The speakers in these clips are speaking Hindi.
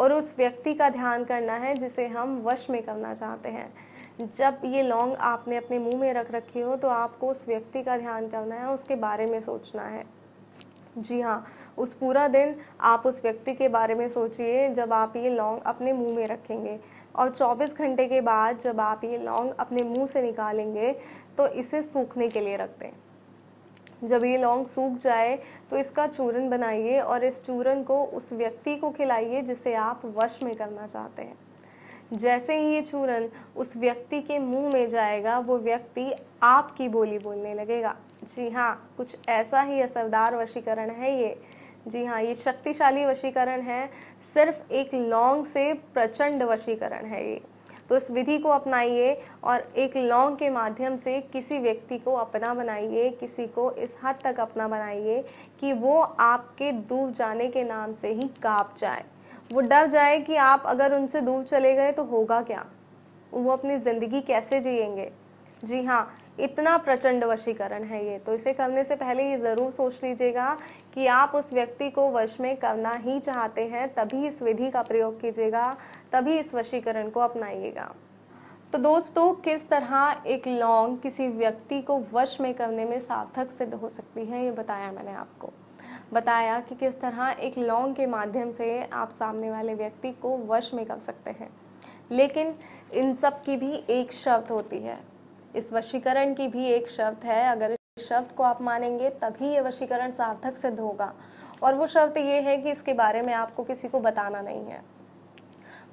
और उस व्यक्ति का ध्यान करना है जिसे हम वश में करना चाहते हैं जब ये लौंग आपने अपने मुंह में रख रखी हो तो आपको उस व्यक्ति का ध्यान करना है उसके बारे में सोचना है जी हाँ उस पूरा दिन आप उस व्यक्ति के बारे में सोचिए जब आप ये लौंग अपने मुंह में रखेंगे और 24 घंटे के बाद जब आप ये लौंग अपने मुंह से निकालेंगे तो इसे सूखने के लिए रख दें जब ये लौंग सूख जाए तो इसका चूरन बनाइए और इस चूरन को उस व्यक्ति को खिलाइए जिसे आप वश में करना चाहते हैं जैसे ही ये चूरन उस व्यक्ति के मुंह में जाएगा वो व्यक्ति आपकी बोली बोलने लगेगा जी हाँ कुछ ऐसा ही असरदार वशीकरण है ये जी हाँ ये शक्तिशाली वशीकरण है सिर्फ एक लौंग से प्रचंड वशीकरण है ये तो इस विधि को अपनाइए और एक लौंग के माध्यम से किसी व्यक्ति को अपना बनाइए किसी को इस हद तक अपना बनाइए कि वो आपके दूर जाने के नाम से ही काँप जाए वो डर जाए कि आप अगर उनसे दूर चले गए तो होगा क्या वो अपनी ज़िंदगी कैसे जियेंगे जी हाँ इतना प्रचंड वशीकरण है ये तो इसे करने से पहले ये ज़रूर सोच लीजिएगा कि आप उस व्यक्ति को वश में करना ही चाहते हैं तभी इस विधि का प्रयोग कीजिएगा तभी इस वशीकरण को अपनाइएगा तो दोस्तों किस तरह एक लौंग किसी व्यक्ति को वश में करने में सार्थक सिद्ध हो सकती है ये बताया मैंने आपको बताया कि किस तरह एक लौंग के माध्यम से आप सामने वाले व्यक्ति को वश में कर सकते हैं लेकिन इन सब की भी एक शर्त होती है इस वशीकरण की भी एक शर्त है अगर शब्द को आप मानेंगे तभी ये वशीकरण सार्थक सिद्ध होगा और वो शब्द ये है कि इसके बारे में आपको किसी को बताना नहीं है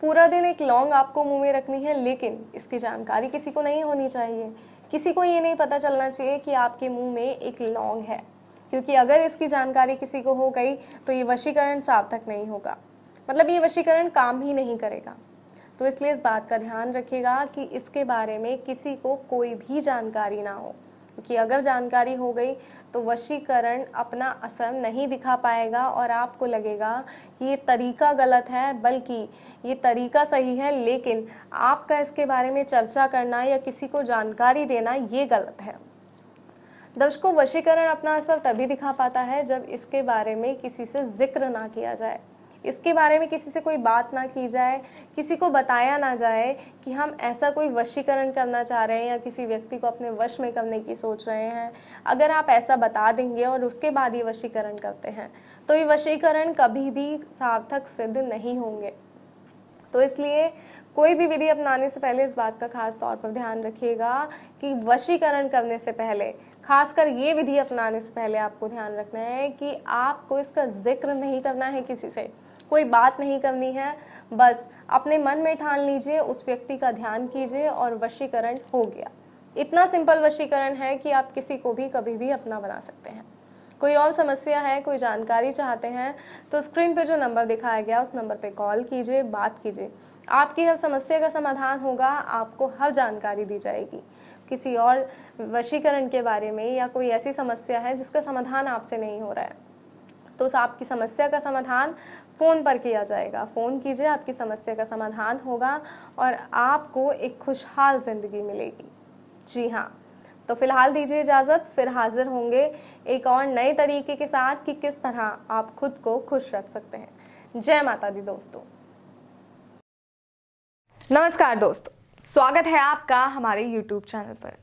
पूरा दिन एक लॉन्ग आपको मुंह में रखनी है लेकिन इसकी जानकारी किसी को नहीं होनी चाहिए किसी को ये नहीं पता चलना चाहिए कि आपके मुंह में एक लॉन्ग है क्योंकि अगर इसकी जानकारी किसी को हो गई तो ये वशीकरण सार्थक नहीं होगा मतलब ये वशीकरण काम ही नहीं करेगा तो इसलिए इस बात का ध्यान रखिएगा कि इसके बारे में किसी को कोई भी जानकारी ना हो क्योंकि अगर जानकारी हो गई तो वशीकरण अपना असर नहीं दिखा पाएगा और आपको लगेगा कि ये तरीका गलत है बल्कि ये तरीका सही है लेकिन आपका इसके बारे में चर्चा करना या किसी को जानकारी देना ये गलत है दर्शकों वशीकरण अपना असर तभी दिखा पाता है जब इसके बारे में किसी से जिक्र ना किया जाए इसके बारे में किसी से कोई बात ना की जाए किसी को बताया ना जाए कि हम ऐसा कोई वशीकरण करना चाह रहे हैं या किसी व्यक्ति को अपने वश में करने की सोच रहे हैं अगर आप ऐसा बता देंगे और उसके बाद ये वशीकरण करते हैं तो ये वशीकरण कभी भी सार्थक सिद्ध नहीं होंगे तो इसलिए कोई भी विधि अपनाने से पहले इस बात का खास तौर पर ध्यान रखिएगा कि वशीकरण करने से पहले खासकर ये विधि अपनाने से पहले आपको ध्यान रखना है कि आपको इसका जिक्र नहीं करना है किसी से कोई बात नहीं करनी है बस अपने मन में ठान लीजिए उस व्यक्ति का ध्यान कीजिए और वशीकरण हो गया इतना सिंपल वशीकरण है कि आप किसी को भी कभी भी अपना बना सकते हैं कोई और समस्या है कोई जानकारी चाहते हैं तो स्क्रीन पे जो नंबर दिखाया गया उस नंबर पे कॉल कीजिए बात कीजिए आपकी हर समस्या का समाधान होगा आपको हर जानकारी दी जाएगी किसी और वशीकरण के बारे में या कोई ऐसी समस्या है जिसका समाधान आपसे नहीं हो रहा है तो उस आपकी समस्या का समाधान फ़ोन पर किया जाएगा फ़ोन कीजिए आपकी समस्या का समाधान होगा और आपको एक खुशहाल ज़िंदगी मिलेगी जी हाँ तो फिलहाल दीजिए इजाज़त फिर हाजिर होंगे एक और नए तरीके के साथ कि किस तरह आप खुद को खुश रख सकते हैं जय माता दी दोस्तों नमस्कार दोस्तों स्वागत है आपका हमारे YouTube चैनल पर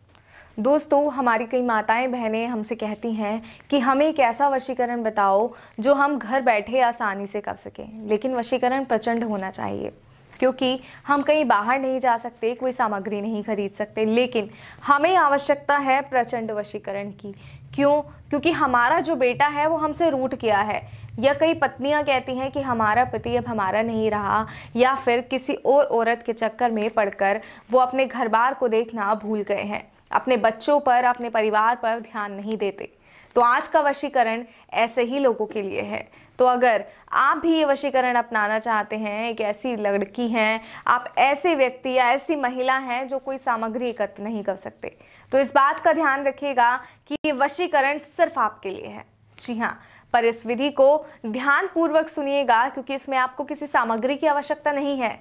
दोस्तों हमारी कई माताएं बहनें हमसे कहती हैं कि हमें एक ऐसा वशीकरण बताओ जो हम घर बैठे आसानी से कर सकें लेकिन वशीकरण प्रचंड होना चाहिए क्योंकि हम कहीं बाहर नहीं जा सकते कोई सामग्री नहीं खरीद सकते लेकिन हमें आवश्यकता है प्रचंड वशीकरण की क्यों क्योंकि हमारा जो बेटा है वो हमसे रूट किया है या कई पत्नियां कहती हैं कि हमारा पति अब हमारा नहीं रहा या फिर किसी और औरत के चक्कर में पड़कर वो अपने घर बार को देखना भूल गए हैं अपने बच्चों पर अपने परिवार पर ध्यान नहीं देते तो आज का वशीकरण ऐसे ही लोगों के लिए है तो अगर आप भी ये वशीकरण अपनाना चाहते हैं एक ऐसी लड़की हैं आप ऐसे व्यक्ति या ऐसी महिला हैं जो कोई सामग्री एकत्र नहीं कर सकते तो इस बात का ध्यान रखिएगा कि ये वशीकरण सिर्फ आपके लिए है जी हाँ पर इस विधि को ध्यानपूर्वक सुनिएगा क्योंकि इसमें आपको किसी सामग्री की आवश्यकता नहीं है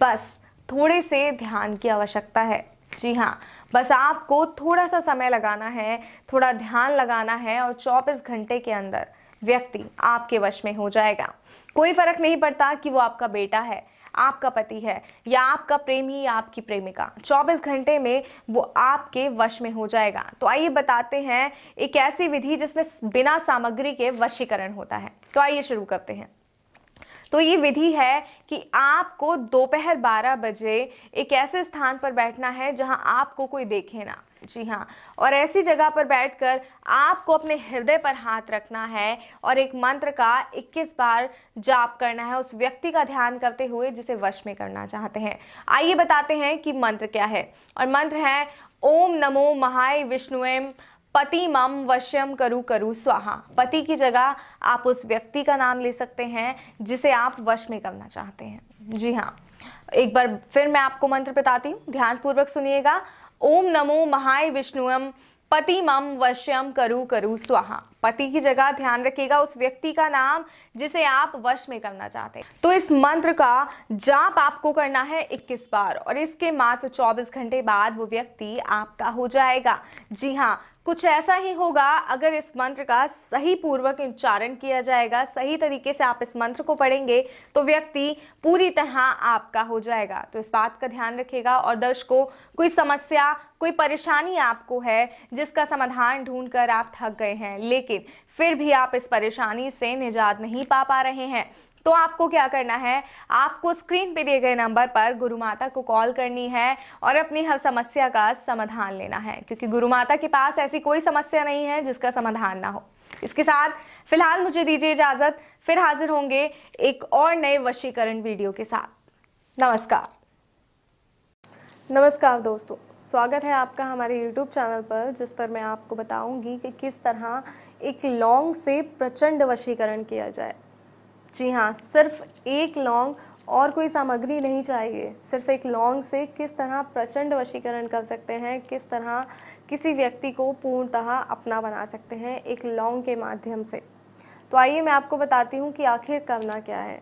बस थोड़े से ध्यान की आवश्यकता है जी हाँ बस आपको थोड़ा सा समय लगाना है थोड़ा ध्यान लगाना है और चौबीस घंटे के अंदर व्यक्ति आपके वश में हो जाएगा कोई फर्क नहीं पड़ता कि वो आपका बेटा है आपका पति है या आपका प्रेमी या आपकी प्रेमिका 24 घंटे में वो आपके वश में हो जाएगा तो आइए बताते हैं एक ऐसी विधि जिसमें बिना सामग्री के वशीकरण होता है तो आइए शुरू करते हैं तो ये विधि है कि आपको दोपहर 12 बजे एक ऐसे स्थान पर बैठना है जहां आपको कोई देखे ना जी हाँ और ऐसी जगह पर बैठकर आपको अपने हृदय पर हाथ रखना है और एक मंत्र का 21 बार जाप करना है उस व्यक्ति का ध्यान करते हुए जिसे वश में करना चाहते हैं आइए बताते हैं कि मंत्र क्या है और मंत्र है ओम नमो महाय विष्णुएम पति मम वश्यम करु करु स्वाहा पति की जगह आप उस व्यक्ति का नाम ले सकते हैं जिसे आप वश में करना चाहते हैं जी हाँ एक बार फिर मैं आपको मंत्र बताती हूँ ध्यानपूर्वक सुनिएगा ओम नमो महाय विष्णुम पति मम वश्यम करु करु स्वाहा पति की जगह ध्यान रखिएगा उस व्यक्ति का नाम जिसे आप वश में करना चाहते हैं तो इस मंत्र का जाप आपको करना है 21 बार और इसके मात्र 24 घंटे बाद वो व्यक्ति आपका हो जाएगा जी हाँ कुछ ऐसा ही होगा अगर इस मंत्र का सही पूर्वक उच्चारण किया जाएगा सही तरीके से आप इस मंत्र को पढ़ेंगे तो व्यक्ति पूरी तरह आपका हो जाएगा तो इस बात का ध्यान रखिएगा और दर्शकों कोई समस्या कोई परेशानी आपको है जिसका समाधान ढूंढकर आप थक गए हैं लेकिन फिर भी आप इस परेशानी से निजात नहीं पा पा रहे हैं तो आपको क्या करना है आपको स्क्रीन पे दिए गए नंबर पर गुरु माता को कॉल करनी है और अपनी हर समस्या का समाधान लेना है क्योंकि गुरु माता के पास ऐसी कोई समस्या नहीं है जिसका समाधान ना हो इसके साथ फिलहाल मुझे दीजिए इजाज़त फिर हाजिर होंगे एक और नए वशीकरण वीडियो के साथ नमस्कार नमस्कार दोस्तों स्वागत है आपका हमारे यूट्यूब चैनल पर जिस पर मैं आपको बताऊंगी कि किस तरह एक लॉन्ग से प्रचंड वशीकरण किया जाए जी हाँ सिर्फ एक लौंग और कोई सामग्री नहीं चाहिए सिर्फ एक लौंग से किस तरह प्रचंड वशीकरण कर सकते हैं किस तरह किसी व्यक्ति को पूर्णतः अपना बना सकते हैं एक लौंग के माध्यम से तो आइए मैं आपको बताती हूँ कि आखिर करना क्या है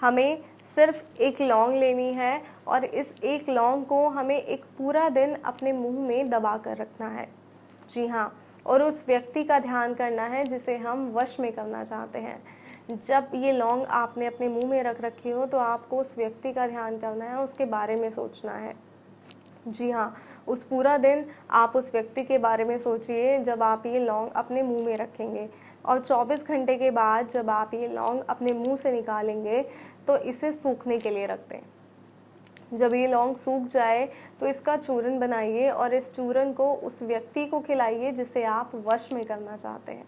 हमें सिर्फ एक लौंग लेनी है और इस एक लौंग को हमें एक पूरा दिन अपने मुंह में दबा कर रखना है जी हाँ और उस व्यक्ति का ध्यान करना है जिसे हम वश में करना चाहते हैं जब ये लौंग आपने अपने मुंह में रख रखी हो तो आपको उस व्यक्ति का ध्यान करना है उसके बारे में सोचना है जी हाँ उस पूरा दिन आप उस व्यक्ति के बारे में सोचिए जब आप ये लौंग अपने मुंह में रखेंगे और 24 घंटे के बाद जब आप ये लौंग अपने मुंह से निकालेंगे तो इसे सूखने के लिए रखते हैं जब ये लौंग सूख जाए तो इसका चूरन बनाइए और इस चूरन को उस व्यक्ति को खिलाइए जिसे आप वश में करना चाहते हैं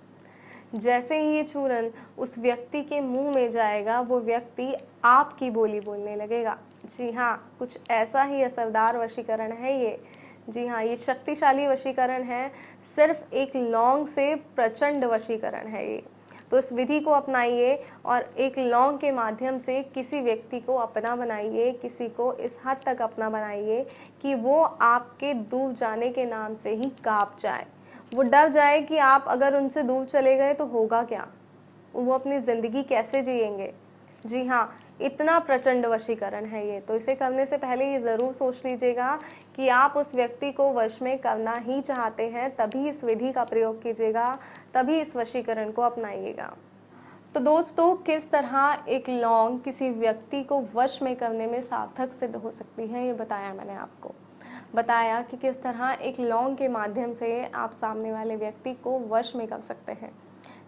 जैसे ही ये चूरन उस व्यक्ति के मुंह में जाएगा वो व्यक्ति आपकी बोली बोलने लगेगा जी हाँ कुछ ऐसा ही असरदार वशीकरण है ये जी हाँ ये शक्तिशाली वशीकरण है सिर्फ एक लौंग से प्रचंड वशीकरण है ये तो इस विधि को अपनाइए और एक लौंग के माध्यम से किसी व्यक्ति को अपना बनाइए किसी को इस हद तक अपना बनाइए कि वो आपके डूब जाने के नाम से ही काँप जाए वो डर जाए कि आप अगर उनसे दूर चले गए तो होगा क्या वो अपनी ज़िंदगी कैसे जिएंगे जी हाँ इतना प्रचंड वशीकरण है ये तो इसे करने से पहले ये ज़रूर सोच लीजिएगा कि आप उस व्यक्ति को वश में करना ही चाहते हैं तभी इस विधि का प्रयोग कीजिएगा तभी इस वशीकरण को अपनाइएगा तो दोस्तों किस तरह एक लौंग किसी व्यक्ति को वश में करने में सार्थक सिद्ध हो सकती है ये बताया मैंने आपको बताया कि किस तरह एक लौंग के माध्यम से आप सामने वाले व्यक्ति को वश में कर सकते हैं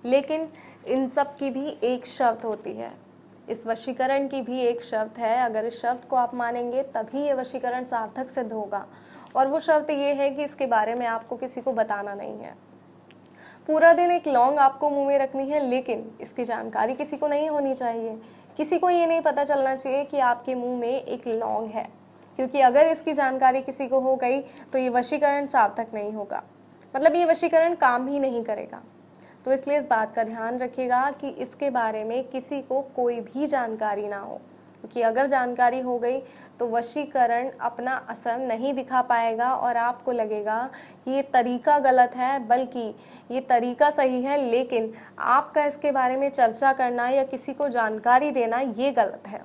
लेकिन इन सब की भी एक शर्त होती है इस वशीकरण की भी एक शर्त है अगर इस शर्त को आप मानेंगे तभी ये वशीकरण सार्थक सिद्ध होगा और वो शर्त ये है कि इसके बारे में आपको किसी को बताना नहीं है पूरा दिन एक लॉन्ग आपको मुंह में रखनी है लेकिन इसकी जानकारी किसी को नहीं होनी चाहिए किसी को ये नहीं पता चलना चाहिए कि आपके मुंह में एक लौंग है क्योंकि अगर इसकी जानकारी किसी को हो गई तो ये वशीकरण सार्थक नहीं होगा मतलब ये वशीकरण काम ही नहीं करेगा तो इसलिए इस बात का ध्यान रखिएगा कि इसके बारे में किसी को कोई भी जानकारी ना हो क्योंकि अगर जानकारी हो गई तो वशीकरण अपना असर नहीं दिखा पाएगा और आपको लगेगा कि ये तरीका गलत है बल्कि ये तरीका सही है लेकिन आपका इसके बारे में चर्चा करना या किसी को जानकारी देना ये गलत है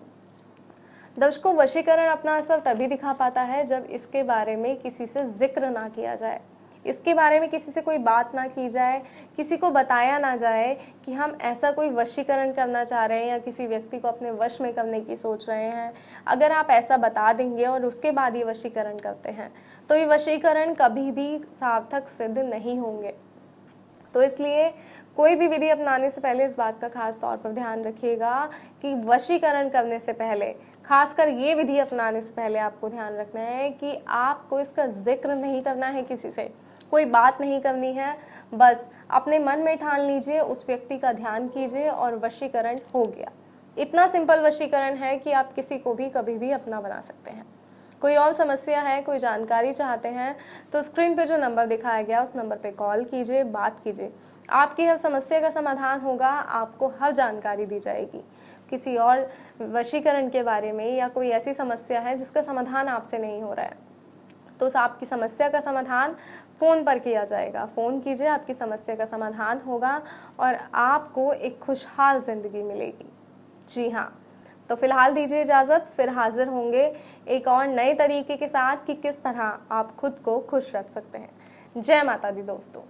दर्शकों वशीकरण अपना असर तभी दिखा पाता है जब इसके बारे में किसी से जिक्र ना किया जाए इसके बारे में किसी से कोई बात ना की जाए किसी को बताया ना जाए कि हम ऐसा कोई वशीकरण करना चाह रहे हैं या किसी व्यक्ति को अपने वश में करने की सोच रहे हैं अगर आप ऐसा बता देंगे और उसके बाद ये वशीकरण करते हैं तो ये वशीकरण कभी भी सार्थक सिद्ध नहीं होंगे तो इसलिए कोई भी विधि अपनाने से पहले इस बात का खास तौर पर ध्यान रखिएगा कि वशीकरण करने से पहले खासकर ये विधि अपनाने से पहले आपको ध्यान रखना है कि आपको इसका जिक्र नहीं करना है किसी से कोई बात नहीं करनी है बस अपने मन में ठान लीजिए उस व्यक्ति का ध्यान कीजिए और वशीकरण हो गया इतना सिंपल वशीकरण है कि आप किसी को भी कभी भी अपना बना सकते हैं कोई और समस्या है कोई जानकारी चाहते हैं तो स्क्रीन पे जो नंबर दिखाया गया उस नंबर पे कॉल कीजिए बात कीजिए आपकी हर समस्या का समाधान होगा आपको हर जानकारी दी जाएगी किसी और वशीकरण के बारे में या कोई ऐसी समस्या है जिसका समाधान आपसे नहीं हो रहा है तो आपकी समस्या का समाधान फ़ोन पर किया जाएगा फ़ोन कीजिए आपकी समस्या का समाधान होगा और आपको एक खुशहाल ज़िंदगी मिलेगी जी हाँ तो फिलहाल दीजिए इजाज़त फिर हाजिर होंगे एक और नए तरीके के साथ कि किस तरह आप खुद को खुश रख सकते हैं जय माता दी दोस्तों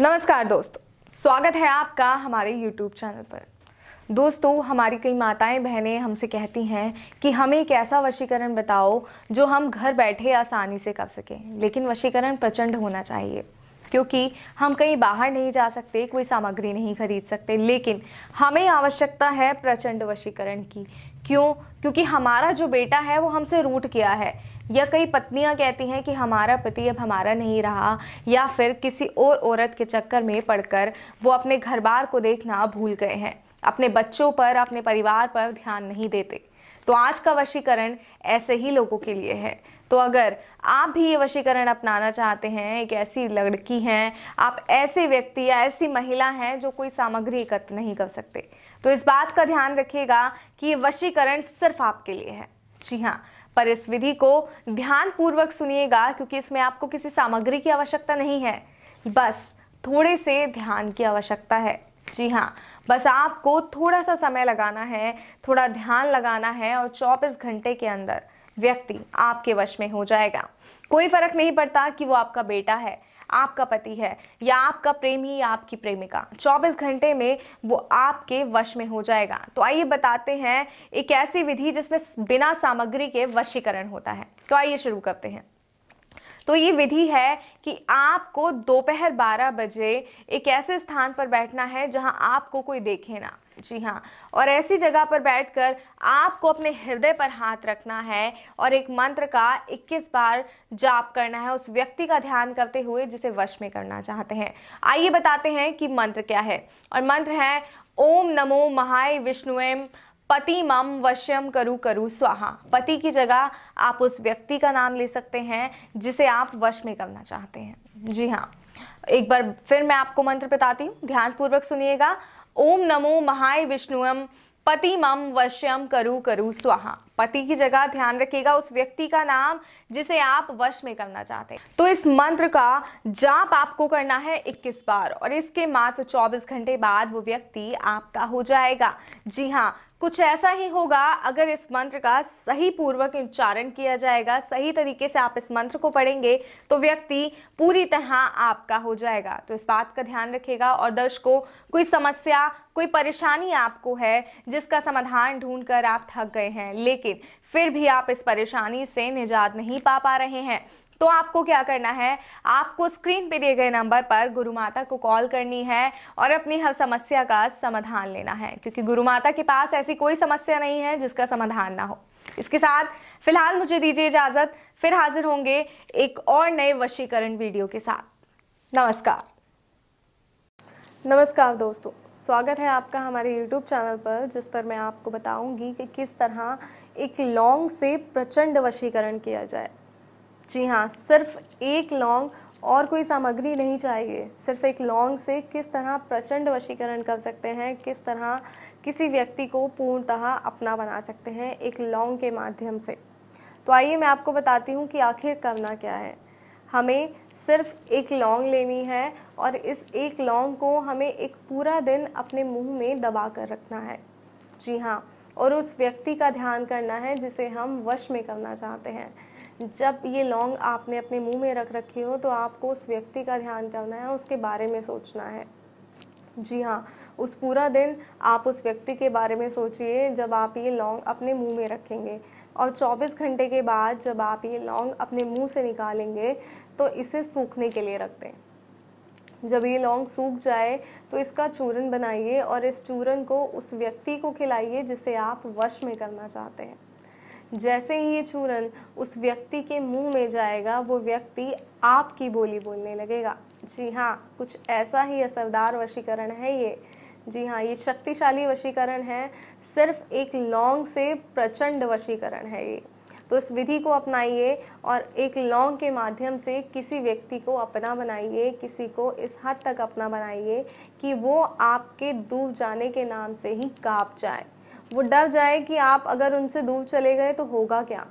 नमस्कार दोस्तों स्वागत है आपका हमारे YouTube चैनल पर दोस्तों हमारी कई माताएं बहनें हमसे कहती हैं कि हमें एक ऐसा वशीकरण बताओ जो हम घर बैठे आसानी से कर सकें लेकिन वशीकरण प्रचंड होना चाहिए क्योंकि हम कहीं बाहर नहीं जा सकते कोई सामग्री नहीं खरीद सकते लेकिन हमें आवश्यकता है प्रचंड वशीकरण की क्यों क्योंकि हमारा जो बेटा है वो हमसे रूट किया है या कई पत्नियां कहती हैं कि हमारा पति अब हमारा नहीं रहा या फिर किसी और औरत के चक्कर में पड़कर वो अपने घर बार को देखना भूल गए हैं अपने बच्चों पर अपने परिवार पर ध्यान नहीं देते तो आज का वशीकरण ऐसे ही लोगों के लिए है तो अगर आप भी ये वशीकरण अपनाना चाहते हैं एक ऐसी लड़की हैं आप ऐसे व्यक्ति या ऐसी महिला हैं जो कोई सामग्री एकत्र नहीं कर सकते तो इस बात का ध्यान रखिएगा कि ये वशीकरण सिर्फ आपके लिए है जी हाँ पर इस विधि को ध्यानपूर्वक सुनिएगा क्योंकि इसमें आपको किसी सामग्री की आवश्यकता नहीं है बस थोड़े से ध्यान की आवश्यकता है जी हाँ बस आपको थोड़ा सा समय लगाना है थोड़ा ध्यान लगाना है और चौबीस घंटे के अंदर व्यक्ति आपके वश में हो जाएगा कोई फर्क नहीं पड़ता कि वो आपका बेटा है आपका पति है या आपका प्रेमी या आपकी प्रेमिका 24 घंटे में वो आपके वश में हो जाएगा तो आइए बताते हैं एक ऐसी विधि जिसमें बिना सामग्री के वशीकरण होता है तो आइए शुरू करते हैं तो ये विधि है कि आपको दोपहर 12 बजे एक ऐसे स्थान पर बैठना है जहां आपको कोई देखे ना जी हाँ और ऐसी जगह पर बैठकर आपको अपने हृदय पर हाथ रखना है और एक मंत्र का 21 बार जाप करना है उस व्यक्ति का ध्यान करते हुए जिसे वश में करना चाहते हैं आइए बताते हैं कि मंत्र क्या है और मंत्र है ओम नमो महाय विष्णुएम पति मम वश्यम करु करु स्वाहा पति की जगह आप उस व्यक्ति का नाम ले सकते हैं जिसे आप वश में करना चाहते हैं जी हाँ एक बार फिर मैं आपको मंत्र बताती हूँ ध्यानपूर्वक सुनिएगा ओम नमो महाय विष्णुअम पति मम वश्यम करु करु स्वाहा पति की जगह ध्यान रखिएगा उस व्यक्ति का नाम जिसे आप वश में करना चाहते हैं तो इस मंत्र का जाप आपको करना है 21 बार और इसके मात्र 24 घंटे बाद वो व्यक्ति आपका हो जाएगा जी हाँ कुछ ऐसा ही होगा अगर इस मंत्र का सही पूर्वक उच्चारण किया जाएगा सही तरीके से आप इस मंत्र को पढ़ेंगे तो व्यक्ति पूरी तरह आपका हो जाएगा तो इस बात का ध्यान रखिएगा और दर्शकों कोई समस्या कोई परेशानी आपको है जिसका समाधान ढूंढकर आप थक गए हैं लेकिन फिर भी आप इस परेशानी से निजात नहीं पा पा रहे हैं तो आपको क्या करना है आपको स्क्रीन पे दिए गए नंबर पर गुरु माता को कॉल करनी है और अपनी हर समस्या का समाधान लेना है क्योंकि गुरु माता के पास ऐसी कोई समस्या नहीं है जिसका समाधान ना हो इसके साथ फिलहाल मुझे दीजिए इजाज़त फिर हाजिर होंगे एक और नए वशीकरण वीडियो के साथ नमस्कार नमस्कार दोस्तों स्वागत है आपका हमारे यूट्यूब चैनल पर जिस पर मैं आपको बताऊंगी कि किस तरह एक लॉन्ग से प्रचंड वशीकरण किया जाए जी हाँ सिर्फ एक लौंग और कोई सामग्री नहीं चाहिए सिर्फ एक लौंग से किस तरह प्रचंड वशीकरण कर सकते हैं किस तरह किसी व्यक्ति को पूर्णतः अपना बना सकते हैं एक लौंग के माध्यम से तो आइए मैं आपको बताती हूँ कि आखिर करना क्या है हमें सिर्फ एक लौंग लेनी है और इस एक लौंग को हमें एक पूरा दिन अपने मुंह में दबा कर रखना है जी हाँ और उस व्यक्ति का ध्यान करना है जिसे हम वश में करना चाहते हैं जब ये लौंग आपने अपने मुंह में रख रखी हो तो आपको उस व्यक्ति का ध्यान करना है उसके बारे में सोचना है जी हाँ उस पूरा दिन आप उस व्यक्ति के बारे में सोचिए जब आप ये लौंग अपने मुंह में रखेंगे और 24 घंटे के बाद जब आप ये लौंग अपने मुंह से निकालेंगे तो इसे सूखने के लिए रख दें जब ये लौंग सूख जाए तो इसका चूरन बनाइए और इस चूरन को उस व्यक्ति को खिलाइए जिसे आप वश में करना चाहते हैं जैसे ही ये चूरन उस व्यक्ति के मुंह में जाएगा वो व्यक्ति आपकी बोली बोलने लगेगा जी हाँ कुछ ऐसा ही असरदार वशीकरण है ये जी हाँ ये शक्तिशाली वशीकरण है सिर्फ एक लौंग से प्रचंड वशीकरण है ये तो इस विधि को अपनाइए और एक लौंग के माध्यम से किसी व्यक्ति को अपना बनाइए किसी को इस हद तक अपना बनाइए कि वो आपके डूब जाने के नाम से ही काँप जाए वो डर जाए कि आप अगर उनसे दूर चले गए तो होगा क्या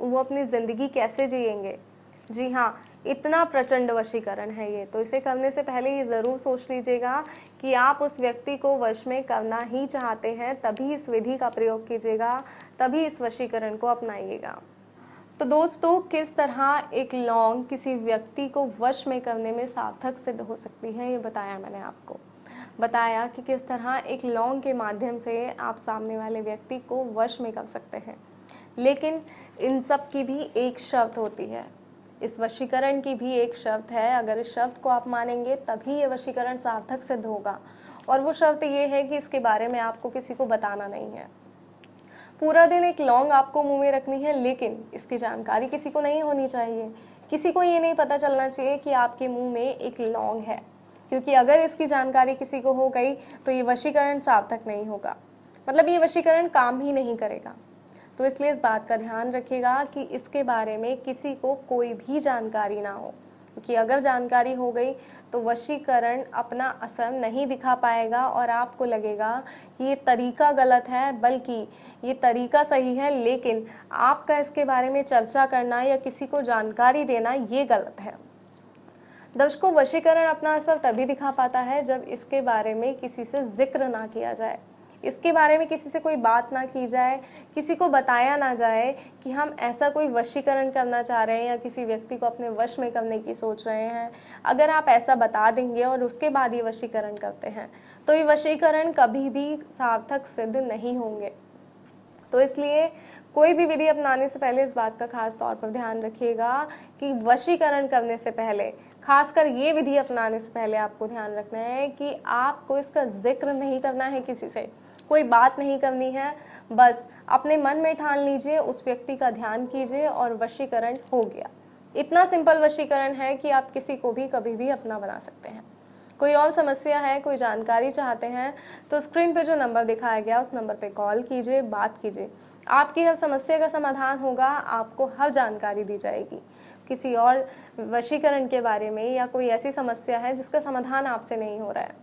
वो अपनी ज़िंदगी कैसे जिएंगे जी हाँ इतना प्रचंड वशीकरण है ये तो इसे करने से पहले ये ज़रूर सोच लीजिएगा कि आप उस व्यक्ति को वश में करना ही चाहते हैं तभी इस विधि का प्रयोग कीजिएगा तभी इस वशीकरण को अपनाइएगा तो दोस्तों किस तरह एक लौंग किसी व्यक्ति को वश में करने में सार्थक सिद्ध हो सकती है ये बताया मैंने आपको बताया कि किस तरह एक लौंग के माध्यम से आप सामने वाले व्यक्ति को वश में कर सकते हैं लेकिन इन सब की भी एक शर्त होती है इस वशीकरण की भी एक शर्त है अगर इस शर्त को आप मानेंगे तभी ये वशीकरण सार्थक सिद्ध होगा और वो शर्त ये है कि इसके बारे में आपको किसी को बताना नहीं है पूरा दिन एक लौंग आपको मुंह में रखनी है लेकिन इसकी जानकारी किसी को नहीं होनी चाहिए किसी को ये नहीं पता चलना चाहिए कि आपके मुंह में एक लौंग है क्योंकि अगर इसकी जानकारी किसी को हो गई तो ये वशीकरण सार्थक नहीं होगा मतलब ये वशीकरण काम ही नहीं करेगा तो इसलिए इस बात का ध्यान रखिएगा कि इसके बारे में किसी को कोई भी जानकारी ना हो क्योंकि अगर जानकारी हो गई तो वशीकरण अपना असर नहीं दिखा पाएगा और आपको लगेगा कि ये तरीका गलत है बल्कि ये तरीका सही है लेकिन आपका इसके बारे में चर्चा करना या किसी को जानकारी देना ये गलत है दर्शकों वशीकरण अपना असर तभी दिखा पाता है जब इसके बारे में किसी से जिक्र ना किया जाए इसके बारे में किसी से कोई बात ना की जाए किसी को बताया ना जाए कि हम ऐसा कोई वशीकरण करना चाह रहे हैं या किसी व्यक्ति को अपने वश में करने की सोच रहे हैं अगर आप ऐसा बता देंगे और उसके बाद ये वशीकरण करते हैं तो ये वशीकरण कभी भी सार्थक सिद्ध नहीं होंगे तो इसलिए कोई भी विधि अपनाने से पहले इस बात का खास तौर पर ध्यान रखिएगा कि वशीकरण करने से पहले खासकर ये विधि अपनाने से पहले आपको ध्यान रखना है कि आपको इसका जिक्र नहीं करना है किसी से कोई बात नहीं करनी है बस अपने मन में ठान लीजिए उस व्यक्ति का ध्यान कीजिए और वशीकरण हो गया इतना सिंपल वशीकरण है कि आप किसी को भी कभी भी अपना बना सकते हैं कोई और समस्या है कोई जानकारी चाहते हैं तो स्क्रीन पे जो नंबर दिखाया गया उस नंबर पे कॉल कीजिए बात कीजिए आपकी हर समस्या का समाधान होगा आपको हर जानकारी दी जाएगी किसी और वशीकरण के बारे में या कोई ऐसी समस्या है जिसका समाधान आपसे नहीं हो रहा है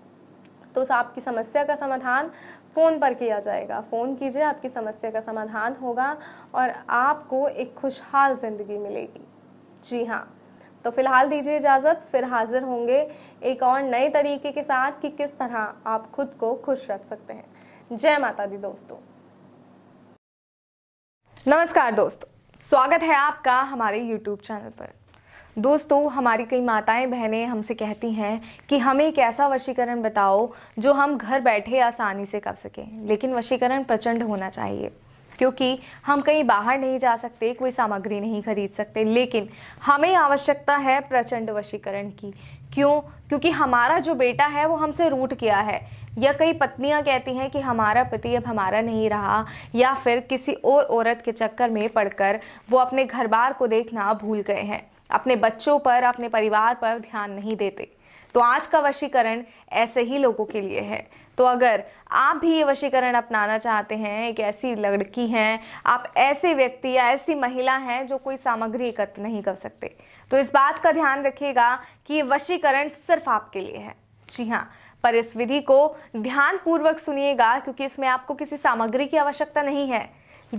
तो आपकी समस्या का समाधान फ़ोन पर किया जाएगा फ़ोन कीजिए आपकी समस्या का समाधान होगा और आपको एक खुशहाल ज़िंदगी मिलेगी जी हाँ तो फ़िलहाल दीजिए इजाज़त फिर हाज़िर होंगे एक और नए तरीके के साथ कि किस तरह आप खुद को खुश रख सकते हैं जय माता दी दोस्तों नमस्कार दोस्तों स्वागत है आपका हमारे YouTube चैनल पर दोस्तों हमारी कई माताएं बहनें हमसे कहती हैं कि हमें एक ऐसा वशीकरण बताओ जो हम घर बैठे आसानी से कर सकें लेकिन वशीकरण प्रचंड होना चाहिए क्योंकि हम कहीं बाहर नहीं जा सकते कोई सामग्री नहीं खरीद सकते लेकिन हमें आवश्यकता है प्रचंड वशीकरण की क्यों क्योंकि हमारा जो बेटा है वो हमसे रूट किया है या कई पत्नियां कहती हैं कि हमारा पति अब हमारा नहीं रहा या फिर किसी और औरत के चक्कर में पड़कर वो अपने घर बार को देखना भूल गए हैं अपने बच्चों पर अपने परिवार पर ध्यान नहीं देते तो आज का वशीकरण ऐसे ही लोगों के लिए है तो अगर आप भी ये वशीकरण अपनाना चाहते हैं एक ऐसी लड़की हैं आप ऐसे व्यक्ति या ऐसी महिला हैं जो कोई सामग्री एकत्र नहीं कर सकते तो इस बात का ध्यान रखिएगा कि ये वशीकरण सिर्फ आपके लिए है जी हाँ पर इस विधि को ध्यानपूर्वक सुनिएगा क्योंकि इसमें आपको किसी सामग्री की आवश्यकता नहीं है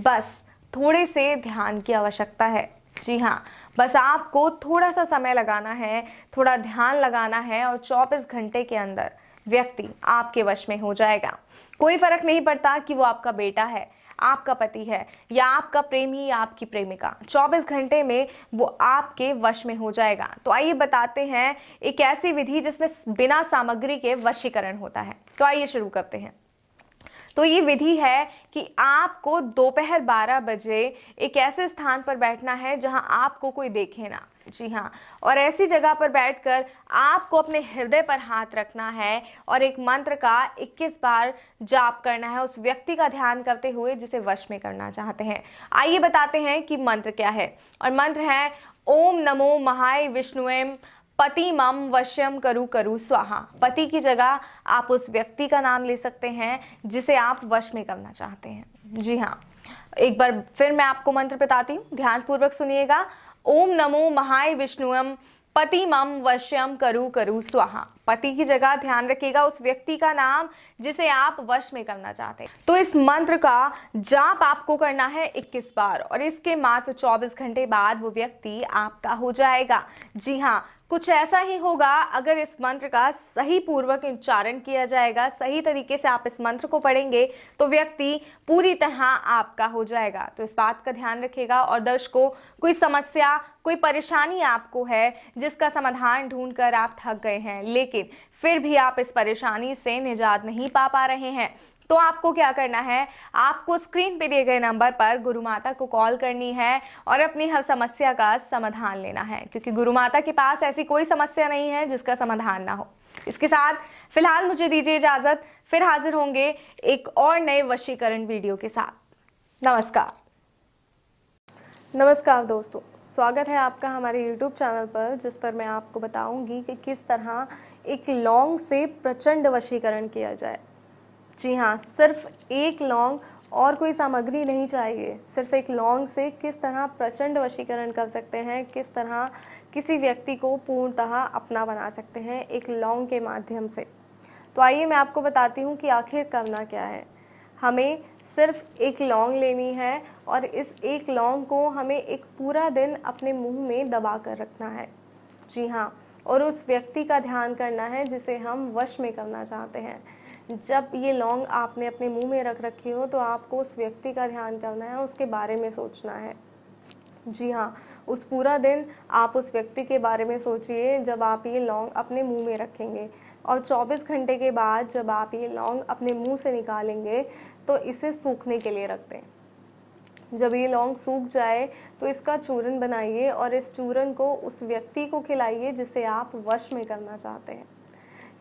बस थोड़े से ध्यान की आवश्यकता है जी हाँ बस आपको थोड़ा सा समय लगाना है थोड़ा ध्यान लगाना है और चौबीस घंटे के अंदर व्यक्ति आपके वश में हो जाएगा कोई फर्क नहीं पड़ता कि वो आपका बेटा है आपका पति है या आपका प्रेमी या आपकी प्रेमिका 24 घंटे में वो आपके वश में हो जाएगा तो आइए बताते हैं एक ऐसी विधि जिसमें बिना सामग्री के वशीकरण होता है तो आइए शुरू करते हैं तो ये विधि है कि आपको दोपहर 12 बजे एक ऐसे स्थान पर बैठना है जहां आपको कोई देखे ना जी हाँ और ऐसी जगह पर बैठकर आपको अपने हृदय पर हाथ रखना है और एक मंत्र का 21 बार जाप करना है उस व्यक्ति का ध्यान करते हुए जिसे वश में करना चाहते हैं आइए बताते हैं कि मंत्र क्या है और मंत्र है ओम नमो महाय विष्णुएम पति मम वश्यम करु करु स्वाहा पति की जगह आप उस व्यक्ति का नाम ले सकते हैं जिसे आप वश में करना चाहते हैं जी हाँ एक बार फिर मैं आपको मंत्र बताती हूँ ध्यानपूर्वक सुनिएगा ओम नमो महाय विष्णुम पति मम वश्यम करु करु स्वाहा पति की जगह ध्यान रखिएगा उस व्यक्ति का नाम जिसे आप वश में करना चाहते हैं तो इस मंत्र का जाप आपको करना है 21 बार और इसके मात्र 24 घंटे बाद वो व्यक्ति आपका हो जाएगा जी हाँ कुछ ऐसा ही होगा अगर इस मंत्र का सही पूर्वक उच्चारण किया जाएगा सही तरीके से आप इस मंत्र को पढ़ेंगे तो व्यक्ति पूरी तरह आपका हो जाएगा तो इस बात का ध्यान रखिएगा और दर्शकों कोई समस्या कोई परेशानी आपको है जिसका समाधान ढूंढकर आप थक गए हैं लेकिन फिर भी आप इस परेशानी से निजात नहीं पा पा रहे हैं तो आपको क्या करना है आपको स्क्रीन पे दिए गए नंबर पर गुरु माता को कॉल करनी है और अपनी हर समस्या का समाधान लेना है क्योंकि गुरु माता के पास ऐसी कोई समस्या नहीं है जिसका समाधान ना हो इसके साथ फिलहाल मुझे दीजिए इजाज़त फिर हाजिर होंगे एक और नए वशीकरण वीडियो के साथ नमस्कार नमस्कार दोस्तों स्वागत है आपका हमारे YouTube चैनल पर जिस पर मैं आपको बताऊंगी कि किस तरह एक लॉन्ग से प्रचंड वशीकरण किया जाए जी हाँ सिर्फ एक लौंग और कोई सामग्री नहीं चाहिए सिर्फ एक लौंग से किस तरह प्रचंड वशीकरण कर सकते हैं किस तरह किसी व्यक्ति को पूर्णतः अपना बना सकते हैं एक लौंग के माध्यम से तो आइए मैं आपको बताती हूँ कि आखिर करना क्या है हमें सिर्फ एक लौंग लेनी है और इस एक लौंग को हमें एक पूरा दिन अपने मुंह में दबा कर रखना है जी हाँ और उस व्यक्ति का ध्यान करना है जिसे हम वश में करना चाहते हैं जब ये लौंग आपने अपने मुंह में रख रखी हो तो आपको उस व्यक्ति का ध्यान करना है उसके बारे में सोचना है जी हाँ उस पूरा दिन आप उस व्यक्ति के बारे में सोचिए जब आप ये लौंग अपने मुंह में रखेंगे और 24 घंटे के बाद जब आप ये लौंग अपने मुंह से निकालेंगे तो इसे सूखने के लिए रख दें जब ये लौंग सूख जाए तो इसका चूरन बनाइए और इस चूरन को उस व्यक्ति को खिलाइए जिसे आप वश में करना चाहते हैं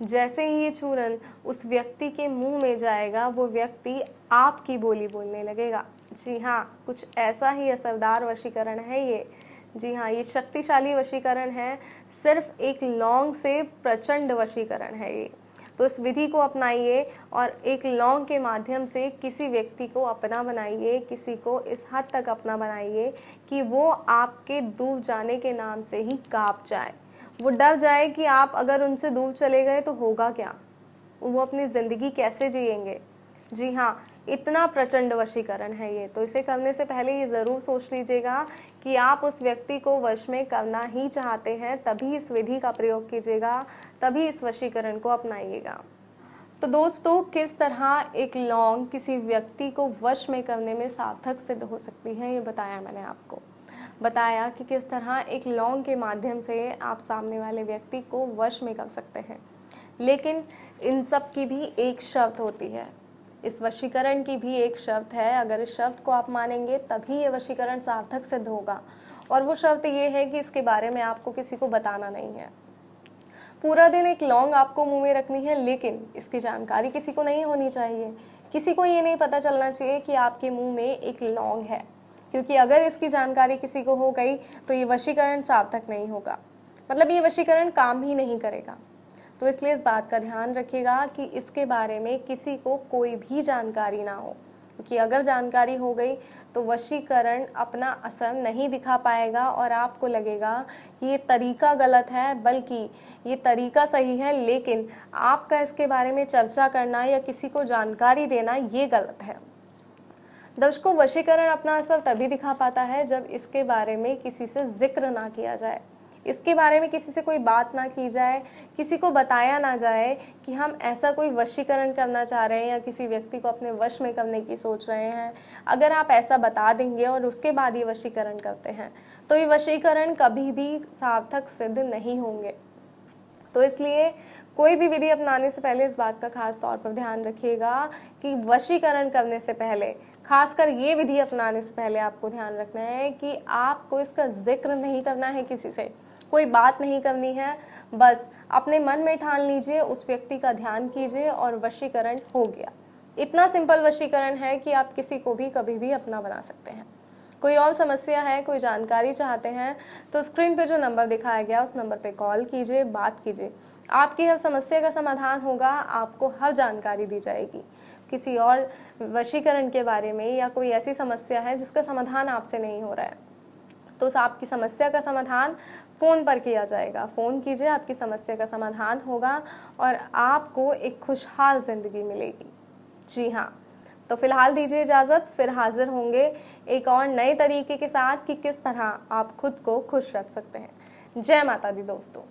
जैसे ही ये चूरन उस व्यक्ति के मुंह में जाएगा वो व्यक्ति आपकी बोली बोलने लगेगा जी हाँ कुछ ऐसा ही असरदार वशीकरण है ये जी हाँ ये शक्तिशाली वशीकरण है सिर्फ एक लौंग से प्रचंड वशीकरण है ये तो इस विधि को अपनाइए और एक लौंग के माध्यम से किसी व्यक्ति को अपना बनाइए किसी को इस हद तक अपना बनाइए कि वो आपके डूब जाने के नाम से ही काँप जाए वो डर जाए कि आप अगर उनसे दूर चले गए तो होगा क्या वो अपनी ज़िंदगी कैसे जिएंगे जी हाँ इतना प्रचंड वशीकरण है ये तो इसे करने से पहले ये ज़रूर सोच लीजिएगा कि आप उस व्यक्ति को वश में करना ही चाहते हैं तभी इस विधि का प्रयोग कीजिएगा तभी इस वशीकरण को अपनाइएगा तो दोस्तों किस तरह एक लौंग किसी व्यक्ति को वश में करने में सार्थक सिद्ध हो सकती है ये बताया मैंने आपको बताया कि किस तरह एक लौंग के माध्यम से आप सामने वाले व्यक्ति को वश में कर सकते हैं लेकिन इन सब की भी एक शर्त होती है इस वशीकरण की भी एक शर्त है अगर इस शर्त को आप मानेंगे तभी ये वशीकरण सार्थक सिद्ध होगा और वो शर्त ये है कि इसके बारे में आपको किसी को बताना नहीं है पूरा दिन एक लौंग आपको मुंह में रखनी है लेकिन इसकी जानकारी किसी को नहीं होनी चाहिए किसी को ये नहीं पता चलना चाहिए कि आपके मुंह में एक लौंग है क्योंकि अगर इसकी जानकारी किसी को हो गई तो ये वशीकरण सार्थक नहीं होगा मतलब ये वशीकरण काम ही नहीं करेगा तो इसलिए इस बात का ध्यान रखिएगा कि इसके बारे में किसी को कोई भी जानकारी ना हो क्योंकि अगर जानकारी हो गई तो वशीकरण अपना असर नहीं दिखा पाएगा और आपको लगेगा कि ये तरीका गलत है बल्कि ये तरीका सही है लेकिन आपका इसके बारे में चर्चा करना या किसी को जानकारी देना ये गलत है दर्शकों वशीकरण अपना असर तभी दिखा पाता है जब इसके बारे में किसी से जिक्र ना किया जाए इसके बारे में किसी से कोई बात ना की जाए किसी को बताया ना जाए कि हम ऐसा कोई वशीकरण करना चाह रहे हैं या किसी व्यक्ति को अपने वश में करने की सोच रहे हैं अगर आप ऐसा बता देंगे और उसके बाद ये वशीकरण करते हैं तो ये वशीकरण कभी भी सार्थक सिद्ध नहीं होंगे तो इसलिए कोई भी विधि अपनाने से पहले इस बात का खास तौर पर ध्यान रखिएगा कि वशीकरण करने से पहले खासकर ये विधि अपनाने से पहले आपको ध्यान रखना है कि आपको इसका जिक्र नहीं करना है किसी से कोई बात नहीं करनी है बस अपने मन में ठान लीजिए उस व्यक्ति का ध्यान कीजिए और वशीकरण हो गया इतना सिंपल वशीकरण है कि आप किसी को भी कभी भी अपना बना सकते हैं कोई और समस्या है कोई जानकारी चाहते हैं तो स्क्रीन पे जो नंबर दिखाया गया उस नंबर पे कॉल कीजिए बात कीजिए आपकी हर समस्या का समाधान होगा आपको हर जानकारी दी जाएगी किसी और वशीकरण के बारे में या कोई ऐसी समस्या है जिसका समाधान आपसे नहीं हो रहा है तो आपकी समस्या का समाधान फ़ोन पर किया जाएगा फ़ोन कीजिए आपकी समस्या का समाधान होगा और आपको एक खुशहाल ज़िंदगी मिलेगी जी हाँ तो फिलहाल दीजिए इजाज़त फिर हाजिर होंगे एक और नए तरीके के साथ कि किस तरह आप खुद को खुश रख सकते हैं जय माता दी दोस्तों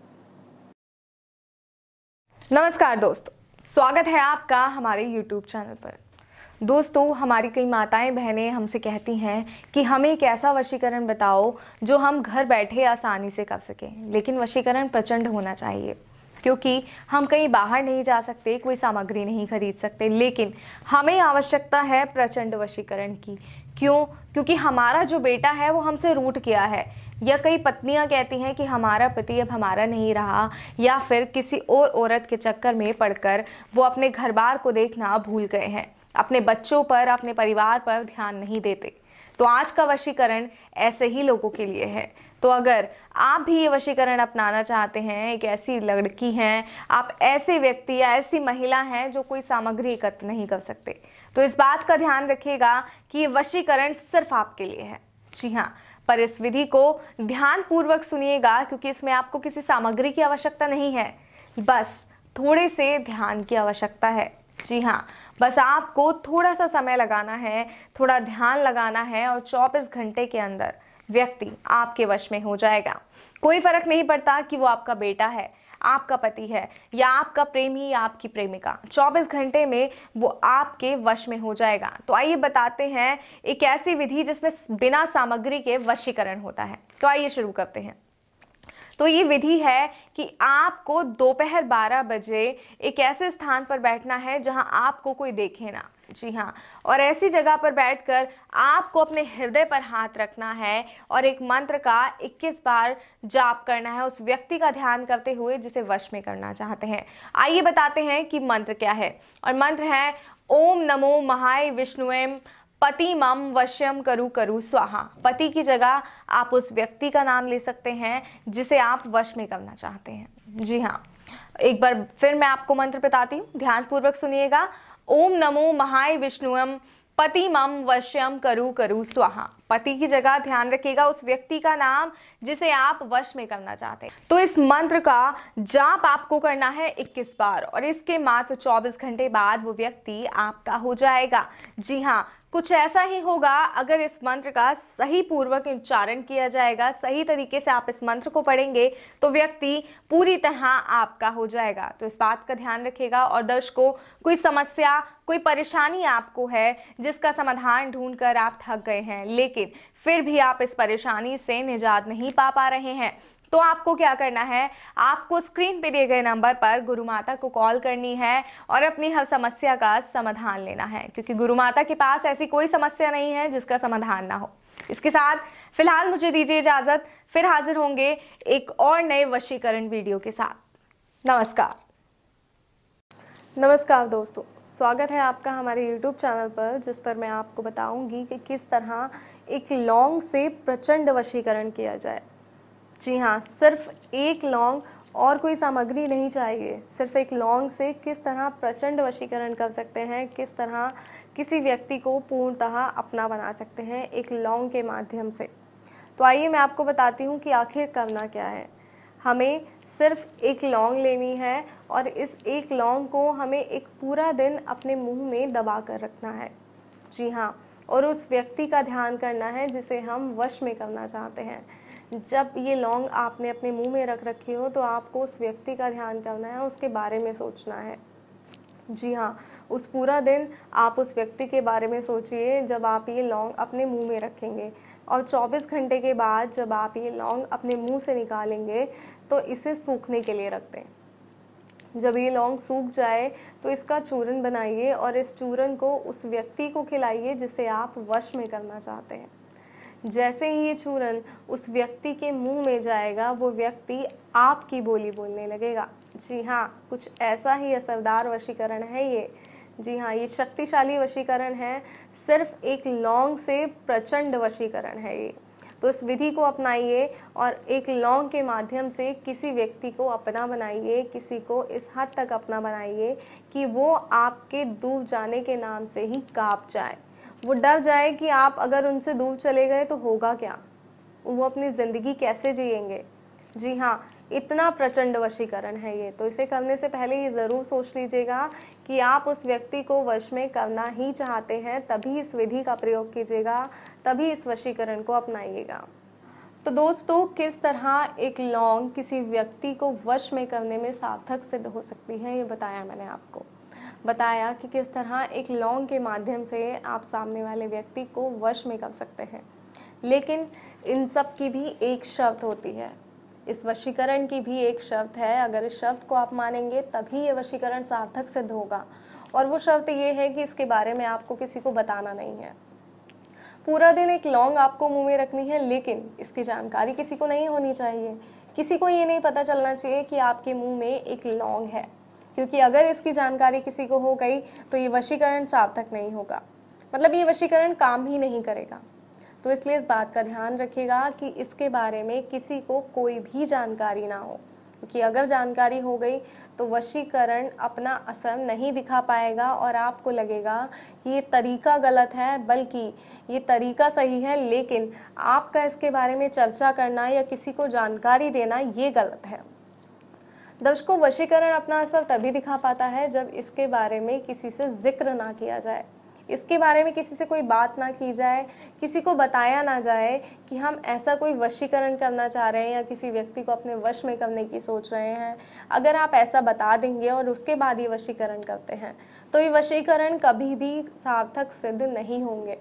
नमस्कार दोस्तों स्वागत है आपका हमारे YouTube चैनल पर दोस्तों हमारी कई माताएं बहनें हमसे कहती हैं कि हमें एक ऐसा वशीकरण बताओ जो हम घर बैठे आसानी से कर सकें लेकिन वशीकरण प्रचंड होना चाहिए क्योंकि हम कहीं बाहर नहीं जा सकते कोई सामग्री नहीं खरीद सकते लेकिन हमें आवश्यकता है प्रचंड वशीकरण की क्यों क्योंकि हमारा जो बेटा है वो हमसे रूट किया है या कई पत्नियां कहती हैं कि हमारा पति अब हमारा नहीं रहा या फिर किसी और औरत के चक्कर में पड़कर वो अपने घर बार को देखना भूल गए हैं अपने बच्चों पर अपने परिवार पर ध्यान नहीं देते तो आज का वशीकरण ऐसे ही लोगों के लिए है तो अगर आप भी ये वशीकरण अपनाना चाहते हैं एक ऐसी लड़की हैं आप ऐसे व्यक्ति या ऐसी महिला हैं जो कोई सामग्री एकत्र नहीं कर सकते तो इस बात का ध्यान रखिएगा कि ये वशीकरण सिर्फ आपके लिए है जी हाँ पर इस विधि को ध्यानपूर्वक सुनिएगा क्योंकि इसमें आपको किसी सामग्री की आवश्यकता नहीं है बस थोड़े से ध्यान की आवश्यकता है जी हाँ बस आपको थोड़ा सा समय लगाना है थोड़ा ध्यान लगाना है और चौबीस घंटे के अंदर व्यक्ति आपके वश में हो जाएगा कोई फर्क नहीं पड़ता कि वो आपका बेटा है आपका पति है या आपका प्रेमी या आपकी प्रेमिका 24 घंटे में वो आपके वश में हो जाएगा तो आइए बताते हैं एक ऐसी विधि जिसमें बिना सामग्री के वशीकरण होता है तो आइए शुरू करते हैं तो ये विधि है कि आपको दोपहर 12 बजे एक ऐसे स्थान पर बैठना है जहां आपको कोई देखे ना जी हाँ और ऐसी जगह पर बैठकर आपको अपने हृदय पर हाथ रखना है और एक मंत्र का 21 बार जाप करना है उस व्यक्ति का ध्यान करते हुए जिसे वश में करना चाहते हैं आइए बताते हैं कि मंत्र क्या है और मंत्र है ओम नमो महाय विष्णुएम पति मम वश्यम करु करु स्वाहा पति की जगह आप उस व्यक्ति का नाम ले सकते हैं जिसे आप वश में करना चाहते हैं जी हाँ एक बार फिर मैं आपको मंत्र बताती हूँ ध्यानपूर्वक सुनिएगा ओम नमो महाय विष्णुम पति मम वश्यम करु करु स्वाहा पति की जगह ध्यान रखिएगा उस व्यक्ति का नाम जिसे आप वश में करना चाहते हैं तो इस मंत्र का जाप आपको करना है 21 बार और इसके मात्र 24 घंटे बाद वो व्यक्ति आपका हो जाएगा जी हाँ कुछ ऐसा ही होगा अगर इस मंत्र का सही पूर्वक उच्चारण किया जाएगा सही तरीके से आप इस मंत्र को पढ़ेंगे तो व्यक्ति पूरी तरह आपका हो जाएगा तो इस बात का ध्यान रखेगा और दर्शकों कोई समस्या कोई परेशानी आपको है जिसका समाधान ढूंढकर आप थक गए हैं लेकिन फिर भी आप इस परेशानी से निजात नहीं पा पा रहे हैं तो आपको क्या करना है आपको स्क्रीन पे दिए गए नंबर पर गुरु माता को कॉल करनी है और अपनी हर समस्या का समाधान लेना है क्योंकि गुरु माता के पास ऐसी कोई समस्या नहीं है जिसका समाधान ना हो इसके साथ फिलहाल मुझे दीजिए इजाज़त फिर हाजिर होंगे एक और नए वशीकरण वीडियो के साथ नमस्कार नमस्कार दोस्तों स्वागत है आपका हमारे YouTube चैनल पर जिस पर मैं आपको बताऊंगी कि किस तरह एक लॉन्ग से प्रचंड वशीकरण किया जाए जी हाँ सिर्फ एक लौंग और कोई सामग्री नहीं चाहिए सिर्फ एक लौंग से किस तरह प्रचंड वशीकरण कर सकते हैं किस तरह किसी व्यक्ति को पूर्णतः अपना बना सकते हैं एक लौंग के माध्यम से तो आइए मैं आपको बताती हूँ कि आखिर करना क्या है हमें सिर्फ एक लौंग लेनी है और इस एक लौंग को हमें एक पूरा दिन अपने मुंह में दबा कर रखना है जी हाँ और उस व्यक्ति का ध्यान करना है जिसे हम वश में करना चाहते हैं जब ये लौंग आपने अपने मुंह में रख रखी हो तो आपको उस व्यक्ति का ध्यान करना है उसके बारे में सोचना है जी हाँ उस पूरा दिन आप उस व्यक्ति के बारे में सोचिए जब आप ये लौंग अपने मुंह में रखेंगे और 24 घंटे के बाद जब आप ये लौंग अपने मुंह से निकालेंगे तो इसे सूखने के लिए रख दें जब ये लौंग सूख जाए तो इसका चूरन बनाइए और इस चूरन को उस व्यक्ति को खिलाइए जिसे आप वश में करना चाहते हैं जैसे ही ये चूरन उस व्यक्ति के मुंह में जाएगा वो व्यक्ति आपकी बोली बोलने लगेगा जी हाँ कुछ ऐसा ही असरदार वशीकरण है ये जी हाँ ये शक्तिशाली वशीकरण है सिर्फ एक लौंग से प्रचंड वशीकरण है ये तो इस विधि को अपनाइए और एक लौंग के माध्यम से किसी व्यक्ति को अपना बनाइए किसी को इस हद तक अपना बनाइए कि वो आपके दूर जाने के नाम से ही काँप जाए वो डर जाए कि आप अगर उनसे दूर चले गए तो होगा क्या वो अपनी ज़िंदगी कैसे जिएंगे जी हाँ इतना प्रचंड वशीकरण है ये तो इसे करने से पहले ये ज़रूर सोच लीजिएगा कि आप उस व्यक्ति को वश में करना ही चाहते हैं तभी इस विधि का प्रयोग कीजिएगा तभी इस वशीकरण को अपनाइएगा तो दोस्तों किस तरह एक लौंग किसी व्यक्ति को वश में करने में सार्थक सिद्ध हो सकती है ये बताया मैंने आपको बताया कि किस तरह एक लौंग के माध्यम से आप सामने वाले व्यक्ति को वश में कर सकते हैं लेकिन इन सब की भी एक शर्त होती है इस वशीकरण की भी एक शर्त है अगर इस शब्द को आप मानेंगे तभी ये वशीकरण सार्थक सिद्ध होगा और वो शब्द ये है कि इसके बारे में आपको किसी को बताना नहीं है पूरा दिन एक लौंग आपको मुंह में रखनी है लेकिन इसकी जानकारी किसी को नहीं होनी चाहिए किसी को ये नहीं पता चलना चाहिए कि आपके मुंह में एक लौंग है क्योंकि अगर इसकी जानकारी किसी को हो गई तो ये वशीकरण सार्थक नहीं होगा मतलब ये वशीकरण काम ही नहीं करेगा तो इसलिए इस बात का ध्यान रखिएगा कि इसके बारे में किसी को कोई भी जानकारी ना हो क्योंकि अगर जानकारी हो गई तो वशीकरण अपना असर नहीं दिखा पाएगा और आपको लगेगा कि ये तरीका गलत है बल्कि ये तरीका सही है लेकिन आपका इसके बारे में चर्चा करना या किसी को जानकारी देना ये गलत है दर्शकों वशीकरण अपना असर तभी दिखा पाता है जब इसके बारे में किसी से जिक्र ना किया जाए इसके बारे में किसी से कोई बात ना की जाए किसी को बताया ना जाए कि हम ऐसा कोई वशीकरण करना चाह रहे हैं या किसी व्यक्ति को अपने वश में करने की सोच रहे हैं अगर आप ऐसा बता देंगे और उसके बाद ये वशीकरण करते हैं तो ये वशीकरण कभी भी सार्थक सिद्ध नहीं होंगे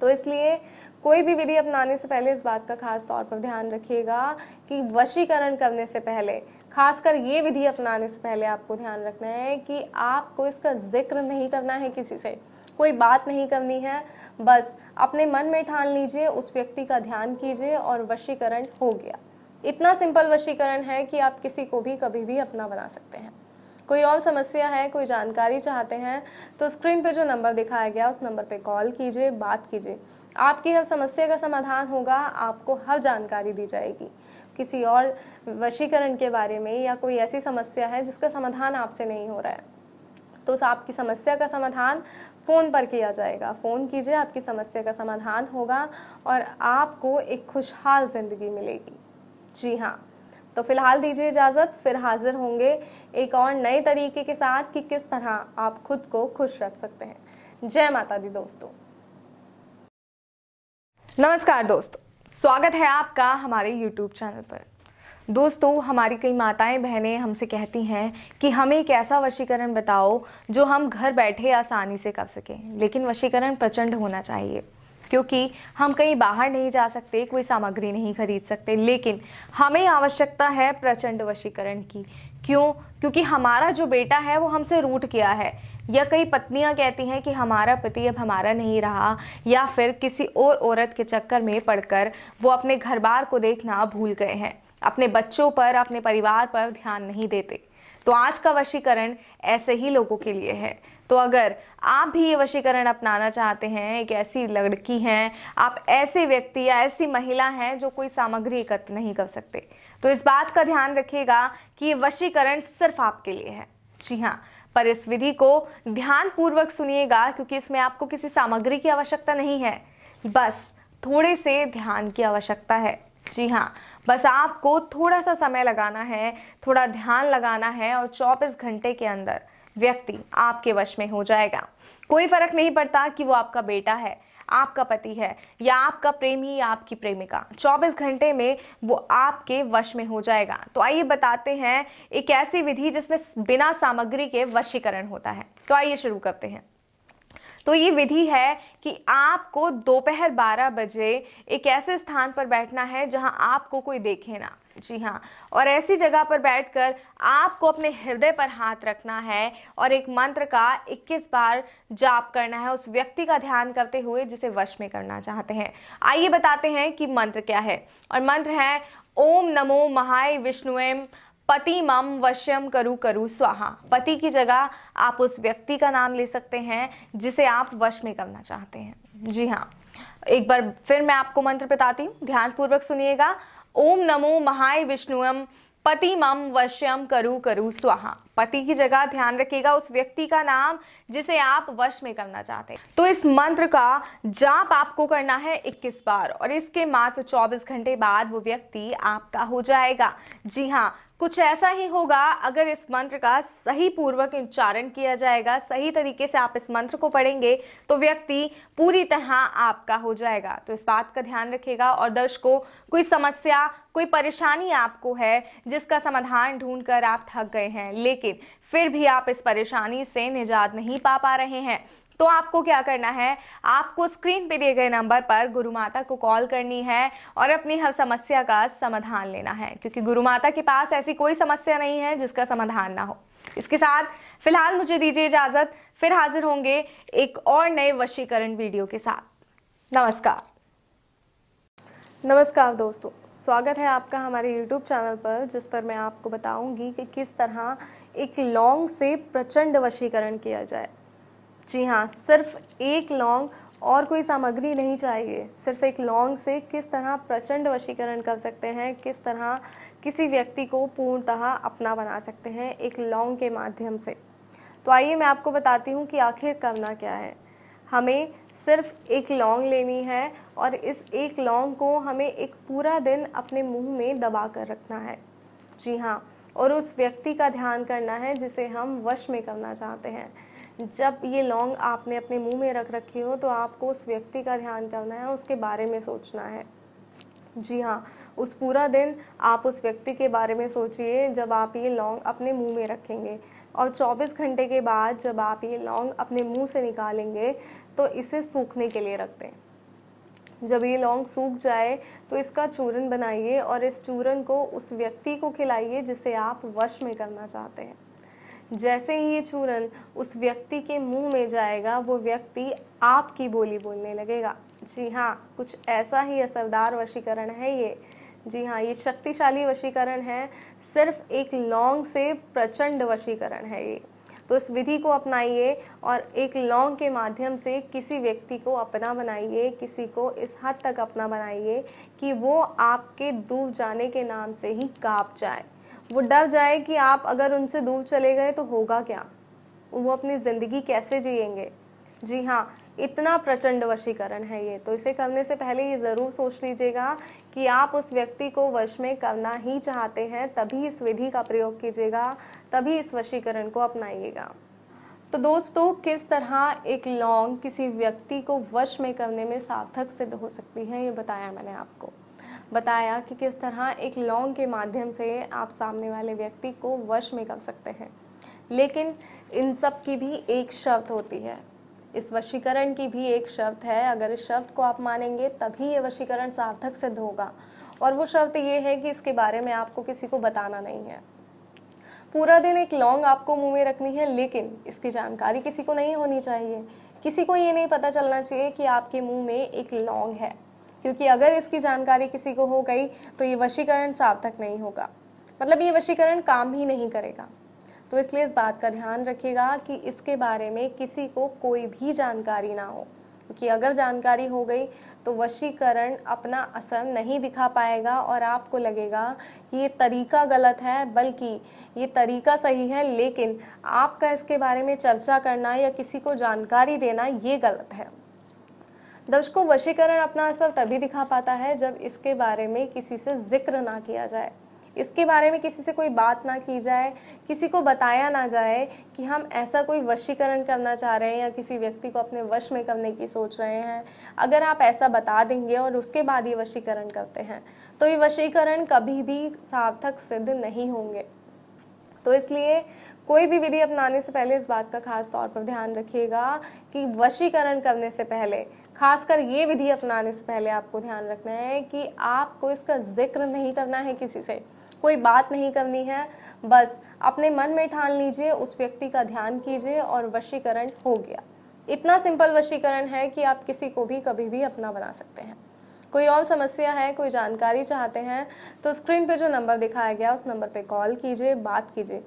तो इसलिए कोई भी विधि अपनाने से पहले इस बात का खास तौर पर ध्यान रखिएगा कि वशीकरण करने से पहले खासकर ये विधि अपनाने से पहले आपको ध्यान रखना है कि आपको इसका जिक्र नहीं करना है किसी से कोई बात नहीं करनी है बस अपने मन में ठान लीजिए उस व्यक्ति का ध्यान कीजिए और वशीकरण हो गया इतना सिंपल वशीकरण है कि आप किसी को भी कभी भी अपना बना सकते हैं कोई और समस्या है कोई जानकारी चाहते हैं तो स्क्रीन पे जो नंबर दिखाया गया उस नंबर पे कॉल कीजिए बात कीजिए आपकी हर समस्या का समाधान होगा आपको हर जानकारी दी जाएगी किसी और वशीकरण के बारे में या कोई ऐसी समस्या है जिसका समाधान आपसे नहीं हो रहा है तो आपकी समस्या का समाधान फ़ोन पर किया जाएगा फ़ोन कीजिए आपकी समस्या का समाधान होगा और आपको एक खुशहाल ज़िंदगी मिलेगी जी हाँ तो फिलहाल दीजिए इजाज़त फिर हाजिर होंगे एक और नए तरीके के साथ कि किस तरह आप खुद को खुश रख सकते हैं जय माता दी दोस्तों नमस्कार दोस्तों स्वागत है आपका हमारे YouTube चैनल पर दोस्तों हमारी कई माताएं बहनें हमसे कहती हैं कि हमें एक ऐसा वशीकरण बताओ जो हम घर बैठे आसानी से कर सकें लेकिन वशीकरण प्रचंड होना चाहिए क्योंकि हम कहीं बाहर नहीं जा सकते कोई सामग्री नहीं खरीद सकते लेकिन हमें आवश्यकता है प्रचंड वशीकरण की क्यों क्योंकि हमारा जो बेटा है वो हमसे रूट गया है या कई पत्नियां कहती हैं कि हमारा पति अब हमारा नहीं रहा या फिर किसी और औरत के चक्कर में पड़कर वो अपने घर बार को देखना भूल गए हैं अपने बच्चों पर अपने परिवार पर ध्यान नहीं देते तो आज का वशीकरण ऐसे ही लोगों के लिए है तो अगर आप भी ये वशीकरण अपनाना चाहते हैं एक ऐसी लड़की हैं आप ऐसे व्यक्ति या ऐसी महिला हैं जो कोई सामग्री एकत्र नहीं कर सकते तो इस बात का ध्यान रखिएगा कि ये वशीकरण सिर्फ आपके लिए है जी हाँ पर इस विधि को ध्यानपूर्वक सुनिएगा क्योंकि इसमें आपको किसी सामग्री की आवश्यकता नहीं है बस थोड़े से ध्यान की आवश्यकता है जी हाँ बस आपको थोड़ा सा समय लगाना है थोड़ा ध्यान लगाना है और चौबीस घंटे के अंदर व्यक्ति आपके वश में हो जाएगा कोई फर्क नहीं पड़ता कि वो आपका बेटा है आपका पति है या आपका प्रेमी या आपकी प्रेमिका 24 घंटे में वो आपके वश में हो जाएगा तो आइए बताते हैं एक ऐसी विधि जिसमें बिना सामग्री के वशीकरण होता है तो आइए शुरू करते हैं तो ये विधि है कि आपको दोपहर 12 बजे एक ऐसे स्थान पर बैठना है जहां आपको कोई देखे ना जी हाँ और ऐसी जगह पर बैठकर आपको अपने हृदय पर हाथ रखना है और एक मंत्र का 21 बार जाप करना है उस व्यक्ति का ध्यान करते हुए जिसे वश में करना चाहते हैं आइए बताते हैं कि मंत्र क्या है और मंत्र है ओम नमो महाय विष्णुएम पति मम वश्यम करु करु स्वाहा पति की जगह आप उस व्यक्ति का नाम ले सकते हैं जिसे आप वश में करना चाहते हैं जी हाँ एक बार फिर मैं आपको मंत्र बताती हूँ ध्यानपूर्वक सुनिएगा ओम नमो महाय विष्णुम पति मम वश्यम करु करु स्वाहा पति की जगह ध्यान रखिएगा उस व्यक्ति का नाम जिसे आप वश में करना चाहते हैं तो इस मंत्र का जाप आपको करना है 21 बार और इसके मात्र 24 घंटे बाद वो व्यक्ति आपका हो जाएगा जी हाँ कुछ ऐसा ही होगा अगर इस मंत्र का सही पूर्वक उच्चारण किया जाएगा सही तरीके से आप इस मंत्र को पढ़ेंगे तो व्यक्ति पूरी तरह आपका हो जाएगा तो इस बात का ध्यान रखेगा और दर्शकों कोई समस्या कोई परेशानी आपको है जिसका समाधान ढूंढकर आप थक गए हैं लेकिन फिर भी आप इस परेशानी से निजात नहीं पा पा रहे हैं तो आपको क्या करना है आपको स्क्रीन पे दिए गए नंबर पर गुरु माता को कॉल करनी है और अपनी हर समस्या का समाधान लेना है क्योंकि गुरु माता के पास ऐसी कोई समस्या नहीं है जिसका समाधान ना हो इसके साथ फिलहाल मुझे दीजिए इजाज़त फिर हाजिर होंगे एक और नए वशीकरण वीडियो के साथ नमस्कार नमस्कार दोस्तों स्वागत है आपका हमारे YouTube चैनल पर जिस पर मैं आपको बताऊंगी कि किस तरह एक लॉन्ग से प्रचंड वशीकरण किया जाए जी हाँ सिर्फ एक लौंग और कोई सामग्री नहीं चाहिए सिर्फ एक लौंग से किस तरह प्रचंड वशीकरण कर सकते हैं किस तरह किसी व्यक्ति को पूर्णतः अपना बना सकते हैं एक लौंग के माध्यम से तो आइए मैं आपको बताती हूँ कि आखिर करना क्या है हमें सिर्फ एक लौंग लेनी है और इस एक लौंग को हमें एक पूरा दिन अपने मुंह में दबा कर रखना है जी हाँ और उस व्यक्ति का ध्यान करना है जिसे हम वश में करना चाहते हैं जब ये लौंग आपने अपने मुंह में रख रखी हो तो आपको उस व्यक्ति का ध्यान करना है उसके बारे में सोचना है जी हाँ उस पूरा दिन आप उस व्यक्ति के बारे में सोचिए जब आप ये लौंग अपने मुंह में रखेंगे और 24 घंटे के बाद जब आप ये लौंग अपने मुंह से निकालेंगे तो इसे सूखने के लिए रख दें जब ये लौंग सूख जाए तो इसका चूरन बनाइए और इस चूरन को उस व्यक्ति को खिलाइए जिसे आप वश में करना चाहते हैं जैसे ही ये चूरन उस व्यक्ति के मुंह में जाएगा वो व्यक्ति आपकी बोली बोलने लगेगा जी हाँ कुछ ऐसा ही असरदार वशीकरण है ये जी हाँ ये शक्तिशाली वशीकरण है सिर्फ एक लौंग से प्रचंड वशीकरण है ये तो इस विधि को अपनाइए और एक लौंग के माध्यम से किसी व्यक्ति को अपना बनाइए किसी को इस हद तक अपना बनाइए कि वो आपके डूब जाने के नाम से ही काँप जाए वो डर जाए कि आप अगर उनसे दूर चले गए तो होगा क्या वो अपनी ज़िंदगी कैसे जिएंगे जी हाँ इतना प्रचंड वशीकरण है ये तो इसे करने से पहले ये ज़रूर सोच लीजिएगा कि आप उस व्यक्ति को वश में करना ही चाहते हैं तभी इस विधि का प्रयोग कीजिएगा तभी इस वशीकरण को अपनाइएगा तो दोस्तों किस तरह एक लौंग किसी व्यक्ति को वश में करने में सार्थक सिद्ध हो सकती है ये बताया मैंने आपको बताया कि किस तरह एक लॉन्ग के माध्यम से आप सामने वाले व्यक्ति को वश में कर सकते हैं लेकिन इन सब की भी एक शर्त होती है इस वशीकरण की भी एक शर्त है अगर इस शर्त को आप मानेंगे तभी यह वशीकरण सार्थक सिद्ध होगा और वो शर्त ये है कि इसके बारे में आपको किसी को बताना नहीं है पूरा दिन एक लौंग आपको मुंह में रखनी है लेकिन इसकी जानकारी किसी को नहीं होनी चाहिए किसी को ये नहीं पता चलना चाहिए कि आपके मुंह में एक लौंग है क्योंकि अगर इसकी जानकारी किसी को हो गई तो ये वशीकरण सार्थक नहीं होगा मतलब ये वशीकरण काम ही नहीं करेगा तो इसलिए इस बात का ध्यान रखिएगा कि इसके बारे में किसी को कोई भी जानकारी ना हो क्योंकि अगर जानकारी हो गई तो वशीकरण अपना असर नहीं दिखा पाएगा और आपको लगेगा कि ये तरीका गलत है बल्कि ये तरीका सही है लेकिन आपका इसके बारे में चर्चा करना या किसी को जानकारी देना ये गलत है दर्शकों वशीकरण अपना असर तभी दिखा पाता है जब इसके बारे में किसी से जिक्र ना किया जाए इसके बारे में किसी से कोई बात ना की जाए किसी को बताया ना जाए कि हम ऐसा कोई वशीकरण करना चाह रहे हैं या किसी व्यक्ति को अपने वश में करने की सोच रहे हैं अगर आप ऐसा बता देंगे और उसके बाद ये वशीकरण करते हैं तो ये वशीकरण कभी भी सार्थक सिद्ध नहीं होंगे तो इसलिए कोई भी विधि अपनाने से पहले इस बात का खास तौर पर ध्यान रखिएगा कि वशीकरण करने से पहले खासकर ये विधि अपनाने से पहले आपको ध्यान रखना है कि आपको इसका जिक्र नहीं करना है किसी से कोई बात नहीं करनी है बस अपने मन में ठान लीजिए उस व्यक्ति का ध्यान कीजिए और वशीकरण हो गया इतना सिंपल वशीकरण है कि आप किसी को भी कभी भी अपना बना सकते हैं कोई और समस्या है कोई जानकारी चाहते हैं तो स्क्रीन पे जो नंबर दिखाया गया उस नंबर पे कॉल कीजिए बात कीजिए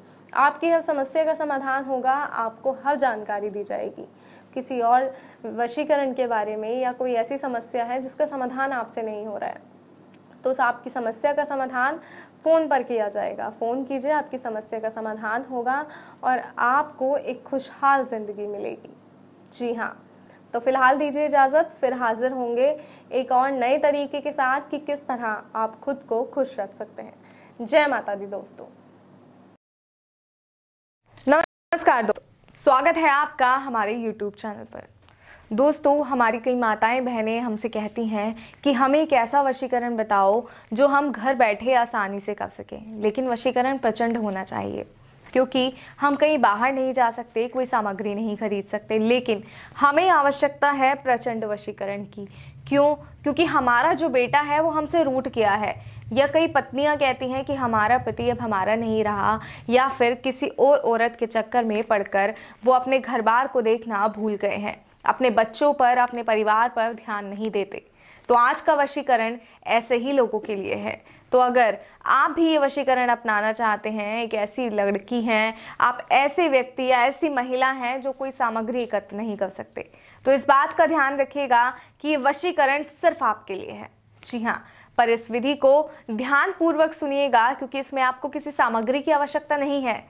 आपकी हर समस्या का समाधान होगा आपको हर जानकारी दी जाएगी किसी और वशीकरण के बारे में या कोई ऐसी समस्या है जिसका समाधान आपसे नहीं हो रहा है तो आपकी समस्या का समाधान फ़ोन पर किया जाएगा फ़ोन कीजिए आपकी समस्या का समाधान होगा और आपको एक खुशहाल ज़िंदगी मिलेगी जी हाँ तो फिलहाल दीजिए इजाज़त फिर हाजिर होंगे एक और नए तरीके के साथ कि किस तरह आप खुद को खुश रख सकते हैं जय माता दी दोस्तों नमस्कार दोस्तों स्वागत है आपका हमारे यूट्यूब चैनल पर दोस्तों हमारी कई माताएं बहनें हमसे कहती हैं कि हमें एक ऐसा वशीकरण बताओ जो हम घर बैठे आसानी से कर सकें लेकिन वशीकरण प्रचंड होना चाहिए क्योंकि हम कहीं बाहर नहीं जा सकते कोई सामग्री नहीं खरीद सकते लेकिन हमें आवश्यकता है प्रचंड वशीकरण की क्यों क्योंकि हमारा जो बेटा है वो हमसे रूट गया है या कई पत्नियां कहती हैं कि हमारा पति अब हमारा नहीं रहा या फिर किसी और औरत के चक्कर में पड़कर वो अपने घर बार को देखना भूल गए हैं अपने बच्चों पर अपने परिवार पर ध्यान नहीं देते तो आज का वशीकरण ऐसे ही लोगों के लिए है तो अगर आप भी ये वशीकरण अपनाना चाहते हैं एक ऐसी लड़की हैं आप ऐसे व्यक्ति या ऐसी महिला हैं जो कोई सामग्री एकत्र नहीं कर सकते तो इस बात का ध्यान रखिएगा कि ये वशीकरण सिर्फ आपके लिए है जी हाँ पर इस विधि को ध्यानपूर्वक सुनिएगा क्योंकि इसमें आपको किसी सामग्री की आवश्यकता नहीं है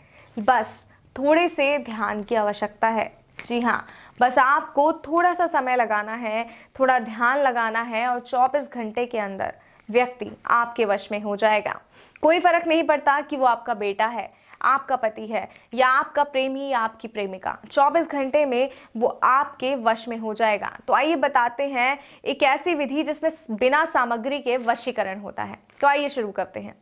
बस थोड़े से ध्यान की आवश्यकता है जी हाँ बस आपको थोड़ा सा समय लगाना है थोड़ा ध्यान लगाना है और चौबीस घंटे के अंदर व्यक्ति आपके वश में हो जाएगा कोई फर्क नहीं पड़ता कि वो आपका बेटा है आपका पति है या आपका प्रेमी या आपकी प्रेमिका 24 घंटे में वो आपके वश में हो जाएगा तो आइए बताते हैं एक ऐसी विधि जिसमें बिना सामग्री के वशीकरण होता है तो आइए शुरू करते हैं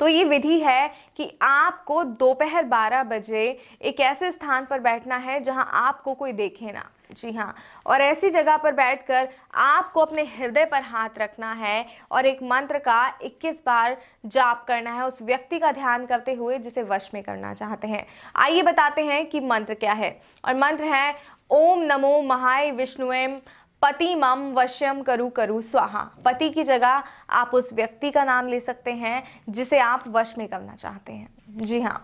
तो ये विधि है कि आपको दोपहर 12 बजे एक ऐसे स्थान पर बैठना है जहां आपको कोई देखे ना जी हाँ और ऐसी जगह पर बैठकर आपको अपने हृदय पर हाथ रखना है और एक मंत्र का 21 बार जाप करना है उस व्यक्ति का ध्यान करते हुए जिसे वश में करना चाहते हैं आइए बताते हैं कि मंत्र क्या है और मंत्र है ओम नमो महाय विष्णुएम पति मम वश्यम करु करु स्वाहा पति की जगह आप उस व्यक्ति का नाम ले सकते हैं जिसे आप वश में करना चाहते हैं जी हाँ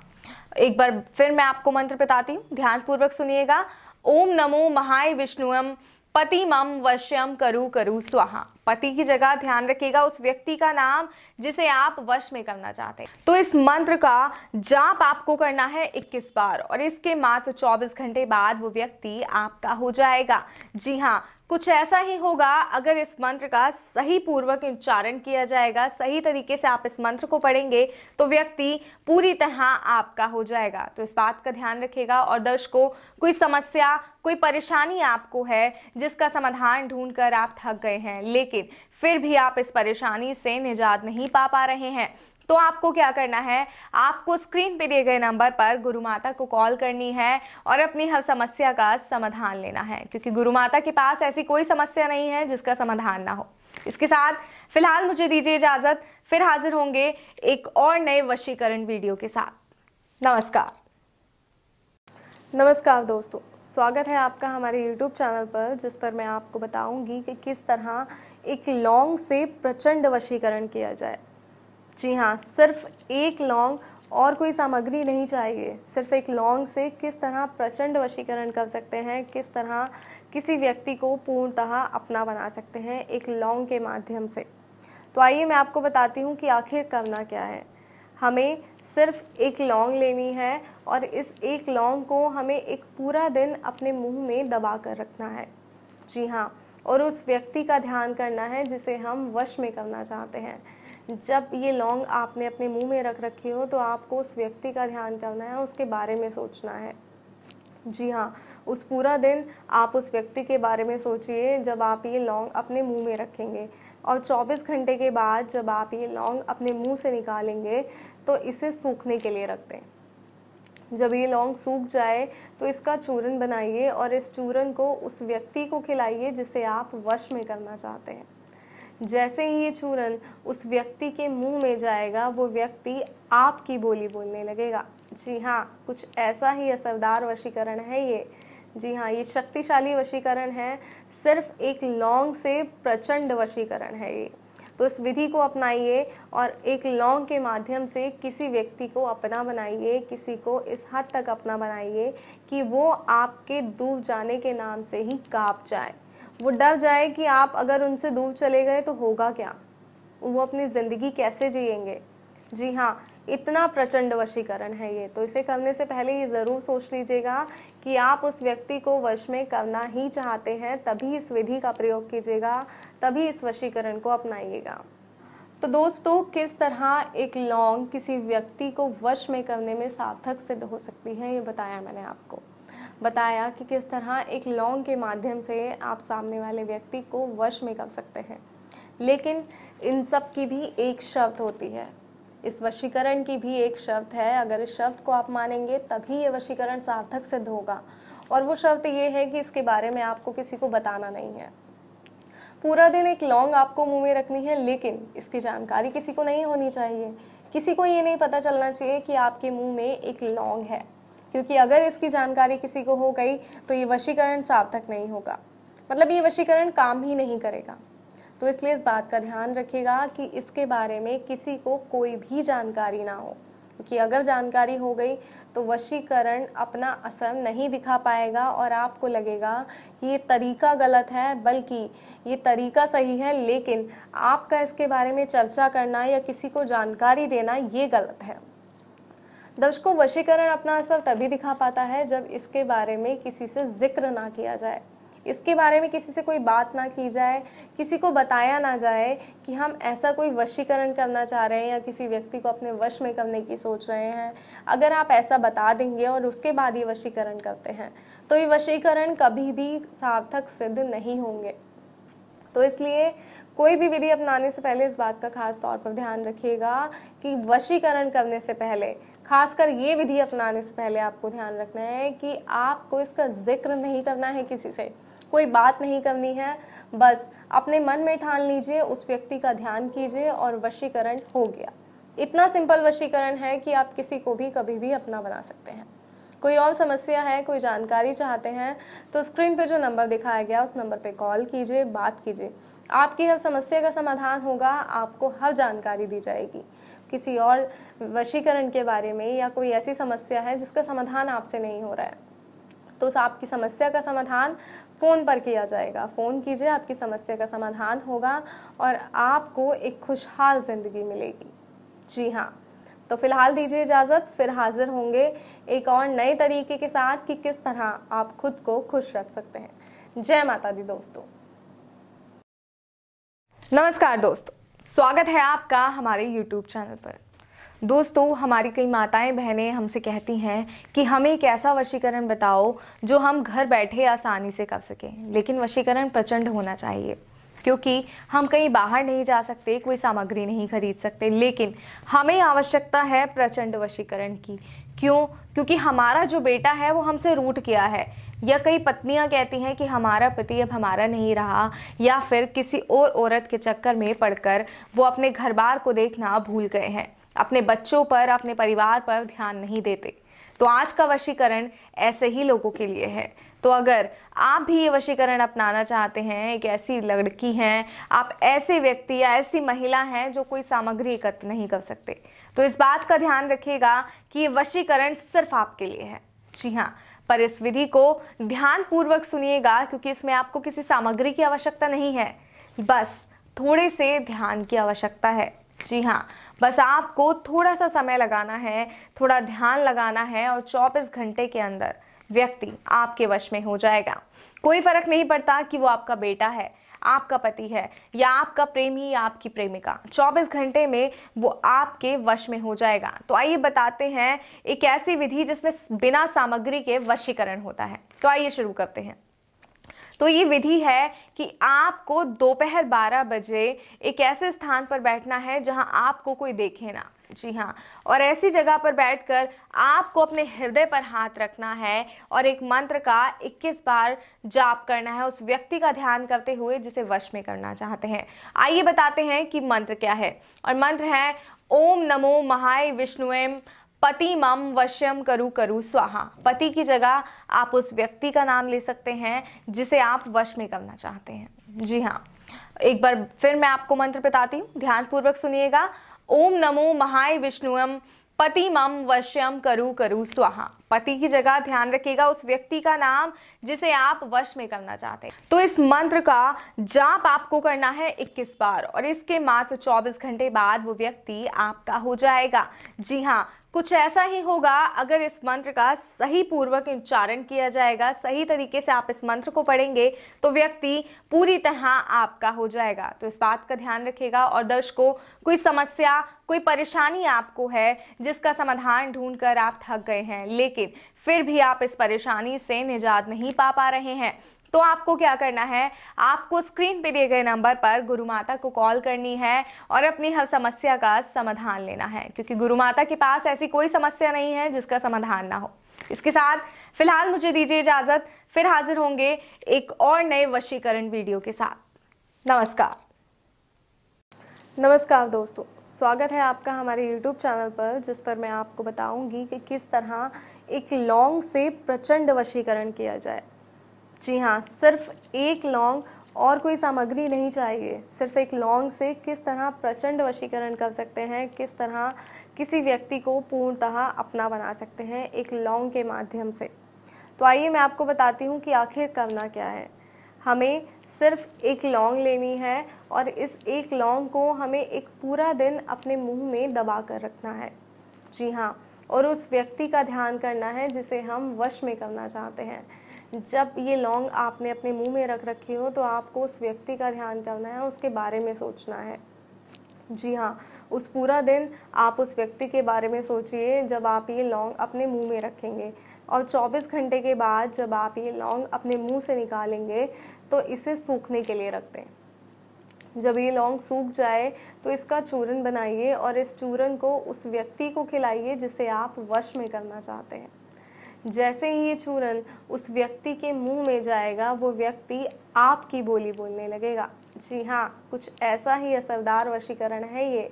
एक बार फिर मैं आपको मंत्र बताती हूँ ध्यानपूर्वक सुनिएगा ओम नमो महाय विष्णुम पति मम वश्यम करु करु स्वाहा पति की जगह ध्यान रखिएगा उस व्यक्ति का नाम जिसे आप वश में करना चाहते हैं तो इस मंत्र का जाप आपको करना है 21 बार और इसके मात्र 24 घंटे बाद वो व्यक्ति आपका हो जाएगा जी हाँ कुछ ऐसा ही होगा अगर इस मंत्र का सही पूर्वक उच्चारण किया जाएगा सही तरीके से आप इस मंत्र को पढ़ेंगे तो व्यक्ति पूरी तरह आपका हो जाएगा तो इस बात का ध्यान रखेगा और दर्शकों कोई समस्या कोई परेशानी आपको है जिसका समाधान ढूंढकर आप थक गए हैं लेकिन फिर भी आप इस परेशानी से निजात नहीं पा पा रहे हैं तो आपको क्या करना है आपको स्क्रीन पे दिए गए नंबर पर गुरु माता को कॉल करनी है और अपनी हर समस्या का समाधान लेना है क्योंकि गुरु माता के पास ऐसी कोई समस्या नहीं है जिसका समाधान ना हो इसके साथ फिलहाल मुझे दीजिए इजाज़त फिर हाजिर होंगे एक और नए वशीकरण वीडियो के साथ नमस्कार नमस्कार दोस्तों स्वागत है आपका हमारे YouTube चैनल पर जिस पर मैं आपको बताऊंगी कि किस तरह एक लॉन्ग से प्रचंड वशीकरण किया जाए जी हाँ सिर्फ एक लौंग और कोई सामग्री नहीं चाहिए सिर्फ एक लौंग से किस तरह प्रचंड वशीकरण कर सकते हैं किस तरह किसी व्यक्ति को पूर्णतः अपना बना सकते हैं एक लौंग के माध्यम से तो आइए मैं आपको बताती हूँ कि आखिर करना क्या है हमें सिर्फ एक लौंग लेनी है और इस एक लौंग को हमें एक पूरा दिन अपने मुंह में दबा कर रखना है जी हाँ और उस व्यक्ति का ध्यान करना है जिसे हम वश में करना चाहते हैं जब ये लौंग आपने अपने मुंह में रख रखी हो तो आपको उस व्यक्ति का ध्यान करना है उसके बारे में सोचना है जी हाँ उस पूरा दिन आप उस व्यक्ति के बारे में सोचिए जब आप ये लौंग अपने मुंह में रखेंगे और 24 घंटे के बाद जब आप ये लौंग अपने मुंह से निकालेंगे तो इसे सूखने के लिए रख दें जब ये लौंग सूख जाए तो इसका चूरन बनाइए और इस चूरन को उस व्यक्ति को खिलाइए जिसे आप वश में करना चाहते हैं जैसे ही ये चूरन उस व्यक्ति के मुंह में जाएगा वो व्यक्ति आपकी बोली बोलने लगेगा जी हाँ कुछ ऐसा ही असरदार वशीकरण है ये जी हाँ ये शक्तिशाली वशीकरण है सिर्फ एक लौंग से प्रचंड वशीकरण है ये तो इस विधि को अपनाइए और एक लौंग के माध्यम से किसी व्यक्ति को अपना बनाइए किसी को इस हद तक अपना बनाइए कि वो आपके डूब जाने के नाम से ही काँप जाए वो डर जाए कि आप अगर उनसे दूर चले गए तो होगा क्या वो अपनी ज़िंदगी कैसे जिएंगे जी हाँ इतना प्रचंड वशीकरण है ये तो इसे करने से पहले ये ज़रूर सोच लीजिएगा कि आप उस व्यक्ति को वश में करना ही चाहते हैं तभी इस विधि का प्रयोग कीजिएगा तभी इस वशीकरण को अपनाइएगा तो दोस्तों किस तरह एक लौंग किसी व्यक्ति को वश में करने में सार्थक सिद्ध हो सकती है ये बताया मैंने आपको बताया कि किस तरह एक लॉन्ग के माध्यम से आप सामने वाले व्यक्ति को वश में कर सकते हैं लेकिन इन सब की भी एक शर्त होती है इस वशीकरण की भी एक शर्त है अगर इस शर्त को आप मानेंगे तभी यह वशीकरण सार्थक सिद्ध होगा और वो शर्त ये है कि इसके बारे में आपको किसी को बताना नहीं है पूरा दिन एक लौंग आपको मुंह में रखनी है लेकिन इसकी जानकारी किसी को नहीं होनी चाहिए किसी को ये नहीं पता चलना चाहिए कि आपके मुंह में एक लौंग है क्योंकि अगर इसकी जानकारी किसी को हो गई तो ये वशीकरण सार्थक नहीं होगा मतलब ये वशीकरण काम ही नहीं करेगा तो इसलिए इस बात का ध्यान रखिएगा कि इसके बारे में किसी को कोई भी जानकारी ना हो क्योंकि अगर जानकारी हो गई तो वशीकरण अपना असर नहीं दिखा पाएगा और आपको लगेगा कि ये तरीका गलत है बल्कि ये तरीका सही है लेकिन आपका इसके बारे में चर्चा करना या किसी को जानकारी देना ये गलत है दर्शकों वशीकरण अपना असर तभी दिखा पाता है जब इसके बारे में किसी से जिक्र ना किया जाए इसके बारे में किसी से कोई बात ना की जाए किसी को बताया ना जाए कि हम ऐसा कोई वशीकरण करना चाह रहे हैं या किसी व्यक्ति को अपने वश में करने की सोच रहे हैं अगर आप ऐसा बता देंगे और उसके बाद ये वशीकरण करते हैं तो ये वशीकरण कभी भी सार्थक सिद्ध नहीं होंगे तो इसलिए कोई भी विधि अपनाने से पहले इस बात का खास तौर पर ध्यान रखिएगा कि वशीकरण करने से पहले खासकर ये विधि अपनाने से पहले आपको ध्यान रखना है कि आपको इसका जिक्र नहीं करना है किसी से कोई बात नहीं करनी है बस अपने मन में ठान लीजिए उस व्यक्ति का ध्यान कीजिए और वशीकरण हो गया इतना सिंपल वशीकरण है कि आप किसी को भी कभी भी अपना बना सकते हैं कोई और समस्या है कोई जानकारी चाहते हैं तो स्क्रीन पे जो नंबर दिखाया गया उस नंबर पे कॉल कीजिए बात कीजिए आपकी हर समस्या का समाधान होगा आपको हर जानकारी दी जाएगी किसी और वशीकरण के बारे में या कोई ऐसी समस्या है जिसका समाधान आपसे नहीं हो रहा है तो उस आपकी समस्या का समाधान फ़ोन पर किया जाएगा फ़ोन कीजिए आपकी समस्या का समाधान होगा और आपको एक खुशहाल ज़िंदगी मिलेगी जी हाँ तो फिलहाल दीजिए इजाज़त फिर हाजिर होंगे एक और नए तरीके के साथ कि किस तरह आप खुद को खुश रख सकते हैं जय माता दी दोस्तों नमस्कार दोस्तों स्वागत है आपका हमारे YouTube चैनल पर दोस्तों हमारी कई माताएं बहनें हमसे कहती हैं कि हमें एक ऐसा वशीकरण बताओ जो हम घर बैठे आसानी से कर सकें लेकिन वशीकरण प्रचंड होना चाहिए क्योंकि हम कहीं बाहर नहीं जा सकते कोई सामग्री नहीं खरीद सकते लेकिन हमें आवश्यकता है प्रचंड वशीकरण की क्यों क्योंकि हमारा जो बेटा है वो हमसे रूट किया है या कई पत्नियां कहती हैं कि हमारा पति अब हमारा नहीं रहा या फिर किसी और औरत के चक्कर में पड़कर वो अपने घर बार को देखना भूल गए हैं अपने बच्चों पर अपने परिवार पर ध्यान नहीं देते तो आज का वशीकरण ऐसे ही लोगों के लिए है तो अगर आप भी ये वशीकरण अपनाना चाहते हैं एक ऐसी लड़की हैं आप ऐसे व्यक्ति या ऐसी महिला हैं जो कोई सामग्री एकत्र नहीं कर सकते तो इस बात का ध्यान रखिएगा कि ये वशीकरण सिर्फ आपके लिए है जी हाँ पर इस विधि को ध्यान पूर्वक सुनिएगा क्योंकि इसमें आपको किसी सामग्री की आवश्यकता नहीं है बस थोड़े से ध्यान की आवश्यकता है जी हाँ बस आपको थोड़ा सा समय लगाना है थोड़ा ध्यान लगाना है और चौबीस घंटे के अंदर व्यक्ति आपके वश में हो जाएगा कोई फर्क नहीं पड़ता कि वो आपका बेटा है आपका पति है या आपका प्रेमी या आपकी प्रेमिका 24 घंटे में वो आपके वश में हो जाएगा तो आइए बताते हैं एक ऐसी विधि जिसमें बिना सामग्री के वशीकरण होता है तो आइए शुरू करते हैं तो ये विधि है कि आपको दोपहर 12 बजे एक ऐसे स्थान पर बैठना है जहां आपको कोई देखे ना जी हाँ और ऐसी जगह पर बैठकर आपको अपने हृदय पर हाथ रखना है और एक मंत्र का 21 बार जाप करना है उस व्यक्ति का ध्यान करते हुए जिसे वश में करना चाहते हैं आइए बताते हैं कि मंत्र क्या है और मंत्र है ओम नमो महाय विष्णुएम पति मम वश्यम करु करु स्वाहा पति की जगह आप उस व्यक्ति का नाम ले सकते हैं जिसे आप वश में करना चाहते हैं जी हाँ एक बार फिर मैं आपको मंत्र बताती हूँ ध्यानपूर्वक सुनिएगा ओम नमो महाय विष्णुम पति मम वश्यम करु करु स्वाहा पति की जगह ध्यान रखिएगा उस व्यक्ति का नाम जिसे आप वश में करना चाहते हैं तो इस मंत्र का जाप आपको करना है 21 बार और इसके मात्र 24 घंटे बाद वो व्यक्ति आपका हो जाएगा जी हाँ कुछ ऐसा ही होगा अगर इस मंत्र का सही पूर्वक उच्चारण किया जाएगा सही तरीके से आप इस मंत्र को पढ़ेंगे तो व्यक्ति पूरी तरह आपका हो जाएगा तो इस बात का ध्यान रखिएगा और दर्शकों कोई समस्या कोई परेशानी आपको है जिसका समाधान ढूंढकर आप थक गए हैं लेकिन फिर भी आप इस परेशानी से निजात नहीं पा पा रहे हैं तो आपको क्या करना है आपको स्क्रीन पे दिए गए नंबर पर गुरु माता को कॉल करनी है और अपनी हर समस्या का समाधान लेना है क्योंकि गुरु माता के पास ऐसी कोई समस्या नहीं है जिसका समाधान ना हो इसके साथ फिलहाल मुझे दीजिए इजाज़त फिर हाजिर होंगे एक और नए वशीकरण वीडियो के साथ नमस्कार नमस्कार दोस्तों स्वागत है आपका हमारे YouTube चैनल पर जिस पर मैं आपको बताऊंगी कि किस तरह एक लॉन्ग से प्रचंड वशीकरण किया जाए जी हाँ सिर्फ एक लौंग और कोई सामग्री नहीं चाहिए सिर्फ एक लौंग से किस तरह प्रचंड वशीकरण कर सकते हैं किस तरह किसी व्यक्ति को पूर्णतः अपना बना सकते हैं एक लौंग के माध्यम से तो आइए मैं आपको बताती हूँ कि आखिर करना क्या है हमें सिर्फ एक लौंग लेनी है और इस एक लौंग को हमें एक पूरा दिन अपने मुंह में दबा कर रखना है जी हाँ और उस व्यक्ति का ध्यान करना है जिसे हम वश में करना चाहते हैं जब ये लौंग आपने अपने मुंह में रख रखी हो तो आपको उस व्यक्ति का ध्यान करना है उसके बारे में सोचना है जी हाँ उस पूरा दिन आप उस व्यक्ति के बारे में सोचिए जब आप ये लौंग अपने मुंह में रखेंगे और 24 घंटे के बाद जब आप ये लौंग अपने मुंह से निकालेंगे तो इसे सूखने के लिए रख दें जब ये लौंग सूख जाए तो इसका चूरन बनाइए और इस चूरन को उस व्यक्ति को खिलाइए जिसे आप वश में करना चाहते हैं जैसे ही ये चूरन उस व्यक्ति के मुंह में जाएगा वो व्यक्ति आपकी बोली बोलने लगेगा जी हाँ कुछ ऐसा ही असरदार वशीकरण है ये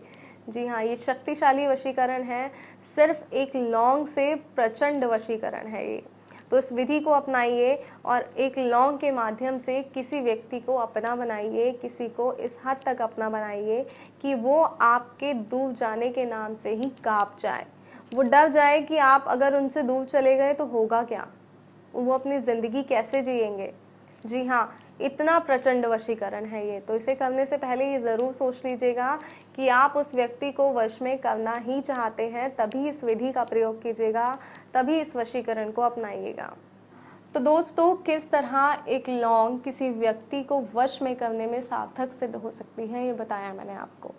जी हाँ ये शक्तिशाली वशीकरण है सिर्फ एक लौंग से प्रचंड वशीकरण है ये तो इस विधि को अपनाइए और एक लौंग के माध्यम से किसी व्यक्ति को अपना बनाइए किसी को इस हद तक अपना बनाइए कि वो आपके दूर जाने के नाम से ही काँप जाए वो डर जाए कि आप अगर उनसे दूर चले गए तो होगा क्या वो अपनी ज़िंदगी कैसे जिएंगे जी हाँ इतना प्रचंड वशीकरण है ये तो इसे करने से पहले ये ज़रूर सोच लीजिएगा कि आप उस व्यक्ति को वश में करना ही चाहते हैं तभी इस विधि का प्रयोग कीजिएगा तभी इस वशीकरण को अपनाइएगा तो दोस्तों किस तरह एक लौंग किसी व्यक्ति को वश में करने में सार्थक सिद्ध हो सकती है ये बताया मैंने आपको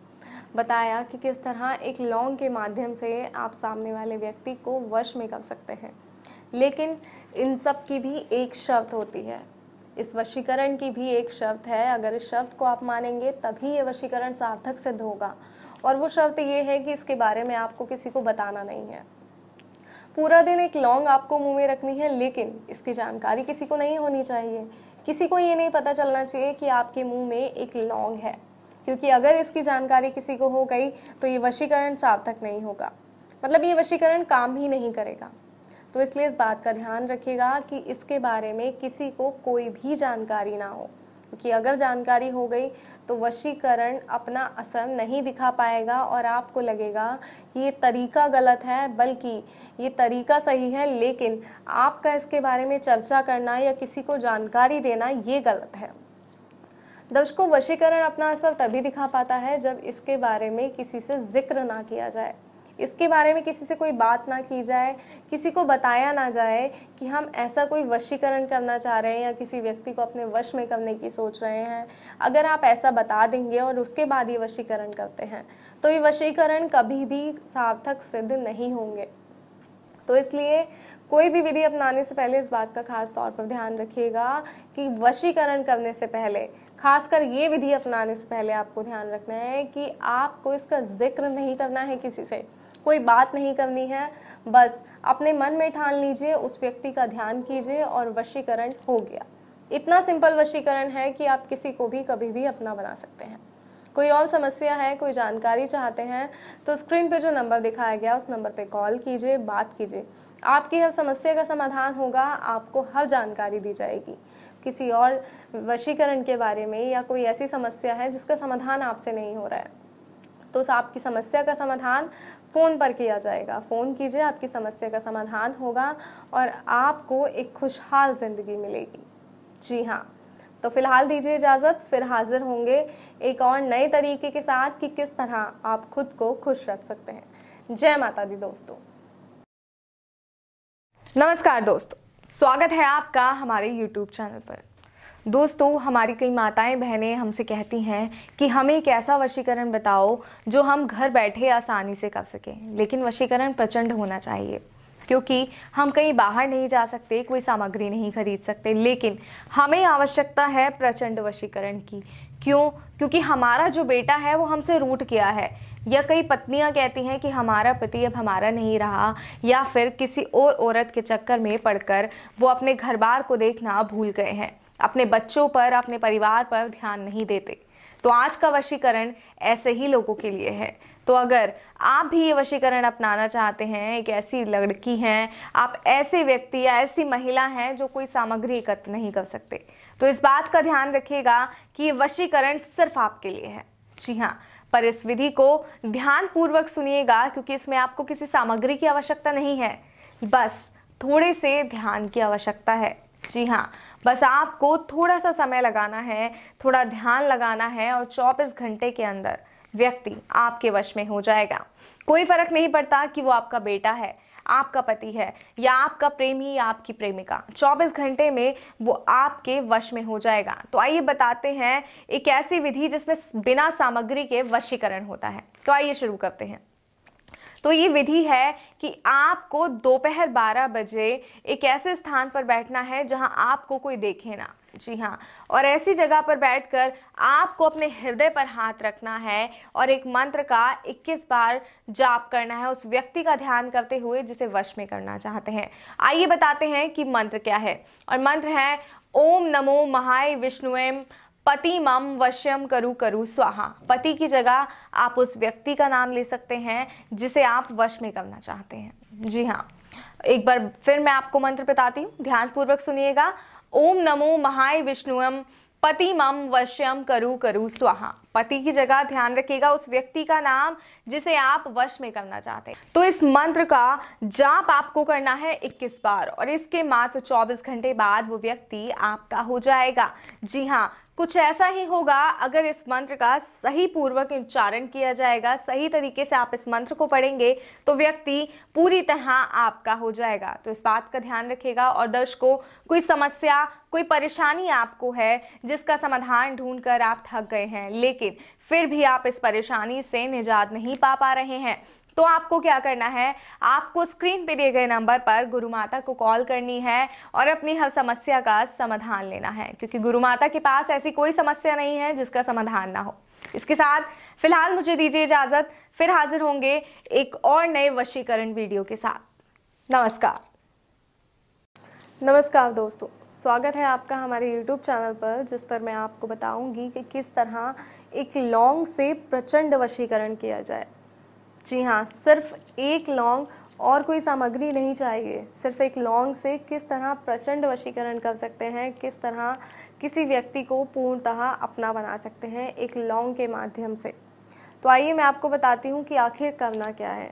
बताया कि किस तरह एक लौंग के माध्यम से आप सामने वाले व्यक्ति को वश में कर सकते हैं लेकिन इन सब की भी एक शर्त होती है इस वशीकरण की भी एक शर्त है अगर इस शब्द को आप मानेंगे तभी ये वशीकरण सार्थक सिद्ध होगा और वो शब्द ये है कि इसके बारे में आपको किसी को बताना नहीं है पूरा दिन एक लौंग आपको मुंह में रखनी है लेकिन इसकी जानकारी किसी को नहीं होनी चाहिए किसी को ये नहीं पता चलना चाहिए कि आपके मुंह में एक लौंग है क्योंकि अगर इसकी जानकारी किसी को हो गई तो ये वशीकरण सार्थक नहीं होगा मतलब ये वशीकरण काम ही नहीं करेगा तो इसलिए इस बात का ध्यान रखिएगा कि इसके बारे में किसी को कोई भी जानकारी ना हो क्योंकि अगर जानकारी हो गई तो वशीकरण अपना असर नहीं दिखा पाएगा और आपको लगेगा कि ये तरीका गलत है बल्कि ये तरीका सही है लेकिन आपका इसके बारे में चर्चा करना या किसी को जानकारी देना ये गलत है दर्शकों वशीकरण अपना असर तभी दिखा पाता है जब इसके बारे में किसी से जिक्र ना किया जाए इसके बारे में किसी से कोई बात ना की जाए किसी को बताया ना जाए कि हम ऐसा कोई वशीकरण करना चाह रहे हैं या किसी व्यक्ति को अपने वश में करने की सोच रहे हैं अगर आप ऐसा बता देंगे और उसके बाद ये वशीकरण करते हैं तो ये वशीकरण कभी भी सार्थक सिद्ध नहीं होंगे तो इसलिए कोई भी विधि अपनाने से पहले इस बात का खास तौर पर ध्यान रखिएगा कि वशीकरण करने से पहले खासकर ये विधि अपनाने से पहले आपको ध्यान रखना है कि आपको इसका जिक्र नहीं करना है किसी से कोई बात नहीं करनी है बस अपने मन में ठान लीजिए उस व्यक्ति का ध्यान कीजिए और वशीकरण हो गया इतना सिंपल वशीकरण है कि आप किसी को भी कभी भी अपना बना सकते हैं कोई और समस्या है कोई जानकारी चाहते हैं तो स्क्रीन पे जो नंबर दिखाया गया उस नंबर पे कॉल कीजिए बात कीजिए आपकी हर समस्या का समाधान होगा आपको हर जानकारी दी जाएगी किसी और वशीकरण के बारे में या कोई ऐसी समस्या है जिसका समाधान आपसे नहीं हो रहा है तो आपकी समस्या का समाधान फ़ोन पर किया जाएगा फ़ोन कीजिए आपकी समस्या का समाधान होगा और आपको एक खुशहाल ज़िंदगी मिलेगी जी हाँ तो फिलहाल दीजिए इजाज़त फिर हाजिर होंगे एक और नए तरीके के साथ कि किस तरह आप खुद को खुश रख सकते हैं जय माता दी दोस्तों नमस्कार दोस्तों स्वागत है आपका हमारे YouTube चैनल पर दोस्तों हमारी कई माताएं बहनें हमसे कहती हैं कि हमें एक ऐसा वशीकरण बताओ जो हम घर बैठे आसानी से कर सकें लेकिन वशीकरण प्रचंड होना चाहिए क्योंकि हम कहीं बाहर नहीं जा सकते कोई सामग्री नहीं खरीद सकते लेकिन हमें आवश्यकता है प्रचंड वशीकरण की क्यों क्योंकि हमारा जो बेटा है वो हमसे रूट किया है या कई पत्नियां कहती हैं कि हमारा पति अब हमारा नहीं रहा या फिर किसी और औरत के चक्कर में पड़कर वो अपने घर बार को देखना भूल गए हैं अपने बच्चों पर अपने परिवार पर ध्यान नहीं देते तो आज का वशीकरण ऐसे ही लोगों के लिए है तो अगर आप भी ये वशीकरण अपनाना चाहते हैं एक ऐसी लड़की हैं आप ऐसे व्यक्ति या ऐसी महिला हैं जो कोई सामग्री एकत्र नहीं कर सकते तो इस बात का ध्यान रखिएगा कि ये वशीकरण सिर्फ आपके लिए है जी हाँ पर इस विधि को ध्यानपूर्वक सुनिएगा क्योंकि इसमें आपको किसी सामग्री की आवश्यकता नहीं है बस थोड़े से ध्यान की आवश्यकता है जी हाँ बस आपको थोड़ा सा समय लगाना है थोड़ा ध्यान लगाना है और चौबीस घंटे के अंदर व्यक्ति आपके वश में हो जाएगा कोई फर्क नहीं पड़ता कि वो आपका बेटा है आपका पति है या आपका प्रेमी या आपकी प्रेमिका 24 घंटे में वो आपके वश में हो जाएगा तो आइए बताते हैं एक ऐसी विधि जिसमें बिना सामग्री के वशीकरण होता है तो आइए शुरू करते हैं तो ये विधि है कि आपको दोपहर 12 बजे एक ऐसे स्थान पर बैठना है जहां आपको कोई देखे ना जी हाँ और ऐसी जगह पर बैठकर आपको अपने हृदय पर हाथ रखना है और एक मंत्र का 21 बार जाप करना है उस व्यक्ति का ध्यान करते हुए जिसे वश में करना चाहते हैं आइए बताते हैं कि मंत्र क्या है और मंत्र है ओम नमो महाय विष्णुएम पति मम वश्यम करु करु स्वाहा पति की जगह आप उस व्यक्ति का नाम ले सकते हैं जिसे आप वश में करना चाहते हैं जी हाँ एक बार फिर मैं आपको मंत्र बताती हूँ ध्यानपूर्वक सुनिएगा ओम नमो महाय विष्णुम पति मम वश्यम करु करु स्वाहा पति की जगह ध्यान रखिएगा उस व्यक्ति का नाम जिसे आप वश में करना चाहते हैं तो इस मंत्र का जाप आपको करना है 21 बार और इसके मात्र 24 घंटे बाद वो व्यक्ति आपका हो जाएगा जी हाँ कुछ ऐसा ही होगा अगर इस मंत्र का सही पूर्वक उच्चारण किया जाएगा सही तरीके से आप इस मंत्र को पढ़ेंगे तो व्यक्ति पूरी तरह आपका हो जाएगा तो इस बात का ध्यान रखेगा और दर्शकों कोई समस्या कोई परेशानी आपको है जिसका समाधान ढूंढकर आप थक गए हैं लेकिन फिर भी आप इस परेशानी से निजात नहीं पा पा रहे हैं तो आपको क्या करना है आपको स्क्रीन पे दिए गए नंबर पर गुरु माता को कॉल करनी है और अपनी हर समस्या का समाधान लेना है क्योंकि गुरु माता के पास ऐसी कोई समस्या नहीं है जिसका समाधान ना हो इसके साथ फिलहाल मुझे दीजिए इजाज़त फिर हाजिर होंगे एक और नए वशीकरण वीडियो के साथ नमस्कार नमस्कार दोस्तों स्वागत है आपका हमारे यूट्यूब चैनल पर जिस पर मैं आपको बताऊंगी कि किस तरह एक लॉन्ग से प्रचंड वशीकरण किया जाए जी हाँ सिर्फ एक लौंग और कोई सामग्री नहीं चाहिए सिर्फ एक लौंग से किस तरह प्रचंड वशीकरण कर सकते हैं किस तरह किसी व्यक्ति को पूर्णतः अपना बना सकते हैं एक लौंग के माध्यम से तो आइए मैं आपको बताती हूँ कि आखिर करना क्या है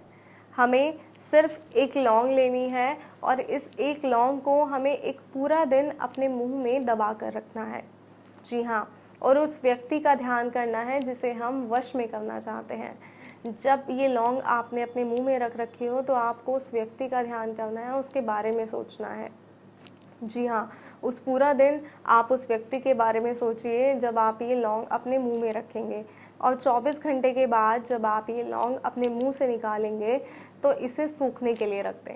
हमें सिर्फ एक लौंग लेनी है और इस एक लौंग को हमें एक पूरा दिन अपने मुंह में दबा कर रखना है जी हाँ और उस व्यक्ति का ध्यान करना है जिसे हम वश में करना चाहते हैं जब ये लौंग आपने अपने मुंह में रख रखी हो तो आपको उस व्यक्ति का ध्यान करना है उसके बारे में सोचना है जी हाँ उस पूरा दिन आप उस व्यक्ति के बारे में सोचिए जब आप ये लौंग अपने मुंह में रखेंगे और 24 घंटे के बाद जब आप ये लौंग अपने मुंह से निकालेंगे तो इसे सूखने के लिए रख दें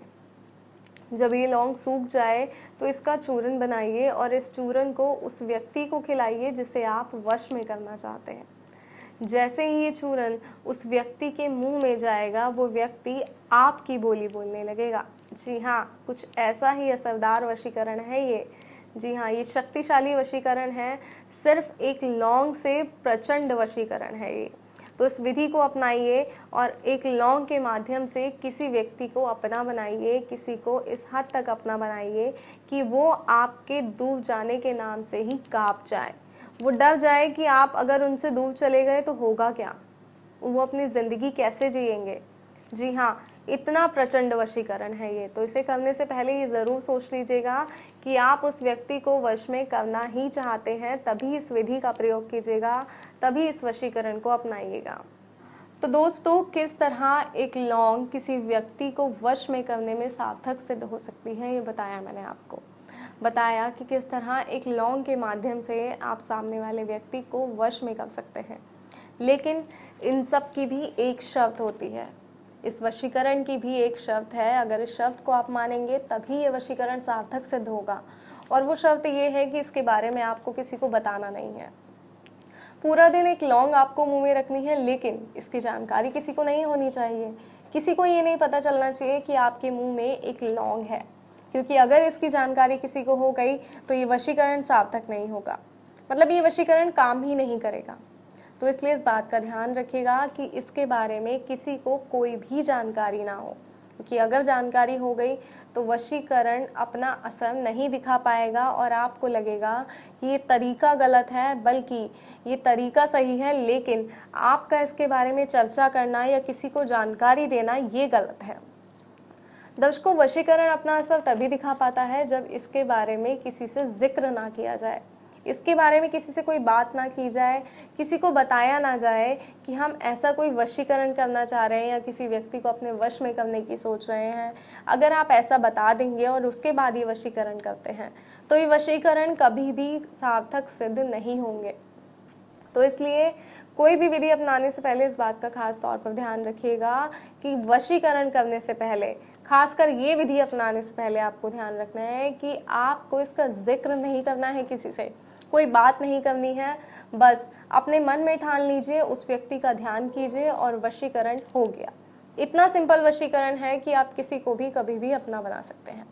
जब ये लौंग सूख जाए तो इसका चूरन बनाइए और इस चूरन को उस व्यक्ति को खिलाइए जिसे आप वश में करना चाहते हैं जैसे ही ये चूरन उस व्यक्ति के मुंह में जाएगा वो व्यक्ति आपकी बोली बोलने लगेगा जी हाँ कुछ ऐसा ही असरदार वशीकरण है ये जी हाँ ये शक्तिशाली वशीकरण है सिर्फ एक लौंग से प्रचंड वशीकरण है ये तो इस विधि को अपनाइए और एक लौंग के माध्यम से किसी व्यक्ति को अपना बनाइए किसी को इस हद तक अपना बनाइए कि वो आपके डूब जाने के नाम से ही काँप जाए वो डर जाए कि आप अगर उनसे दूर चले गए तो होगा क्या वो अपनी ज़िंदगी कैसे जिएंगे जी हाँ इतना प्रचंड वशीकरण है ये तो इसे करने से पहले ये ज़रूर सोच लीजिएगा कि आप उस व्यक्ति को वश में करना ही चाहते हैं तभी इस विधि का प्रयोग कीजिएगा तभी इस वशीकरण को अपनाइएगा तो दोस्तों किस तरह एक लौंग किसी व्यक्ति को वश में करने में सार्थक सिद्ध हो सकती है ये बताया मैंने आपको बताया कि किस तरह एक लॉन्ग के माध्यम से आप सामने वाले व्यक्ति को वश में कर सकते हैं लेकिन इन सब की भी एक शब्द होती है इस वशीकरण की भी एक शब्द है अगर इस शब्द को आप मानेंगे तभी यह वशीकरण सार्थक सिद्ध होगा और वो शब्द ये है कि इसके बारे में आपको किसी को बताना नहीं है पूरा दिन एक लौंग आपको मुंह में रखनी है लेकिन इसकी जानकारी किसी को नहीं होनी चाहिए किसी को ये नहीं पता चलना चाहिए कि आपके मुंह में एक लौंग है क्योंकि अगर इसकी जानकारी किसी को हो गई तो ये वशीकरण सार्थक नहीं होगा मतलब ये वशीकरण काम ही नहीं करेगा तो इसलिए इस बात का ध्यान रखिएगा कि इसके बारे में किसी को कोई भी जानकारी ना हो क्योंकि अगर जानकारी हो गई तो वशीकरण अपना असर नहीं दिखा पाएगा और आपको लगेगा कि ये तरीका गलत है बल्कि ये तरीका सही है लेकिन आपका इसके बारे में चर्चा करना या किसी को जानकारी देना ये गलत है दर्शकों वशीकरण अपना असर तभी दिखा पाता है जब इसके बारे में किसी से जिक्र ना किया जाए इसके बारे में किसी से कोई बात ना की जाए किसी को बताया ना जाए कि हम ऐसा कोई वशीकरण करना चाह रहे हैं या किसी व्यक्ति को अपने वश में करने की सोच रहे हैं अगर आप ऐसा बता देंगे और उसके बाद ये वशीकरण करते हैं तो ये वशीकरण कभी भी सार्थक सिद्ध नहीं होंगे तो इसलिए कोई भी विधि अपनाने से पहले इस बात का खास तौर पर ध्यान रखिएगा कि वशीकरण करने से पहले खासकर ये विधि अपनाने से पहले आपको ध्यान रखना है कि आपको इसका जिक्र नहीं करना है किसी से कोई बात नहीं करनी है बस अपने मन में ठान लीजिए उस व्यक्ति का ध्यान कीजिए और वशीकरण हो गया इतना सिंपल वशीकरण है कि आप किसी को भी कभी भी अपना बना सकते हैं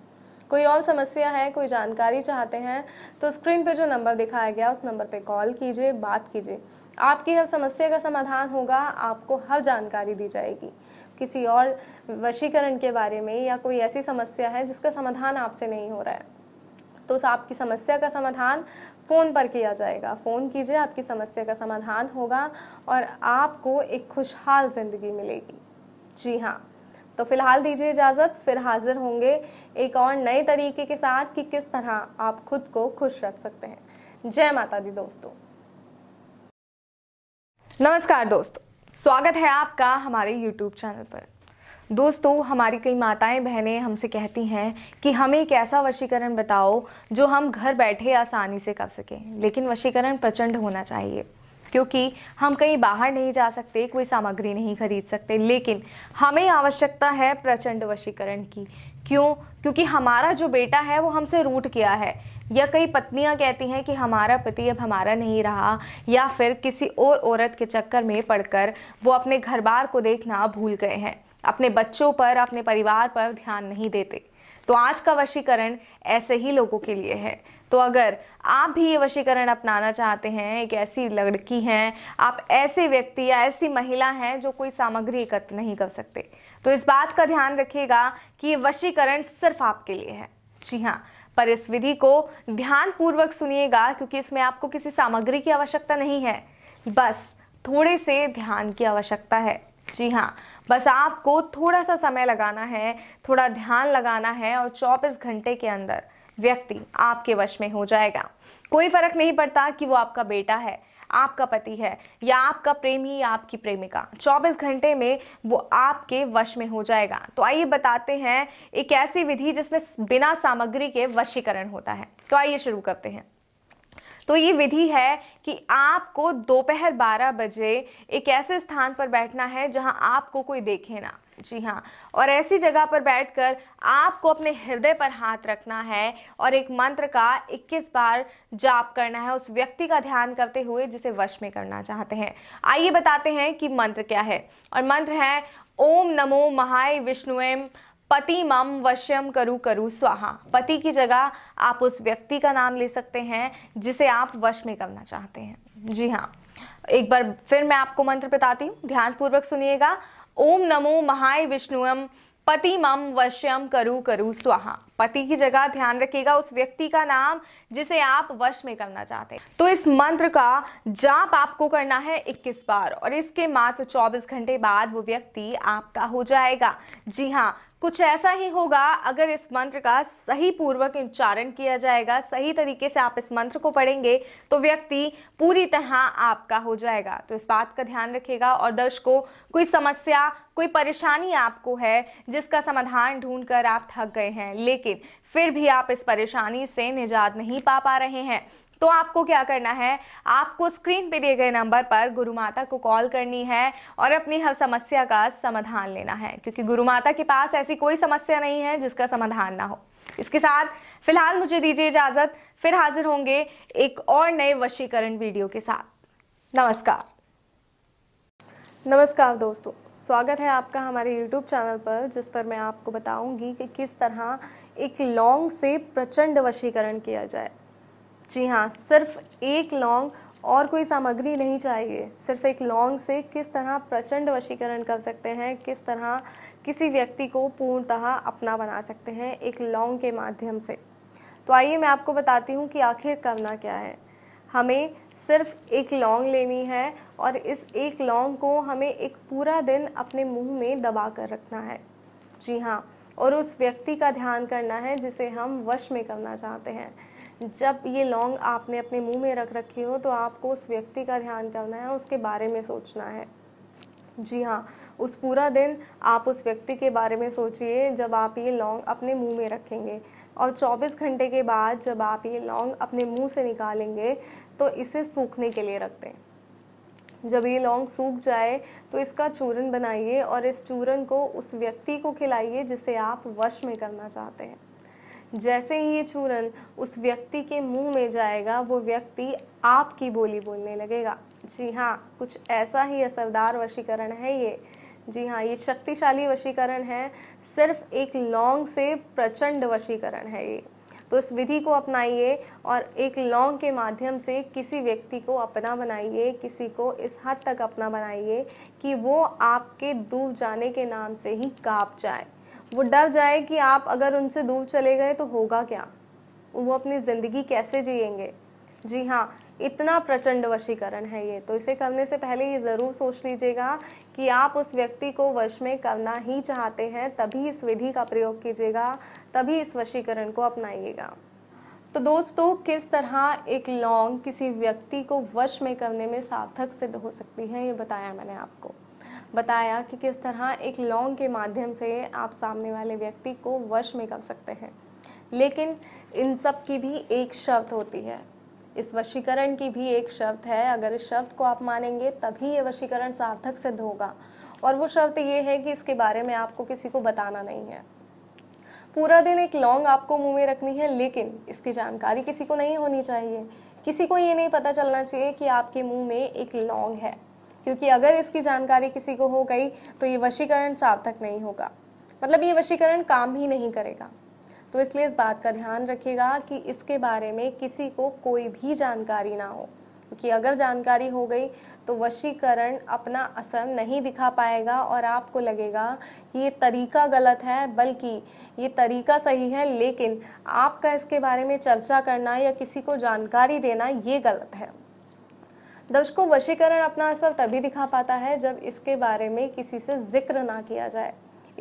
कोई और समस्या है कोई जानकारी चाहते हैं तो स्क्रीन पे जो नंबर दिखाया गया उस नंबर पे कॉल कीजिए बात कीजिए आपकी हर समस्या का समाधान होगा आपको हर जानकारी दी जाएगी किसी और वशीकरण के बारे में या कोई ऐसी समस्या है जिसका समाधान आपसे नहीं हो रहा है तो आपकी समस्या का समाधान फ़ोन पर किया जाएगा फ़ोन कीजिए आपकी समस्या का समाधान होगा और आपको एक खुशहाल ज़िंदगी मिलेगी जी हाँ तो फिलहाल दीजिए इजाज़त फिर हाजिर होंगे एक और नए तरीके के साथ कि किस तरह आप खुद को खुश रख सकते हैं जय माता दी दोस्तों नमस्कार दोस्तों स्वागत है आपका हमारे YouTube चैनल पर दोस्तों हमारी कई माताएं बहनें हमसे कहती हैं कि हमें एक ऐसा वशीकरण बताओ जो हम घर बैठे आसानी से कर सकें लेकिन वशीकरण प्रचंड होना चाहिए क्योंकि हम कहीं बाहर नहीं जा सकते कोई सामग्री नहीं खरीद सकते लेकिन हमें आवश्यकता है प्रचंड वशीकरण की क्यों क्योंकि हमारा जो बेटा है वो हमसे रूट किया है या कई पत्नियां कहती हैं कि हमारा पति अब हमारा नहीं रहा या फिर किसी और औरत के चक्कर में पड़कर वो अपने घर बार को देखना भूल गए हैं अपने बच्चों पर अपने परिवार पर ध्यान नहीं देते तो आज का वशीकरण ऐसे ही लोगों के लिए है तो अगर आप भी ये वशीकरण अपनाना चाहते हैं एक ऐसी लड़की हैं आप ऐसे व्यक्ति या ऐसी महिला हैं जो कोई सामग्री एकत्र नहीं कर सकते तो इस बात का ध्यान रखिएगा कि ये वशीकरण सिर्फ आपके लिए है जी हाँ पर इस विधि को ध्यान पूर्वक सुनिएगा क्योंकि इसमें आपको किसी सामग्री की आवश्यकता नहीं है बस थोड़े से ध्यान की आवश्यकता है जी हाँ बस आपको थोड़ा सा समय लगाना है थोड़ा ध्यान लगाना है और चौबीस घंटे के अंदर व्यक्ति आपके वश में हो जाएगा कोई फर्क नहीं पड़ता कि वो आपका बेटा है आपका पति है या आपका प्रेमी या आपकी प्रेमिका 24 घंटे में वो आपके वश में हो जाएगा तो आइए बताते हैं एक ऐसी विधि जिसमें बिना सामग्री के वशीकरण होता है तो आइए शुरू करते हैं तो ये विधि है कि आपको दोपहर 12 बजे एक ऐसे स्थान पर बैठना है जहां आपको कोई देखे ना जी हाँ और ऐसी जगह पर बैठकर आपको अपने हृदय पर हाथ रखना है और एक मंत्र का 21 बार जाप करना है उस व्यक्ति का ध्यान करते हुए जिसे वश में करना चाहते हैं आइए बताते हैं कि मंत्र क्या है और मंत्र है ओम नमो महाय विष्णुएम पति मम वश्यम करु करु स्वाहा पति की जगह आप उस व्यक्ति का नाम ले सकते हैं जिसे आप वश में करना चाहते हैं जी हाँ एक बार फिर मैं आपको मंत्र बताती हूँ ध्यानपूर्वक सुनिएगा ओम नमो महाय विष्णुम पति मम वश्यम करु करु स्वाहा पति की जगह ध्यान रखिएगा उस व्यक्ति का नाम जिसे आप वश में करना चाहते हैं तो इस मंत्र का जाप आपको करना है 21 बार और इसके मात्र 24 घंटे बाद वो व्यक्ति आपका हो जाएगा जी हाँ कुछ ऐसा ही होगा अगर इस मंत्र का सही पूर्वक उच्चारण किया जाएगा सही तरीके से आप इस मंत्र को पढ़ेंगे तो व्यक्ति पूरी तरह आपका हो जाएगा तो इस बात का ध्यान रखिएगा और दर्शकों कोई समस्या कोई परेशानी आपको है जिसका समाधान ढूंढकर आप थक गए हैं लेकिन फिर भी आप इस परेशानी से निजात नहीं पा पा रहे हैं तो आपको क्या करना है आपको स्क्रीन पे दिए गए नंबर पर गुरु माता को कॉल करनी है और अपनी हर समस्या का समाधान लेना है क्योंकि गुरु माता के पास ऐसी कोई समस्या नहीं है जिसका समाधान ना हो इसके साथ फिलहाल मुझे दीजिए इजाज़त फिर हाजिर होंगे एक और नए वशीकरण वीडियो के साथ नमस्कार नमस्कार दोस्तों स्वागत है आपका हमारे YouTube चैनल पर जिस पर मैं आपको बताऊंगी कि किस तरह एक लॉन्ग से प्रचंड वशीकरण किया जाए जी हाँ सिर्फ एक लौंग और कोई सामग्री नहीं चाहिए सिर्फ एक लौंग से किस तरह प्रचंड वशीकरण कर सकते हैं किस तरह किसी व्यक्ति को पूर्णतः अपना बना सकते हैं एक लौंग के माध्यम से तो आइए मैं आपको बताती हूँ कि आखिर करना क्या है हमें सिर्फ एक लौंग लेनी है और इस एक लौंग को हमें एक पूरा दिन अपने मुंह में दबा कर रखना है जी हाँ और उस व्यक्ति का ध्यान करना है जिसे हम वश में करना चाहते हैं जब ये लौंग आपने अपने मुंह में रख रखी हो तो आपको उस व्यक्ति का ध्यान करना है उसके बारे में सोचना है जी हाँ उस पूरा दिन आप उस व्यक्ति के बारे में सोचिए जब आप ये लौंग अपने मुंह में रखेंगे और 24 घंटे के बाद जब आप ये लौंग अपने मुंह से निकालेंगे तो इसे सूखने के लिए रख दें जब ये लौंग सूख जाए तो इसका चूरन बनाइए और इस चूरन को उस व्यक्ति को खिलाइए जिसे आप वश में करना चाहते हैं जैसे ही ये चूरन उस व्यक्ति के मुंह में जाएगा वो व्यक्ति आपकी बोली बोलने लगेगा जी हाँ कुछ ऐसा ही असरदार वशीकरण है ये जी हाँ ये शक्तिशाली वशीकरण है सिर्फ एक लौंग से प्रचंड वशीकरण है ये तो इस विधि को अपनाइए और एक लौंग के माध्यम से किसी व्यक्ति को अपना बनाइए किसी को इस हद तक अपना बनाइए कि वो आपके दूर जाने के नाम से ही काँप जाए वो डर जाए कि आप अगर उनसे दूर चले गए तो होगा क्या वो अपनी ज़िंदगी कैसे जिएंगे जी हाँ इतना प्रचंड वशीकरण है ये तो इसे करने से पहले ये ज़रूर सोच लीजिएगा कि आप उस व्यक्ति को वश में करना ही चाहते हैं तभी इस विधि का प्रयोग कीजिएगा तभी इस वशीकरण को अपनाइएगा तो दोस्तों किस तरह एक लौंग किसी व्यक्ति को वश में करने में सार्थक सिद्ध हो सकती है ये बताया मैंने आपको बताया कि किस तरह एक लॉन्ग के माध्यम से आप सामने वाले व्यक्ति को वश में कर सकते हैं लेकिन इन सब की भी एक शर्त होती है इस वशीकरण की भी एक शर्त है अगर इस शब्द को आप मानेंगे तभी ये वशीकरण सार्थक सिद्ध होगा और वो शब्द ये है कि इसके बारे में आपको किसी को बताना नहीं है पूरा दिन एक लॉन्ग आपको मुंह में रखनी है लेकिन इसकी जानकारी किसी को नहीं होनी चाहिए किसी को ये नहीं पता चलना चाहिए कि आपके मुंह में एक लॉन्ग है क्योंकि अगर इसकी जानकारी किसी को हो गई तो ये वशीकरण सार्थक नहीं होगा मतलब ये वशीकरण काम ही नहीं करेगा तो इसलिए इस बात का ध्यान रखिएगा कि इसके बारे में किसी को कोई भी जानकारी ना हो क्योंकि अगर जानकारी हो गई तो वशीकरण अपना असर नहीं दिखा पाएगा और आपको लगेगा कि ये तरीका गलत है बल्कि ये तरीका सही है लेकिन आपका इसके बारे में चर्चा करना या किसी को जानकारी देना ये गलत है दर्शकों वशीकरण अपना असर तभी दिखा पाता है जब इसके बारे में किसी से जिक्र ना किया जाए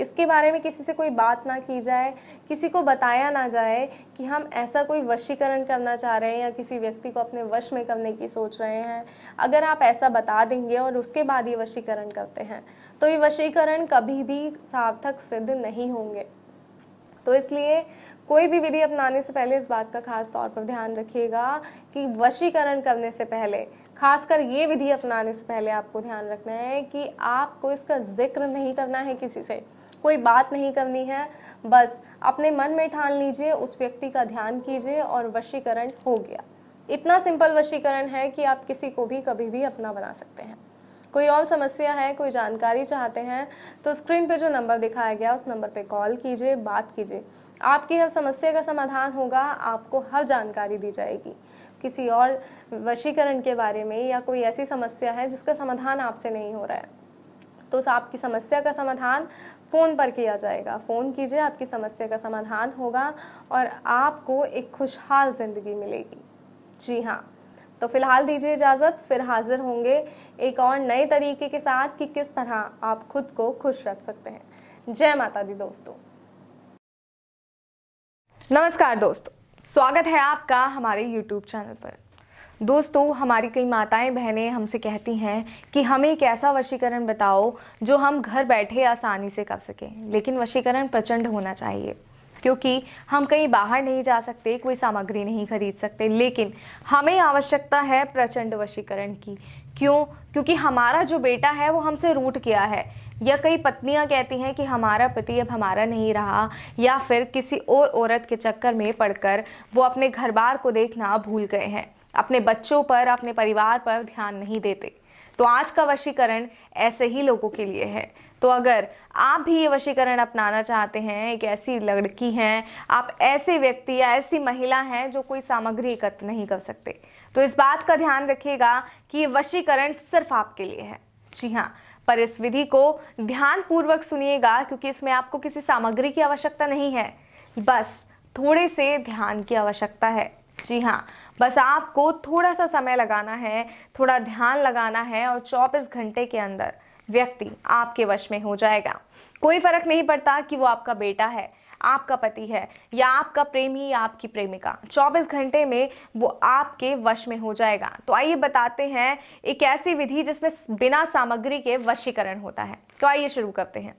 इसके बारे में किसी से कोई बात ना की जाए किसी को बताया ना जाए कि हम ऐसा कोई वशीकरण करना चाह रहे हैं या किसी व्यक्ति को अपने वश में करने की सोच रहे हैं अगर आप ऐसा बता देंगे और उसके बाद ये वशीकरण करते हैं तो ये वशीकरण कभी भी सार्थक सिद्ध नहीं होंगे तो इसलिए कोई भी विधि अपनाने से पहले इस बात का खास तौर पर ध्यान रखिएगा कि वशीकरण करने से पहले खासकर ये विधि अपनाने से पहले आपको ध्यान रखना है कि आपको इसका जिक्र नहीं करना है किसी से कोई बात नहीं करनी है बस अपने मन में ठान लीजिए उस व्यक्ति का ध्यान कीजिए और वशीकरण हो गया इतना सिंपल वशीकरण है कि आप किसी को भी कभी भी अपना बना सकते हैं कोई और समस्या है कोई जानकारी चाहते हैं तो स्क्रीन पे जो नंबर दिखाया गया उस नंबर पे कॉल कीजिए बात कीजिए आपकी हर समस्या का समाधान होगा आपको हर जानकारी दी जाएगी किसी और वशीकरण के बारे में या कोई ऐसी समस्या है जिसका समाधान आपसे नहीं हो रहा है तो आपकी समस्या का समाधान फ़ोन पर किया जाएगा फ़ोन कीजिए आपकी समस्या का समाधान होगा और आपको एक खुशहाल ज़िंदगी मिलेगी जी हाँ तो फिलहाल दीजिए इजाज़त फिर हाजिर होंगे एक और नए तरीके के साथ कि किस तरह आप खुद को खुश रख सकते हैं जय माता दी दोस्तों नमस्कार दोस्तों स्वागत है आपका हमारे YouTube चैनल पर दोस्तों हमारी कई माताएं बहनें हमसे कहती हैं कि हमें एक ऐसा वशीकरण बताओ जो हम घर बैठे आसानी से कर सकें लेकिन वशीकरण प्रचंड होना चाहिए क्योंकि हम कहीं बाहर नहीं जा सकते कोई सामग्री नहीं खरीद सकते लेकिन हमें आवश्यकता है प्रचंड वशीकरण की क्यों क्योंकि हमारा जो बेटा है वो हमसे रूट गया है या कई पत्नियां कहती हैं कि हमारा पति अब हमारा नहीं रहा या फिर किसी और औरत के चक्कर में पड़कर वो अपने घर बार को देखना भूल गए हैं अपने बच्चों पर अपने परिवार पर ध्यान नहीं देते तो आज का वशीकरण ऐसे ही लोगों के लिए है तो अगर आप भी ये वशीकरण अपनाना चाहते हैं एक ऐसी लड़की हैं आप ऐसे व्यक्ति या ऐसी महिला हैं जो कोई सामग्री एकत्र नहीं कर सकते तो इस बात का ध्यान रखिएगा कि ये वशीकरण सिर्फ आपके लिए है जी हाँ पर इस विधि को ध्यानपूर्वक सुनिएगा क्योंकि इसमें आपको किसी सामग्री की आवश्यकता नहीं है बस थोड़े से ध्यान की आवश्यकता है जी हाँ बस आपको थोड़ा सा समय लगाना है थोड़ा ध्यान लगाना है और चौबीस घंटे के अंदर व्यक्ति आपके वश में हो जाएगा कोई फर्क नहीं पड़ता कि वो आपका बेटा है आपका पति है या आपका प्रेमी या आपकी प्रेमिका 24 घंटे में वो आपके वश में हो जाएगा तो आइए बताते हैं एक ऐसी विधि जिसमें बिना सामग्री के वशीकरण होता है तो आइए शुरू करते हैं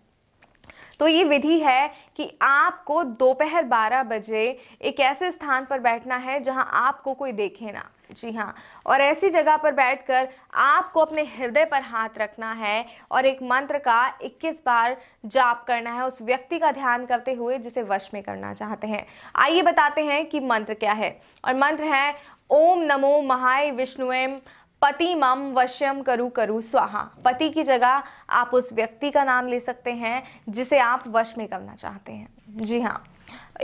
तो ये विधि है कि आपको दोपहर 12 बजे एक ऐसे स्थान पर बैठना है जहां आपको कोई देखे ना जी हाँ और ऐसी जगह पर बैठकर आपको अपने हृदय पर हाथ रखना है और एक मंत्र का 21 बार जाप करना है उस व्यक्ति का ध्यान करते हुए जिसे वश में करना चाहते हैं आइए बताते हैं कि मंत्र क्या है और मंत्र है ओम नमो महाय विष्णुएम पति मम वश्यम करु करु स्वाहा पति की जगह आप उस व्यक्ति का नाम ले सकते हैं जिसे आप वश में करना चाहते हैं जी हाँ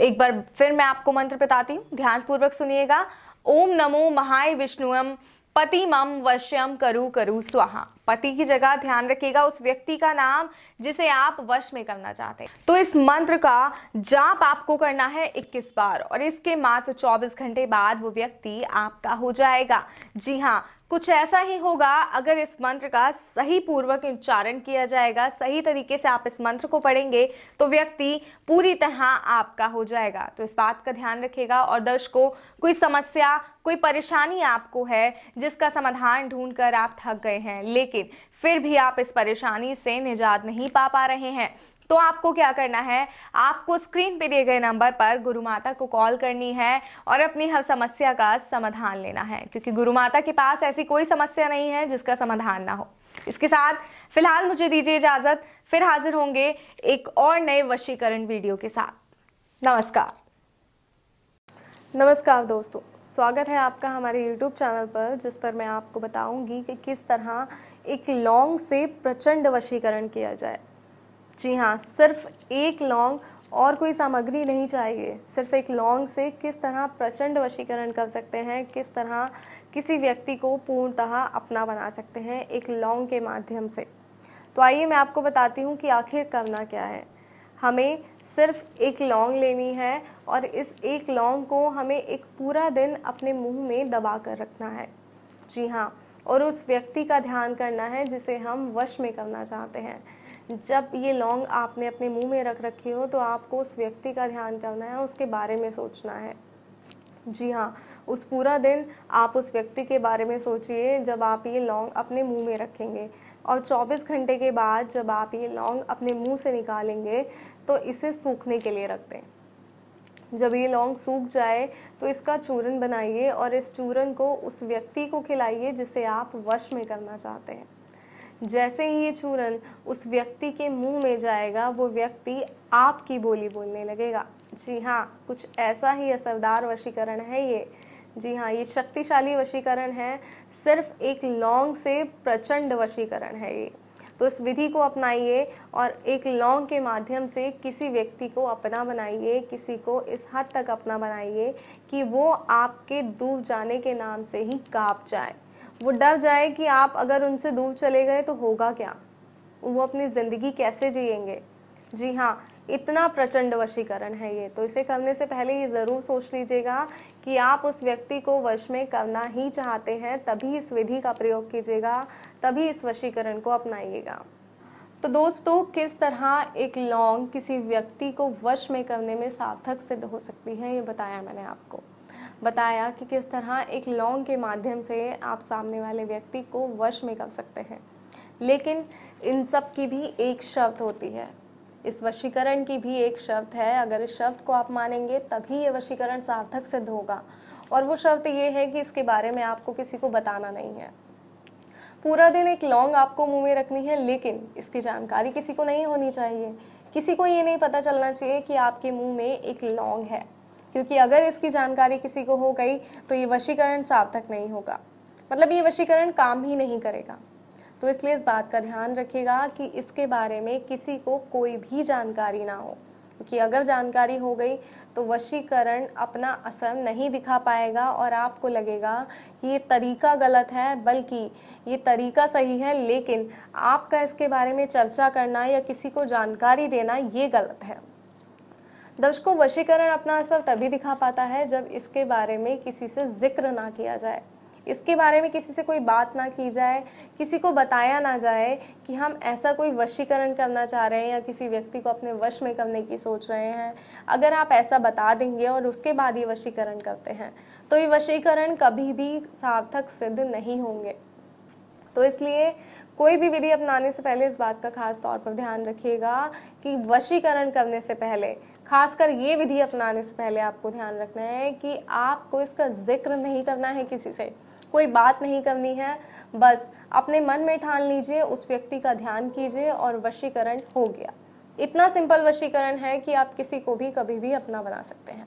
एक बार फिर मैं आपको मंत्र बताती हूँ ध्यानपूर्वक सुनिएगा ओम नमो महाय विष्णुम पति मम वश्यम करु करु स्वाहा पति की जगह ध्यान रखिएगा उस व्यक्ति का नाम जिसे आप वश में करना चाहते हैं तो इस मंत्र का जाप आपको करना है 21 बार और इसके मात्र 24 घंटे बाद वो व्यक्ति आपका हो जाएगा जी हाँ कुछ ऐसा ही होगा अगर इस मंत्र का सही पूर्वक उच्चारण किया जाएगा सही तरीके से आप इस मंत्र को पढ़ेंगे तो व्यक्ति पूरी तरह आपका हो जाएगा तो इस बात का ध्यान रखेगा और दर्शकों कोई समस्या कोई परेशानी आपको है जिसका समाधान ढूंढकर आप थक गए हैं लेकिन फिर भी आप इस परेशानी से निजात नहीं पा पा रहे हैं तो आपको क्या करना है आपको स्क्रीन पे दिए गए नंबर पर गुरु माता को कॉल करनी है और अपनी हर समस्या का समाधान लेना है क्योंकि गुरु माता के पास ऐसी कोई समस्या नहीं है जिसका समाधान ना हो इसके साथ फिलहाल मुझे दीजिए इजाज़त फिर हाजिर होंगे एक और नए वशीकरण वीडियो के साथ नमस्कार नमस्कार दोस्तों स्वागत है आपका हमारे YouTube चैनल पर जिस पर मैं आपको बताऊंगी कि किस तरह एक लॉन्ग से प्रचंड वशीकरण किया जाए जी हाँ सिर्फ एक लौंग और कोई सामग्री नहीं चाहिए सिर्फ एक लौंग से किस तरह प्रचंड वशीकरण कर सकते हैं किस तरह किसी व्यक्ति को पूर्णतः अपना बना सकते हैं एक लौंग के माध्यम से तो आइए मैं आपको बताती हूँ कि आखिर करना क्या है हमें सिर्फ एक लौंग लेनी है और इस एक लौंग को हमें एक पूरा दिन अपने मुंह में दबा कर रखना है जी हाँ और उस व्यक्ति का ध्यान करना है जिसे हम वश में करना चाहते हैं जब ये लौंग आपने अपने मुंह में रख रखी हो तो आपको उस व्यक्ति का ध्यान करना है उसके बारे में सोचना है जी हाँ उस पूरा दिन आप उस व्यक्ति के बारे में सोचिए जब आप ये लौंग अपने मुंह में रखेंगे और 24 घंटे के बाद जब आप ये लौंग अपने मुंह से निकालेंगे तो इसे सूखने के लिए रख दें जब ये लौंग सूख जाए तो इसका चूरन बनाइए और इस चूरन को उस व्यक्ति को खिलाइए जिसे आप वश में करना चाहते हैं जैसे ही ये चूरन उस व्यक्ति के मुंह में जाएगा वो व्यक्ति आपकी बोली बोलने लगेगा जी हाँ कुछ ऐसा ही असरदार वशीकरण है ये जी हाँ ये शक्तिशाली वशीकरण है सिर्फ एक लौंग से प्रचंड वशीकरण है ये तो इस विधि को अपनाइए और एक लौंग के माध्यम से किसी व्यक्ति को अपना बनाइए किसी को इस हद तक अपना बनाइए कि वो आपके दूब जाने के नाम से ही काँप जाए वो डर जाए कि आप अगर उनसे दूर चले गए तो होगा क्या वो अपनी ज़िंदगी कैसे जिएंगे जी हाँ इतना प्रचंड वशीकरण है ये तो इसे करने से पहले ये ज़रूर सोच लीजिएगा कि आप उस व्यक्ति को वश में करना ही चाहते हैं तभी इस विधि का प्रयोग कीजिएगा तभी इस वशीकरण को अपनाइएगा तो दोस्तों किस तरह एक लौंग किसी व्यक्ति को वश में करने में सार्थक सिद्ध हो सकती है ये बताया मैंने आपको बताया कि किस तरह एक लॉन्ग के माध्यम से आप सामने वाले व्यक्ति को वश में कर सकते हैं लेकिन इन सब की भी एक शर्त होती है इस वशीकरण की भी एक शर्त है अगर इस शब्द को आप मानेंगे तभी ये वशीकरण सार्थक सिद्ध होगा और वो शब्द ये है कि इसके बारे में आपको किसी को बताना नहीं है पूरा दिन एक लॉन्ग आपको मुंह में रखनी है लेकिन इसकी जानकारी किसी को नहीं होनी चाहिए किसी को ये नहीं पता चलना चाहिए कि आपके मुंह में एक लौंग है क्योंकि अगर इसकी जानकारी किसी को हो गई तो ये वशीकरण सार्थक नहीं होगा मतलब ये वशीकरण काम ही नहीं करेगा तो इसलिए इस बात का ध्यान रखिएगा कि इसके बारे में किसी को कोई भी जानकारी ना हो क्योंकि अगर जानकारी हो गई तो वशीकरण अपना असर नहीं दिखा पाएगा और आपको लगेगा कि ये तरीका गलत है बल्कि ये तरीका सही है लेकिन आपका इसके बारे में चर्चा करना या किसी को जानकारी देना ये गलत है दर्शकों वशीकरण अपना असर तभी दिखा पाता है जब इसके बारे में किसी से जिक्र ना किया जाए इसके बारे में किसी से कोई बात ना की जाए किसी को बताया ना जाए कि हम ऐसा कोई वशीकरण करना चाह रहे हैं या किसी व्यक्ति को अपने वश में करने की सोच रहे हैं अगर आप ऐसा बता देंगे और उसके बाद ये वशीकरण करते हैं तो ये वशीकरण कभी भी सार्थक सिद्ध नहीं होंगे तो इसलिए कोई भी विधि अपनाने से पहले इस बात का खास तौर पर ध्यान रखिएगा कि वशीकरण करने से पहले खासकर ये विधि अपनाने से पहले आपको ध्यान रखना है कि आपको इसका जिक्र नहीं करना है किसी से कोई बात नहीं करनी है बस अपने मन में ठान लीजिए उस व्यक्ति का ध्यान कीजिए और वशीकरण हो गया इतना सिंपल वशीकरण है कि आप किसी को भी कभी भी अपना बना सकते हैं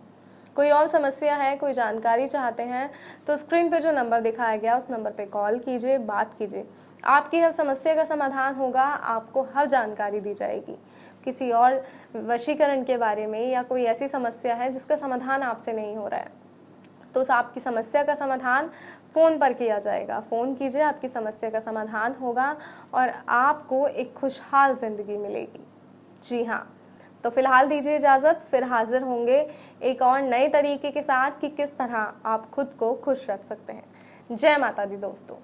कोई और समस्या है कोई जानकारी चाहते हैं तो स्क्रीन पे जो नंबर दिखाया गया उस नंबर पे कॉल कीजिए बात कीजिए आपकी हर समस्या का समाधान होगा आपको हर जानकारी दी जाएगी किसी और वशीकरण के बारे में या कोई ऐसी समस्या है जिसका समाधान आपसे नहीं हो रहा है तो उस आपकी समस्या का समाधान फ़ोन पर किया जाएगा फ़ोन कीजिए आपकी समस्या का समाधान होगा और आपको एक खुशहाल ज़िंदगी मिलेगी जी हाँ तो फिलहाल दीजिए इजाज़त फिर हाजिर होंगे एक और नए तरीके के साथ कि किस तरह आप खुद को खुश रख सकते हैं जय माता दी दोस्तों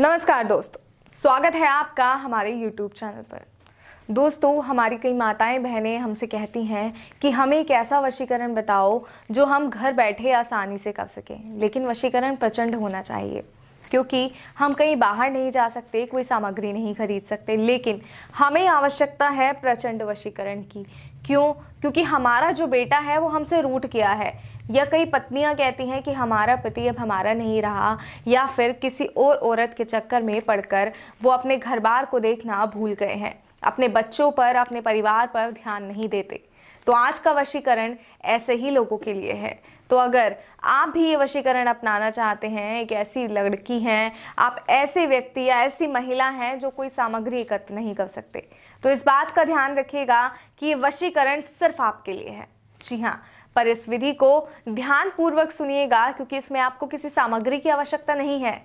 नमस्कार दोस्तों स्वागत है आपका हमारे YouTube चैनल पर दोस्तों हमारी कई माताएं बहनें हमसे कहती हैं कि हमें एक ऐसा वशीकरण बताओ जो हम घर बैठे आसानी से कर सकें लेकिन वशीकरण प्रचंड होना चाहिए क्योंकि हम कहीं बाहर नहीं जा सकते कोई सामग्री नहीं खरीद सकते लेकिन हमें आवश्यकता है प्रचंड वशीकरण की क्यों क्योंकि हमारा जो बेटा है वो हमसे रूट किया है या कई पत्नियां कहती हैं कि हमारा पति अब हमारा नहीं रहा या फिर किसी और औरत के चक्कर में पड़कर वो अपने घर बार को देखना भूल गए हैं अपने बच्चों पर अपने परिवार पर ध्यान नहीं देते तो आज का वशीकरण ऐसे ही लोगों के लिए है तो अगर आप भी ये वशीकरण अपनाना चाहते हैं एक ऐसी लड़की हैं आप ऐसे व्यक्ति या ऐसी महिला हैं जो कोई सामग्री एकत्र नहीं कर सकते तो इस बात का ध्यान रखिएगा कि ये वशीकरण सिर्फ आपके लिए है जी हाँ पर इस विधि को ध्यानपूर्वक सुनिएगा क्योंकि इसमें आपको किसी सामग्री की आवश्यकता नहीं है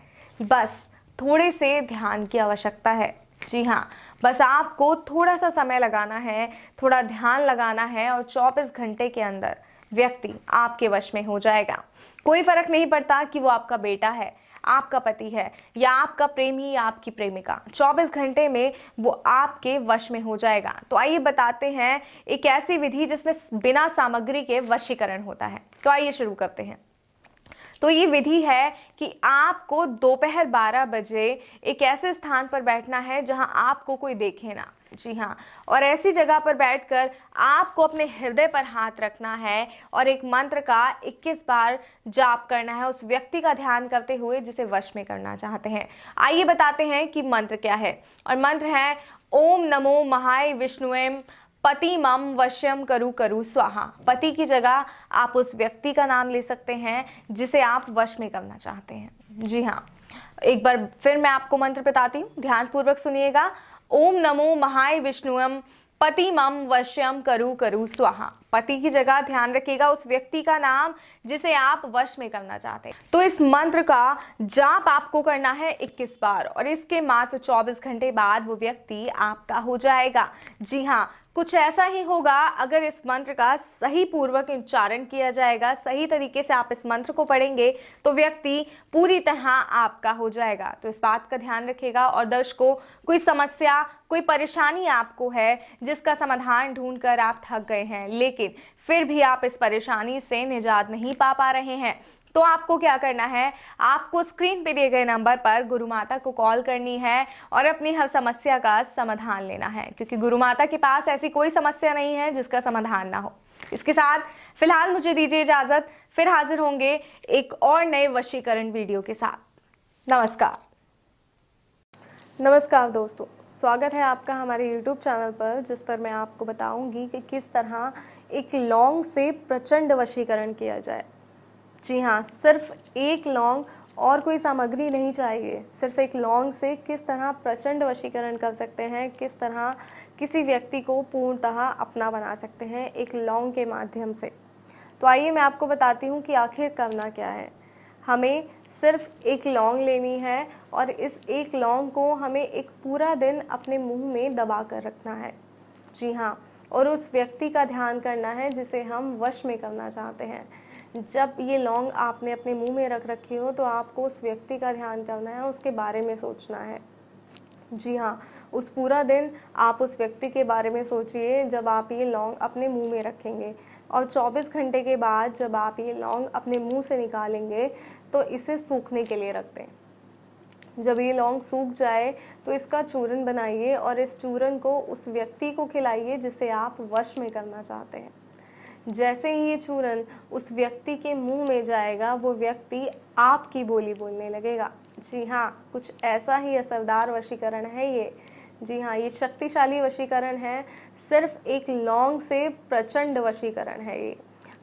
बस थोड़े से ध्यान की आवश्यकता है जी हाँ बस आपको थोड़ा सा समय लगाना है थोड़ा ध्यान लगाना है और चौबीस घंटे के अंदर व्यक्ति आपके वश में हो जाएगा कोई फर्क नहीं पड़ता कि वो आपका बेटा है आपका पति है या आपका प्रेमी या आपकी प्रेमिका 24 घंटे में वो आपके वश में हो जाएगा तो आइए बताते हैं एक ऐसी विधि जिसमें बिना सामग्री के वशीकरण होता है तो आइए शुरू करते हैं तो ये विधि है कि आपको दोपहर 12 बजे एक ऐसे स्थान पर बैठना है जहां आपको कोई देखे ना जी हाँ और ऐसी जगह पर बैठकर आपको अपने हृदय पर हाथ रखना है और एक मंत्र का 21 बार जाप करना है उस व्यक्ति का ध्यान करते हुए जिसे वश में करना चाहते हैं आइए बताते हैं कि मंत्र क्या है और मंत्र है ओम नमो महाय विष्णुएम पति मम वश्यम करु करु स्वाहा पति की जगह आप उस व्यक्ति का नाम ले सकते हैं जिसे आप वश में करना चाहते हैं जी हाँ एक बार फिर मैं आपको मंत्र बताती हूँ ध्यानपूर्वक सुनिएगा ओम नमो महाय विष्णुम पति मम वश्यम करु करु स्वाहा पति की जगह ध्यान रखिएगा उस व्यक्ति का नाम जिसे आप वश में करना चाहते हैं तो इस मंत्र का जाप आपको करना है 21 बार और इसके मात्र 24 घंटे बाद वो व्यक्ति आपका हो जाएगा जी हाँ कुछ ऐसा ही होगा अगर इस मंत्र का सही पूर्वक उच्चारण किया जाएगा सही तरीके से आप इस मंत्र को पढ़ेंगे तो व्यक्ति पूरी तरह आपका हो जाएगा तो इस बात का ध्यान रखेगा और दर्शकों कोई समस्या कोई परेशानी आपको है जिसका समाधान ढूंढकर आप थक गए हैं लेकिन फिर भी आप इस परेशानी से निजात नहीं पा पा रहे हैं तो आपको क्या करना है आपको स्क्रीन पे दिए गए नंबर पर गुरु माता को कॉल करनी है और अपनी हर समस्या का समाधान लेना है क्योंकि गुरु माता के पास ऐसी कोई समस्या नहीं है जिसका समाधान ना हो इसके साथ फिलहाल मुझे दीजिए इजाज़त फिर हाजिर होंगे एक और नए वशीकरण वीडियो के साथ नमस्कार नमस्कार दोस्तों स्वागत है आपका हमारे यूट्यूब चैनल पर जिस पर मैं आपको बताऊंगी कि किस तरह एक लॉन्ग से प्रचंड वशीकरण किया जाए जी हाँ सिर्फ एक लौंग और कोई सामग्री नहीं चाहिए सिर्फ एक लौंग से किस तरह प्रचंड वशीकरण कर सकते हैं किस तरह किसी व्यक्ति को पूर्णतः अपना बना सकते हैं एक लौंग के माध्यम से तो आइए मैं आपको बताती हूँ कि आखिर करना क्या है हमें सिर्फ एक लौंग लेनी है और इस एक लौंग को हमें एक पूरा दिन अपने मुंह में दबा कर रखना है जी हाँ और उस व्यक्ति का ध्यान करना है जिसे हम वश में करना चाहते हैं जब ये लौंग आपने अपने मुंह में रख रखी हो तो आपको उस व्यक्ति का ध्यान करना है उसके बारे में सोचना है जी हाँ उस पूरा दिन आप उस व्यक्ति के बारे में सोचिए जब आप ये लौंग अपने मुंह में रखेंगे और 24 घंटे के बाद जब आप ये लौंग अपने मुंह से निकालेंगे तो इसे सूखने के लिए रख दें जब ये लौंग सूख जाए तो इसका चूरन बनाइए और इस चूरन को उस व्यक्ति को खिलाइए जिसे आप वश में करना चाहते हैं जैसे ही ये चूरन उस व्यक्ति के मुंह में जाएगा वो व्यक्ति आपकी बोली बोलने लगेगा जी हाँ कुछ ऐसा ही असरदार वशीकरण है ये जी हाँ ये शक्तिशाली वशीकरण है सिर्फ एक लौंग से प्रचंड वशीकरण है ये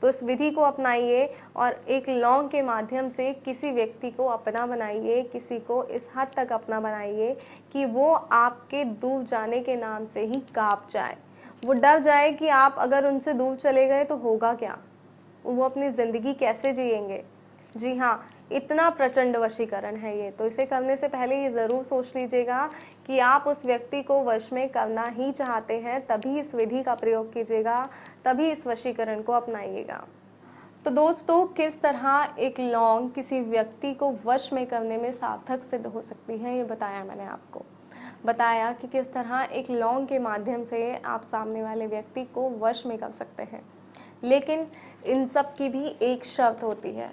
तो इस विधि को अपनाइए और एक लौंग के माध्यम से किसी व्यक्ति को अपना बनाइए किसी को इस हद तक अपना बनाइए कि वो आपके डूब जाने के नाम से ही काँप जाए वो डर जाए कि आप अगर उनसे दूर चले गए तो होगा क्या वो अपनी ज़िंदगी कैसे जिएंगे जी हाँ इतना प्रचंड वशीकरण है ये तो इसे करने से पहले ये ज़रूर सोच लीजिएगा कि आप उस व्यक्ति को वश में करना ही चाहते हैं तभी इस विधि का प्रयोग कीजिएगा तभी इस वशीकरण को अपनाइएगा तो दोस्तों किस तरह एक लौंग किसी व्यक्ति को वश में करने में सार्थक सिद्ध हो सकती है ये बताया मैंने आपको बताया कि किस तरह एक लॉन्ग के माध्यम से आप सामने वाले व्यक्ति को वश में कर सकते हैं लेकिन इन सब की भी एक शर्त होती है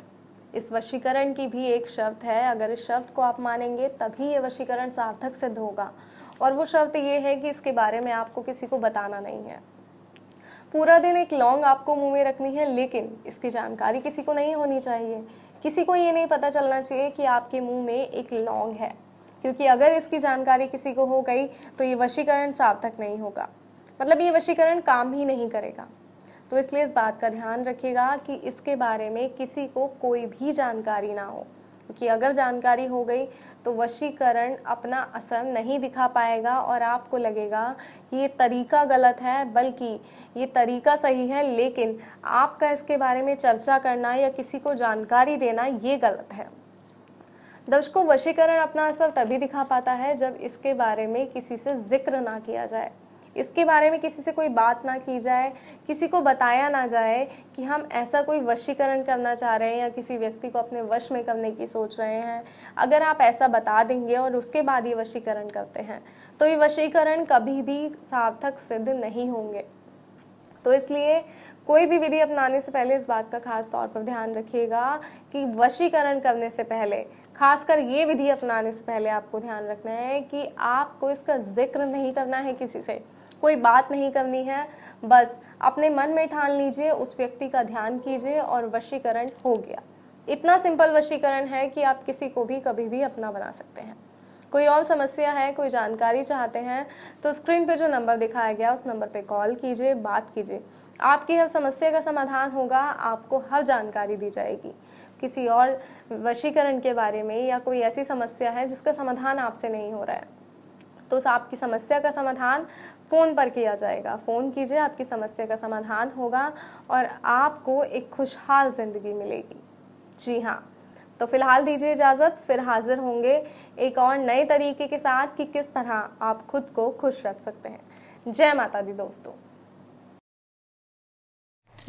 इस वशीकरण की भी एक शर्त है अगर इस शर्त को आप मानेंगे तभी ये वशीकरण सार्थक सिद्ध होगा और वो शर्त ये है कि इसके बारे में आपको किसी को बताना नहीं है पूरा दिन एक लॉन्ग आपको मुंह में रखनी है लेकिन इसकी जानकारी किसी को नहीं होनी चाहिए किसी को ये नहीं पता चलना चाहिए कि आपके मुंह में एक लौंग है क्योंकि अगर इसकी जानकारी किसी को हो गई तो ये वशीकरण सार्थक नहीं होगा मतलब ये वशीकरण काम ही नहीं करेगा तो इसलिए इस बात का ध्यान रखिएगा कि इसके बारे में किसी को कोई भी जानकारी ना हो क्योंकि अगर जानकारी हो गई तो वशीकरण अपना असर नहीं दिखा पाएगा और आपको लगेगा कि ये तरीका गलत है बल्कि ये तरीका सही है लेकिन आपका इसके बारे में चर्चा करना या किसी को जानकारी देना ये गलत है दर्शकों वशीकरण अपना असर तभी दिखा पाता है जब इसके बारे में किसी से जिक्र ना किया जाए इसके बारे में किसी से कोई बात ना की जाए किसी को बताया ना जाए कि हम ऐसा कोई वशीकरण करना चाह रहे हैं या किसी व्यक्ति को अपने वश में करने की सोच रहे हैं अगर आप ऐसा बता देंगे और उसके बाद ये वशीकरण करते हैं तो ये वशीकरण कभी भी सार्थक सिद्ध नहीं होंगे तो इसलिए कोई भी विधि अपनाने से पहले इस बात का खास तौर पर ध्यान रखिएगा कि वशीकरण करने से पहले खासकर ये विधि अपनाने से पहले आपको ध्यान रखना है कि आपको इसका जिक्र नहीं करना है किसी से कोई बात नहीं करनी है बस अपने मन में ठान लीजिए उस व्यक्ति का ध्यान कीजिए और वशीकरण हो गया इतना सिंपल वशीकरण है कि आप किसी को भी कभी भी अपना बना सकते हैं कोई और समस्या है कोई जानकारी चाहते हैं तो स्क्रीन पे जो नंबर दिखाया गया उस नंबर पे कॉल कीजिए बात कीजिए आपकी हर समस्या का समाधान होगा आपको हर जानकारी दी जाएगी किसी और वशीकरण के बारे में या कोई ऐसी समस्या है जिसका समाधान आपसे नहीं हो रहा है तो आपकी समस्या का समाधान फ़ोन पर किया जाएगा फ़ोन कीजिए आपकी समस्या का समाधान होगा और आपको एक खुशहाल ज़िंदगी मिलेगी जी हाँ तो फिलहाल दीजिए इजाज़त फिर हाजिर होंगे एक और नए तरीके के साथ कि किस तरह आप खुद को खुश रख सकते हैं जय माता दी दोस्तों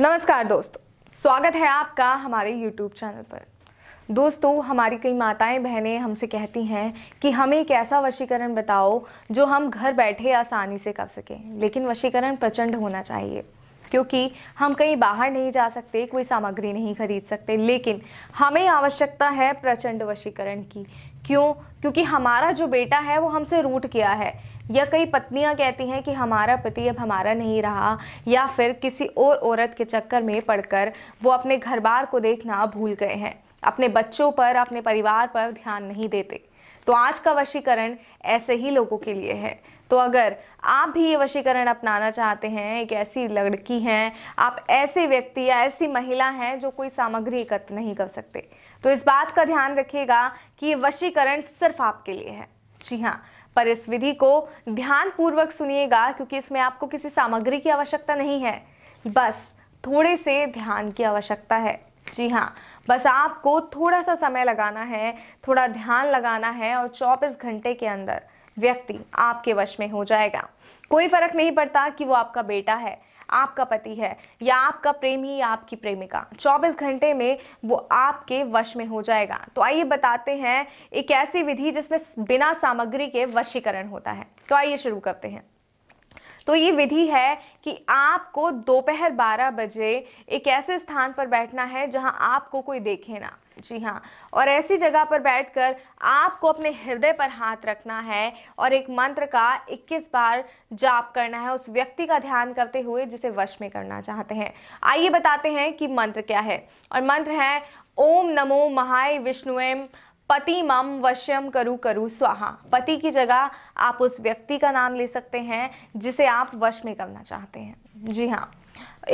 नमस्कार दोस्तों स्वागत है आपका हमारे यूट्यूब चैनल पर दोस्तों हमारी कई माताएं बहनें हमसे कहती हैं कि हमें एक ऐसा वशीकरण बताओ जो हम घर बैठे आसानी से कर सकें लेकिन वशीकरण प्रचंड होना चाहिए क्योंकि हम कहीं बाहर नहीं जा सकते कोई सामग्री नहीं खरीद सकते लेकिन हमें आवश्यकता है प्रचंड वशीकरण की क्यों क्योंकि हमारा जो बेटा है वो हमसे रूट किया है या कई पत्नियां कहती हैं कि हमारा पति अब हमारा नहीं रहा या फिर किसी और औरत के चक्कर में पड़कर वो अपने घर बार को देखना भूल गए हैं अपने बच्चों पर अपने परिवार पर ध्यान नहीं देते तो आज का वशीकरण ऐसे ही लोगों के लिए है तो अगर आप भी ये वशीकरण अपनाना चाहते हैं एक ऐसी लड़की हैं आप ऐसे व्यक्ति या ऐसी महिला हैं जो कोई सामग्री एकत्र नहीं कर सकते तो इस बात का ध्यान रखिएगा कि ये वशीकरण सिर्फ आपके लिए है जी हाँ पर इस विधि को ध्यानपूर्वक सुनिएगा क्योंकि इसमें आपको किसी सामग्री की आवश्यकता नहीं है बस थोड़े से ध्यान की आवश्यकता है जी हाँ बस आपको थोड़ा सा समय लगाना है थोड़ा ध्यान लगाना है और चौबीस घंटे के अंदर व्यक्ति आपके वश में हो जाएगा कोई फर्क नहीं पड़ता कि वो आपका बेटा है आपका पति है या आपका प्रेमी या आपकी प्रेमिका 24 घंटे में वो आपके वश में हो जाएगा तो आइए बताते हैं एक ऐसी विधि जिसमें बिना सामग्री के वशीकरण होता है तो आइए शुरू करते हैं तो ये विधि है कि आपको दोपहर 12 बजे एक ऐसे स्थान पर बैठना है जहां आपको कोई देखे ना जी हाँ और ऐसी जगह पर बैठकर आपको अपने हृदय पर हाथ रखना है और एक मंत्र का 21 बार जाप करना है उस व्यक्ति का ध्यान करते हुए जिसे वश में करना चाहते हैं आइए बताते हैं कि मंत्र क्या है और मंत्र है ओम नमो महाय विष्णुएम पति मम वश्यम करु करु स्वाहा पति की जगह आप उस व्यक्ति का नाम ले सकते हैं जिसे आप वश में करना चाहते हैं जी हाँ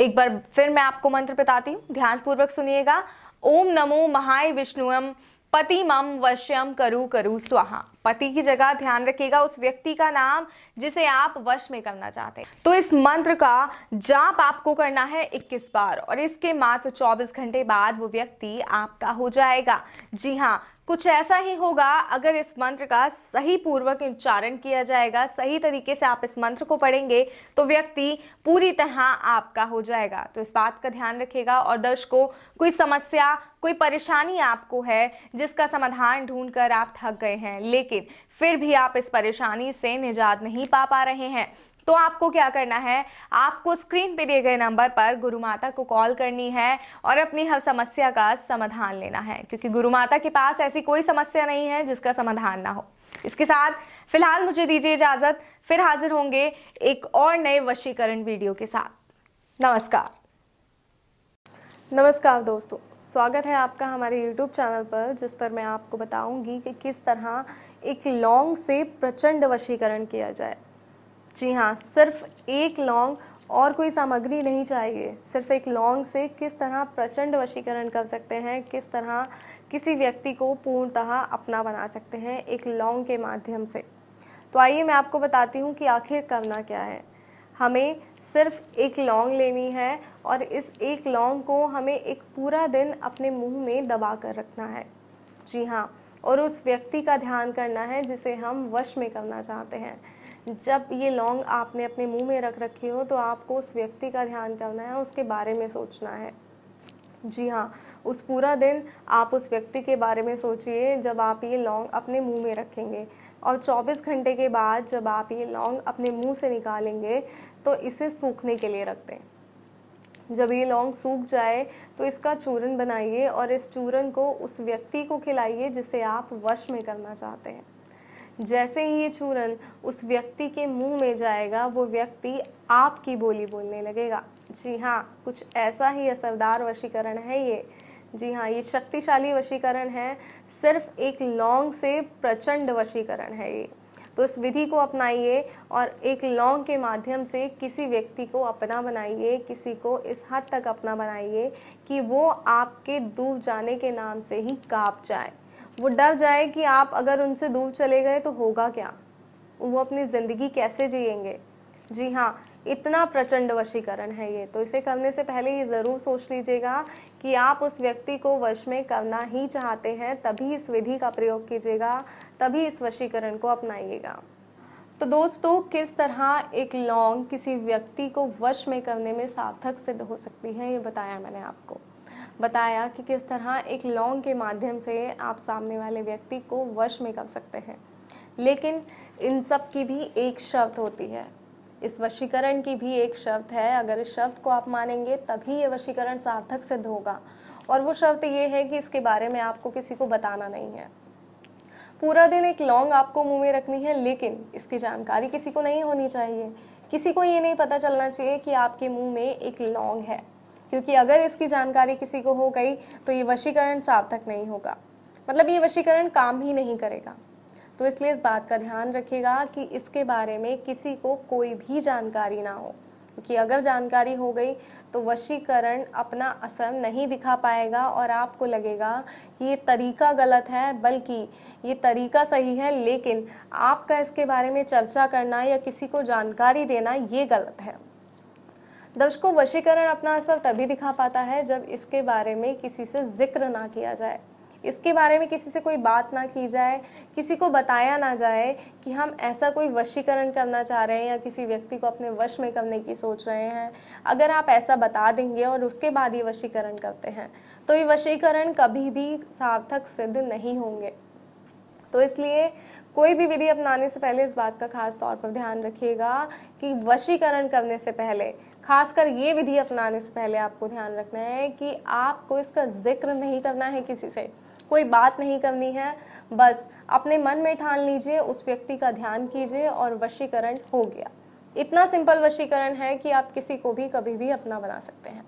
एक बार फिर मैं आपको मंत्र बताती हूँ ध्यानपूर्वक सुनिएगा ओम नमो महाय विष्णुम पति मम वश्यम करु करु स्वाहा पति की जगह ध्यान रखिएगा उस व्यक्ति का नाम जिसे आप वश में करना चाहते हैं तो इस मंत्र का जाप आपको करना है 21 बार और इसके मात्र 24 घंटे बाद वो व्यक्ति आपका हो जाएगा जी हाँ कुछ ऐसा ही होगा अगर इस मंत्र का सही पूर्वक उच्चारण किया जाएगा सही तरीके से आप इस मंत्र को पढ़ेंगे तो व्यक्ति पूरी तरह आपका हो जाएगा तो इस बात का ध्यान रखेगा और दर्शकों कोई समस्या कोई परेशानी आपको है जिसका समाधान ढूंढकर आप थक गए हैं लेकिन फिर भी आप इस परेशानी से निजात नहीं पा पा रहे हैं तो आपको क्या करना है आपको स्क्रीन पे दिए गए नंबर पर गुरु माता को कॉल करनी है और अपनी हर समस्या का समाधान लेना है क्योंकि गुरु माता के पास ऐसी कोई समस्या नहीं है जिसका समाधान ना हो इसके साथ फिलहाल मुझे दीजिए इजाज़त फिर हाजिर होंगे एक और नए वशीकरण वीडियो के साथ नमस्कार नमस्कार दोस्तों स्वागत है आपका हमारे यूट्यूब चैनल पर जिस पर मैं आपको बताऊंगी कि किस तरह एक लॉन्ग से प्रचंड वशीकरण किया जाए जी हाँ सिर्फ एक लौंग और कोई सामग्री नहीं चाहिए सिर्फ एक लौंग से किस तरह प्रचंड वशीकरण कर सकते हैं किस तरह किसी व्यक्ति को पूर्णतः अपना बना सकते हैं एक लौंग के माध्यम से तो आइए मैं आपको बताती हूँ कि आखिर करना क्या है हमें सिर्फ एक लौंग लेनी है और इस एक लौंग को हमें एक पूरा दिन अपने मुंह में दबा कर रखना है जी हाँ और उस व्यक्ति का ध्यान करना है जिसे हम वश में करना चाहते हैं जब ये लौंग आपने अपने मुंह में रख रखी हो तो आपको उस व्यक्ति का ध्यान करना है उसके बारे में सोचना है जी हाँ उस पूरा दिन आप उस व्यक्ति के बारे में सोचिए जब आप ये लौंग अपने मुंह में रखेंगे और 24 घंटे के बाद जब आप ये लौंग अपने मुंह से निकालेंगे तो इसे सूखने के लिए रख दें जब ये लौंग सूख जाए तो इसका चूरन बनाइए और इस चूरन को उस व्यक्ति को खिलाइए जिसे आप वश में करना चाहते हैं जैसे ही ये चूरन उस व्यक्ति के मुंह में जाएगा वो व्यक्ति आपकी बोली बोलने लगेगा जी हाँ कुछ ऐसा ही असरदार वशीकरण है ये जी हाँ ये शक्तिशाली वशीकरण है सिर्फ एक लौंग से प्रचंड वशीकरण है ये तो इस विधि को अपनाइए और एक लौंग के माध्यम से किसी व्यक्ति को अपना बनाइए किसी को इस हद तक अपना बनाइए कि वो आपके डूब जाने के नाम से ही काँप जाए वो डर जाए कि आप अगर उनसे दूर चले गए तो होगा क्या वो अपनी ज़िंदगी कैसे जिएंगे जी हाँ इतना प्रचंड वशीकरण है ये तो इसे करने से पहले ये ज़रूर सोच लीजिएगा कि आप उस व्यक्ति को वश में करना ही चाहते हैं तभी इस विधि का प्रयोग कीजिएगा तभी इस वशीकरण को अपनाइएगा तो दोस्तों किस तरह एक लौंग किसी व्यक्ति को वश में करने में सार्थक सिद्ध हो सकती है ये बताया मैंने आपको बताया कि किस तरह एक लॉन्ग के माध्यम से आप सामने वाले व्यक्ति को वश में कर सकते हैं लेकिन इन सब की भी एक शर्त होती है इस वशीकरण की भी एक शर्त है अगर इस शर्त को आप मानेंगे तभी ये वशीकरण सार्थक सिद्ध होगा और वो शर्त ये है कि इसके बारे में आपको किसी को बताना नहीं है पूरा दिन एक लॉन्ग आपको मुंह में रखनी है लेकिन इसकी जानकारी किसी को नहीं होनी चाहिए किसी को ये नहीं पता चलना चाहिए कि आपके मुंह में एक लौंग है क्योंकि अगर इसकी जानकारी किसी को हो गई तो ये वशीकरण सार्थक नहीं होगा मतलब ये वशीकरण काम ही नहीं करेगा तो इसलिए इस बात का ध्यान रखिएगा कि इसके बारे में किसी को कोई भी जानकारी ना हो क्योंकि अगर जानकारी हो गई तो वशीकरण अपना असर नहीं दिखा पाएगा और आपको लगेगा कि ये तरीका गलत है बल्कि ये तरीका सही है लेकिन आपका इसके बारे में चर्चा करना या किसी को जानकारी देना ये गलत है दर्शकों वशीकरण अपना असर तभी दिखा पाता है जब इसके बारे में किसी से जिक्र ना किया जाए इसके बारे में किसी से कोई बात ना की जाए किसी को बताया ना जाए कि हम ऐसा कोई वशीकरण करना चाह रहे हैं या किसी व्यक्ति को अपने वश में करने की सोच रहे हैं अगर आप ऐसा बता देंगे और उसके बाद ये वशीकरण करते हैं तो ये वशीकरण कभी भी सार्थक सिद्ध नहीं होंगे तो इसलिए कोई भी विधि अपनाने से पहले इस बात का खास तौर पर ध्यान रखिएगा कि वशीकरण करने से पहले खासकर ये विधि अपनाने से पहले आपको ध्यान रखना है कि आपको इसका जिक्र नहीं करना है किसी से कोई बात नहीं करनी है बस अपने मन में ठान लीजिए उस व्यक्ति का ध्यान कीजिए और वशीकरण हो गया इतना सिंपल वशीकरण है कि आप किसी को भी कभी भी अपना बना सकते हैं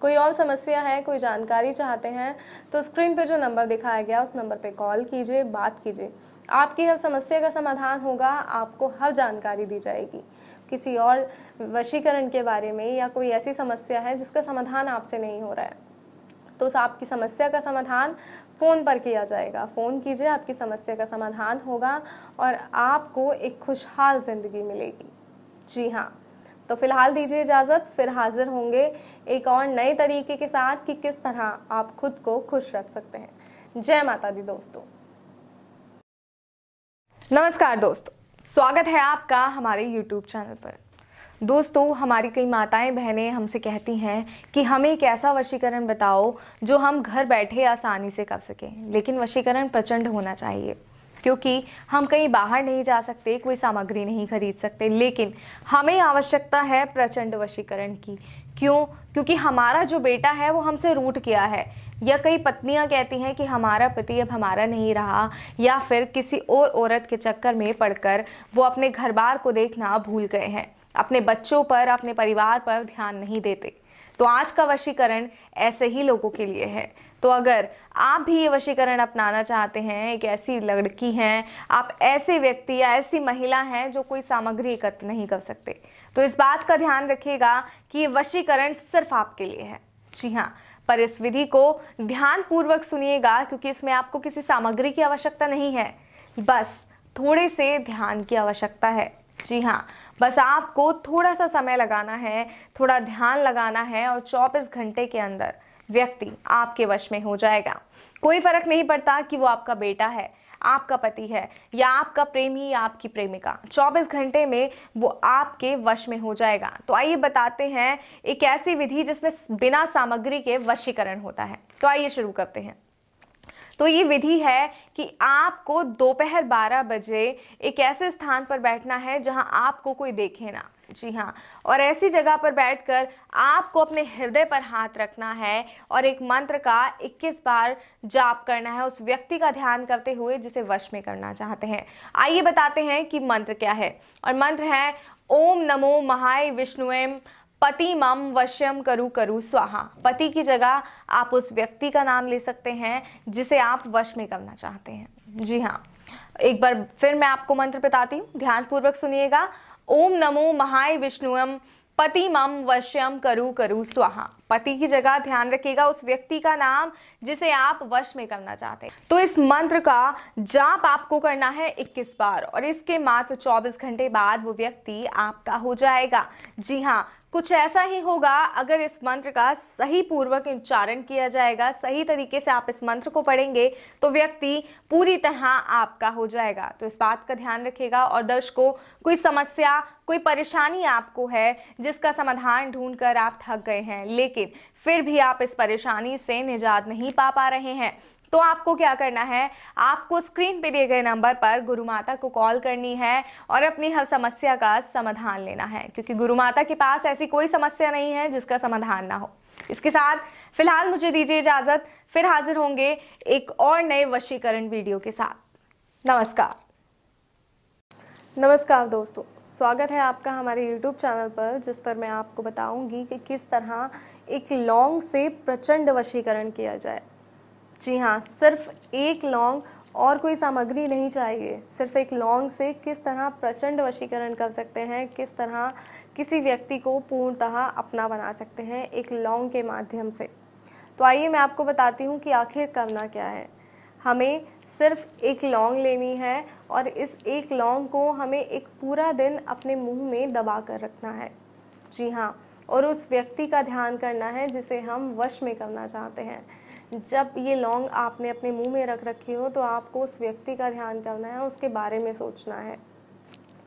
कोई और समस्या है कोई जानकारी चाहते हैं तो स्क्रीन पे जो नंबर दिखाया गया उस नंबर पे कॉल कीजिए बात कीजिए आपकी हर समस्या का समाधान होगा आपको हर जानकारी दी जाएगी किसी और वशीकरण के बारे में या कोई ऐसी समस्या है जिसका समाधान आपसे नहीं हो रहा है तो उस आपकी समस्या का समाधान फ़ोन पर किया जाएगा फ़ोन कीजिए आपकी समस्या का समाधान होगा और आपको एक खुशहाल ज़िंदगी मिलेगी जी हाँ तो फ़िलहाल दीजिए इजाज़त फिर हाज़िर होंगे एक और नए तरीके के साथ कि किस तरह आप खुद को खुश रख सकते हैं जय माता दी दोस्तों नमस्कार दोस्तों स्वागत है आपका हमारे YouTube चैनल पर दोस्तों हमारी कई माताएं बहनें हमसे कहती हैं कि हमें एक ऐसा वशीकरण बताओ जो हम घर बैठे आसानी से कर सकें लेकिन वशीकरण प्रचंड होना चाहिए क्योंकि हम कहीं बाहर नहीं जा सकते कोई सामग्री नहीं खरीद सकते लेकिन हमें आवश्यकता है प्रचंड वशीकरण की क्यों क्योंकि हमारा जो बेटा है वो हमसे रूट किया है या कई पत्नियां कहती हैं कि हमारा पति अब हमारा नहीं रहा या फिर किसी और औरत के चक्कर में पड़कर वो अपने घर बार को देखना भूल गए हैं अपने बच्चों पर अपने परिवार पर ध्यान नहीं देते तो आज का वशीकरण ऐसे ही लोगों के लिए है तो अगर आप भी ये वशीकरण अपनाना चाहते हैं एक ऐसी लड़की हैं आप ऐसे व्यक्ति या ऐसी महिला हैं जो कोई सामग्री एकत्र नहीं कर सकते तो इस बात का ध्यान रखिएगा कि ये वशीकरण सिर्फ आपके लिए है जी हाँ पर इस विधि को ध्यान पूर्वक सुनिएगा क्योंकि इसमें आपको किसी सामग्री की आवश्यकता नहीं है बस थोड़े से ध्यान की आवश्यकता है जी हाँ बस आपको थोड़ा सा समय लगाना है थोड़ा ध्यान लगाना है और चौबीस घंटे के अंदर व्यक्ति आपके वश में हो जाएगा कोई फर्क नहीं पड़ता कि वो आपका बेटा है आपका पति है या आपका प्रेमी या आपकी प्रेमिका 24 घंटे में वो आपके वश में हो जाएगा तो आइए बताते हैं एक ऐसी विधि जिसमें बिना सामग्री के वशीकरण होता है तो आइए शुरू करते हैं तो ये विधि है कि आपको दोपहर 12 बजे एक ऐसे स्थान पर बैठना है जहां आपको कोई देखे ना जी हाँ और ऐसी जगह पर बैठकर आपको अपने हृदय पर हाथ रखना है और एक मंत्र का 21 बार जाप करना है उस व्यक्ति का ध्यान करते हुए जिसे वश में करना चाहते हैं आइए बताते हैं कि मंत्र क्या है और मंत्र है ओम नमो महाय विष्णुएम पति मम वश्यम करु करु स्वाहा पति की जगह आप उस व्यक्ति का नाम ले सकते हैं जिसे आप वश में करना चाहते हैं जी हाँ एक बार फिर मैं आपको मंत्र बताती हूँ ध्यानपूर्वक सुनिएगा ओम नमो महाय विष्णुम पति मम वश्यम करु करु स्वाहा पति की जगह ध्यान रखिएगा उस व्यक्ति का नाम जिसे आप वश में करना चाहते हैं तो इस मंत्र का जाप आपको करना है 21 बार और इसके मात्र 24 घंटे बाद वो व्यक्ति आपका हो जाएगा जी हाँ कुछ ऐसा ही होगा अगर इस मंत्र का सही पूर्वक उच्चारण किया जाएगा सही तरीके से आप इस मंत्र को पढ़ेंगे तो व्यक्ति पूरी तरह आपका हो जाएगा तो इस बात का ध्यान रखिएगा और दर्शकों कोई समस्या कोई परेशानी आपको है जिसका समाधान ढूंढकर आप थक गए हैं लेकिन फिर भी आप इस परेशानी से निजात नहीं पा पा रहे हैं तो आपको क्या करना है आपको स्क्रीन पे दिए गए नंबर पर गुरु माता को कॉल करनी है और अपनी हर समस्या का समाधान लेना है क्योंकि गुरु माता के पास ऐसी कोई समस्या नहीं है जिसका समाधान ना हो इसके साथ फिलहाल मुझे दीजिए इजाज़त फिर हाजिर होंगे एक और नए वशीकरण वीडियो के साथ नमस्कार नमस्कार दोस्तों स्वागत है आपका हमारे YouTube चैनल पर जिस पर मैं आपको बताऊंगी कि किस तरह एक लॉन्ग से प्रचंड वशीकरण किया जाए जी हाँ सिर्फ एक लौंग और कोई सामग्री नहीं चाहिए सिर्फ एक लौंग से किस तरह प्रचंड वशीकरण कर सकते हैं किस तरह किसी व्यक्ति को पूर्णतः अपना बना सकते हैं एक लौंग के माध्यम से तो आइए मैं आपको बताती हूँ कि आखिर करना क्या है हमें सिर्फ एक लौंग लेनी है और इस एक लौंग को हमें एक पूरा दिन अपने मुंह में दबा कर रखना है जी हाँ और उस व्यक्ति का ध्यान करना है जिसे हम वश में करना चाहते हैं जब ये लौंग आपने अपने मुंह में रख रखी हो तो आपको उस व्यक्ति का ध्यान करना है उसके बारे में सोचना है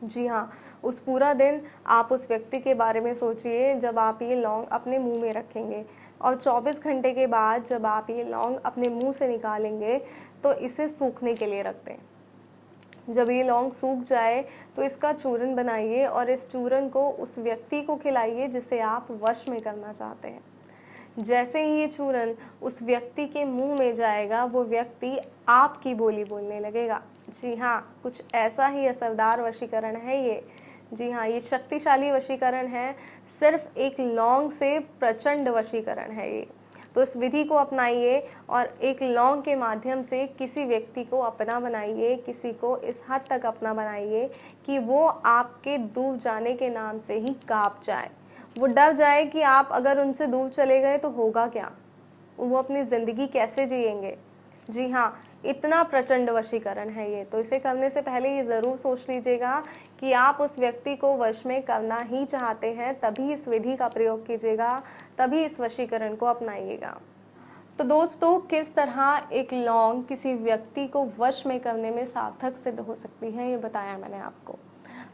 जी हाँ उस पूरा दिन आप उस व्यक्ति के बारे में सोचिए जब आप ये लौंग अपने मुंह में रखेंगे और 24 घंटे के बाद जब आप ये लौंग अपने मुंह से निकालेंगे तो इसे सूखने के लिए रख दें जब ये लौंग सूख जाए तो इसका चूरन बनाइए और इस चूरन को उस व्यक्ति को खिलाइए जिसे आप वश में करना चाहते हैं जैसे ही ये चूरन उस व्यक्ति के मुंह में जाएगा वो व्यक्ति आपकी बोली बोलने लगेगा जी हाँ कुछ ऐसा ही असरदार वशीकरण है ये जी हाँ ये शक्तिशाली वशीकरण है सिर्फ एक लौंग से प्रचंड वशीकरण है ये तो इस विधि को अपनाइए और एक लौंग के माध्यम से किसी व्यक्ति को अपना बनाइए किसी को इस हद तक अपना बनाइए कि वो आपके दूर जाने के नाम से ही काँप जाए वो डर जाए कि आप अगर उनसे दूर चले गए तो होगा क्या वो अपनी ज़िंदगी कैसे जिएंगे जी हाँ इतना प्रचंड वशीकरण है ये तो इसे करने से पहले ये ज़रूर सोच लीजिएगा कि आप उस व्यक्ति को वश में करना ही चाहते हैं तभी इस विधि का प्रयोग कीजिएगा तभी इस वशीकरण को अपनाइएगा तो दोस्तों किस तरह एक लौंग किसी व्यक्ति को वश में करने में सार्थक सिद्ध हो सकती है ये बताया मैंने आपको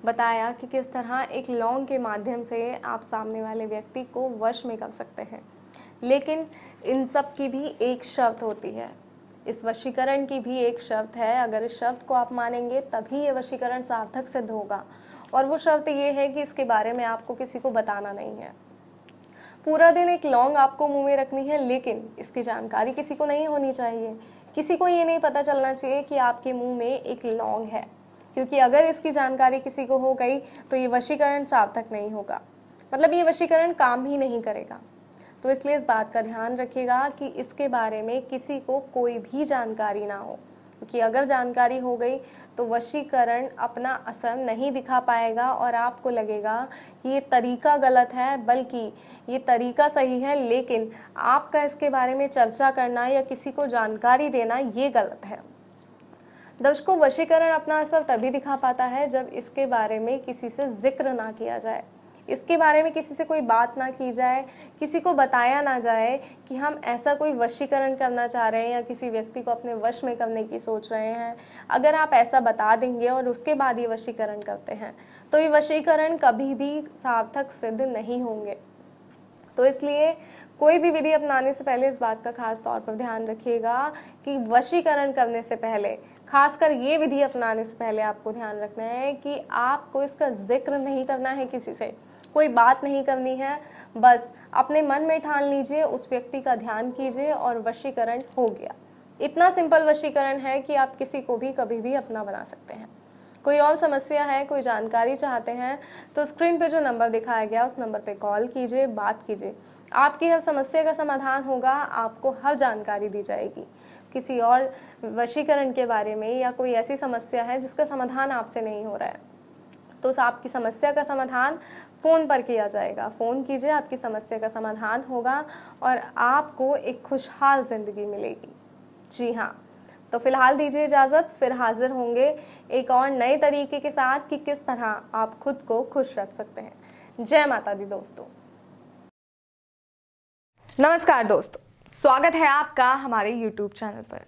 बताया कि किस तरह एक लॉन्ग के माध्यम से आप सामने वाले व्यक्ति को वश में कर सकते हैं लेकिन इन सब की भी एक शर्त होती है इस वशीकरण की भी एक शर्त है अगर इस शब्द को आप मानेंगे तभी ये वशीकरण सार्थक सिद्ध होगा और वो शब्द ये है कि इसके बारे में आपको किसी को बताना नहीं है पूरा दिन एक लॉन्ग आपको मुंह में रखनी है लेकिन इसकी जानकारी किसी को नहीं होनी चाहिए किसी को ये नहीं पता चलना चाहिए कि आपके मुंह में एक लॉन्ग है क्योंकि अगर इसकी जानकारी किसी को हो गई तो ये वशीकरण सार्थक नहीं होगा मतलब ये वशीकरण काम ही नहीं करेगा तो इसलिए इस बात का ध्यान रखिएगा कि इसके बारे में किसी को कोई भी जानकारी ना हो क्योंकि अगर जानकारी हो गई तो वशीकरण अपना असर नहीं दिखा पाएगा और आपको लगेगा कि ये तरीका गलत है बल्कि ये तरीका सही है लेकिन आपका इसके बारे में चर्चा करना या किसी को जानकारी देना ये गलत है दर्शकों वशीकरण अपना असर तभी दिखा पाता है जब इसके बारे में किसी से जिक्र ना किया जाए इसके बारे में किसी से कोई बात ना की जाए किसी को बताया ना जाए कि हम ऐसा कोई वशीकरण करना चाह रहे हैं या किसी व्यक्ति को अपने वश में करने की सोच रहे हैं अगर आप ऐसा बता देंगे और उसके बाद ये वशीकरण करते हैं तो ये वशीकरण कभी भी सार्थक सिद्ध नहीं होंगे तो इसलिए कोई भी विधि अपनाने से पहले इस बात का खास तौर पर ध्यान रखिएगा कि वशीकरण करने से पहले खासकर ये विधि अपनाने से पहले आपको ध्यान रखना है कि आपको इसका जिक्र नहीं करना है किसी से कोई बात नहीं करनी है बस अपने मन में ठान लीजिए उस व्यक्ति का ध्यान कीजिए और वशीकरण हो गया इतना सिंपल वशीकरण है कि आप किसी को भी कभी भी अपना बना सकते हैं कोई और समस्या है कोई जानकारी चाहते हैं तो स्क्रीन पे जो नंबर दिखाया गया उस नंबर पे कॉल कीजिए बात कीजिए आपकी हर समस्या का समाधान होगा आपको हर जानकारी दी जाएगी किसी और वशीकरण के बारे में या कोई ऐसी समस्या है जिसका समाधान आपसे नहीं हो रहा है तो आपकी समस्या का समाधान फ़ोन पर किया जाएगा फ़ोन कीजिए आपकी समस्या का समाधान होगा और आपको एक खुशहाल ज़िंदगी मिलेगी जी हाँ तो फिलहाल दीजिए इजाज़त फिर हाजिर होंगे एक और नए तरीके के साथ कि किस तरह आप खुद को खुश रख सकते हैं जय माता दी दोस्तों नमस्कार दोस्तों स्वागत है आपका हमारे YouTube चैनल पर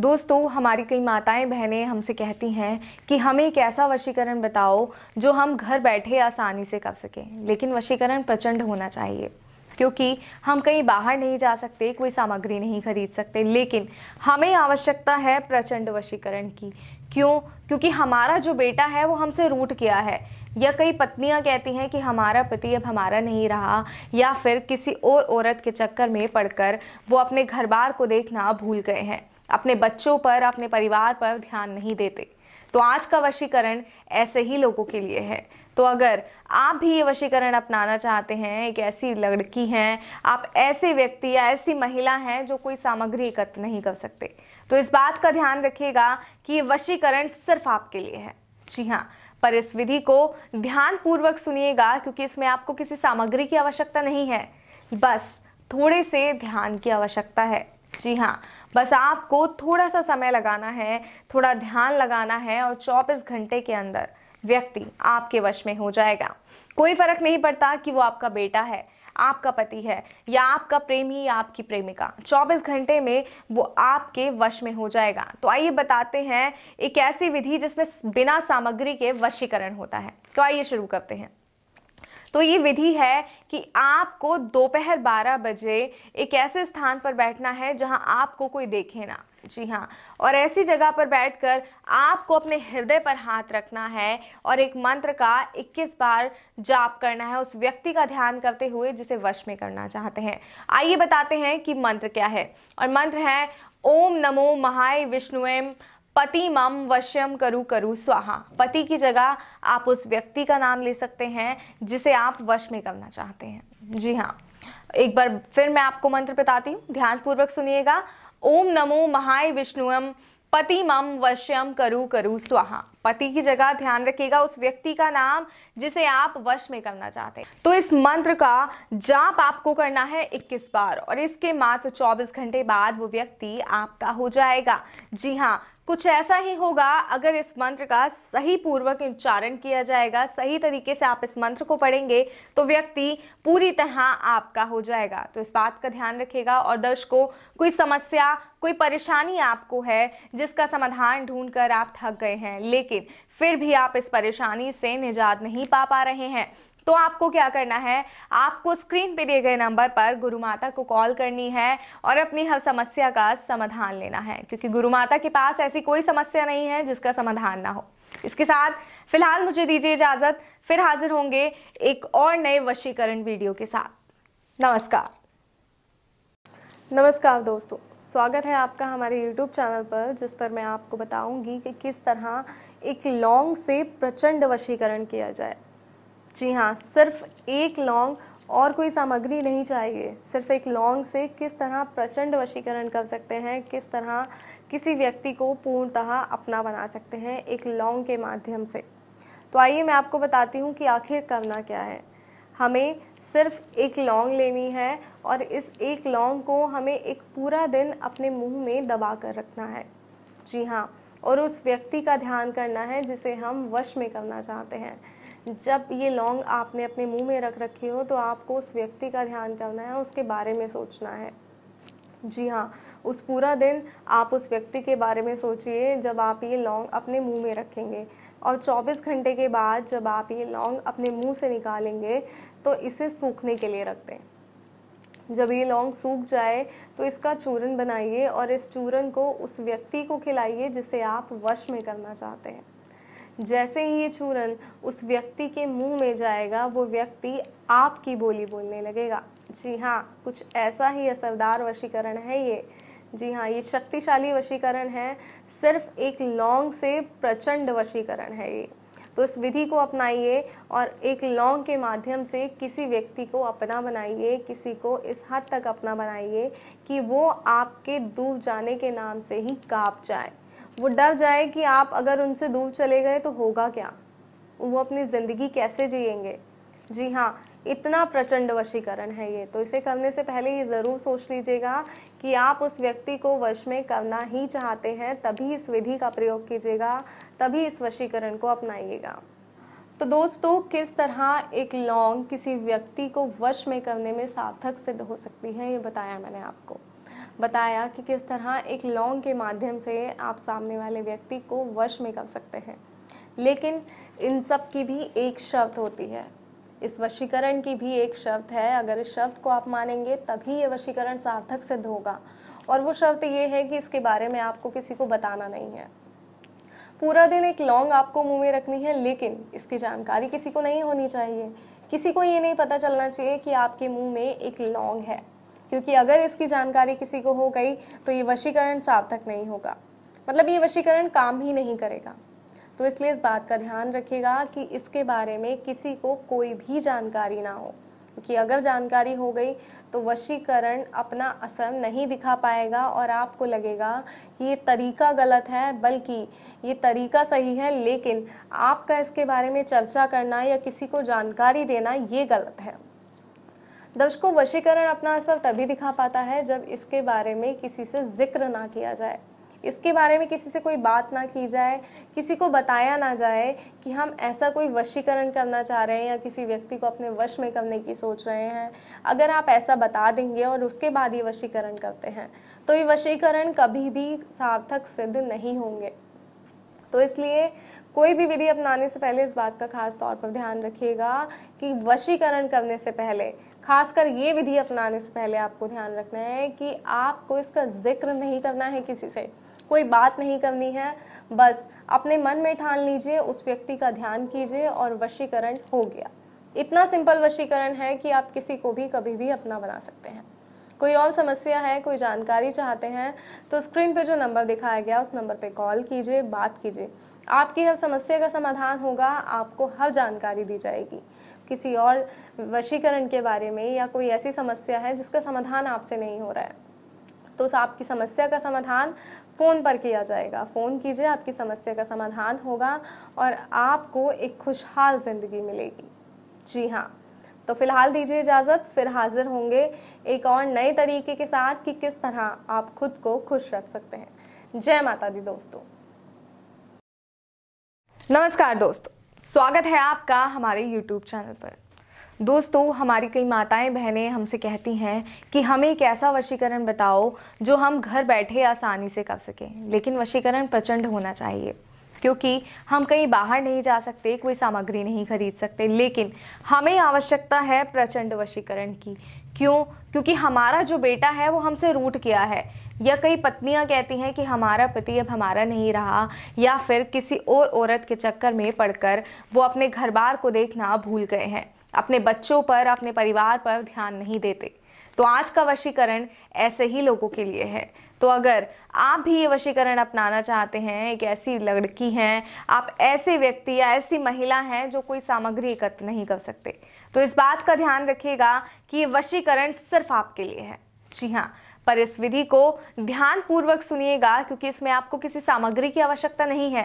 दोस्तों हमारी कई माताएं बहनें हमसे कहती हैं कि हमें एक ऐसा वशीकरण बताओ जो हम घर बैठे आसानी से कर सकें लेकिन वशीकरण प्रचंड होना चाहिए क्योंकि हम कहीं बाहर नहीं जा सकते कोई सामग्री नहीं खरीद सकते लेकिन हमें आवश्यकता है प्रचंड वशीकरण की क्यों क्योंकि हमारा जो बेटा है वो हमसे रूट किया है या कई पत्नियां कहती हैं कि हमारा पति अब हमारा नहीं रहा या फिर किसी और औरत के चक्कर में पड़कर वो अपने घर बार को देखना भूल गए हैं अपने बच्चों पर अपने परिवार पर ध्यान नहीं देते तो आज का वशीकरण ऐसे ही लोगों के लिए है तो अगर आप भी ये वशीकरण अपनाना चाहते हैं एक ऐसी लड़की हैं आप ऐसे व्यक्ति या ऐसी महिला हैं जो कोई सामग्री एकत्र नहीं कर सकते तो इस बात का ध्यान रखिएगा कि ये वशीकरण सिर्फ आपके लिए है जी हाँ पर इस विधि को ध्यान पूर्वक सुनिएगा क्योंकि इसमें आपको किसी सामग्री की आवश्यकता नहीं है बस थोड़े से ध्यान की आवश्यकता है जी हाँ बस आपको थोड़ा सा समय लगाना है थोड़ा ध्यान लगाना है और चौबीस घंटे के अंदर व्यक्ति आपके वश में हो जाएगा कोई फर्क नहीं पड़ता कि वो आपका बेटा है आपका पति है या आपका प्रेमी या आपकी प्रेमिका 24 घंटे में वो आपके वश में हो जाएगा तो आइए बताते हैं एक ऐसी विधि जिसमें बिना सामग्री के वशीकरण होता है तो आइए शुरू करते हैं तो ये विधि है कि आपको दोपहर 12 बजे एक ऐसे स्थान पर बैठना है जहां आपको कोई देखे ना जी हाँ और ऐसी जगह पर बैठकर आपको अपने हृदय पर हाथ रखना है और एक मंत्र का 21 बार जाप करना है उस व्यक्ति का ध्यान करते हुए जिसे वश में करना चाहते हैं आइए बताते हैं कि मंत्र क्या है और मंत्र है ओम नमो महाय विष्णुएम पति मम वश्यम करु करु स्वाहा पति की जगह आप उस व्यक्ति का नाम ले सकते हैं जिसे आप वश में करना चाहते हैं जी हाँ एक बार फिर मैं आपको मंत्र बताती हूँ ध्यानपूर्वक सुनिएगा ओम नमो महाय विष्णुम पति मम वश्यम करु करु स्वाहा पति की जगह ध्यान रखिएगा उस व्यक्ति का नाम जिसे आप वश में करना चाहते हैं तो इस मंत्र का जाप आपको करना है 21 बार और इसके मात्र 24 घंटे बाद वो व्यक्ति आपका हो जाएगा जी हाँ कुछ ऐसा ही होगा अगर इस मंत्र का सही पूर्वक उच्चारण किया जाएगा सही तरीके से आप इस मंत्र को पढ़ेंगे तो व्यक्ति पूरी तरह आपका हो जाएगा तो इस बात का ध्यान रखिएगा और दर्शकों कोई समस्या कोई परेशानी आपको है जिसका समाधान ढूंढकर आप थक गए हैं लेकिन फिर भी आप इस परेशानी से निजात नहीं पा पा रहे हैं तो आपको क्या करना है आपको स्क्रीन पे दिए गए नंबर पर गुरु माता को कॉल करनी है और अपनी हर समस्या का समाधान लेना है क्योंकि गुरु माता के पास ऐसी कोई समस्या नहीं है जिसका समाधान ना हो इसके साथ फिलहाल मुझे दीजिए इजाज़त फिर हाजिर होंगे एक और नए वशीकरण वीडियो के साथ नमस्कार नमस्कार दोस्तों स्वागत है आपका हमारे YouTube चैनल पर जिस पर मैं आपको बताऊंगी कि किस तरह एक लौंग से प्रचंड वशीकरण किया जाए जी हाँ सिर्फ एक लौंग और कोई सामग्री नहीं चाहिए सिर्फ एक लौंग से किस तरह प्रचंड वशीकरण कर सकते हैं किस तरह किसी व्यक्ति को पूर्णतः अपना बना सकते हैं एक लौंग के माध्यम से तो आइए मैं आपको बताती हूँ कि आखिर करना क्या है हमें सिर्फ एक लौंग लेनी है और इस एक लौंग को हमें एक पूरा दिन अपने मुंह में दबा कर रखना है जी हाँ और उस व्यक्ति का ध्यान करना है जिसे हम वश में करना चाहते हैं जब ये लौंग आपने अपने मुंह में रख रखी हो तो आपको उस व्यक्ति का ध्यान करना है उसके बारे में सोचना है जी हाँ उस पूरा दिन आप उस व्यक्ति के बारे में सोचिए जब आप ये लौंग अपने मुंह में रखेंगे और 24 घंटे के बाद जब आप ये लौंग अपने मुंह से निकालेंगे तो इसे सूखने के लिए रख दें जब ये लौंग सूख जाए तो इसका चूरन बनाइए और इस चूरन को उस व्यक्ति को खिलाइए जिसे आप वश में करना चाहते हैं जैसे ही ये चूरन उस व्यक्ति के मुंह में जाएगा वो व्यक्ति आपकी बोली बोलने लगेगा जी हाँ कुछ ऐसा ही असरदार वशीकरण है ये जी हाँ ये शक्तिशाली वशीकरण है सिर्फ एक लौंग से प्रचंड वशीकरण है ये तो इस विधि को अपनाइए और एक लौंग के माध्यम से किसी व्यक्ति को अपना बनाइए किसी को इस हद तक अपना बनाइए कि वो आपके डूब जाने के नाम से ही काँप जाए वो डर जाए कि आप अगर उनसे दूर चले गए तो होगा क्या वो अपनी ज़िंदगी कैसे जिएंगे जी हाँ इतना प्रचंड वशीकरण है ये तो इसे करने से पहले ये ज़रूर सोच लीजिएगा कि आप उस व्यक्ति को वश में करना ही चाहते हैं तभी इस विधि का प्रयोग कीजिएगा तभी इस वशीकरण को अपनाइएगा तो दोस्तों किस तरह एक लौंग किसी व्यक्ति को वश में करने में सार्थक सिद्ध हो सकती है ये बताया मैंने आपको बताया कि किस तरह एक लौंग के माध्यम से आप सामने वाले व्यक्ति को वश में कर सकते हैं लेकिन इन सब की भी एक शर्त होती है इस वशीकरण की भी एक शर्त है अगर इस शर्त को आप मानेंगे तभी ये वशीकरण सार्थक सिद्ध होगा और वो शर्त ये है कि इसके बारे में आपको किसी को बताना नहीं है पूरा दिन एक लौंग आपको मुंह में रखनी है लेकिन इसकी जानकारी किसी को नहीं होनी चाहिए किसी को ये नहीं पता चलना चाहिए कि आपके मुंह में एक लौंग है क्योंकि अगर इसकी जानकारी किसी को हो गई तो ये वशीकरण सार्थक नहीं होगा मतलब ये वशीकरण काम ही नहीं करेगा तो इसलिए इस बात का ध्यान रखिएगा कि इसके बारे में किसी को कोई भी जानकारी ना हो क्योंकि अगर जानकारी हो गई तो वशीकरण अपना असर नहीं दिखा पाएगा और आपको लगेगा कि ये तरीका गलत है बल्कि ये तरीका सही है लेकिन आपका इसके बारे में चर्चा करना या किसी को जानकारी देना ये गलत है दर्शकों वशीकरण अपना असर तभी दिखा पाता है जब इसके बारे में किसी से जिक्र ना किया जाए इसके बारे में किसी से कोई बात ना की जाए किसी को बताया ना जाए कि हम ऐसा कोई वशीकरण करना चाह रहे हैं या किसी व्यक्ति को अपने वश में करने की सोच रहे हैं अगर आप ऐसा बता देंगे और उसके बाद ये वशीकरण करते हैं तो ये वशीकरण कभी भी सार्थक सिद्ध नहीं होंगे तो इसलिए कोई भी विधि अपनाने से पहले इस बात का खास तौर पर ध्यान रखिएगा कि वशीकरण करने से पहले खासकर ये विधि अपनाने से पहले आपको ध्यान रखना है कि आपको इसका जिक्र नहीं करना है किसी से कोई बात नहीं करनी है बस अपने मन में ठान लीजिए उस व्यक्ति का ध्यान कीजिए और वशीकरण हो गया इतना सिंपल वशीकरण है कि आप किसी को भी कभी भी अपना बना सकते हैं कोई और समस्या है कोई जानकारी चाहते हैं तो स्क्रीन पे जो नंबर दिखाया गया उस नंबर पे कॉल कीजिए बात कीजिए आपकी हर समस्या का समाधान होगा आपको हर जानकारी दी जाएगी किसी और वशीकरण के बारे में या कोई ऐसी समस्या है जिसका समाधान आपसे नहीं हो रहा है तो आपकी समस्या का समाधान फ़ोन पर किया जाएगा फ़ोन कीजिए आपकी समस्या का समाधान होगा और आपको एक खुशहाल ज़िंदगी मिलेगी जी हाँ तो फिलहाल दीजिए इजाज़त फिर हाजिर होंगे एक और नए तरीके के साथ कि किस तरह आप खुद को खुश रख सकते हैं जय माता दी दोस्तों नमस्कार दोस्तों स्वागत है आपका हमारे YouTube चैनल पर दोस्तों हमारी कई माताएं बहनें हमसे कहती हैं कि हमें एक ऐसा वशीकरण बताओ जो हम घर बैठे आसानी से कर सकें लेकिन वशीकरण प्रचंड होना चाहिए क्योंकि हम कहीं बाहर नहीं जा सकते कोई सामग्री नहीं खरीद सकते लेकिन हमें आवश्यकता है प्रचंड वशीकरण की क्यों क्योंकि हमारा जो बेटा है वो हमसे रूट किया है या कई पत्नियां कहती हैं कि हमारा पति अब हमारा नहीं रहा या फिर किसी और औरत के चक्कर में पड़कर वो अपने घर बार को देखना भूल गए हैं अपने बच्चों पर अपने परिवार पर ध्यान नहीं देते तो आज का वशीकरण ऐसे ही लोगों के लिए है तो अगर आप भी ये वशीकरण अपनाना चाहते हैं एक ऐसी लड़की हैं आप ऐसे व्यक्ति या ऐसी महिला हैं जो कोई सामग्री एकत्र नहीं कर सकते तो इस बात का ध्यान रखिएगा कि ये वशीकरण सिर्फ आपके लिए है जी हाँ पर इस विधि को ध्यानपूर्वक सुनिएगा क्योंकि इसमें आपको किसी सामग्री की आवश्यकता नहीं है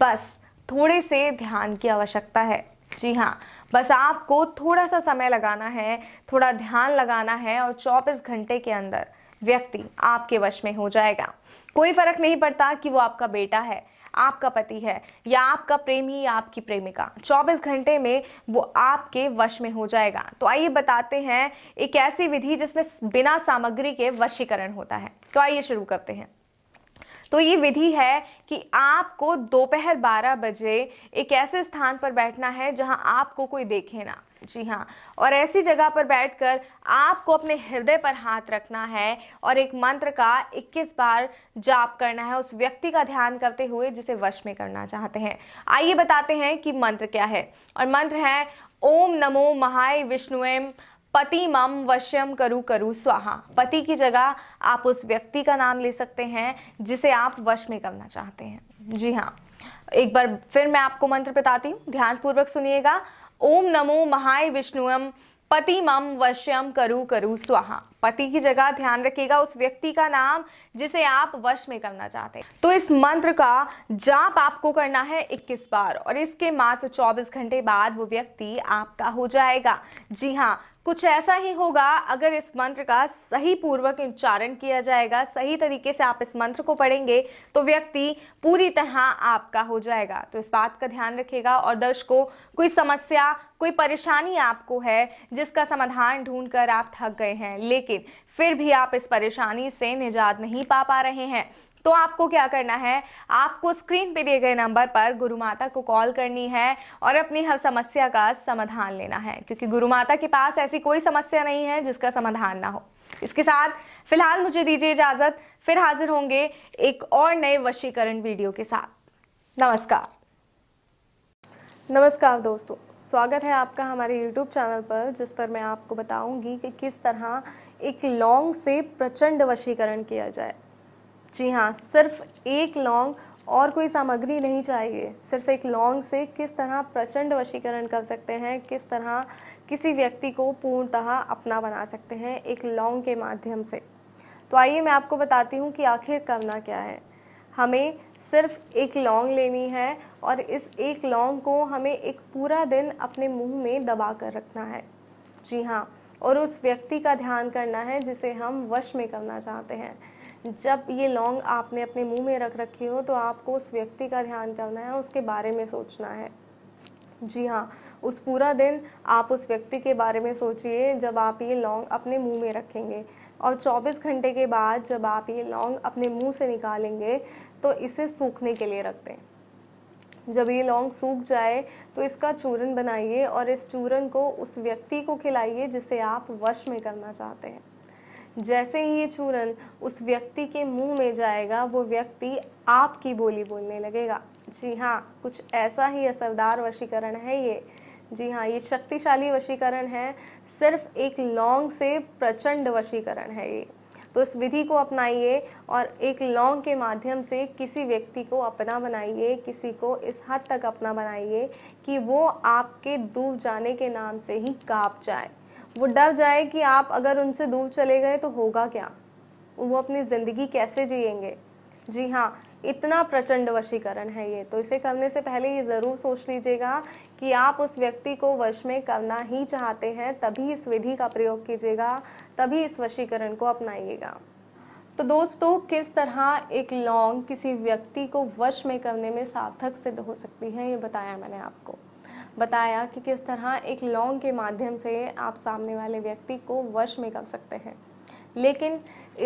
बस थोड़े से ध्यान की आवश्यकता है जी हाँ बस आपको थोड़ा सा समय लगाना है थोड़ा ध्यान लगाना है और चौबीस घंटे के अंदर व्यक्ति आपके वश में हो जाएगा कोई फर्क नहीं पड़ता कि वो आपका बेटा है आपका पति है या आपका प्रेमी या आपकी प्रेमिका 24 घंटे में वो आपके वश में हो जाएगा तो आइए बताते हैं एक ऐसी विधि जिसमें बिना सामग्री के वशीकरण होता है तो आइए शुरू करते हैं तो ये विधि है कि आपको दोपहर 12 बजे एक ऐसे स्थान पर बैठना है जहां आपको कोई देखे ना जी हाँ और ऐसी जगह पर बैठकर आपको अपने हृदय पर हाथ रखना है और एक मंत्र का 21 बार जाप करना है उस व्यक्ति का ध्यान करते हुए जिसे वश में करना चाहते हैं आइए बताते हैं कि मंत्र क्या है और मंत्र है ओम नमो महाय विष्णुएम पति मम वश्यम करु करु स्वाहा पति की जगह आप उस व्यक्ति का नाम ले सकते हैं जिसे आप वश में करना चाहते हैं जी हाँ एक बार फिर मैं आपको मंत्र बताती हूँ ध्यानपूर्वक सुनिएगा ओम नमो महाय विष्णुम पति मम वश्यम करु करु स्वाहा पति की जगह ध्यान रखिएगा उस व्यक्ति का नाम जिसे आप वश में करना चाहते हैं तो इस मंत्र का जाप आपको करना है 21 बार और इसके मात्र 24 घंटे बाद वो व्यक्ति आपका हो जाएगा जी हाँ कुछ ऐसा ही होगा अगर इस मंत्र का सही पूर्वक उच्चारण किया जाएगा सही तरीके से आप इस मंत्र को पढ़ेंगे तो व्यक्ति पूरी तरह आपका हो जाएगा तो इस बात का ध्यान रखिएगा और दर्शकों कोई समस्या कोई परेशानी आपको है जिसका समाधान ढूंढकर आप थक गए हैं लेकिन फिर भी आप इस परेशानी से निजात नहीं पा पा रहे हैं तो आपको क्या करना है आपको स्क्रीन पे दिए गए नंबर पर गुरु माता को कॉल करनी है और अपनी हर समस्या का समाधान लेना है क्योंकि गुरु माता के पास ऐसी कोई समस्या नहीं है जिसका समाधान ना हो इसके साथ फिलहाल मुझे दीजिए इजाज़त फिर हाजिर होंगे एक और नए वशीकरण वीडियो के साथ नमस्कार नमस्कार दोस्तों स्वागत है आपका हमारे YouTube चैनल पर जिस पर मैं आपको बताऊंगी कि किस तरह एक लौंग से प्रचंड वशीकरण किया जाए जी हाँ सिर्फ एक लौंग और कोई सामग्री नहीं चाहिए सिर्फ एक लौंग से किस तरह प्रचंड वशीकरण कर सकते हैं किस तरह किसी व्यक्ति को पूर्णतः अपना बना सकते हैं एक लौंग के माध्यम से तो आइए मैं आपको बताती हूँ कि आखिर करना क्या है हमें सिर्फ एक लौंग लेनी है और इस एक लौंग को हमें एक पूरा दिन अपने मुंह में दबा कर रखना है जी हाँ और उस व्यक्ति का ध्यान करना है जिसे हम वश में करना चाहते हैं जब ये लौंग आपने अपने मुंह में रख रखी हो तो आपको उस व्यक्ति का ध्यान करना है उसके बारे में सोचना है जी हाँ उस पूरा दिन आप उस व्यक्ति के बारे में सोचिए जब आप ये लौंग अपने मुंह में रखेंगे और 24 घंटे के बाद जब आप ये लौंग अपने मुंह से निकालेंगे तो इसे सूखने के लिए रख दें जब ये लौंग सूख जाए तो इसका चूरन बनाइए और इस चूरन को उस व्यक्ति को खिलाइए जिसे आप वश में करना चाहते हैं जैसे ही ये चूरन उस व्यक्ति के मुंह में जाएगा वो व्यक्ति आपकी बोली बोलने लगेगा जी हाँ कुछ ऐसा ही असरदार वशीकरण है ये जी हाँ ये शक्तिशाली वशीकरण है सिर्फ एक लौंग से प्रचंड वशीकरण है ये तो इस विधि को अपनाइए और एक लौंग के माध्यम से किसी व्यक्ति को अपना बनाइए किसी को इस हद तक अपना बनाइए कि वो आपके दूर जाने के नाम से ही काँप जाए वो डर जाए कि आप अगर उनसे दूर चले गए तो होगा क्या वो अपनी ज़िंदगी कैसे जियेंगे जी हाँ इतना प्रचंड वशीकरण है ये तो इसे करने से पहले ये ज़रूर सोच लीजिएगा कि आप उस व्यक्ति को वश में करना ही चाहते हैं तभी इस विधि का प्रयोग कीजिएगा तभी इस वशीकरण को अपनाइएगा तो दोस्तों किस तरह एक लौंग किसी व्यक्ति को वश में करने में सार्थक सिद्ध हो सकती है ये बताया मैंने आपको बताया कि किस तरह एक लौंग के माध्यम से आप सामने वाले व्यक्ति को वश में कर सकते हैं लेकिन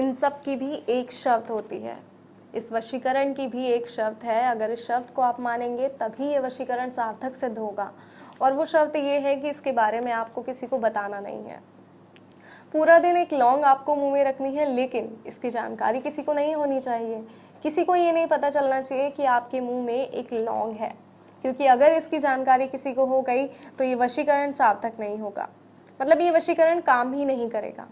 इन सब की भी एक शर्त होती है इस वशीकरण की भी एक शब्द है अगर इस शब्द को आप मानेंगे तभी ये वशीकरण सार्थक सिद्ध होगा और वो शब्द ये है कि इसके बारे में आपको किसी को बताना नहीं है पूरा दिन एक लॉन्ग आपको मुंह में रखनी है लेकिन इसकी जानकारी किसी को नहीं होनी चाहिए किसी को ये नहीं पता चलना चाहिए कि आपके मुंह में एक लॉन्ग है क्योंकि अगर इसकी जानकारी किसी को हो गई तो ये वशीकरण सार्थक नहीं होगा मतलब ये वशीकरण काम ही नहीं करेगा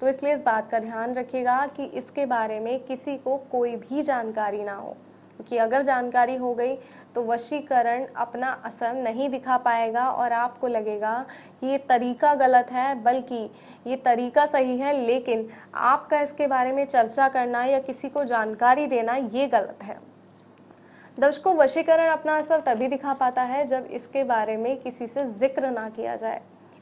तो इसलिए इस बात का ध्यान रखिएगा कि इसके बारे में किसी को कोई भी जानकारी ना हो क्योंकि अगर जानकारी हो गई तो वशीकरण अपना असर नहीं दिखा पाएगा और आपको लगेगा कि ये तरीका गलत है बल्कि ये तरीका सही है लेकिन आपका इसके बारे में चर्चा करना या किसी को जानकारी देना ये गलत है दर्शकों वशीकरण अपना असर तभी दिखा पाता है जब इसके बारे में किसी से जिक्र ना किया जाए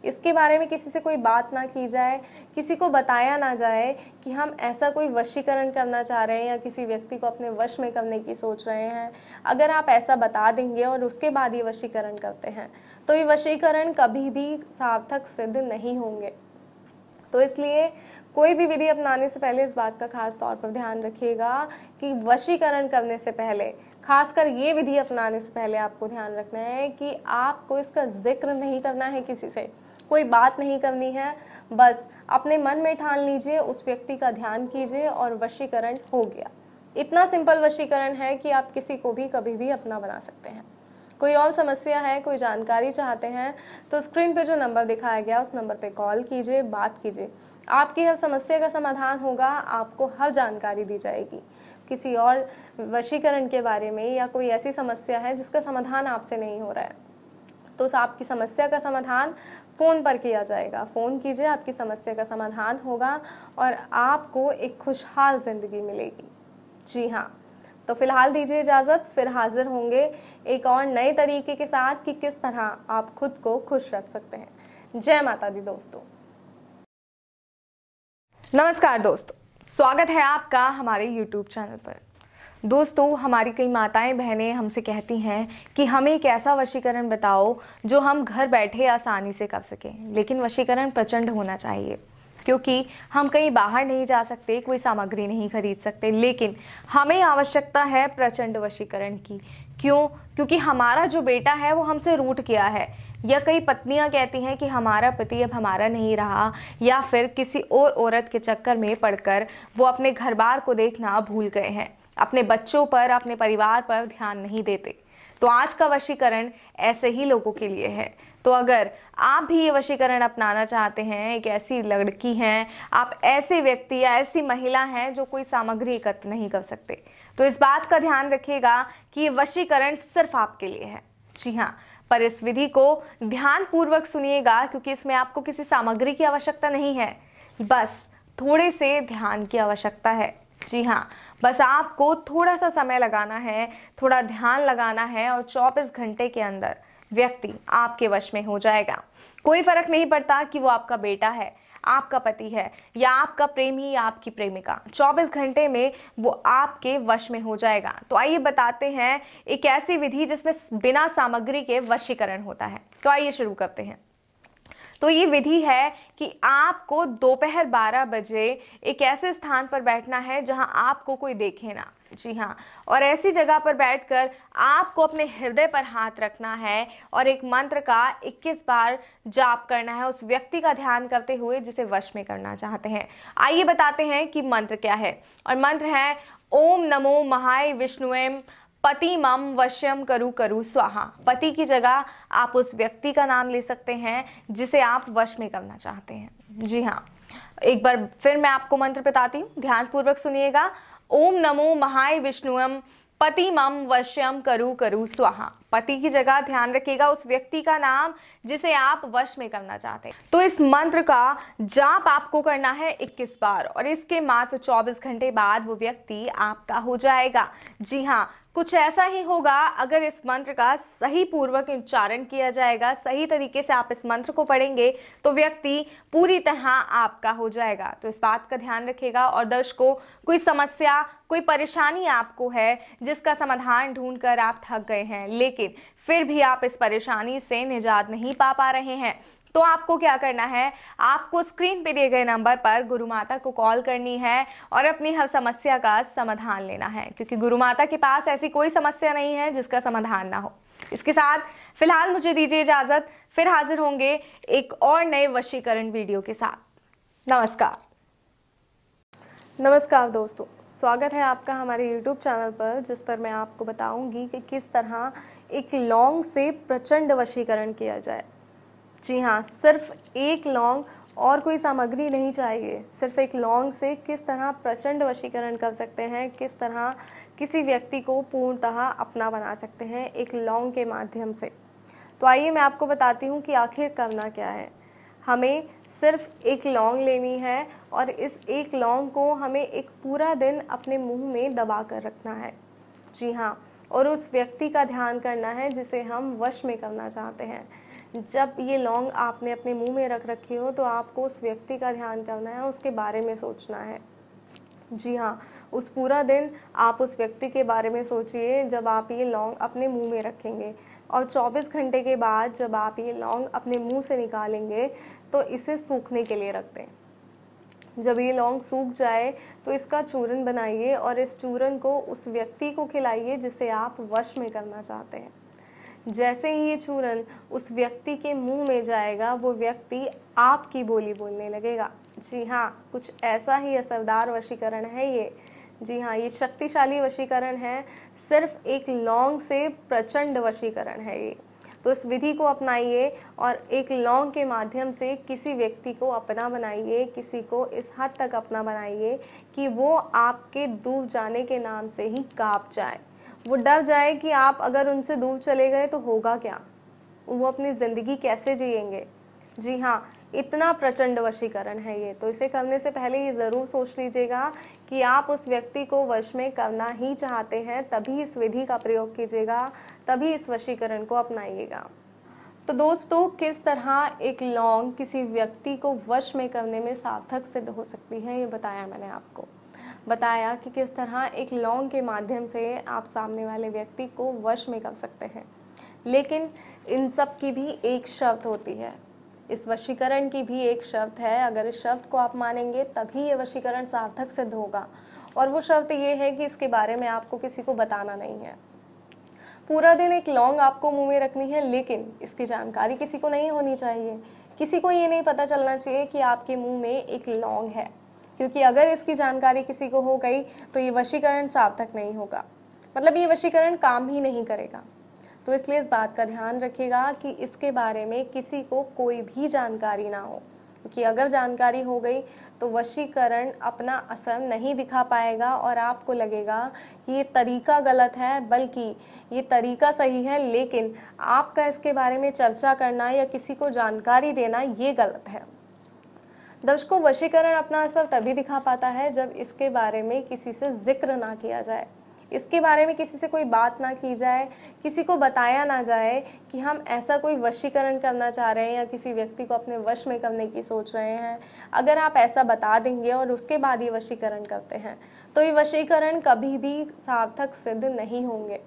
इसके बारे में किसी से कोई बात ना की जाए किसी को बताया ना जाए कि हम ऐसा कोई वशीकरण करना चाह रहे हैं या किसी व्यक्ति को अपने वश में करने की सोच रहे हैं अगर आप ऐसा बता देंगे और उसके बाद ये वशीकरण करते हैं तो ये वशीकरण कभी भी सार्थक सिद्ध नहीं होंगे तो इसलिए कोई भी विधि अपनाने से पहले इस बात का खास तौर पर ध्यान रखिएगा कि वशीकरण करने से पहले खासकर ये विधि अपनाने से पहले आपको ध्यान रखना है कि आपको इसका जिक्र नहीं करना है किसी से कोई बात नहीं करनी है बस अपने मन में ठान लीजिए उस व्यक्ति का ध्यान कीजिए और वशीकरण हो गया इतना सिंपल वशीकरण है कि आप किसी को भी कभी भी अपना बना सकते हैं कोई और समस्या है कोई जानकारी चाहते हैं तो स्क्रीन पे जो नंबर दिखाया गया उस नंबर पे कॉल कीजिए बात कीजिए आपकी हर समस्या का समाधान होगा आपको हर जानकारी दी जाएगी किसी और वशीकरण के बारे में या कोई ऐसी समस्या है जिसका समाधान आपसे नहीं हो रहा है तो आपकी समस्या का समाधान फ़ोन पर किया जाएगा फ़ोन कीजिए आपकी समस्या का समाधान होगा और आपको एक खुशहाल ज़िंदगी मिलेगी जी हाँ तो फिलहाल दीजिए इजाज़त फिर हाजिर होंगे एक और नए तरीके के साथ कि किस तरह आप खुद को खुश रख सकते हैं जय माता दी दोस्तों नमस्कार दोस्तों स्वागत है आपका हमारे YouTube चैनल पर दोस्तों हमारी कई माताएं बहनें हमसे कहती हैं कि हमें एक ऐसा वशीकरण बताओ जो हम घर बैठे आसानी से कर सकें लेकिन वशीकरण प्रचंड होना चाहिए क्योंकि हम कहीं बाहर नहीं जा सकते कोई सामग्री नहीं खरीद सकते लेकिन हमें आवश्यकता है प्रचंड वशीकरण की क्यों क्योंकि हमारा जो बेटा है वो हमसे रूट किया है या कई पत्नियां कहती हैं कि हमारा पति अब हमारा नहीं रहा या फिर किसी और औरत के चक्कर में पड़कर वो अपने घर बार को देखना भूल गए हैं अपने बच्चों पर अपने परिवार पर ध्यान नहीं देते तो आज का वशीकरण ऐसे ही लोगों के लिए है तो अगर आप भी ये वशीकरण अपनाना चाहते हैं एक ऐसी लड़की हैं आप ऐसे व्यक्ति या ऐसी महिला हैं जो कोई सामग्री एकत्र नहीं कर सकते तो इस बात का ध्यान रखिएगा कि ये वशीकरण सिर्फ आपके लिए है जी हाँ पर इस विधि को ध्यानपूर्वक सुनिएगा क्योंकि इसमें आपको किसी सामग्री की आवश्यकता नहीं है बस थोड़े से ध्यान की आवश्यकता है जी हाँ बस आपको थोड़ा सा समय लगाना है थोड़ा ध्यान लगाना है और चौबीस घंटे के अंदर व्यक्ति आपके वश में हो जाएगा कोई फर्क नहीं पड़ता कि वो आपका बेटा है आपका पति है या आपका प्रेमी या आपकी प्रेमिका 24 घंटे में वो आपके वश में हो जाएगा तो आइए बताते हैं एक ऐसी विधि जिसमें बिना सामग्री के वशीकरण होता है तो आइए शुरू करते हैं तो ये विधि है कि आपको दोपहर 12 बजे एक ऐसे स्थान पर बैठना है जहां आपको कोई देखे ना जी हाँ और ऐसी जगह पर बैठकर आपको अपने हृदय पर हाथ रखना है और एक मंत्र का 21 बार जाप करना है उस व्यक्ति का ध्यान करते हुए जिसे वश में करना चाहते हैं आइए बताते हैं कि मंत्र क्या है और मंत्र है ओम नमो महाय विष्णुएम पति मम वश्यम करु करु स्वाहा पति की जगह आप उस व्यक्ति का नाम ले सकते हैं जिसे आप वश में करना चाहते हैं जी हाँ एक बार फिर मैं आपको मंत्र बताती हूँ ध्यानपूर्वक सुनिएगा ओम नमो महाय विष्णुम पति मम वश्यम करु करु स्वाहा पति की जगह ध्यान रखिएगा उस व्यक्ति का नाम जिसे आप वश में करना चाहते हैं तो इस मंत्र का जाप आपको करना है 21 बार और इसके मात्र 24 घंटे बाद वो व्यक्ति आपका हो जाएगा जी हाँ कुछ ऐसा ही होगा अगर इस मंत्र का सही पूर्वक उच्चारण किया जाएगा सही तरीके से आप इस मंत्र को पढ़ेंगे तो व्यक्ति पूरी तरह आपका हो जाएगा तो इस बात का ध्यान रखेगा और दर्शकों कोई समस्या कोई परेशानी आपको है जिसका समाधान ढूंढकर आप थक गए हैं लेकिन फिर भी आप इस परेशानी से निजात नहीं पा पा रहे हैं तो आपको क्या करना है आपको स्क्रीन पे दिए गए नंबर पर गुरु माता को कॉल करनी है और अपनी हर समस्या का समाधान लेना है क्योंकि गुरु माता के पास ऐसी कोई समस्या नहीं है जिसका समाधान ना हो इसके साथ फिलहाल मुझे दीजिए इजाज़त फिर हाजिर होंगे एक और नए वशीकरण वीडियो के साथ नमस्कार नमस्कार दोस्तों स्वागत है आपका हमारे YouTube चैनल पर जिस पर मैं आपको बताऊंगी कि किस तरह एक लॉन्ग से प्रचंड वशीकरण किया जाए जी हाँ सिर्फ एक लौंग और कोई सामग्री नहीं चाहिए सिर्फ एक लौंग से किस तरह प्रचंड वशीकरण कर सकते हैं किस तरह किसी व्यक्ति को पूर्णतः अपना बना सकते हैं एक लौंग के माध्यम से तो आइए मैं आपको बताती हूँ कि आखिर करना क्या है हमें सिर्फ एक लौंग लेनी है और इस एक लौंग को हमें एक पूरा दिन अपने मुंह में दबा कर रखना है जी हाँ और उस व्यक्ति का ध्यान करना है जिसे हम वश में करना चाहते हैं जब ये लौंग आपने अपने मुंह में रख रखी हो तो आपको उस व्यक्ति का ध्यान करना है उसके बारे में सोचना है जी हाँ उस पूरा दिन आप उस व्यक्ति के बारे में सोचिए जब आप ये लौंग अपने मुंह में रखेंगे और 24 घंटे के बाद जब आप ये लौंग अपने मुंह से निकालेंगे तो इसे सूखने के लिए रख दें जब ये लौंग सूख जाए तो इसका चूरन बनाइए और इस चूरन को उस व्यक्ति को खिलाइए जिसे आप वश में करना चाहते हैं जैसे ही ये चूरन उस व्यक्ति के मुंह में जाएगा वो व्यक्ति आपकी बोली बोलने लगेगा जी हाँ कुछ ऐसा ही असरदार वशीकरण है ये जी हाँ ये शक्तिशाली वशीकरण है सिर्फ एक लौंग से प्रचंड वशीकरण है ये तो इस विधि को अपनाइए और एक लौंग के माध्यम से किसी व्यक्ति को अपना बनाइए किसी को इस हद तक अपना बनाइए कि वो आपके दूर जाने के नाम से ही काँप जाए वो डर जाए कि आप अगर उनसे दूर चले गए तो होगा क्या वो अपनी ज़िंदगी कैसे जिएंगे जी हाँ इतना प्रचंड वशीकरण है ये तो इसे करने से पहले ये ज़रूर सोच लीजिएगा कि आप उस व्यक्ति को वश में करना ही चाहते हैं तभी इस विधि का प्रयोग कीजिएगा तभी इस वशीकरण को अपनाइएगा तो दोस्तों किस तरह एक लौंग किसी व्यक्ति को वश में करने में सार्थक सिद्ध हो सकती है ये बताया मैंने आपको बताया कि किस तरह एक लौंग के माध्यम से आप सामने वाले व्यक्ति को वश में कर सकते हैं लेकिन इन सब की भी एक शर्त होती है इस वशीकरण की भी एक शर्त है अगर इस शब्द को आप मानेंगे तभी ये वशीकरण सार्थक सिद्ध होगा और वो शब्द ये है कि इसके बारे में आपको किसी को बताना नहीं है पूरा दिन एक लौंग आपको मुंह में रखनी है लेकिन इसकी जानकारी किसी को नहीं होनी चाहिए किसी को ये नहीं पता चलना चाहिए कि आपके मुंह में एक लौंग है क्योंकि अगर इसकी जानकारी किसी को हो गई तो ये वशीकरण सार्थक नहीं होगा मतलब ये वशीकरण काम ही नहीं करेगा तो इसलिए इस बात का ध्यान रखिएगा कि इसके बारे में किसी को कोई भी जानकारी ना हो क्योंकि अगर जानकारी हो गई तो वशीकरण अपना असर नहीं दिखा पाएगा और आपको लगेगा कि ये तरीका गलत है बल्कि ये तरीका सही है लेकिन आपका इसके बारे में चर्चा करना या किसी को जानकारी देना ये गलत है दर्शकों वशीकरण अपना असर तभी दिखा पाता है जब इसके बारे में किसी से जिक्र ना किया जाए इसके बारे में किसी से कोई बात ना की जाए किसी को बताया ना जाए कि हम ऐसा कोई वशीकरण करना चाह रहे हैं या किसी व्यक्ति को अपने वश में करने की सोच रहे हैं अगर आप ऐसा बता देंगे और उसके बाद ये वशीकरण करते हैं तो ये वशीकरण कभी भी सार्थक सिद्ध नहीं होंगे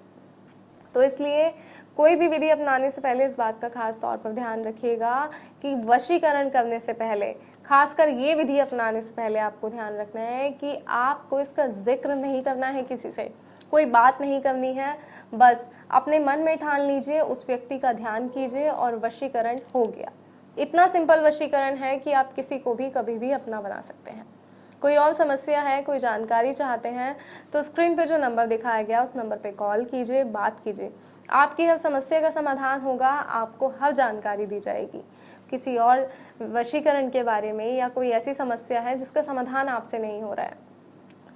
तो इसलिए कोई भी विधि अपनाने से पहले इस बात का खास तौर पर ध्यान रखिएगा कि वशीकरण करने से पहले खासकर ये विधि अपनाने से पहले आपको ध्यान रखना है कि आपको इसका जिक्र नहीं करना है किसी से कोई बात नहीं करनी है बस अपने मन में ठान लीजिए उस व्यक्ति का ध्यान कीजिए और वशीकरण हो गया इतना सिंपल वशीकरण है कि आप किसी को भी कभी भी अपना बना सकते हैं कोई और समस्या है कोई जानकारी चाहते हैं तो स्क्रीन पे जो नंबर दिखाया गया उस नंबर पे कॉल कीजिए बात कीजिए आपकी हर समस्या का समाधान होगा आपको हर जानकारी दी जाएगी किसी और वशीकरण के बारे में या कोई ऐसी समस्या है जिसका समाधान आपसे नहीं हो रहा है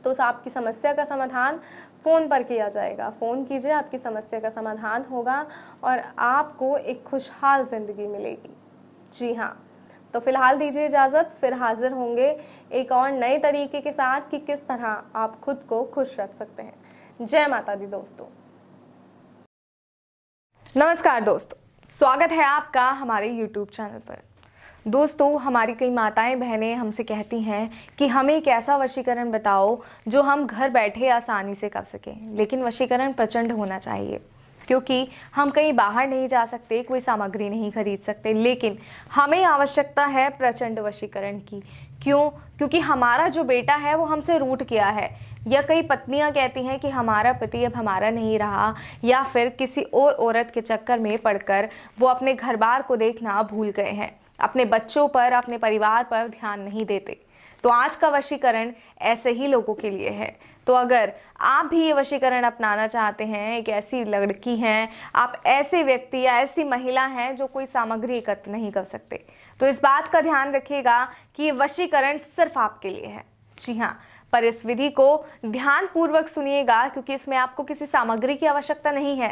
तो आपकी समस्या का समाधान फ़ोन पर किया जाएगा फ़ोन कीजिए आपकी समस्या का समाधान होगा और आपको एक खुशहाल ज़िंदगी मिलेगी जी हाँ तो फिलहाल दीजिए इजाज़त फिर हाजिर होंगे एक और नए तरीके के साथ कि किस तरह आप खुद को खुश रख सकते हैं जय माता दी दोस्तों नमस्कार दोस्तों स्वागत है आपका हमारे YouTube चैनल पर दोस्तों हमारी कई माताएं बहनें हमसे कहती हैं कि हमें एक ऐसा वशीकरण बताओ जो हम घर बैठे आसानी से कर सकें लेकिन वशीकरण प्रचंड होना चाहिए क्योंकि हम कहीं बाहर नहीं जा सकते कोई सामग्री नहीं खरीद सकते लेकिन हमें आवश्यकता है प्रचंड वशीकरण की क्यों क्योंकि हमारा जो बेटा है वो हमसे रूट किया है या कई पत्नियां कहती हैं कि हमारा पति अब हमारा नहीं रहा या फिर किसी और औरत के चक्कर में पड़कर वो अपने घर बार को देखना भूल गए हैं अपने बच्चों पर अपने परिवार पर ध्यान नहीं देते तो आज का वशीकरण ऐसे ही लोगों के लिए है तो अगर आप भी ये वशीकरण अपनाना चाहते हैं एक ऐसी लड़की हैं आप ऐसे व्यक्ति या ऐसी महिला हैं जो कोई सामग्री एकत्र नहीं कर सकते तो इस बात का ध्यान रखिएगा कि ये वशीकरण सिर्फ आपके लिए है जी हाँ पर इस विधि को ध्यानपूर्वक सुनिएगा क्योंकि इसमें आपको किसी सामग्री की आवश्यकता नहीं है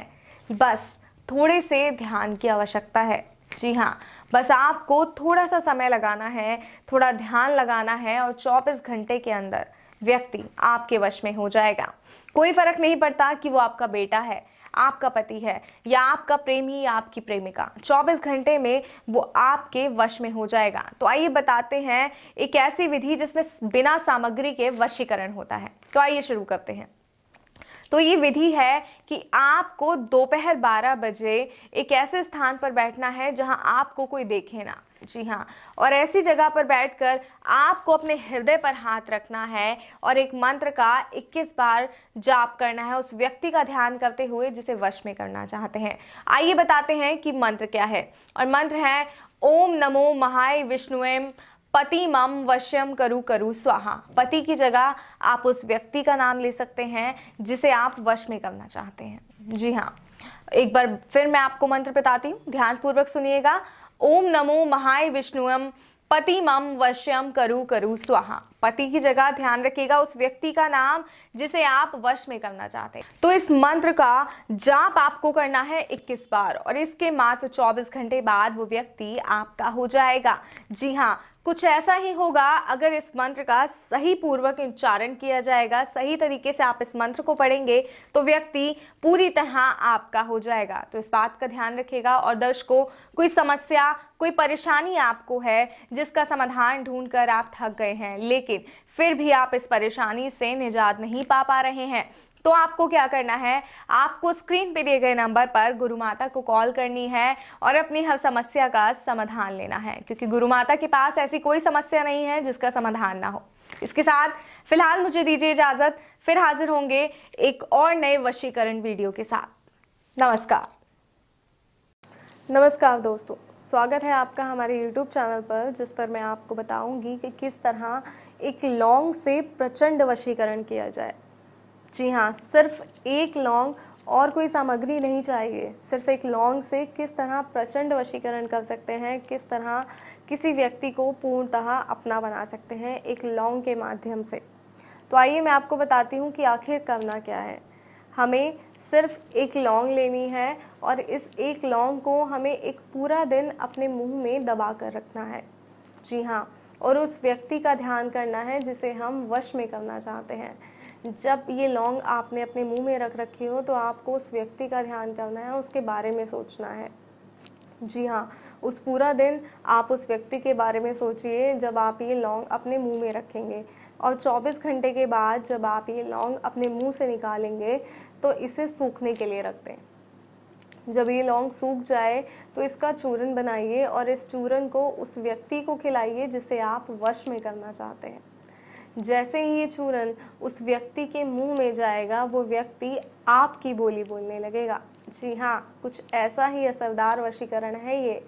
बस थोड़े से ध्यान की आवश्यकता है जी हाँ बस आपको थोड़ा सा समय लगाना है थोड़ा ध्यान लगाना है और चौबीस घंटे के अंदर व्यक्ति आपके वश में हो जाएगा कोई फर्क नहीं पड़ता कि वो आपका बेटा है आपका पति है या आपका प्रेमी या आपकी प्रेमिका 24 घंटे में वो आपके वश में हो जाएगा तो आइए बताते हैं एक ऐसी विधि जिसमें बिना सामग्री के वशीकरण होता है तो आइए शुरू करते हैं तो ये विधि है कि आपको दोपहर 12 बजे एक ऐसे स्थान पर बैठना है जहां आपको कोई देखे ना जी हाँ और ऐसी जगह पर बैठकर आपको अपने हृदय पर हाथ रखना है और एक मंत्र का 21 बार जाप करना है उस व्यक्ति का ध्यान करते हुए जिसे वश में करना चाहते हैं आइए बताते हैं कि मंत्र क्या है और मंत्र है ओम नमो महाय विष्णुएम पति मम वश्यम करु करु स्वाहा पति की जगह आप उस व्यक्ति का नाम ले सकते हैं जिसे आप वश में करना चाहते हैं जी हाँ एक बार फिर मैं आपको मंत्र बताती हूँ ध्यानपूर्वक सुनिएगा ओम नमो महाय विष्णुअम पति मम वश्यम करु करु स्वाहा पति की जगह ध्यान रखिएगा उस व्यक्ति का नाम जिसे आप वश में करना चाहते हैं तो इस मंत्र का जाप आपको करना है 21 बार और इसके मात्र 24 घंटे बाद वो व्यक्ति आपका हो जाएगा जी हाँ कुछ ऐसा ही होगा अगर इस मंत्र का सही पूर्वक उच्चारण किया जाएगा सही तरीके से आप इस मंत्र को पढ़ेंगे तो व्यक्ति पूरी तरह आपका हो जाएगा तो इस बात का ध्यान रखिएगा और दर्शकों कोई समस्या कोई परेशानी आपको है जिसका समाधान ढूंढकर आप थक गए हैं लेकिन फिर भी आप इस परेशानी से निजात नहीं पा पा रहे हैं तो आपको क्या करना है आपको स्क्रीन पे दिए गए नंबर पर गुरु माता को कॉल करनी है और अपनी हर समस्या का समाधान लेना है क्योंकि गुरु माता के पास ऐसी कोई समस्या नहीं है जिसका समाधान ना हो इसके साथ फिलहाल मुझे दीजिए इजाज़त फिर हाजिर होंगे एक और नए वशीकरण वीडियो के साथ नमस्कार नमस्कार दोस्तों स्वागत है आपका हमारे यूट्यूब चैनल पर जिस पर मैं आपको बताऊंगी कि किस तरह एक लॉन्ग से प्रचंड वशीकरण किया जाए जी हाँ सिर्फ एक लौंग और कोई सामग्री नहीं चाहिए सिर्फ एक लौंग से किस तरह प्रचंड वशीकरण कर सकते हैं किस तरह किसी व्यक्ति को पूर्णतः अपना बना सकते हैं एक लौंग के माध्यम से तो आइए मैं आपको बताती हूँ कि आखिर करना क्या है हमें सिर्फ एक लौंग लेनी है और इस एक लौंग को हमें एक पूरा दिन अपने मुंह में दबा कर रखना है जी हाँ और उस व्यक्ति का ध्यान करना है जिसे हम वश में करना चाहते हैं जब ये लौंग आपने अपने मुंह में रख रखी हो तो आपको उस व्यक्ति का ध्यान करना है उसके बारे में सोचना है जी हाँ उस पूरा दिन आप उस व्यक्ति के बारे में सोचिए जब आप ये लौंग अपने मुंह में रखेंगे और 24 घंटे के बाद जब आप ये लौंग अपने मुंह से निकालेंगे तो इसे सूखने के लिए रख दें जब ये लौंग सूख जाए तो इसका चूरन बनाइए और इस चूरन को उस व्यक्ति को खिलाइए जिसे आप वश में करना चाहते हैं जैसे ही ये चूरन उस व्यक्ति के मुंह में जाएगा वो व्यक्ति आपकी बोली बोलने लगेगा जी हाँ कुछ ऐसा ही असरदार वशीकरण है ये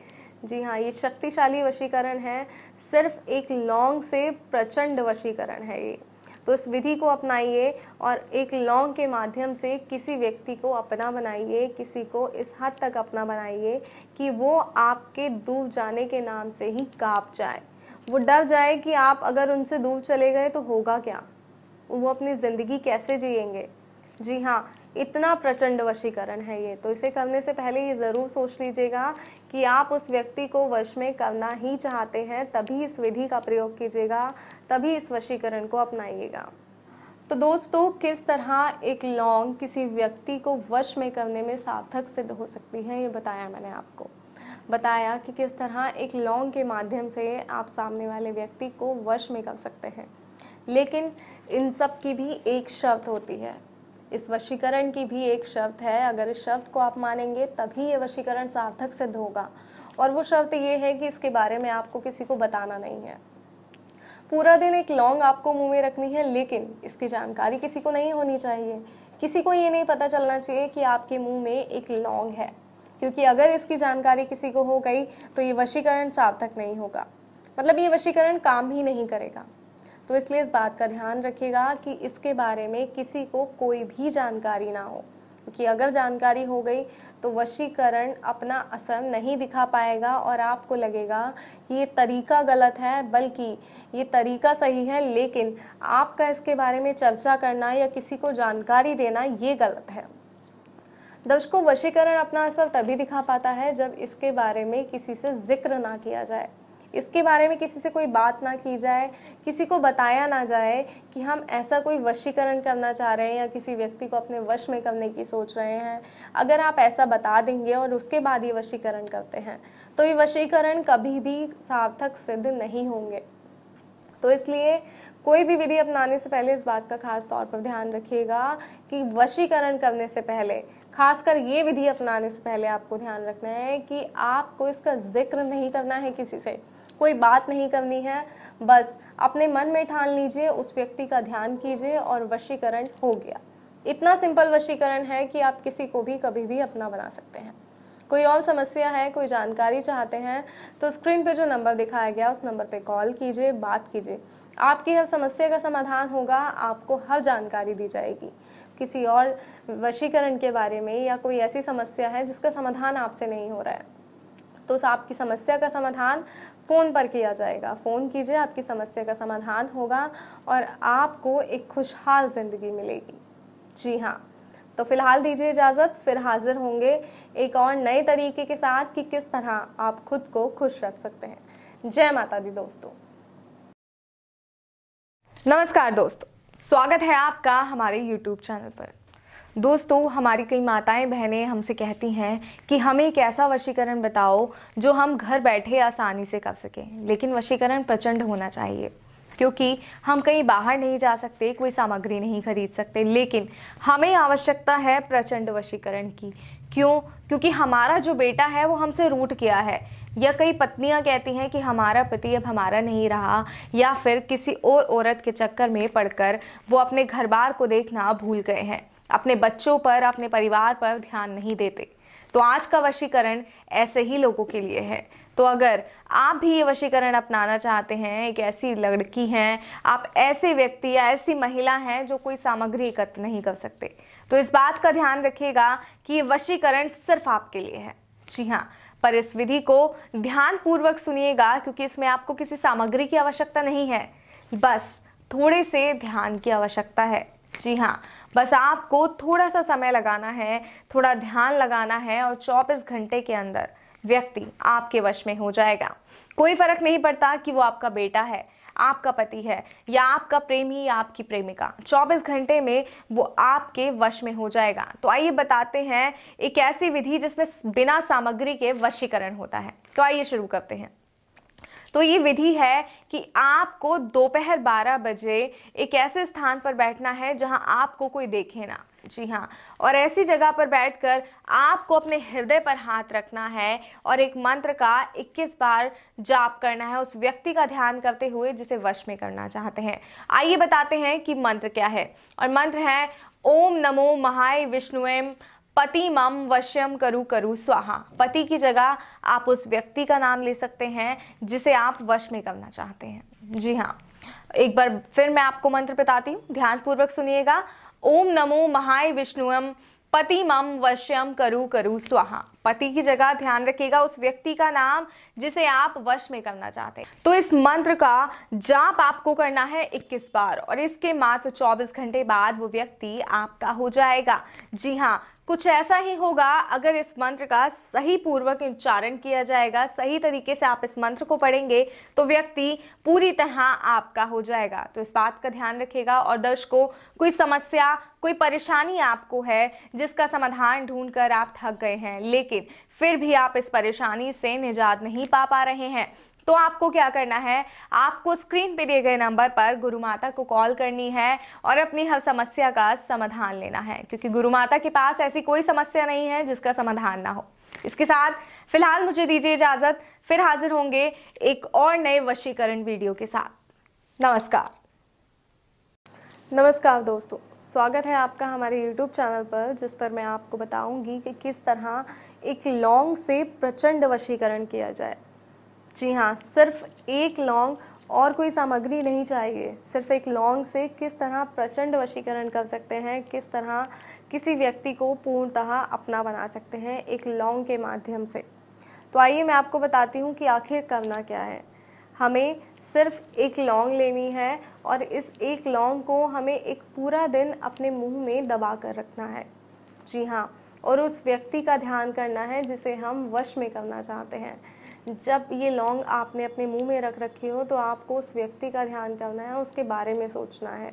जी हाँ ये शक्तिशाली वशीकरण है सिर्फ एक लौंग से प्रचंड वशीकरण है ये तो इस विधि को अपनाइए और एक लौंग के माध्यम से किसी व्यक्ति को अपना बनाइए किसी को इस हद तक अपना बनाइए कि वो आपके दूर जाने के नाम से ही काँप जाए वो डर जाए कि आप अगर उनसे दूर चले गए तो होगा क्या वो अपनी ज़िंदगी कैसे जिएंगे जी हाँ इतना प्रचंड वशीकरण है ये तो इसे करने से पहले ये ज़रूर सोच लीजिएगा कि आप उस व्यक्ति को वश में करना ही चाहते हैं तभी इस विधि का प्रयोग कीजिएगा तभी इस वशीकरण को अपनाइएगा तो दोस्तों किस तरह एक लौंग किसी व्यक्ति को वश में करने में सार्थक सिद्ध हो सकती है ये बताया मैंने आपको बताया कि किस तरह एक लौंग के माध्यम से आप सामने वाले व्यक्ति को वश में कर सकते हैं लेकिन इन सब की भी एक शर्त होती है इस वशीकरण की भी एक शर्त है अगर इस शर्त को आप मानेंगे तभी ये वशीकरण सार्थक सिद्ध होगा और वो शर्त ये है कि इसके बारे में आपको किसी को बताना नहीं है पूरा दिन एक लौंग आपको मुंह में रखनी है लेकिन इसकी जानकारी किसी को नहीं होनी चाहिए किसी को ये नहीं पता चलना चाहिए कि आपके मुंह में एक लौंग है क्योंकि अगर इसकी जानकारी किसी को हो गई तो ये वशीकरण सार्थक नहीं होगा मतलब ये वशीकरण काम ही नहीं करेगा तो इसलिए इस बात का ध्यान रखिएगा कि इसके बारे में किसी को कोई भी जानकारी ना हो क्योंकि अगर जानकारी हो गई तो वशीकरण अपना असर नहीं दिखा पाएगा और आपको लगेगा कि ये तरीका गलत है बल्कि ये तरीका सही है लेकिन आपका इसके बारे में चर्चा करना या किसी को जानकारी देना ये गलत है दर्शकों वशीकरण अपना असर तभी दिखा पाता है जब इसके बारे में किसी से जिक्र ना किया जाए इसके बारे में किसी से कोई बात ना की जाए किसी को बताया ना जाए कि हम ऐसा कोई वशीकरण करना चाह रहे हैं या किसी व्यक्ति को अपने वश में करने की सोच रहे हैं अगर आप ऐसा बता देंगे और उसके बाद ये वशीकरण करते हैं तो ये वशीकरण कभी भी सार्थक सिद्ध नहीं होंगे तो इसलिए कोई भी विधि अपनाने से पहले इस बात का खास तौर पर ध्यान रखिएगा कि वशीकरण करने से पहले खासकर ये विधि अपनाने से पहले आपको ध्यान रखना है कि आपको इसका जिक्र नहीं करना है किसी से कोई बात नहीं करनी है बस अपने मन में ठान लीजिए उस व्यक्ति का ध्यान कीजिए और वशीकरण हो गया इतना सिंपल वशीकरण है कि आप किसी को भी कभी भी अपना बना सकते हैं कोई और समस्या है कोई जानकारी चाहते हैं तो स्क्रीन पे जो नंबर दिखाया गया उस नंबर पे कॉल कीजिए बात कीजिए आपकी हर समस्या का समाधान होगा आपको हर जानकारी दी जाएगी किसी और वशीकरण के बारे में या कोई ऐसी समस्या है जिसका समाधान आपसे नहीं हो रहा है तो आपकी समस्या का समाधान फ़ोन पर किया जाएगा फ़ोन कीजिए आपकी समस्या का समाधान होगा और आपको एक खुशहाल ज़िंदगी मिलेगी जी हाँ तो फ़िलहाल दीजिए इजाज़त फिर हाज़िर होंगे एक और नए तरीके के साथ कि किस तरह आप खुद को खुश रख सकते हैं जय माता दी दोस्तों नमस्कार दोस्तों स्वागत है आपका हमारे YouTube चैनल पर दोस्तों हमारी कई माताएं बहनें हमसे कहती हैं कि हमें एक ऐसा वशीकरण बताओ जो हम घर बैठे आसानी से कर सकें लेकिन वशीकरण प्रचंड होना चाहिए क्योंकि हम कहीं बाहर नहीं जा सकते कोई सामग्री नहीं खरीद सकते लेकिन हमें आवश्यकता है प्रचंड वशीकरण की क्यों क्योंकि हमारा जो बेटा है वो हमसे रूट किया है या कई पत्नियां कहती हैं कि हमारा पति अब हमारा नहीं रहा या फिर किसी और औरत के चक्कर में पड़कर वो अपने घर बार को देखना भूल गए हैं अपने बच्चों पर अपने परिवार पर ध्यान नहीं देते तो आज का वशीकरण ऐसे ही लोगों के लिए है तो अगर आप भी ये वशीकरण अपनाना चाहते हैं एक ऐसी लड़की हैं आप ऐसे व्यक्ति या ऐसी महिला हैं जो कोई सामग्री एकत्र नहीं कर सकते तो इस बात का ध्यान रखिएगा कि ये वशीकरण सिर्फ आपके लिए है जी हाँ पर इस विधि को ध्यानपूर्वक सुनिएगा क्योंकि इसमें आपको किसी सामग्री की आवश्यकता नहीं है बस थोड़े से ध्यान की आवश्यकता है जी हाँ बस आपको थोड़ा सा समय लगाना है थोड़ा ध्यान लगाना है और चौबीस घंटे के अंदर व्यक्ति आपके वश में हो जाएगा कोई फर्क नहीं पड़ता कि वो आपका बेटा है आपका पति है या आपका प्रेमी या आपकी प्रेमिका 24 घंटे में वो आपके वश में हो जाएगा तो आइए बताते हैं एक ऐसी विधि जिसमें बिना सामग्री के वशीकरण होता है तो आइए शुरू करते हैं तो ये विधि है कि आपको दोपहर 12 बजे एक ऐसे स्थान पर बैठना है जहां आपको कोई देखे ना जी हाँ और ऐसी जगह पर बैठकर आपको अपने हृदय पर हाथ रखना है और एक मंत्र का 21 बार जाप करना है उस व्यक्ति का ध्यान करते हुए जिसे वश में करना चाहते हैं आइए बताते हैं कि मंत्र क्या है और मंत्र है ओम नमो महाय विष्णुएम पति मम वश्यम करु करु स्वाहा पति की जगह आप उस व्यक्ति का नाम ले सकते हैं जिसे आप वश में करना चाहते हैं जी हाँ एक बार फिर मैं आपको मंत्र बताती हूँ ध्यानपूर्वक सुनिएगा ओम नमो महाय विष्णुम पति मम वश्यम करु करु स्वाहा पति की जगह ध्यान रखिएगा उस व्यक्ति का नाम जिसे आप वश में करना चाहते हैं तो इस मंत्र का जाप आपको करना है 21 बार और इसके मात्र 24 घंटे बाद वो व्यक्ति आपका हो जाएगा जी हाँ कुछ ऐसा ही होगा अगर इस मंत्र का सही पूर्वक उच्चारण किया जाएगा सही तरीके से आप इस मंत्र को पढ़ेंगे तो व्यक्ति पूरी तरह आपका हो जाएगा तो इस बात का ध्यान रखिएगा और दर्शकों कोई समस्या कोई परेशानी आपको है जिसका समाधान ढूंढकर आप थक गए हैं लेकिन फिर भी आप इस परेशानी से निजात नहीं पा पा रहे हैं तो आपको क्या करना है आपको स्क्रीन पे दिए गए नंबर पर गुरु माता को कॉल करनी है और अपनी हर समस्या का समाधान लेना है क्योंकि गुरु माता के पास ऐसी कोई समस्या नहीं है जिसका समाधान ना हो इसके साथ फिलहाल मुझे दीजिए इजाज़त फिर हाजिर होंगे एक और नए वशीकरण वीडियो के साथ नमस्कार नमस्कार दोस्तों स्वागत है आपका हमारे यूट्यूब चैनल पर जिस पर मैं आपको बताऊंगी कि किस तरह एक लॉन्ग से प्रचंड वशीकरण किया जाए जी हाँ सिर्फ एक लौंग और कोई सामग्री नहीं चाहिए सिर्फ एक लौंग से किस तरह प्रचंड वशीकरण कर सकते हैं किस तरह किसी व्यक्ति को पूर्णतः अपना बना सकते हैं एक लौंग के माध्यम से तो आइए मैं आपको बताती हूँ कि आखिर करना क्या है हमें सिर्फ एक लौंग लेनी है और इस एक लौंग को हमें एक पूरा दिन अपने मुंह में दबा कर रखना है जी हाँ और उस व्यक्ति का ध्यान करना है जिसे हम वश में करना चाहते हैं जब ये लौंग आपने अपने मुंह में रख रखी हो तो आपको उस व्यक्ति का ध्यान करना है उसके बारे में सोचना है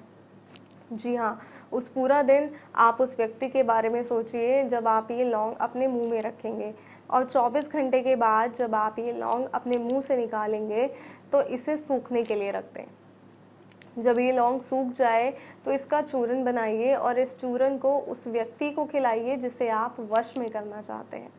जी हाँ उस पूरा दिन आप उस व्यक्ति के बारे में सोचिए जब आप ये लौंग अपने मुंह में रखेंगे और 24 घंटे के बाद जब आप ये लौंग अपने मुंह से निकालेंगे तो इसे सूखने के लिए रखते हैं जब ये लौंग सूख जाए तो इसका चूरन बनाइए और इस चूरन को उस व्यक्ति को खिलाइए जिसे आप वश में करना चाहते हैं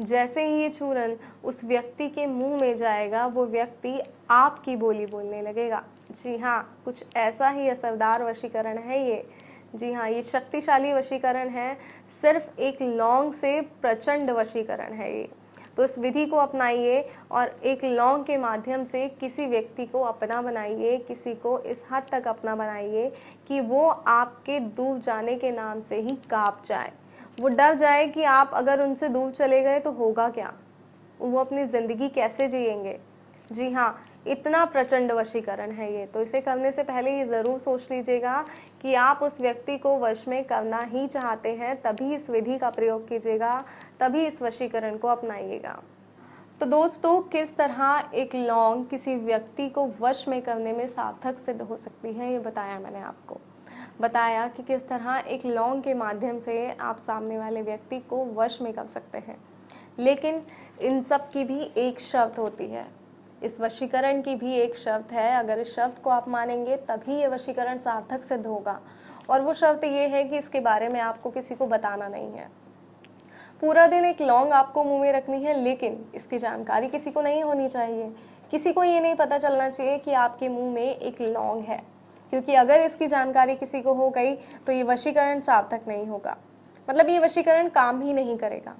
जैसे ही ये चूरन उस व्यक्ति के मुंह में जाएगा वो व्यक्ति आपकी बोली बोलने लगेगा जी हाँ कुछ ऐसा ही असरदार वशीकरण है ये जी हाँ ये शक्तिशाली वशीकरण है सिर्फ एक लौंग से प्रचंड वशीकरण है ये तो इस विधि को अपनाइए और एक लौंग के माध्यम से किसी व्यक्ति को अपना बनाइए किसी को इस हद तक अपना बनाइए कि वो आपके डूब जाने के नाम से ही काँप जाए वो डर जाए कि आप अगर उनसे दूर चले गए तो होगा क्या वो अपनी ज़िंदगी कैसे जिएंगे जी हाँ इतना प्रचंड वशीकरण है ये तो इसे करने से पहले ये ज़रूर सोच लीजिएगा कि आप उस व्यक्ति को वश में करना ही चाहते हैं तभी इस विधि का प्रयोग कीजिएगा तभी इस वशीकरण को अपनाइएगा तो दोस्तों किस तरह एक लौंग किसी व्यक्ति को वश में करने में सार्थक सिद्ध हो सकती है ये बताया मैंने आपको बताया कि किस तरह एक लौंग के माध्यम से आप सामने वाले व्यक्ति को वश में कर सकते हैं लेकिन इन सब की भी एक शर्त होती है इस वशीकरण की भी एक शर्त है अगर इस शर्त को आप मानेंगे तभी ये वशीकरण सार्थक सिद्ध होगा और वो शर्त ये है कि इसके बारे में आपको किसी को बताना नहीं है पूरा दिन एक लौंग आपको मुंह में रखनी है लेकिन इसकी जानकारी किसी को नहीं होनी चाहिए किसी को ये नहीं पता चलना चाहिए कि आपके मुंह में एक लौंग है क्योंकि अगर इसकी जानकारी किसी को हो गई तो ये वशीकरण सार्थक नहीं होगा मतलब ये वशीकरण काम ही नहीं करेगा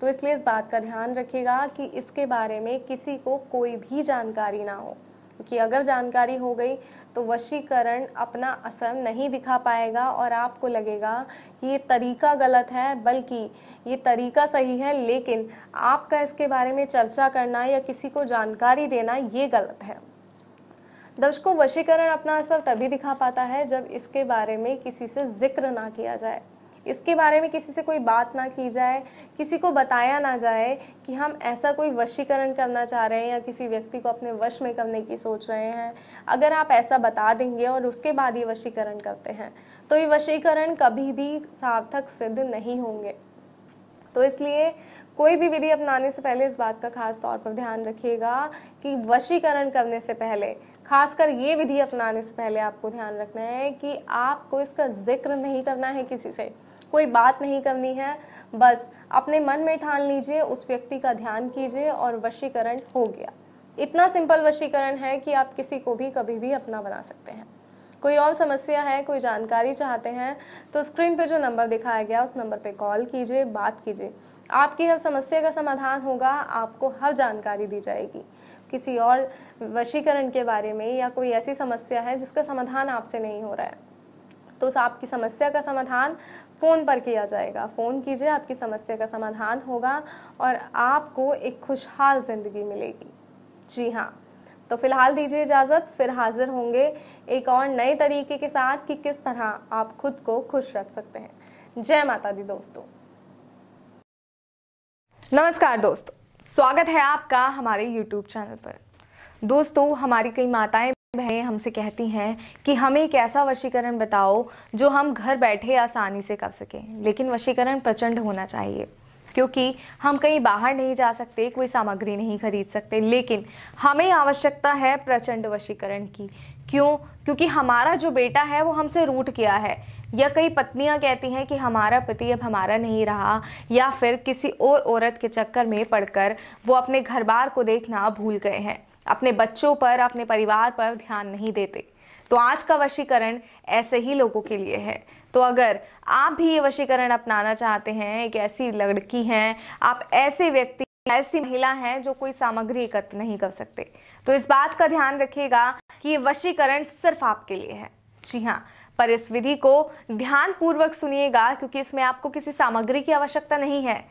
तो इसलिए इस बात का ध्यान रखिएगा कि इसके बारे में किसी को कोई भी जानकारी ना हो क्योंकि अगर जानकारी हो गई तो वशीकरण अपना असर नहीं दिखा पाएगा और आपको लगेगा कि ये तरीका गलत है बल्कि ये तरीका सही है लेकिन आपका इसके बारे में चर्चा करना या किसी को जानकारी देना ये गलत है दर्शकों वशीकरण अपना असर तभी दिखा पाता है जब इसके बारे में किसी से जिक्र ना किया जाए इसके बारे में किसी से कोई बात ना की जाए किसी को बताया ना जाए कि हम ऐसा कोई वशीकरण करना चाह रहे हैं या किसी व्यक्ति को अपने वश में करने की सोच रहे हैं अगर आप ऐसा बता देंगे और उसके बाद ये वशीकरण करते हैं तो ये वशीकरण कभी भी सार्थक सिद्ध नहीं होंगे तो इसलिए कोई भी विधि अपनाने से पहले इस बात का खास तौर पर ध्यान रखिएगा कि वशीकरण करने से पहले खासकर ये विधि अपनाने से पहले आपको ध्यान रखना है कि आपको इसका जिक्र नहीं करना है किसी से कोई बात नहीं करनी है बस अपने मन में ठान लीजिए उस व्यक्ति का ध्यान कीजिए और वशीकरण हो गया इतना सिंपल वशीकरण है कि आप किसी को भी कभी भी अपना बना सकते हैं कोई और समस्या है कोई जानकारी चाहते हैं तो स्क्रीन पे जो नंबर दिखाया गया उस नंबर पे कॉल कीजिए बात कीजिए आपकी हर समस्या का समाधान होगा आपको हर जानकारी दी जाएगी किसी और वशीकरण के बारे में या कोई ऐसी समस्या है जिसका समाधान आपसे नहीं हो रहा है तो आपकी समस्या का समाधान फ़ोन पर किया जाएगा फ़ोन कीजिए आपकी समस्या का समाधान होगा और आपको एक खुशहाल ज़िंदगी मिलेगी जी हाँ तो फिलहाल दीजिए इजाज़त फिर हाजिर होंगे एक और नए तरीके के साथ कि किस तरह आप खुद को खुश रख सकते हैं जय माता दी दोस्तों नमस्कार दोस्तों स्वागत है आपका हमारे YouTube चैनल पर दोस्तों हमारी कई माताएं बहनें हमसे कहती हैं कि हमें एक ऐसा वशीकरण बताओ जो हम घर बैठे आसानी से कर सकें लेकिन वशीकरण प्रचंड होना चाहिए क्योंकि हम कहीं बाहर नहीं जा सकते कोई सामग्री नहीं खरीद सकते लेकिन हमें आवश्यकता है प्रचंड वशीकरण की क्यों क्योंकि हमारा जो बेटा है वो हमसे रूट किया है या कई पत्नियां कहती हैं कि हमारा पति अब हमारा नहीं रहा या फिर किसी और औरत के चक्कर में पड़कर वो अपने घर बार को देखना भूल गए हैं अपने बच्चों पर अपने परिवार पर ध्यान नहीं देते तो आज का वशीकरण ऐसे ही लोगों के लिए है तो अगर आप भी ये वशीकरण अपनाना चाहते हैं एक ऐसी लड़की हैं आप ऐसे व्यक्ति ऐसी महिला हैं जो कोई सामग्री एकत्र नहीं कर सकते तो इस बात का ध्यान रखिएगा कि ये वशीकरण सिर्फ आपके लिए है जी हाँ पर इस विधि को ध्यान पूर्वक सुनिएगा क्योंकि इसमें आपको किसी सामग्री की आवश्यकता नहीं है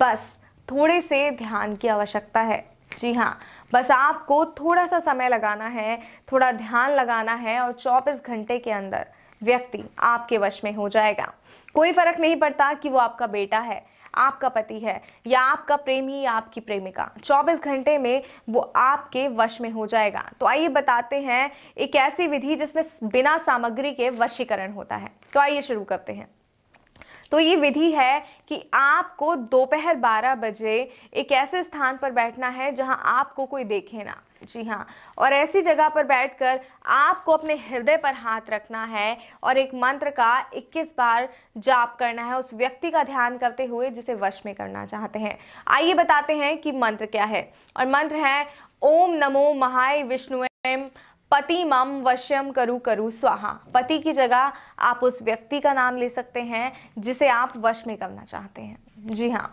बस थोड़े से ध्यान की आवश्यकता है जी हाँ बस आपको थोड़ा सा समय लगाना है थोड़ा ध्यान लगाना है और चौबीस घंटे के अंदर व्यक्ति आपके वश में हो जाएगा कोई फर्क नहीं पड़ता कि वो आपका बेटा है आपका पति है या आपका प्रेमी या आपकी प्रेमिका 24 घंटे में वो आपके वश में हो जाएगा तो आइए बताते हैं एक ऐसी विधि जिसमें बिना सामग्री के वशीकरण होता है तो आइए शुरू करते हैं तो ये विधि है कि आपको दोपहर 12 बजे एक ऐसे स्थान पर बैठना है जहां आपको कोई देखे ना जी हाँ और ऐसी जगह पर बैठकर आपको अपने हृदय पर हाथ रखना है और एक मंत्र का 21 बार जाप करना है उस व्यक्ति का ध्यान करते हुए जिसे वश में करना चाहते हैं आइए बताते हैं कि मंत्र क्या है और मंत्र है ओम नमो महाय विष्णु पति मम वश्यम करु करु स्वाहा पति की जगह आप उस व्यक्ति का नाम ले सकते हैं जिसे आप वश में करना चाहते हैं जी हाँ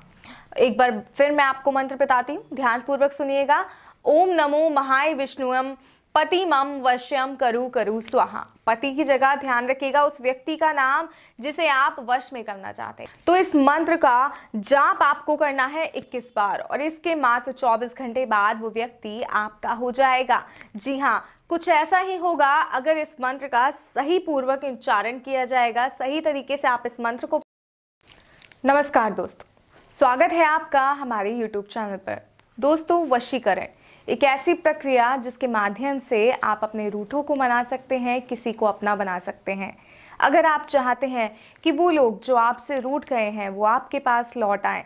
एक बार फिर मैं आपको मंत्र बताती हूँ ध्यानपूर्वक सुनिएगा ओम नमो महाय विष्णुम पति मम वश्यम करु करु स्वाहा पति की जगह ध्यान रखिएगा उस व्यक्ति का नाम जिसे आप वश में करना चाहते हैं तो इस मंत्र का जाप आपको करना है 21 बार और इसके मात्र 24 घंटे बाद वो व्यक्ति आपका हो जाएगा जी हाँ कुछ ऐसा ही होगा अगर इस मंत्र का सही पूर्वक उच्चारण किया जाएगा सही तरीके से आप इस मंत्र को नमस्कार दोस्तों स्वागत है आपका हमारे यूट्यूब चैनल पर दोस्तों वशीकरण एक ऐसी प्रक्रिया जिसके माध्यम से आप अपने रूठों को मना सकते हैं किसी को अपना बना सकते हैं अगर आप चाहते हैं कि वो लोग जो आपसे रूठ गए हैं वो आपके पास लौट आए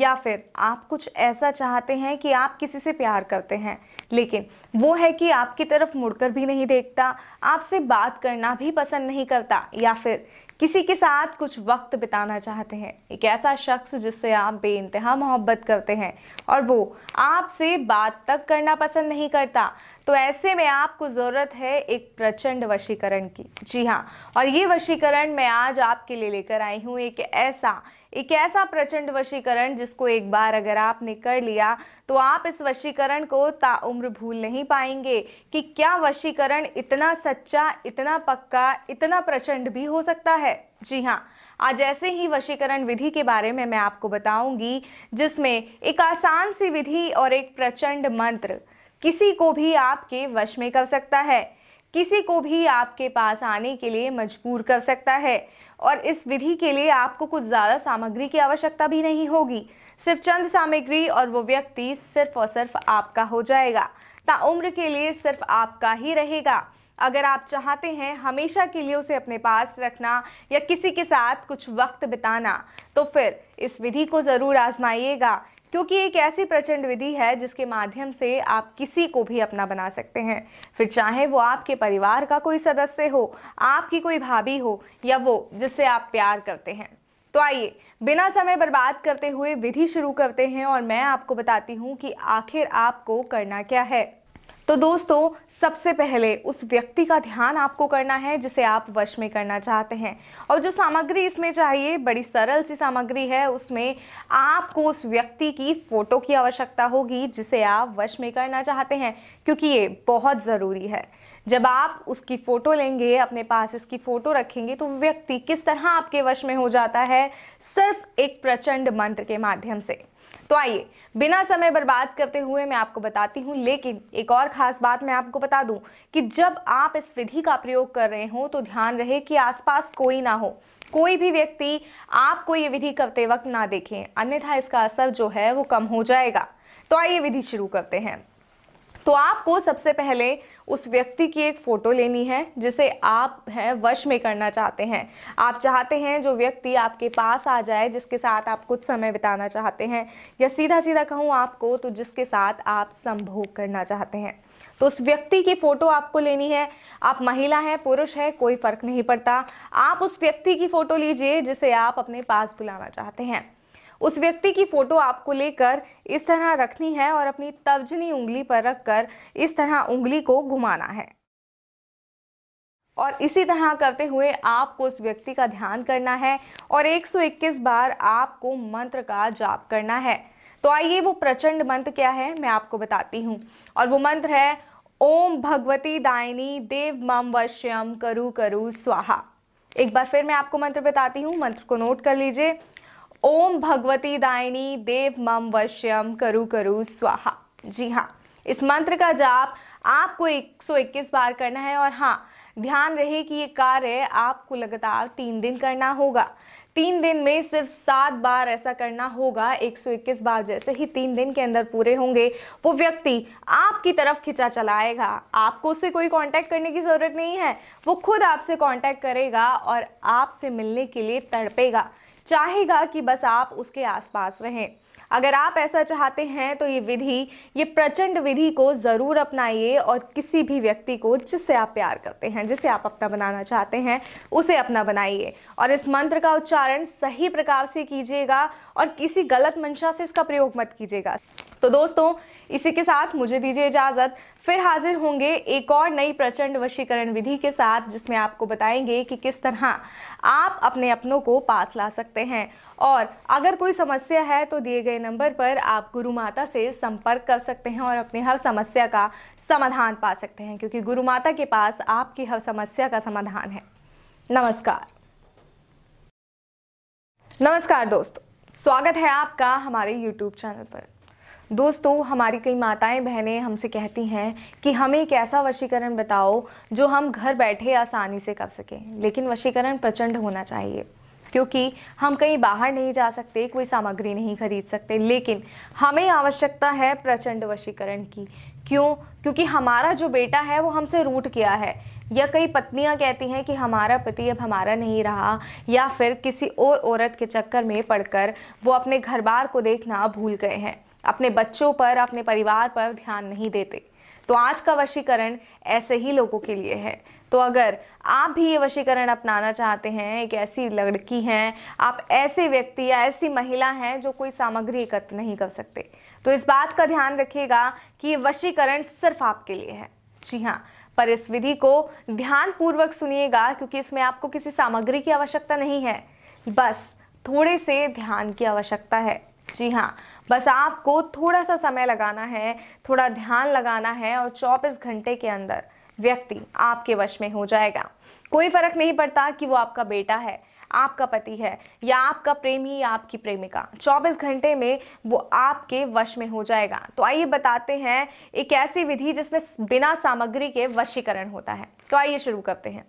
या फिर आप कुछ ऐसा चाहते हैं कि आप किसी से प्यार करते हैं लेकिन वो है कि आपकी तरफ मुड़कर भी नहीं देखता आपसे बात करना भी पसंद नहीं करता या फिर किसी के साथ कुछ वक्त बिताना चाहते हैं एक ऐसा शख्स जिससे आप बे इंतहा मोहब्बत करते हैं और वो आपसे बात तक करना पसंद नहीं करता तो ऐसे में आपको ज़रूरत है एक प्रचंड वशीकरण की जी हाँ और ये वशीकरण मैं आज आपके लिए लेकर आई हूँ एक ऐसा एक ऐसा प्रचंड वशीकरण जिसको एक बार अगर आपने कर लिया तो आप इस वशीकरण को ताउम्र भूल नहीं पाएंगे कि क्या वशीकरण इतना सच्चा इतना पक्का इतना प्रचंड भी हो सकता है जी हाँ आज ऐसे ही वशीकरण विधि के बारे में मैं आपको बताऊंगी जिसमें एक आसान सी विधि और एक प्रचंड मंत्र किसी को भी आपके वश में कर सकता है किसी को भी आपके पास आने के लिए मजबूर कर सकता है और इस विधि के लिए आपको कुछ ज़्यादा सामग्री की आवश्यकता भी नहीं होगी सिर्फ चंद सामग्री और वो व्यक्ति सिर्फ और सिर्फ आपका हो जाएगा ताउम्र के लिए सिर्फ आपका ही रहेगा अगर आप चाहते हैं हमेशा के लिए उसे अपने पास रखना या किसी के साथ कुछ वक्त बिताना तो फिर इस विधि को ज़रूर आजमाइएगा क्योंकि एक ऐसी प्रचंड विधि है जिसके माध्यम से आप किसी को भी अपना बना सकते हैं फिर चाहे वो आपके परिवार का कोई सदस्य हो आपकी कोई भाभी हो या वो जिससे आप प्यार करते हैं तो आइए बिना समय बर्बाद करते हुए विधि शुरू करते हैं और मैं आपको बताती हूँ कि आखिर आपको करना क्या है तो दोस्तों सबसे पहले उस व्यक्ति का ध्यान आपको करना है जिसे आप वश में करना चाहते हैं और जो सामग्री इसमें चाहिए बड़ी सरल सी सामग्री है उसमें आपको उस व्यक्ति की फ़ोटो की आवश्यकता होगी जिसे आप वश में करना चाहते हैं क्योंकि ये बहुत ज़रूरी है जब आप उसकी फ़ोटो लेंगे अपने पास इसकी फ़ोटो रखेंगे तो व्यक्ति किस तरह आपके वश में हो जाता है सिर्फ एक प्रचंड मंत्र के माध्यम से तो आइए बिना समय बर्बाद करते हुए मैं आपको बताती हूँ लेकिन एक और ख़ास बात मैं आपको बता दूं कि जब आप इस विधि का प्रयोग कर रहे हो तो ध्यान रहे कि आसपास कोई ना हो कोई भी व्यक्ति आपको ये विधि करते वक्त ना देखें अन्यथा इसका असर जो है वो कम हो जाएगा तो आइए विधि शुरू करते हैं तो आपको सबसे पहले उस व्यक्ति की एक फ़ोटो लेनी है जिसे आप हैं वश में करना चाहते हैं आप चाहते हैं जो व्यक्ति आपके पास आ जाए जिसके साथ आप कुछ समय बिताना चाहते हैं या सीधा सीधा कहूँ आपको तो जिसके साथ आप संभोग करना चाहते हैं तो उस व्यक्ति की फ़ोटो आपको लेनी है आप महिला हैं पुरुष है कोई फ़र्क नहीं पड़ता आप उस व्यक्ति की फ़ोटो लीजिए जिसे आप अपने पास बुलाना चाहते हैं उस व्यक्ति की फ़ोटो आपको लेकर इस तरह रखनी है और अपनी तर्जनी उंगली पर रखकर इस तरह उंगली को घुमाना है और इसी तरह करते हुए आपको उस व्यक्ति का ध्यान करना है और 121 बार आपको मंत्र का जाप करना है तो आइए वो प्रचंड मंत्र क्या है मैं आपको बताती हूँ और वो मंत्र है ओम भगवती दायनी देव मम वश्यम करु करु स्वाहा एक बार फिर मैं आपको मंत्र बताती हूँ मंत्र को नोट कर लीजिए ओम भगवती दायनी देव मम वश्यम करु करु स्वाहा जी हाँ इस मंत्र का जाप आपको 121 बार करना है और हाँ ध्यान रहे कि ये कार्य आपको लगातार तीन दिन करना होगा तीन दिन में सिर्फ सात बार ऐसा करना होगा 121 बार जैसे ही तीन दिन के अंदर पूरे होंगे वो व्यक्ति आपकी तरफ खिंचा चलाएगा आपको उससे कोई कांटेक्ट करने की ज़रूरत नहीं है वो खुद आपसे कांटेक्ट करेगा और आपसे मिलने के लिए तड़पेगा चाहेगा कि बस आप उसके आसपास रहें अगर आप ऐसा चाहते हैं तो ये विधि ये प्रचंड विधि को ज़रूर अपनाइए और किसी भी व्यक्ति को जिससे आप प्यार करते हैं जिसे आप अपना बनाना चाहते हैं उसे अपना बनाइए और इस मंत्र का उच्चारण सही प्रकार से कीजिएगा और किसी गलत मंशा से इसका प्रयोग मत कीजिएगा तो दोस्तों इसी के साथ मुझे दीजिए इजाज़त फिर हाजिर होंगे एक और नई प्रचंड वशीकरण विधि के साथ जिसमें आपको बताएंगे कि किस तरह आप अपने अपनों को पास ला सकते हैं और अगर कोई समस्या है तो दिए गए नंबर पर आप गुरु माता से संपर्क कर सकते हैं और अपनी हर समस्या का समाधान पा सकते हैं क्योंकि गुरु माता के पास आपकी हर समस्या का समाधान है नमस्कार नमस्कार दोस्तों स्वागत है आपका हमारे YouTube चैनल पर दोस्तों हमारी कई माताएं बहनें हमसे कहती हैं कि हमें एक ऐसा वशीकरण बताओ जो हम घर बैठे आसानी से कर सकें लेकिन वशीकरण प्रचंड होना चाहिए क्योंकि हम कहीं बाहर नहीं जा सकते कोई सामग्री नहीं खरीद सकते लेकिन हमें आवश्यकता है प्रचंड वशीकरण की क्यों क्योंकि हमारा जो बेटा है वो हमसे रूट किया है या कई पत्नियां कहती हैं कि हमारा पति अब हमारा नहीं रहा या फिर किसी और औरत के चक्कर में पड़कर वो अपने घर बार को देखना भूल गए हैं अपने बच्चों पर अपने परिवार पर ध्यान नहीं देते तो आज का वशीकरण ऐसे ही लोगों के लिए है तो अगर आप भी ये वशीकरण अपनाना चाहते हैं एक ऐसी लड़की हैं आप ऐसे व्यक्ति या ऐसी महिला हैं जो कोई सामग्री एकत्र नहीं कर सकते तो इस बात का ध्यान रखिएगा कि ये वशीकरण सिर्फ आपके लिए है जी हाँ पर इस विधि को ध्यानपूर्वक सुनिएगा क्योंकि इसमें आपको किसी सामग्री की आवश्यकता नहीं है बस थोड़े से ध्यान की आवश्यकता है जी हाँ बस आपको थोड़ा सा समय लगाना है थोड़ा ध्यान लगाना है और चौबीस घंटे के अंदर व्यक्ति आपके वश में हो जाएगा कोई फर्क नहीं पड़ता कि वो आपका बेटा है आपका पति है या आपका प्रेमी या आपकी प्रेमिका 24 घंटे में वो आपके वश में हो जाएगा तो आइए बताते हैं एक ऐसी विधि जिसमें बिना सामग्री के वशीकरण होता है तो आइए शुरू करते हैं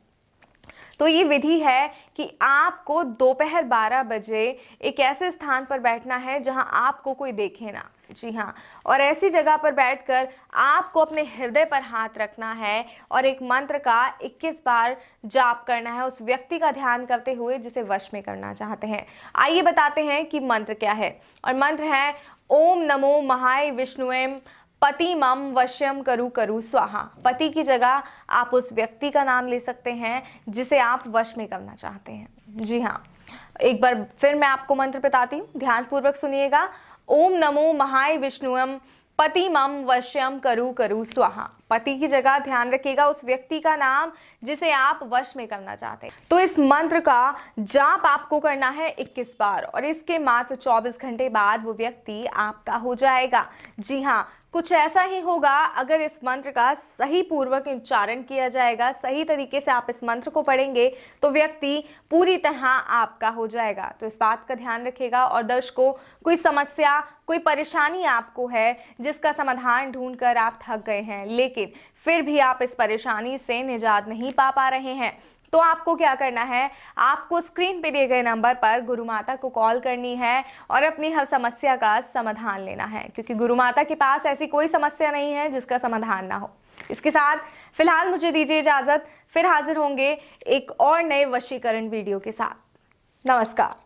तो ये विधि है कि आपको दोपहर 12 बजे एक ऐसे स्थान पर बैठना है जहां आपको कोई देखे ना जी हाँ और ऐसी जगह पर बैठकर आपको अपने हृदय पर हाथ रखना है और एक मंत्र का 21 बार जाप करना है उस व्यक्ति का ध्यान करते हुए जिसे वश में करना चाहते हैं आइए बताते हैं कि मंत्र क्या है और मंत्र है ओम नमो महाय विष्णुएम पति मम वश्यम करु करु स्वाहा पति की जगह आप उस व्यक्ति का नाम ले सकते हैं जिसे आप वश में करना चाहते हैं जी हाँ एक बार फिर मैं आपको मंत्र बताती हूँ ध्यानपूर्वक सुनिएगा ओम नमो महाय विष्णुम पति मम वश्यम करु करु स्वाहा पति की जगह ध्यान रखिएगा उस व्यक्ति का नाम जिसे आप वश में करना चाहते हैं तो इस मंत्र का जाप आपको करना है 21 बार और इसके मात्र 24 घंटे बाद वो व्यक्ति आपका हो जाएगा जी हाँ कुछ ऐसा ही होगा अगर इस मंत्र का सही पूर्वक उच्चारण किया जाएगा सही तरीके से आप इस मंत्र को पढ़ेंगे तो व्यक्ति पूरी तरह आपका हो जाएगा तो इस बात का ध्यान रखेगा और दर्शकों कोई समस्या कोई परेशानी आपको है जिसका समाधान ढूंढकर आप थक गए हैं लेकिन फिर भी आप इस परेशानी से निजात नहीं पा पा रहे हैं तो आपको क्या करना है आपको स्क्रीन पे दिए गए नंबर पर गुरु माता को कॉल करनी है और अपनी हर समस्या का समाधान लेना है क्योंकि गुरु माता के पास ऐसी कोई समस्या नहीं है जिसका समाधान ना हो इसके साथ फिलहाल मुझे दीजिए इजाज़त फिर हाजिर होंगे एक और नए वशीकरण वीडियो के साथ नमस्कार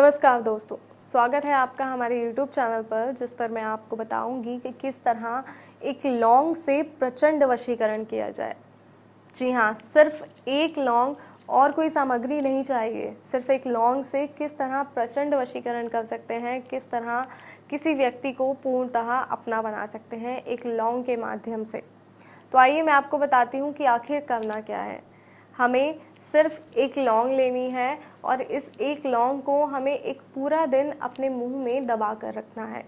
नमस्कार दोस्तों स्वागत है आपका हमारे YouTube चैनल पर जिस पर मैं आपको बताऊंगी कि किस तरह एक लॉन्ग से प्रचंड वशीकरण किया जाए जी हाँ सिर्फ एक लौंग और कोई सामग्री नहीं चाहिए सिर्फ एक लौंग से किस तरह प्रचंड वशीकरण कर सकते हैं किस तरह किसी व्यक्ति को पूर्णतः अपना बना सकते हैं एक लौंग के माध्यम से तो आइए मैं आपको बताती हूँ कि आखिर करना क्या है हमें सिर्फ एक लौंग लेनी है और इस एक लौंग को हमें एक पूरा दिन अपने मुंह में दबा कर रखना है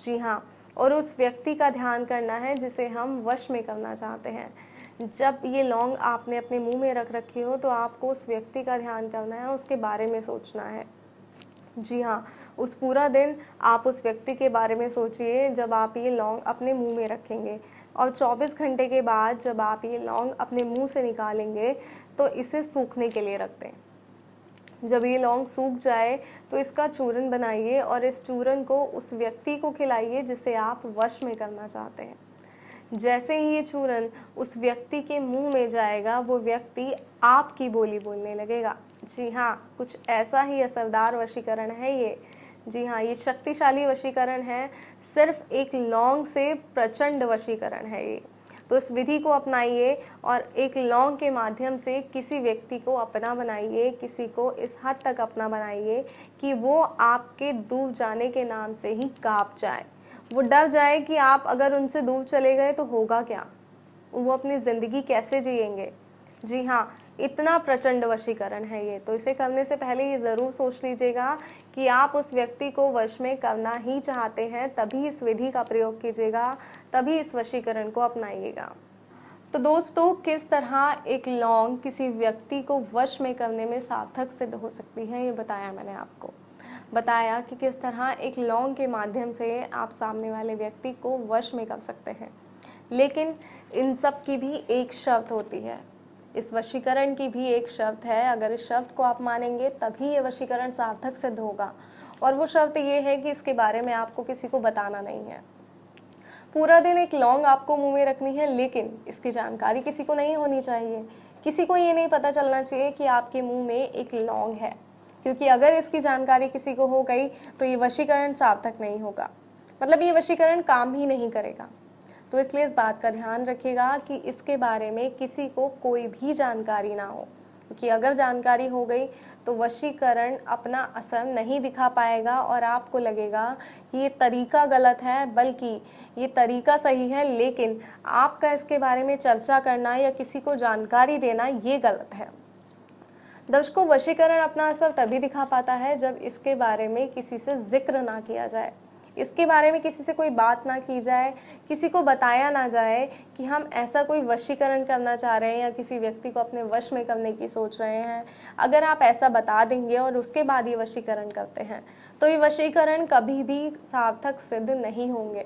जी हाँ और उस व्यक्ति का ध्यान करना है जिसे हम वश में करना चाहते हैं जब ये लौंग आपने अपने मुंह में रख रखी हो तो आपको उस व्यक्ति का ध्यान करना है उसके बारे में सोचना है जी हाँ उस पूरा दिन आप उस व्यक्ति के बारे में सोचिए जब आप ये लौंग अपने मुंह में रखेंगे और 24 घंटे के बाद जब आप ये लौंग अपने मुंह से निकालेंगे तो इसे सूखने के लिए रख दें जब ये लौंग सूख जाए तो इसका चूरन बनाइए और इस चूरन को उस व्यक्ति को खिलाइए जिसे आप वश में करना चाहते हैं जैसे ही ये चूरन उस व्यक्ति के मुंह में जाएगा वो व्यक्ति आपकी बोली बोलने लगेगा जी हाँ कुछ ऐसा ही असरदार वशीकरण है ये जी हाँ ये शक्तिशाली वशीकरण है सिर्फ एक लौंग से प्रचंड वशीकरण है ये तो इस विधि को अपनाइए और एक लौंग के माध्यम से किसी व्यक्ति को अपना बनाइए किसी को इस हद तक अपना बनाइए कि वो आपके डूब जाने के नाम से ही काँप जाए वो डर जाए कि आप अगर उनसे दूर चले गए तो होगा क्या वो अपनी ज़िंदगी कैसे जिएंगे जी हाँ इतना प्रचंड वशीकरण है ये तो इसे करने से पहले ये ज़रूर सोच लीजिएगा कि आप उस व्यक्ति को वश में करना ही चाहते हैं तभी इस विधि का प्रयोग कीजिएगा तभी इस वशीकरण को अपनाइएगा तो दोस्तों किस तरह एक लौंग किसी व्यक्ति को वश में करने में सार्थक सिद्ध हो सकती है ये बताया मैंने आपको बताया कि किस तरह एक लौंग के माध्यम से आप सामने वाले व्यक्ति को वश में कर सकते हैं लेकिन इन सब की भी एक शर्त होती है इस वशीकरण की भी एक शर्त है अगर इस शब्द को आप मानेंगे तभी ये वशीकरण सार्थक सिद्ध होगा और वो शब्द ये है कि इसके बारे में आपको किसी को बताना नहीं है पूरा दिन एक लौंग आपको मुंह में रखनी है लेकिन इसकी जानकारी किसी को नहीं होनी चाहिए किसी को ये नहीं पता चलना चाहिए कि आपके मुंह में एक लौंग है क्योंकि अगर इसकी जानकारी किसी को हो गई तो ये वशीकरण सार्थक नहीं होगा मतलब ये वशीकरण काम ही नहीं करेगा तो इसलिए इस बात का ध्यान रखिएगा कि इसके बारे में किसी को कोई भी जानकारी ना हो क्योंकि अगर जानकारी हो गई तो वशीकरण अपना असर नहीं दिखा पाएगा और आपको लगेगा कि ये तरीका गलत है बल्कि ये तरीका सही है लेकिन आपका इसके बारे में चर्चा करना या किसी को जानकारी देना ये गलत है दर्शकों वशीकरण अपना असर तभी दिखा पाता है जब इसके बारे में किसी से जिक्र ना किया जाए इसके बारे में किसी से कोई बात ना की जाए किसी को बताया ना जाए कि हम ऐसा कोई वशीकरण करना चाह रहे हैं या किसी व्यक्ति को अपने वश में करने की सोच रहे हैं अगर आप ऐसा बता देंगे और उसके बाद ये वशीकरण करते हैं तो ये वशीकरण कभी भी सार्थक सिद्ध नहीं होंगे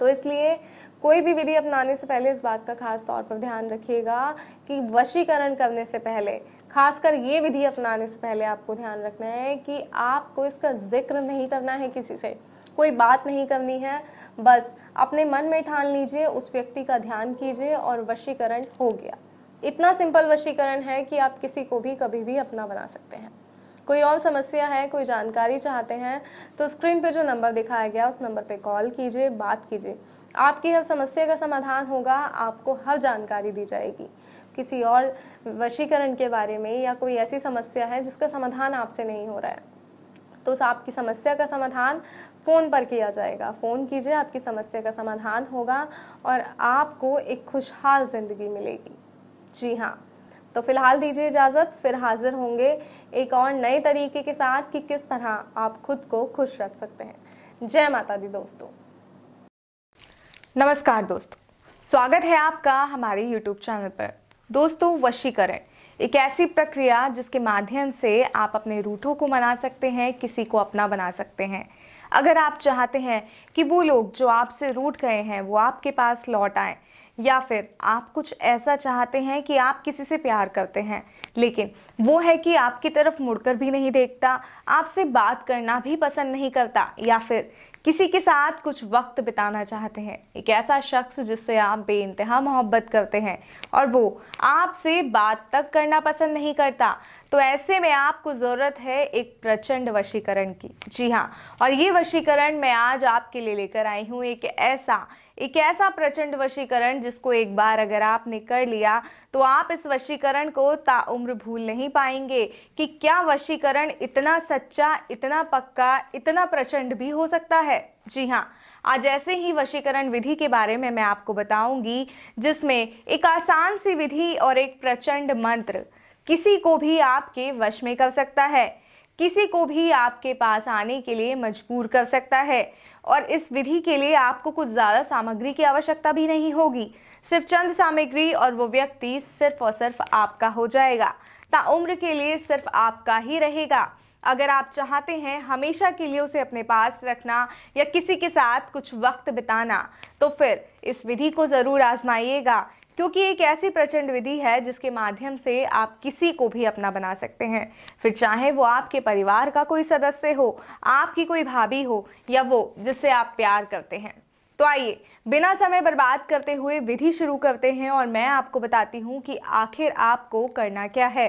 तो इसलिए कोई भी विधि अपनाने से पहले इस बात का खास तौर पर ध्यान रखिएगा कि वशीकरण करने से पहले खासकर ये विधि अपनाने से पहले आपको ध्यान रखना है कि आपको इसका जिक्र नहीं करना है किसी से कोई बात नहीं करनी है बस अपने मन में ठान लीजिए उस व्यक्ति का ध्यान कीजिए और वशीकरण हो गया इतना सिंपल वशीकरण है कि आप किसी को भी कभी भी अपना बना सकते हैं कोई और समस्या है कोई जानकारी चाहते हैं तो स्क्रीन पे जो नंबर दिखाया गया उस नंबर पे कॉल कीजिए बात कीजिए आपकी हर समस्या का समाधान होगा आपको हर जानकारी दी जाएगी किसी और वशीकरण के बारे में या कोई ऐसी समस्या है जिसका समाधान आपसे नहीं हो रहा है तो आपकी समस्या का समाधान फ़ोन पर किया जाएगा फ़ोन कीजिए आपकी समस्या का समाधान होगा और आपको एक खुशहाल ज़िंदगी मिलेगी जी हाँ तो फिलहाल दीजिए इजाज़त फिर हाजिर होंगे एक और नए तरीके के साथ कि किस तरह आप खुद को खुश रख सकते हैं जय माता दी दोस्तों नमस्कार दोस्तों स्वागत है आपका हमारे YouTube चैनल पर दोस्तों वशीकरण एक ऐसी प्रक्रिया जिसके माध्यम से आप अपने रूठों को मना सकते हैं किसी को अपना बना सकते हैं अगर आप चाहते हैं कि वो लोग जो आपसे रूठ गए हैं वो आपके पास लौट आए या फिर आप कुछ ऐसा चाहते हैं कि आप किसी से प्यार करते हैं लेकिन वो है कि आपकी तरफ मुड़कर भी नहीं देखता आपसे बात करना भी पसंद नहीं करता या फिर किसी के साथ कुछ वक्त बिताना चाहते हैं एक ऐसा शख्स जिससे आप बे इंतहा मोहब्बत करते हैं और वो आपसे बात तक करना पसंद नहीं करता तो ऐसे में आपको ज़रूरत है एक प्रचंड वशीकरण की जी हाँ और ये वशीकरण मैं आज आपके लिए लेकर आई हूँ एक ऐसा एक ऐसा प्रचंड वशीकरण जिसको एक बार अगर आपने कर लिया तो आप इस वशीकरण को ताउम्र भूल नहीं पाएंगे कि क्या वशीकरण इतना सच्चा इतना पक्का इतना प्रचंड भी हो सकता है जी हाँ आज ऐसे ही वशीकरण विधि के बारे में मैं आपको बताऊंगी जिसमें एक आसान सी विधि और एक प्रचंड मंत्र किसी को भी आपके वश में कर सकता है किसी को भी आपके पास आने के लिए मजबूर कर सकता है और इस विधि के लिए आपको कुछ ज़्यादा सामग्री की आवश्यकता भी नहीं होगी सिर्फ चंद सामग्री और वो व्यक्ति सिर्फ और सिर्फ आपका हो जाएगा ताउम्र के लिए सिर्फ आपका ही रहेगा अगर आप चाहते हैं हमेशा के लिए उसे अपने पास रखना या किसी के साथ कुछ वक्त बिताना तो फिर इस विधि को ज़रूर आजमाइएगा क्योंकि एक ऐसी प्रचंड विधि है जिसके माध्यम से आप किसी को भी अपना बना सकते हैं फिर चाहे वो आपके परिवार का कोई सदस्य हो आपकी कोई भाभी हो या वो जिससे आप प्यार करते हैं तो आइए बिना समय बर्बाद करते हुए विधि शुरू करते हैं और मैं आपको बताती हूँ कि आखिर आपको करना क्या है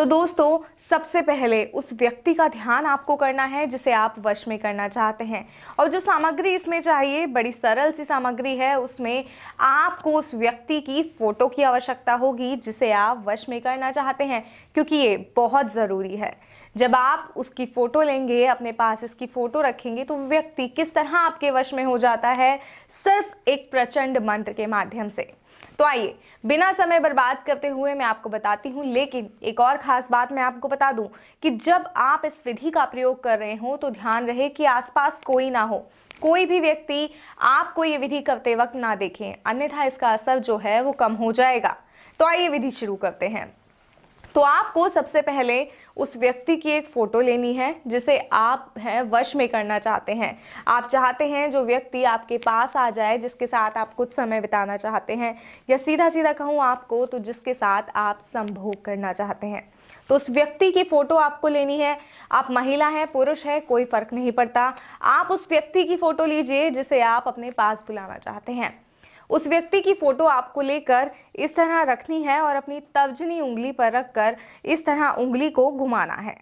तो दोस्तों सबसे पहले उस व्यक्ति का ध्यान आपको करना है जिसे आप वश में करना चाहते हैं और जो सामग्री इसमें चाहिए बड़ी सरल सी सामग्री है उसमें आपको उस व्यक्ति की फ़ोटो की आवश्यकता होगी जिसे आप वश में करना चाहते हैं क्योंकि ये बहुत ज़रूरी है जब आप उसकी फ़ोटो लेंगे अपने पास इसकी फ़ोटो रखेंगे तो व्यक्ति किस तरह आपके वश में हो जाता है सिर्फ एक प्रचंड मंत्र के माध्यम से तो आइए बिना समय बर्बाद करते हुए मैं आपको बताती हूँ लेकिन एक और ख़ास बात मैं आपको बता दूँ कि जब आप इस विधि का प्रयोग कर रहे हो तो ध्यान रहे कि आसपास कोई ना हो कोई भी व्यक्ति आपको ये विधि करते वक्त ना देखें अन्यथा इसका असर जो है वो कम हो जाएगा तो आइए विधि शुरू करते हैं तो आपको सबसे पहले उस व्यक्ति की एक फ़ोटो लेनी है जिसे आप है वश में करना चाहते हैं आप चाहते हैं जो व्यक्ति आपके पास आ जाए जिसके साथ आप कुछ समय बिताना चाहते हैं या सीधा सीधा कहूँ आपको तो जिसके साथ आप संभोग करना चाहते हैं तो उस व्यक्ति की फ़ोटो आपको लेनी है आप महिला हैं पुरुष है कोई फ़र्क नहीं पड़ता आप उस व्यक्ति की फ़ोटो लीजिए जिसे आप अपने पास बुलाना चाहते हैं उस व्यक्ति की फ़ोटो आपको लेकर इस तरह रखनी है और अपनी तर्जनी उंगली पर रखकर इस तरह उंगली को घुमाना है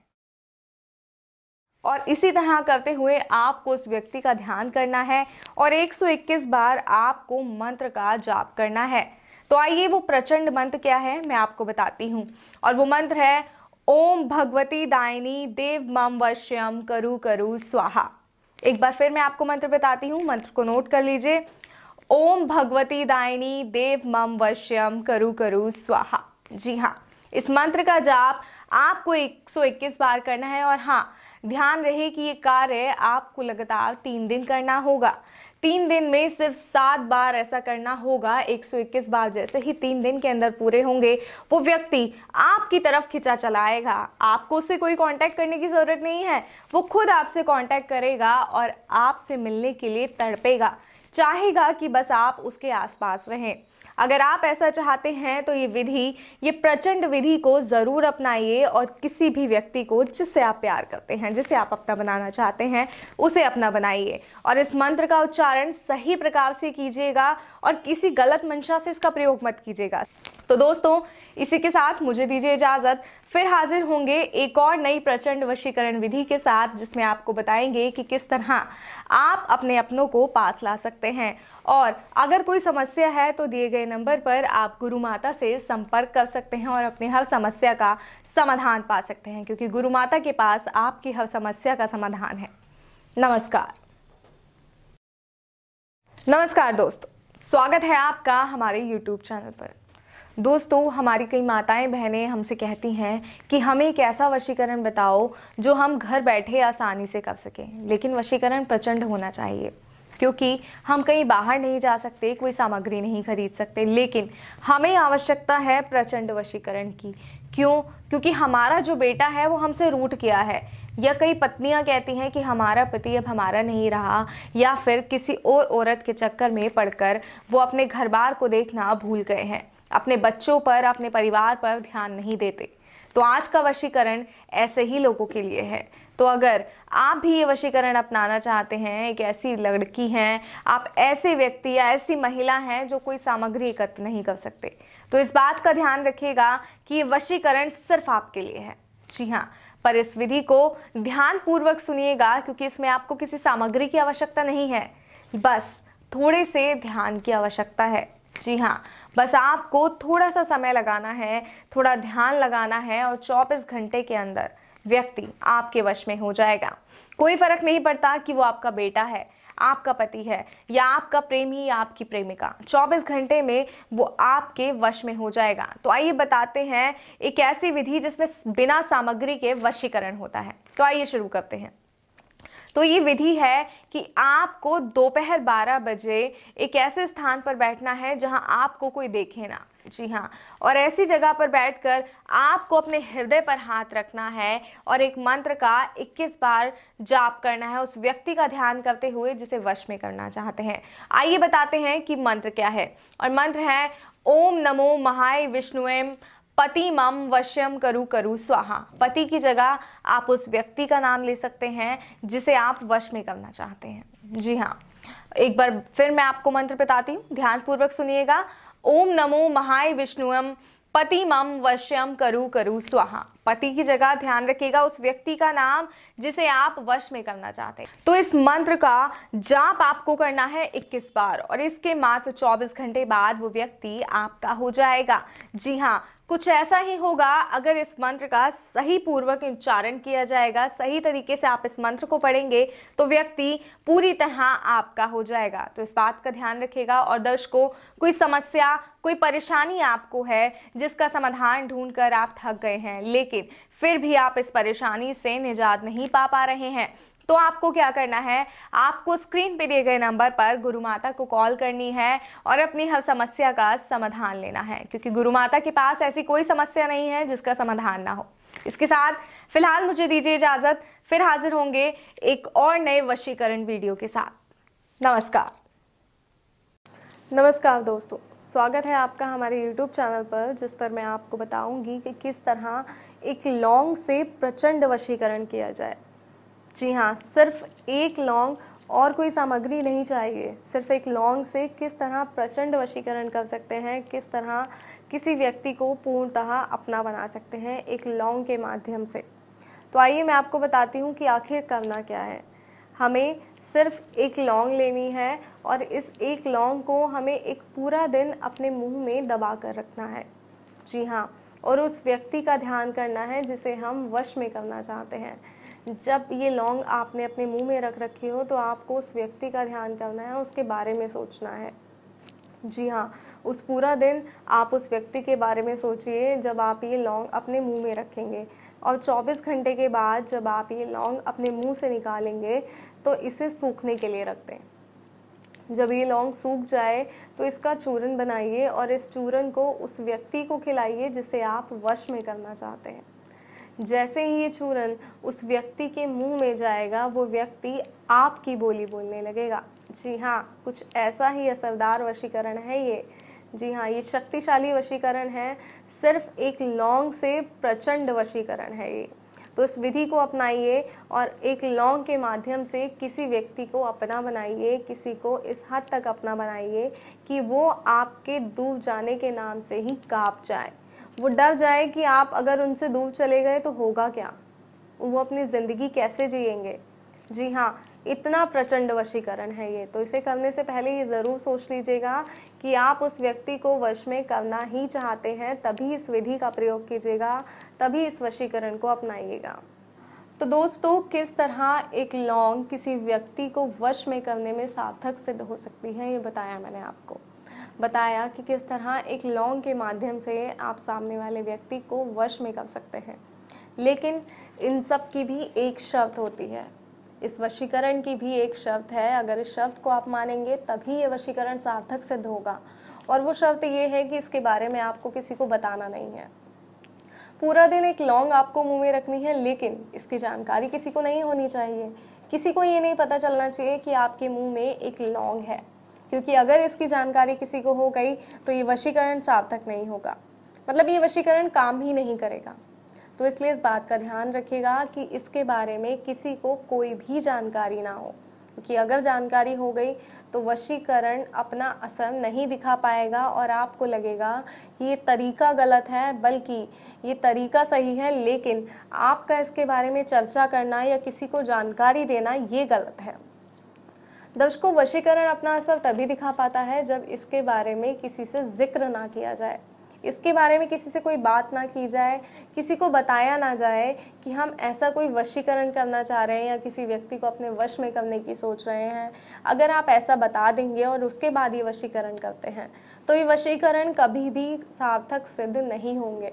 और इसी तरह करते हुए आपको उस व्यक्ति का ध्यान करना है और 121 बार आपको मंत्र का जाप करना है तो आइए वो प्रचंड मंत्र क्या है मैं आपको बताती हूँ और वो मंत्र है ओम भगवती दायनी देव मम वश्यम करु करु स्वाहा एक बार फिर मैं आपको मंत्र बताती हूँ मंत्र को नोट कर लीजिए ओम भगवती दायनी देव मम वश्यम करु करु स्वाहा जी हाँ इस मंत्र का जाप आपको 121 बार करना है और हाँ ध्यान रहे कि ये कार्य आपको लगातार तीन दिन करना होगा तीन दिन में सिर्फ सात बार ऐसा करना होगा 121 बार जैसे ही तीन दिन के अंदर पूरे होंगे वो व्यक्ति आपकी तरफ खिंचा चलाएगा आपको उससे कोई कांटेक्ट करने की ज़रूरत नहीं है वो खुद आपसे कांटेक्ट करेगा और आपसे मिलने के लिए तड़पेगा चाहेगा कि बस आप उसके आसपास रहें अगर आप ऐसा चाहते हैं तो ये विधि ये प्रचंड विधि को ज़रूर अपनाइए और किसी भी व्यक्ति को जिससे आप प्यार करते हैं जिसे आप अपना बनाना चाहते हैं उसे अपना बनाइए और इस मंत्र का उच्चारण सही प्रकार से कीजिएगा और किसी गलत मंशा से इसका प्रयोग मत कीजिएगा तो दोस्तों इसी के साथ मुझे दीजिए इजाज़त फिर हाजिर होंगे एक और नई प्रचंड वशीकरण विधि के साथ जिसमें आपको बताएंगे कि किस तरह आप अपने अपनों को पास ला सकते हैं और अगर कोई समस्या है तो दिए गए नंबर पर आप गुरु माता से संपर्क कर सकते हैं और अपनी हर समस्या का समाधान पा सकते हैं क्योंकि गुरु माता के पास आपकी हर समस्या का समाधान है नमस्कार नमस्कार दोस्तों स्वागत है आपका हमारे YouTube चैनल पर दोस्तों हमारी कई माताएं बहनें हमसे कहती हैं कि हमें एक ऐसा वशीकरण बताओ जो हम घर बैठे आसानी से कर सकें लेकिन वशीकरण प्रचंड होना चाहिए क्योंकि हम कहीं बाहर नहीं जा सकते कोई सामग्री नहीं खरीद सकते लेकिन हमें आवश्यकता है प्रचंड वशीकरण की क्यों क्योंकि हमारा जो बेटा है वो हमसे रूट किया है या कई पत्नियां कहती हैं कि हमारा पति अब हमारा नहीं रहा या फिर किसी और औरत के चक्कर में पड़कर वो अपने घर बार को देखना भूल गए हैं अपने बच्चों पर अपने परिवार पर ध्यान नहीं देते तो आज का वशीकरण ऐसे ही लोगों के लिए है तो अगर आप भी ये वशीकरण अपनाना चाहते हैं एक ऐसी लड़की हैं आप ऐसे व्यक्ति या ऐसी महिला हैं जो कोई सामग्री एकत्र नहीं कर सकते तो इस बात का ध्यान रखिएगा कि ये वशीकरण सिर्फ आपके लिए है जी हाँ पर इस विधि को ध्यानपूर्वक सुनिएगा क्योंकि इसमें आपको किसी सामग्री की आवश्यकता नहीं है बस थोड़े से ध्यान की आवश्यकता है जी हाँ बस आपको थोड़ा सा समय लगाना है थोड़ा ध्यान लगाना है और चौबीस घंटे के अंदर व्यक्ति आपके वश में हो जाएगा कोई फर्क नहीं पड़ता कि वो आपका बेटा है आपका पति है या आपका प्रेमी या आपकी प्रेमिका 24 घंटे में वो आपके वश में हो जाएगा तो आइए बताते हैं एक ऐसी विधि जिसमें बिना सामग्री के वशीकरण होता है तो आइए शुरू करते हैं तो ये विधि है कि आपको दोपहर 12 बजे एक ऐसे स्थान पर बैठना है जहां आपको कोई देखे ना जी हाँ और ऐसी जगह पर बैठकर आपको अपने हृदय पर हाथ रखना है और एक मंत्र का 21 बार जाप करना है उस व्यक्ति का ध्यान करते हुए जिसे वश में करना चाहते हैं आइए बताते हैं कि मंत्र क्या है और मंत्र है ओम नमो महाय विष्णुएम पति मम वश्यम करु करु स्वाहा पति की जगह आप उस व्यक्ति का नाम ले सकते हैं जिसे आप वश में करना चाहते हैं जी हाँ एक बार फिर मैं आपको मंत्र बताती हूँ ध्यानपूर्वक सुनिएगा ओम नमो महाय विष्णुम पति मम वश्यम करु करु स्वाहा पति की जगह ध्यान रखिएगा उस व्यक्ति का नाम जिसे आप वश में करना चाहते हैं तो इस मंत्र का जाप आपको करना है 21 बार और इसके मात्र 24 घंटे बाद वो व्यक्ति आपका हो जाएगा जी हाँ कुछ ऐसा ही होगा अगर इस मंत्र का सही पूर्वक उच्चारण किया जाएगा सही तरीके से आप इस मंत्र को पढ़ेंगे तो व्यक्ति पूरी तरह आपका हो जाएगा तो इस बात का ध्यान रखेगा और दर्शकों कोई समस्या कोई परेशानी आपको है जिसका समाधान ढूंढकर आप थक गए हैं लेकिन फिर भी आप इस परेशानी से निजात नहीं पा पा रहे हैं तो आपको क्या करना है आपको स्क्रीन पे दिए गए नंबर पर गुरु माता को कॉल करनी है और अपनी हर समस्या का समाधान लेना है क्योंकि गुरु माता के पास ऐसी कोई समस्या नहीं है जिसका समाधान ना हो इसके साथ फिलहाल मुझे दीजिए इजाज़त फिर हाजिर होंगे एक और नए वशीकरण वीडियो के साथ नमस्कार नमस्कार दोस्तों स्वागत है आपका हमारे YouTube चैनल पर जिस पर मैं आपको बताऊंगी कि किस तरह एक लॉन्ग से प्रचंड वशीकरण किया जाए जी हाँ सिर्फ एक लौंग और कोई सामग्री नहीं चाहिए सिर्फ एक लौंग से किस तरह प्रचंड वशीकरण कर सकते हैं किस तरह किसी व्यक्ति को पूर्णतः अपना बना सकते हैं एक लौंग के माध्यम से तो आइए मैं आपको बताती हूँ कि आखिर करना क्या है हमें सिर्फ एक लौंग लेनी है और इस एक लौंग को हमें एक पूरा दिन अपने मुंह में दबा कर रखना है जी हाँ और उस व्यक्ति का ध्यान करना है जिसे हम वश में करना चाहते हैं जब ये लौंग आपने अपने मुंह में रख रखी हो तो आपको उस व्यक्ति का ध्यान करना है उसके बारे में सोचना है जी हाँ उस पूरा दिन आप उस व्यक्ति के बारे में सोचिए जब आप ये लौंग अपने मुंह में रखेंगे और 24 घंटे के बाद जब आप ये लौंग अपने मुंह से निकालेंगे तो इसे सूखने के लिए रख दें जब ये लौंग सूख जाए तो इसका चूरन बनाइए और इस चूरन को उस व्यक्ति को खिलाइए जिसे आप वश में करना चाहते हैं जैसे ही ये चूरन उस व्यक्ति के मुंह में जाएगा वो व्यक्ति आपकी बोली बोलने लगेगा जी हाँ कुछ ऐसा ही असरदार वशीकरण है ये जी हाँ ये शक्तिशाली वशीकरण है सिर्फ एक लौंग से प्रचंड वशीकरण है ये तो इस विधि को अपनाइए और एक लौंग के माध्यम से किसी व्यक्ति को अपना बनाइए किसी को इस हद तक अपना बनाइए कि वो आपके दूर जाने के नाम से ही काँप जाए वो डर जाए कि आप अगर उनसे दूर चले गए तो होगा क्या वो अपनी ज़िंदगी कैसे जिएंगे जी हाँ इतना प्रचंड वशीकरण है ये तो इसे करने से पहले ये ज़रूर सोच लीजिएगा कि आप उस व्यक्ति को वश में करना ही चाहते हैं तभी इस विधि का प्रयोग कीजिएगा तभी इस वशीकरण को अपनाइएगा तो दोस्तों किस तरह एक लौंग किसी व्यक्ति को वश में करने में सार्थक सिद्ध हो सकती है ये बताया मैंने आपको बताया कि किस तरह एक लौंग के माध्यम से आप सामने वाले व्यक्ति को वश में कर सकते हैं लेकिन इन सब की भी एक शर्त होती है इस वशीकरण की भी एक शर्त है अगर इस शब्द को आप मानेंगे तभी ये वशीकरण सार्थक सिद्ध होगा और वो शब्द ये है कि इसके बारे में आपको किसी को बताना नहीं है पूरा दिन एक लौंग आपको मुंह में रखनी है लेकिन इसकी जानकारी किसी को नहीं होनी चाहिए किसी को ये नहीं पता चलना चाहिए कि आपके मुंह में एक लौंग है क्योंकि अगर इसकी जानकारी किसी को हो गई तो ये वशीकरण सार्थक नहीं होगा मतलब ये वशीकरण काम ही नहीं करेगा तो इसलिए इस बात का ध्यान रखिएगा कि इसके बारे में किसी को कोई भी जानकारी ना हो क्योंकि अगर जानकारी हो गई तो वशीकरण अपना असर नहीं दिखा पाएगा और आपको लगेगा कि ये तरीका गलत है बल्कि ये तरीका सही है लेकिन आपका इसके बारे में चर्चा करना या किसी को जानकारी देना ये गलत है दर्शकों वशीकरण अपना असर तभी दिखा पाता है जब इसके बारे में किसी से जिक्र ना किया जाए इसके बारे में किसी से कोई बात ना की जाए किसी को बताया ना जाए कि हम ऐसा कोई वशीकरण करना चाह रहे हैं या किसी व्यक्ति को अपने वश में करने की सोच रहे हैं अगर आप ऐसा बता देंगे और उसके बाद ये वशीकरण करते हैं तो ये वशीकरण कभी भी सार्थक सिद्ध नहीं होंगे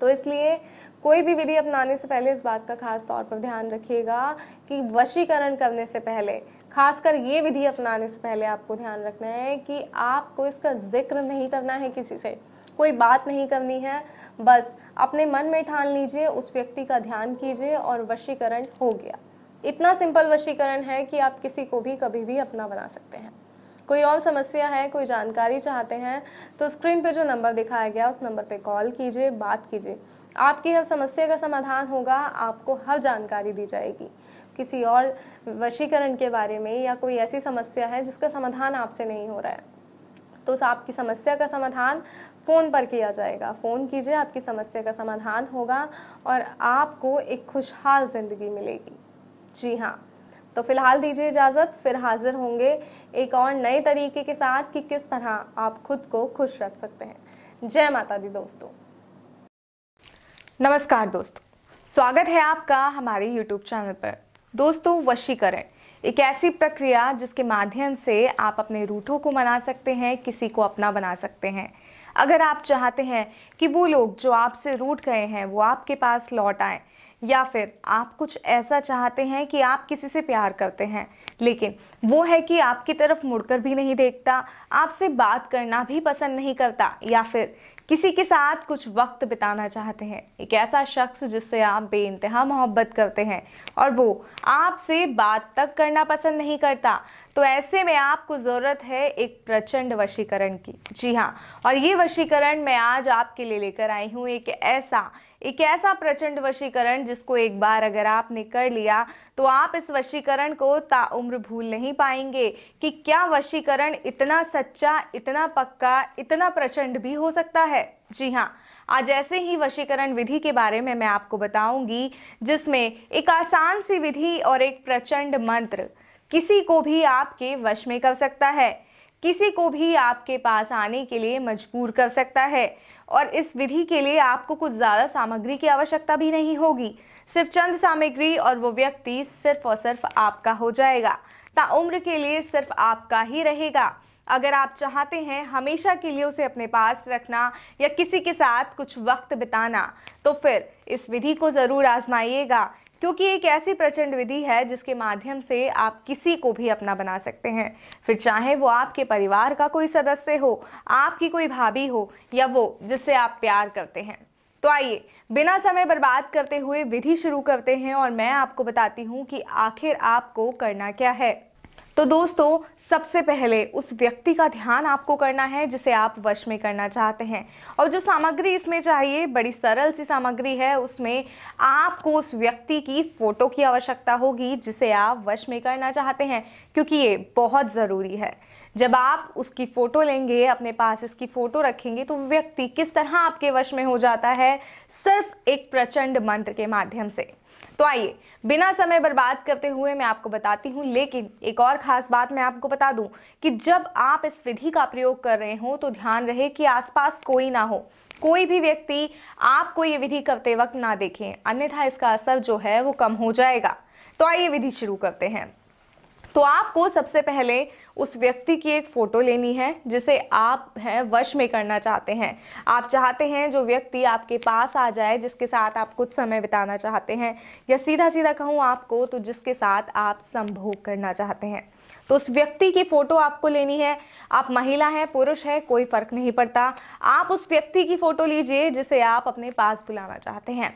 तो इसलिए कोई भी विधि अपनाने से पहले इस बात का खास तौर पर ध्यान रखिएगा कि वशीकरण करने से पहले खासकर ये विधि अपनाने से पहले आपको ध्यान रखना है कि आपको इसका जिक्र नहीं करना है किसी से कोई बात नहीं करनी है बस अपने मन में ठान लीजिए उस व्यक्ति का ध्यान कीजिए और वशीकरण हो गया इतना सिंपल वशीकरण है कि आप किसी को भी कभी भी अपना बना सकते हैं कोई और समस्या है कोई जानकारी चाहते हैं तो स्क्रीन पे जो नंबर दिखाया गया उस नंबर पे कॉल कीजिए बात कीजिए आपकी हर समस्या का समाधान होगा आपको हर जानकारी दी जाएगी किसी और वशीकरण के बारे में या कोई ऐसी समस्या है जिसका समाधान आपसे नहीं हो रहा है तो आपकी समस्या का समाधान फ़ोन पर किया जाएगा फ़ोन कीजिए आपकी समस्या का समाधान होगा और आपको एक खुशहाल ज़िंदगी मिलेगी जी हाँ तो फिलहाल दीजिए इजाज़त फिर हाजिर होंगे एक और नए तरीके के साथ कि किस तरह आप खुद को खुश रख सकते हैं जय माता दी दोस्तों नमस्कार दोस्तों स्वागत है आपका हमारे YouTube चैनल पर दोस्तों वशीकरण एक ऐसी प्रक्रिया जिसके माध्यम से आप अपने रूठों को मना सकते हैं किसी को अपना बना सकते हैं अगर आप चाहते हैं कि वो लोग जो आपसे रूठ गए हैं वो आपके पास लौट आए या फिर आप कुछ ऐसा चाहते हैं कि आप किसी से प्यार करते हैं लेकिन वो है कि आपकी तरफ मुड़कर भी नहीं देखता आपसे बात करना भी पसंद नहीं करता या फिर किसी के साथ कुछ वक्त बिताना चाहते हैं एक ऐसा शख्स जिससे आप बेानतहा मोहब्बत करते हैं और वो आपसे बात तक करना पसंद नहीं करता तो ऐसे में आपको ज़रूरत है एक प्रचंड वशीकरण की जी हाँ और ये वशीकरण मैं आज आपके लिए लेकर आई हूँ एक ऐसा एक ऐसा प्रचंड वशीकरण जिसको एक बार अगर आपने कर लिया तो आप इस वशीकरण को ताउम्र भूल नहीं पाएंगे कि क्या वशीकरण इतना सच्चा इतना पक्का इतना प्रचंड भी हो सकता है जी हाँ आज ऐसे ही वशीकरण विधि के बारे में मैं आपको बताऊंगी जिसमें एक आसान सी विधि और एक प्रचंड मंत्र किसी को भी आपके वश में कर सकता है किसी को भी आपके पास आने के लिए मजबूर कर सकता है और इस विधि के लिए आपको कुछ ज़्यादा सामग्री की आवश्यकता भी नहीं होगी सिर्फ चंद सामग्री और वो व्यक्ति सिर्फ और सिर्फ आपका हो जाएगा उम्र के लिए सिर्फ आपका ही रहेगा अगर आप चाहते हैं हमेशा के लिए उसे अपने पास रखना या किसी के साथ कुछ वक्त बिताना तो फिर इस विधि को ज़रूर आजमाइएगा क्योंकि एक ऐसी प्रचंड विधि है जिसके माध्यम से आप किसी को भी अपना बना सकते हैं फिर चाहे वो आपके परिवार का कोई सदस्य हो आपकी कोई भाभी हो या वो जिससे आप प्यार करते हैं तो आइए बिना समय बर्बाद करते हुए विधि शुरू करते हैं और मैं आपको बताती हूँ कि आखिर आपको करना क्या है तो दोस्तों सबसे पहले उस व्यक्ति का ध्यान आपको करना है जिसे आप वश में करना चाहते हैं और जो सामग्री इसमें चाहिए बड़ी सरल सी सामग्री है उसमें आपको उस व्यक्ति की फ़ोटो की आवश्यकता होगी जिसे आप वश में करना चाहते हैं क्योंकि ये बहुत ज़रूरी है जब आप उसकी फ़ोटो लेंगे अपने पास इसकी फ़ोटो रखेंगे तो व्यक्ति किस तरह आपके वश में हो जाता है सिर्फ एक प्रचंड मंत्र के माध्यम से तो आइए बिना समय बर्बाद करते हुए मैं आपको बताती हूँ लेकिन एक और ख़ास बात मैं आपको बता दूँ कि जब आप इस विधि का प्रयोग कर रहे हो तो ध्यान रहे कि आसपास कोई ना हो कोई भी व्यक्ति आपको ये विधि करते वक्त ना देखें अन्यथा इसका असर जो है वो कम हो जाएगा तो आइए विधि शुरू करते हैं तो आपको सबसे पहले उस व्यक्ति की एक फ़ोटो लेनी है जिसे आप हैं वश में करना चाहते हैं आप चाहते हैं जो व्यक्ति आपके पास आ जाए जिसके साथ आप कुछ समय बिताना चाहते हैं या सीधा सीधा कहूँ आपको तो जिसके साथ आप संभोग करना चाहते हैं तो उस व्यक्ति की फ़ोटो आपको लेनी है आप महिला हैं पुरुष है कोई फ़र्क नहीं पड़ता आप उस व्यक्ति की फ़ोटो लीजिए जिसे आप अपने पास बुलाना चाहते हैं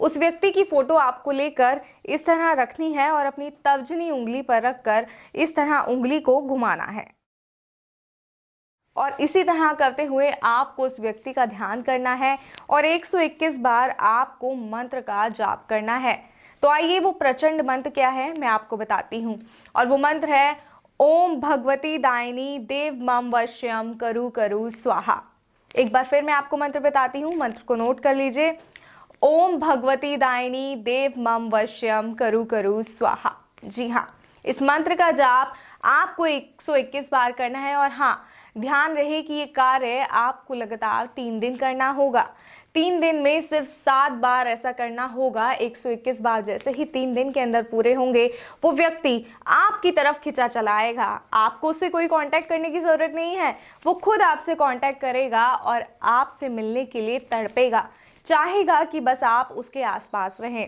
उस व्यक्ति की फ़ोटो आपको लेकर इस तरह रखनी है और अपनी तर्जनी उंगली पर रखकर इस तरह उंगली को घुमाना है और इसी तरह करते हुए आपको उस व्यक्ति का ध्यान करना है और 121 बार आपको मंत्र का जाप करना है तो आइए वो प्रचंड मंत्र क्या है मैं आपको बताती हूँ और वो मंत्र है ओम भगवती दायनी देव मम वश्यम करु करु स्वाहा एक बार फिर मैं आपको मंत्र बताती हूँ मंत्र को नोट कर लीजिए ओम भगवती दायनी देव मम वश्यम करु करु स्वाहा जी हाँ इस मंत्र का जाप आपको 121 बार करना है और हाँ ध्यान रहे कि ये कार्य आपको लगातार तीन दिन करना होगा तीन दिन में सिर्फ सात बार ऐसा करना होगा 121 बार जैसे ही तीन दिन के अंदर पूरे होंगे वो व्यक्ति आपकी तरफ खिंचा चलाएगा आपको उससे कोई कांटेक्ट करने की ज़रूरत नहीं है वो खुद आपसे कांटेक्ट करेगा और आपसे मिलने के लिए तड़पेगा चाहेगा कि बस आप उसके आसपास रहें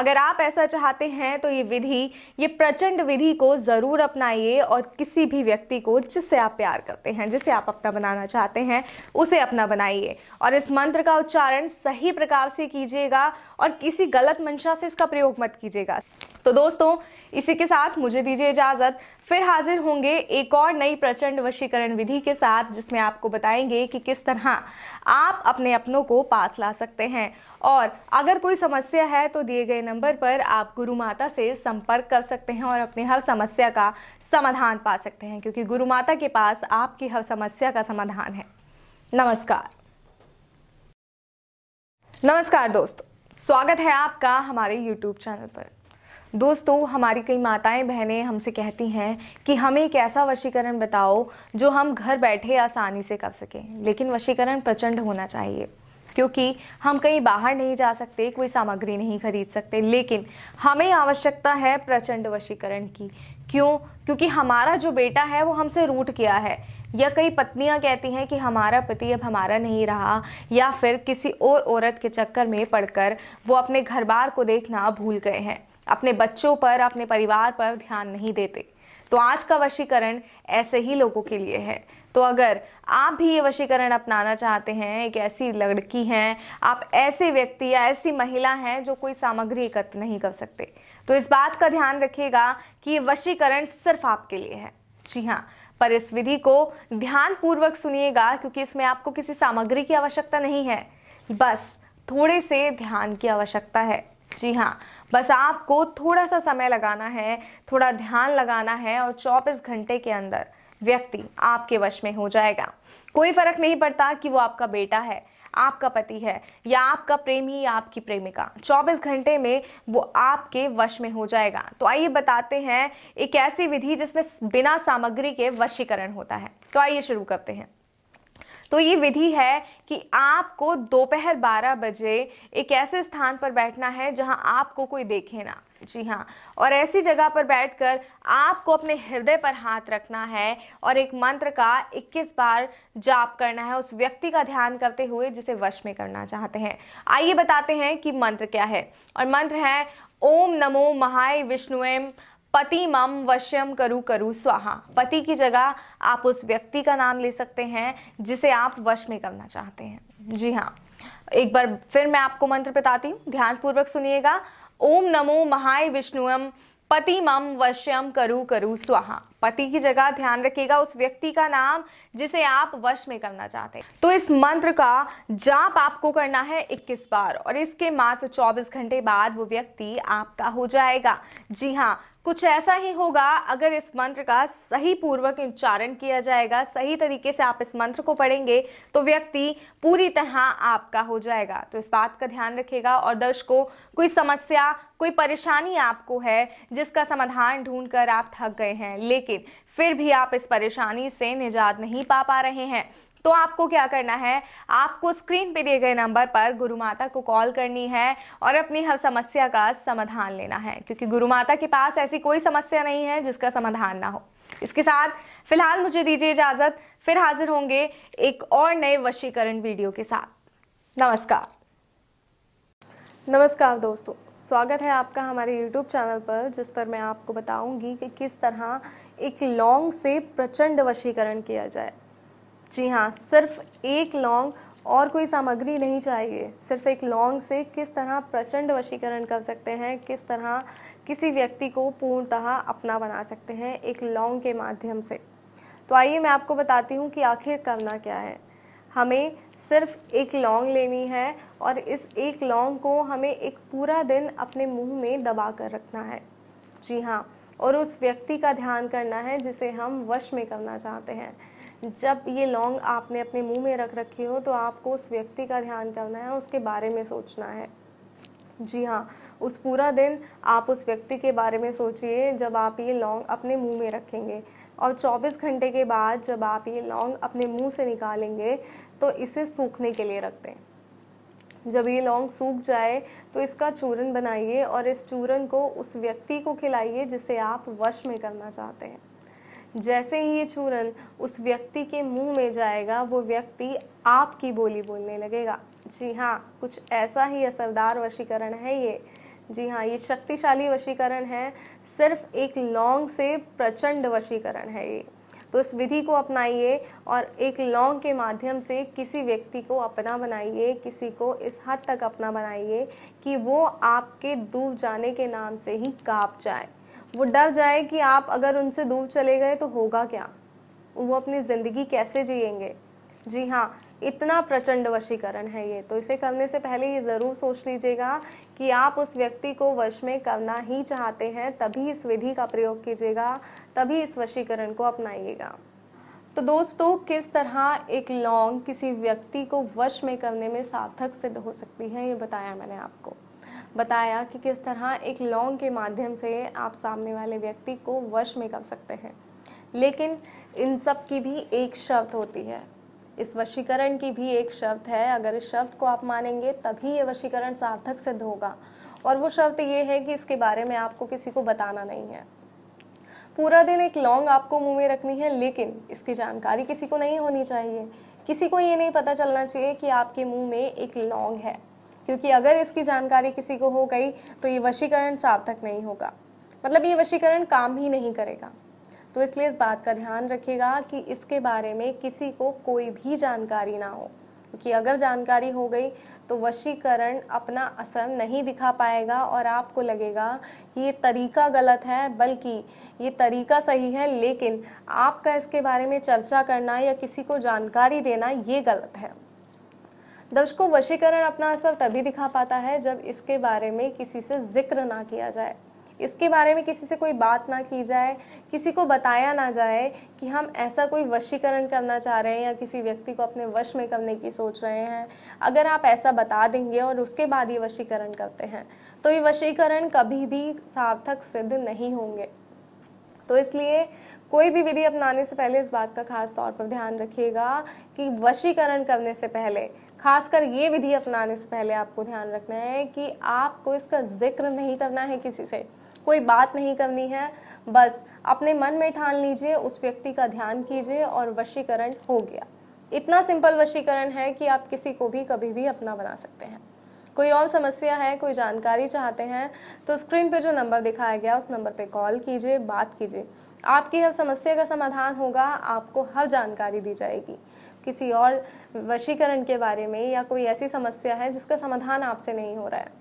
अगर आप ऐसा चाहते हैं तो ये विधि ये प्रचंड विधि को ज़रूर अपनाइए और किसी भी व्यक्ति को जिससे आप प्यार करते हैं जिसे आप अपना बनाना चाहते हैं उसे अपना बनाइए और इस मंत्र का उच्चारण सही प्रकार से कीजिएगा और किसी गलत मंशा से इसका प्रयोग मत कीजिएगा तो दोस्तों इसी के साथ मुझे दीजिए इजाज़त फिर हाजिर होंगे एक और नई प्रचंड वशीकरण विधि के साथ जिसमें आपको बताएंगे कि किस तरह आप अपने अपनों को पास ला सकते हैं और अगर कोई समस्या है तो दिए गए नंबर पर आप गुरु माता से संपर्क कर सकते हैं और अपनी हर समस्या का समाधान पा सकते हैं क्योंकि गुरु माता के पास आपकी हर समस्या का समाधान है नमस्कार नमस्कार दोस्तों स्वागत है आपका हमारे YouTube चैनल पर दोस्तों हमारी कई माताएं बहनें हमसे कहती हैं कि हमें एक ऐसा वशीकरण बताओ जो हम घर बैठे आसानी से कर सकें लेकिन वशीकरण प्रचंड होना चाहिए क्योंकि हम कहीं बाहर नहीं जा सकते कोई सामग्री नहीं खरीद सकते लेकिन हमें आवश्यकता है प्रचंड वशीकरण की क्यों क्योंकि हमारा जो बेटा है वो हमसे रूट किया है या कई पत्नियां कहती हैं कि हमारा पति अब हमारा नहीं रहा या फिर किसी और औरत के चक्कर में पड़कर वो अपने घर बार को देखना भूल गए हैं अपने बच्चों पर अपने परिवार पर ध्यान नहीं देते तो आज का वशीकरण ऐसे ही लोगों के लिए है तो अगर आप भी ये वशीकरण अपनाना चाहते हैं एक ऐसी लड़की हैं आप ऐसे व्यक्ति या ऐसी महिला हैं जो कोई सामग्री एकत्र नहीं कर सकते तो इस बात का ध्यान रखिएगा कि ये वशीकरण सिर्फ आपके लिए है जी हाँ पर इस विधि को ध्यानपूर्वक सुनिएगा क्योंकि इसमें आपको किसी सामग्री की आवश्यकता नहीं है बस थोड़े से ध्यान की आवश्यकता है जी हाँ बस आपको थोड़ा सा समय लगाना है थोड़ा ध्यान लगाना है और चौबीस घंटे के अंदर व्यक्ति आपके वश में हो जाएगा कोई फर्क नहीं पड़ता कि वो आपका बेटा है आपका पति है या आपका प्रेमी या आपकी प्रेमिका 24 घंटे में वो आपके वश में हो जाएगा तो आइए बताते हैं एक ऐसी विधि जिसमें बिना सामग्री के वशीकरण होता है तो आइए शुरू करते हैं तो ये विधि है कि आपको दोपहर 12 बजे एक ऐसे स्थान पर बैठना है जहां आपको कोई देखे ना जी हाँ और ऐसी जगह पर बैठकर आपको अपने हृदय पर हाथ रखना है और एक मंत्र का 21 बार जाप करना है उस व्यक्ति का ध्यान करते हुए जिसे वश में करना चाहते हैं आइए बताते हैं कि मंत्र क्या है और मंत्र है ओम नमो महाय विष्णुएम पति मम वश्यम करु करु स्वाहा पति की जगह आप उस व्यक्ति का नाम ले सकते हैं जिसे आप वश में करना चाहते हैं जी हाँ एक बार फिर मैं आपको मंत्र बताती हूँ ध्यानपूर्वक सुनिएगा ओम नमो महाय विष्णुम पति मम वश्यम करु करु स्वाहा पति की जगह ध्यान रखिएगा उस व्यक्ति का नाम जिसे आप वश में करना चाहते हैं तो इस मंत्र का जाप आपको करना है 21 बार और इसके मात्र 24 घंटे बाद वो व्यक्ति आपका हो जाएगा जी हाँ कुछ ऐसा ही होगा अगर इस मंत्र का सही पूर्वक उच्चारण किया जाएगा सही तरीके से आप इस मंत्र को पढ़ेंगे तो व्यक्ति पूरी तरह आपका हो जाएगा तो इस बात का ध्यान रखेगा और दर्शकों कोई समस्या कोई परेशानी आपको है जिसका समाधान ढूंढकर आप थक गए हैं लेकिन फिर भी आप इस परेशानी से निजात नहीं पा पा रहे हैं तो आपको क्या करना है आपको स्क्रीन पे दिए गए नंबर पर गुरु माता को कॉल करनी है और अपनी हर समस्या का समाधान लेना है क्योंकि गुरु माता के पास ऐसी कोई समस्या नहीं है जिसका समाधान ना हो इसके साथ फिलहाल मुझे दीजिए इजाज़त फिर हाजिर होंगे एक और नए वशीकरण वीडियो के साथ नमस्कार नमस्कार दोस्तों स्वागत है आपका हमारे यूट्यूब चैनल पर जिस पर मैं आपको बताऊंगी कि किस तरह एक लॉन्ग से प्रचंड वशीकरण किया जाए जी हाँ सिर्फ एक लौंग और कोई सामग्री नहीं चाहिए सिर्फ एक लौंग से किस तरह प्रचंड वशीकरण कर सकते हैं किस तरह किसी व्यक्ति को पूर्णतः अपना बना सकते हैं एक लौंग के माध्यम से तो आइए मैं आपको बताती हूँ कि आखिर करना क्या है हमें सिर्फ एक लौंग लेनी है और इस एक लौंग को हमें एक पूरा दिन अपने मुंह में दबा कर रखना है जी हाँ और उस व्यक्ति का ध्यान करना है जिसे हम वश में करना चाहते हैं जब ये लौंग आपने अपने मुंह में रख रखी हो तो आपको उस व्यक्ति का ध्यान करना है उसके बारे में सोचना है जी हाँ उस पूरा दिन आप उस व्यक्ति के बारे में सोचिए जब आप ये लौंग अपने मुंह में रखेंगे और 24 घंटे के बाद जब आप ये लौंग अपने मुंह से निकालेंगे तो इसे सूखने के लिए रखते हैं जब ये लौंग सूख जाए तो इसका चूरन बनाइए और इस चूरन को उस व्यक्ति को खिलाइए जिसे आप वश में करना चाहते हैं जैसे ही ये चूरन उस व्यक्ति के मुंह में जाएगा वो व्यक्ति आपकी बोली बोलने लगेगा जी हाँ कुछ ऐसा ही असरदार वशीकरण है ये जी हाँ ये शक्तिशाली वशीकरण है सिर्फ एक लौंग से प्रचंड वशीकरण है ये तो इस विधि को अपनाइए और एक लौंग के माध्यम से किसी व्यक्ति को अपना बनाइए किसी को इस हद तक अपना बनाइए कि वो आपके डूब जाने के नाम से ही काँप जाए वो डर जाए कि आप अगर उनसे दूर चले गए तो होगा क्या वो अपनी ज़िंदगी कैसे जिएंगे जी हाँ इतना प्रचंड वशीकरण है ये तो इसे करने से पहले ये ज़रूर सोच लीजिएगा कि आप उस व्यक्ति को वश में करना ही चाहते हैं तभी इस विधि का प्रयोग कीजिएगा तभी इस वशीकरण को अपनाइएगा तो दोस्तों किस तरह एक लौंग किसी व्यक्ति को वश में करने में सार्थक सिद्ध हो सकती है ये बताया मैंने आपको बताया कि किस तरह एक लौंग के माध्यम से आप सामने वाले व्यक्ति को वश में कर सकते हैं लेकिन इन सब की भी एक शर्त होती है इस वशीकरण की भी एक शर्त है अगर इस शर्त को आप मानेंगे तभी ये वशीकरण सार्थक सिद्ध होगा और वो शर्त ये है कि इसके बारे में आपको किसी को बताना नहीं है पूरा दिन एक लौंग आपको मुंह में रखनी है लेकिन इसकी जानकारी किसी को नहीं होनी चाहिए किसी को ये नहीं पता चलना चाहिए कि आपके मुंह में एक लौंग है क्योंकि अगर इसकी जानकारी किसी को हो गई तो ये वशीकरण सार्थक नहीं होगा मतलब ये वशीकरण काम ही नहीं करेगा तो इसलिए इस बात का ध्यान रखिएगा कि इसके बारे में किसी को कोई भी जानकारी ना हो क्योंकि अगर जानकारी हो गई तो वशीकरण अपना असर नहीं दिखा पाएगा और आपको लगेगा कि ये तरीका गलत है बल्कि ये तरीका सही है लेकिन आपका इसके बारे में चर्चा करना या किसी को जानकारी देना ये गलत है दर्शकों वशीकरण अपना असर तभी दिखा पाता है जब इसके बारे में किसी से जिक्र ना किया जाए इसके बारे में किसी से कोई बात ना की जाए किसी को बताया ना जाए कि हम ऐसा कोई वशीकरण करना चाह रहे हैं या किसी व्यक्ति को अपने वश में करने की सोच रहे हैं अगर आप ऐसा बता देंगे और उसके बाद ये वशीकरण करते हैं तो ये वशीकरण कभी भी सार्थक सिद्ध नहीं होंगे तो इसलिए कोई भी विधि अपनाने से पहले इस बात का खास तौर पर ध्यान रखिएगा कि वशीकरण करने से पहले खासकर ये विधि अपनाने से पहले आपको ध्यान रखना है कि आपको इसका जिक्र नहीं करना है किसी से कोई बात नहीं करनी है बस अपने मन में ठान लीजिए उस व्यक्ति का ध्यान कीजिए और वशीकरण हो गया इतना सिंपल वशीकरण है कि आप किसी को भी कभी भी अपना बना सकते हैं कोई और समस्या है कोई जानकारी चाहते हैं तो स्क्रीन पे जो नंबर दिखाया गया उस नंबर पे कॉल कीजिए बात कीजिए आपकी हर समस्या का समाधान होगा आपको हर जानकारी दी जाएगी किसी और वशीकरण के बारे में या कोई ऐसी समस्या है जिसका समाधान आपसे नहीं हो रहा है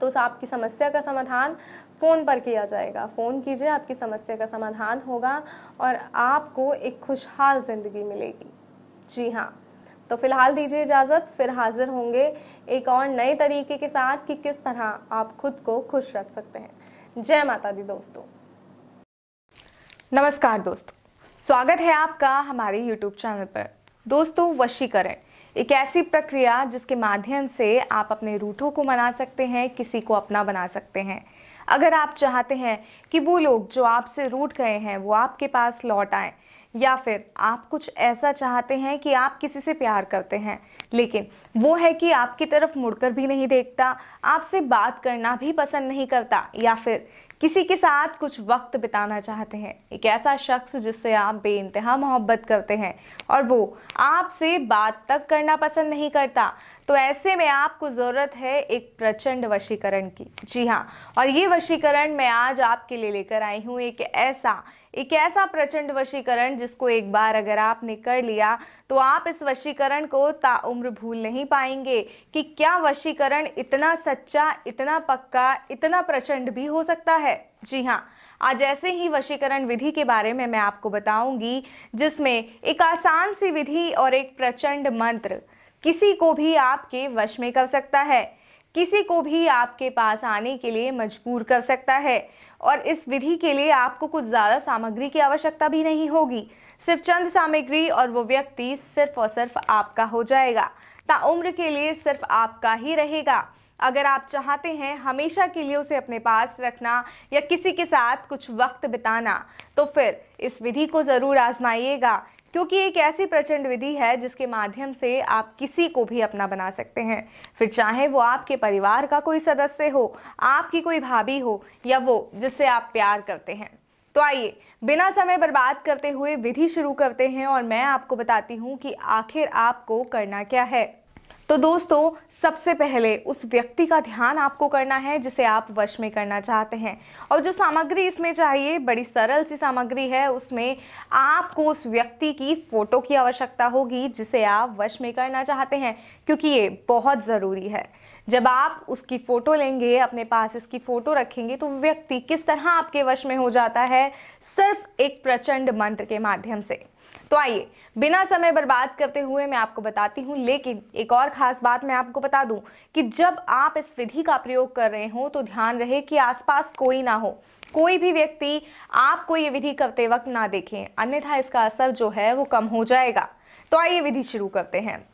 तो आपकी समस्या का समाधान फ़ोन पर किया जाएगा फ़ोन कीजिए आपकी समस्या का समाधान होगा और आपको एक खुशहाल ज़िंदगी मिलेगी जी हाँ तो फिलहाल दीजिए इजाज़त फिर हाजिर होंगे एक और नए तरीके के साथ कि किस तरह आप खुद को खुश रख सकते हैं जय माता दी दोस्तों नमस्कार दोस्तों स्वागत है आपका हमारे YouTube चैनल पर दोस्तों वशीकरण एक ऐसी प्रक्रिया जिसके माध्यम से आप अपने रूठों को मना सकते हैं किसी को अपना बना सकते हैं अगर आप चाहते हैं कि वो लोग जो आपसे रूट गए हैं वो आपके पास लौट आए या फिर आप कुछ ऐसा चाहते हैं कि आप किसी से प्यार करते हैं लेकिन वो है कि आपकी तरफ मुड़कर भी नहीं देखता आपसे बात करना भी पसंद नहीं करता या फिर किसी के साथ कुछ वक्त बिताना चाहते हैं एक ऐसा शख्स जिससे आप बे मोहब्बत करते हैं और वो आपसे बात तक करना पसंद नहीं करता तो ऐसे में आपको ज़रूरत है एक प्रचंड वशीकरण की जी हाँ और ये वशीकरण मैं आज आपके लिए लेकर आई हूँ एक ऐसा एक ऐसा प्रचंड वशीकरण जिसको एक बार अगर आपने कर लिया तो आप इस वशीकरण को ताउम्र भूल नहीं पाएंगे कि क्या वशीकरण इतना सच्चा इतना पक्का इतना प्रचंड भी हो सकता है जी हाँ आज ऐसे ही वशीकरण विधि के बारे में मैं आपको बताऊंगी जिसमें एक आसान सी विधि और एक प्रचंड मंत्र किसी को भी आपके वश में कर सकता है किसी को भी आपके पास आने के लिए मजबूर कर सकता है और इस विधि के लिए आपको कुछ ज़्यादा सामग्री की आवश्यकता भी नहीं होगी सिर्फ चंद सामग्री और वो व्यक्ति सिर्फ और सिर्फ आपका हो जाएगा उम्र के लिए सिर्फ आपका ही रहेगा अगर आप चाहते हैं हमेशा के लिए उसे अपने पास रखना या किसी के साथ कुछ वक्त बिताना तो फिर इस विधि को ज़रूर आजमाइएगा क्योंकि एक ऐसी प्रचंड विधि है जिसके माध्यम से आप किसी को भी अपना बना सकते हैं फिर चाहे वो आपके परिवार का कोई सदस्य हो आपकी कोई भाभी हो या वो जिससे आप प्यार करते हैं तो आइए बिना समय बर्बाद करते हुए विधि शुरू करते हैं और मैं आपको बताती हूँ कि आखिर आपको करना क्या है तो दोस्तों सबसे पहले उस व्यक्ति का ध्यान आपको करना है जिसे आप वश में करना चाहते हैं और जो सामग्री इसमें चाहिए बड़ी सरल सी सामग्री है उसमें आपको उस व्यक्ति की फ़ोटो की आवश्यकता होगी जिसे आप वश में करना चाहते हैं क्योंकि ये बहुत ज़रूरी है जब आप उसकी फ़ोटो लेंगे अपने पास इसकी फ़ोटो रखेंगे तो व्यक्ति किस तरह आपके वश में हो जाता है सिर्फ एक प्रचंड मंत्र के माध्यम से तो आइए बिना समय बर्बाद करते हुए मैं आपको बताती हूँ लेकिन एक और ख़ास बात मैं आपको बता दूँ कि जब आप इस विधि का प्रयोग कर रहे हो तो ध्यान रहे कि आसपास कोई ना हो कोई भी व्यक्ति आपको ये विधि करते वक्त ना देखें अन्यथा इसका असर जो है वो कम हो जाएगा तो आइए विधि शुरू करते हैं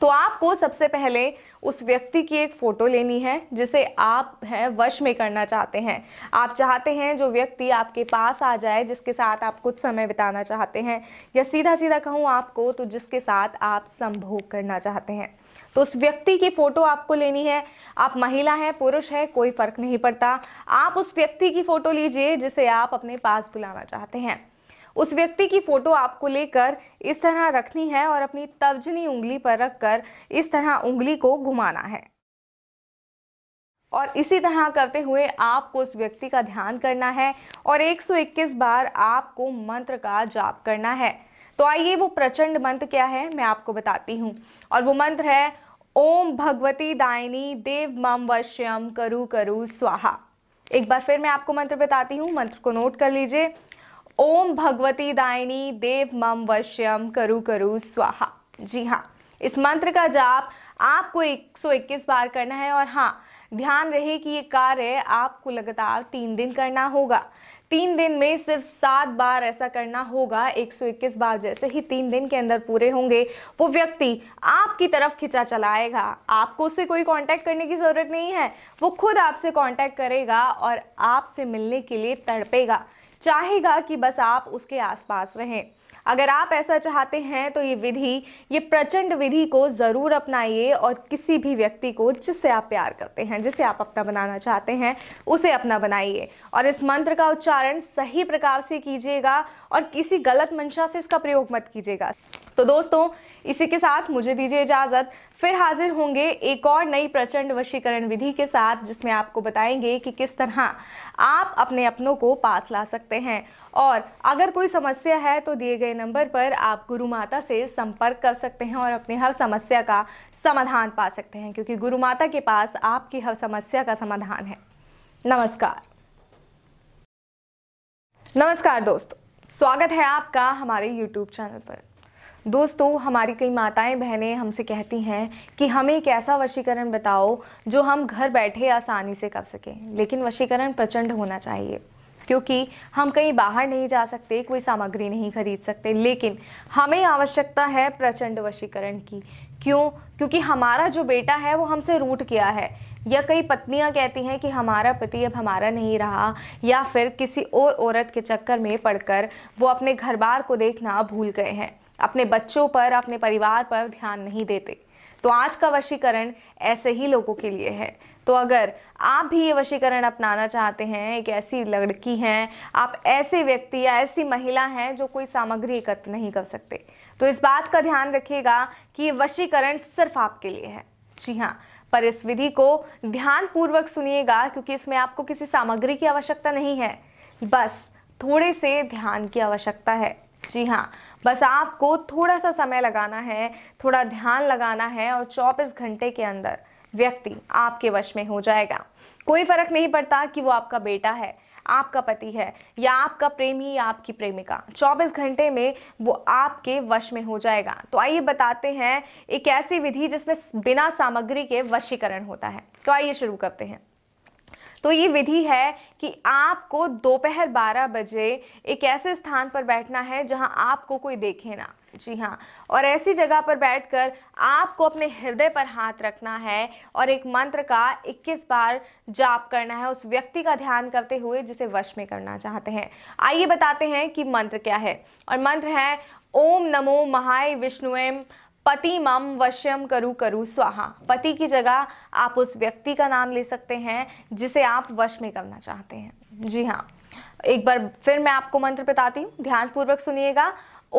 तो आपको सबसे पहले उस व्यक्ति की एक फ़ोटो लेनी है जिसे आप हैं वश में करना चाहते हैं आप चाहते हैं जो व्यक्ति आपके पास आ जाए जिसके साथ आप कुछ समय बिताना चाहते हैं या सीधा सीधा कहूँ आपको तो जिसके साथ आप संभोग करना चाहते हैं तो उस व्यक्ति की फ़ोटो आपको लेनी है आप महिला हैं पुरुष है कोई फ़र्क नहीं पड़ता आप उस व्यक्ति की फ़ोटो लीजिए जिसे आप अपने पास बुलाना चाहते हैं उस व्यक्ति की फ़ोटो आपको लेकर इस तरह रखनी है और अपनी तर्जनी उंगली पर रखकर इस तरह उंगली को घुमाना है और इसी तरह करते हुए आपको उस व्यक्ति का ध्यान करना है और 121 बार आपको मंत्र का जाप करना है तो आइए वो प्रचंड मंत्र क्या है मैं आपको बताती हूँ और वो मंत्र है ओम भगवती दायनी देव मम वश्यम करु करु स्वाहा एक बार फिर मैं आपको मंत्र बताती हूँ मंत्र को नोट कर लीजिए ओम भगवती दायनी देव मम वश्यम करु करु स्वाहा जी हाँ इस मंत्र का जाप आपको 121 बार करना है और हाँ ध्यान रहे कि ये कार्य आपको लगातार तीन दिन करना होगा तीन दिन में सिर्फ सात बार ऐसा करना होगा 121 बार जैसे ही तीन दिन के अंदर पूरे होंगे वो व्यक्ति आपकी तरफ खिंचा चलाएगा आपको उससे कोई कांटेक्ट करने की ज़रूरत नहीं है वो खुद आपसे कांटेक्ट करेगा और आपसे मिलने के लिए तड़पेगा चाहेगा कि बस आप उसके आसपास रहें अगर आप ऐसा चाहते हैं तो ये विधि ये प्रचंड विधि को ज़रूर अपनाइए और किसी भी व्यक्ति को जिससे आप प्यार करते हैं जिसे आप अपना बनाना चाहते हैं उसे अपना बनाइए और इस मंत्र का उच्चारण सही प्रकार से कीजिएगा और किसी गलत मंशा से इसका प्रयोग मत कीजिएगा तो दोस्तों इसी के साथ मुझे दीजिए इजाज़त फिर हाजिर होंगे एक और नई प्रचंड वशीकरण विधि के साथ जिसमें आपको बताएंगे कि किस तरह आप अपने अपनों को पास ला सकते हैं और अगर कोई समस्या है तो दिए गए नंबर पर आप गुरु माता से संपर्क कर सकते हैं और अपनी हर समस्या का समाधान पा सकते हैं क्योंकि गुरु माता के पास आपकी हर समस्या का समाधान है नमस्कार नमस्कार दोस्तों स्वागत है आपका हमारे YouTube चैनल पर दोस्तों हमारी कई माताएं बहनें हमसे कहती हैं कि हमें एक ऐसा वशीकरण बताओ जो हम घर बैठे आसानी से कर सकें लेकिन वशीकरण प्रचंड होना चाहिए क्योंकि हम कहीं बाहर नहीं जा सकते कोई सामग्री नहीं खरीद सकते लेकिन हमें आवश्यकता है प्रचंड वशीकरण की क्यों क्योंकि हमारा जो बेटा है वो हमसे रूट किया है या कई पत्नियां कहती हैं कि हमारा पति अब हमारा नहीं रहा या फिर किसी और औरत के चक्कर में पड़कर वो अपने घर बार को देखना भूल गए हैं अपने बच्चों पर अपने परिवार पर ध्यान नहीं देते तो आज का वशीकरण ऐसे ही लोगों के लिए है तो अगर आप भी ये वशीकरण अपनाना चाहते हैं एक ऐसी लड़की हैं आप ऐसे व्यक्ति या ऐसी महिला हैं जो कोई सामग्री एकत्र नहीं कर सकते तो इस बात का ध्यान रखिएगा कि ये वशीकरण सिर्फ आपके लिए है जी हाँ पर इस विधि को ध्यानपूर्वक सुनिएगा क्योंकि इसमें आपको किसी सामग्री की आवश्यकता नहीं है बस थोड़े से ध्यान की आवश्यकता है जी हाँ बस आपको थोड़ा सा समय लगाना है थोड़ा ध्यान लगाना है और चौबीस घंटे के अंदर व्यक्ति आपके वश में हो जाएगा कोई फर्क नहीं पड़ता कि वो आपका बेटा है आपका पति है या आपका प्रेमी या आपकी प्रेमिका 24 घंटे में वो आपके वश में हो जाएगा तो आइए बताते हैं एक ऐसी विधि जिसमें बिना सामग्री के वशीकरण होता है तो आइए शुरू करते हैं तो ये विधि है कि आपको दोपहर 12 बजे एक ऐसे स्थान पर बैठना है जहां आपको कोई देखे ना जी हाँ और ऐसी जगह पर बैठकर आपको अपने हृदय पर हाथ रखना है और एक मंत्र का 21 बार जाप करना है उस व्यक्ति का ध्यान करते हुए जिसे वश में करना चाहते हैं आइए बताते हैं कि मंत्र क्या है और मंत्र है ओम नमो महाय विष्णुएम पति मम वश्यम करु करु स्वाहा पति की जगह आप उस व्यक्ति का नाम ले सकते हैं जिसे आप वश में करना चाहते हैं जी हाँ एक बार फिर मैं आपको मंत्र बताती हूँ ध्यानपूर्वक सुनिएगा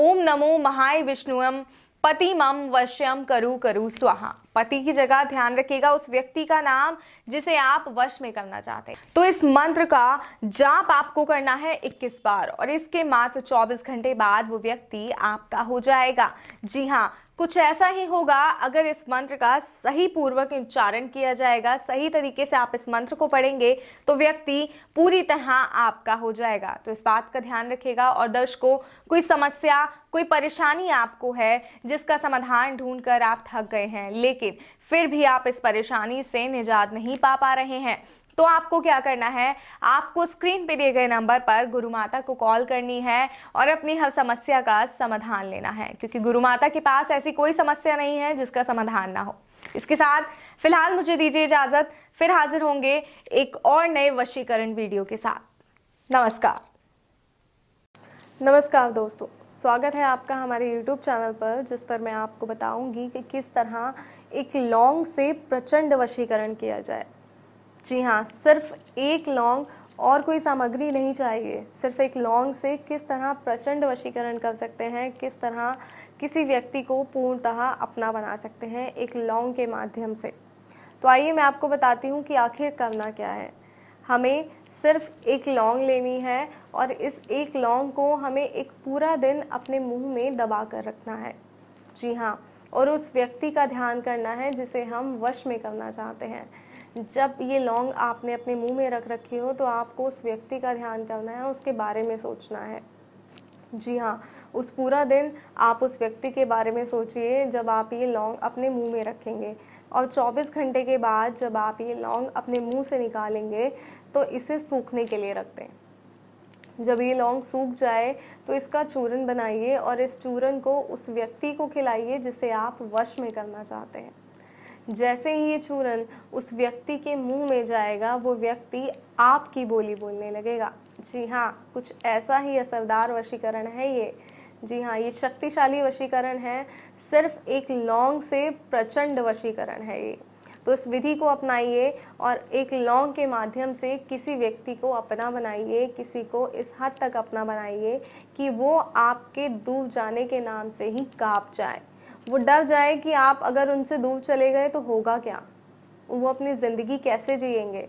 ओम नमो महाय विष्णुम पति मम वश्यम करु करु स्वाहा पति की जगह ध्यान रखिएगा उस व्यक्ति का नाम जिसे आप वश में करना चाहते हैं तो इस मंत्र का जाप आपको करना है 21 बार और इसके मात्र 24 घंटे बाद वो व्यक्ति आपका हो जाएगा जी हाँ कुछ ऐसा ही होगा अगर इस मंत्र का सही पूर्वक उच्चारण किया जाएगा सही तरीके से आप इस मंत्र को पढ़ेंगे तो व्यक्ति पूरी तरह आपका हो जाएगा तो इस बात का ध्यान रखिएगा और दर्शकों कोई समस्या कोई परेशानी आपको है जिसका समाधान ढूंढकर आप थक गए हैं लेकिन फिर भी आप इस परेशानी से निजात नहीं पा पा रहे हैं तो आपको क्या करना है आपको स्क्रीन पे दिए गए नंबर पर गुरु माता को कॉल करनी है और अपनी हर समस्या का समाधान लेना है क्योंकि गुरु माता के पास ऐसी कोई समस्या नहीं है जिसका समाधान ना हो इसके साथ फिलहाल मुझे दीजिए इजाज़त फिर हाजिर होंगे एक और नए वशीकरण वीडियो के साथ नमस्कार नमस्कार दोस्तों स्वागत है आपका हमारे YouTube चैनल पर जिस पर मैं आपको बताऊंगी कि किस तरह एक लॉन्ग से प्रचंड वशीकरण किया जाए जी हाँ सिर्फ एक लौंग और कोई सामग्री नहीं चाहिए सिर्फ एक लौंग से किस तरह प्रचंड वशीकरण कर सकते हैं किस तरह किसी व्यक्ति को पूर्णतः अपना बना सकते हैं एक लौंग के माध्यम से तो आइए मैं आपको बताती हूँ कि आखिर करना क्या है हमें सिर्फ एक लौंग लेनी है और इस एक लौंग को हमें एक पूरा दिन अपने मुंह में दबा कर रखना है जी हाँ और उस व्यक्ति का ध्यान करना है जिसे हम वश में करना चाहते हैं जब ये लौंग आपने अपने मुंह में रख रखी हो तो आपको उस व्यक्ति का ध्यान करना है उसके बारे में सोचना है जी हाँ उस पूरा दिन आप उस व्यक्ति के बारे में सोचिए जब आप ये लौंग अपने मुंह में रखेंगे और 24 घंटे के बाद जब आप ये लौंग अपने मुंह से निकालेंगे तो इसे सूखने के लिए रख दें जब ये लौंग सूख जाए तो इसका चूरन बनाइए और इस चूरन को उस व्यक्ति को खिलाइए जिसे आप वश में करना चाहते हैं जैसे ही ये चूरन उस व्यक्ति के मुंह में जाएगा वो व्यक्ति आपकी बोली बोलने लगेगा जी हाँ कुछ ऐसा ही असरदार वशीकरण है ये जी हाँ ये शक्तिशाली वशीकरण है सिर्फ एक लौंग से प्रचंड वशीकरण है ये तो इस विधि को अपनाइए और एक लौंग के माध्यम से किसी व्यक्ति को अपना बनाइए किसी को इस हद तक अपना बनाइए कि वो आपके दूब जाने के नाम से ही काँप जाए वो डर जाए कि आप अगर उनसे दूर चले गए तो होगा क्या वो अपनी ज़िंदगी कैसे जिएंगे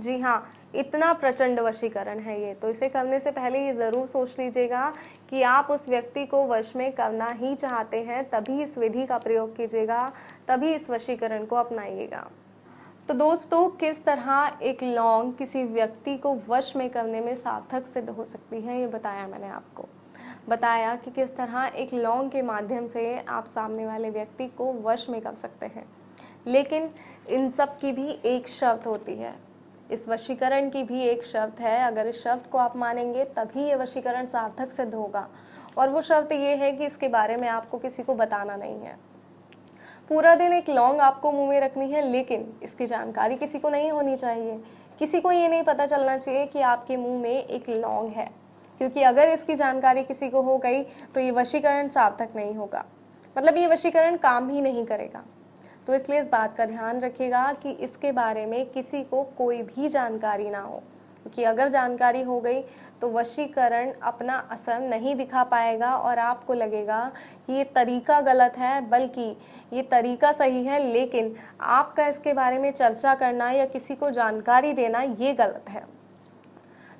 जी हाँ इतना प्रचंड वशीकरण है ये तो इसे करने से पहले ये ज़रूर सोच लीजिएगा कि आप उस व्यक्ति को वश में करना ही चाहते हैं तभी इस विधि का प्रयोग कीजिएगा तभी इस वशीकरण को अपनाइएगा तो दोस्तों किस तरह एक लौंग किसी व्यक्ति को वश में करने में सार्थक सिद्ध हो सकती है ये बताया मैंने आपको बताया कि किस तरह एक लॉन्ग के माध्यम से आप सामने वाले व्यक्ति को वश में कर सकते हैं लेकिन इन सब की भी एक शर्त होती है इस वशीकरण की भी एक शर्त है अगर इस शर्त को आप मानेंगे तभी यह वशीकरण सार्थक सिद्ध होगा और वो शर्त ये है कि इसके बारे में आपको किसी को बताना नहीं है पूरा दिन एक लौंग आपको मुंह में रखनी है लेकिन इसकी जानकारी किसी को नहीं होनी चाहिए किसी को ये नहीं पता चलना चाहिए कि आपके मुंह में एक लौंग है क्योंकि अगर इसकी जानकारी किसी को हो गई तो ये वशीकरण सार्थक नहीं होगा मतलब ये वशीकरण काम ही नहीं करेगा तो इसलिए इस बात का ध्यान रखिएगा कि इसके बारे में किसी को कोई भी जानकारी ना हो क्योंकि अगर जानकारी हो गई तो वशीकरण अपना असर नहीं दिखा पाएगा और आपको लगेगा कि ये तरीका गलत है बल्कि ये तरीका सही है लेकिन आपका इसके बारे में चर्चा करना या किसी को जानकारी देना ये गलत है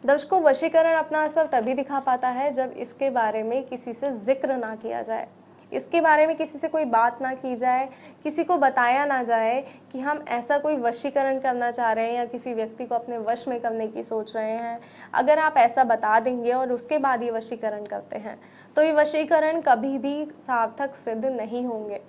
दर्शकों वशीकरण अपना असर तभी दिखा पाता है जब इसके बारे में किसी से जिक्र ना किया जाए इसके बारे में किसी से कोई बात ना की जाए किसी को बताया ना जाए कि हम ऐसा कोई वशीकरण करना चाह रहे हैं या किसी व्यक्ति को अपने वश में करने की सोच रहे हैं अगर आप ऐसा बता देंगे और उसके बाद ये वशीकरण करते हैं तो ये वशीकरण कभी भी सार्थक सिद्ध नहीं होंगे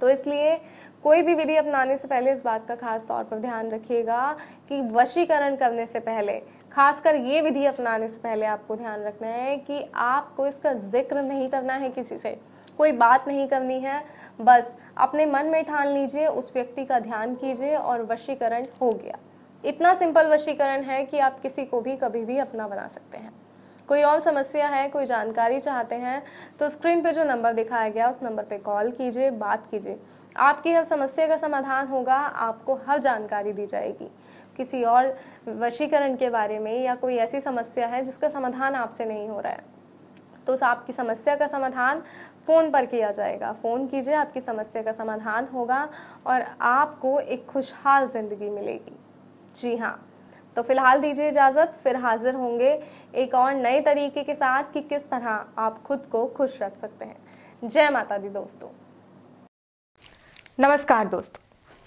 तो इसलिए कोई भी विधि अपनाने से पहले इस बात का खास तौर पर ध्यान रखिएगा कि वशीकरण करने से पहले खासकर ये विधि अपनाने से पहले आपको ध्यान रखना है कि आपको इसका जिक्र नहीं करना है किसी से कोई बात नहीं करनी है बस अपने मन में ठान लीजिए उस व्यक्ति का ध्यान कीजिए और वशीकरण हो गया इतना सिंपल वशीकरण है कि आप किसी को भी कभी भी अपना बना सकते हैं कोई और समस्या है कोई जानकारी चाहते हैं तो स्क्रीन पे जो नंबर दिखाया गया उस नंबर पे कॉल कीजिए बात कीजिए आपकी हर समस्या का समाधान होगा आपको हर जानकारी दी जाएगी किसी और वशीकरण के बारे में या कोई ऐसी समस्या है जिसका समाधान आपसे नहीं हो रहा है तो उस आपकी समस्या का समाधान फ़ोन पर किया जाएगा फ़ोन कीजिए आपकी समस्या का समाधान होगा और आपको एक खुशहाल ज़िंदगी मिलेगी जी हाँ तो फिलहाल दीजिए इजाज़त फिर हाजिर होंगे एक और नए तरीके के साथ कि किस तरह आप खुद को खुश रख सकते हैं जय माता दी दोस्तों नमस्कार दोस्तों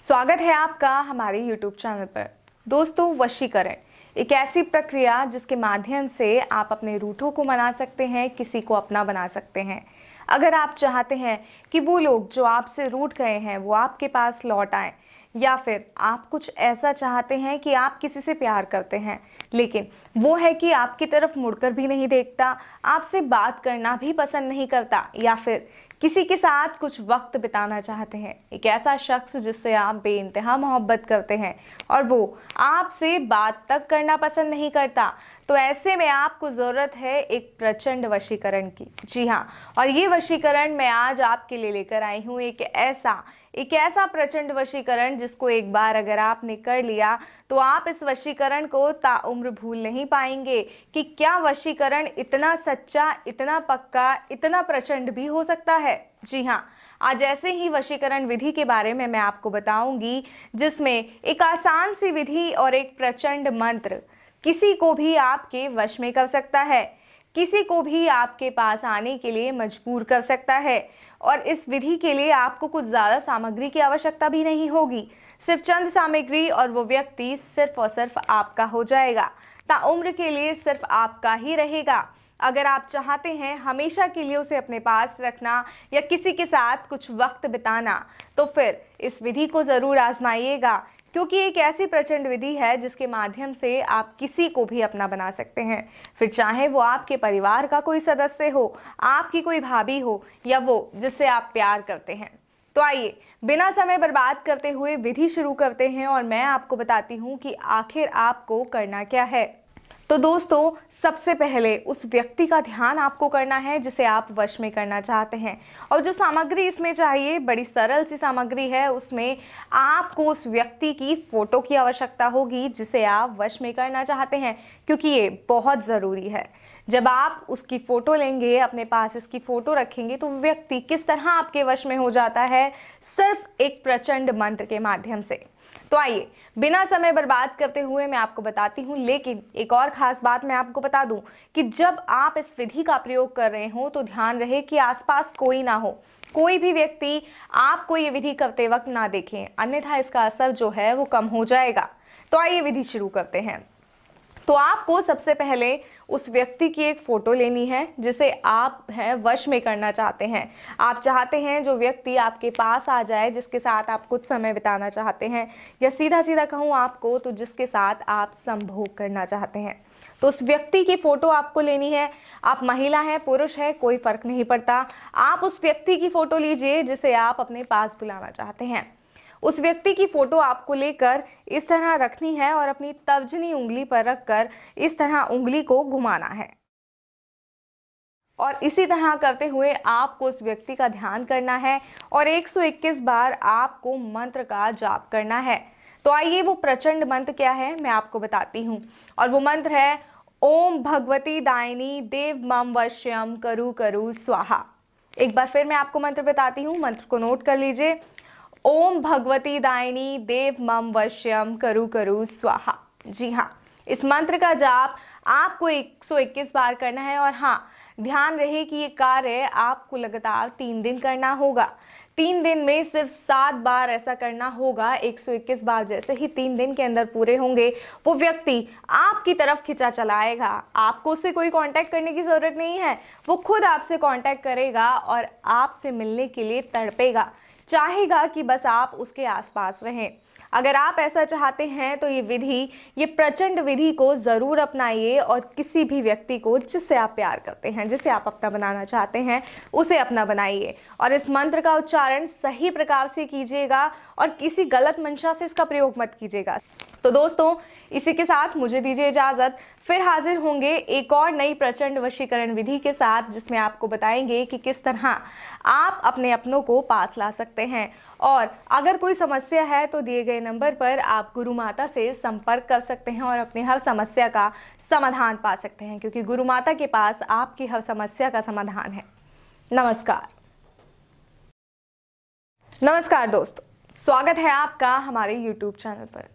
स्वागत है आपका हमारे YouTube चैनल पर दोस्तों वशीकरण एक ऐसी प्रक्रिया जिसके माध्यम से आप अपने रूठों को मना सकते हैं किसी को अपना बना सकते हैं अगर आप चाहते हैं कि वो लोग जो आपसे रूठ गए हैं वो आपके पास लौट आए या फिर आप कुछ ऐसा चाहते हैं कि आप किसी से प्यार करते हैं लेकिन वो है कि आपकी तरफ मुड़कर भी नहीं देखता आपसे बात करना भी पसंद नहीं करता या फिर किसी के साथ कुछ वक्त बिताना चाहते हैं एक ऐसा शख्स जिससे आप बे मोहब्बत करते हैं और वो आपसे बात तक करना पसंद नहीं करता तो ऐसे में आपको ज़रूरत है एक प्रचंड वशीकरण की जी हाँ और ये वशीकरण मैं आज आपके लिए लेकर आई हूँ एक ऐसा एक ऐसा प्रचंड वशीकरण जिसको एक बार अगर आपने कर लिया तो आप इस वशीकरण को ताउम्र भूल नहीं पाएंगे कि क्या वशीकरण इतना सच्चा इतना पक्का इतना प्रचंड भी हो सकता है जी हाँ आज ऐसे ही वशीकरण विधि के बारे में मैं आपको बताऊंगी जिसमें एक आसान सी विधि और एक प्रचंड मंत्र किसी को भी आपके वश में कर सकता है किसी को भी आपके पास आने के लिए मजबूर कर सकता है और इस विधि के लिए आपको कुछ ज़्यादा सामग्री की आवश्यकता भी नहीं होगी सिर्फ चंद सामग्री और वो व्यक्ति सिर्फ और सिर्फ आपका हो जाएगा ताउम्र के लिए सिर्फ आपका ही रहेगा अगर आप चाहते हैं हमेशा के लिए उसे अपने पास रखना या किसी के साथ कुछ वक्त बिताना तो फिर इस विधि को ज़रूर आजमाइएगा क्योंकि एक ऐसी प्रचंड विधि है जिसके माध्यम से आप किसी को भी अपना बना सकते हैं फिर चाहे वो आपके परिवार का कोई सदस्य हो आपकी कोई भाभी हो या वो जिससे आप प्यार करते हैं तो आइए बिना समय बर्बाद करते हुए विधि शुरू करते हैं और मैं आपको बताती हूँ कि आखिर आपको करना क्या है तो दोस्तों सबसे पहले उस व्यक्ति का ध्यान आपको करना है जिसे आप वश में करना चाहते हैं और जो सामग्री इसमें चाहिए बड़ी सरल सी सामग्री है उसमें आपको उस व्यक्ति की फ़ोटो की आवश्यकता होगी जिसे आप वश में करना चाहते हैं क्योंकि ये बहुत ज़रूरी है जब आप उसकी फ़ोटो लेंगे अपने पास इसकी फ़ोटो रखेंगे तो व्यक्ति किस तरह आपके वश में हो जाता है सिर्फ एक प्रचंड मंत्र के माध्यम से तो आइए बिना समय बर्बाद करते हुए मैं आपको बताती हूँ लेकिन एक और ख़ास बात मैं आपको बता दूँ कि जब आप इस विधि का प्रयोग कर रहे हो तो ध्यान रहे कि आसपास कोई ना हो कोई भी व्यक्ति आपको ये विधि करते वक्त ना देखें अन्यथा इसका असर जो है वो कम हो जाएगा तो आइए विधि शुरू करते हैं तो आपको सबसे पहले उस व्यक्ति की एक फ़ोटो लेनी है जिसे आप हैं वश में करना चाहते हैं आप चाहते हैं जो व्यक्ति आपके पास आ जाए जिसके साथ आप कुछ समय बिताना चाहते हैं या सीधा सीधा कहूँ आपको तो जिसके साथ आप संभोग करना चाहते हैं तो उस व्यक्ति की फ़ोटो आपको लेनी है आप महिला हैं पुरुष है कोई फ़र्क नहीं पड़ता आप उस व्यक्ति की फ़ोटो लीजिए जिसे आप अपने पास बुलाना चाहते हैं उस व्यक्ति की फ़ोटो आपको लेकर इस तरह रखनी है और अपनी तर्जनी उंगली पर रखकर इस तरह उंगली को घुमाना है और इसी तरह करते हुए आपको उस व्यक्ति का ध्यान करना है और 121 बार आपको मंत्र का जाप करना है तो आइए वो प्रचंड मंत्र क्या है मैं आपको बताती हूँ और वो मंत्र है ओम भगवती दायनी देव मम वश्यम करु करु स्वाहा एक बार फिर मैं आपको मंत्र बताती हूँ मंत्र को नोट कर लीजिए ओम भगवती दायनी देव मम वश्यम करु करु स्वाहा जी हाँ इस मंत्र का जाप आपको 121 बार करना है और हाँ ध्यान रहे कि ये कार्य आपको लगातार तीन दिन करना होगा तीन दिन में सिर्फ सात बार ऐसा करना होगा 121 बार जैसे ही तीन दिन के अंदर पूरे होंगे वो व्यक्ति आपकी तरफ खिंचा चलाएगा आपको उससे कोई कांटेक्ट करने की ज़रूरत नहीं है वो खुद आपसे कांटेक्ट करेगा और आपसे मिलने के लिए तड़पेगा चाहेगा कि बस आप उसके आसपास रहें अगर आप ऐसा चाहते हैं तो ये विधि ये प्रचंड विधि को ज़रूर अपनाइए और किसी भी व्यक्ति को जिससे आप प्यार करते हैं जिसे आप अपना बनाना चाहते हैं उसे अपना बनाइए और इस मंत्र का उच्चारण सही प्रकार से कीजिएगा और किसी गलत मंशा से इसका प्रयोग मत कीजिएगा तो दोस्तों इसी के साथ मुझे दीजिए इजाज़त फिर हाजिर होंगे एक और नई प्रचंड वशीकरण विधि के साथ जिसमें आपको बताएंगे कि किस तरह आप अपने अपनों को पास ला सकते हैं और अगर कोई समस्या है तो दिए गए नंबर पर आप गुरु माता से संपर्क कर सकते हैं और अपनी हर समस्या का समाधान पा सकते हैं क्योंकि गुरु माता के पास आपकी हर समस्या का समाधान है नमस्कार नमस्कार दोस्तों स्वागत है आपका हमारे YouTube चैनल पर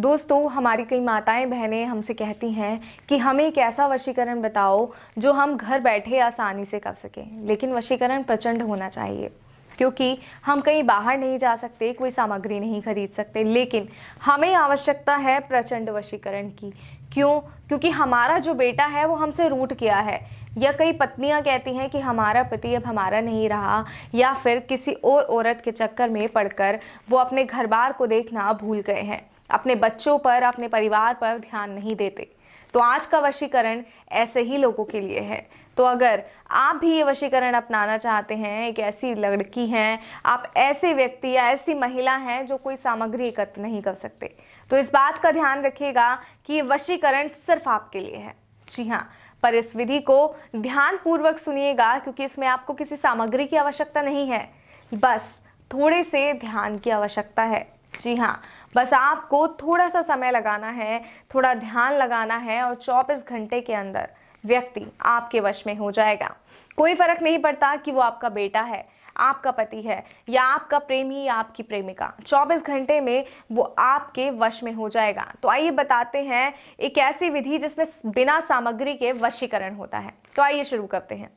दोस्तों हमारी कई माताएं बहनें हमसे कहती हैं कि हमें एक ऐसा वशीकरण बताओ जो हम घर बैठे आसानी से कर सकें लेकिन वशीकरण प्रचंड होना चाहिए क्योंकि हम कहीं बाहर नहीं जा सकते कोई सामग्री नहीं खरीद सकते लेकिन हमें आवश्यकता है प्रचंड वशीकरण की क्यों क्योंकि हमारा जो बेटा है वो हमसे रूट किया है या कई पत्नियां कहती हैं कि हमारा पति अब हमारा नहीं रहा या फिर किसी और औरत के चक्कर में पड़कर वो अपने घर बार को देखना भूल गए हैं अपने बच्चों पर अपने परिवार पर ध्यान नहीं देते तो आज का वशीकरण ऐसे ही लोगों के लिए है तो अगर आप भी ये वशीकरण अपनाना चाहते हैं एक ऐसी लड़की हैं आप ऐसे व्यक्ति या ऐसी महिला हैं जो कोई सामग्री एकत्र नहीं कर सकते तो इस बात का ध्यान रखिएगा कि ये वशीकरण सिर्फ आपके लिए है जी हाँ पर इस विधि को ध्यानपूर्वक सुनिएगा क्योंकि इसमें आपको किसी सामग्री की आवश्यकता नहीं है बस थोड़े से ध्यान की आवश्यकता है जी हाँ बस आपको थोड़ा सा समय लगाना है थोड़ा ध्यान लगाना है और चौबीस घंटे के अंदर व्यक्ति आपके वश में हो जाएगा कोई फर्क नहीं पड़ता कि वो आपका बेटा है आपका पति है या आपका प्रेमी या आपकी प्रेमिका 24 घंटे में वो आपके वश में हो जाएगा तो आइए बताते हैं एक ऐसी विधि जिसमें बिना सामग्री के वशीकरण होता है तो आइए शुरू करते हैं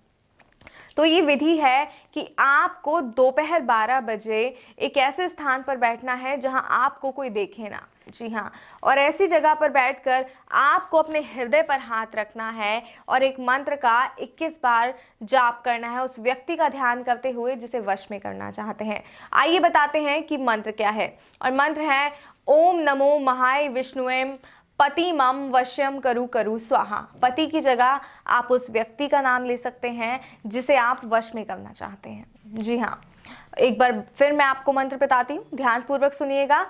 तो ये विधि है कि आपको दोपहर 12 बजे एक ऐसे स्थान पर बैठना है जहां आपको कोई देखे ना जी हाँ और ऐसी जगह पर बैठकर आपको अपने हृदय पर हाथ रखना है और एक मंत्र का 21 बार जाप करना है उस व्यक्ति का ध्यान करते हुए जिसे वश में करना चाहते हैं आइए बताते हैं कि मंत्र क्या है और मंत्र है ओम नमो महाय विष्णुएम पति मम वश्यम करु करु स्वाहा पति की जगह आप उस व्यक्ति का नाम ले सकते हैं जिसे आप वश में करना चाहते हैं जी हाँ एक बार फिर मैं आपको मंत्र बताती हूँ ध्यानपूर्वक सुनिएगा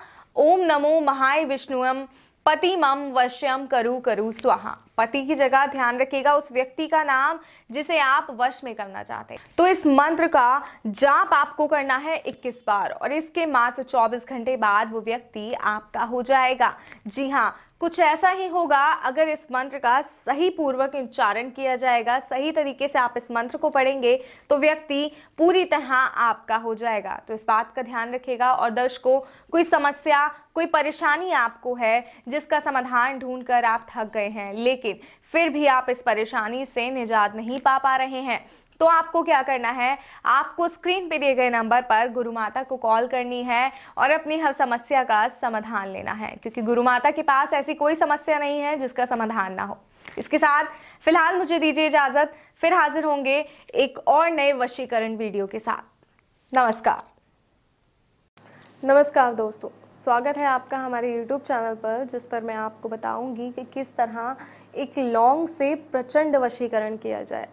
ओम नमो महाय विष्णुम पति मम वश्यम करु करु स्वाहा पति की जगह ध्यान रखिएगा उस व्यक्ति का नाम जिसे आप वश में करना चाहते हैं तो इस मंत्र का जाप आपको करना है 21 बार और इसके मात्र 24 घंटे बाद वो व्यक्ति आपका हो जाएगा जी हाँ कुछ ऐसा ही होगा अगर इस मंत्र का सही पूर्वक उच्चारण किया जाएगा सही तरीके से आप इस मंत्र को पढ़ेंगे तो व्यक्ति पूरी तरह आपका हो जाएगा तो इस बात का ध्यान रखेगा और दर्शकों कोई समस्या कोई परेशानी आपको है जिसका समाधान ढूंढ कर आप थक गए हैं लेकिन फिर भी आप इस परेशानी से निजात नहीं पा पा रहे हैं तो आपको क्या करना है आपको स्क्रीन पे दिए गए नंबर पर गुरु माता को कॉल करनी है और अपनी हर समस्या का समाधान लेना है क्योंकि गुरु माता के पास ऐसी कोई समस्या नहीं है जिसका समाधान ना हो इसके साथ फिलहाल मुझे दीजिए इजाज़त फिर हाजिर होंगे एक और नए वशीकरण वीडियो के साथ नमस्कार नमस्कार दोस्तों स्वागत है आपका हमारे YouTube चैनल पर जिस पर मैं आपको बताऊंगी कि किस तरह एक लॉन्ग से प्रचंड वशीकरण किया जाए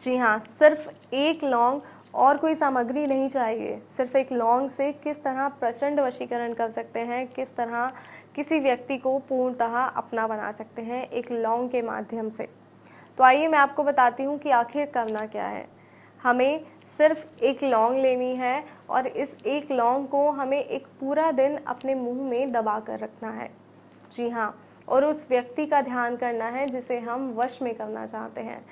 जी हाँ सिर्फ एक लौंग और कोई सामग्री नहीं चाहिए सिर्फ एक लौंग से किस तरह प्रचंड वशीकरण कर सकते हैं किस तरह किसी व्यक्ति को पूर्णतः अपना बना सकते हैं एक लौंग के माध्यम से तो आइए मैं आपको बताती हूँ कि आखिर करना क्या है हमें सिर्फ एक लौंग लेनी है और इस एक लौंग को हमें एक पूरा दिन अपने मुंह में दबा कर रखना है जी हाँ और उस व्यक्ति का ध्यान करना है जिसे हम वश में करना चाहते हैं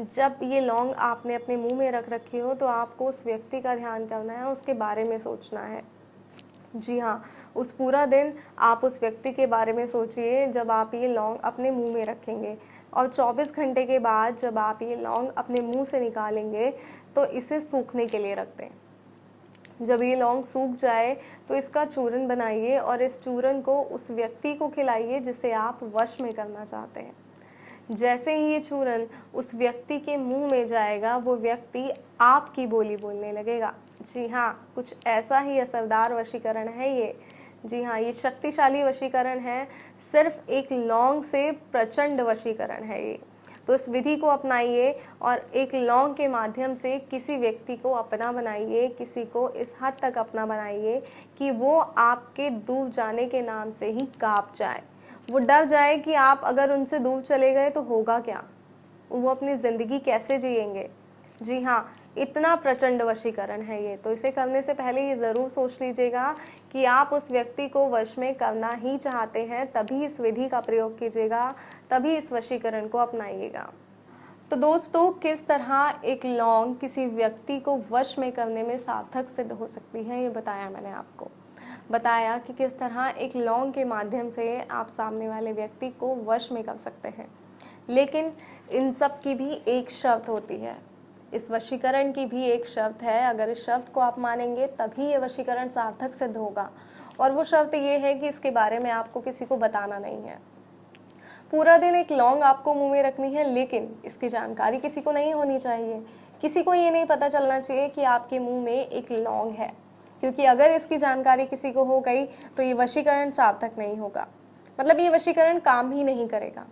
जब ये लौंग आपने अपने मुंह में रख रखी हो तो आपको उस व्यक्ति का ध्यान करना है उसके बारे में सोचना है जी हाँ उस पूरा दिन आप उस व्यक्ति के बारे में सोचिए जब आप ये लौंग अपने मुंह में रखेंगे और 24 घंटे के बाद जब आप ये लौंग अपने मुंह से निकालेंगे तो इसे सूखने के लिए रख दें जब ये लौंग सूख जाए तो इसका चूरन बनाइए और इस चूरन को उस व्यक्ति को खिलाइए जिसे आप वश में करना चाहते हैं जैसे ही ये चूरन उस व्यक्ति के मुंह में जाएगा वो व्यक्ति आपकी बोली बोलने लगेगा जी हाँ कुछ ऐसा ही असरदार वशीकरण है ये जी हाँ ये शक्तिशाली वशीकरण है सिर्फ एक लौंग से प्रचंड वशीकरण है ये तो इस विधि को अपनाइए और एक लौंग के माध्यम से किसी व्यक्ति को अपना बनाइए किसी को इस हद तक अपना बनाइए कि वो आपके दूर जाने के नाम से ही काँप जाए वो डर जाए कि आप अगर उनसे दूर चले गए तो होगा क्या वो अपनी ज़िंदगी कैसे जिएंगे जी हाँ इतना प्रचंड वशीकरण है ये तो इसे करने से पहले ये ज़रूर सोच लीजिएगा कि आप उस व्यक्ति को वश में करना ही चाहते हैं तभी इस विधि का प्रयोग कीजिएगा तभी इस वशीकरण को अपनाइएगा तो दोस्तों किस तरह एक लौंग किसी व्यक्ति को वश में करने में सार्थक सिद्ध हो सकती है ये बताया मैंने आपको बताया कि किस तरह एक लॉन्ग के माध्यम से आप सामने वाले व्यक्ति को वश में कर सकते हैं लेकिन इन सब की भी एक शर्त होती है इस वशीकरण की भी एक शर्त है अगर इस शर्त को आप मानेंगे तभी ये वशीकरण सार्थक सिद्ध होगा और वो शर्त ये है कि इसके बारे में आपको किसी को बताना नहीं है पूरा दिन एक लॉन्ग आपको मुंह में रखनी है लेकिन इसकी जानकारी किसी को नहीं होनी चाहिए किसी को ये नहीं पता चलना चाहिए कि आपके मुंह में एक लॉन्ग है क्योंकि अगर इसकी जानकारी किसी को हो गई तो ये वशीकरण सार्थक नहीं होगा मतलब ये वशीकरण काम ही नहीं करेगा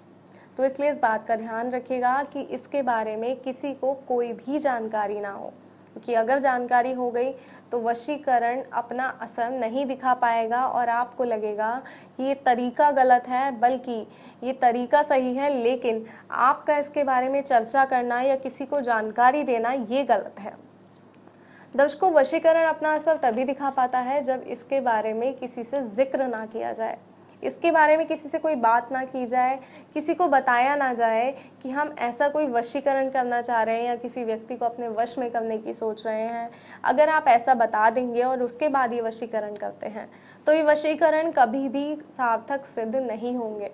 तो इसलिए इस बात का ध्यान रखिएगा कि इसके बारे में किसी को कोई भी जानकारी ना हो क्योंकि अगर जानकारी हो गई तो वशीकरण अपना असर नहीं दिखा पाएगा और आपको लगेगा कि ये तरीका गलत है बल्कि ये तरीका सही है लेकिन आपका इसके बारे में चर्चा करना या किसी को जानकारी देना ये गलत है दर्शकों वशीकरण अपना असर तभी दिखा पाता है जब इसके बारे में किसी से जिक्र ना किया जाए इसके बारे में किसी से कोई बात ना की जाए किसी को बताया ना जाए कि हम ऐसा कोई वशीकरण करना चाह रहे हैं या किसी व्यक्ति को अपने वश में करने की सोच रहे हैं अगर आप ऐसा बता देंगे और उसके बाद ये वशीकरण करते हैं तो ये वशीकरण कभी भी सार्थक सिद्ध नहीं होंगे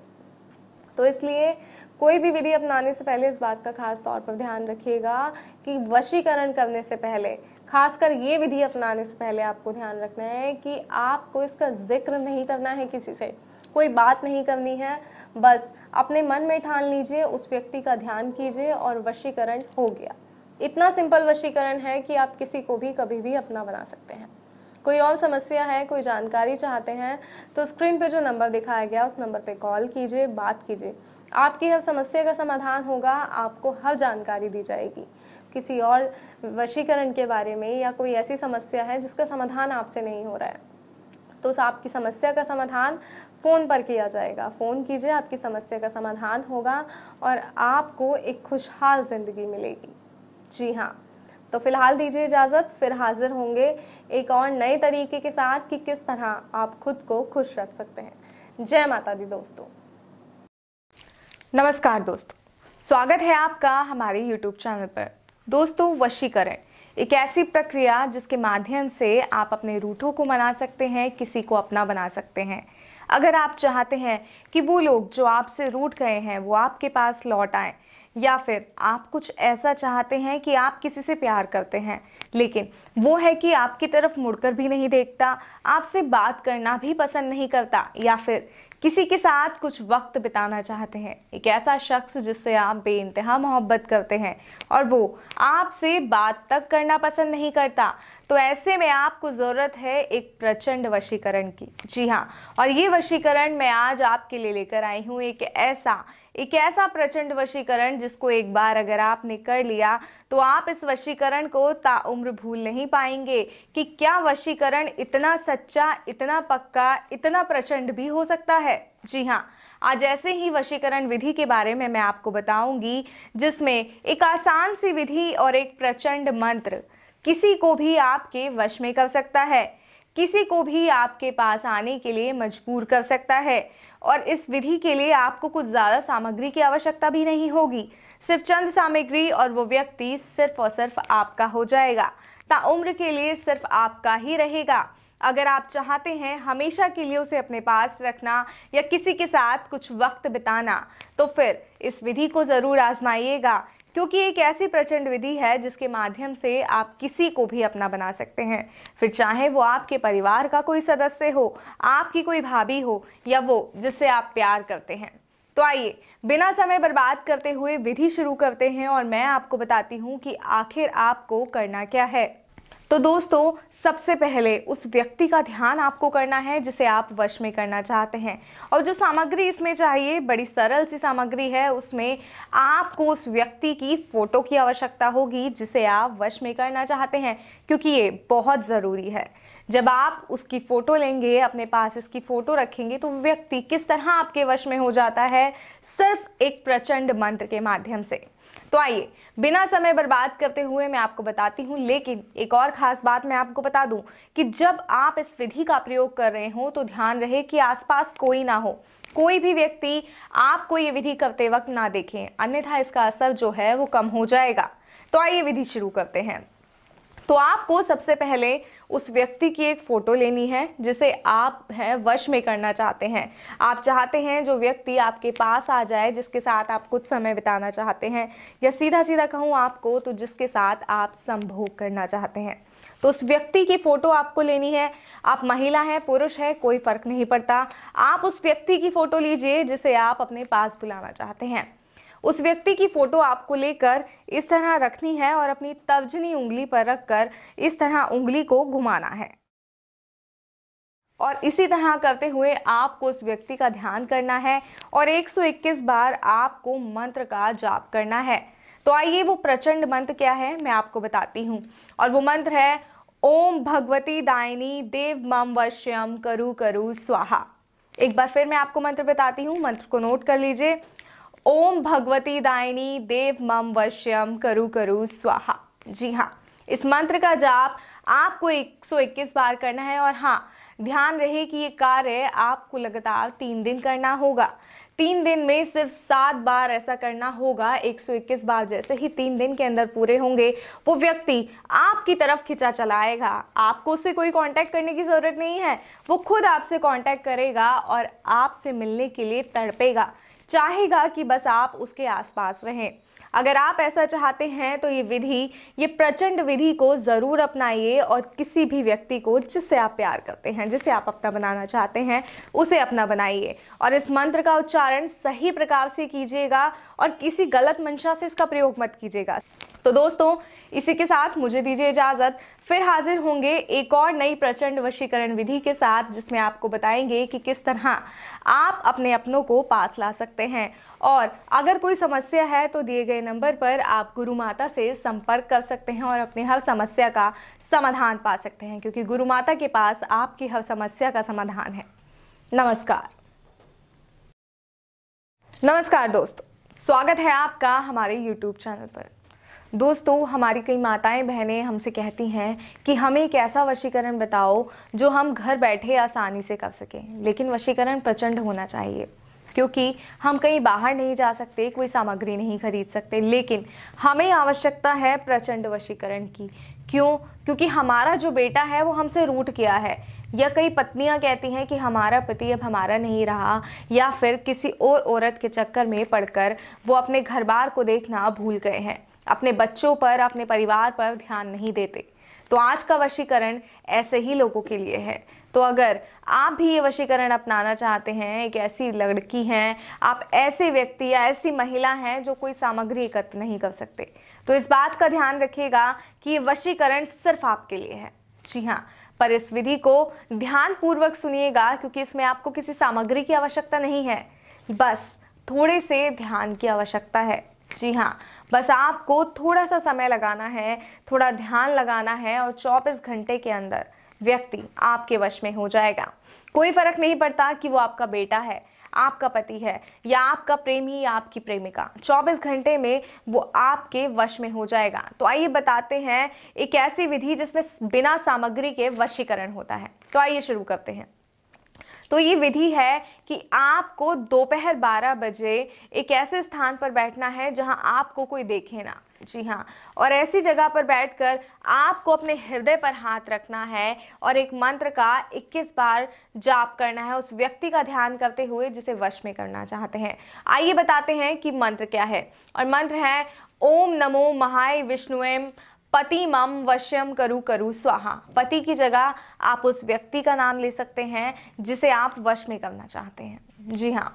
तो इसलिए कोई भी विधि अपनाने से पहले इस बात का खास तौर पर ध्यान रखिएगा कि वशीकरण करने से पहले खासकर ये विधि अपनाने से पहले आपको ध्यान रखना है कि आपको इसका जिक्र नहीं करना है किसी से कोई बात नहीं करनी है बस अपने मन में ठान लीजिए उस व्यक्ति का ध्यान कीजिए और वशीकरण हो गया इतना सिंपल वशीकरण है कि आप किसी को भी कभी भी अपना बना सकते हैं कोई और समस्या है कोई जानकारी चाहते हैं तो स्क्रीन पे जो नंबर दिखाया गया उस नंबर पे कॉल कीजिए बात कीजिए आपकी हर समस्या का समाधान होगा आपको हर जानकारी दी जाएगी किसी और वशीकरण के बारे में या कोई ऐसी समस्या है जिसका समाधान आपसे नहीं हो रहा है तो आपकी समस्या का समाधान फ़ोन पर किया जाएगा फ़ोन कीजिए आपकी समस्या का समाधान होगा और आपको एक खुशहाल ज़िंदगी मिलेगी जी हाँ तो फिलहाल दीजिए इजाज़त फिर हाजिर होंगे एक और नए तरीके के साथ कि किस तरह आप खुद को खुश रख सकते हैं जय माता दी दोस्तों नमस्कार दोस्तों स्वागत है आपका हमारे YouTube चैनल पर दोस्तों वशीकरण एक ऐसी प्रक्रिया जिसके माध्यम से आप अपने रूठों को मना सकते हैं किसी को अपना बना सकते हैं अगर आप चाहते हैं कि वो लोग जो आपसे रूठ गए हैं वो आपके पास लौट आए या फिर आप कुछ ऐसा चाहते हैं कि आप किसी से प्यार करते हैं लेकिन वो है कि आपकी तरफ मुड़कर भी नहीं देखता आपसे बात करना भी पसंद नहीं करता या फिर किसी के साथ कुछ वक्त बिताना चाहते हैं एक ऐसा शख्स जिससे आप बे इंतहा मोहब्बत करते हैं और वो आपसे बात तक करना पसंद नहीं करता तो ऐसे में आपको ज़रूरत है एक प्रचंड वशीकरण की जी हाँ और ये वशीकरण मैं आज आपके लिए लेकर आई हूँ एक ऐसा एक ऐसा प्रचंड वशीकरण जिसको एक बार अगर आपने कर लिया तो आप इस वशीकरण को ताउम्र भूल नहीं पाएंगे कि क्या वशीकरण इतना सच्चा इतना पक्का इतना प्रचंड भी हो सकता है जी हाँ आज ऐसे ही वशीकरण विधि के बारे में मैं आपको बताऊंगी जिसमें एक आसान सी विधि और एक प्रचंड मंत्र किसी को भी आपके वश में कर सकता है किसी को भी आपके पास आने के लिए मजबूर कर सकता है और इस विधि के लिए आपको कुछ ज़्यादा सामग्री की आवश्यकता भी नहीं होगी सिर्फ चंद सामग्री और वो व्यक्ति सिर्फ और सिर्फ आपका हो जाएगा ताउम्र के लिए सिर्फ आपका ही रहेगा अगर आप चाहते हैं हमेशा के लिए उसे अपने पास रखना या किसी के साथ कुछ वक्त बिताना तो फिर इस विधि को ज़रूर आजमाइएगा क्योंकि एक ऐसी प्रचंड विधि है जिसके माध्यम से आप किसी को भी अपना बना सकते हैं फिर चाहे वो आपके परिवार का कोई सदस्य हो आपकी कोई भाभी हो या वो जिससे आप प्यार करते हैं तो आइए बिना समय बर्बाद करते हुए विधि शुरू करते हैं और मैं आपको बताती हूँ कि आखिर आपको करना क्या है तो दोस्तों सबसे पहले उस व्यक्ति का ध्यान आपको करना है जिसे आप वश में करना चाहते हैं और जो सामग्री इसमें चाहिए बड़ी सरल सी सामग्री है उसमें आपको उस व्यक्ति की फ़ोटो की आवश्यकता होगी जिसे आप वश में करना चाहते हैं क्योंकि ये बहुत ज़रूरी है जब आप उसकी फ़ोटो लेंगे अपने पास इसकी फ़ोटो रखेंगे तो व्यक्ति किस तरह आपके वश में हो जाता है सिर्फ एक प्रचंड मंत्र के माध्यम से तो आइए बिना समय बर्बाद करते हुए मैं आपको बताती हूँ लेकिन एक और ख़ास बात मैं आपको बता दूं कि जब आप इस विधि का प्रयोग कर रहे हो तो ध्यान रहे कि आसपास कोई ना हो कोई भी व्यक्ति आपको ये विधि करते वक्त ना देखें अन्यथा इसका असर जो है वो कम हो जाएगा तो आइए विधि शुरू करते हैं तो आपको सबसे पहले उस व्यक्ति की एक फ़ोटो लेनी है जिसे आप हैं वश में करना चाहते हैं आप चाहते हैं जो व्यक्ति आपके पास आ जाए जिसके साथ आप कुछ समय बिताना चाहते हैं या सीधा सीधा कहूँ आपको तो जिसके साथ आप संभोग करना चाहते हैं तो उस व्यक्ति की फ़ोटो आपको लेनी है आप महिला हैं पुरुष है कोई फ़र्क नहीं पड़ता आप उस व्यक्ति की फ़ोटो लीजिए जिसे आप अपने पास बुलाना चाहते हैं उस व्यक्ति की फ़ोटो आपको लेकर इस तरह रखनी है और अपनी तर्जनी उंगली पर रखकर इस तरह उंगली को घुमाना है और इसी तरह करते हुए आपको उस व्यक्ति का ध्यान करना है और 121 बार आपको मंत्र का जाप करना है तो आइए वो प्रचंड मंत्र क्या है मैं आपको बताती हूँ और वो मंत्र है ओम भगवती दायनी देव मम वश्यम करु करु स्वाहा एक बार फिर मैं आपको मंत्र बताती हूँ मंत्र को नोट कर लीजिए ओम भगवती दायनी देव मम वश्यम करु करु स्वाहा जी हाँ इस मंत्र का जाप आपको 121 बार करना है और हाँ ध्यान रहे कि ये कार्य आपको लगातार तीन दिन करना होगा तीन दिन में सिर्फ सात बार ऐसा करना होगा 121 बार जैसे ही तीन दिन के अंदर पूरे होंगे वो व्यक्ति आपकी तरफ खिंचा चलाएगा आपको उससे कोई कांटेक्ट करने की ज़रूरत नहीं है वो खुद आपसे कांटेक्ट करेगा और आपसे मिलने के लिए तड़पेगा चाहेगा कि बस आप उसके आसपास रहें अगर आप ऐसा चाहते हैं तो ये विधि ये प्रचंड विधि को ज़रूर अपनाइए और किसी भी व्यक्ति को जिससे आप प्यार करते हैं जिसे आप अपना बनाना चाहते हैं उसे अपना बनाइए और इस मंत्र का उच्चारण सही प्रकार से कीजिएगा और किसी गलत मंशा से इसका प्रयोग मत कीजिएगा तो दोस्तों इसी के साथ मुझे दीजिए इजाज़त फिर हाजिर होंगे एक और नई प्रचंड वशीकरण विधि के साथ जिसमें आपको बताएंगे कि किस तरह आप अपने अपनों को पास ला सकते हैं और अगर कोई समस्या है तो दिए गए नंबर पर आप गुरु माता से संपर्क कर सकते हैं और अपनी हर समस्या का समाधान पा सकते हैं क्योंकि गुरु माता के पास आपकी हर समस्या का समाधान है नमस्कार नमस्कार दोस्तों स्वागत है आपका हमारे YouTube चैनल पर दोस्तों हमारी कई माताएं बहनें हमसे कहती हैं कि हमें एक ऐसा वशीकरण बताओ जो हम घर बैठे आसानी से कर सकें लेकिन वशीकरण प्रचंड होना चाहिए क्योंकि हम कहीं बाहर नहीं जा सकते कोई सामग्री नहीं खरीद सकते लेकिन हमें आवश्यकता है प्रचंड वशीकरण की क्यों क्योंकि हमारा जो बेटा है वो हमसे रूट गया है या कई पत्नियां कहती हैं कि हमारा पति अब हमारा नहीं रहा या फिर किसी और औरत के चक्कर में पड़कर वो अपने घर बार को देखना भूल गए हैं अपने बच्चों पर अपने परिवार पर ध्यान नहीं देते तो आज का वशीकरण ऐसे ही लोगों के लिए है तो अगर आप भी ये वशीकरण अपनाना चाहते हैं एक ऐसी लड़की हैं आप ऐसे व्यक्ति या ऐसी महिला हैं जो कोई सामग्री एकत्र नहीं कर सकते तो इस बात का ध्यान रखिएगा कि ये वशीकरण सिर्फ आपके लिए है जी हाँ पर इस विधि को ध्यानपूर्वक सुनिएगा क्योंकि इसमें आपको किसी सामग्री की आवश्यकता नहीं है बस थोड़े से ध्यान की आवश्यकता है जी हाँ बस आपको थोड़ा सा समय लगाना है थोड़ा ध्यान लगाना है और चौबीस घंटे के अंदर व्यक्ति आपके वश में हो जाएगा कोई फर्क नहीं पड़ता कि वो आपका बेटा है आपका पति है या आपका प्रेमी या आपकी प्रेमिका 24 घंटे में वो आपके वश में हो जाएगा तो आइए बताते हैं एक ऐसी विधि जिसमें बिना सामग्री के वशीकरण होता है तो आइए शुरू करते हैं तो ये विधि है कि आपको दोपहर 12 बजे एक ऐसे स्थान पर बैठना है जहां आपको कोई देखे ना जी हाँ और ऐसी जगह पर बैठकर आपको अपने हृदय पर हाथ रखना है और एक मंत्र का 21 बार जाप करना है उस व्यक्ति का ध्यान करते हुए जिसे वश में करना चाहते हैं आइए बताते हैं कि मंत्र क्या है और मंत्र है ओम नमो महाय विष्णुएम पति मम वश्यम करु करु स्वाहा पति की जगह आप उस व्यक्ति का नाम ले सकते हैं जिसे आप वश में करना चाहते हैं जी हाँ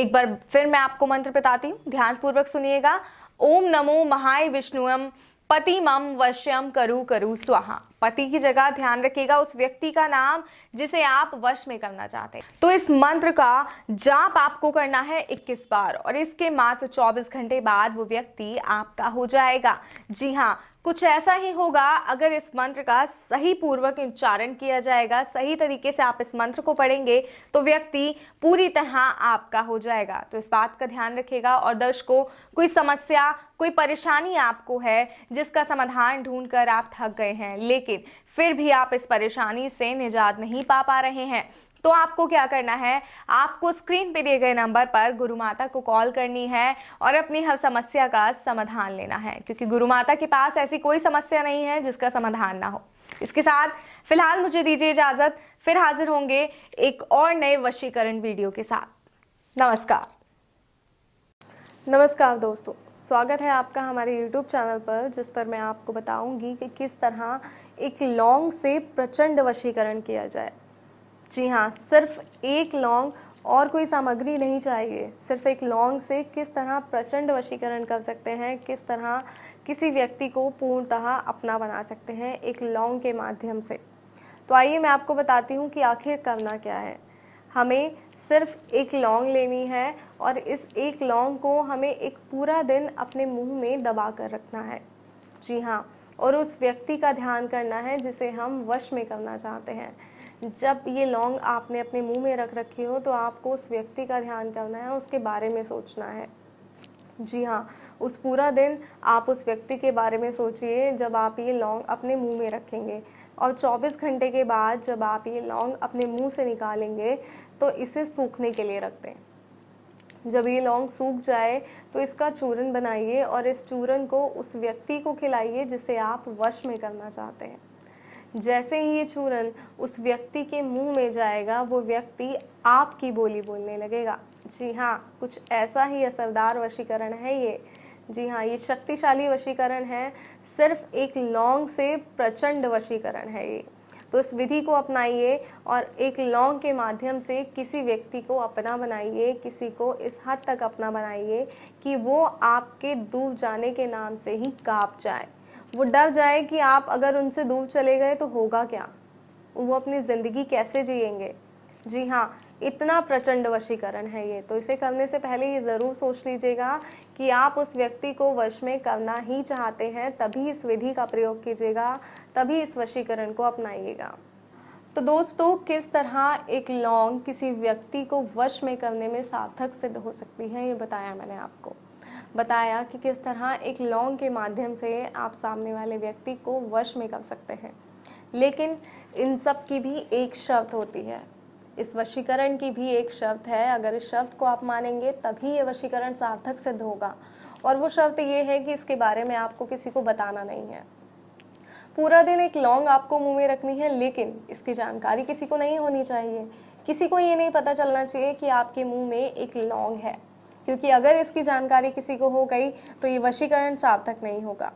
एक बार फिर मैं आपको मंत्र बताती हूँ ध्यानपूर्वक सुनिएगा ओम नमो महाय विष्णुम पति मम वश्यम करु करु स्वाहा पति की जगह ध्यान रखिएगा उस व्यक्ति का नाम जिसे आप वश में करना चाहते हैं तो इस मंत्र का जाप आपको करना है 21 बार और इसके मात्र 24 घंटे बाद वो व्यक्ति आपका हो जाएगा जी हाँ कुछ ऐसा ही होगा अगर इस मंत्र का सही पूर्वक उच्चारण किया जाएगा सही तरीके से आप इस मंत्र को पढ़ेंगे तो व्यक्ति पूरी तरह आपका हो जाएगा तो इस बात का ध्यान रखेगा और दर्शकों कोई समस्या कोई परेशानी आपको है जिसका समाधान ढूंढकर आप थक गए हैं लेकिन फिर भी आप इस परेशानी से निजात नहीं पा पा रहे हैं तो आपको क्या करना है आपको स्क्रीन पे दिए गए नंबर पर गुरु माता को कॉल करनी है और अपनी हर समस्या का समाधान लेना है क्योंकि गुरु माता के पास ऐसी कोई समस्या नहीं है जिसका समाधान ना हो इसके साथ फिलहाल मुझे दीजिए इजाज़त फिर हाजिर होंगे एक और नए वशीकरण वीडियो के साथ नमस्कार नमस्कार दोस्तों स्वागत है आपका हमारे YouTube चैनल पर जिस पर मैं आपको बताऊंगी कि किस तरह एक लॉन्ग से प्रचंड वशीकरण किया जाए जी हाँ सिर्फ एक लौंग और कोई सामग्री नहीं चाहिए सिर्फ एक लौंग से किस तरह प्रचंड वशीकरण कर सकते हैं किस तरह किसी व्यक्ति को पूर्णतः अपना बना सकते हैं एक लौंग के माध्यम से तो आइए मैं आपको बताती हूँ कि आखिर करना क्या है हमें सिर्फ एक लौंग लेनी है और इस एक लौंग को हमें एक पूरा दिन अपने मुंह में दबा कर रखना है जी हाँ और उस व्यक्ति का ध्यान करना है जिसे हम वश में करना चाहते हैं जब ये लौंग आपने अपने मुंह में रख रखी हो तो आपको उस व्यक्ति का ध्यान करना है उसके बारे में सोचना है जी हाँ उस पूरा दिन आप उस व्यक्ति के बारे में सोचिए जब आप ये लौंग अपने मुंह में रखेंगे और 24 घंटे के बाद जब आप ये लौंग अपने मुंह से निकालेंगे तो इसे सूखने के लिए रख दें जब ये लौंग सूख जाए तो इसका चूरन बनाइए और इस चूरन को उस व्यक्ति को खिलाइए जिसे आप वश में करना चाहते हैं जैसे ही ये चूरन उस व्यक्ति के मुंह में जाएगा वो व्यक्ति आपकी बोली बोलने लगेगा जी हाँ कुछ ऐसा ही असरदार वशीकरण है ये जी हाँ ये शक्तिशाली वशीकरण है सिर्फ एक लौंग से प्रचंड वशीकरण है ये तो इस विधि को अपनाइए और एक लौंग के माध्यम से किसी व्यक्ति को अपना बनाइए किसी को इस हद तक अपना बनाइए कि वो आपके दूर जाने के नाम से ही काँप जाए वो डर जाए कि आप अगर उनसे दूर चले गए तो होगा क्या वो अपनी ज़िंदगी कैसे जिएंगे जी हाँ इतना प्रचंड वशीकरण है ये तो इसे करने से पहले ये ज़रूर सोच लीजिएगा कि आप उस व्यक्ति को वश में करना ही चाहते हैं तभी इस विधि का प्रयोग कीजिएगा तभी इस वशीकरण को अपनाइएगा तो दोस्तों किस तरह एक लौंग किसी व्यक्ति को वश में करने में सार्थक सिद्ध हो सकती है ये बताया मैंने आपको बताया कि किस तरह एक लौंग के माध्यम से आप सामने वाले व्यक्ति को वश में कर सकते हैं लेकिन इन सब की भी एक शर्त होती है इस वशीकरण की भी एक शर्त है अगर इस शब्द को आप मानेंगे तभी ये वशीकरण सार्थक सिद्ध होगा और वो शर्त ये है कि इसके बारे में आपको किसी को बताना नहीं है पूरा दिन एक लौंग आपको मुंह में रखनी है लेकिन इसकी जानकारी किसी को नहीं होनी चाहिए किसी को ये नहीं पता चलना चाहिए कि आपके मुंह में एक लौंग है क्योंकि अगर इसकी जानकारी किसी को हो गई तो ये वशीकरण सार्थक नहीं होगा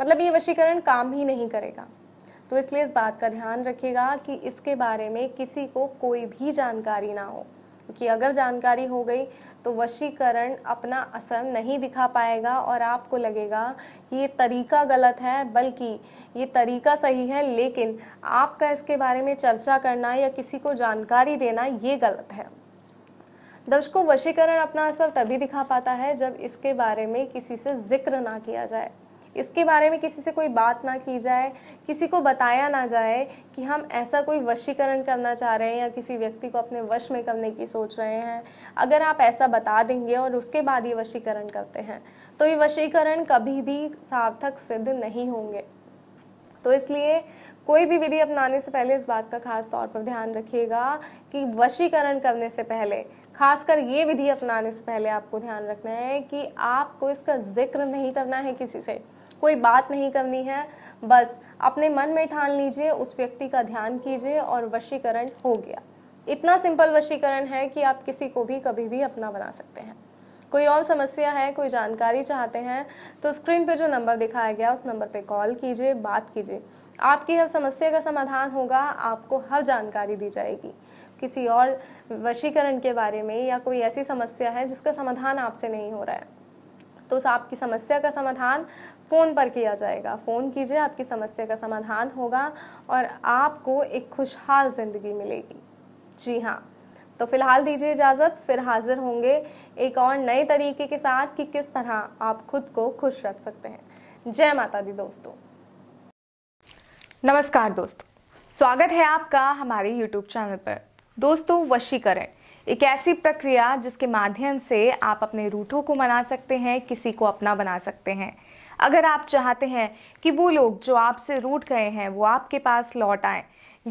मतलब ये वशीकरण काम ही नहीं करेगा तो इसलिए इस बात का ध्यान रखिएगा कि इसके बारे में किसी को कोई भी जानकारी ना हो क्योंकि अगर जानकारी हो गई तो वशीकरण अपना असर नहीं दिखा पाएगा और आपको लगेगा कि ये तरीका गलत है बल्कि ये तरीका सही है लेकिन आपका इसके बारे में चर्चा करना या किसी को जानकारी देना ये गलत है दर्शकों वशीकरण अपना असर तभी दिखा पाता है जब इसके बारे में किसी से जिक्र ना किया जाए इसके बारे में किसी से कोई बात ना की जाए किसी को बताया ना जाए कि हम ऐसा कोई वशीकरण करना चाह रहे हैं या किसी व्यक्ति को अपने वश में करने की सोच रहे हैं अगर आप ऐसा बता देंगे और उसके बाद ये वशीकरण करते हैं तो ये वशीकरण कभी भी सार्थक सिद्ध नहीं होंगे तो इसलिए कोई भी विधि अपनाने से पहले इस बात का खास तौर पर ध्यान रखिएगा कि वशीकरण करने से पहले खासकर ये विधि अपनाने से पहले आपको ध्यान रखना है कि आपको इसका जिक्र नहीं करना है किसी से कोई बात नहीं करनी है बस अपने मन में ठान लीजिए उस व्यक्ति का ध्यान कीजिए और वशीकरण हो गया इतना सिंपल वशीकरण है कि आप किसी को भी कभी भी अपना बना सकते हैं कोई और समस्या है कोई जानकारी चाहते हैं तो स्क्रीन पे जो नंबर दिखाया गया उस नंबर पे कॉल कीजिए बात कीजिए आपकी हर समस्या का समाधान होगा आपको हर जानकारी दी जाएगी किसी और वशीकरण के बारे में या कोई ऐसी समस्या है जिसका समाधान आपसे नहीं हो रहा है तो आपकी समस्या का समाधान फ़ोन पर किया जाएगा फ़ोन कीजिए आपकी समस्या का समाधान होगा और आपको एक खुशहाल ज़िंदगी मिलेगी जी हाँ तो फिलहाल दीजिए इजाज़त फिर हाजिर होंगे एक और नए तरीके के साथ कि किस तरह आप खुद को खुश रख सकते हैं जय माता दी दोस्तों नमस्कार दोस्तों स्वागत है आपका हमारे YouTube चैनल पर दोस्तों वशीकरण एक ऐसी प्रक्रिया जिसके माध्यम से आप अपने रूठों को मना सकते हैं किसी को अपना बना सकते हैं अगर आप चाहते हैं कि वो लोग जो आपसे रूठ गए हैं वो आपके पास लौट आए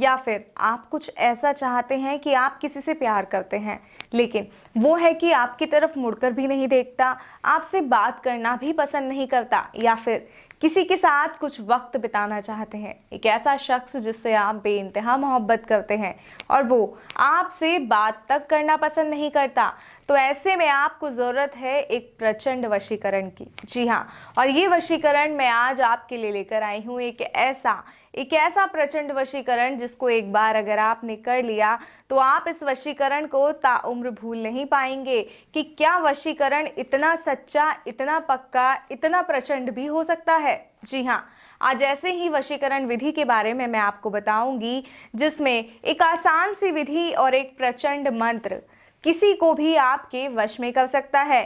या फिर आप कुछ ऐसा चाहते हैं कि आप किसी से प्यार करते हैं लेकिन वो है कि आपकी तरफ मुड़कर भी नहीं देखता आपसे बात करना भी पसंद नहीं करता या फिर किसी के साथ कुछ वक्त बिताना चाहते हैं एक ऐसा शख्स जिससे आप बे इंतहा मोहब्बत करते हैं और वो आपसे बात तक करना पसंद नहीं करता तो ऐसे में आपको ज़रूरत है एक प्रचंड वशीकरण की जी हाँ और ये वशीकरण मैं आज आपके लिए लेकर आई हूँ एक ऐसा एक ऐसा प्रचंड वशीकरण जिसको एक बार अगर आपने कर लिया तो आप इस वशीकरण को ताउम्र भूल नहीं पाएंगे कि क्या वशीकरण इतना सच्चा इतना पक्का इतना प्रचंड भी हो सकता है जी हाँ आज ऐसे ही वशीकरण विधि के बारे में मैं आपको बताऊंगी जिसमें एक आसान सी विधि और एक प्रचंड मंत्र किसी को भी आपके वश में कर सकता है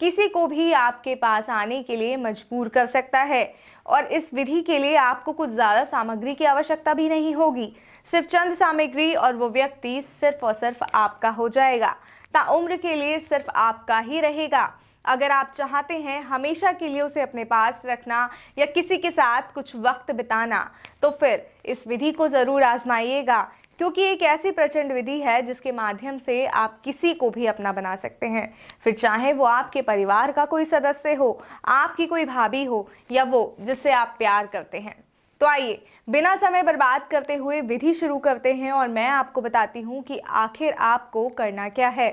किसी को भी आपके पास आने के लिए मजबूर कर सकता है और इस विधि के लिए आपको कुछ ज़्यादा सामग्री की आवश्यकता भी नहीं होगी सिर्फ चंद सामग्री और वो व्यक्ति सिर्फ और सिर्फ आपका हो जाएगा ताउम्र के लिए सिर्फ आपका ही रहेगा अगर आप चाहते हैं हमेशा के लिए उसे अपने पास रखना या किसी के साथ कुछ वक्त बिताना तो फिर इस विधि को ज़रूर आजमाइएगा क्योंकि एक ऐसी प्रचंड विधि है जिसके माध्यम से आप किसी को भी अपना बना सकते हैं फिर चाहे वो आपके परिवार का कोई सदस्य हो आपकी कोई भाभी हो या वो जिससे आप प्यार करते हैं तो आइए बिना समय बर्बाद करते हुए विधि शुरू करते हैं और मैं आपको बताती हूँ कि आखिर आपको करना क्या है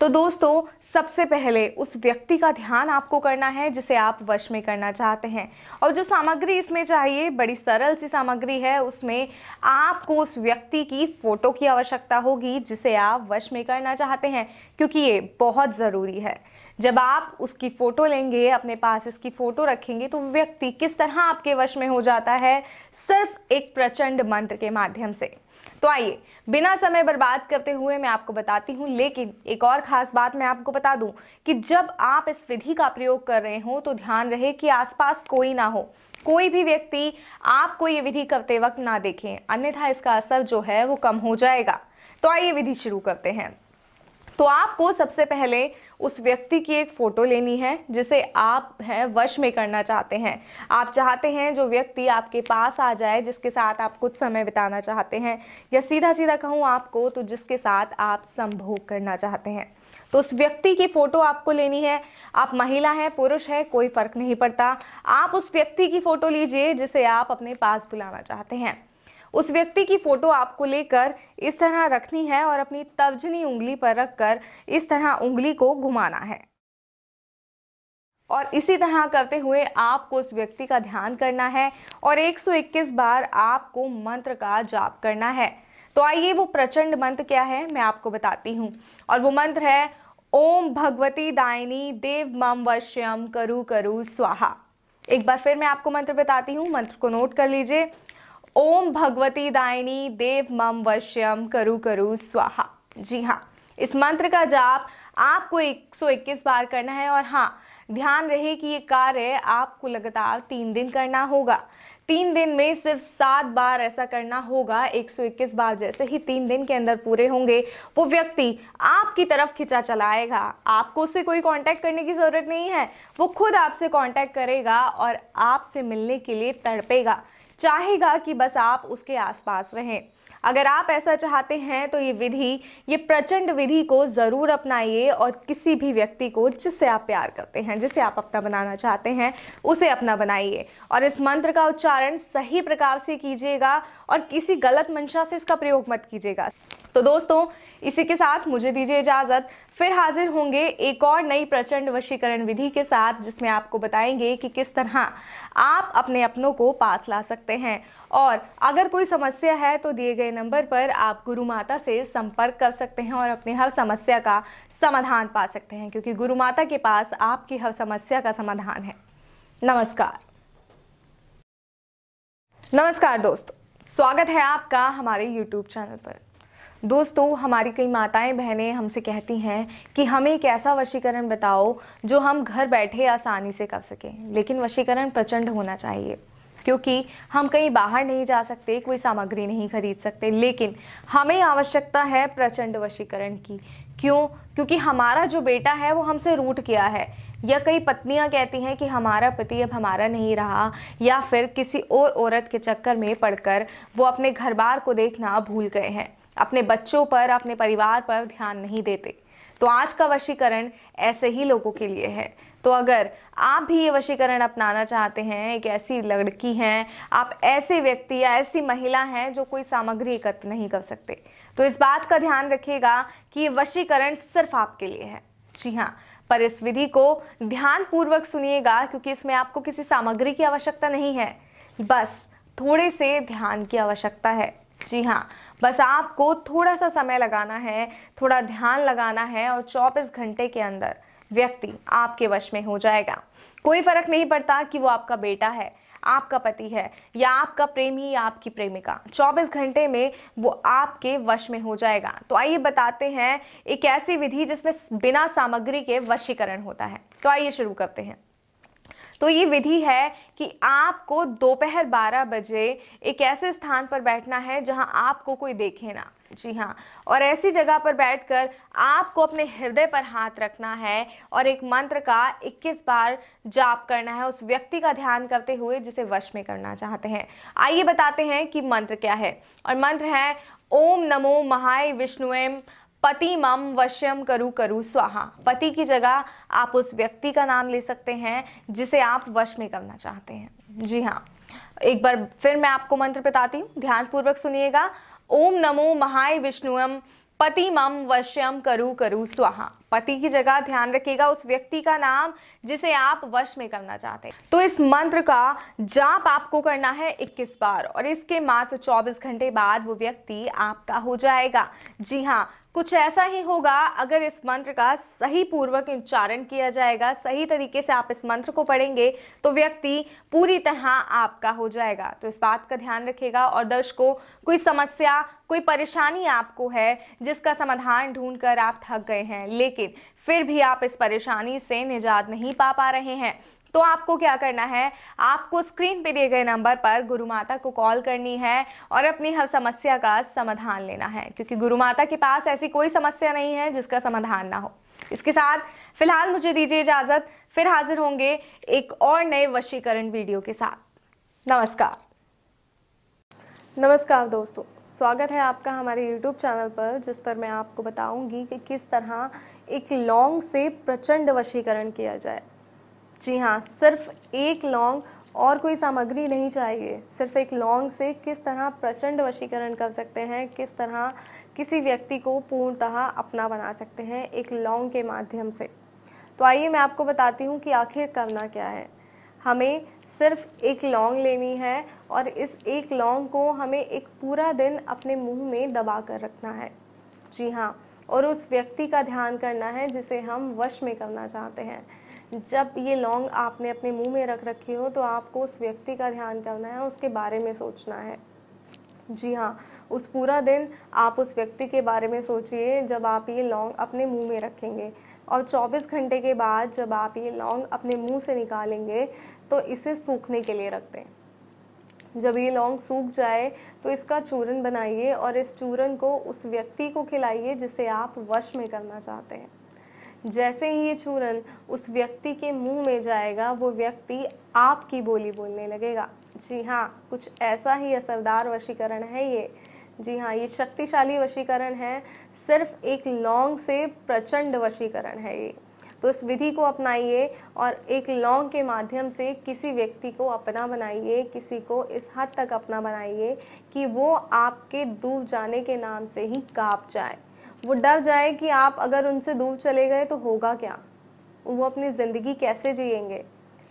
तो दोस्तों सबसे पहले उस व्यक्ति का ध्यान आपको करना है जिसे आप वश में करना चाहते हैं और जो सामग्री इसमें चाहिए बड़ी सरल सी सामग्री है उसमें आपको उस व्यक्ति की फ़ोटो की आवश्यकता होगी जिसे आप वश में करना चाहते हैं क्योंकि ये बहुत ज़रूरी है जब आप उसकी फ़ोटो लेंगे अपने पास इसकी फ़ोटो रखेंगे तो व्यक्ति किस तरह आपके वश में हो जाता है सिर्फ एक प्रचंड मंत्र के माध्यम से तो आइए बिना समय बर्बाद करते हुए मैं आपको बताती हूँ लेकिन एक और ख़ास बात मैं आपको बता दूँ कि जब आप इस विधि का प्रयोग कर रहे हो तो ध्यान रहे कि आसपास कोई ना हो कोई भी व्यक्ति आपको ये विधि करते वक्त ना देखें अन्यथा इसका असर जो है वो कम हो जाएगा तो आइए विधि शुरू करते हैं तो आपको सबसे पहले उस व्यक्ति की एक फ़ोटो लेनी है जिसे आप हैं वश में करना चाहते हैं आप चाहते हैं जो व्यक्ति आपके पास आ जाए जिसके साथ आप कुछ समय बिताना चाहते हैं या सीधा सीधा कहूँ आपको तो जिसके साथ आप संभोग करना चाहते हैं तो उस व्यक्ति की फ़ोटो आपको लेनी है आप महिला हैं पुरुष है कोई फ़र्क नहीं पड़ता आप उस व्यक्ति की फ़ोटो लीजिए जिसे आप अपने पास बुलाना चाहते हैं उस व्यक्ति की फ़ोटो आपको लेकर इस तरह रखनी है और अपनी तर्जनी उंगली पर रखकर इस तरह उंगली को घुमाना है और इसी तरह करते हुए आपको उस व्यक्ति का ध्यान करना है और 121 बार आपको मंत्र का जाप करना है तो आइए वो प्रचंड मंत्र क्या है मैं आपको बताती हूँ और वो मंत्र है ओम भगवती दायनी देव मम वश्यम करु करु स्वाहा एक बार फिर मैं आपको मंत्र बताती हूँ मंत्र को नोट कर लीजिए ओम भगवती दायनी देव मम वश्यम करु करु स्वाहा जी हाँ इस मंत्र का जाप आपको 121 बार करना है और हाँ ध्यान रहे कि ये कार्य आपको लगातार तीन दिन करना होगा तीन दिन में सिर्फ सात बार ऐसा करना होगा 121 बार जैसे ही तीन दिन के अंदर पूरे होंगे वो व्यक्ति आपकी तरफ खिंचा चलाएगा आपको उससे कोई कांटेक्ट करने की ज़रूरत नहीं है वो खुद आपसे कांटेक्ट करेगा और आपसे मिलने के लिए तड़पेगा चाहेगा कि बस आप उसके आसपास रहें अगर आप ऐसा चाहते हैं तो ये विधि ये प्रचंड विधि को ज़रूर अपनाइए और किसी भी व्यक्ति को जिससे आप प्यार करते हैं जिसे आप अपना बनाना चाहते हैं उसे अपना बनाइए और इस मंत्र का उच्चारण सही प्रकार से कीजिएगा और किसी गलत मंशा से इसका प्रयोग मत कीजिएगा तो दोस्तों इसी के साथ मुझे दीजिए इजाज़त फिर हाजिर होंगे एक और नई प्रचंड वशीकरण विधि के साथ जिसमें आपको बताएंगे कि किस तरह आप अपने अपनों को पास ला सकते हैं और अगर कोई समस्या है तो दिए गए नंबर पर आप गुरु माता से संपर्क कर सकते हैं और अपनी हर समस्या का समाधान पा सकते हैं क्योंकि गुरु माता के पास आपकी हर समस्या का समाधान है नमस्कार नमस्कार दोस्तों स्वागत है आपका हमारे YouTube चैनल पर दोस्तों हमारी कई माताएं बहनें हमसे कहती हैं कि हमें एक ऐसा वशीकरण बताओ जो हम घर बैठे आसानी से कर सकें लेकिन वशीकरण प्रचंड होना चाहिए क्योंकि हम कहीं बाहर नहीं जा सकते कोई सामग्री नहीं खरीद सकते लेकिन हमें आवश्यकता है प्रचंड वशीकरण की क्यों क्योंकि हमारा जो बेटा है वो हमसे रूट किया है या कई पत्नियां कहती हैं कि हमारा पति अब हमारा नहीं रहा या फिर किसी और औरत के चक्कर में पड़कर वो अपने घर बार को देखना भूल गए हैं अपने बच्चों पर अपने परिवार पर ध्यान नहीं देते तो आज का वशीकरण ऐसे ही लोगों के लिए है तो अगर आप भी ये वशीकरण अपनाना चाहते हैं एक ऐसी लड़की हैं आप ऐसे व्यक्ति या ऐसी महिला हैं जो कोई सामग्री एकत्र नहीं कर सकते तो इस बात का ध्यान रखिएगा कि ये वशीकरण सिर्फ आपके लिए है जी हाँ पर इस विधि को ध्यानपूर्वक सुनिएगा क्योंकि इसमें आपको किसी सामग्री की आवश्यकता नहीं है बस थोड़े से ध्यान की आवश्यकता है जी हाँ बस आपको थोड़ा सा समय लगाना है थोड़ा ध्यान लगाना है और चौबीस घंटे के अंदर व्यक्ति आपके वश में हो जाएगा कोई फर्क नहीं पड़ता कि वो आपका बेटा है आपका पति है या आपका प्रेमी या आपकी प्रेमिका 24 घंटे में वो आपके वश में हो जाएगा तो आइए बताते हैं एक ऐसी विधि जिसमें बिना सामग्री के वशीकरण होता है तो आइए शुरू करते हैं तो ये विधि है कि आपको दोपहर 12 बजे एक ऐसे स्थान पर बैठना है जहां आपको कोई देखे ना जी हाँ और ऐसी जगह पर बैठकर आपको अपने हृदय पर हाथ रखना है और एक मंत्र का 21 बार जाप करना है उस व्यक्ति का ध्यान करते हुए जिसे वश में करना चाहते हैं आइए बताते हैं कि मंत्र क्या है और मंत्र है ओम नमो महाय विष्णुएम पति मम वश्यम करु करु स्वाहा पति की जगह आप उस व्यक्ति का नाम ले सकते हैं जिसे आप वश में करना चाहते हैं जी हाँ एक बार फिर मैं आपको मंत्र बताती हूँ ध्यानपूर्वक सुनिएगा ओम नमो महाय विष्णुम पति मम वश्यम करु करु स्वाहा पति की जगह ध्यान रखिएगा उस व्यक्ति का नाम जिसे आप वश में करना चाहते हैं तो इस मंत्र का जाप आपको करना है 21 बार और इसके मात्र 24 घंटे बाद वो व्यक्ति आपका हो जाएगा जी हाँ कुछ ऐसा ही होगा अगर इस मंत्र का सही पूर्वक उच्चारण किया जाएगा सही तरीके से आप इस मंत्र को पढ़ेंगे तो व्यक्ति पूरी तरह आपका हो जाएगा तो इस बात का ध्यान रखेगा और दर्शकों कोई समस्या कोई परेशानी आपको है जिसका समाधान ढूंढकर आप थक गए हैं लेकिन फिर भी आप इस परेशानी से निजात नहीं पा पा रहे हैं तो आपको क्या करना है आपको स्क्रीन पे दिए गए नंबर पर गुरु माता को कॉल करनी है और अपनी हर समस्या का समाधान लेना है क्योंकि गुरु माता के पास ऐसी कोई समस्या नहीं है जिसका समाधान ना हो इसके साथ फिलहाल मुझे दीजिए इजाज़त फिर हाजिर होंगे एक और नए वशीकरण वीडियो के साथ नमस्कार नमस्कार दोस्तों स्वागत है आपका हमारे यूट्यूब चैनल पर जिस पर मैं आपको बताऊंगी कि किस तरह एक लॉन्ग से प्रचंड वशीकरण किया जाए जी हाँ सिर्फ एक लौंग और कोई सामग्री नहीं चाहिए सिर्फ एक लौंग से किस तरह प्रचंड वशीकरण कर सकते हैं किस तरह किसी व्यक्ति को पूर्णतः अपना बना सकते हैं एक लौंग के माध्यम से तो आइए मैं आपको बताती हूँ कि आखिर करना क्या है हमें सिर्फ एक लौंग लेनी है और इस एक लौंग को हमें एक पूरा दिन अपने मुंह में दबा कर रखना है जी हाँ और उस व्यक्ति का ध्यान करना है जिसे हम वश में करना चाहते हैं जब ये लौंग आपने अपने मुंह में रख रखी हो तो आपको उस व्यक्ति का ध्यान करना है उसके बारे में सोचना है जी हाँ उस पूरा दिन आप उस व्यक्ति के बारे में सोचिए जब आप ये लौंग अपने मुंह में रखेंगे और 24 घंटे के बाद जब आप ये लौंग अपने मुंह से निकालेंगे तो इसे सूखने के लिए रख दें जब ये लौंग सूख जाए तो इसका चूरन बनाइए और इस चूरन को उस व्यक्ति को खिलाइए जिसे आप वश में करना चाहते हैं जैसे ही ये चूरन उस व्यक्ति के मुंह में जाएगा वो व्यक्ति आपकी बोली बोलने लगेगा जी हाँ कुछ ऐसा ही असरदार वशीकरण है ये जी हाँ ये शक्तिशाली वशीकरण है सिर्फ एक लौंग से प्रचंड वशीकरण है ये तो इस विधि को अपनाइए और एक लौंग के माध्यम से किसी व्यक्ति को अपना बनाइए किसी को इस हद तक अपना बनाइए कि वो आपके दूर जाने के नाम से ही काँप जाए वो डर जाए कि आप अगर उनसे दूर चले गए तो होगा क्या वो अपनी ज़िंदगी कैसे जिएंगे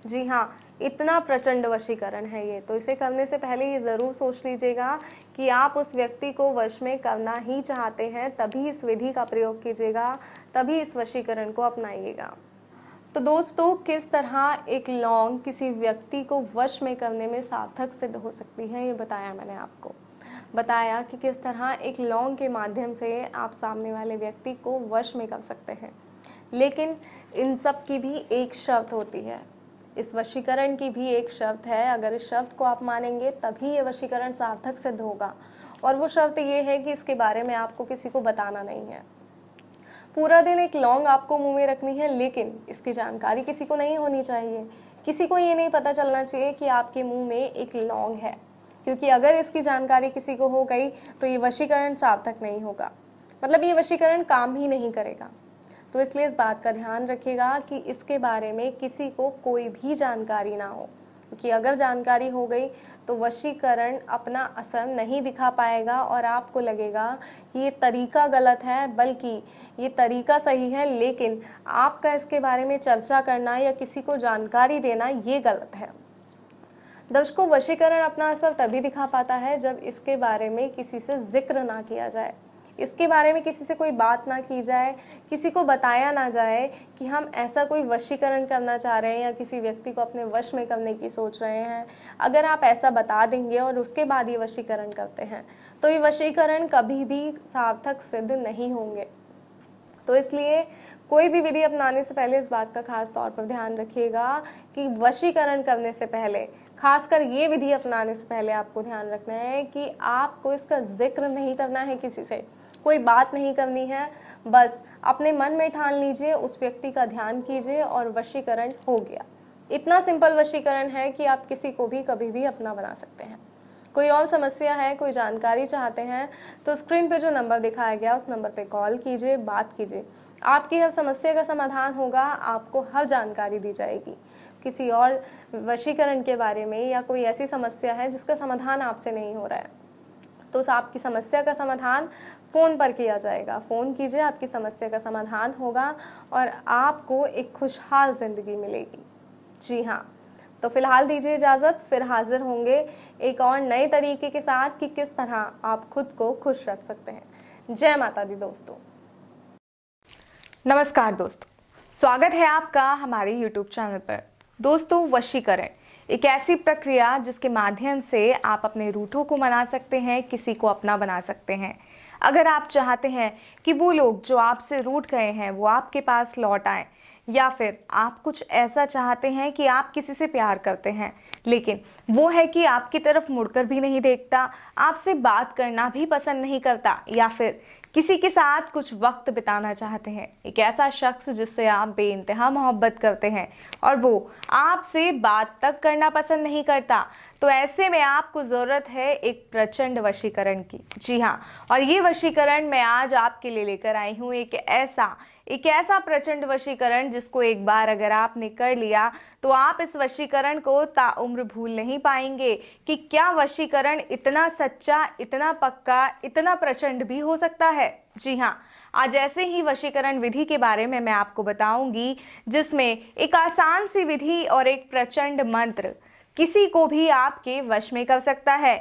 जी हाँ इतना प्रचंड वशीकरण है ये तो इसे करने से पहले ये ज़रूर सोच लीजिएगा कि आप उस व्यक्ति को वश में करना ही चाहते हैं तभी इस विधि का प्रयोग कीजिएगा तभी इस वशीकरण को अपनाइएगा तो दोस्तों किस तरह एक लौंग किसी व्यक्ति को वश में करने में सार्थक सिद्ध हो सकती है ये बताया मैंने आपको बताया कि किस तरह एक लौंग के माध्यम से आप सामने वाले व्यक्ति को वश में कर सकते हैं लेकिन इन सब की भी एक शर्त होती है इस वशीकरण की भी एक शर्त है अगर इस शर्त को आप मानेंगे तभी ये वशीकरण सार्थक सिद्ध होगा और वो शर्त ये है कि इसके बारे में आपको किसी को बताना नहीं है पूरा दिन एक लौंग आपको मुंह में रखनी है लेकिन इसकी जानकारी किसी को नहीं होनी चाहिए किसी को ये नहीं पता चलना चाहिए कि आपके मुंह में एक लौंग है क्योंकि अगर इसकी जानकारी किसी को हो गई तो ये वशीकरण सार्थक नहीं होगा मतलब ये वशीकरण काम ही नहीं करेगा तो इसलिए इस बात का ध्यान रखिएगा कि इसके बारे में किसी को कोई भी जानकारी ना हो क्योंकि अगर जानकारी हो गई तो वशीकरण अपना असर नहीं दिखा पाएगा और आपको लगेगा कि ये तरीका गलत है बल्कि ये तरीका सही है लेकिन आपका इसके बारे में चर्चा करना या किसी को जानकारी देना ये गलत है दर्शकों वशीकरण अपना असर तभी दिखा पाता है जब इसके बारे में किसी से जिक्र ना किया जाए इसके बारे में किसी से कोई बात ना की जाए किसी को बताया ना जाए कि हम ऐसा कोई वशीकरण करना चाह रहे हैं या किसी व्यक्ति को अपने वश में करने की सोच रहे हैं अगर आप ऐसा बता देंगे और उसके बाद ये वशीकरण करते हैं तो ये वशीकरण कभी भी सार्थक सिद्ध नहीं होंगे तो इसलिए कोई भी विधि अपनाने से पहले इस बात का खास तौर पर ध्यान रखिएगा कि वशीकरण करने से पहले खासकर ये विधि अपनाने से पहले आपको ध्यान रखना है कि आपको इसका जिक्र नहीं करना है किसी से कोई बात नहीं करनी है बस अपने मन में ठान लीजिए उस व्यक्ति का ध्यान कीजिए और वशीकरण हो गया इतना सिंपल वशीकरण है कि आप किसी को भी कभी भी अपना बना सकते हैं कोई और समस्या है कोई जानकारी चाहते हैं तो स्क्रीन पे जो नंबर दिखाया गया उस नंबर पे कॉल कीजिए बात कीजिए आपकी हर समस्या का समाधान होगा आपको हर जानकारी दी जाएगी किसी और वशीकरण के बारे में या कोई ऐसी समस्या है जिसका समाधान आपसे नहीं हो रहा है तो आपकी समस्या का समाधान फ़ोन पर किया जाएगा फ़ोन कीजिए आपकी समस्या का समाधान होगा और आपको एक खुशहाल ज़िंदगी मिलेगी जी हाँ तो फिलहाल दीजिए इजाज़त फिर हाजिर होंगे एक और नए तरीके के साथ कि किस तरह आप खुद को खुश रख सकते हैं जय माता दी दोस्तों नमस्कार दोस्तों स्वागत है आपका हमारे YouTube चैनल पर दोस्तों वशीकरण एक ऐसी प्रक्रिया जिसके माध्यम से आप अपने रूठों को मना सकते हैं किसी को अपना बना सकते हैं अगर आप चाहते हैं कि वो लोग जो आपसे रूठ गए हैं वो आपके पास लौट आए या फिर आप कुछ ऐसा चाहते हैं कि आप किसी से प्यार करते हैं लेकिन वो है कि आपकी तरफ मुड़कर भी नहीं देखता आपसे बात करना भी पसंद नहीं करता या फिर किसी के साथ कुछ वक्त बिताना चाहते हैं एक ऐसा शख्स जिससे आप बे इंतहा मोहब्बत करते हैं और वो आपसे बात तक करना पसंद नहीं करता तो ऐसे में आपको ज़रूरत है एक प्रचंड वशीकरण की जी हाँ और ये वशीकरण मैं आज आपके लिए लेकर आई हूँ एक ऐसा एक ऐसा प्रचंड वशीकरण जिसको एक बार अगर आपने कर लिया तो आप इस वशीकरण को ताउम्र भूल नहीं पाएंगे कि क्या वशीकरण इतना सच्चा इतना पक्का इतना प्रचंड भी हो सकता है जी हाँ आज ऐसे ही वशीकरण विधि के बारे में मैं आपको बताऊंगी जिसमें एक आसान सी विधि और एक प्रचंड मंत्र किसी को भी आपके वश में कर सकता है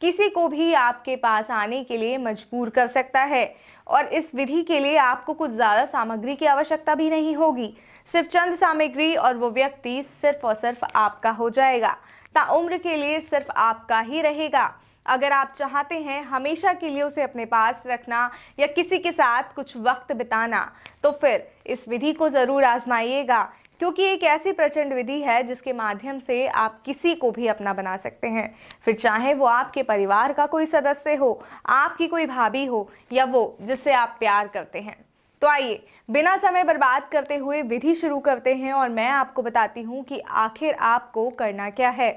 किसी को भी आपके पास आने के लिए मजबूर कर सकता है और इस विधि के लिए आपको कुछ ज़्यादा सामग्री की आवश्यकता भी नहीं होगी सिर्फ चंद सामग्री और वो व्यक्ति सिर्फ और सिर्फ आपका हो जाएगा ताउम्र के लिए सिर्फ आपका ही रहेगा अगर आप चाहते हैं हमेशा के लिए उसे अपने पास रखना या किसी के साथ कुछ वक्त बिताना तो फिर इस विधि को ज़रूर आजमाइएगा क्योंकि एक ऐसी प्रचंड विधि है जिसके माध्यम से आप किसी को भी अपना बना सकते हैं फिर चाहे वो आपके परिवार का कोई सदस्य हो आपकी कोई भाभी हो या वो जिससे आप प्यार करते हैं तो आइए बिना समय बर्बाद करते हुए विधि शुरू करते हैं और मैं आपको बताती हूँ कि आखिर आपको करना क्या है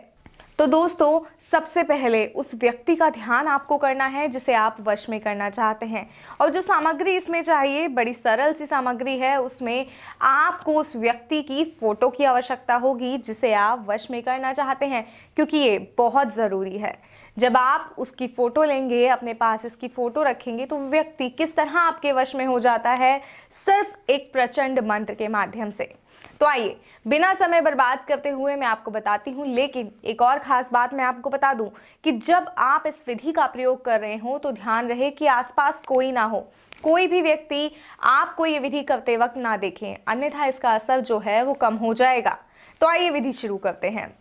तो दोस्तों सबसे पहले उस व्यक्ति का ध्यान आपको करना है जिसे आप वश में करना चाहते हैं और जो सामग्री इसमें चाहिए बड़ी सरल सी सामग्री है उसमें आपको उस व्यक्ति की फ़ोटो की आवश्यकता होगी जिसे आप वश में करना चाहते हैं क्योंकि ये बहुत ज़रूरी है जब आप उसकी फ़ोटो लेंगे अपने पास इसकी फ़ोटो रखेंगे तो व्यक्ति किस तरह आपके वश में हो जाता है सिर्फ एक प्रचंड मंत्र के माध्यम से तो आइए बिना समय बर्बाद करते हुए मैं आपको बताती हूँ लेकिन एक और ख़ास बात मैं आपको बता दूँ कि जब आप इस विधि का प्रयोग कर रहे हो तो ध्यान रहे कि आसपास कोई ना हो कोई भी व्यक्ति आपको ये विधि करते वक्त ना देखें अन्यथा इसका असर जो है वो कम हो जाएगा तो आइए विधि शुरू करते हैं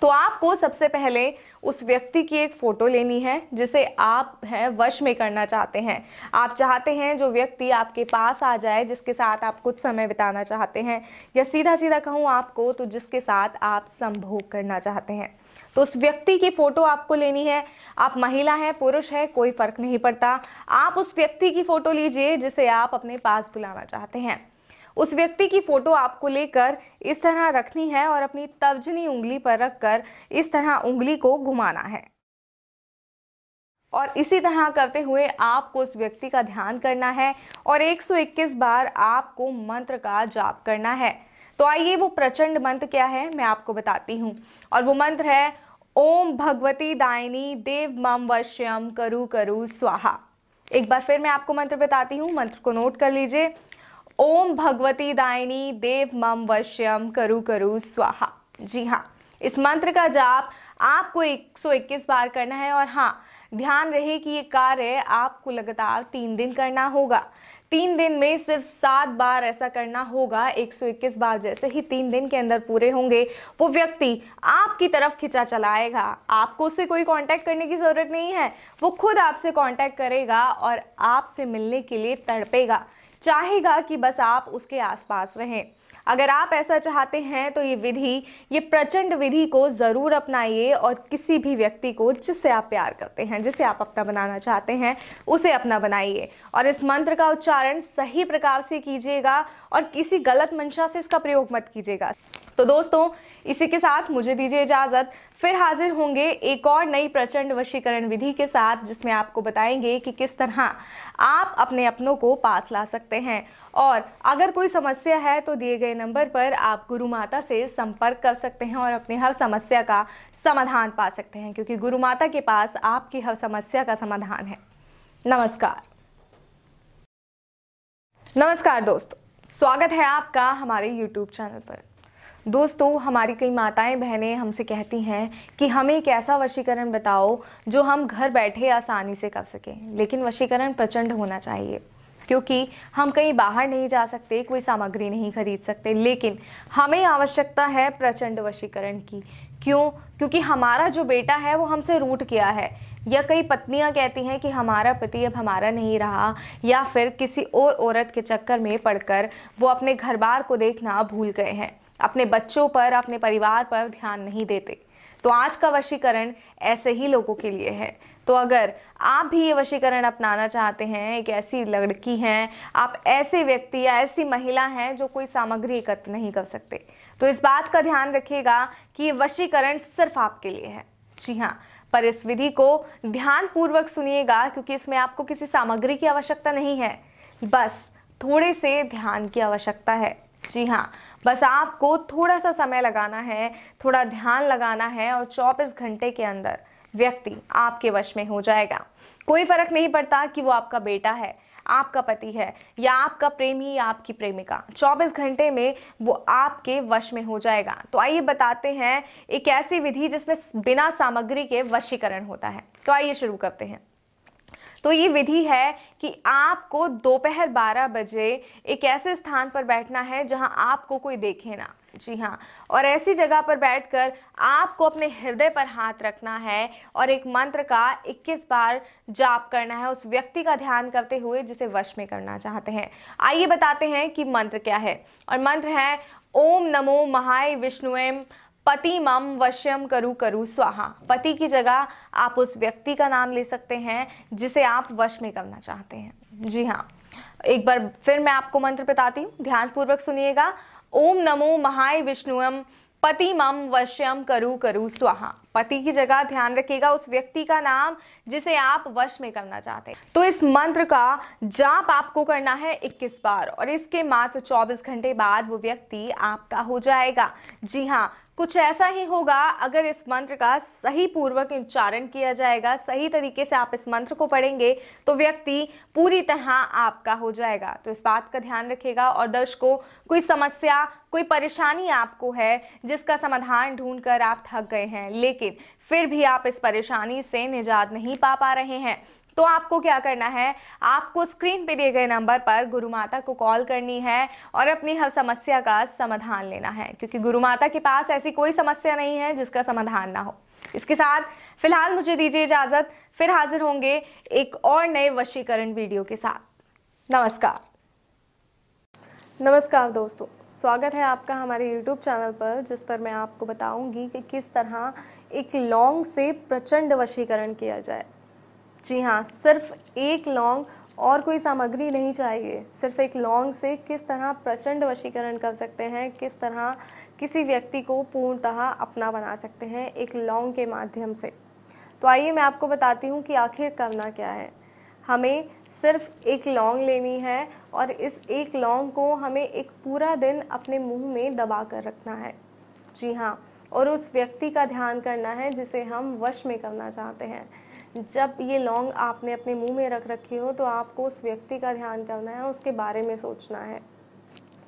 तो आपको सबसे पहले उस व्यक्ति की एक फ़ोटो लेनी है जिसे आप हैं वश में करना चाहते हैं आप चाहते हैं जो व्यक्ति आपके पास आ जाए जिसके साथ आप कुछ समय बिताना चाहते हैं या सीधा सीधा कहूँ आपको तो जिसके साथ आप संभोग करना चाहते हैं तो उस व्यक्ति की फ़ोटो आपको लेनी है आप महिला हैं पुरुष है कोई फ़र्क नहीं पड़ता आप उस व्यक्ति की फ़ोटो लीजिए जिसे आप अपने पास बुलाना चाहते हैं उस व्यक्ति की फ़ोटो आपको लेकर इस तरह रखनी है और अपनी तर्जनी उंगली पर रखकर इस तरह उंगली को घुमाना है और इसी तरह करते हुए आपको उस व्यक्ति का ध्यान करना है और 121 बार आपको मंत्र का जाप करना है तो आइए वो प्रचंड मंत्र क्या है मैं आपको बताती हूँ और वो मंत्र है ओम भगवती दायनी देव मम वश्यम करु करु स्वाहा एक बार फिर मैं आपको मंत्र बताती हूँ मंत्र को नोट कर लीजिए ओम भगवती दायनी देव मम वश्यम करु करु स्वाहा जी हाँ इस मंत्र का जाप आपको 121 बार करना है और हाँ ध्यान रहे कि ये कार्य आपको लगातार तीन दिन करना होगा तीन दिन में सिर्फ सात बार ऐसा करना होगा 121 बार जैसे ही तीन दिन के अंदर पूरे होंगे वो व्यक्ति आपकी तरफ खिंचा चलाएगा आपको उससे कोई कांटेक्ट करने की ज़रूरत नहीं है वो खुद आपसे कांटेक्ट करेगा और आपसे मिलने के लिए तड़पेगा चाहेगा कि बस आप उसके आसपास रहें अगर आप ऐसा चाहते हैं तो ये विधि ये प्रचंड विधि को ज़रूर अपनाइए और किसी भी व्यक्ति को जिससे आप प्यार करते हैं जिसे आप अपना बनाना चाहते हैं उसे अपना बनाइए और इस मंत्र का उच्चारण सही प्रकार से कीजिएगा और किसी गलत मंशा से इसका प्रयोग मत कीजिएगा तो दोस्तों इसी के साथ मुझे दीजिए इजाज़त फिर हाजिर होंगे एक और नई प्रचंड वशीकरण विधि के साथ जिसमें आपको बताएंगे कि किस तरह आप अपने अपनों को पास ला सकते हैं और अगर कोई समस्या है तो दिए गए नंबर पर आप गुरु माता से संपर्क कर सकते हैं और अपनी हर समस्या का समाधान पा सकते हैं क्योंकि गुरु माता के पास आपकी हर समस्या का समाधान है नमस्कार नमस्कार दोस्तों स्वागत है आपका हमारे YouTube चैनल पर दोस्तों हमारी कई माताएं बहनें हमसे कहती हैं कि हमें एक ऐसा वशीकरण बताओ जो हम घर बैठे आसानी से कर सकें लेकिन वशीकरण प्रचंड होना चाहिए क्योंकि हम कहीं बाहर नहीं जा सकते कोई सामग्री नहीं खरीद सकते लेकिन हमें आवश्यकता है प्रचंड वशीकरण की क्यों क्योंकि हमारा जो बेटा है वो हमसे रूट किया है या कई पत्नियां कहती हैं कि हमारा पति अब हमारा नहीं रहा या फिर किसी और औरत के चक्कर में पड़कर वो अपने घर बार को देखना भूल गए हैं अपने बच्चों पर अपने परिवार पर ध्यान नहीं देते तो आज का वशीकरण ऐसे ही लोगों के लिए है तो अगर आप भी ये वशीकरण अपनाना चाहते हैं एक ऐसी लड़की हैं आप ऐसे व्यक्ति या ऐसी महिला हैं जो कोई सामग्री एकत्र नहीं कर सकते तो इस बात का ध्यान रखिएगा कि ये वशीकरण सिर्फ आपके लिए है जी हाँ पर इस विधि को ध्यानपूर्वक सुनिएगा क्योंकि इसमें आपको किसी सामग्री की आवश्यकता नहीं है बस थोड़े से ध्यान की आवश्यकता है जी हाँ बस आपको थोड़ा सा समय लगाना है थोड़ा ध्यान लगाना है और चौबीस घंटे के अंदर व्यक्ति आपके वश में हो जाएगा कोई फर्क नहीं पड़ता कि वो आपका बेटा है आपका पति है या आपका प्रेमी या आपकी प्रेमिका 24 घंटे में वो आपके वश में हो जाएगा तो आइए बताते हैं एक ऐसी विधि जिसमें बिना सामग्री के वशीकरण होता है तो आइए शुरू करते हैं तो ये विधि है कि आपको दोपहर 12 बजे एक ऐसे स्थान पर बैठना है जहां आपको कोई देखे ना जी हाँ और ऐसी जगह पर बैठकर आपको अपने हृदय पर हाथ रखना है और एक मंत्र का 21 बार जाप करना है उस व्यक्ति का ध्यान करते हुए जिसे वश में करना चाहते हैं आइए बताते हैं कि मंत्र क्या है और मंत्र है ओम नमो महाय विष्णुएम पति मम वश्यम करु करु स्वाहा पति की जगह आप उस व्यक्ति का नाम ले सकते हैं जिसे आप वश में करना चाहते हैं जी हाँ एक बार फिर मैं आपको मंत्र बताती हूँ ध्यानपूर्वक सुनिएगा ओम नमो महाय विष्णुम पति मम वश्यम करु करु स्वाहा पति की जगह ध्यान रखिएगा उस व्यक्ति का नाम जिसे आप वश में करना चाहते हैं तो इस मंत्र का जाप आपको करना है 21 बार और इसके मात्र 24 घंटे बाद वो व्यक्ति आपका हो जाएगा जी हाँ कुछ ऐसा ही होगा अगर इस मंत्र का सही पूर्वक उच्चारण किया जाएगा सही तरीके से आप इस मंत्र को पढ़ेंगे तो व्यक्ति पूरी तरह आपका हो जाएगा तो इस बात का ध्यान रखेगा और दर्शकों कोई समस्या कोई परेशानी आपको है जिसका समाधान ढूंढकर आप थक गए हैं लेकिन फिर भी आप इस परेशानी से निजात नहीं पा पा रहे हैं तो आपको क्या करना है आपको स्क्रीन पे दिए गए नंबर पर गुरु माता को कॉल करनी है और अपनी हर समस्या का समाधान लेना है क्योंकि गुरु माता के पास ऐसी कोई समस्या नहीं है जिसका समाधान ना हो इसके साथ फिलहाल मुझे दीजिए इजाज़त फिर हाजिर होंगे एक और नए वशीकरण वीडियो के साथ नमस्कार नमस्कार दोस्तों स्वागत है आपका हमारे YouTube चैनल पर जिस पर मैं आपको बताऊंगी कि किस तरह एक लॉन्ग से प्रचंड वशीकरण किया जाए जी हाँ सिर्फ एक लौंग और कोई सामग्री नहीं चाहिए सिर्फ एक लौंग से किस तरह प्रचंड वशीकरण कर सकते हैं किस तरह किसी व्यक्ति को पूर्णतः अपना बना सकते हैं एक लौंग के माध्यम से तो आइए मैं आपको बताती हूँ कि आखिर करना क्या है हमें सिर्फ एक लौंग लेनी है और इस एक लौंग को हमें एक पूरा दिन अपने मुंह में दबा कर रखना है जी हाँ और उस व्यक्ति का ध्यान करना है जिसे हम वश में करना चाहते हैं जब ये लौंग आपने अपने मुंह में रख रखी हो तो आपको उस व्यक्ति का ध्यान करना है उसके बारे में सोचना है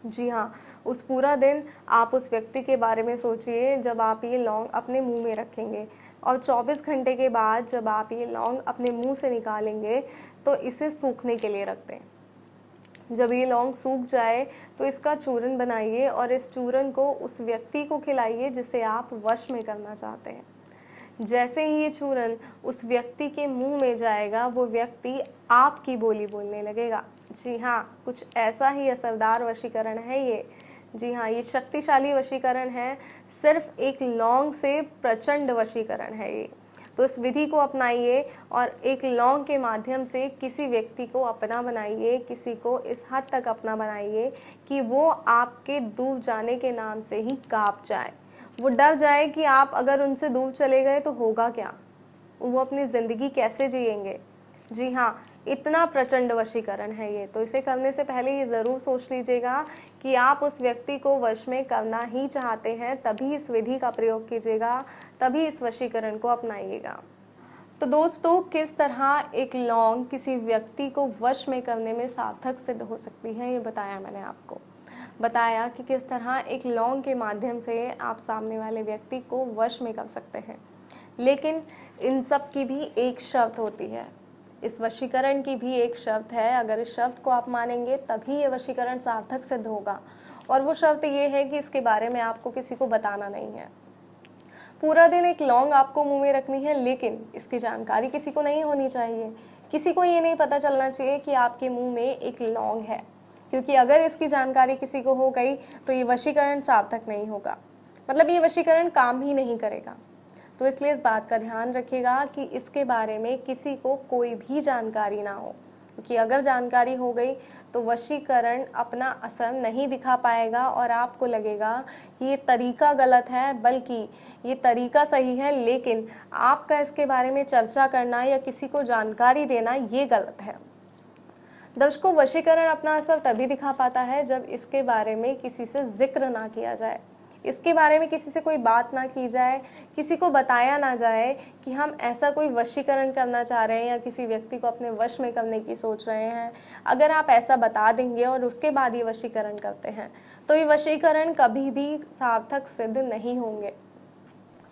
जी हाँ उस पूरा दिन आप उस व्यक्ति के बारे में सोचिए जब आप ये लौंग अपने मुंह में रखेंगे और 24 घंटे के बाद जब आप ये लौंग अपने मुंह से निकालेंगे तो इसे सूखने के लिए रख दें जब ये लौंग सूख जाए तो इसका चूरन बनाइए और इस चूरन को उस व्यक्ति को खिलाइए जिसे आप वश में करना चाहते हैं जैसे ही ये चूरन उस व्यक्ति के मुंह में जाएगा वो व्यक्ति आपकी बोली बोलने लगेगा जी हाँ कुछ ऐसा ही असरदार वशीकरण है ये जी हाँ ये शक्तिशाली वशीकरण है सिर्फ एक लौंग से प्रचंड वशीकरण है ये तो इस विधि को अपनाइए और एक लौंग के माध्यम से किसी व्यक्ति को अपना बनाइए किसी को इस हद तक अपना बनाइए कि वो आपके डूब जाने के नाम से ही काँप जाए वो डर जाए कि आप अगर उनसे दूर चले गए तो होगा क्या वो अपनी ज़िंदगी कैसे जिएंगे जी हाँ इतना प्रचंड वशीकरण है ये तो इसे करने से पहले ये ज़रूर सोच लीजिएगा कि आप उस व्यक्ति को वश में करना ही चाहते हैं तभी इस विधि का प्रयोग कीजिएगा तभी इस वशीकरण को अपनाइएगा तो दोस्तों किस तरह एक लौंग किसी व्यक्ति को वश में करने में सार्थक सिद्ध हो सकती है ये बताया मैंने आपको बताया कि किस तरह एक लौंग के माध्यम से आप सामने वाले व्यक्ति को वश में कर सकते हैं लेकिन इन सब की भी एक शर्त होती है इस वशीकरण की भी एक शर्त है अगर इस शर्त को आप मानेंगे तभी यह वशीकरण सार्थक सिद्ध होगा और वो शर्त ये है कि इसके बारे में आपको किसी को बताना नहीं है पूरा दिन एक लौंग आपको मुंह में रखनी है लेकिन इसकी जानकारी किसी को नहीं होनी चाहिए किसी को ये नहीं पता चलना चाहिए कि आपके मुंह में एक लौंग है क्योंकि अगर इसकी जानकारी किसी को हो गई तो ये वशीकरण सार्थक नहीं होगा मतलब ये वशीकरण काम ही नहीं करेगा तो इसलिए इस बात का ध्यान रखिएगा कि इसके बारे में किसी को कोई भी जानकारी ना हो क्योंकि अगर जानकारी हो गई तो वशीकरण अपना असर नहीं दिखा पाएगा और आपको लगेगा कि ये तरीका गलत है बल्कि ये तरीका सही है लेकिन आपका इसके बारे में चर्चा करना या किसी को जानकारी देना ये गलत है दर्शकों वशीकरण अपना असर तभी दिखा पाता है जब इसके बारे में किसी से जिक्र ना किया जाए इसके बारे में किसी से कोई बात ना की जाए किसी को बताया ना जाए कि हम ऐसा कोई वशीकरण करना चाह रहे हैं या किसी व्यक्ति को अपने वश में करने की सोच रहे हैं अगर आप ऐसा बता देंगे और उसके बाद ये वशीकरण करते हैं तो ये वशीकरण कभी भी सार्थक सिद्ध नहीं होंगे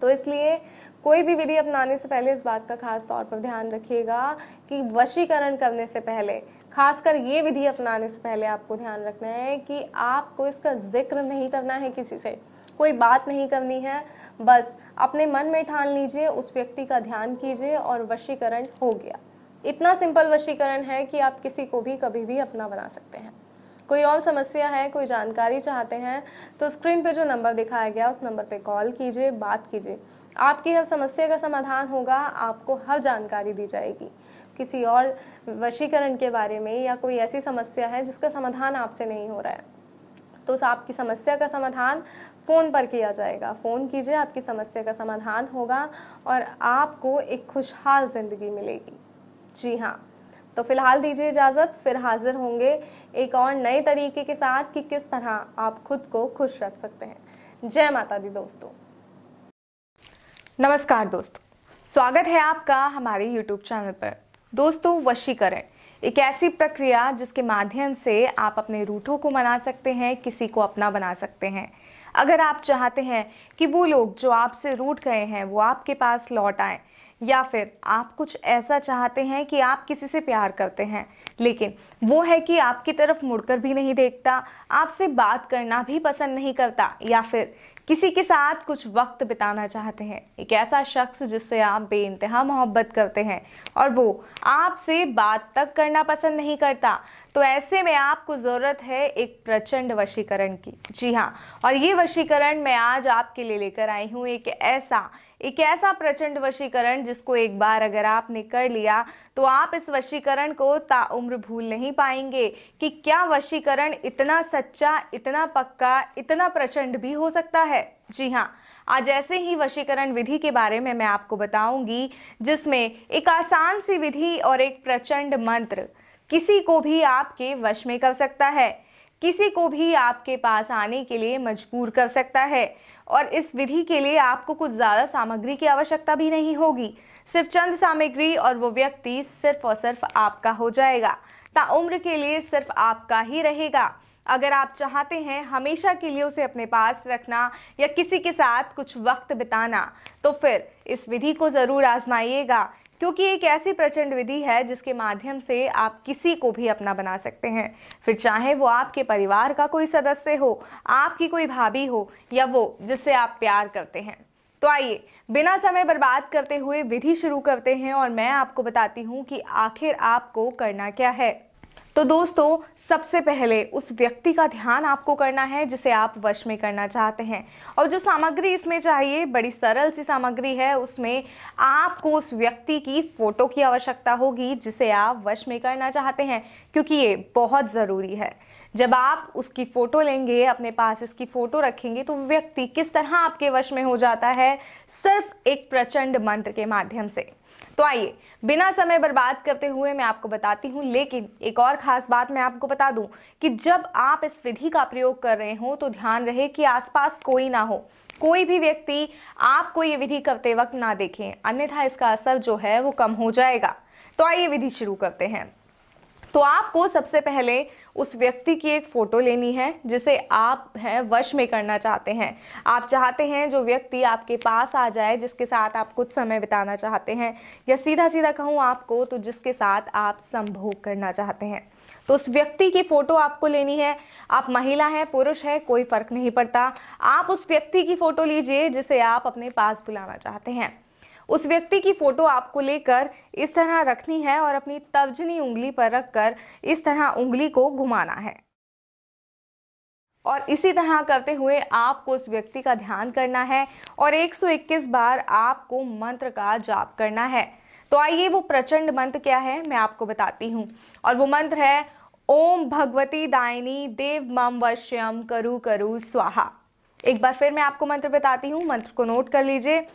तो इसलिए कोई भी विधि अपनाने से पहले इस बात का खास तौर पर ध्यान रखिएगा कि वशीकरण करने से पहले खासकर ये विधि अपनाने से पहले आपको ध्यान रखना है कि आपको इसका जिक्र नहीं करना है किसी से कोई बात नहीं करनी है बस अपने मन में ठान लीजिए उस व्यक्ति का ध्यान कीजिए और वशीकरण हो गया इतना सिंपल वशीकरण है कि आप किसी को भी कभी भी अपना बना सकते हैं कोई और समस्या है कोई जानकारी चाहते हैं तो स्क्रीन पे जो नंबर दिखाया गया उस नंबर पे कॉल कीजिए बात कीजिए आपकी हर समस्या का समाधान होगा आपको हर जानकारी दी जाएगी किसी और वशीकरण के बारे में या कोई ऐसी समस्या है जिसका समाधान आपसे नहीं हो रहा है तो आपकी समस्या का समाधान फ़ोन पर किया जाएगा फ़ोन कीजिए आपकी समस्या का समाधान होगा और आपको एक खुशहाल ज़िंदगी मिलेगी जी हाँ तो फिलहाल दीजिए इजाज़त फिर हाजिर होंगे एक और नए तरीके के साथ कि किस तरह आप खुद को खुश रख सकते हैं जय माता दी दोस्तों नमस्कार दोस्तों स्वागत है आपका हमारे YouTube चैनल पर दोस्तों वशीकरण एक ऐसी प्रक्रिया जिसके माध्यम से आप अपने रूठों को मना सकते हैं किसी को अपना बना सकते हैं अगर आप चाहते हैं कि वो लोग जो आपसे रूठ गए हैं वो आपके पास लौट आए या फिर आप कुछ ऐसा चाहते हैं कि आप किसी से प्यार करते हैं लेकिन वो है कि आपकी तरफ मुड़कर भी नहीं देखता आपसे बात करना भी पसंद नहीं करता या फिर किसी के साथ कुछ वक्त बिताना चाहते हैं एक ऐसा शख्स जिससे आप बे इंतहा मोहब्बत करते हैं और वो आपसे बात तक करना पसंद नहीं करता तो ऐसे में आपको ज़रूरत है एक प्रचंड वशीकरण की जी हाँ और ये वशीकरण मैं आज आपके लिए लेकर आई हूँ एक ऐसा एक ऐसा प्रचंड वशीकरण जिसको एक बार अगर आपने कर लिया तो आप इस वशीकरण को ताउम्र भूल नहीं पाएंगे कि क्या वशीकरण इतना सच्चा इतना पक्का इतना प्रचंड भी हो सकता है जी हाँ आज ऐसे ही वशीकरण विधि के बारे में मैं आपको बताऊंगी जिसमें एक आसान सी विधि और एक प्रचंड मंत्र किसी को भी आपके वश में कर सकता है किसी को भी आपके पास आने के लिए मजबूर कर सकता है और इस विधि के लिए आपको कुछ ज़्यादा सामग्री की आवश्यकता भी नहीं होगी सिर्फ चंद सामग्री और वो व्यक्ति सिर्फ और सिर्फ आपका हो जाएगा ताउम्र के लिए सिर्फ आपका ही रहेगा अगर आप चाहते हैं हमेशा के लिए उसे अपने पास रखना या किसी के साथ कुछ वक्त बिताना तो फिर इस विधि को ज़रूर आजमाइएगा क्योंकि एक ऐसी प्रचंड विधि है जिसके माध्यम से आप किसी को भी अपना बना सकते हैं फिर चाहे वो आपके परिवार का कोई सदस्य हो आपकी कोई भाभी हो या वो जिससे आप प्यार करते हैं तो आइए बिना समय बर्बाद करते हुए विधि शुरू करते हैं और मैं आपको बताती हूँ कि आखिर आपको करना क्या है तो दोस्तों सबसे पहले उस व्यक्ति का ध्यान आपको करना है जिसे आप वश में करना चाहते हैं और जो सामग्री इसमें चाहिए बड़ी सरल सी सामग्री है उसमें आपको उस व्यक्ति की फ़ोटो की आवश्यकता होगी जिसे आप वश में करना चाहते हैं क्योंकि ये बहुत ज़रूरी है जब आप उसकी फ़ोटो लेंगे अपने पास इसकी फ़ोटो रखेंगे तो व्यक्ति किस तरह आपके वश में हो जाता है सिर्फ एक प्रचंड मंत्र के माध्यम से तो आइए बिना समय बर्बाद करते हुए मैं आपको बताती हूँ लेकिन एक और ख़ास बात मैं आपको बता दूँ कि जब आप इस विधि का प्रयोग कर रहे हो तो ध्यान रहे कि आसपास कोई ना हो कोई भी व्यक्ति आपको ये विधि करते वक्त ना देखें अन्यथा इसका असर जो है वो कम हो जाएगा तो आइए विधि शुरू करते हैं तो आपको सबसे पहले उस व्यक्ति की एक फ़ोटो लेनी है जिसे आप हैं वश में करना चाहते हैं आप चाहते हैं जो व्यक्ति आपके पास आ जाए जिसके साथ आप कुछ समय बिताना चाहते हैं या सीधा सीधा कहूँ आपको तो जिसके साथ आप संभोग करना चाहते हैं तो उस व्यक्ति की फ़ोटो आपको लेनी है आप महिला हैं पुरुष है कोई फ़र्क नहीं पड़ता आप उस व्यक्ति की फ़ोटो लीजिए जिसे आप अपने पास बुलाना चाहते हैं उस व्यक्ति की फ़ोटो आपको लेकर इस तरह रखनी है और अपनी तर्जनी उंगली पर रखकर इस तरह उंगली को घुमाना है और इसी तरह करते हुए आपको उस व्यक्ति का ध्यान करना है और 121 बार आपको मंत्र का जाप करना है तो आइए वो प्रचंड मंत्र क्या है मैं आपको बताती हूँ और वो मंत्र है ओम भगवती दायनी देव मम वश्यम करु करु स्वाहा एक बार फिर मैं आपको मंत्र बताती हूँ मंत्र को नोट कर लीजिए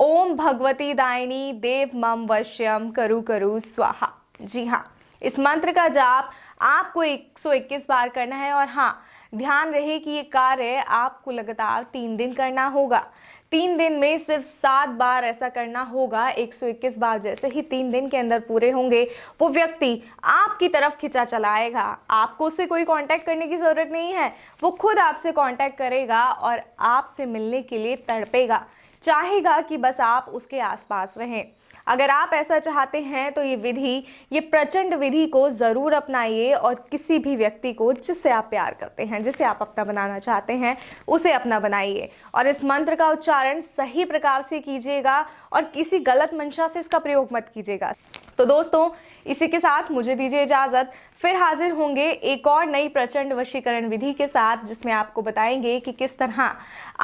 ओम भगवती दायनी देव मम वश्यम करु करु स्वाहा जी हाँ इस मंत्र का जाप आपको 121 बार करना है और हाँ ध्यान रहे कि ये कार्य आपको लगातार तीन दिन करना होगा तीन दिन में सिर्फ सात बार ऐसा करना होगा 121 बार जैसे ही तीन दिन के अंदर पूरे होंगे वो व्यक्ति आपकी तरफ खिंचा चलाएगा आपको उससे कोई कांटेक्ट करने की ज़रूरत नहीं है वो खुद आपसे कांटेक्ट करेगा और आपसे मिलने के लिए तड़पेगा चाहेगा कि बस आप उसके आसपास रहें अगर आप ऐसा चाहते हैं तो ये विधि ये प्रचंड विधि को ज़रूर अपनाइए और किसी भी व्यक्ति को जिससे आप प्यार करते हैं जिसे आप अपना बनाना चाहते हैं उसे अपना बनाइए और इस मंत्र का उच्चारण सही प्रकार से कीजिएगा और किसी गलत मंशा से इसका प्रयोग मत कीजिएगा तो दोस्तों इसी के साथ मुझे दीजिए इजाज़त फिर हाजिर होंगे एक और नई प्रचंड वशीकरण विधि के साथ जिसमें आपको बताएंगे कि किस तरह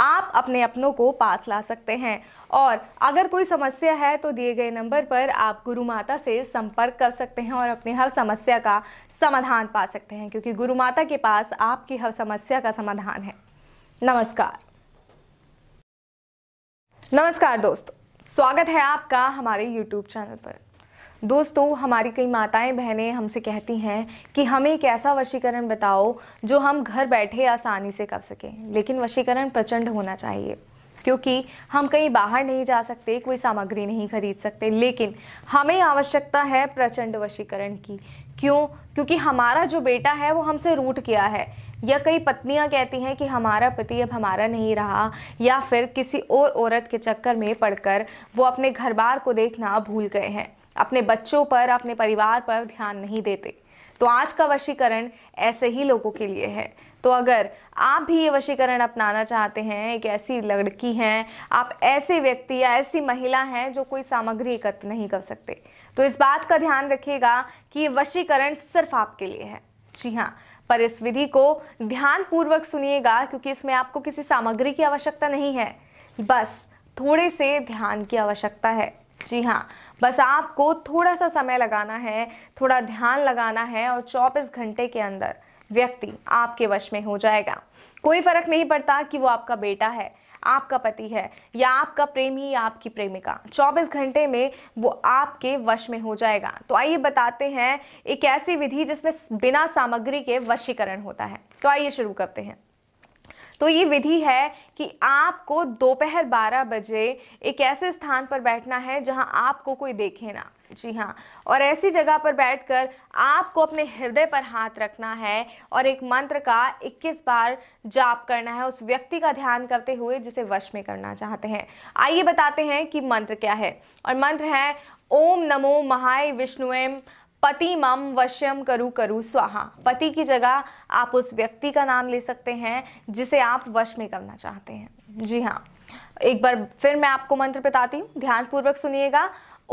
आप अपने अपनों को पास ला सकते हैं और अगर कोई समस्या है तो दिए गए नंबर पर आप गुरु माता से संपर्क कर सकते हैं और अपनी हर समस्या का समाधान पा सकते हैं क्योंकि गुरु माता के पास आपकी हर समस्या का समाधान है नमस्कार नमस्कार दोस्तों स्वागत है आपका हमारे YouTube चैनल पर दोस्तों हमारी कई माताएं बहनें हमसे कहती हैं कि हमें एक ऐसा वशीकरण बताओ जो हम घर बैठे आसानी से कर सकें लेकिन वशीकरण प्रचंड होना चाहिए क्योंकि हम कहीं बाहर नहीं जा सकते कोई सामग्री नहीं खरीद सकते लेकिन हमें आवश्यकता है प्रचंड वशीकरण की क्यों क्योंकि हमारा जो बेटा है वो हमसे रूट किया है या कई पत्नियां कहती हैं कि हमारा पति अब हमारा नहीं रहा या फिर किसी और औरत के चक्कर में पड़कर वो अपने घर बार को देखना भूल गए हैं अपने बच्चों पर अपने परिवार पर ध्यान नहीं देते तो आज का वशीकरण ऐसे ही लोगों के लिए है तो अगर आप भी ये वशीकरण अपनाना चाहते हैं एक ऐसी लड़की हैं आप ऐसे व्यक्ति या ऐसी महिला हैं जो कोई सामग्री एकत्र नहीं कर सकते तो इस बात का ध्यान रखिएगा कि ये वशीकरण सिर्फ आपके लिए है जी हाँ पर इस विधि को ध्यानपूर्वक सुनिएगा क्योंकि इसमें आपको किसी सामग्री की आवश्यकता नहीं है बस थोड़े से ध्यान की आवश्यकता है जी हाँ बस आपको थोड़ा सा समय लगाना है थोड़ा ध्यान लगाना है और चौबीस घंटे के अंदर व्यक्ति आपके वश में हो जाएगा कोई फर्क नहीं पड़ता कि वो आपका बेटा है आपका पति है या आपका प्रेमी या आपकी प्रेमिका 24 घंटे में वो आपके वश में हो जाएगा तो आइए बताते हैं एक ऐसी विधि जिसमें बिना सामग्री के वशीकरण होता है तो आइए शुरू करते हैं तो ये विधि है कि आपको दोपहर 12 बजे एक ऐसे स्थान पर बैठना है जहां आपको कोई देखे ना जी हाँ और ऐसी जगह पर बैठकर आपको अपने हृदय पर हाथ रखना है और एक मंत्र का 21 बार जाप करना है उस व्यक्ति का ध्यान करते हुए जिसे वश में करना चाहते हैं आइए बताते हैं कि मंत्र क्या है और मंत्र है ओम नमो महाय विष्णुएम पति मम वश्यम करु करु स्वाहा पति की जगह आप उस व्यक्ति का नाम ले सकते हैं जिसे आप वश में करना चाहते हैं जी हाँ एक बार फिर मैं आपको मंत्र बताती हूँ ध्यानपूर्वक सुनिएगा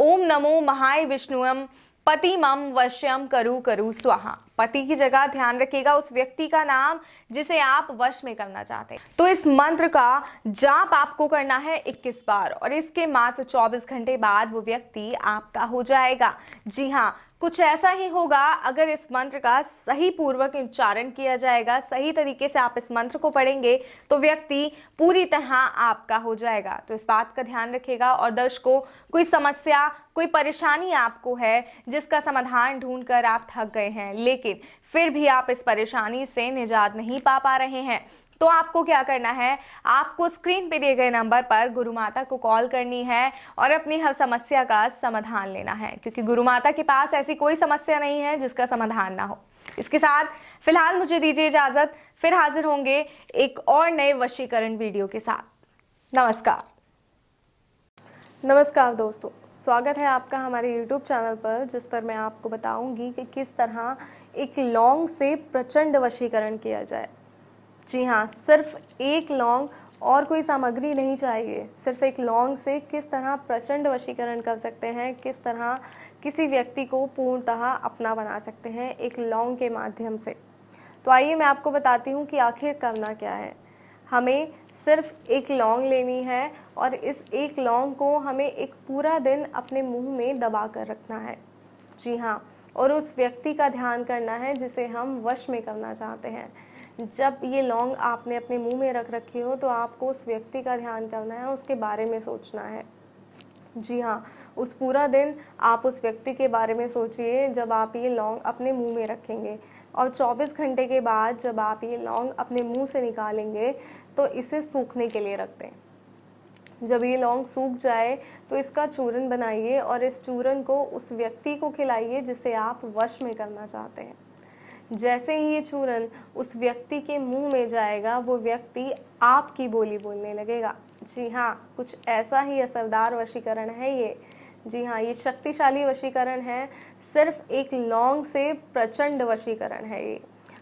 ओम नमो महाय विष्णुम पति मम वश्यम करु करु स्वाहा पति की जगह ध्यान रखिएगा उस व्यक्ति का नाम जिसे आप वश में करना चाहते हैं तो इस मंत्र का जाप आपको करना है 21 बार और इसके मात्र 24 घंटे बाद वो व्यक्ति आपका हो जाएगा जी हाँ कुछ ऐसा ही होगा अगर इस मंत्र का सही पूर्वक उच्चारण किया जाएगा सही तरीके से आप इस मंत्र को पढ़ेंगे तो व्यक्ति पूरी तरह आपका हो जाएगा तो इस बात का ध्यान रखेगा और दर्शकों कोई समस्या कोई परेशानी आपको है जिसका समाधान ढूंढकर आप थक गए हैं लेकिन फिर भी आप इस परेशानी से निजात नहीं पा पा रहे हैं तो आपको क्या करना है आपको स्क्रीन पे दिए गए नंबर पर गुरु माता को कॉल करनी है और अपनी हर समस्या का समाधान लेना है क्योंकि गुरु माता के पास ऐसी कोई समस्या नहीं है जिसका समाधान ना हो इसके साथ फिलहाल मुझे दीजिए इजाज़त फिर हाजिर होंगे एक और नए वशीकरण वीडियो के साथ नमस्कार नमस्कार दोस्तों स्वागत है आपका हमारे YouTube चैनल पर जिस पर मैं आपको बताऊंगी कि किस तरह एक लॉन्ग से प्रचंड वशीकरण किया जाए जी हाँ सिर्फ एक लौंग और कोई सामग्री नहीं चाहिए सिर्फ एक लौंग से किस तरह प्रचंड वशीकरण कर सकते हैं किस तरह किसी व्यक्ति को पूर्णतः अपना बना सकते हैं एक लौंग के माध्यम से तो आइए मैं आपको बताती हूँ कि आखिर करना क्या है हमें सिर्फ एक लौंग लेनी है और इस एक लौंग को हमें एक पूरा दिन अपने मुंह में दबा कर रखना है जी हाँ और उस व्यक्ति का ध्यान करना है जिसे हम वश में करना चाहते हैं जब ये लौंग आपने अपने मुंह में रख रखी हो तो आपको उस व्यक्ति का ध्यान करना है उसके बारे में सोचना है जी हाँ उस पूरा दिन आप उस व्यक्ति के बारे में सोचिए जब आप ये लौंग अपने मुंह में रखेंगे और 24 घंटे के बाद जब आप ये लौंग अपने मुंह से निकालेंगे तो इसे सूखने के लिए रख दें जब ये लौंग सूख जाए तो इसका चूरन बनाइए और इस चूरन को उस व्यक्ति को खिलाइए जिसे आप वश में करना चाहते हैं जैसे ही ये चूरन उस व्यक्ति के मुंह में जाएगा वो व्यक्ति आपकी बोली बोलने लगेगा जी हाँ कुछ ऐसा ही असरदार वशीकरण है ये जी हाँ ये शक्तिशाली वशीकरण है सिर्फ एक लौंग से प्रचंड वशीकरण है ये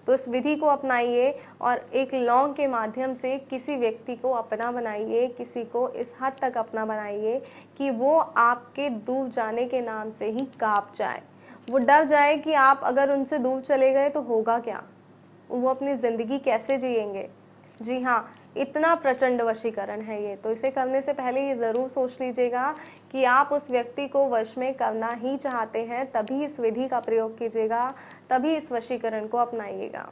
तो इस विधि को अपनाइए और एक लौंग के माध्यम से किसी व्यक्ति को अपना बनाइए किसी को इस हद तक अपना बनाइए कि वो आपके दूब जाने के नाम से ही काँप जाए वो डर जाए कि आप अगर उनसे दूर चले गए तो होगा क्या वो अपनी ज़िंदगी कैसे जिएंगे जी हाँ इतना प्रचंड वशीकरण है ये तो इसे करने से पहले ये ज़रूर सोच लीजिएगा कि आप उस व्यक्ति को वश में करना ही चाहते हैं तभी इस विधि का प्रयोग कीजिएगा तभी इस वशीकरण को अपनाइएगा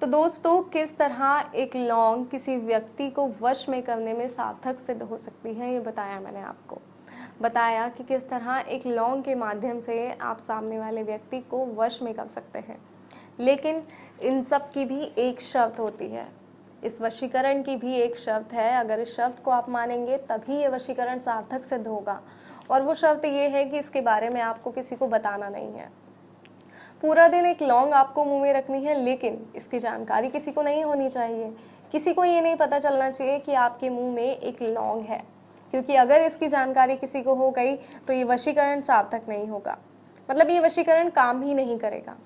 तो दोस्तों किस तरह एक लौंग किसी व्यक्ति को वश में करने में सार्थक सिद्ध हो सकती है ये बताया मैंने आपको बताया कि किस तरह एक लॉन्ग के माध्यम से आप सामने वाले व्यक्ति को वश में कर सकते हैं लेकिन इन सब की भी एक शर्त होती है इस वशीकरण की भी एक शर्त है अगर इस शब्द को आप मानेंगे तभी ये वशीकरण सार्थक सिद्ध होगा और वो शब्द ये है कि इसके बारे में आपको किसी को बताना नहीं है पूरा दिन एक लॉन्ग आपको मुंह में रखनी है लेकिन इसकी जानकारी किसी को नहीं होनी चाहिए किसी को ये नहीं पता चलना चाहिए कि आपके मुंह में एक लॉन्ग है क्योंकि अगर इसकी जानकारी किसी को हो गई तो ये वशीकरण सार्थक नहीं होगा मतलब ये वशीकरण काम ही नहीं करेगा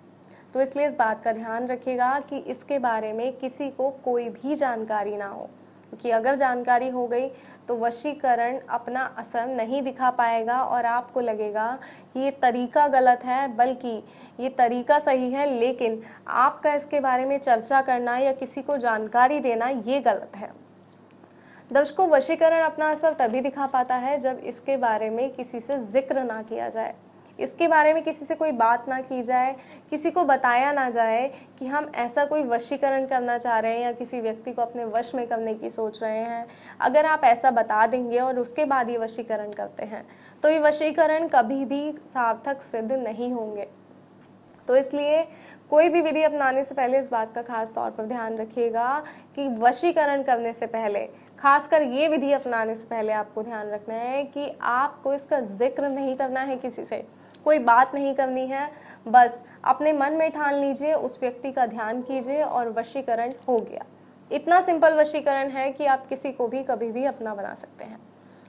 तो इसलिए इस बात का ध्यान रखिएगा कि इसके बारे में किसी को कोई भी जानकारी ना हो क्योंकि अगर जानकारी हो गई तो वशीकरण अपना असर नहीं दिखा पाएगा और आपको लगेगा कि ये तरीका गलत है बल्कि ये तरीका सही है लेकिन आपका इसके बारे में चर्चा करना या किसी को जानकारी देना ये गलत है दर्शकों वशीकरण अपना असर तभी दिखा पाता है जब इसके बारे में किसी से जिक्र ना किया जाए इसके बारे में किसी से कोई बात ना की जाए किसी को बताया ना जाए कि हम ऐसा कोई वशीकरण करना चाह रहे हैं या किसी व्यक्ति को अपने वश में करने की सोच रहे हैं अगर आप ऐसा बता देंगे और उसके बाद ये वशीकरण करते हैं तो ये वशीकरण कभी भी सार्थक सिद्ध नहीं होंगे तो इसलिए कोई भी विधि अपनाने से पहले इस बात का खास तौर पर ध्यान रखिएगा कि वशीकरण करने से पहले खासकर ये विधि अपनाने से पहले आपको ध्यान रखना है कि आपको इसका जिक्र नहीं करना है किसी से कोई बात नहीं करनी है बस अपने मन में ठान लीजिए उस व्यक्ति का ध्यान कीजिए और वशीकरण हो गया इतना सिंपल वशीकरण है कि आप किसी को भी कभी भी अपना बना सकते हैं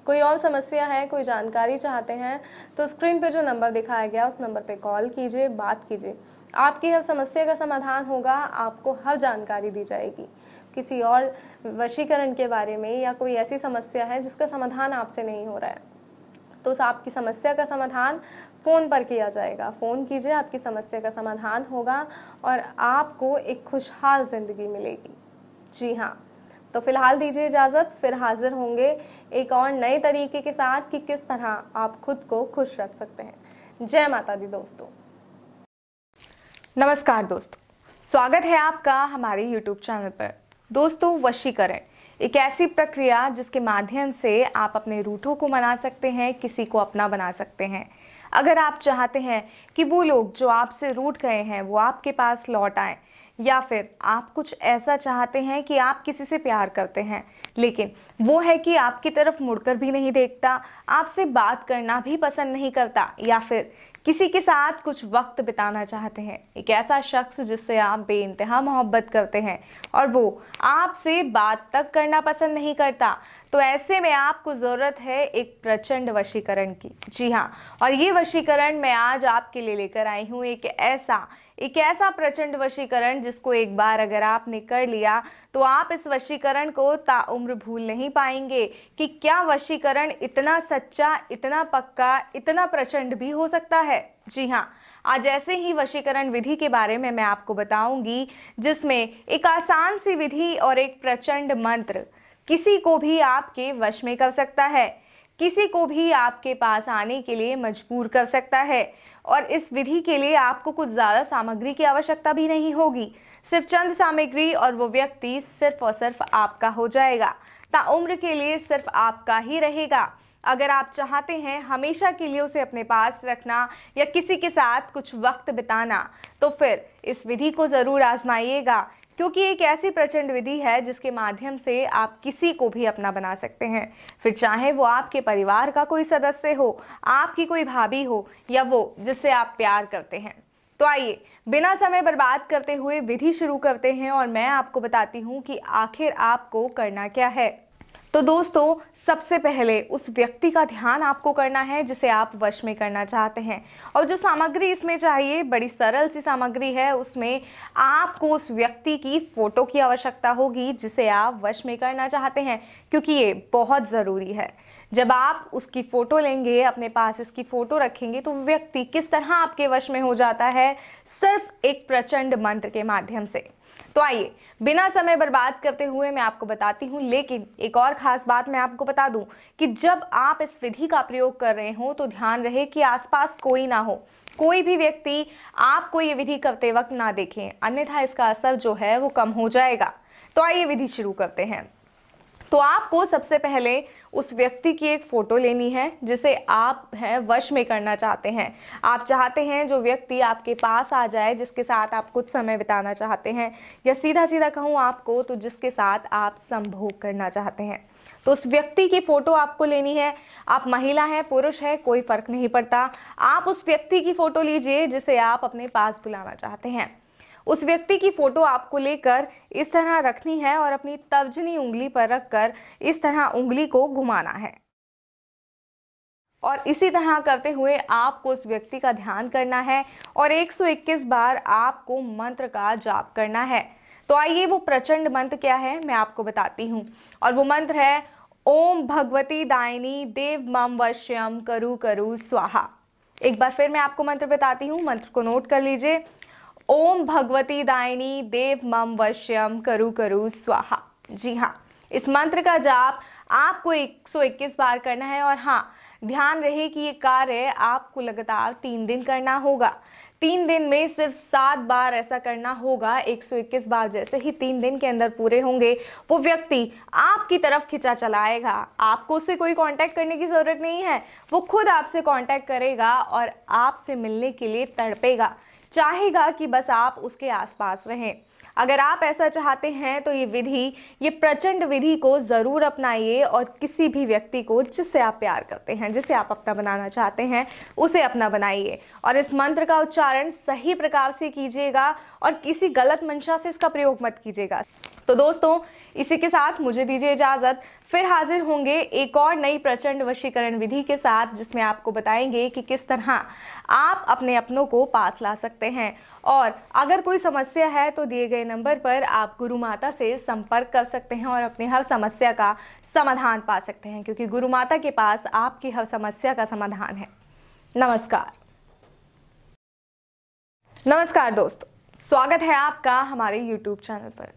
कोई और समस्या है कोई जानकारी चाहते हैं तो स्क्रीन पे जो नंबर दिखाया गया उस नंबर पे कॉल कीजिए बात कीजिए आपकी हर समस्या का समाधान होगा आपको हर जानकारी दी जाएगी किसी और वशीकरण के बारे में या कोई ऐसी समस्या है जिसका समाधान आपसे नहीं हो रहा है तो आपकी समस्या का समाधान फ़ोन पर किया जाएगा फ़ोन कीजिए आपकी समस्या का समाधान होगा और आपको एक खुशहाल ज़िंदगी मिलेगी जी हाँ तो फिलहाल दीजिए इजाज़त फिर हाजिर होंगे एक और नए तरीके के साथ कि किस तरह आप खुद को खुश रख सकते हैं जय माता दी दोस्तों नमस्कार दोस्तों स्वागत है आपका हमारे YouTube चैनल पर दोस्तों वशीकरण एक ऐसी प्रक्रिया जिसके माध्यम से आप अपने रूठों को मना सकते हैं किसी को अपना बना सकते हैं अगर आप चाहते हैं कि वो लोग जो आपसे रूठ गए हैं वो आपके पास लौट आए या फिर आप कुछ ऐसा चाहते हैं कि आप किसी से प्यार करते हैं लेकिन वो है कि आपकी तरफ मुड़कर भी नहीं देखता आपसे बात करना भी पसंद नहीं करता या फिर किसी के साथ कुछ वक्त बिताना चाहते हैं एक ऐसा शख्स जिससे आप बे इंतहा मोहब्बत करते हैं और वो आपसे बात तक करना पसंद नहीं करता तो ऐसे में आपको ज़रूरत है एक प्रचंड वशीकरण की जी हाँ और ये वशीकरण मैं आज आपके लिए लेकर आई हूँ एक ऐसा एक ऐसा प्रचंड वशीकरण जिसको एक बार अगर आपने कर लिया तो आप इस वशीकरण को ताउम्र भूल नहीं पाएंगे कि क्या वशीकरण इतना सच्चा इतना पक्का इतना प्रचंड भी हो सकता है जी हाँ आज ऐसे ही वशीकरण विधि के बारे में मैं आपको बताऊंगी जिसमें एक आसान सी विधि और एक प्रचंड मंत्र किसी को भी आपके वश में कर सकता है किसी को भी आपके पास आने के लिए मजबूर कर सकता है और इस विधि के लिए आपको कुछ ज़्यादा सामग्री की आवश्यकता भी नहीं होगी सिर्फ चंद सामग्री और वो व्यक्ति सिर्फ और सिर्फ आपका हो जाएगा ताउम्र के लिए सिर्फ आपका ही रहेगा अगर आप चाहते हैं हमेशा के लिए उसे अपने पास रखना या किसी के साथ कुछ वक्त बिताना तो फिर इस विधि को ज़रूर आजमाइएगा क्योंकि एक ऐसी प्रचंड विधि है जिसके माध्यम से आप किसी को भी अपना बना सकते हैं फिर चाहे वो आपके परिवार का कोई सदस्य हो आपकी कोई भाभी हो या वो जिससे आप प्यार करते हैं तो आइए बिना समय बर्बाद करते हुए विधि शुरू करते हैं और मैं आपको बताती हूँ कि आखिर आपको करना क्या है तो दोस्तों सबसे पहले उस व्यक्ति का ध्यान आपको करना है जिसे आप वश में करना चाहते हैं और जो सामग्री इसमें चाहिए बड़ी सरल सी सामग्री है उसमें आपको उस व्यक्ति की फ़ोटो की आवश्यकता होगी जिसे आप वश में करना चाहते हैं क्योंकि ये बहुत ज़रूरी है जब आप उसकी फ़ोटो लेंगे अपने पास इसकी फ़ोटो रखेंगे तो व्यक्ति किस तरह आपके वश में हो जाता है सिर्फ एक प्रचंड मंत्र के माध्यम से तो आइए बिना समय बर्बाद करते हुए मैं आपको बताती हूँ लेकिन एक और ख़ास बात मैं आपको बता दूँ कि जब आप इस विधि का प्रयोग कर रहे हो तो ध्यान रहे कि आसपास कोई ना हो कोई भी व्यक्ति आपको ये विधि करते वक्त ना देखें अन्यथा इसका असर जो है वो कम हो जाएगा तो आइए विधि शुरू करते हैं तो आपको सबसे पहले उस व्यक्ति की एक फ़ोटो लेनी है जिसे आप हैं वश में करना चाहते हैं आप चाहते हैं जो व्यक्ति आपके पास आ जाए जिसके साथ आप कुछ समय बिताना चाहते हैं या सीधा सीधा कहूँ आपको तो जिसके साथ आप संभोग करना चाहते हैं तो उस व्यक्ति की फ़ोटो आपको लेनी है आप महिला हैं पुरुष है कोई फ़र्क नहीं पड़ता आप उस व्यक्ति की फ़ोटो लीजिए जिसे आप अपने पास बुलाना चाहते हैं उस व्यक्ति की फ़ोटो आपको लेकर इस तरह रखनी है और अपनी तर्जनी उंगली पर रखकर इस तरह उंगली को घुमाना है और इसी तरह करते हुए आपको उस व्यक्ति का ध्यान करना है और 121 बार आपको मंत्र का जाप करना है तो आइए वो प्रचंड मंत्र क्या है मैं आपको बताती हूँ और वो मंत्र है ओम भगवती दायनी देव मम वश्यम करु करु स्वाहा एक बार फिर मैं आपको मंत्र बताती हूँ मंत्र को नोट कर लीजिए ओम भगवती दायनी देव मम वश्यम करु करु स्वाहा जी हाँ इस मंत्र का जाप आपको 121 बार करना है और हाँ ध्यान रहे कि ये कार्य आपको लगातार तीन दिन करना होगा तीन दिन में सिर्फ सात बार ऐसा करना होगा 121 बार जैसे ही तीन दिन के अंदर पूरे होंगे वो व्यक्ति आपकी तरफ खिंचा चलाएगा आपको उससे कोई कांटेक्ट करने की ज़रूरत नहीं है वो खुद आपसे कांटेक्ट करेगा और आपसे मिलने के लिए तड़पेगा चाहेगा कि बस आप उसके आसपास रहें अगर आप ऐसा चाहते हैं तो ये विधि ये प्रचंड विधि को ज़रूर अपनाइए और किसी भी व्यक्ति को जिससे आप प्यार करते हैं जिसे आप अपना बनाना चाहते हैं उसे अपना बनाइए और इस मंत्र का उच्चारण सही प्रकार से कीजिएगा और किसी गलत मंशा से इसका प्रयोग मत कीजिएगा तो दोस्तों इसी के साथ मुझे दीजिए इजाज़त फिर हाजिर होंगे एक और नई प्रचंड वशीकरण विधि के साथ जिसमें आपको बताएंगे कि किस तरह आप अपने अपनों को पास ला सकते हैं और अगर कोई समस्या है तो दिए गए नंबर पर आप गुरु माता से संपर्क कर सकते हैं और अपनी हर समस्या का समाधान पा सकते हैं क्योंकि गुरु माता के पास आपकी हर समस्या का समाधान है नमस्कार नमस्कार दोस्तों स्वागत है आपका हमारे YouTube चैनल पर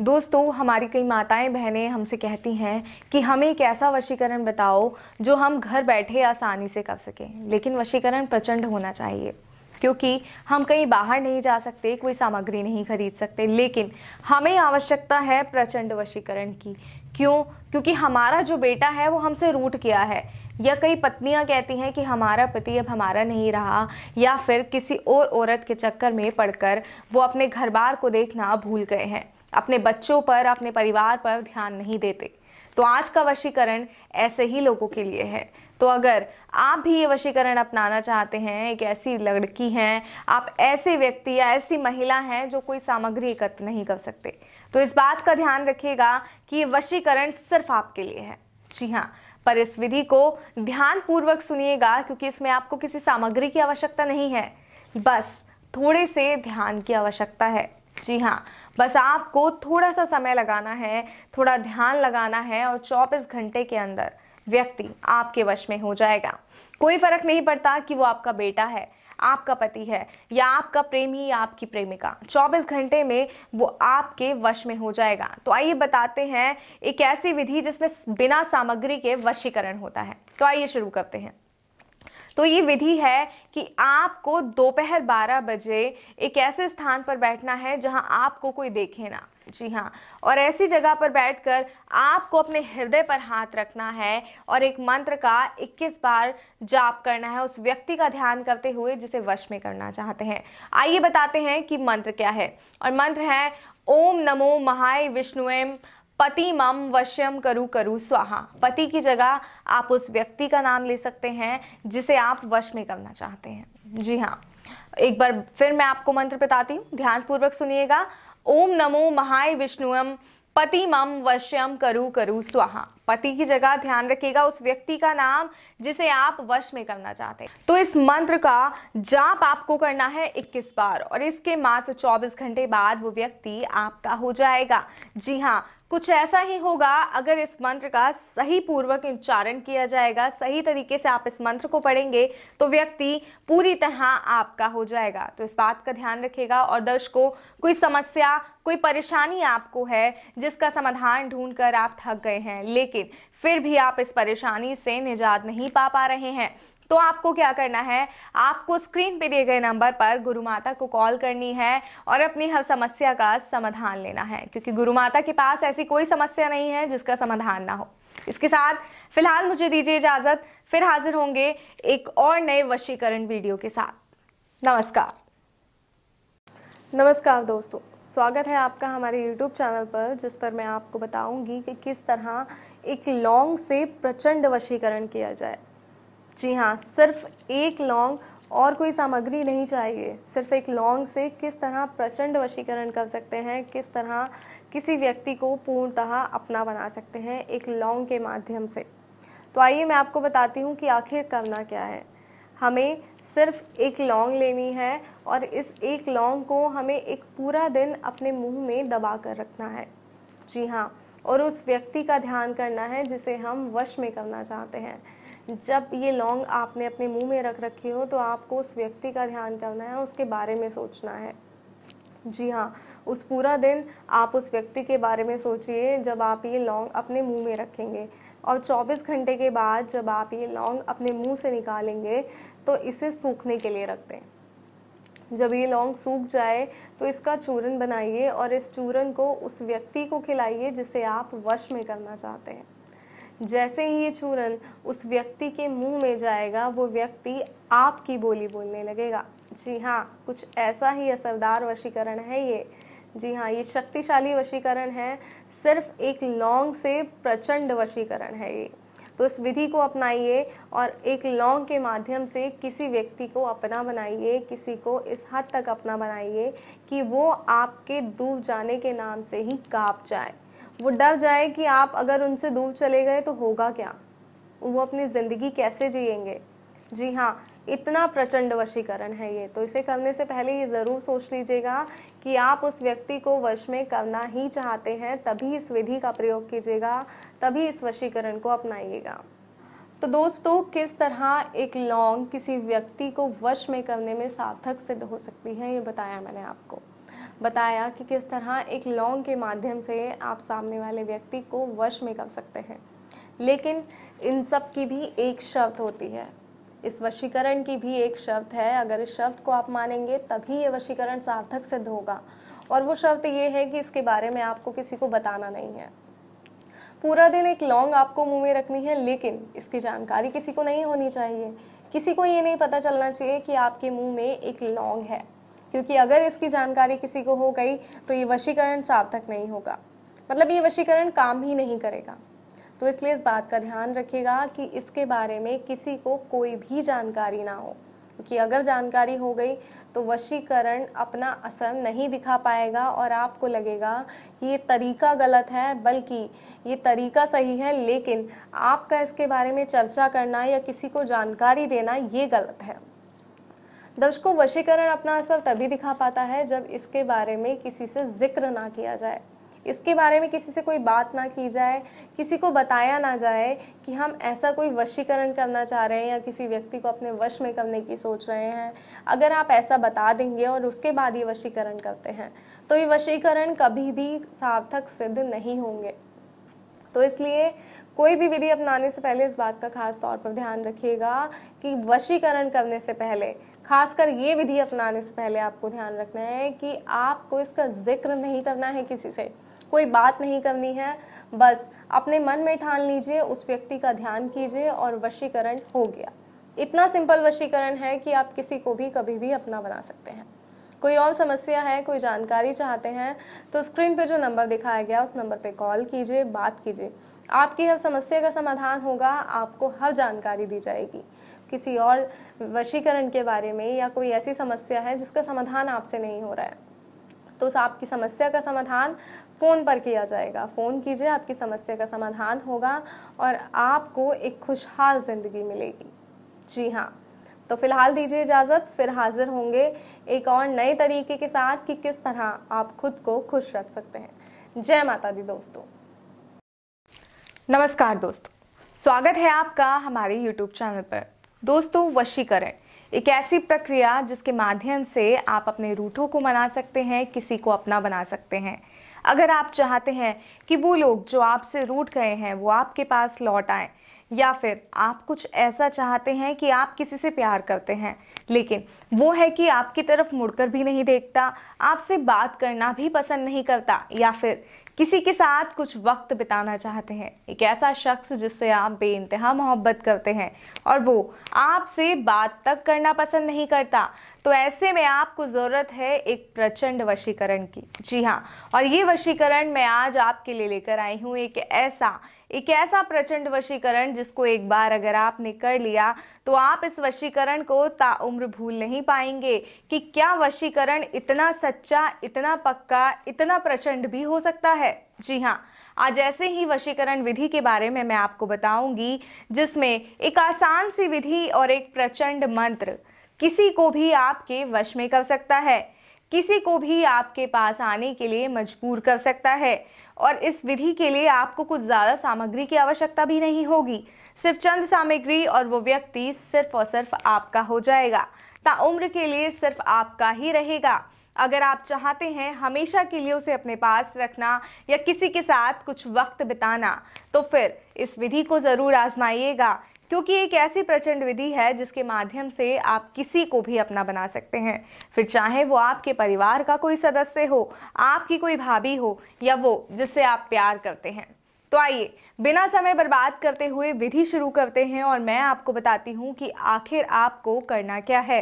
दोस्तों हमारी कई माताएं बहनें हमसे कहती हैं कि हमें एक ऐसा वशीकरण बताओ जो हम घर बैठे आसानी से कर सकें लेकिन वशीकरण प्रचंड होना चाहिए क्योंकि हम कहीं बाहर नहीं जा सकते कोई सामग्री नहीं खरीद सकते लेकिन हमें आवश्यकता है प्रचंड वशीकरण की क्यों क्योंकि हमारा जो बेटा है वो हमसे रूट किया है या कई पत्नियां कहती हैं कि हमारा पति अब हमारा नहीं रहा या फिर किसी और औरत के चक्कर में पड़कर वो अपने घर बार को देखना भूल गए हैं अपने बच्चों पर अपने परिवार पर ध्यान नहीं देते तो आज का वशीकरण ऐसे ही लोगों के लिए है तो अगर आप भी ये वशीकरण अपनाना चाहते हैं एक ऐसी लड़की हैं आप ऐसे व्यक्ति या ऐसी महिला हैं जो कोई सामग्री एकत्र नहीं कर सकते तो इस बात का ध्यान रखिएगा कि ये वशीकरण सिर्फ आपके लिए है जी हाँ पर इस विधि को ध्यानपूर्वक सुनिएगा क्योंकि इसमें आपको किसी सामग्री की आवश्यकता नहीं है बस थोड़े से ध्यान की आवश्यकता है जी हाँ बस आपको थोड़ा सा समय लगाना है थोड़ा ध्यान लगाना है और चौबीस घंटे के अंदर व्यक्ति आपके वश में हो जाएगा कोई फर्क नहीं पड़ता कि वो आपका बेटा है आपका पति है या आपका प्रेमी या आपकी प्रेमिका 24 घंटे में वो आपके वश में हो जाएगा तो आइए बताते हैं एक ऐसी विधि जिसमें बिना सामग्री के वशीकरण होता है तो आइए शुरू करते हैं तो ये विधि है कि आपको दोपहर 12 बजे एक ऐसे स्थान पर बैठना है जहां आपको कोई देखे ना जी हाँ और ऐसी जगह पर बैठकर आपको अपने हृदय पर हाथ रखना है और एक मंत्र का 21 बार जाप करना है उस व्यक्ति का ध्यान करते हुए जिसे वश में करना चाहते हैं आइए बताते हैं कि मंत्र क्या है और मंत्र है ओम नमो महाय विष्णुएम पति मम वश्यम करु करु स्वाहा पति की जगह आप उस व्यक्ति का नाम ले सकते हैं जिसे आप वश में करना चाहते हैं जी हाँ एक बार फिर मैं आपको मंत्र बताती हूँ ध्यानपूर्वक सुनिएगा ओम नमो महाय विष्णुम पति मम वश्यम करु करु स्वाहा पति की जगह ध्यान रखिएगा उस व्यक्ति का नाम जिसे आप वश में करना चाहते हैं तो इस मंत्र का जाप आपको करना है 21 बार और इसके मात्र 24 घंटे बाद वो व्यक्ति आपका हो जाएगा जी हाँ कुछ ऐसा ही होगा अगर इस मंत्र का सही पूर्वक उच्चारण किया जाएगा सही तरीके से आप इस मंत्र को पढ़ेंगे तो व्यक्ति पूरी तरह आपका हो जाएगा तो इस बात का ध्यान रखिएगा और दर्शकों कोई समस्या कोई परेशानी आपको है जिसका समाधान ढूंढकर आप थक गए हैं लेकिन फिर भी आप इस परेशानी से निजात नहीं पा पा रहे हैं तो आपको क्या करना है आपको स्क्रीन पे दिए गए नंबर पर गुरु माता को कॉल करनी है और अपनी हर समस्या का समाधान लेना है क्योंकि गुरु माता के पास ऐसी कोई समस्या नहीं है जिसका समाधान ना हो इसके साथ फिलहाल मुझे दीजिए इजाज़त फिर हाजिर होंगे एक और नए वशीकरण वीडियो के साथ नमस्कार नमस्कार दोस्तों स्वागत है आपका हमारे YouTube चैनल पर जिस पर मैं आपको बताऊंगी कि किस तरह एक लॉन्ग से प्रचंड वशीकरण किया जाए जी हाँ सिर्फ एक लौंग और कोई सामग्री नहीं चाहिए सिर्फ एक लौंग से किस तरह प्रचंड वशीकरण कर सकते हैं किस तरह किसी व्यक्ति को पूर्णतः अपना बना सकते हैं एक लौंग के माध्यम से तो आइए मैं आपको बताती हूँ कि आखिर करना क्या है हमें सिर्फ एक लौंग लेनी है और इस एक लौंग को हमें एक पूरा दिन अपने मुंह में दबा कर रखना है जी हाँ और उस व्यक्ति का ध्यान करना है जिसे हम वश में करना चाहते हैं जब ये लौंग आपने अपने मुंह में रख रखी हो तो आपको उस व्यक्ति का ध्यान करना है उसके बारे में सोचना है जी हाँ उस पूरा दिन आप उस व्यक्ति के बारे में सोचिए जब आप ये लौंग अपने मुंह में रखेंगे और 24 घंटे के बाद जब आप ये लौंग अपने मुंह से निकालेंगे तो इसे सूखने के लिए रख दें जब ये लौंग सूख जाए तो इसका चूरन बनाइए और इस चूरन को उस व्यक्ति को खिलाइए जिसे आप वश में करना चाहते हैं जैसे ही ये चूरन उस व्यक्ति के मुंह में जाएगा वो व्यक्ति आपकी बोली बोलने लगेगा जी हाँ कुछ ऐसा ही असरदार वशीकरण है ये जी हाँ ये शक्तिशाली वशीकरण है सिर्फ एक लौंग से प्रचंड वशीकरण है ये तो इस विधि को अपनाइए और एक लौंग के माध्यम से किसी व्यक्ति को अपना बनाइए किसी को इस हद तक अपना बनाइए कि वो आपके डूब जाने के नाम से ही काँप जाए वो डर जाए कि आप अगर उनसे दूर चले गए तो होगा क्या वो अपनी ज़िंदगी कैसे जिएंगे जी हाँ इतना प्रचंड वशीकरण है ये तो इसे करने से पहले ये ज़रूर सोच लीजिएगा कि आप उस व्यक्ति को वश में करना ही चाहते हैं तभी इस विधि का प्रयोग कीजिएगा तभी इस वशीकरण को अपनाइएगा तो दोस्तों किस तरह एक लौंग किसी व्यक्ति को वश में करने में सार्थक सिद्ध हो सकती है ये बताया मैंने आपको बताया कि किस तरह एक लौंग के माध्यम से आप सामने वाले व्यक्ति को वश में कर सकते हैं लेकिन इन सब की भी एक शर्त होती है इस वशीकरण की भी एक शर्त है अगर इस शब्द को आप मानेंगे तभी यह वशीकरण सार्थक सिद्ध होगा और वो शब्द ये है कि इसके बारे में आपको किसी को बताना नहीं है पूरा दिन एक लौंग आपको मुंह में रखनी है लेकिन इसकी जानकारी किसी को नहीं होनी चाहिए किसी को ये नहीं पता चलना चाहिए कि आपके मुंह में एक लौंग है क्योंकि अगर इसकी जानकारी किसी को हो गई तो ये वशीकरण सार्थक नहीं होगा मतलब ये वशीकरण काम ही नहीं करेगा तो इसलिए इस बात का ध्यान रखिएगा कि इसके बारे में किसी को कोई भी जानकारी ना हो क्योंकि अगर जानकारी हो गई तो वशीकरण अपना असर नहीं दिखा पाएगा और आपको लगेगा कि ये तरीका गलत है बल्कि ये तरीका सही है लेकिन आपका इसके बारे में चर्चा करना या किसी को जानकारी देना ये गलत है दर्शकों वशीकरण अपना असर तभी दिखा पाता है जब इसके बारे में किसी से जिक्र ना किया जाए इसके बारे में किसी से कोई बात ना की जाए किसी को बताया ना जाए कि हम ऐसा कोई वशीकरण करना चाह रहे हैं या किसी व्यक्ति को अपने वश में करने की सोच रहे हैं अगर आप ऐसा बता देंगे और उसके बाद ये वशीकरण करते हैं तो ये वशीकरण कभी भी सार्थक सिद्ध नहीं होंगे तो इसलिए कोई भी विधि अपनाने से पहले इस बात का खास तौर पर ध्यान रखिएगा कि वशीकरण करने से पहले खासकर ये विधि अपनाने से पहले आपको ध्यान रखना है कि आपको इसका जिक्र नहीं करना है किसी से कोई बात नहीं करनी है बस अपने मन में ठान लीजिए उस व्यक्ति का ध्यान कीजिए और वशीकरण हो गया इतना सिंपल वशीकरण है कि आप किसी को भी कभी भी अपना बना सकते हैं कोई और समस्या है कोई जानकारी चाहते हैं तो स्क्रीन पे जो नंबर दिखाया गया उस नंबर पे कॉल कीजिए बात कीजिए आपकी हर समस्या का समाधान होगा आपको हर जानकारी दी जाएगी किसी और वशीकरण के बारे में या कोई ऐसी समस्या है जिसका समाधान आपसे नहीं हो रहा है तो उस आपकी समस्या का समाधान फ़ोन पर किया जाएगा फ़ोन कीजिए आपकी समस्या का समाधान होगा और आपको एक खुशहाल ज़िंदगी मिलेगी जी हाँ तो फिलहाल दीजिए इजाज़त फिर हाजिर होंगे एक और नए तरीके के साथ कि किस तरह आप खुद को खुश रख सकते हैं जय माता दी दोस्तों नमस्कार दोस्तों स्वागत है आपका हमारे YouTube चैनल पर दोस्तों वशीकरण एक ऐसी प्रक्रिया जिसके माध्यम से आप अपने रूठों को मना सकते हैं किसी को अपना बना सकते हैं अगर आप चाहते हैं कि वो लोग जो आपसे रूठ गए हैं वो आपके पास लौट आए या फिर आप कुछ ऐसा चाहते हैं कि आप किसी से प्यार करते हैं लेकिन वो है कि आपकी तरफ मुड़कर भी नहीं देखता आपसे बात करना भी पसंद नहीं करता या फिर किसी के साथ कुछ वक्त बिताना चाहते हैं एक ऐसा शख्स जिससे आप बे इंतहा मोहब्बत करते हैं और वो आपसे बात तक करना पसंद नहीं करता तो ऐसे में आपको ज़रूरत है एक प्रचंड वशीकरण की जी हाँ और ये वशीकरण मैं आज आपके लिए लेकर आई हूँ एक ऐसा एक ऐसा प्रचंड वशीकरण जिसको एक बार अगर आपने कर लिया तो आप इस वशीकरण को ताउम्र भूल नहीं पाएंगे कि क्या वशीकरण इतना सच्चा इतना पक्का इतना प्रचंड भी हो सकता है जी हाँ आज ऐसे ही वशीकरण विधि के बारे में मैं आपको बताऊंगी जिसमें एक आसान सी विधि और एक प्रचंड मंत्र किसी को भी आपके वश में कर सकता है किसी को भी आपके पास आने के लिए मजबूर कर सकता है और इस विधि के लिए आपको कुछ ज़्यादा सामग्री की आवश्यकता भी नहीं होगी सिर्फ चंद सामग्री और वो व्यक्ति सिर्फ और सिर्फ आपका हो जाएगा ताउम्र के लिए सिर्फ आपका ही रहेगा अगर आप चाहते हैं हमेशा के लिए उसे अपने पास रखना या किसी के साथ कुछ वक्त बिताना तो फिर इस विधि को ज़रूर आजमाइएगा क्योंकि एक ऐसी प्रचंड विधि है जिसके माध्यम से आप किसी को भी अपना बना सकते हैं फिर चाहे वो आपके परिवार का कोई सदस्य हो आपकी कोई भाभी हो या वो जिससे आप प्यार करते हैं तो आइए बिना समय बर्बाद करते हुए विधि शुरू करते हैं और मैं आपको बताती हूँ कि आखिर आपको करना क्या है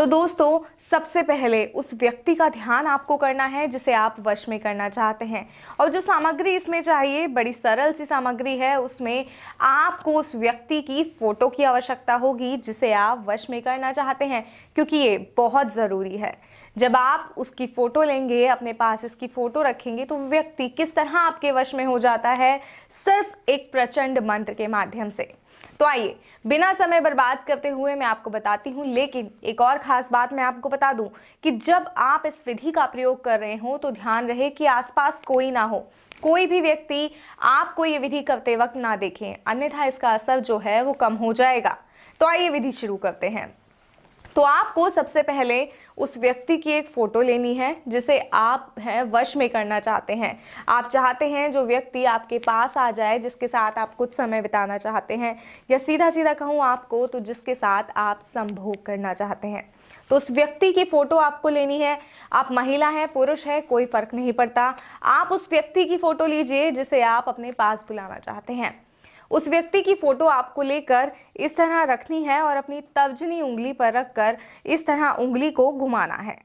तो दोस्तों सबसे पहले उस व्यक्ति का ध्यान आपको करना है जिसे आप वश में करना चाहते हैं और जो सामग्री इसमें चाहिए बड़ी सरल सी सामग्री है उसमें आपको उस व्यक्ति की फ़ोटो की आवश्यकता होगी जिसे आप वश में करना चाहते हैं क्योंकि ये बहुत ज़रूरी है जब आप उसकी फ़ोटो लेंगे अपने पास इसकी फ़ोटो रखेंगे तो व्यक्ति किस तरह आपके वश में हो जाता है सिर्फ एक प्रचंड मंत्र के माध्यम से तो आइए बिना समय बर्बाद करते हुए मैं आपको बताती हूँ लेकिन एक और ख़ास बात मैं आपको बता दूँ कि जब आप इस विधि का प्रयोग कर रहे हो तो ध्यान रहे कि आसपास कोई ना हो कोई भी व्यक्ति आपको ये विधि करते वक्त ना देखें अन्यथा इसका असर जो है वो कम हो जाएगा तो आइए विधि शुरू करते हैं तो आपको सबसे पहले उस व्यक्ति की एक फ़ोटो लेनी है जिसे आप हैं वश में करना चाहते हैं आप चाहते हैं जो व्यक्ति आपके पास आ जाए जिसके साथ आप कुछ समय बिताना चाहते हैं या सीधा सीधा कहूँ आपको तो जिसके साथ आप संभोग करना चाहते हैं तो उस व्यक्ति की फ़ोटो आपको लेनी है आप महिला हैं पुरुष है कोई फ़र्क नहीं पड़ता आप उस व्यक्ति की फ़ोटो लीजिए जिसे आप अपने पास बुलाना चाहते हैं उस व्यक्ति की फ़ोटो आपको लेकर इस तरह रखनी है और अपनी तर्जनी उंगली पर रखकर इस तरह उंगली को घुमाना है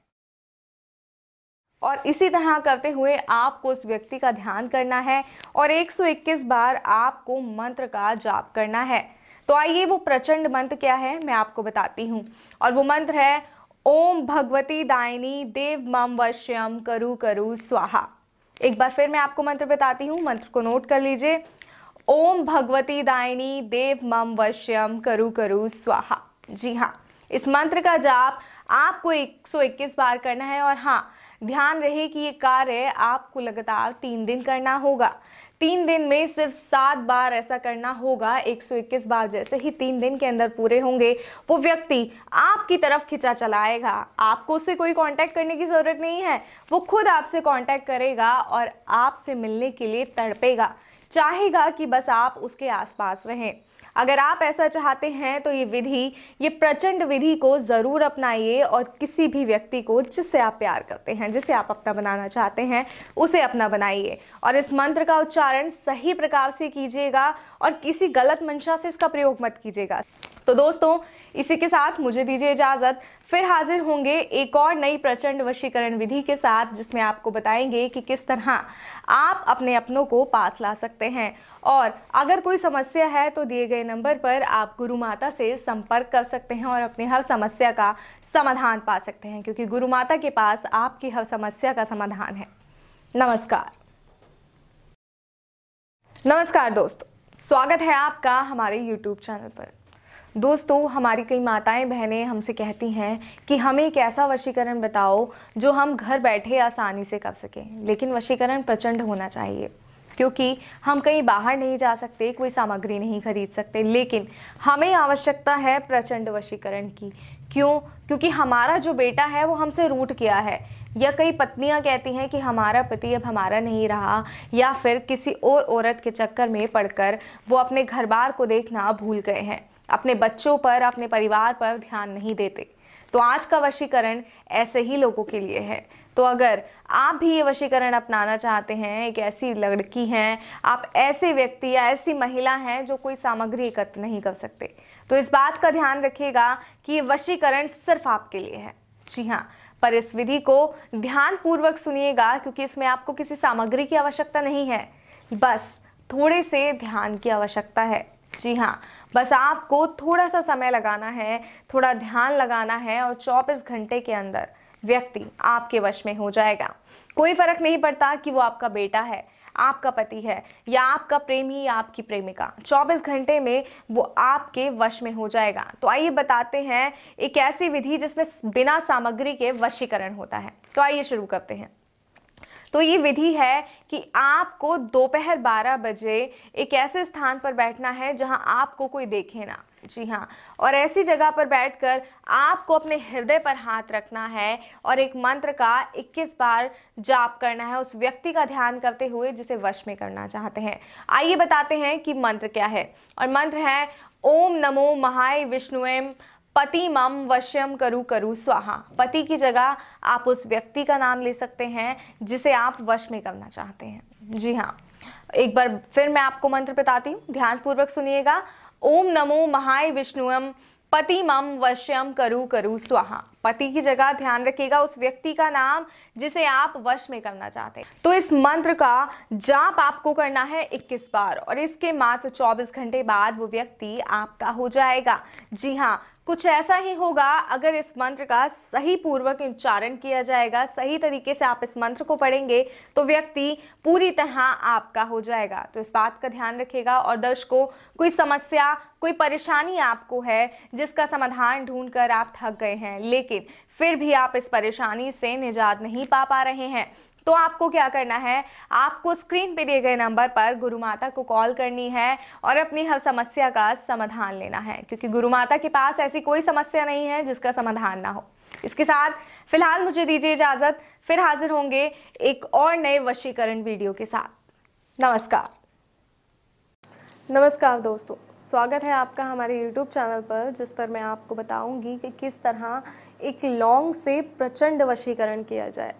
और इसी तरह करते हुए आपको उस व्यक्ति का ध्यान करना है और 121 बार आपको मंत्र का जाप करना है तो आइए वो प्रचंड मंत्र क्या है मैं आपको बताती हूँ और वो मंत्र है ओम भगवती दायनी देव मम वश्यम करु करु स्वाहा एक बार फिर मैं आपको मंत्र बताती हूँ मंत्र को नोट कर लीजिए ओम भगवती दायनी देव मम वश्यम करु करु स्वाहा जी हाँ इस मंत्र का जाप आपको 121 बार करना है और हाँ ध्यान रहे कि ये कार्य आपको लगातार तीन दिन करना होगा तीन दिन में सिर्फ सात बार ऐसा करना होगा 121 बार जैसे ही तीन दिन के अंदर पूरे होंगे वो व्यक्ति आपकी तरफ खिंचा चलाएगा आपको उससे कोई कांटेक्ट करने की ज़रूरत नहीं है वो खुद आपसे कांटेक्ट करेगा और आपसे मिलने के लिए तड़पेगा चाहेगा कि बस आप उसके आसपास रहें अगर आप ऐसा चाहते हैं तो ये विधि ये प्रचंड विधि को ज़रूर अपनाइए और किसी भी व्यक्ति को जिससे आप प्यार करते हैं जिसे आप अपना बनाना चाहते हैं उसे अपना बनाइए और इस मंत्र का उच्चारण सही प्रकार से कीजिएगा और किसी गलत मंशा से इसका प्रयोग मत कीजिएगा तो दोस्तों इसी के साथ मुझे दीजिए इजाज़त फिर हाजिर होंगे एक और नई प्रचंड वशीकरण विधि के साथ जिसमें आपको बताएंगे कि किस तरह आप अपने अपनों को पास ला सकते हैं और अगर कोई समस्या है तो दिए गए नंबर पर आप गुरु माता से संपर्क कर सकते हैं और अपनी हर समस्या का समाधान पा सकते हैं क्योंकि गुरु माता के पास आपकी हर समस्या का समाधान है नमस्कार नमस्कार दोस्तों स्वागत है आपका हमारे YouTube चैनल पर दोस्तों हमारी कई माताएं बहनें हमसे कहती हैं कि हमें एक ऐसा वशीकरण बताओ जो हम घर बैठे आसानी से कर सकें लेकिन वशीकरण प्रचंड होना चाहिए क्योंकि हम कहीं बाहर नहीं जा सकते कोई सामग्री नहीं खरीद सकते लेकिन हमें आवश्यकता है प्रचंड वशीकरण की क्यों क्योंकि हमारा जो बेटा है वो हमसे रूट किया है या कई पत्नियां कहती हैं कि हमारा पति अब हमारा नहीं रहा या फिर किसी और औरत के चक्कर में पड़कर वो अपने घर बार को देखना भूल गए हैं अपने बच्चों पर अपने परिवार पर ध्यान नहीं देते तो आज का वशीकरण ऐसे ही लोगों के लिए है तो अगर आप भी ये वशीकरण अपनाना चाहते हैं एक ऐसी लड़की हैं आप ऐसे व्यक्ति या ऐसी महिला हैं जो कोई सामग्री एकत्र नहीं कर सकते तो इस बात का ध्यान रखिएगा कि ये वशीकरण सिर्फ आपके लिए है जी हाँ पर इस विधि को ध्यानपूर्वक सुनिएगा क्योंकि इसमें आपको किसी सामग्री की आवश्यकता नहीं है बस थोड़े से ध्यान की आवश्यकता है जी हाँ बस आपको थोड़ा सा समय लगाना है थोड़ा ध्यान लगाना है और चौबीस घंटे के अंदर व्यक्ति आपके वश में हो जाएगा कोई फर्क नहीं पड़ता कि वो आपका बेटा है आपका पति है या आपका प्रेमी या आपकी प्रेमिका 24 घंटे में वो आपके वश में हो जाएगा तो आइए बताते हैं एक ऐसी विधि जिसमें बिना सामग्री के वशीकरण होता है तो आइए शुरू करते हैं तो ये विधि है कि आपको दोपहर 12 बजे एक ऐसे स्थान पर बैठना है जहां आपको कोई देखे ना जी हाँ और ऐसी जगह पर बैठकर आपको अपने हृदय पर हाथ रखना है और एक मंत्र का 21 बार जाप करना है उस व्यक्ति का ध्यान करते हुए जिसे वश में करना चाहते हैं आइए बताते हैं कि मंत्र क्या है और मंत्र है ओम नमो महाय विष्णुएम पति मम वश्यम करु करु स्वाहा पति की जगह आप उस व्यक्ति का नाम ले सकते हैं जिसे आप वश में करना चाहते हैं जी हाँ एक बार फिर मैं आपको मंत्र बताती हूँ ध्यानपूर्वक सुनिएगा ओम नमो महाय विष्णुम पति मम वश्यम करु करु स्वाहा पति की जगह ध्यान रखिएगा उस व्यक्ति का नाम जिसे आप वश में करना चाहते हैं तो इस मंत्र का जाप आपको करना है 21 बार और इसके मात्र 24 घंटे बाद वो व्यक्ति आपका हो जाएगा जी हाँ कुछ ऐसा ही होगा अगर इस मंत्र का सही पूर्वक उच्चारण किया जाएगा सही तरीके से आप इस मंत्र को पढ़ेंगे तो व्यक्ति पूरी तरह आपका हो जाएगा तो इस बात का ध्यान रखेगा और दर्शकों कोई समस्या कोई परेशानी आपको है जिसका समाधान ढूंढकर आप थक गए हैं लेकिन फिर भी आप इस परेशानी से निजात नहीं पा पा रहे हैं तो आपको क्या करना है आपको स्क्रीन पे दिए गए नंबर पर गुरु माता को कॉल करनी है और अपनी हर समस्या का समाधान लेना है क्योंकि गुरु माता के पास ऐसी कोई समस्या नहीं है जिसका समाधान ना हो इसके साथ फिलहाल मुझे दीजिए इजाज़त फिर हाजिर होंगे एक और नए वशीकरण वीडियो के साथ नमस्कार नमस्कार दोस्तों स्वागत है आपका हमारे YouTube चैनल पर जिस पर मैं आपको बताऊंगी कि किस तरह एक लॉन्ग से प्रचंड वशीकरण किया जाए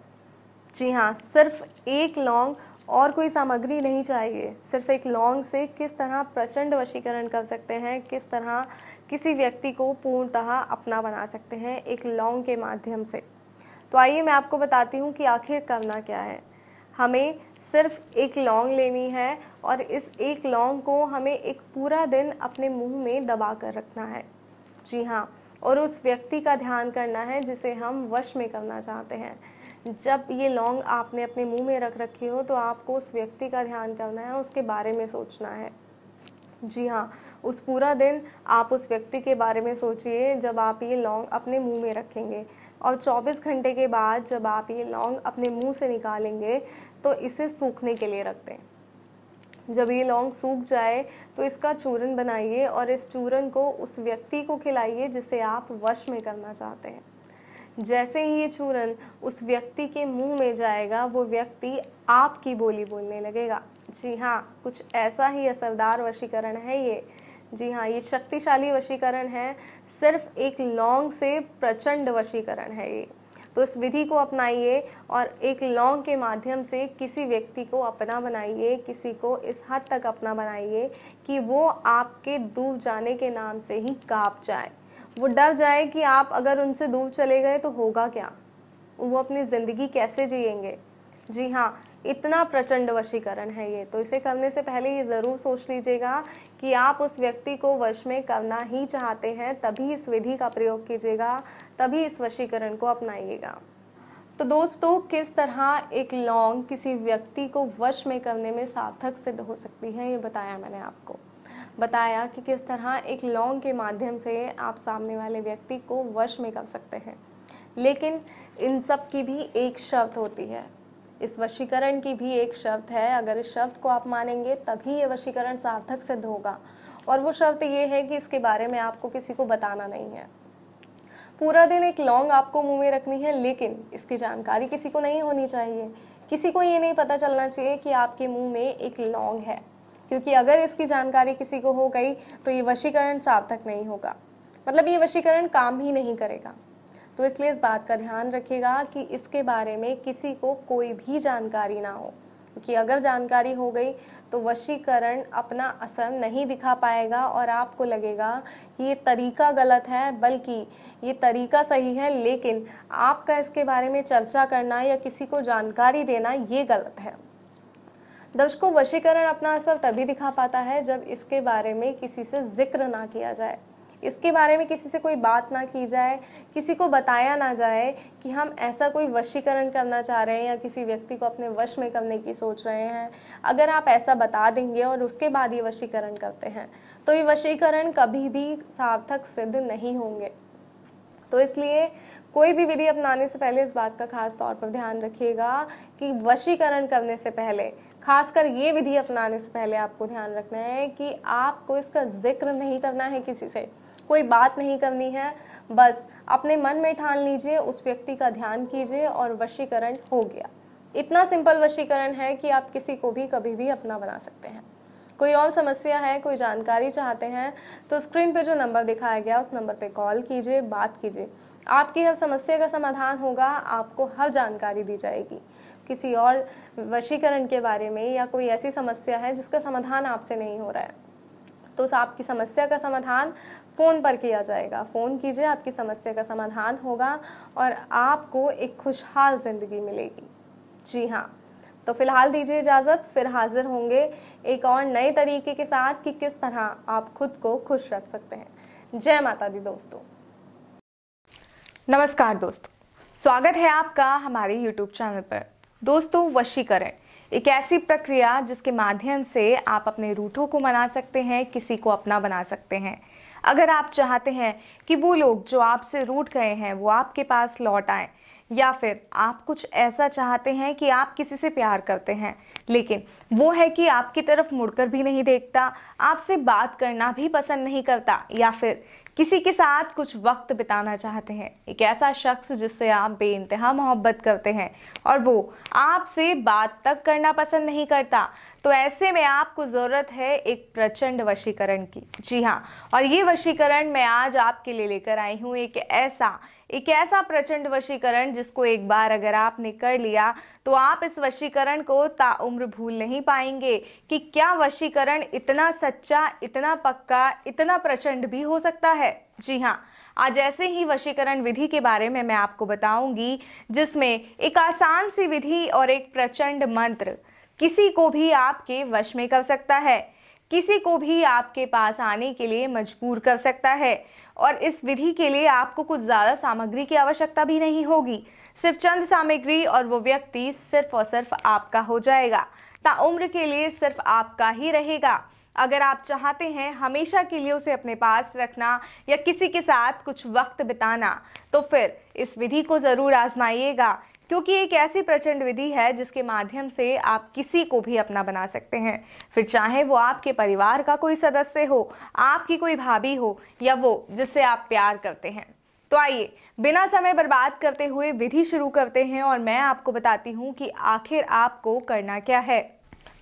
जी हाँ सिर्फ एक लौंग और कोई सामग्री नहीं चाहिए सिर्फ एक लौंग से किस तरह प्रचंड वशीकरण कर सकते हैं किस तरह किसी व्यक्ति को पूर्णतः अपना बना सकते हैं एक लौंग के माध्यम से तो आइए मैं आपको बताती हूँ कि आखिर करना क्या है हमें सिर्फ एक लौंग लेनी है और इस एक लौंग को हमें एक पूरा दिन अपने मुंह में दबा कर रखना है जी हाँ और उस व्यक्ति का ध्यान करना है जिसे हम वश में करना चाहते हैं जब ये लौंग आपने अपने मुंह में रख रखी हो तो आपको उस व्यक्ति का ध्यान करना है उसके बारे में सोचना है जी हाँ उस पूरा दिन आप उस व्यक्ति के बारे में सोचिए जब आप ये लौंग अपने मुंह में रखेंगे और 24 घंटे के बाद जब आप ये लौंग अपने मुंह से निकालेंगे तो इसे सूखने के लिए रख दें जब ये लौंग सूख जाए तो इसका चूरन बनाइए और इस चूरन को उस व्यक्ति को खिलाइए जिसे आप वश में करना चाहते हैं जैसे ही ये चूरन उस व्यक्ति के मुंह में जाएगा वो व्यक्ति आपकी बोली बोलने लगेगा जी हाँ कुछ ऐसा ही असरदार वशीकरण है ये जी हाँ ये शक्तिशाली वशीकरण है सिर्फ एक लौंग से प्रचंड वशीकरण है ये तो इस विधि को अपनाइए और एक लौंग के माध्यम से किसी व्यक्ति को अपना बनाइए किसी को इस हद तक अपना बनाइए कि वो आपके डूब जाने के नाम से ही काँप जाए वो डर जाए कि आप अगर उनसे दूर चले गए तो होगा क्या वो अपनी ज़िंदगी कैसे जिएंगे जी हाँ इतना प्रचंड वशीकरण है ये तो इसे करने से पहले ये ज़रूर सोच लीजिएगा कि आप उस व्यक्ति को वश में करना ही चाहते हैं तभी इस विधि का प्रयोग कीजिएगा तभी इस वशीकरण को अपनाइएगा तो दोस्तों किस तरह एक लौंग किसी व्यक्ति को वश में करने में सार्थक सिद्ध हो सकती है ये बताया मैंने आपको बताया कि किस तरह एक लॉन्ग के माध्यम से आप सामने वाले व्यक्ति को वश में कर सकते हैं लेकिन इन सब की भी एक शर्त होती है इस वशीकरण की भी एक शर्त है अगर इस शब्द को आप मानेंगे तभी ये वशीकरण सार्थक सिद्ध होगा और वो शर्त ये है कि इसके बारे में आपको किसी को बताना नहीं है पूरा दिन एक लॉन्ग आपको मुंह में रखनी है लेकिन इसकी जानकारी किसी को नहीं होनी चाहिए किसी को ये नहीं पता चलना चाहिए कि आपके मुंह में एक लॉन्ग है क्योंकि अगर इसकी जानकारी किसी को हो गई तो ये वशीकरण सार्थक नहीं होगा मतलब ये वशीकरण काम ही नहीं करेगा तो इसलिए इस बात का ध्यान रखिएगा कि इसके बारे में किसी को कोई भी जानकारी ना हो क्योंकि अगर जानकारी हो गई तो वशीकरण अपना असर नहीं दिखा पाएगा और आपको लगेगा कि ये तरीका गलत है बल्कि ये तरीका सही है लेकिन आपका इसके बारे में चर्चा करना या किसी को जानकारी देना ये गलत है दर्शकों वशीकरण अपना असर तभी दिखा पाता है जब इसके बारे में किसी से जिक्र ना किया जाए इसके बारे में किसी से कोई बात ना की जाए किसी को बताया ना जाए कि हम ऐसा कोई वशीकरण करना चाह रहे हैं या किसी व्यक्ति को अपने वश में करने की सोच रहे हैं अगर आप ऐसा बता देंगे और उसके बाद ये वशीकरण करते हैं तो ये वशीकरण कभी भी सार्थक सिद्ध नहीं होंगे तो इसलिए कोई भी विधि अपनाने से पहले इस बात का खास तौर पर ध्यान रखिएगा कि वशीकरण करने से पहले खासकर ये विधि अपनाने से पहले आपको ध्यान रखना है कि आपको इसका जिक्र नहीं करना है किसी से कोई बात नहीं करनी है बस अपने मन में ठान लीजिए उस व्यक्ति का ध्यान कीजिए और वशीकरण हो गया इतना सिंपल वशीकरण है कि आप किसी को भी कभी भी अपना बना सकते हैं कोई और समस्या है कोई जानकारी चाहते हैं तो स्क्रीन पे जो नंबर दिखाया गया उस नंबर पे कॉल कीजिए बात कीजिए आपकी हर समस्या का समाधान होगा आपको हर जानकारी दी जाएगी किसी और वशीकरण के बारे में या कोई ऐसी समस्या है जिसका समाधान आपसे नहीं हो रहा है तो आपकी समस्या का समाधान फ़ोन पर किया जाएगा फ़ोन कीजिए आपकी समस्या का समाधान होगा और आपको एक खुशहाल ज़िंदगी मिलेगी जी हाँ तो फिलहाल दीजिए इजाज़त फिर हाजिर होंगे एक और नए तरीके के साथ कि किस तरह आप खुद को खुश रख सकते हैं जय माता दी दोस्तों नमस्कार दोस्तों स्वागत है आपका हमारे YouTube चैनल पर दोस्तों वशीकरण एक ऐसी प्रक्रिया जिसके माध्यम से आप अपने रूठों को मना सकते हैं किसी को अपना बना सकते हैं अगर आप चाहते हैं कि वो लोग जो आपसे रूठ गए हैं वो आपके पास लौट आए या फिर आप कुछ ऐसा चाहते हैं कि आप किसी से प्यार करते हैं लेकिन वो है कि आपकी तरफ मुड़कर भी नहीं देखता आपसे बात करना भी पसंद नहीं करता या फिर किसी के साथ कुछ वक्त बिताना चाहते हैं एक ऐसा शख्स जिससे आप बे इंतहा मोहब्बत करते हैं और वो आपसे बात तक करना पसंद नहीं करता तो ऐसे में आपको ज़रूरत है एक प्रचंड वशीकरण की जी हाँ और ये वशीकरण मैं आज आपके लिए लेकर आई हूँ एक ऐसा एक ऐसा प्रचंड वशीकरण जिसको एक बार अगर आपने कर लिया तो आप इस वशीकरण को ताउम्र भूल नहीं पाएंगे कि क्या वशीकरण इतना सच्चा इतना पक्का इतना प्रचंड भी हो सकता है जी हाँ आज ऐसे ही वशीकरण विधि के बारे में मैं आपको बताऊंगी जिसमें एक आसान सी विधि और एक प्रचंड मंत्र किसी को भी आपके वश में कर सकता है किसी को भी आपके पास आने के लिए मजबूर कर सकता है और इस विधि के लिए आपको कुछ ज़्यादा सामग्री की आवश्यकता भी नहीं होगी सिर्फ चंद सामग्री और वो व्यक्ति सिर्फ और सिर्फ आपका हो जाएगा ताउम्र के लिए सिर्फ आपका ही रहेगा अगर आप चाहते हैं हमेशा के लिए उसे अपने पास रखना या किसी के साथ कुछ वक्त बिताना तो फिर इस विधि को ज़रूर आजमाइएगा क्योंकि एक ऐसी प्रचंड विधि है जिसके माध्यम से आप किसी को भी अपना बना सकते हैं फिर चाहे वो आपके परिवार का कोई सदस्य हो आपकी कोई भाभी हो या वो जिससे आप प्यार करते हैं तो आइए बिना समय बर्बाद करते हुए विधि शुरू करते हैं और मैं आपको बताती हूँ कि आखिर आपको करना क्या है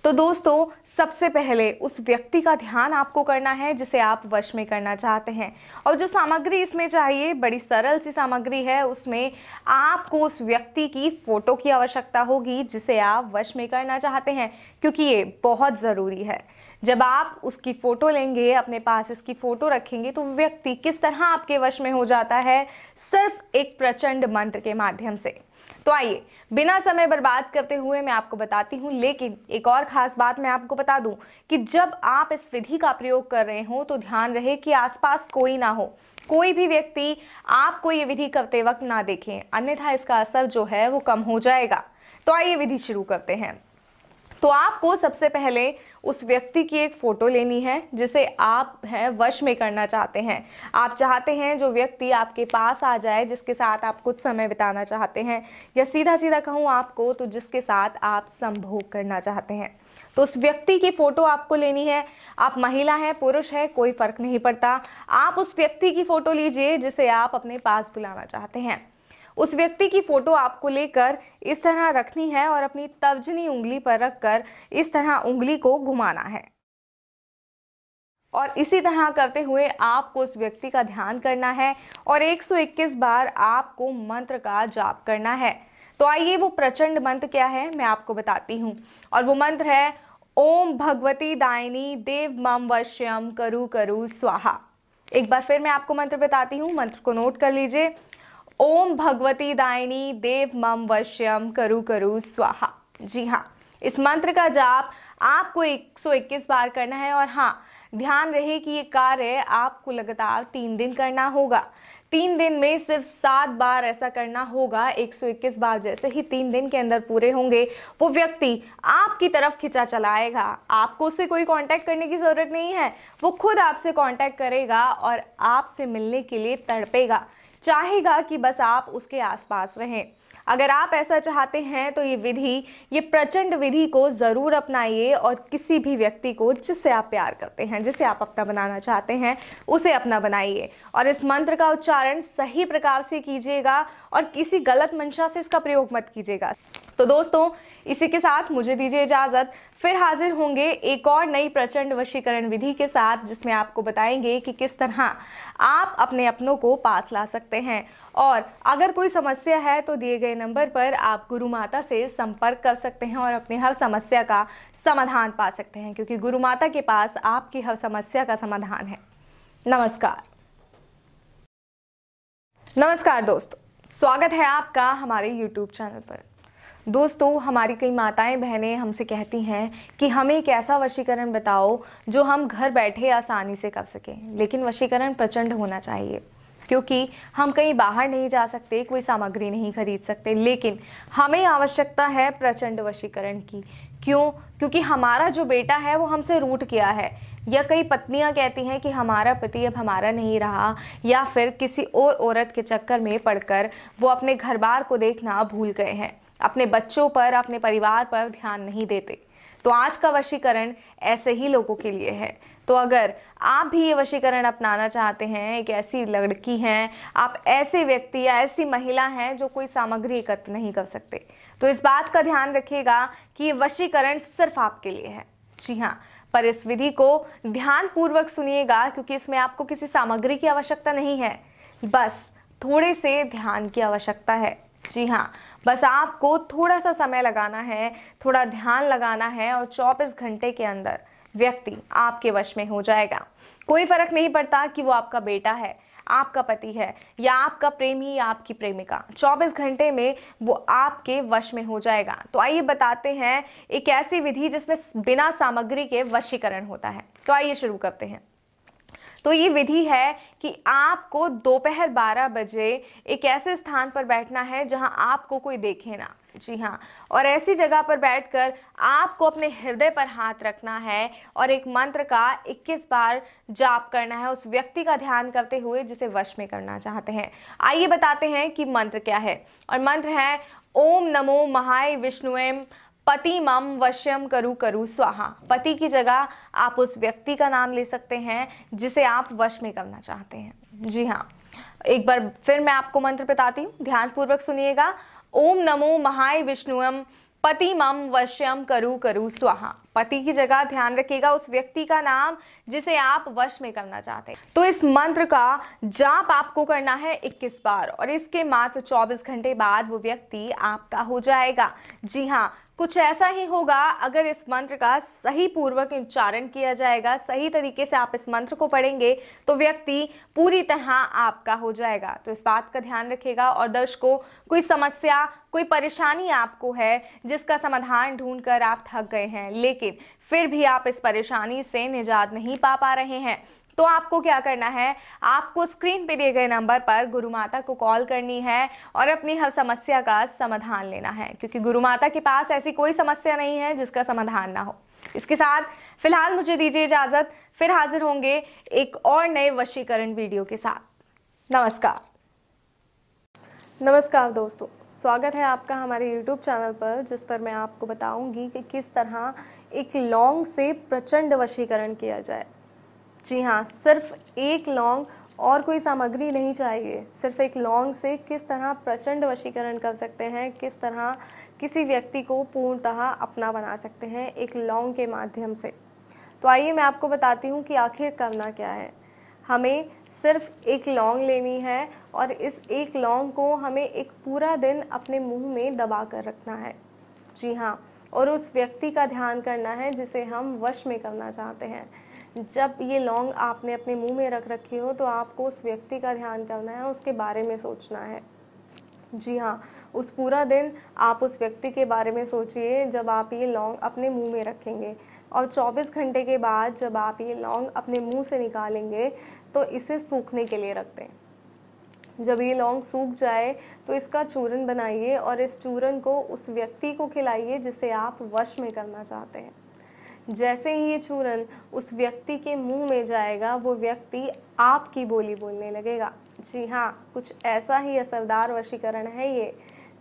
तो दोस्तों सबसे पहले उस व्यक्ति का ध्यान आपको करना है जिसे आप वश में करना चाहते हैं और जो सामग्री इसमें चाहिए बड़ी सरल सी सामग्री है उसमें आपको उस व्यक्ति की फ़ोटो की आवश्यकता होगी जिसे आप वश में करना चाहते हैं क्योंकि ये बहुत ज़रूरी है जब आप उसकी फ़ोटो लेंगे अपने पास इसकी फ़ोटो रखेंगे तो व्यक्ति किस तरह आपके वश में हो जाता है सिर्फ एक प्रचंड मंत्र के माध्यम से तो आइए बिना समय बर्बाद करते हुए मैं आपको बताती हूँ लेकिन एक और ख़ास बात मैं आपको बता दूँ कि जब आप इस विधि का प्रयोग कर रहे हो तो ध्यान रहे कि आसपास कोई ना हो कोई भी व्यक्ति आपको ये विधि करते वक्त ना देखें अन्यथा इसका असर जो है वो कम हो जाएगा तो आइए विधि शुरू करते हैं तो आपको सबसे पहले उस व्यक्ति की एक फ़ोटो लेनी है जिसे आप हैं वश में करना चाहते हैं आप चाहते हैं जो व्यक्ति आपके पास आ जाए जिसके साथ आप कुछ समय बिताना चाहते हैं या सीधा सीधा कहूँ आपको तो जिसके साथ आप संभोग करना चाहते हैं तो उस व्यक्ति की फ़ोटो आपको लेनी है आप महिला हैं पुरुष है कोई फ़र्क नहीं पड़ता आप उस व्यक्ति की फ़ोटो लीजिए जिसे आप अपने पास बुलाना चाहते हैं उस व्यक्ति की फ़ोटो आपको लेकर इस तरह रखनी है और अपनी तर्जनी उंगली पर रखकर इस तरह उंगली को घुमाना है और इसी तरह करते हुए आपको उस व्यक्ति का ध्यान करना है और 121 बार आपको मंत्र का जाप करना है तो आइए वो प्रचंड मंत्र क्या है मैं आपको बताती हूँ और वो मंत्र है ओम भगवती दायनी देव मम वश्यम करु करु स्वाहा एक बार फिर मैं आपको मंत्र बताती हूँ मंत्र को नोट कर लीजिए ओम भगवती दायनी देव मम वश्यम करु करु स्वाहा जी हाँ इस मंत्र का जाप आपको 121 बार करना है और हाँ ध्यान रहे कि ये कार्य आपको लगातार तीन दिन करना होगा तीन दिन में सिर्फ सात बार ऐसा करना होगा 121 बार जैसे ही तीन दिन के अंदर पूरे होंगे वो व्यक्ति आपकी तरफ खिंचा चलाएगा आपको उससे कोई कांटेक्ट करने की ज़रूरत नहीं है वो खुद आपसे कांटेक्ट करेगा और आपसे मिलने के लिए तड़पेगा चाहेगा कि बस आप उसके आसपास रहें अगर आप ऐसा चाहते हैं तो ये विधि ये प्रचंड विधि को ज़रूर अपनाइए और किसी भी व्यक्ति को जिससे आप प्यार करते हैं जिसे आप अपना बनाना चाहते हैं उसे अपना बनाइए और इस मंत्र का उच्चारण सही प्रकार से कीजिएगा और किसी गलत मंशा से इसका प्रयोग मत कीजिएगा तो दोस्तों इसी के साथ मुझे दीजिए इजाज़त फिर हाजिर होंगे एक और नई प्रचंड वशीकरण विधि के साथ जिसमें आपको बताएंगे कि किस तरह आप अपने अपनों को पास ला सकते हैं और अगर कोई समस्या है तो दिए गए नंबर पर आप गुरु माता से संपर्क कर सकते हैं और अपनी हर समस्या का समाधान पा सकते हैं क्योंकि गुरु माता के पास आपकी हर समस्या का समाधान है नमस्कार नमस्कार दोस्तों स्वागत है आपका हमारे YouTube चैनल पर दोस्तों हमारी कई माताएं बहनें हमसे कहती हैं कि हमें एक ऐसा वशीकरण बताओ जो हम घर बैठे आसानी से कर सकें लेकिन वशीकरण प्रचंड होना चाहिए क्योंकि हम कहीं बाहर नहीं जा सकते कोई सामग्री नहीं खरीद सकते लेकिन हमें आवश्यकता है प्रचंड वशीकरण की क्यों क्योंकि हमारा जो बेटा है वो हमसे रूट किया है या कई पत्नियां कहती हैं कि हमारा पति अब हमारा नहीं रहा या फिर किसी और औरत के चक्कर में पड़कर वो अपने घर बार को देखना भूल गए हैं अपने बच्चों पर अपने परिवार पर ध्यान नहीं देते तो आज का वशीकरण ऐसे ही लोगों के लिए है तो अगर आप भी ये वशीकरण अपनाना चाहते हैं एक ऐसी लड़की हैं आप ऐसे व्यक्ति या ऐसी महिला हैं जो कोई सामग्री एकत्र नहीं कर सकते तो इस बात का ध्यान रखिएगा कि ये वशीकरण सिर्फ आपके लिए है जी हाँ पर इस विधि को ध्यानपूर्वक सुनिएगा क्योंकि इसमें आपको किसी सामग्री की आवश्यकता नहीं है बस थोड़े से ध्यान की आवश्यकता है जी हाँ बस आपको थोड़ा सा समय लगाना है थोड़ा ध्यान लगाना है और चौबीस घंटे के अंदर व्यक्ति आपके वश में हो जाएगा कोई फर्क नहीं पड़ता कि वो आपका बेटा है आपका पति है या आपका प्रेमी या आपकी प्रेमिका 24 घंटे में वो आपके वश में हो जाएगा तो आइए बताते हैं एक ऐसी विधि जिसमें बिना सामग्री के वशीकरण होता है तो आइए शुरू करते हैं तो ये विधि है कि आपको दोपहर 12 बजे एक ऐसे स्थान पर बैठना है जहां आपको कोई देखे ना जी हाँ और ऐसी जगह पर बैठकर आपको अपने हृदय पर हाथ रखना है और एक मंत्र का 21 बार जाप करना है उस व्यक्ति का ध्यान करते हुए जिसे वश में करना चाहते हैं आइए बताते हैं कि मंत्र क्या है और मंत्र है ओम नमो महाय विष्णुएम पति मम वश्यम करु करु स्वाहा पति की जगह आप उस व्यक्ति का नाम ले सकते हैं जिसे आप वश में करना चाहते हैं जी हाँ एक बार फिर मैं आपको मंत्र बताती हूँ ध्यानपूर्वक सुनिएगा ओम नमो महाय विष्णुअम पति मम वश्यम करु करु स्वाहा पति की जगह ध्यान रखिएगा उस व्यक्ति का नाम जिसे आप वश में करना चाहते हैं तो इस मंत्र का जाप आपको करना है 21 बार और इसके मात्र 24 घंटे बाद वो व्यक्ति आपका हो जाएगा जी हाँ कुछ ऐसा ही होगा अगर इस मंत्र का सही पूर्वक उच्चारण किया जाएगा सही तरीके से आप इस मंत्र को पढ़ेंगे तो व्यक्ति पूरी तरह आपका हो जाएगा तो इस बात का ध्यान रखिएगा और दर्शकों कोई समस्या कोई परेशानी आपको है जिसका समाधान ढूंढकर आप थक गए हैं लेकिन फिर भी आप इस परेशानी से निजात नहीं पा पा रहे हैं तो आपको क्या करना है आपको स्क्रीन पे दिए गए नंबर पर गुरु माता को कॉल करनी है और अपनी हर समस्या का समाधान लेना है क्योंकि गुरु माता के पास ऐसी कोई समस्या नहीं है जिसका समाधान ना हो इसके साथ फिलहाल मुझे दीजिए इजाज़त फिर हाजिर होंगे एक और नए वशीकरण वीडियो के साथ नमस्कार नमस्कार दोस्तों स्वागत है आपका हमारे यूट्यूब चैनल पर जिस पर मैं आपको बताऊंगी कि किस तरह एक लॉन्ग से प्रचंड वशीकरण किया जाए जी हाँ सिर्फ एक लौंग और कोई सामग्री नहीं चाहिए सिर्फ एक लौंग से किस तरह प्रचंड वशीकरण कर सकते हैं किस तरह किसी व्यक्ति को पूर्णतः अपना बना सकते हैं एक लौंग के माध्यम से तो आइए मैं आपको बताती हूँ कि आखिर करना क्या है हमें सिर्फ एक लौंग लेनी है और इस एक लौंग को हमें एक पूरा दिन अपने मुंह में दबा कर रखना है जी हाँ और उस व्यक्ति का ध्यान करना है जिसे हम वश में करना चाहते हैं जब ये लौंग आपने अपने मुंह में रख रखी हो तो आपको उस व्यक्ति का ध्यान करना है उसके बारे में सोचना है जी हाँ उस पूरा दिन आप उस व्यक्ति के बारे में सोचिए जब आप ये लौंग अपने मुंह में रखेंगे और 24 घंटे के बाद जब आप ये लौंग अपने मुंह से निकालेंगे तो इसे सूखने के लिए रख दें जब ये लौंग सूख जाए तो इसका चूरन बनाइए और इस चूरन को उस व्यक्ति को खिलाइए जिसे आप वश में करना चाहते हैं जैसे ही ये चूरन उस व्यक्ति के मुंह में जाएगा वो व्यक्ति आपकी बोली बोलने लगेगा जी हाँ कुछ ऐसा ही असरदार वशीकरण है ये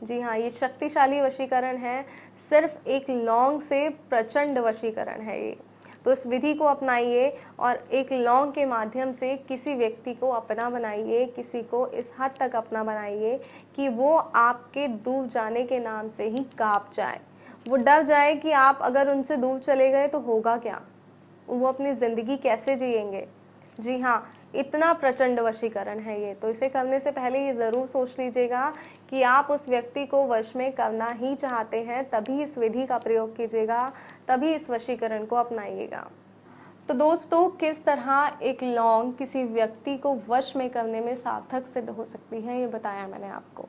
जी हाँ ये शक्तिशाली वशीकरण है सिर्फ एक लौंग से प्रचंड वशीकरण है ये तो इस विधि को अपनाइए और एक लौंग के माध्यम से किसी व्यक्ति को अपना बनाइए किसी को इस हद तक अपना बनाइए कि वो आपके दूर जाने के नाम से ही काँप जाए वो डर जाए कि आप अगर उनसे दूर चले गए तो होगा क्या वो अपनी ज़िंदगी कैसे जिएंगे जी हाँ इतना प्रचंड वशीकरण है ये तो इसे करने से पहले ये ज़रूर सोच लीजिएगा कि आप उस व्यक्ति को वश में करना ही चाहते हैं तभी इस विधि का प्रयोग कीजिएगा तभी इस वशीकरण को अपनाइएगा तो दोस्तों किस तरह एक लौंग किसी व्यक्ति को वश में करने में सार्थक सिद्ध हो सकती है ये बताया मैंने आपको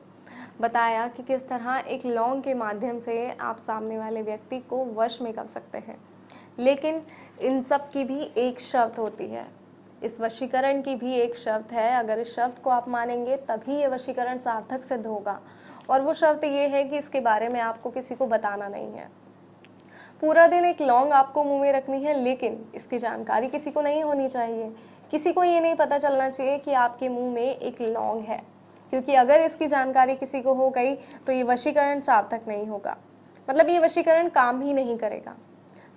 बताया कि किस तरह एक लौंग के माध्यम से आप सामने वाले व्यक्ति को वश में कर सकते हैं लेकिन इन सब की भी एक शर्त होती है इस वशीकरण की भी एक शर्त है अगर इस शब्द को आप मानेंगे तभी ये वशीकरण सार्थक सिद्ध होगा और वो शब्द ये है कि इसके बारे में आपको किसी को बताना नहीं है पूरा दिन एक लौंग आपको मुंह में रखनी है लेकिन इसकी जानकारी किसी को नहीं होनी चाहिए किसी को ये नहीं पता चलना चाहिए कि आपके मुंह में एक लौंग है क्योंकि अगर इसकी जानकारी किसी को हो गई तो ये वशीकरण सार्थक नहीं होगा मतलब ये वशीकरण काम ही नहीं करेगा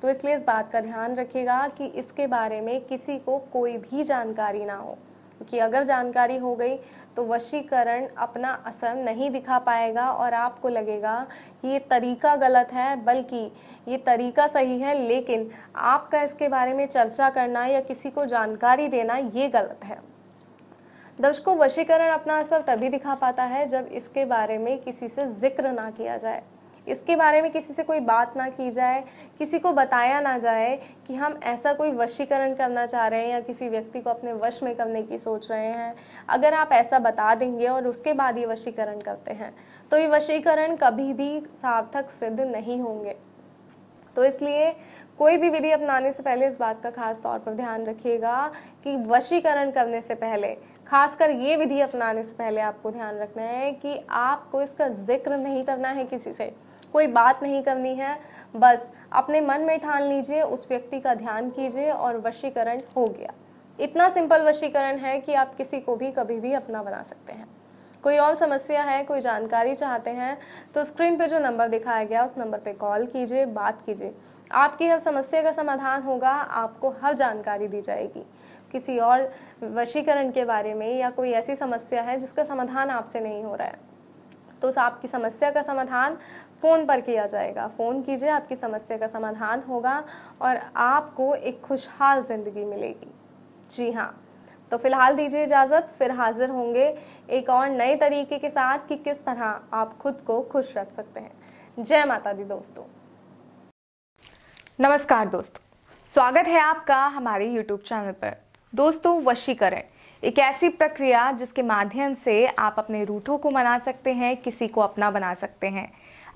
तो इसलिए इस बात का ध्यान रखिएगा कि इसके बारे में किसी को कोई भी जानकारी ना हो क्योंकि अगर जानकारी हो गई तो वशीकरण अपना असर नहीं दिखा पाएगा और आपको लगेगा कि ये तरीका गलत है बल्कि ये तरीका सही है लेकिन आपका इसके बारे में चर्चा करना या किसी को जानकारी देना ये गलत है दर्शकों वशीकरण अपना असर तभी दिखा पाता है जब इसके बारे में किसी से जिक्र ना किया जाए इसके बारे में किसी से कोई बात ना की जाए किसी को बताया ना जाए कि हम ऐसा कोई वशीकरण करना चाह रहे हैं या किसी व्यक्ति को अपने वश में करने की सोच रहे हैं अगर आप ऐसा बता देंगे और उसके बाद ये वशीकरण करते हैं तो ये वशीकरण कभी भी सार्थक सिद्ध नहीं होंगे तो इसलिए कोई भी विधि अपनाने से पहले इस बात का खास तौर पर ध्यान रखिएगा कि वशीकरण करने से पहले खासकर ये विधि अपनाने से पहले आपको ध्यान रखना है कि आपको इसका जिक्र नहीं करना है किसी से कोई बात नहीं करनी है बस अपने मन में ठान लीजिए उस व्यक्ति का ध्यान कीजिए और वशीकरण हो गया इतना सिंपल वशीकरण है कि आप किसी को भी कभी भी अपना बना सकते हैं कोई और समस्या है कोई जानकारी चाहते हैं तो स्क्रीन पे जो नंबर दिखाया गया उस नंबर पे कॉल कीजिए बात कीजिए आपकी हर समस्या का समाधान होगा आपको हर जानकारी दी जाएगी किसी और वशीकरण के बारे में या कोई ऐसी समस्या है जिसका समाधान आपसे नहीं हो रहा है तो आपकी समस्या का समाधान फ़ोन पर किया जाएगा फ़ोन कीजिए आपकी समस्या का समाधान होगा और आपको एक खुशहाल ज़िंदगी मिलेगी जी हाँ तो फिलहाल दीजिए इजाज़त फिर हाजिर होंगे एक और नए तरीके के साथ कि किस तरह आप खुद को खुश रख सकते हैं जय माता दी दोस्तों नमस्कार दोस्तों स्वागत है आपका हमारे YouTube चैनल पर दोस्तों वशीकरण एक ऐसी प्रक्रिया जिसके माध्यम से आप अपने रूठों को मना सकते हैं किसी को अपना बना सकते हैं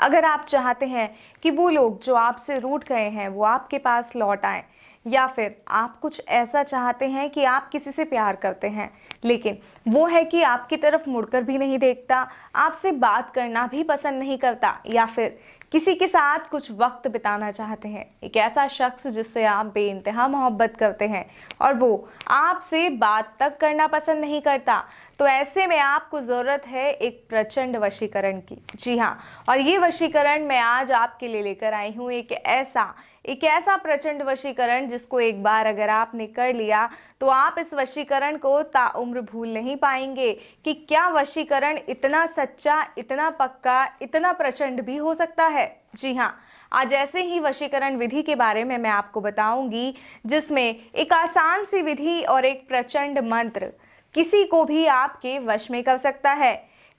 अगर आप चाहते हैं कि वो लोग जो आपसे रूठ गए हैं वो आपके पास लौट आए या फिर आप कुछ ऐसा चाहते हैं कि आप किसी से प्यार करते हैं लेकिन वो है कि आपकी तरफ मुड़कर भी नहीं देखता आपसे बात करना भी पसंद नहीं करता या फिर किसी के साथ कुछ वक्त बिताना चाहते हैं एक ऐसा शख्स जिससे आप बे इंतहा मोहब्बत करते हैं और वो आपसे बात तक करना पसंद नहीं करता तो ऐसे में आपको ज़रूरत है एक प्रचंड वशीकरण की जी हाँ और ये वशीकरण मैं आज आपके लिए लेकर आई हूँ एक ऐसा एक ऐसा प्रचंड वशीकरण जिसको एक बार अगर आपने कर लिया तो आप इस वशीकरण को ताउम्र भूल नहीं पाएंगे कि क्या वशीकरण इतना सच्चा इतना पक्का इतना प्रचंड भी हो सकता है जी हाँ आज ऐसे ही वशीकरण विधि के बारे में मैं आपको बताऊंगी जिसमें एक आसान सी विधि और एक प्रचंड मंत्र किसी को भी आपके वश में कर सकता है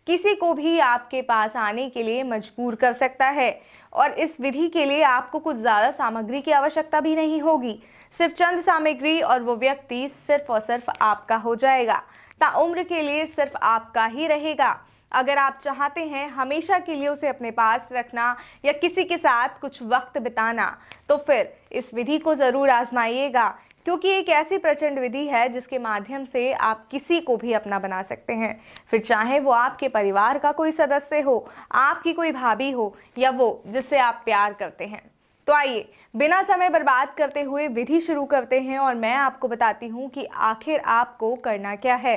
किसी को भी आपके पास आने के लिए मजबूर कर सकता है और इस विधि के लिए आपको कुछ ज़्यादा सामग्री की आवश्यकता भी नहीं होगी सिर्फ चंद सामग्री और वो व्यक्ति सिर्फ और सिर्फ आपका हो जाएगा ताउम्र के लिए सिर्फ आपका ही रहेगा अगर आप चाहते हैं हमेशा के लिए उसे अपने पास रखना या किसी के साथ कुछ वक्त बिताना तो फिर इस विधि को ज़रूर आजमाइएगा क्योंकि एक ऐसी प्रचंड विधि है जिसके माध्यम से आप किसी को भी अपना बना सकते हैं फिर चाहे वो आपके परिवार का कोई सदस्य हो आपकी कोई भाभी हो या वो जिससे आप प्यार करते हैं तो आइए बिना समय बर्बाद करते हुए विधि शुरू करते हैं और मैं आपको बताती हूँ कि आखिर आपको करना क्या है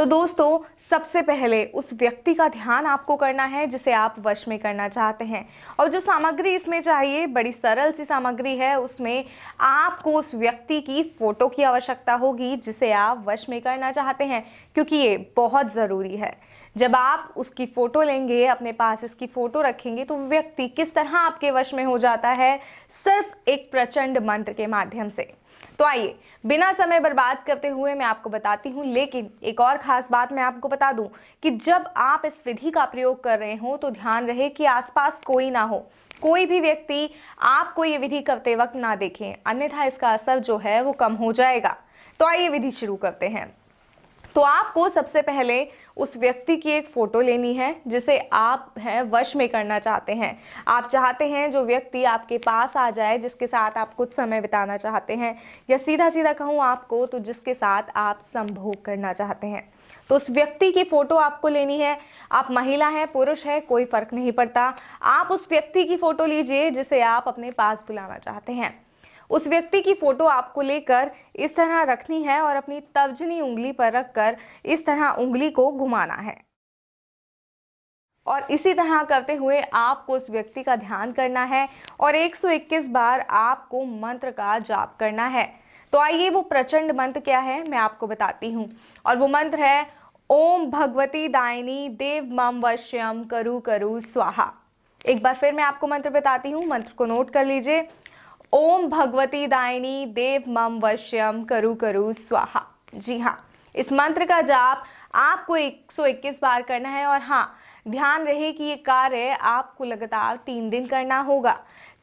तो दोस्तों सबसे पहले उस व्यक्ति का ध्यान आपको करना है जिसे आप वश में करना चाहते हैं और जो सामग्री इसमें चाहिए बड़ी सरल सी सामग्री है उसमें आपको उस व्यक्ति की फ़ोटो की आवश्यकता होगी जिसे आप वश में करना चाहते हैं क्योंकि ये बहुत ज़रूरी है जब आप उसकी फ़ोटो लेंगे अपने पास इसकी फ़ोटो रखेंगे तो व्यक्ति किस तरह आपके वश में हो जाता है सिर्फ एक प्रचंड मंत्र के माध्यम से तो आइए बिना समय बर्बाद करते हुए मैं आपको बताती हूँ लेकिन एक और ख़ास बात मैं आपको बता दूँ कि जब आप इस विधि का प्रयोग कर रहे हो तो ध्यान रहे कि आसपास कोई ना हो कोई भी व्यक्ति आपको ये विधि करते वक्त ना देखें अन्यथा इसका असर जो है वो कम हो जाएगा तो आइए विधि शुरू करते हैं तो आपको सबसे पहले उस व्यक्ति की एक फ़ोटो लेनी है जिसे आप है वश में करना चाहते हैं आप चाहते हैं जो व्यक्ति आपके पास आ जाए जिसके साथ आप कुछ समय बिताना चाहते हैं या सीधा सीधा कहूँ आपको तो जिसके साथ आप संभोग करना चाहते हैं तो उस व्यक्ति की फ़ोटो आपको लेनी है आप महिला हैं पुरुष है कोई फ़र्क नहीं पड़ता आप उस व्यक्ति की फ़ोटो लीजिए जिसे आप अपने पास बुलाना चाहते हैं उस व्यक्ति की फ़ोटो आपको लेकर इस तरह रखनी है और अपनी तर्जनी उंगली पर रखकर इस तरह उंगली को घुमाना है और इसी तरह करते हुए आपको उस व्यक्ति का ध्यान करना है और 121 बार आपको मंत्र का जाप करना है तो आइए वो प्रचंड मंत्र क्या है मैं आपको बताती हूँ और वो मंत्र है ओम भगवती दायनी देव मम वश्यम करु करु स्वाहा एक बार फिर मैं आपको मंत्र बताती हूँ मंत्र को नोट कर लीजिए ओम भगवती दायनी देव मम वश्यम करु करु स्वाहा जी हाँ इस मंत्र का जाप आपको 121 बार करना है और हाँ ध्यान रहे कि ये कार्य आपको लगातार तीन दिन करना होगा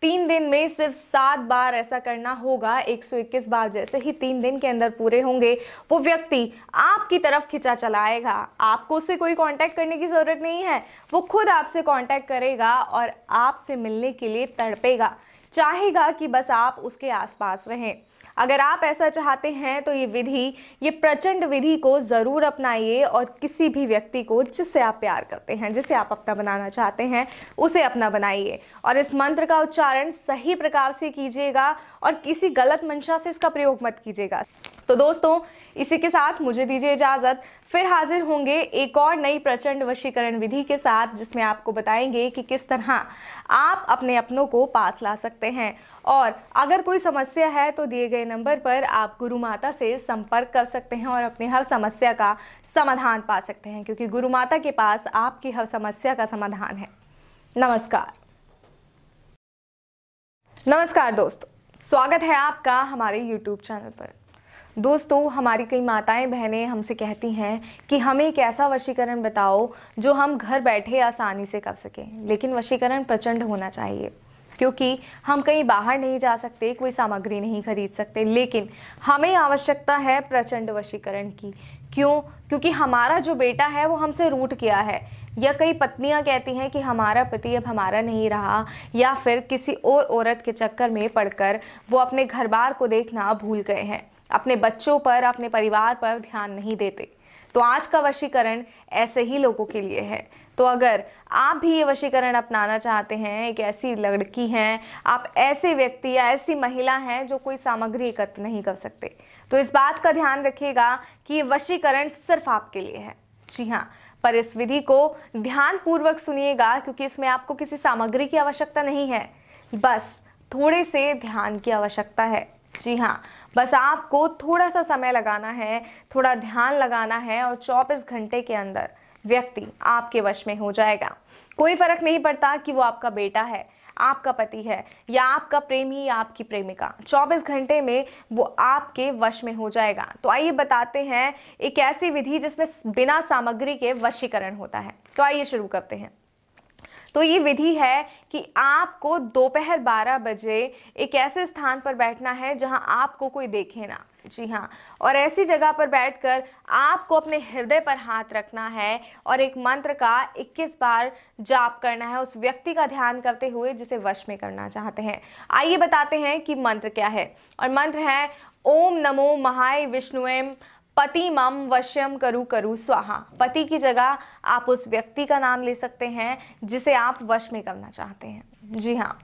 तीन दिन में सिर्फ सात बार ऐसा करना होगा 121 बार जैसे ही तीन दिन के अंदर पूरे होंगे वो व्यक्ति आपकी तरफ खिंचा चलाएगा आपको उससे कोई कांटेक्ट करने की ज़रूरत नहीं है वो खुद आपसे कांटेक्ट करेगा और आपसे मिलने के लिए तड़पेगा चाहेगा कि बस आप उसके आसपास रहें अगर आप ऐसा चाहते हैं तो ये विधि ये प्रचंड विधि को ज़रूर अपनाइए और किसी भी व्यक्ति को जिससे आप प्यार करते हैं जिसे आप अपना बनाना चाहते हैं उसे अपना बनाइए और इस मंत्र का उच्चारण सही प्रकार से कीजिएगा और किसी गलत मंशा से इसका प्रयोग मत कीजिएगा तो दोस्तों इसी के साथ मुझे दीजिए इजाज़त फिर हाजिर होंगे एक और नई प्रचंड वशीकरण विधि के साथ जिसमें आपको बताएंगे कि किस तरह आप अपने अपनों को पास ला सकते हैं और अगर कोई समस्या है तो दिए गए नंबर पर आप गुरु माता से संपर्क कर सकते हैं और अपनी हर समस्या का समाधान पा सकते हैं क्योंकि गुरु माता के पास आपकी हर समस्या का समाधान है नमस्कार नमस्कार दोस्तों स्वागत है आपका हमारे YouTube चैनल पर दोस्तों हमारी कई माताएं बहनें हमसे कहती हैं कि हमें एक ऐसा वशीकरण बताओ जो हम घर बैठे आसानी से कर सकें लेकिन वशीकरण प्रचंड होना चाहिए क्योंकि हम कहीं बाहर नहीं जा सकते कोई सामग्री नहीं खरीद सकते लेकिन हमें आवश्यकता है प्रचंड वशीकरण की क्यों क्योंकि हमारा जो बेटा है वो हमसे रूट गया है या कई पत्नियां कहती हैं कि हमारा पति अब हमारा नहीं रहा या फिर किसी और औरत के चक्कर में पड़कर वो अपने घर बार को देखना भूल गए हैं अपने बच्चों पर अपने परिवार पर ध्यान नहीं देते तो आज का वशीकरण ऐसे ही लोगों के लिए है तो अगर आप भी ये वशीकरण अपनाना चाहते हैं एक ऐसी लड़की हैं आप ऐसे व्यक्ति या ऐसी महिला हैं जो कोई सामग्री एकत्र नहीं कर सकते तो इस बात का ध्यान रखिएगा कि ये वशीकरण सिर्फ आपके लिए है जी हाँ पर इस विधि को ध्यानपूर्वक सुनिएगा क्योंकि इसमें आपको किसी सामग्री की आवश्यकता नहीं है बस थोड़े से ध्यान की आवश्यकता है जी हाँ बस आपको थोड़ा सा समय लगाना है थोड़ा ध्यान लगाना है और चौबीस घंटे के अंदर व्यक्ति आपके वश में हो जाएगा कोई फर्क नहीं पड़ता कि वो आपका बेटा है आपका पति है या आपका प्रेमी या आपकी प्रेमिका 24 घंटे में वो आपके वश में हो जाएगा तो आइए बताते हैं एक ऐसी विधि जिसमें बिना सामग्री के वशीकरण होता है तो आइए शुरू करते हैं तो ये विधि है कि आपको दोपहर 12 बजे एक ऐसे स्थान पर बैठना है जहां आपको कोई देखे ना जी हाँ और ऐसी जगह पर बैठकर आपको अपने हृदय पर हाथ रखना है और एक मंत्र का 21 बार जाप करना है उस व्यक्ति का ध्यान करते हुए जिसे वश में करना चाहते हैं आइए बताते हैं कि मंत्र क्या है और मंत्र है ओम नमो महाय विष्णुएम पति मम वश्यम करु करु स्वाहा पति की जगह आप उस व्यक्ति का नाम ले सकते हैं जिसे आप वश में करना चाहते हैं जी हाँ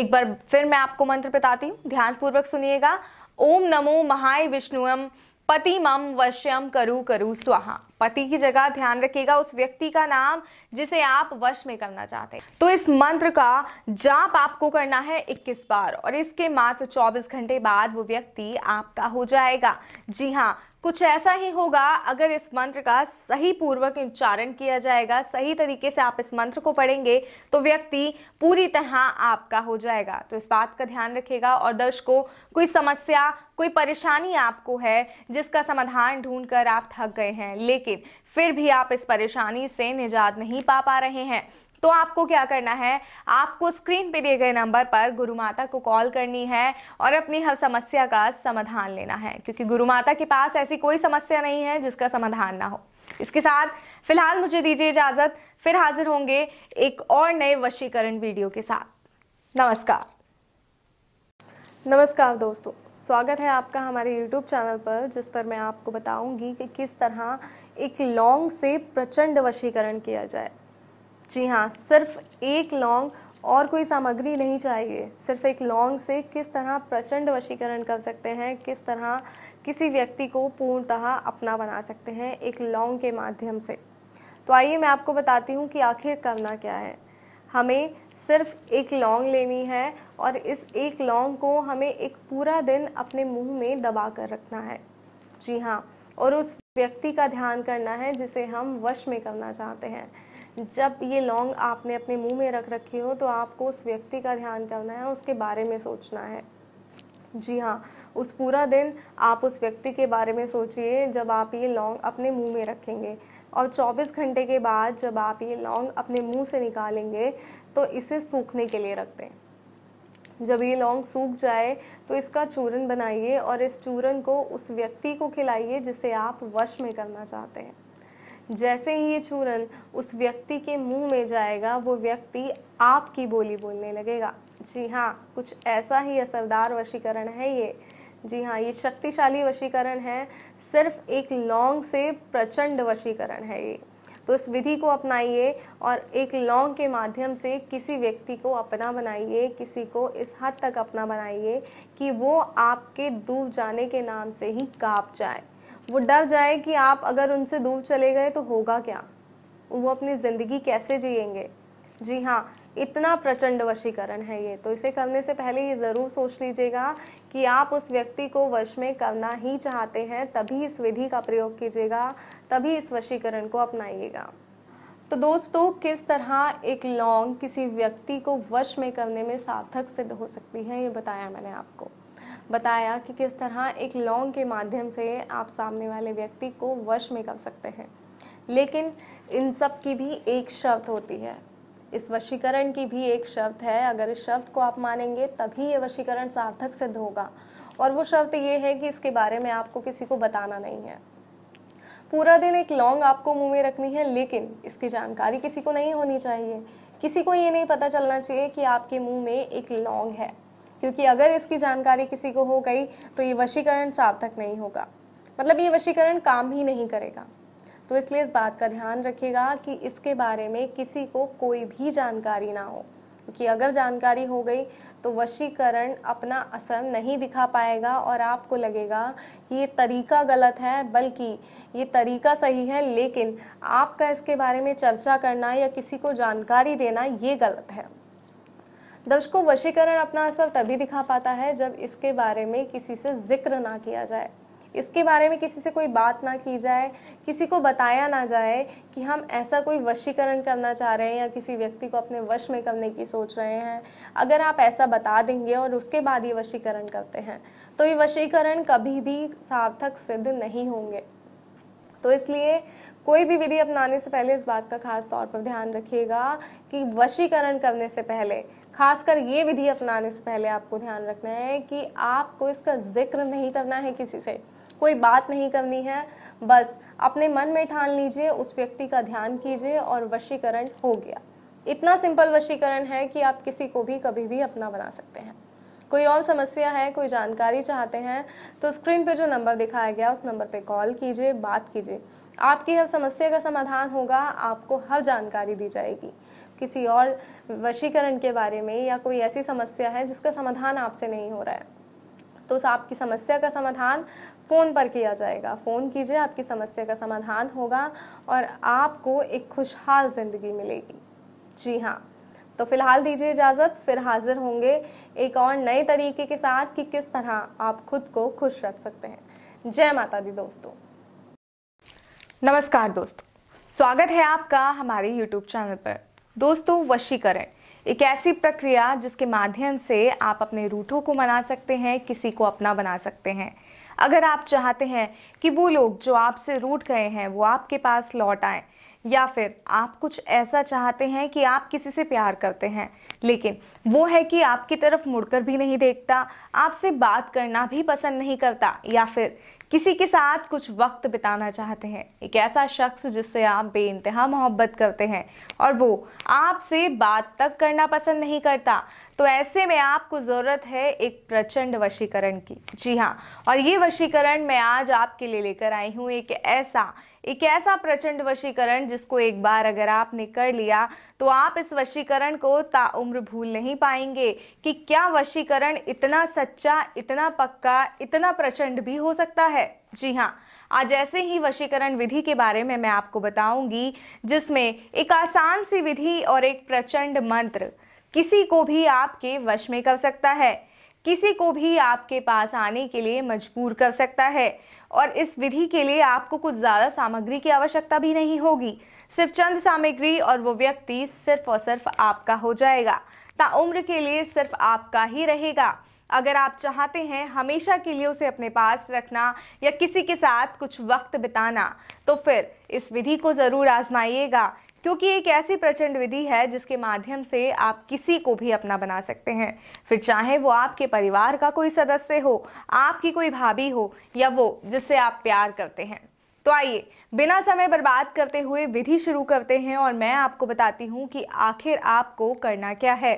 एक बार फिर मैं आपको मंत्र बताती हूँ ध्यानपूर्वक सुनिएगा ओम नमो महाय विष्णुम पति मम वश्यम करु करु स्वाहा पति की जगह ध्यान रखिएगा उस व्यक्ति का नाम जिसे आप वश में करना चाहते हैं तो इस मंत्र का जाप आपको करना है 21 बार और इसके मात्र 24 घंटे बाद वो व्यक्ति आपका हो जाएगा जी हाँ कुछ ऐसा ही होगा अगर इस मंत्र का सही पूर्वक उच्चारण किया जाएगा सही तरीके से आप इस मंत्र को पढ़ेंगे तो व्यक्ति पूरी तरह आपका हो जाएगा तो इस बात का ध्यान रखेगा और दर्शकों कोई समस्या कोई परेशानी आपको है जिसका समाधान ढूंढकर आप थक गए हैं लेकिन फिर भी आप इस परेशानी से निजात नहीं पा पा रहे हैं तो आपको क्या करना है आपको स्क्रीन पे दिए गए नंबर पर गुरु माता को कॉल करनी है और अपनी हर समस्या का समाधान लेना है क्योंकि गुरु माता के पास ऐसी कोई समस्या नहीं है जिसका समाधान ना हो इसके साथ फिलहाल मुझे दीजिए इजाज़त फिर हाजिर होंगे एक और नए वशीकरण वीडियो के साथ नमस्कार नमस्कार दोस्तों स्वागत है आपका हमारे YouTube चैनल पर जिस पर मैं आपको बताऊंगी कि किस तरह एक लॉन्ग से प्रचंड वशीकरण किया जाए जी हाँ सिर्फ एक लौंग और कोई सामग्री नहीं चाहिए सिर्फ एक लौंग से किस तरह प्रचंड वशीकरण कर सकते हैं किस तरह किसी व्यक्ति को पूर्णतः अपना बना सकते हैं एक लौंग के माध्यम से तो आइए मैं आपको बताती हूँ कि आखिर करना क्या है हमें सिर्फ एक लौंग लेनी है और इस एक लौंग को हमें एक पूरा दिन अपने मुंह में दबा कर रखना है जी हाँ और उस व्यक्ति का ध्यान करना है जिसे हम वश में करना चाहते हैं जब ये लौंग आपने अपने मुंह में रख रखी हो तो आपको उस व्यक्ति का ध्यान करना है उसके बारे में सोचना है जी हाँ उस पूरा दिन आप उस व्यक्ति के बारे में सोचिए जब आप ये लौंग अपने मुंह में रखेंगे और 24 घंटे के बाद जब आप ये लौंग अपने मुंह से निकालेंगे तो इसे सूखने के लिए रख दें जब ये लौंग सूख जाए तो इसका चूरन बनाइए और इस चूरन को उस व्यक्ति को खिलाइए जिसे आप वश में करना चाहते हैं जैसे ही ये चूरन उस व्यक्ति के मुंह में जाएगा वो व्यक्ति आपकी बोली बोलने लगेगा जी हाँ कुछ ऐसा ही असरदार वशीकरण है ये जी हाँ ये शक्तिशाली वशीकरण है सिर्फ एक लौंग से प्रचंड वशीकरण है ये तो इस विधि को अपनाइए और एक लौंग के माध्यम से किसी व्यक्ति को अपना बनाइए किसी को इस हद तक अपना बनाइए कि वो आपके डूब जाने के नाम से ही काँप जाए वो डर जाए कि आप अगर उनसे दूर चले गए तो होगा क्या वो अपनी ज़िंदगी कैसे जिएंगे जी हाँ इतना प्रचंड वशीकरण है ये तो इसे करने से पहले ये ज़रूर सोच लीजिएगा कि आप उस व्यक्ति को वश में करना ही चाहते हैं तभी इस विधि का प्रयोग कीजिएगा तभी इस वशीकरण को अपनाइएगा तो दोस्तों किस तरह एक लौंग किसी व्यक्ति को वश में करने में सार्थक सिद्ध हो सकती है ये बताया मैंने आपको बताया कि किस तरह एक लौंग के माध्यम से आप सामने वाले व्यक्ति को वश में कर सकते हैं लेकिन इन सब की भी एक शर्त होती है इस वशीकरण की भी एक शर्त है अगर इस शर्त को आप मानेंगे तभी यह वशीकरण सार्थक सिद्ध होगा और वो शर्त ये है कि इसके बारे में आपको किसी को बताना नहीं है पूरा दिन एक लौंग आपको मुंह में रखनी है लेकिन इसकी जानकारी किसी को नहीं होनी चाहिए किसी को ये नहीं पता चलना चाहिए कि आपके मुंह में एक लौंग है क्योंकि अगर इसकी जानकारी किसी को हो गई तो ये वशीकरण सार्थक नहीं होगा मतलब ये वशीकरण काम ही नहीं करेगा तो इसलिए इस बात का ध्यान रखिएगा कि इसके बारे में किसी को कोई भी जानकारी ना हो क्योंकि अगर जानकारी हो गई तो वशीकरण अपना असर नहीं दिखा पाएगा और आपको लगेगा कि ये तरीका गलत है बल्कि ये तरीका सही है लेकिन आपका इसके बारे में चर्चा करना या किसी को जानकारी देना ये गलत है दर्शकों वशीकरण अपना असर तभी दिखा पाता है जब इसके बारे में किसी से जिक्र ना किया जाए इसके बारे में किसी से कोई बात ना की जाए किसी को बताया ना जाए कि हम ऐसा कोई वशीकरण करना चाह रहे हैं या किसी व्यक्ति को अपने वश में करने की सोच रहे हैं अगर आप ऐसा बता देंगे और उसके बाद ये वशीकरण करते हैं तो ये वशीकरण कभी भी सार्थक सिद्ध नहीं होंगे तो इसलिए कोई भी विधि अपनाने से पहले इस बात का खास तौर पर ध्यान रखिएगा कि वशीकरण करने से पहले खासकर ये विधि अपनाने से पहले आपको ध्यान रखना है कि आपको इसका जिक्र नहीं करना है किसी से कोई बात नहीं करनी है बस अपने मन में ठान लीजिए उस व्यक्ति का ध्यान कीजिए और वशीकरण हो गया इतना सिंपल वशीकरण है कि आप किसी को भी कभी भी अपना बना सकते हैं कोई और समस्या है कोई जानकारी चाहते हैं तो स्क्रीन पे जो नंबर दिखाया गया उस नंबर पे कॉल कीजिए बात कीजिए आपकी हर समस्या का समाधान होगा आपको हर जानकारी दी जाएगी किसी और वशीकरण के बारे में या कोई ऐसी समस्या है जिसका समाधान आपसे नहीं हो रहा है तो आपकी समस्या का समाधान फ़ोन पर किया जाएगा फ़ोन कीजिए आपकी समस्या का समाधान होगा और आपको एक खुशहाल ज़िंदगी मिलेगी जी हाँ तो फिलहाल दीजिए इजाज़त फिर हाजिर होंगे एक और नए तरीके के साथ कि किस तरह आप खुद को खुश रख सकते हैं जय माता दी दोस्तों नमस्कार दोस्तों स्वागत है आपका हमारे YouTube चैनल पर दोस्तों वशीकरण एक ऐसी प्रक्रिया जिसके माध्यम से आप अपने रूठों को मना सकते हैं किसी को अपना बना सकते हैं अगर आप चाहते हैं कि वो लोग जो आपसे रूठ गए हैं वो आपके पास लौट आए या फिर आप कुछ ऐसा चाहते हैं कि आप किसी से प्यार करते हैं लेकिन वो है कि आपकी तरफ मुड़कर भी नहीं देखता आपसे बात करना भी पसंद नहीं करता या फिर किसी के साथ कुछ वक्त बिताना चाहते हैं एक ऐसा शख्स जिससे आप बे इंतहा मोहब्बत करते हैं और वो आपसे बात तक करना पसंद नहीं करता तो ऐसे में आपको ज़रूरत है एक प्रचंड वशीकरण की जी हाँ और ये वशीकरण मैं आज आपके लिए लेकर आई हूँ एक ऐसा एक ऐसा प्रचंड वशीकरण जिसको एक बार अगर आपने कर लिया तो आप इस वशीकरण को ताउम्र भूल नहीं पाएंगे कि क्या वशीकरण इतना सच्चा इतना पक्का इतना प्रचंड भी हो सकता है जी हाँ आज ऐसे ही वशीकरण विधि के बारे में मैं आपको बताऊंगी जिसमें एक आसान सी विधि और एक प्रचंड मंत्र किसी को भी आपके वश में कर सकता है किसी को भी आपके पास आने के लिए मजबूर कर सकता है और इस विधि के लिए आपको कुछ ज़्यादा सामग्री की आवश्यकता भी नहीं होगी सिर्फ चंद सामग्री और वो व्यक्ति सिर्फ और सिर्फ आपका हो जाएगा ताउम्र के लिए सिर्फ आपका ही रहेगा अगर आप चाहते हैं हमेशा के लिए उसे अपने पास रखना या किसी के साथ कुछ वक्त बिताना तो फिर इस विधि को ज़रूर आजमाइएगा क्योंकि एक ऐसी प्रचंड विधि है जिसके माध्यम से आप किसी को भी अपना बना सकते हैं फिर चाहे वो आपके परिवार का कोई सदस्य हो आपकी कोई भाभी हो या वो जिससे आप प्यार करते हैं तो आइए बिना समय बर्बाद करते हुए विधि शुरू करते हैं और मैं आपको बताती हूँ कि आखिर आपको करना क्या है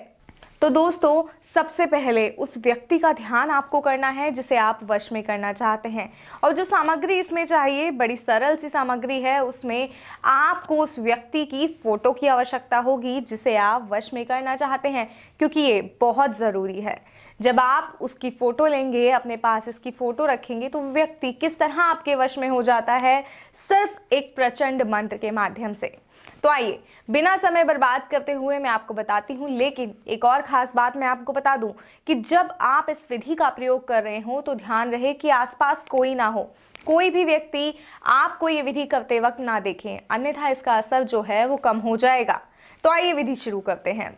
तो दोस्तों सबसे पहले उस व्यक्ति का ध्यान आपको करना है जिसे आप वश में करना चाहते हैं और जो सामग्री इसमें चाहिए बड़ी सरल सी सामग्री है उसमें आपको उस व्यक्ति की फ़ोटो की आवश्यकता होगी जिसे आप वश में करना चाहते हैं क्योंकि ये बहुत ज़रूरी है जब आप उसकी फ़ोटो लेंगे अपने पास इसकी फ़ोटो रखेंगे तो व्यक्ति किस तरह आपके वश में हो जाता है सिर्फ एक प्रचंड मंत्र के माध्यम से तो आइए बिना समय बर्बाद करते हुए मैं आपको बताती हूँ लेकिन एक और ख़ास बात मैं आपको बता दूँ कि जब आप इस विधि का प्रयोग कर रहे हो तो ध्यान रहे कि आसपास कोई ना हो कोई भी व्यक्ति आपको ये विधि करते वक्त ना देखें अन्यथा इसका असर जो है वो कम हो जाएगा तो आइए विधि शुरू करते हैं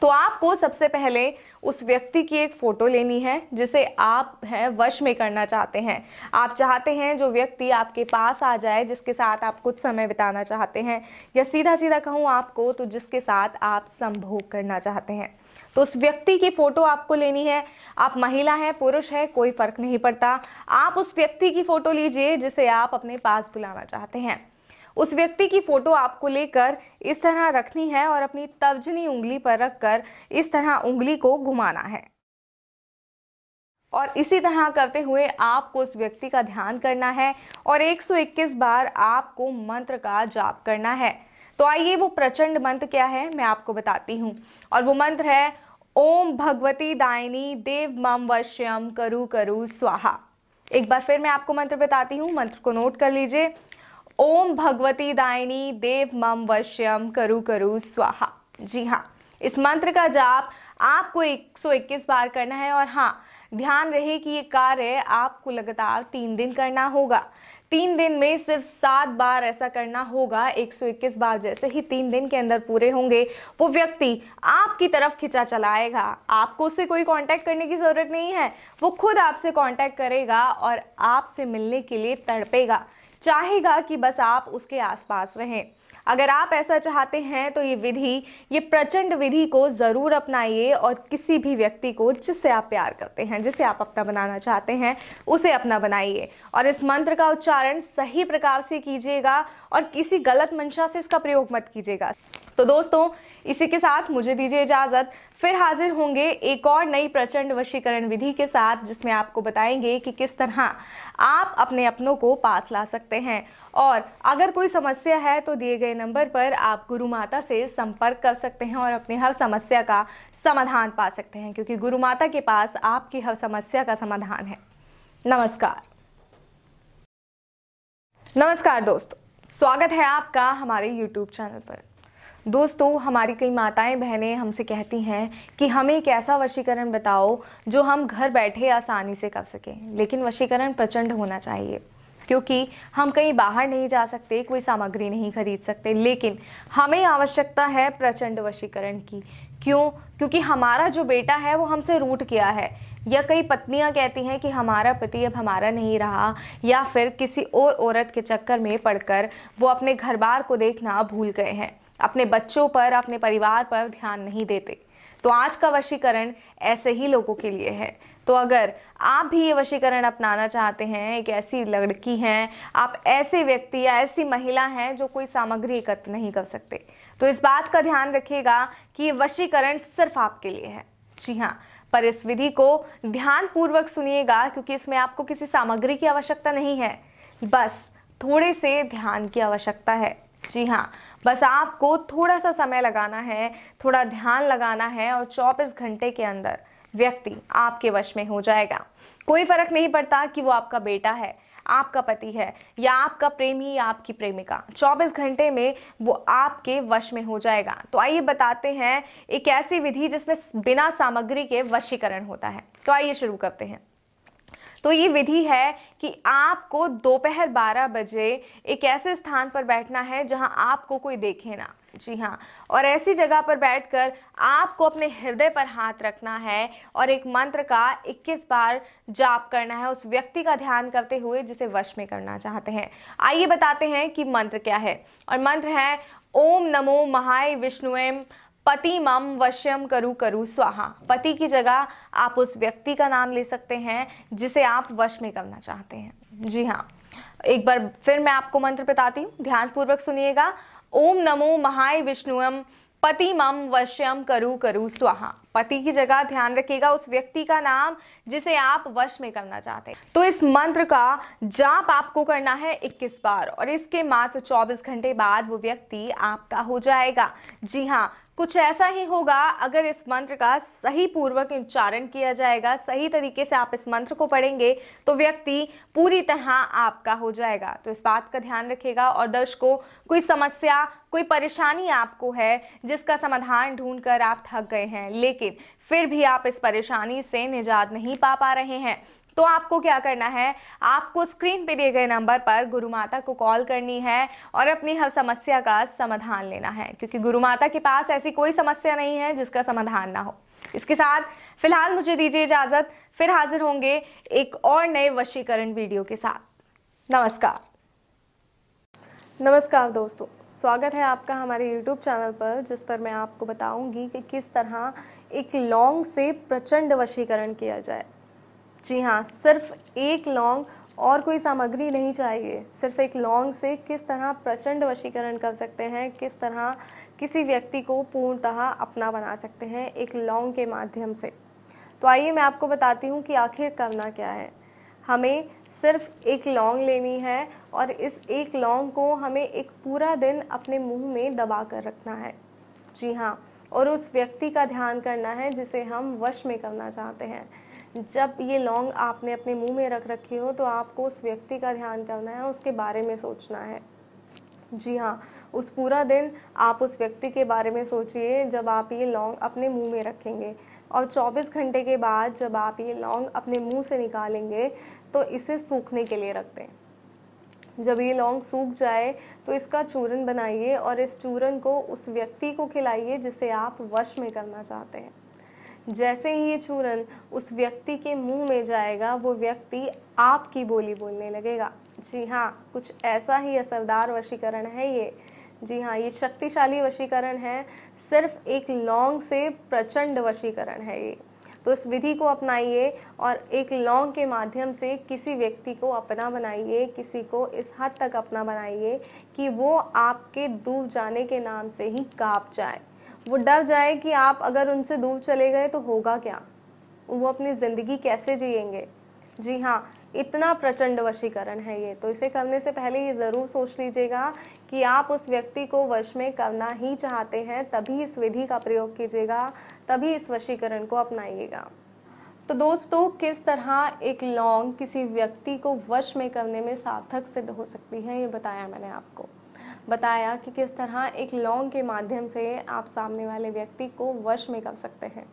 तो आपको सबसे पहले उस व्यक्ति की एक फ़ोटो लेनी है जिसे आप हैं वश में करना चाहते हैं आप चाहते हैं जो व्यक्ति आपके पास आ जाए जिसके साथ आप कुछ समय बिताना चाहते हैं या सीधा सीधा कहूँ आपको तो जिसके साथ आप संभोग करना चाहते हैं तो उस व्यक्ति की फ़ोटो आपको लेनी है आप महिला हैं पुरुष है कोई फ़र्क नहीं पड़ता आप उस व्यक्ति की फ़ोटो लीजिए जिसे आप अपने पास बुलाना चाहते हैं उस व्यक्ति की फ़ोटो आपको लेकर इस तरह रखनी है और अपनी तर्जनी उंगली पर रखकर इस तरह उंगली को घुमाना है और इसी तरह करते हुए आपको उस व्यक्ति का ध्यान करना है और 121 बार आपको मंत्र का जाप करना है तो आइए वो प्रचंड मंत्र क्या है मैं आपको बताती हूँ और वो मंत्र है ओम भगवती दायनी देव मम वश्यम करु करु स्वाहा एक बार फिर मैं आपको मंत्र बताती हूँ मंत्र को नोट कर लीजिए ओम भगवती दायनी देव मम वश्यम करु करु स्वाहा जी हाँ इस मंत्र का जाप आपको 121 बार करना है और हाँ ध्यान रहे कि ये कार्य आपको लगातार तीन दिन करना होगा तीन दिन में सिर्फ सात बार ऐसा करना होगा 121 बार जैसे ही तीन दिन के अंदर पूरे होंगे वो व्यक्ति आपकी तरफ खिंचा चलाएगा आपको उससे कोई कांटेक्ट करने की ज़रूरत नहीं है वो खुद आपसे कांटेक्ट करेगा और आपसे मिलने के लिए तड़पेगा चाहेगा कि बस आप उसके आसपास रहें अगर आप ऐसा चाहते हैं तो ये विधि ये प्रचंड विधि को ज़रूर अपनाइए और किसी भी व्यक्ति को जिससे आप प्यार करते हैं जिसे आप अपना बनाना चाहते हैं उसे अपना बनाइए और इस मंत्र का उच्चारण सही प्रकार से कीजिएगा और किसी गलत मंशा से इसका प्रयोग मत कीजिएगा तो दोस्तों इसी के साथ मुझे दीजिए इजाज़त फिर हाजिर होंगे एक और नई प्रचंड वशीकरण विधि के साथ जिसमें आपको बताएंगे कि किस तरह आप अपने अपनों को पास ला सकते हैं और अगर कोई समस्या है तो दिए गए नंबर पर आप गुरु माता से संपर्क कर सकते हैं और अपनी हर समस्या का समाधान पा सकते हैं क्योंकि गुरु माता के पास आपकी हर समस्या का समाधान है नमस्कार नमस्कार दोस्तों स्वागत है आपका हमारे YouTube चैनल पर दोस्तों हमारी कई माताएं बहनें हमसे कहती हैं कि हमें एक ऐसा वशीकरण बताओ जो हम घर बैठे आसानी से कर सकें लेकिन वशीकरण प्रचंड होना चाहिए क्योंकि हम कहीं बाहर नहीं जा सकते कोई सामग्री नहीं खरीद सकते लेकिन हमें आवश्यकता है प्रचंड वशीकरण की क्यों क्योंकि हमारा जो बेटा है वो हमसे रूट किया है या कई पत्नियां कहती हैं कि हमारा पति अब हमारा नहीं रहा या फिर किसी और औरत के चक्कर में पड़कर वो अपने घर बार को देखना भूल गए हैं अपने बच्चों पर अपने परिवार पर ध्यान नहीं देते तो आज का वशीकरण ऐसे ही लोगों के लिए है तो अगर आप भी ये वशीकरण अपनाना चाहते हैं एक ऐसी लड़की हैं आप ऐसे व्यक्ति या ऐसी महिला हैं जो कोई सामग्री एकत्र नहीं कर सकते तो इस बात का ध्यान रखिएगा कि ये वशीकरण सिर्फ आपके लिए है जी हाँ पर इस विधि को ध्यानपूर्वक सुनिएगा क्योंकि इसमें आपको किसी सामग्री की आवश्यकता नहीं है बस थोड़े से ध्यान की आवश्यकता है जी हाँ बस आपको थोड़ा सा समय लगाना है थोड़ा ध्यान लगाना है और चौबीस घंटे के अंदर व्यक्ति आपके वश में हो जाएगा कोई फर्क नहीं पड़ता कि वो आपका बेटा है आपका पति है या आपका प्रेमी या आपकी प्रेमिका 24 घंटे में वो आपके वश में हो जाएगा तो आइए बताते हैं एक ऐसी विधि जिसमें बिना सामग्री के वशीकरण होता है तो आइए शुरू करते हैं तो ये विधि है कि आपको दोपहर 12 बजे एक ऐसे स्थान पर बैठना है जहां आपको कोई देखे ना जी हाँ और ऐसी जगह पर बैठकर आपको अपने हृदय पर हाथ रखना है और एक मंत्र का 21 बार जाप करना है उस व्यक्ति का ध्यान करते हुए जिसे वश में करना चाहते हैं आइए बताते हैं कि मंत्र क्या है और मंत्र है ओम नमो महाय विष्णुएम पति मम वश्यम करु करु स्वाहा पति की जगह आप उस व्यक्ति का नाम ले सकते हैं जिसे आप वश में करना चाहते हैं जी हाँ एक बार फिर मैं आपको मंत्र बताती हूँ ध्यानपूर्वक सुनिएगा ओम नमो महाय विष्णुम पति मम वश्यम करु करु स्वाहा पति की जगह ध्यान रखिएगा उस व्यक्ति का नाम जिसे आप वश में करना चाहते हैं तो इस मंत्र का जाप आपको करना है 21 बार और इसके मात्र 24 घंटे बाद वो व्यक्ति आपका हो जाएगा जी हाँ कुछ ऐसा ही होगा अगर इस मंत्र का सही पूर्वक उच्चारण किया जाएगा सही तरीके से आप इस मंत्र को पढ़ेंगे तो व्यक्ति पूरी तरह आपका हो जाएगा तो इस बात का ध्यान रखेगा और दर्शकों कोई समस्या कोई परेशानी आपको है जिसका समाधान ढूंढकर आप थक गए हैं लेकिन फिर भी आप इस परेशानी से निजात नहीं पा पा रहे हैं तो आपको क्या करना है आपको स्क्रीन पे दिए गए नंबर पर गुरु माता को कॉल करनी है और अपनी हर समस्या का समाधान लेना है क्योंकि गुरु माता के पास ऐसी कोई समस्या नहीं है जिसका समाधान ना हो इसके साथ फिलहाल मुझे दीजिए इजाज़त फिर हाजिर होंगे एक और नए वशीकरण वीडियो के साथ नमस्कार नमस्कार दोस्तों स्वागत है आपका हमारे YouTube चैनल पर जिस पर मैं आपको बताऊंगी कि किस तरह एक लॉन्ग से प्रचंड वशीकरण किया जाए जी हाँ सिर्फ एक लौंग और कोई सामग्री नहीं चाहिए सिर्फ एक लौंग से किस तरह प्रचंड वशीकरण कर सकते हैं किस तरह किसी व्यक्ति को पूर्णतः अपना बना सकते हैं एक लौंग के माध्यम से तो आइए मैं आपको बताती हूँ कि आखिर करना क्या है हमें सिर्फ एक लौंग लेनी है और इस एक लौंग को हमें एक पूरा दिन अपने मुंह में दबा कर रखना है जी हाँ और उस व्यक्ति का ध्यान करना है जिसे हम वश में करना चाहते हैं जब ये लौंग आपने अपने मुंह में रख रखी हो तो आपको उस व्यक्ति का ध्यान करना है उसके बारे में सोचना है जी हाँ उस पूरा दिन आप उस व्यक्ति के बारे में सोचिए जब आप ये लौंग अपने मुंह में रखेंगे और 24 घंटे के बाद जब आप ये लौंग अपने मुंह से निकालेंगे तो इसे सूखने के लिए रख दें जब ये लौंग सूख जाए तो इसका चूरन बनाइए और इस चूरन को उस व्यक्ति को खिलाइए जिसे आप वश में करना चाहते हैं जैसे ही ये चूरन उस व्यक्ति के मुंह में जाएगा वो व्यक्ति आपकी बोली बोलने लगेगा जी हाँ कुछ ऐसा ही असरदार वशीकरण है ये जी हाँ ये शक्तिशाली वशीकरण है सिर्फ एक लौंग से प्रचंड वशीकरण है ये तो इस विधि को अपनाइए और एक लौंग के माध्यम से किसी व्यक्ति को अपना बनाइए किसी को इस हद तक अपना बनाइए कि वो आपके डूब जाने के नाम से ही काँप जाए वो डर जाए कि आप अगर उनसे दूर चले गए तो होगा क्या वो अपनी ज़िंदगी कैसे जिएंगे जी हाँ इतना प्रचंड वशीकरण है ये तो इसे करने से पहले ये ज़रूर सोच लीजिएगा कि आप उस व्यक्ति को वश में करना ही चाहते हैं तभी इस विधि का प्रयोग कीजिएगा तभी इस वशीकरण को अपनाइएगा तो दोस्तों किस तरह एक लौंग किसी व्यक्ति को वश में करने में सार्थक सिद्ध हो सकती है ये बताया मैंने आपको बताया कि किस तरह एक लौंग के माध्यम से आप सामने वाले व्यक्ति को वश में कर सकते हैं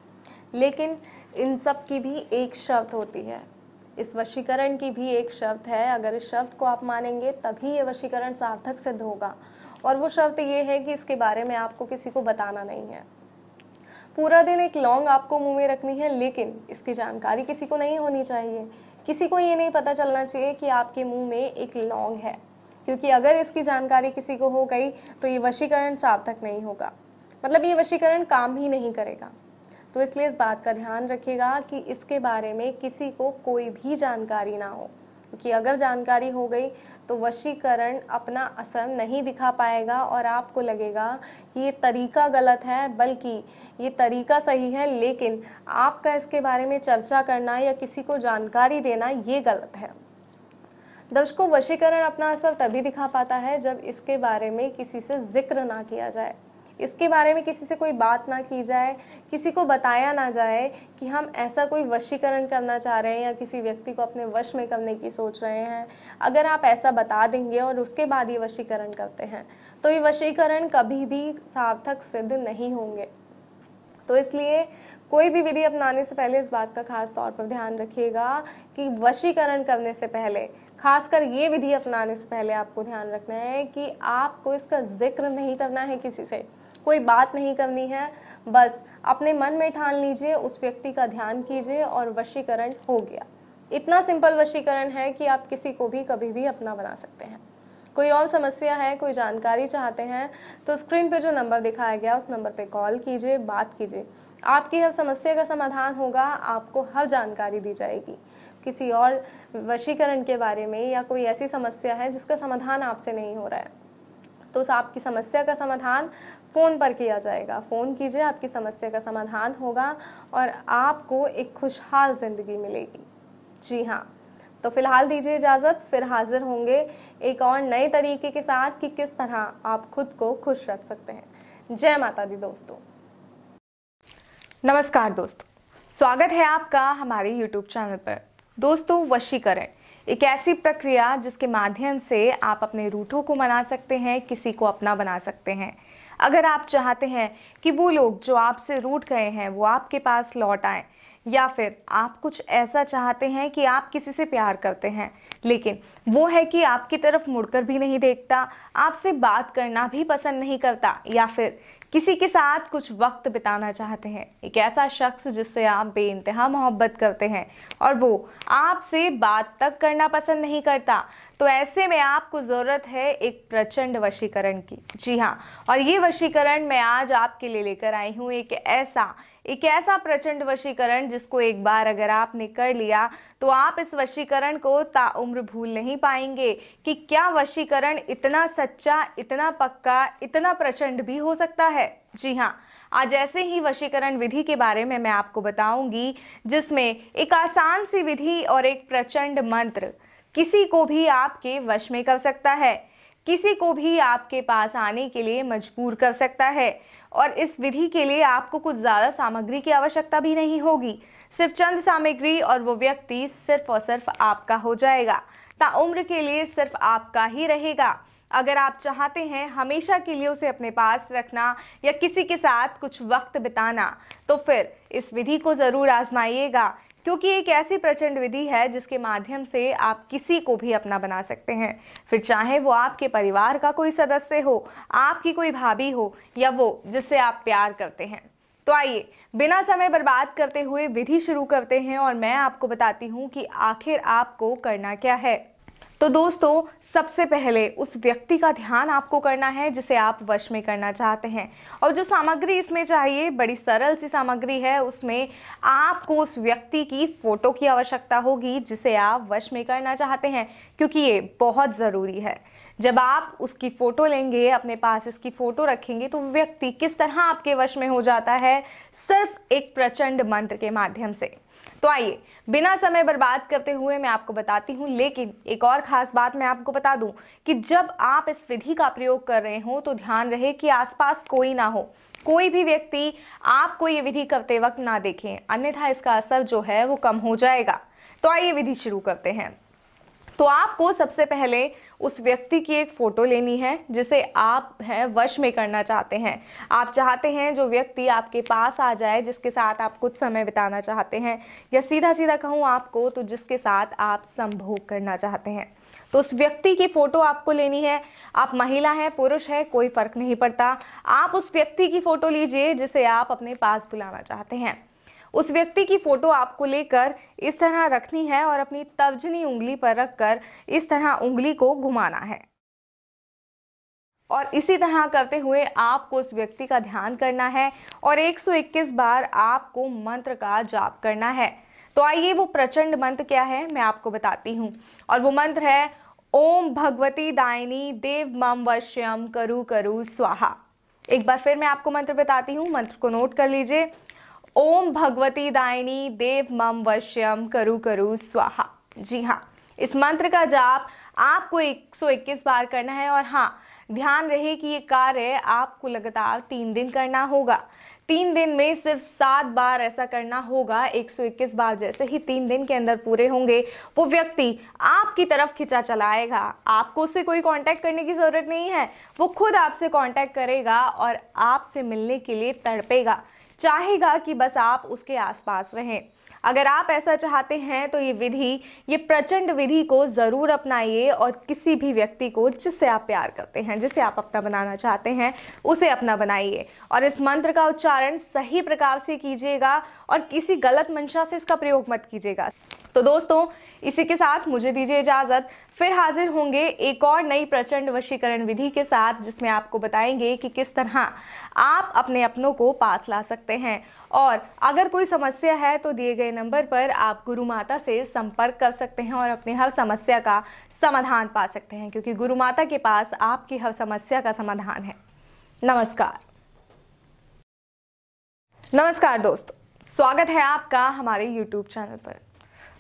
लेकिन इन सब की भी एक शर्त होती है इस वशीकरण की भी एक शर्त है अगर इस शब्द को आप मानेंगे तभी ये वशीकरण सार्थक सिद्ध होगा और वो शब्द ये है कि इसके बारे में आपको किसी को बताना नहीं है पूरा दिन एक लौंग आपको मुंह में रखनी है लेकिन इसकी जानकारी किसी को नहीं होनी चाहिए किसी को ये नहीं पता चलना चाहिए कि आपके मुंह में एक लौंग है क्योंकि अगर इसकी जानकारी किसी को हो गई तो ये वशीकरण सार्थक नहीं होगा मतलब ये वशीकरण काम ही नहीं करेगा तो इसलिए इस बात का ध्यान रखिएगा कि इसके बारे में किसी को कोई भी जानकारी ना हो क्योंकि अगर जानकारी हो गई तो वशीकरण अपना असर नहीं दिखा पाएगा और आपको लगेगा कि ये तरीका गलत है बल्कि ये तरीका सही है लेकिन आपका इसके बारे में चर्चा करना या किसी को जानकारी देना ये गलत है दर्शकों वशीकरण अपना असर तभी दिखा पाता है जब इसके बारे में किसी से जिक्र ना किया जाए इसके बारे में किसी से कोई बात ना की जाए किसी को बताया ना जाए कि हम ऐसा कोई वशीकरण करना चाह रहे हैं या किसी व्यक्ति को अपने वश में करने की सोच रहे हैं अगर आप ऐसा बता देंगे और उसके बाद ये वशीकरण करते हैं तो ये वशीकरण कभी भी सार्थक सिद्ध नहीं होंगे तो इसलिए कोई भी विधि अपनाने से पहले इस बात का खास तौर पर ध्यान रखिएगा कि वशीकरण करने से पहले खासकर ये विधि अपनाने से पहले आपको ध्यान रखना है कि आपको इसका जिक्र नहीं करना है किसी से कोई बात नहीं करनी है बस अपने मन में ठान लीजिए उस व्यक्ति का ध्यान कीजिए और वशीकरण हो गया इतना सिंपल वशीकरण है कि आप किसी को भी कभी भी अपना बना सकते हैं कोई और समस्या है कोई जानकारी चाहते हैं तो स्क्रीन पे जो नंबर दिखाया गया उस नंबर पे कॉल कीजिए बात कीजिए आपकी हर समस्या का समाधान होगा आपको हर जानकारी दी जाएगी किसी और वशीकरण के बारे में या कोई ऐसी समस्या है जिसका समाधान आपसे नहीं हो रहा है तो उस आपकी समस्या का समाधान फ़ोन पर किया जाएगा फ़ोन कीजिए आपकी समस्या का समाधान होगा और आपको एक खुशहाल ज़िंदगी मिलेगी जी हाँ तो फिलहाल दीजिए इजाज़त फिर हाजिर होंगे एक और नए तरीके के साथ कि किस तरह आप खुद को खुश रख सकते हैं जय माता दी दोस्तों नमस्कार दोस्तों स्वागत है आपका हमारे YouTube चैनल पर दोस्तों वशीकरण एक ऐसी प्रक्रिया जिसके माध्यम से आप अपने रूठों को मना सकते हैं किसी को अपना बना सकते हैं अगर आप चाहते हैं कि वो लोग जो आपसे रूठ गए हैं वो आपके पास लौट आए या फिर आप कुछ ऐसा चाहते हैं कि आप किसी से प्यार करते हैं लेकिन वो है कि आपकी तरफ मुड़कर भी नहीं देखता आपसे बात करना भी पसंद नहीं करता या फिर किसी के साथ कुछ वक्त बिताना चाहते हैं एक ऐसा शख्स जिससे आप बे इंतहा मोहब्बत करते हैं और वो आपसे बात तक करना पसंद नहीं करता तो ऐसे में आपको ज़रूरत है एक प्रचंड वशीकरण की जी हाँ और ये वशीकरण मैं आज आपके लिए लेकर आई हूँ एक ऐसा एक ऐसा प्रचंड वशीकरण जिसको एक बार अगर आपने कर लिया तो आप इस वशीकरण को ताउम्र भूल नहीं पाएंगे कि क्या वशीकरण इतना सच्चा इतना पक्का इतना प्रचंड भी हो सकता है जी हाँ आज ऐसे ही वशीकरण विधि के बारे में मैं आपको बताऊंगी जिसमें एक आसान सी विधि और एक प्रचंड मंत्र किसी को भी आपके वश में कर सकता है किसी को भी आपके पास आने के लिए मजबूर कर सकता है और इस विधि के लिए आपको कुछ ज़्यादा सामग्री की आवश्यकता भी नहीं होगी सिर्फ चंद सामग्री और वो व्यक्ति सिर्फ और सिर्फ आपका हो जाएगा ताउम्र के लिए सिर्फ आपका ही रहेगा अगर आप चाहते हैं हमेशा के लिए उसे अपने पास रखना या किसी के साथ कुछ वक्त बिताना तो फिर इस विधि को ज़रूर आजमाइएगा क्योंकि एक ऐसी प्रचंड विधि है जिसके माध्यम से आप किसी को भी अपना बना सकते हैं फिर चाहे वो आपके परिवार का कोई सदस्य हो आपकी कोई भाभी हो या वो जिससे आप प्यार करते हैं तो आइए बिना समय बर्बाद करते हुए विधि शुरू करते हैं और मैं आपको बताती हूँ कि आखिर आपको करना क्या है तो दोस्तों सबसे पहले उस व्यक्ति का ध्यान आपको करना है जिसे आप वश में करना चाहते हैं और जो सामग्री इसमें चाहिए बड़ी सरल सी सामग्री है उसमें आपको उस व्यक्ति की फ़ोटो की आवश्यकता होगी जिसे आप वश में करना चाहते हैं क्योंकि ये बहुत ज़रूरी है जब आप उसकी फ़ोटो लेंगे अपने पास इसकी फ़ोटो रखेंगे तो व्यक्ति किस तरह आपके वश में हो जाता है सिर्फ एक प्रचंड मंत्र के माध्यम से तो आइए बिना समय बर्बाद करते हुए मैं आपको बताती हूँ लेकिन एक और ख़ास बात मैं आपको बता दूँ कि जब आप इस विधि का प्रयोग कर रहे हो तो ध्यान रहे कि आसपास कोई ना हो कोई भी व्यक्ति आपको ये विधि करते वक्त ना देखें अन्यथा इसका असर जो है वो कम हो जाएगा तो आइए विधि शुरू करते हैं तो आपको सबसे पहले उस व्यक्ति की एक फ़ोटो लेनी है जिसे आप हैं वश में करना चाहते हैं आप चाहते हैं जो व्यक्ति आपके पास आ जाए जिसके साथ आप कुछ समय बिताना चाहते हैं या सीधा सीधा कहूँ आपको तो जिसके साथ आप संभोग करना चाहते हैं तो उस व्यक्ति की फ़ोटो आपको लेनी है आप महिला हैं पुरुष है कोई फ़र्क नहीं पड़ता आप उस व्यक्ति की फ़ोटो लीजिए जिसे आप अपने पास बुलाना चाहते हैं उस व्यक्ति की फ़ोटो आपको लेकर इस तरह रखनी है और अपनी तर्जनी उंगली पर रखकर इस तरह उंगली को घुमाना है और इसी तरह करते हुए आपको उस व्यक्ति का ध्यान करना है और 121 बार आपको मंत्र का जाप करना है तो आइए वो प्रचंड मंत्र क्या है मैं आपको बताती हूँ और वो मंत्र है ओम भगवती दायनी देव मम वश्यम करु करु स्वाहा एक बार फिर मैं आपको मंत्र बताती हूँ मंत्र को नोट कर लीजिए ओम भगवती दायनी देव मम वश्यम करु करु स्वाहा जी हाँ इस मंत्र का जाप आपको 121 बार करना है और हाँ ध्यान रहे कि ये कार्य आपको लगातार तीन दिन करना होगा तीन दिन में सिर्फ सात बार ऐसा करना होगा 121 बार जैसे ही तीन दिन के अंदर पूरे होंगे वो व्यक्ति आपकी तरफ खिंचा चलाएगा आपको उससे कोई कांटेक्ट करने की ज़रूरत नहीं है वो खुद आपसे कांटेक्ट करेगा और आपसे मिलने के लिए तड़पेगा चाहेगा कि बस आप उसके आसपास रहें अगर आप ऐसा चाहते हैं तो ये विधि ये प्रचंड विधि को ज़रूर अपनाइए और किसी भी व्यक्ति को जिससे आप प्यार करते हैं जिसे आप अपना बनाना चाहते हैं उसे अपना बनाइए और इस मंत्र का उच्चारण सही प्रकार से कीजिएगा और किसी गलत मंशा से इसका प्रयोग मत कीजिएगा तो दोस्तों इसी के साथ मुझे दीजिए इजाज़त फिर हाजिर होंगे एक और नई प्रचंड वशीकरण विधि के साथ जिसमें आपको बताएंगे कि किस तरह आप अपने अपनों को पास ला सकते हैं और अगर कोई समस्या है तो दिए गए नंबर पर आप गुरु माता से संपर्क कर सकते हैं और अपनी हर समस्या का समाधान पा सकते हैं क्योंकि गुरु माता के पास आपकी हर समस्या का समाधान है नमस्कार नमस्कार दोस्तों स्वागत है आपका हमारे YouTube चैनल पर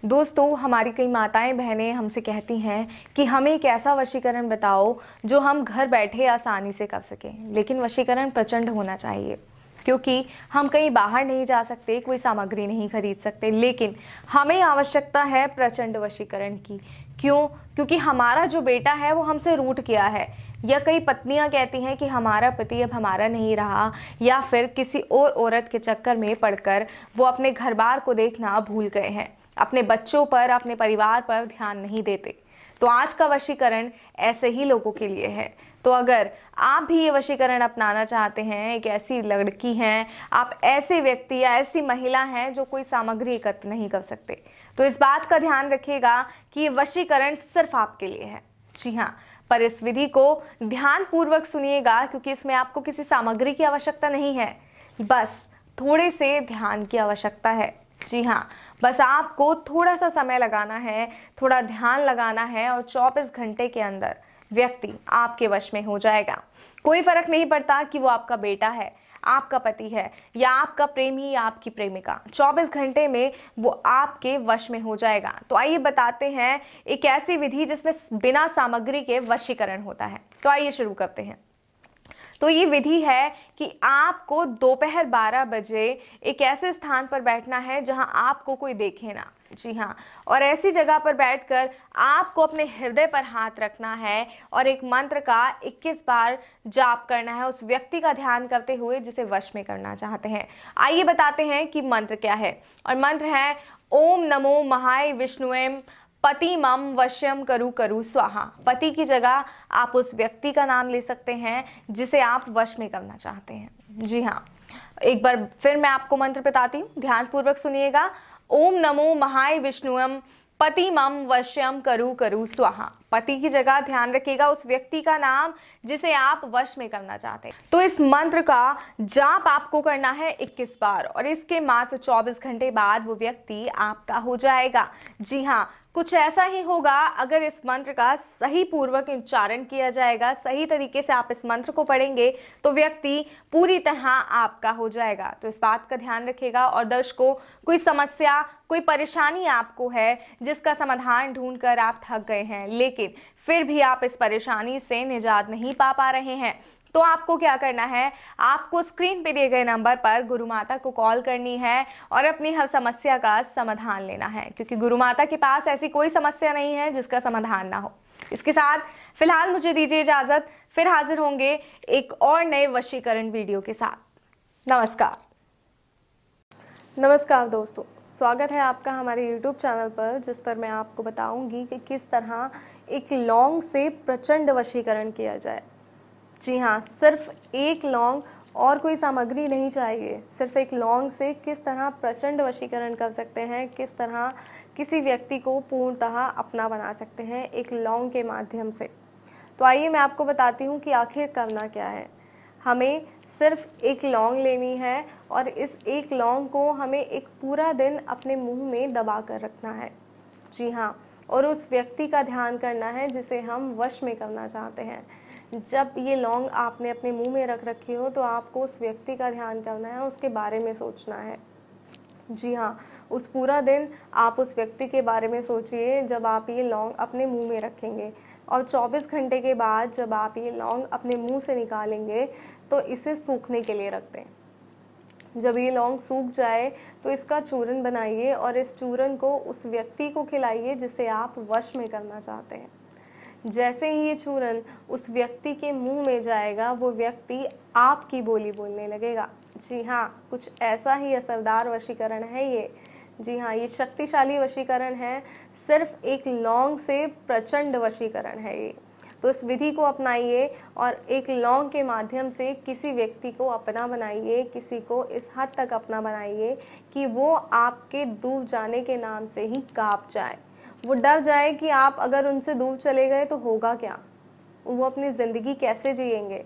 दोस्तों हमारी कई माताएं बहनें हमसे कहती हैं कि हमें एक ऐसा वशीकरण बताओ जो हम घर बैठे आसानी से कर सकें लेकिन वशीकरण प्रचंड होना चाहिए क्योंकि हम कहीं बाहर नहीं जा सकते कोई सामग्री नहीं खरीद सकते लेकिन हमें आवश्यकता है प्रचंड वशीकरण की क्यों क्योंकि हमारा जो बेटा है वो हमसे रूट किया है या कई पत्नियां कहती हैं कि हमारा पति अब हमारा नहीं रहा या फिर किसी और औरत के चक्कर में पड़कर वो अपने घर बार को देखना भूल गए हैं अपने बच्चों पर अपने परिवार पर ध्यान नहीं देते तो आज का वशीकरण ऐसे ही लोगों के लिए है तो अगर आप भी ये वशीकरण अपनाना चाहते हैं एक ऐसी लड़की हैं आप ऐसे व्यक्ति या ऐसी महिला हैं जो कोई सामग्री एकत्र नहीं कर सकते तो इस बात का ध्यान रखिएगा कि ये वशीकरण सिर्फ आपके लिए है जी हाँ पर इस विधि को ध्यानपूर्वक सुनिएगा क्योंकि इसमें आपको किसी सामग्री की आवश्यकता नहीं है बस थोड़े से ध्यान की आवश्यकता है जी हाँ बस आपको थोड़ा सा समय लगाना है थोड़ा ध्यान लगाना है और चौबीस घंटे के अंदर व्यक्ति आपके वश में हो जाएगा कोई फर्क नहीं पड़ता कि वो आपका बेटा है आपका पति है या आपका प्रेमी या आपकी प्रेमिका 24 घंटे में वो आपके वश में हो जाएगा तो आइए बताते हैं एक ऐसी विधि जिसमें बिना सामग्री के वशीकरण होता है तो आइए शुरू करते हैं तो ये विधि है कि आपको दोपहर 12 बजे एक ऐसे स्थान पर बैठना है जहां आपको कोई देखे ना जी हाँ और ऐसी जगह पर बैठकर आपको अपने हृदय पर हाथ रखना है और एक मंत्र का 21 बार जाप करना है उस व्यक्ति का ध्यान करते हुए जिसे वश में करना चाहते हैं आइए बताते हैं कि मंत्र क्या है और मंत्र है ओम नमो महाय विष्णुएम पति मम वश्यम करु करु स्वाहा पति की जगह आप उस व्यक्ति का नाम ले सकते हैं जिसे आप वश में करना चाहते हैं जी हाँ एक बार फिर मैं आपको मंत्र बताती हूँ ध्यानपूर्वक सुनिएगा ओम नमो महाय विष्णुम पति मम वश्यम करु करु स्वाहा पति की जगह ध्यान रखिएगा उस व्यक्ति का नाम जिसे आप वश में करना चाहते हैं तो इस मंत्र का जाप आपको करना है 21 बार और इसके मात्र 24 घंटे बाद वो व्यक्ति आपका हो जाएगा जी हाँ कुछ ऐसा ही होगा अगर इस मंत्र का सही पूर्वक उच्चारण किया जाएगा सही तरीके से आप इस मंत्र को पढ़ेंगे तो व्यक्ति पूरी तरह आपका हो जाएगा तो इस बात का ध्यान रखेगा और दर्शकों कोई समस्या कोई परेशानी आपको है जिसका समाधान ढूंढकर आप थक गए हैं लेकिन फिर भी आप इस परेशानी से निजात नहीं पा पा रहे हैं तो आपको क्या करना है आपको स्क्रीन पे दिए गए नंबर पर गुरु माता को कॉल करनी है और अपनी हर समस्या का समाधान लेना है क्योंकि गुरु माता के पास ऐसी कोई समस्या नहीं है जिसका समाधान ना हो इसके साथ फिलहाल मुझे दीजिए इजाज़त फिर हाजिर होंगे एक और नए वशीकरण वीडियो के साथ नमस्कार नमस्कार दोस्तों स्वागत है आपका हमारे YouTube चैनल पर जिस पर मैं आपको बताऊंगी कि किस तरह एक लॉन्ग से प्रचंड वशीकरण किया जाए जी हाँ सिर्फ एक लौंग और कोई सामग्री नहीं चाहिए सिर्फ एक लौंग से किस तरह प्रचंड वशीकरण कर सकते हैं किस तरह किसी व्यक्ति को पूर्णतः अपना बना सकते हैं एक लौंग के माध्यम से तो आइए मैं आपको बताती हूँ कि आखिर करना क्या है हमें सिर्फ एक लौंग लेनी है और इस एक लौंग को हमें एक पूरा दिन अपने मुंह में दबा कर रखना है जी हाँ और उस व्यक्ति का ध्यान करना है जिसे हम वश में करना चाहते हैं जब ये लौंग आपने अपने मुंह में रख रखी हो तो आपको उस व्यक्ति का ध्यान करना है उसके बारे में सोचना है जी हाँ उस पूरा दिन आप उस व्यक्ति के बारे में सोचिए जब आप ये लौंग अपने मुंह में रखेंगे और 24 घंटे के बाद जब आप ये लौंग अपने मुंह से निकालेंगे तो इसे सूखने के लिए रख दें जब ये लौंग सूख जाए तो इसका चूरन बनाइए और इस चूरन को उस व्यक्ति को खिलाइए जिसे आप वश में करना चाहते हैं जैसे ही ये चूरन उस व्यक्ति के मुंह में जाएगा वो व्यक्ति आपकी बोली बोलने लगेगा जी हाँ कुछ ऐसा ही असरदार वशीकरण है ये जी हाँ ये शक्तिशाली वशीकरण है सिर्फ एक लौंग से प्रचंड वशीकरण है ये तो इस विधि को अपनाइए और एक लौंग के माध्यम से किसी व्यक्ति को अपना बनाइए किसी को इस हद तक अपना बनाइए कि वो आपके डूब जाने के नाम से ही काँप जाए वो डर जाए कि आप अगर उनसे दूर चले गए तो होगा क्या वो अपनी ज़िंदगी कैसे जिएंगे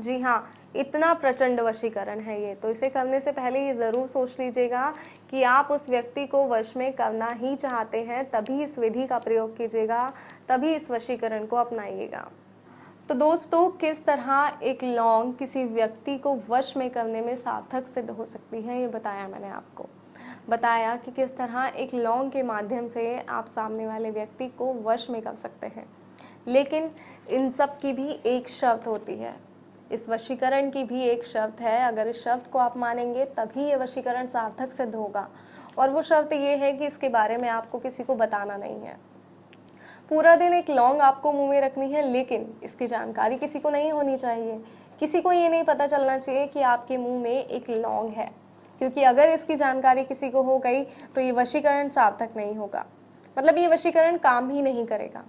जी हाँ इतना प्रचंड वशीकरण है ये तो इसे करने से पहले ये ज़रूर सोच लीजिएगा कि आप उस व्यक्ति को वश में करना ही चाहते हैं तभी इस विधि का प्रयोग कीजिएगा तभी इस वशीकरण को अपनाइएगा तो दोस्तों किस तरह एक लौंग किसी व्यक्ति को वश में करने में सार्थक सिद्ध हो सकती है ये बताया मैंने आपको बताया कि किस तरह एक लौंग के माध्यम से आप सामने वाले व्यक्ति को वश में कर सकते हैं लेकिन इन सब की भी एक शर्त होती है इस वशीकरण की भी एक शर्त है अगर इस शब्द को आप मानेंगे तभी ये वशीकरण सार्थक सिद्ध होगा और वो शर्त ये है कि इसके बारे में आपको किसी को बताना नहीं है पूरा दिन एक लौंग आपको मुंह में रखनी है लेकिन इसकी जानकारी किसी को नहीं होनी चाहिए किसी को ये नहीं पता चलना चाहिए कि आपके मुंह में एक लौंग है क्योंकि अगर इसकी जानकारी किसी को हो गई तो ये वशीकरण सार्थक नहीं होगा मतलब ये वशीकरण काम ही नहीं करेगा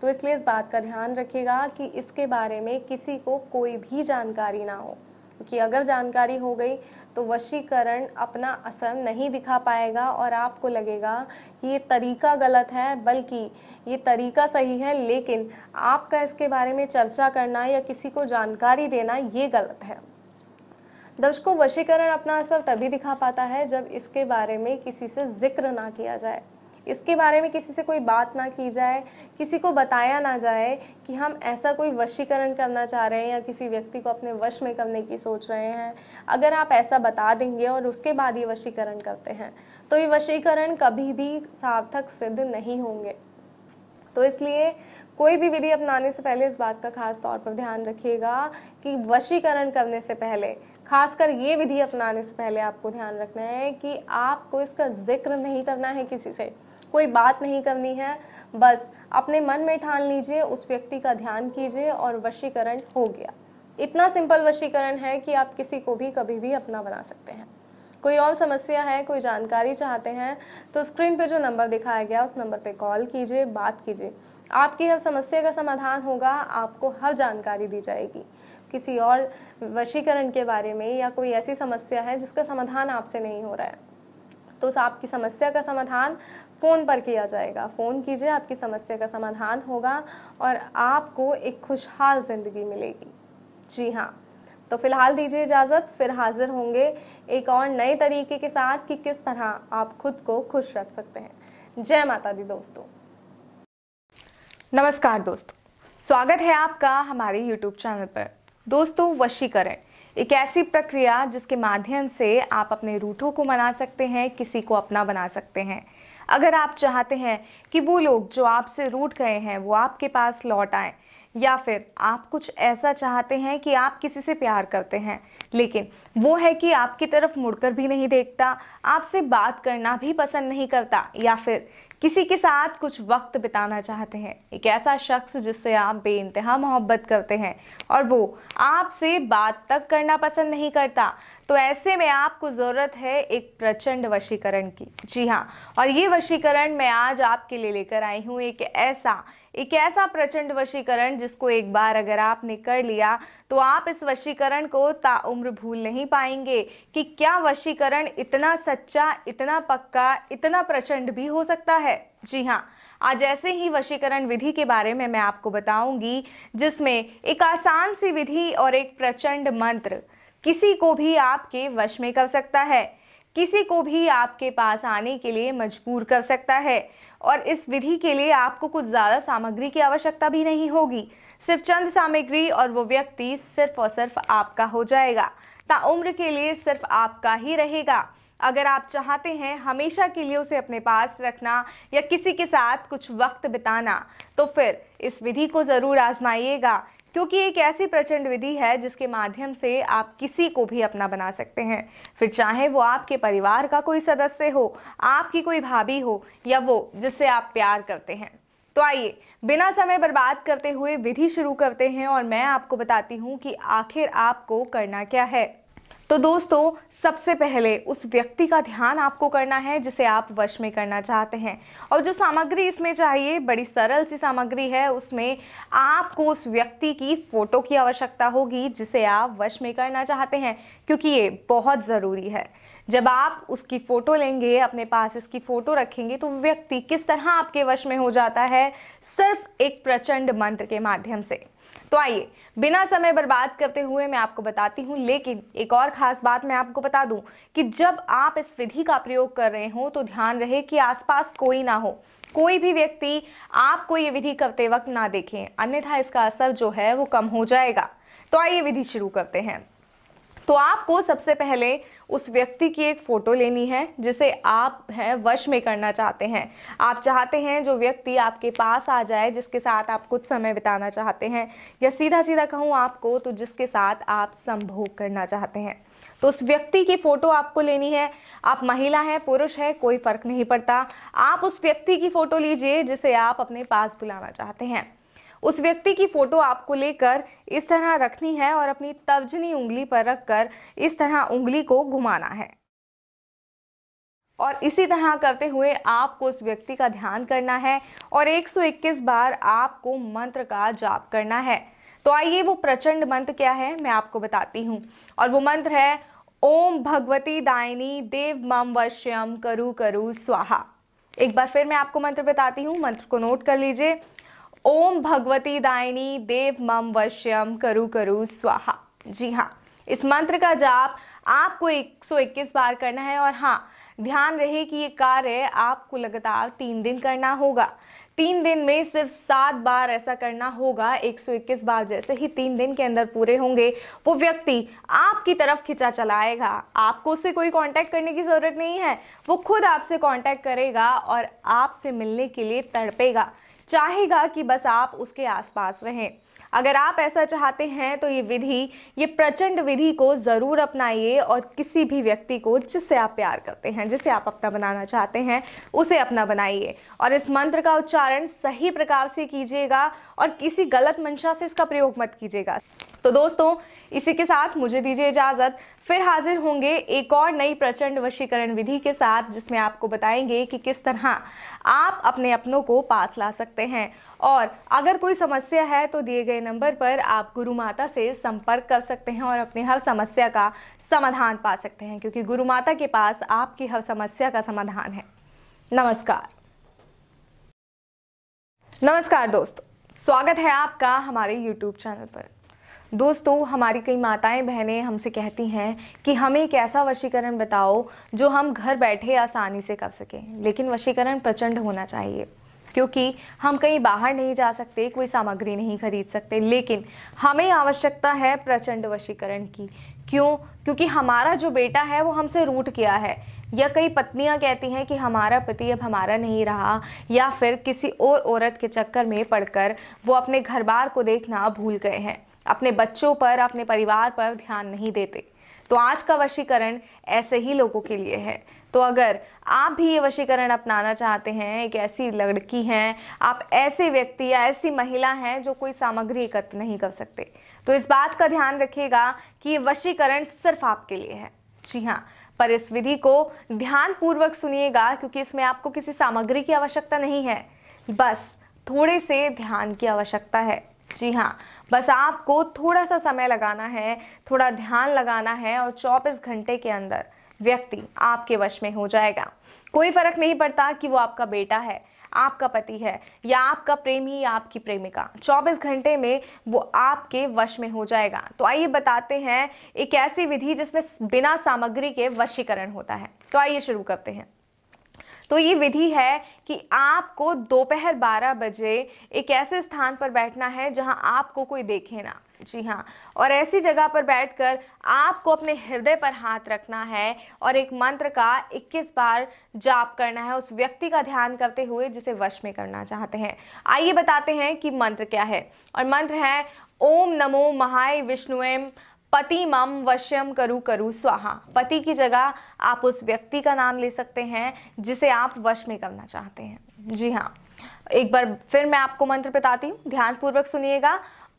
तो इसलिए इस बात का ध्यान रखिएगा कि इसके बारे में किसी को कोई भी जानकारी ना हो क्योंकि अगर जानकारी हो गई तो वशीकरण अपना असर नहीं दिखा पाएगा और आपको लगेगा कि ये तरीका गलत है बल्कि ये तरीका सही है लेकिन आपका इसके बारे में चर्चा करना या किसी को जानकारी देना ये गलत है दर्शकों वशीकरण अपना असर तभी दिखा पाता है जब इसके बारे में किसी से जिक्र ना किया जाए इसके बारे में किसी से कोई बात ना की जाए किसी को बताया ना जाए कि हम ऐसा कोई वशीकरण करना चाह रहे हैं या किसी व्यक्ति को अपने वश में करने की सोच रहे हैं अगर आप ऐसा बता देंगे और उसके बाद ये वशीकरण करते हैं तो ये वशीकरण कभी भी सार्थक सिद्ध नहीं होंगे तो इसलिए कोई भी विधि अपनाने से पहले इस बात का खास तौर पर ध्यान रखिएगा कि वशीकरण करने से पहले खासकर ये विधि अपनाने से पहले आपको ध्यान रखना है कि आपको इसका जिक्र नहीं करना है किसी से कोई बात नहीं करनी है बस अपने मन में ठान लीजिए उस व्यक्ति का ध्यान कीजिए और वशीकरण हो गया इतना सिंपल वशीकरण है कि आप किसी को भी कभी भी अपना बना सकते हैं कोई और समस्या है कोई जानकारी चाहते हैं तो स्क्रीन पे जो नंबर दिखाया गया उस नंबर पे कॉल कीजिए बात कीजिए आपकी हर समस्या का समाधान होगा आपको हर जानकारी दी जाएगी किसी और वशीकरण के बारे में या कोई ऐसी समस्या है जिसका समाधान आपसे नहीं हो रहा है तो आपकी समस्या का समाधान फ़ोन पर किया जाएगा फ़ोन कीजिए आपकी समस्या का समाधान होगा और आपको एक खुशहाल ज़िंदगी मिलेगी जी हाँ तो फिलहाल दीजिए इजाज़त फिर हाजिर होंगे एक और नए तरीके के साथ कि किस तरह आप खुद को खुश रख सकते हैं जय माता दी दोस्तों नमस्कार दोस्तों स्वागत है आपका हमारे YouTube चैनल पर दोस्तों वशीकरण एक ऐसी प्रक्रिया जिसके माध्यम से आप अपने रूठों को मना सकते हैं किसी को अपना बना सकते हैं अगर आप चाहते हैं कि वो लोग जो आपसे रूठ गए हैं वो आपके पास लौट आए या फिर आप कुछ ऐसा चाहते हैं कि आप किसी से प्यार करते हैं लेकिन वो है कि आपकी तरफ मुड़कर भी नहीं देखता आपसे बात करना भी पसंद नहीं करता या फिर किसी के साथ कुछ वक्त बिताना चाहते हैं एक ऐसा शख्स जिससे आप बे इंतहा मोहब्बत करते हैं और वो आपसे बात तक करना पसंद नहीं करता तो ऐसे में आपको ज़रूरत है एक प्रचंड वशीकरण की जी हाँ और ये वशीकरण मैं आज आपके लिए लेकर आई हूँ एक ऐसा एक ऐसा प्रचंड वशीकरण जिसको एक बार अगर आपने कर लिया तो आप इस वशीकरण को ताउम्र भूल नहीं पाएंगे कि क्या वशीकरण इतना सच्चा इतना पक्का इतना प्रचंड भी हो सकता है जी हाँ आज ऐसे ही वशीकरण विधि के बारे में मैं आपको बताऊंगी जिसमें एक आसान सी विधि और एक प्रचंड मंत्र किसी को भी आपके वश में कर सकता है किसी को भी आपके पास आने के लिए मजबूर कर सकता है और इस विधि के लिए आपको कुछ ज़्यादा सामग्री की आवश्यकता भी नहीं होगी सिर्फ चंद सामग्री और वो व्यक्ति सिर्फ और सिर्फ आपका हो जाएगा ताउम्र के लिए सिर्फ आपका ही रहेगा अगर आप चाहते हैं हमेशा के लिए उसे अपने पास रखना या किसी के साथ कुछ वक्त बिताना तो फिर इस विधि को ज़रूर आजमाइएगा क्योंकि एक ऐसी प्रचंड विधि है जिसके माध्यम से आप किसी को भी अपना बना सकते हैं फिर चाहे वो आपके परिवार का कोई सदस्य हो आपकी कोई भाभी हो या वो जिससे आप प्यार करते हैं तो आइए बिना समय बर्बाद करते हुए विधि शुरू करते हैं और मैं आपको बताती हूँ कि आखिर आपको करना क्या है तो दोस्तों सबसे पहले उस व्यक्ति का ध्यान आपको करना है जिसे आप वश में करना चाहते हैं और जो सामग्री इसमें चाहिए बड़ी सरल सी सामग्री है उसमें आपको उस व्यक्ति की फ़ोटो की आवश्यकता होगी जिसे आप वश में करना चाहते हैं क्योंकि ये बहुत ज़रूरी है जब आप उसकी फ़ोटो लेंगे अपने पास इसकी फ़ोटो रखेंगे तो व्यक्ति किस तरह आपके वश में हो जाता है सिर्फ एक प्रचंड मंत्र के माध्यम से तो आइए बिना समय बर्बाद करते हुए मैं आपको बताती हूँ लेकिन एक और ख़ास बात मैं आपको बता दूँ कि जब आप इस विधि का प्रयोग कर रहे हो तो ध्यान रहे कि आसपास कोई ना हो कोई भी व्यक्ति आपको ये विधि करते वक्त ना देखें अन्यथा इसका असर जो है वो कम हो जाएगा तो आइए विधि शुरू करते हैं तो आपको सबसे पहले उस व्यक्ति की एक फ़ोटो लेनी है जिसे आप हैं वश में करना चाहते हैं आप चाहते हैं जो व्यक्ति आपके पास आ जाए जिसके साथ आप कुछ समय बिताना चाहते हैं या सीधा सीधा कहूँ आपको तो जिसके साथ आप संभोग करना चाहते हैं तो उस व्यक्ति की फ़ोटो आपको लेनी है आप महिला हैं पुरुष है कोई फ़र्क नहीं पड़ता आप उस व्यक्ति की फ़ोटो लीजिए जिसे आप अपने पास बुलाना चाहते हैं उस व्यक्ति की फ़ोटो आपको लेकर इस तरह रखनी है और अपनी तर्जनी उंगली पर रखकर इस तरह उंगली को घुमाना है और इसी तरह करते हुए आपको उस व्यक्ति का ध्यान करना है और 121 बार आपको मंत्र का जाप करना है तो आइए वो प्रचंड मंत्र क्या है मैं आपको बताती हूँ और वो मंत्र है ओम भगवती दायनी देव मम वश्यम करु करु स्वाहा एक बार फिर मैं आपको मंत्र बताती हूँ मंत्र को नोट कर लीजिए ओम भगवती दायनी देव मम वश्यम करु करु स्वाहा जी हाँ इस मंत्र का जाप आपको 121 बार करना है और हाँ ध्यान रहे कि ये कार्य आपको लगातार तीन दिन करना होगा तीन दिन में सिर्फ सात बार ऐसा करना होगा 121 बार जैसे ही तीन दिन के अंदर पूरे होंगे वो व्यक्ति आपकी तरफ खिंचा चलाएगा आपको उससे कोई कांटेक्ट करने की ज़रूरत नहीं है वो खुद आपसे कांटेक्ट करेगा और आपसे मिलने के लिए तड़पेगा चाहेगा कि बस आप उसके आसपास रहें अगर आप ऐसा चाहते हैं तो ये विधि ये प्रचंड विधि को ज़रूर अपनाइए और किसी भी व्यक्ति को जिससे आप प्यार करते हैं जिसे आप अपना बनाना चाहते हैं उसे अपना बनाइए और इस मंत्र का उच्चारण सही प्रकार से कीजिएगा और किसी गलत मंशा से इसका प्रयोग मत कीजिएगा तो दोस्तों इसी के साथ मुझे दीजिए इजाज़त फिर हाजिर होंगे एक और नई प्रचंड वशीकरण विधि के साथ जिसमें आपको बताएंगे कि किस तरह आप अपने अपनों को पास ला सकते हैं और अगर कोई समस्या है तो दिए गए नंबर पर आप गुरु माता से संपर्क कर सकते हैं और अपनी हर समस्या का समाधान पा सकते हैं क्योंकि गुरु माता के पास आपकी हर समस्या का समाधान है नमस्कार नमस्कार दोस्तों स्वागत है आपका हमारे YouTube चैनल पर दोस्तों हमारी कई माताएं बहनें हमसे कहती हैं कि हमें एक ऐसा वशीकरण बताओ जो हम घर बैठे आसानी से कर सकें लेकिन वशीकरण प्रचंड होना चाहिए क्योंकि हम कहीं बाहर नहीं जा सकते कोई सामग्री नहीं खरीद सकते लेकिन हमें आवश्यकता है प्रचंड वशीकरण की क्यों क्योंकि हमारा जो बेटा है वो हमसे रूट किया है या कई पत्नियां कहती हैं कि हमारा पति अब हमारा नहीं रहा या फिर किसी और औरत के चक्कर में पड़कर वो अपने घर बार को देखना भूल गए हैं अपने बच्चों पर अपने परिवार पर ध्यान नहीं देते तो आज का वशीकरण ऐसे ही लोगों के लिए है तो अगर आप भी ये वशीकरण अपनाना चाहते हैं एक ऐसी लड़की हैं आप ऐसे व्यक्ति या ऐसी महिला हैं जो कोई सामग्री एकत्र नहीं कर सकते तो इस बात का ध्यान रखिएगा कि ये वशीकरण सिर्फ आपके लिए है जी हाँ पर इस विधि को ध्यानपूर्वक सुनिएगा क्योंकि इसमें आपको किसी सामग्री की आवश्यकता नहीं है बस थोड़े से ध्यान की आवश्यकता है जी हाँ बस आपको थोड़ा सा समय लगाना है थोड़ा ध्यान लगाना है और चौबीस घंटे के अंदर व्यक्ति आपके वश में हो जाएगा कोई फर्क नहीं पड़ता कि वो आपका बेटा है आपका पति है या आपका प्रेमी या आपकी प्रेमिका 24 घंटे में वो आपके वश में हो जाएगा तो आइए बताते हैं एक ऐसी विधि जिसमें बिना सामग्री के वशीकरण होता है तो आइए शुरू करते हैं तो ये विधि है कि आपको दोपहर 12 बजे एक ऐसे स्थान पर बैठना है जहां आपको कोई देखे ना जी हाँ और ऐसी जगह पर बैठकर आपको अपने हृदय पर हाथ रखना है और एक मंत्र का 21 बार जाप करना है उस व्यक्ति का ध्यान करते हुए जिसे वश में करना चाहते हैं आइए बताते हैं कि मंत्र क्या है और मंत्र है ओम नमो महाय विष्णुएम पति मम वश्यम करु करु स्वाहा पति की जगह आप उस व्यक्ति का नाम ले सकते हैं जिसे आप वश में करना चाहते हैं जी हाँ एक बार फिर मैं आपको मंत्र बताती हूँ ध्यानपूर्वक सुनिएगा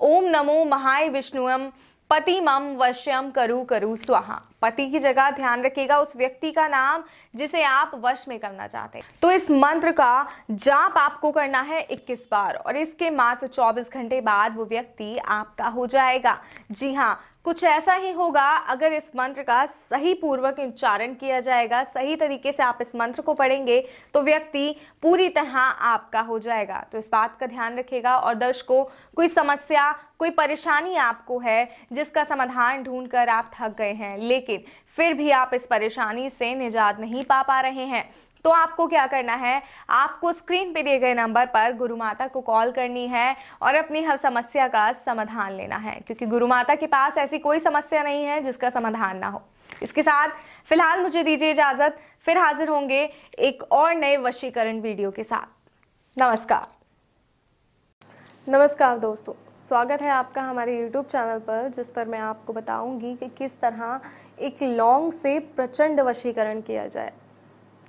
ओम नमो महाय विष्णुम पति मम वश्यम करु करु स्वाहा पति की जगह ध्यान रखिएगा उस व्यक्ति का नाम जिसे आप वश में करना चाहते हैं तो इस मंत्र का जाप आपको करना है 21 बार और इसके मात्र 24 घंटे बाद वो व्यक्ति आपका हो जाएगा जी हाँ कुछ ऐसा ही होगा अगर इस मंत्र का सही पूर्वक उच्चारण किया जाएगा सही तरीके से आप इस मंत्र को पढ़ेंगे तो व्यक्ति पूरी तरह आपका हो जाएगा तो इस बात का ध्यान रखिएगा और दर्शकों कोई समस्या कोई परेशानी आपको है जिसका समाधान ढूंढकर आप थक गए हैं लेकिन फिर भी आप इस परेशानी से निजात नहीं पा पा रहे हैं तो आपको क्या करना है आपको स्क्रीन पे दिए गए नंबर पर गुरु माता को कॉल करनी है और अपनी हर समस्या का समाधान लेना है क्योंकि गुरु माता के पास ऐसी कोई समस्या नहीं है जिसका समाधान ना हो इसके साथ फिलहाल मुझे दीजिए इजाज़त फिर हाजिर होंगे एक और नए वशीकरण वीडियो के साथ नमस्कार नमस्कार दोस्तों स्वागत है आपका हमारे यूट्यूब चैनल पर जिस पर मैं आपको बताऊंगी कि किस तरह एक लॉन्ग से प्रचंड वशीकरण किया जाए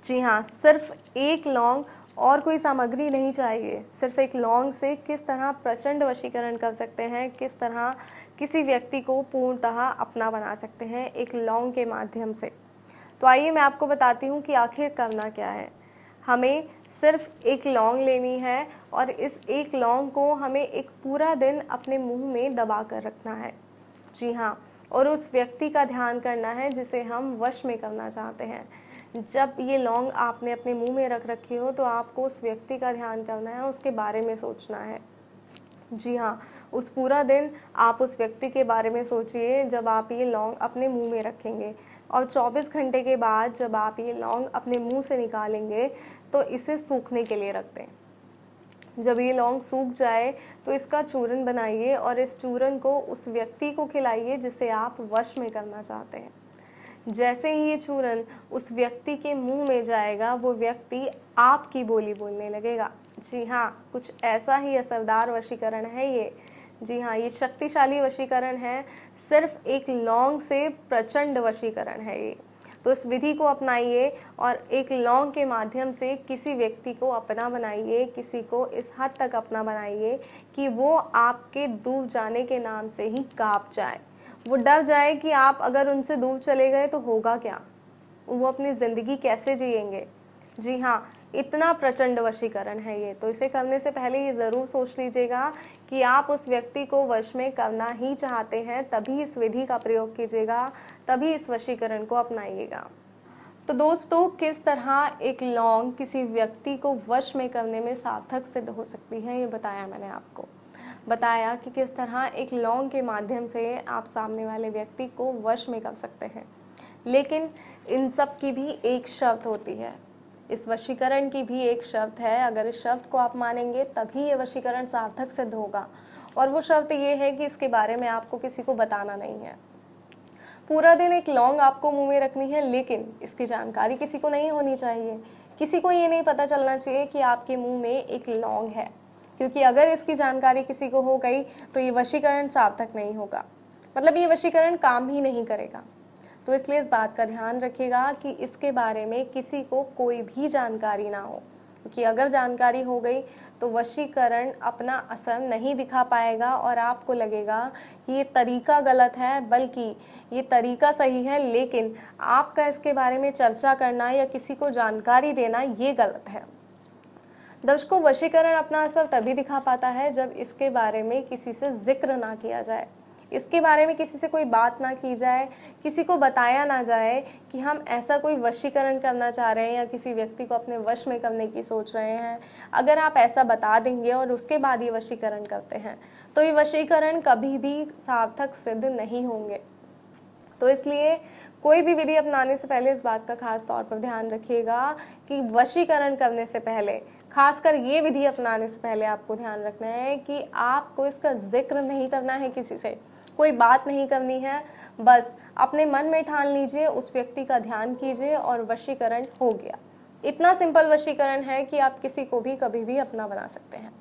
जी हाँ सिर्फ एक लौंग और कोई सामग्री नहीं चाहिए सिर्फ एक लौंग से किस तरह प्रचंड वशीकरण कर सकते हैं किस तरह किसी व्यक्ति को पूर्णतः अपना बना सकते हैं एक लौंग के माध्यम से तो आइए मैं आपको बताती हूँ कि आखिर करना क्या है हमें सिर्फ एक लौंग लेनी है और इस एक लौंग को हमें एक पूरा दिन अपने मुंह में दबा कर रखना है जी हाँ और उस व्यक्ति का ध्यान करना है जिसे हम वश में करना चाहते हैं जब ये लौंग आपने अपने मुंह में रख रखी हो तो आपको उस व्यक्ति का ध्यान करना है उसके बारे में सोचना है जी हाँ उस पूरा दिन आप उस व्यक्ति के बारे में सोचिए जब आप ये लौंग अपने मुंह में रखेंगे और 24 घंटे के बाद जब आप ये लौंग अपने मुंह से निकालेंगे तो इसे सूखने के लिए रख दें जब ये लौंग सूख जाए तो इसका चूरन बनाइए और इस चूरन को उस व्यक्ति को खिलाइए जिसे आप वश में करना चाहते हैं जैसे ही ये चूरन उस व्यक्ति के मुंह में जाएगा वो व्यक्ति आपकी बोली बोलने लगेगा जी हाँ कुछ ऐसा ही असरदार वशीकरण है ये जी हाँ ये शक्तिशाली वशीकरण है सिर्फ एक लौंग से प्रचंड वशीकरण है ये तो इस विधि को अपनाइए और एक लौंग के माध्यम से किसी व्यक्ति को अपना बनाइए किसी को इस हद तक अपना बनाइए कि वो आपके दूर जाने के नाम से ही काँप जाए वो डर जाए कि आप अगर उनसे दूर चले गए तो होगा क्या वो अपनी ज़िंदगी कैसे जिएंगे जी हाँ इतना प्रचंड वशीकरण है ये तो इसे करने से पहले ये ज़रूर सोच लीजिएगा कि आप उस व्यक्ति को वश में करना ही चाहते हैं तभी इस विधि का प्रयोग कीजिएगा तभी इस वशीकरण को अपनाइएगा तो दोस्तों किस तरह एक लौंग किसी व्यक्ति को वश में करने में सार्थक सिद्ध हो सकती है ये बताया मैंने आपको बताया कि किस तरह एक लौंग के माध्यम से आप सामने वाले व्यक्ति को वश में कर सकते हैं लेकिन इन सब की भी एक शब्द होती है इस वशीकरण की भी एक शब्द है अगर इस शब्द को आप मानेंगे तभी ये वशीकरण सार्थक सिद्ध होगा और वो शब्द ये है कि इसके बारे में आपको किसी को बताना नहीं है पूरा दिन एक लौंग आपको मुंह में रखनी है लेकिन इसकी जानकारी किसी को नहीं होनी चाहिए किसी को ये नहीं पता चलना चाहिए कि आपके मुंह में एक लौंग है क्योंकि अगर इसकी जानकारी किसी को हो गई तो ये वशीकरण सार्थक नहीं होगा मतलब ये वशीकरण काम ही नहीं करेगा तो इसलिए इस बात का ध्यान रखिएगा कि इसके बारे में किसी को कोई भी जानकारी ना हो क्योंकि अगर जानकारी हो गई तो वशीकरण अपना असर नहीं दिखा पाएगा और आपको लगेगा कि ये तरीका गलत है बल्कि ये तरीका सही है लेकिन आपका इसके बारे में चर्चा करना या किसी को जानकारी देना ये गलत है दर्शकों वशीकरण अपना असर तभी दिखा पाता है जब इसके बारे में किसी से जिक्र ना किया जाए इसके बारे में किसी से कोई बात ना की जाए किसी को बताया ना जाए कि हम ऐसा कोई वशीकरण करना चाह रहे हैं या किसी व्यक्ति को अपने वश में करने की सोच रहे हैं अगर आप ऐसा बता देंगे और उसके बाद ये वशीकरण करते हैं तो ये वशीकरण कभी भी सार्थक सिद्ध नहीं होंगे तो इसलिए कोई भी विधि अपनाने से पहले इस बात का खास तौर पर ध्यान रखिएगा कि वशीकरण करने से पहले खासकर ये विधि अपनाने से पहले आपको ध्यान रखना है कि आपको इसका जिक्र नहीं करना है किसी से कोई बात नहीं करनी है बस अपने मन में ठान लीजिए उस व्यक्ति का ध्यान कीजिए और वशीकरण हो गया इतना सिंपल वशीकरण है कि आप किसी को भी कभी भी अपना बना सकते हैं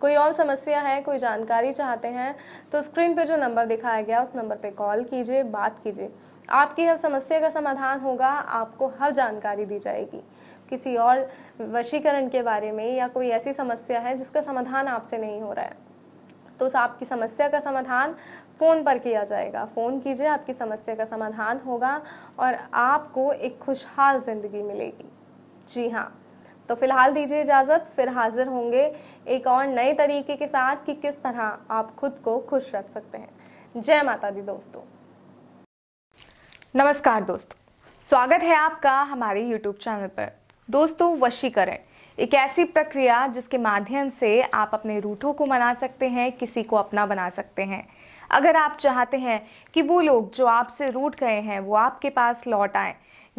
कोई और समस्या है कोई जानकारी चाहते हैं तो स्क्रीन पे जो नंबर दिखाया गया उस नंबर पे कॉल कीजिए बात कीजिए आपकी हर समस्या का समाधान होगा आपको हर जानकारी दी जाएगी किसी और वशीकरण के बारे में या कोई ऐसी समस्या है जिसका समाधान आपसे नहीं हो रहा है तो आपकी समस्या का समाधान फ़ोन पर किया जाएगा फ़ोन कीजिए आपकी समस्या का समाधान होगा और आपको एक खुशहाल ज़िंदगी मिलेगी जी हाँ तो फिलहाल दीजिए इजाज़त फिर हाजिर होंगे एक और नए तरीके के साथ कि किस तरह आप खुद को खुश रख सकते हैं जय माता दी दोस्तों नमस्कार दोस्तों स्वागत है आपका हमारे YouTube चैनल पर दोस्तों वशीकरण एक ऐसी प्रक्रिया जिसके माध्यम से आप अपने रूठों को मना सकते हैं किसी को अपना बना सकते हैं अगर आप चाहते हैं कि वो लोग जो आपसे रूठ गए हैं वो आपके पास लौट आए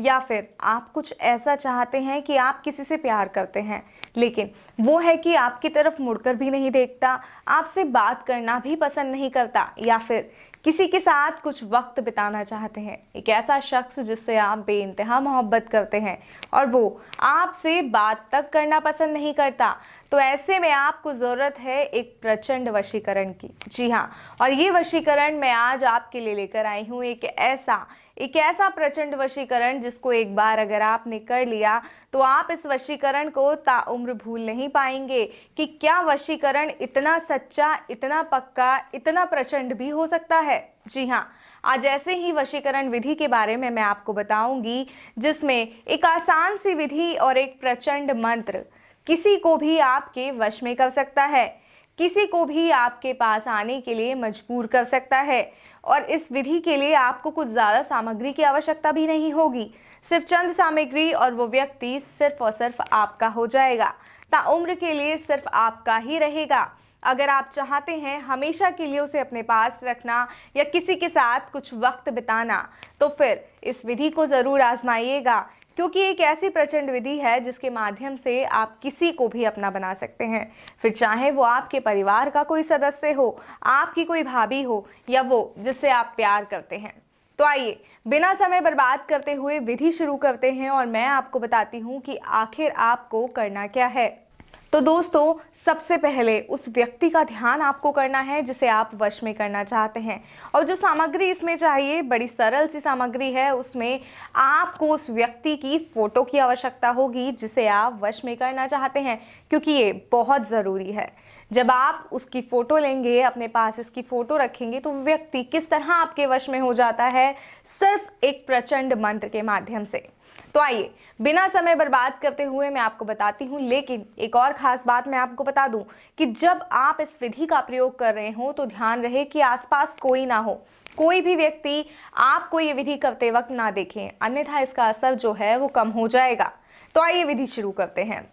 या फिर आप कुछ ऐसा चाहते हैं कि आप किसी से प्यार करते हैं लेकिन वो है कि आपकी तरफ मुड़कर भी नहीं देखता आपसे बात करना भी पसंद नहीं करता या फिर किसी के साथ कुछ वक्त बिताना चाहते हैं एक ऐसा शख्स जिससे आप बे इंतहा मोहब्बत करते हैं और वो आपसे बात तक करना पसंद नहीं करता तो ऐसे में आपको ज़रूरत है एक प्रचंड वशीकरण की जी हाँ और ये वशीकरण मैं आज आपके लिए लेकर आई हूँ एक ऐसा एक ऐसा प्रचंड वशीकरण जिसको एक बार अगर आपने कर लिया तो आप इस वशीकरण को ताउम्र भूल नहीं पाएंगे कि क्या वशीकरण इतना सच्चा इतना पक्का इतना प्रचंड भी हो सकता है जी हाँ आज ऐसे ही वशीकरण विधि के बारे में मैं आपको बताऊंगी जिसमें एक आसान सी विधि और एक प्रचंड मंत्र किसी को भी आपके वश में कर सकता है किसी को भी आपके पास आने के लिए मजबूर कर सकता है और इस विधि के लिए आपको कुछ ज़्यादा सामग्री की आवश्यकता भी नहीं होगी सिर्फ चंद सामग्री और वो व्यक्ति सिर्फ और सिर्फ आपका हो जाएगा ताउम्र के लिए सिर्फ आपका ही रहेगा अगर आप चाहते हैं हमेशा के लिए उसे अपने पास रखना या किसी के साथ कुछ वक्त बिताना तो फिर इस विधि को ज़रूर आजमाइएगा क्योंकि एक ऐसी प्रचंड विधि है जिसके माध्यम से आप किसी को भी अपना बना सकते हैं फिर चाहे वो आपके परिवार का कोई सदस्य हो आपकी कोई भाभी हो या वो जिससे आप प्यार करते हैं तो आइए बिना समय बर्बाद करते हुए विधि शुरू करते हैं और मैं आपको बताती हूँ कि आखिर आपको करना क्या है तो दोस्तों सबसे पहले उस व्यक्ति का ध्यान आपको करना है जिसे आप वश में करना चाहते हैं और जो सामग्री इसमें चाहिए बड़ी सरल सी सामग्री है उसमें आपको उस व्यक्ति की फ़ोटो की आवश्यकता होगी जिसे आप वश में करना चाहते हैं क्योंकि ये बहुत ज़रूरी है जब आप उसकी फ़ोटो लेंगे अपने पास इसकी फ़ोटो रखेंगे तो व्यक्ति किस तरह आपके वश में हो जाता है सिर्फ एक प्रचंड मंत्र के माध्यम से तो आइए बिना समय बर्बाद करते हुए मैं आपको बताती हूँ लेकिन एक और ख़ास बात मैं आपको बता दूँ कि जब आप इस विधि का प्रयोग कर रहे हो तो ध्यान रहे कि आसपास कोई ना हो कोई भी व्यक्ति आपको ये विधि करते वक्त ना देखें अन्यथा इसका असर जो है वो कम हो जाएगा तो आइए विधि शुरू करते हैं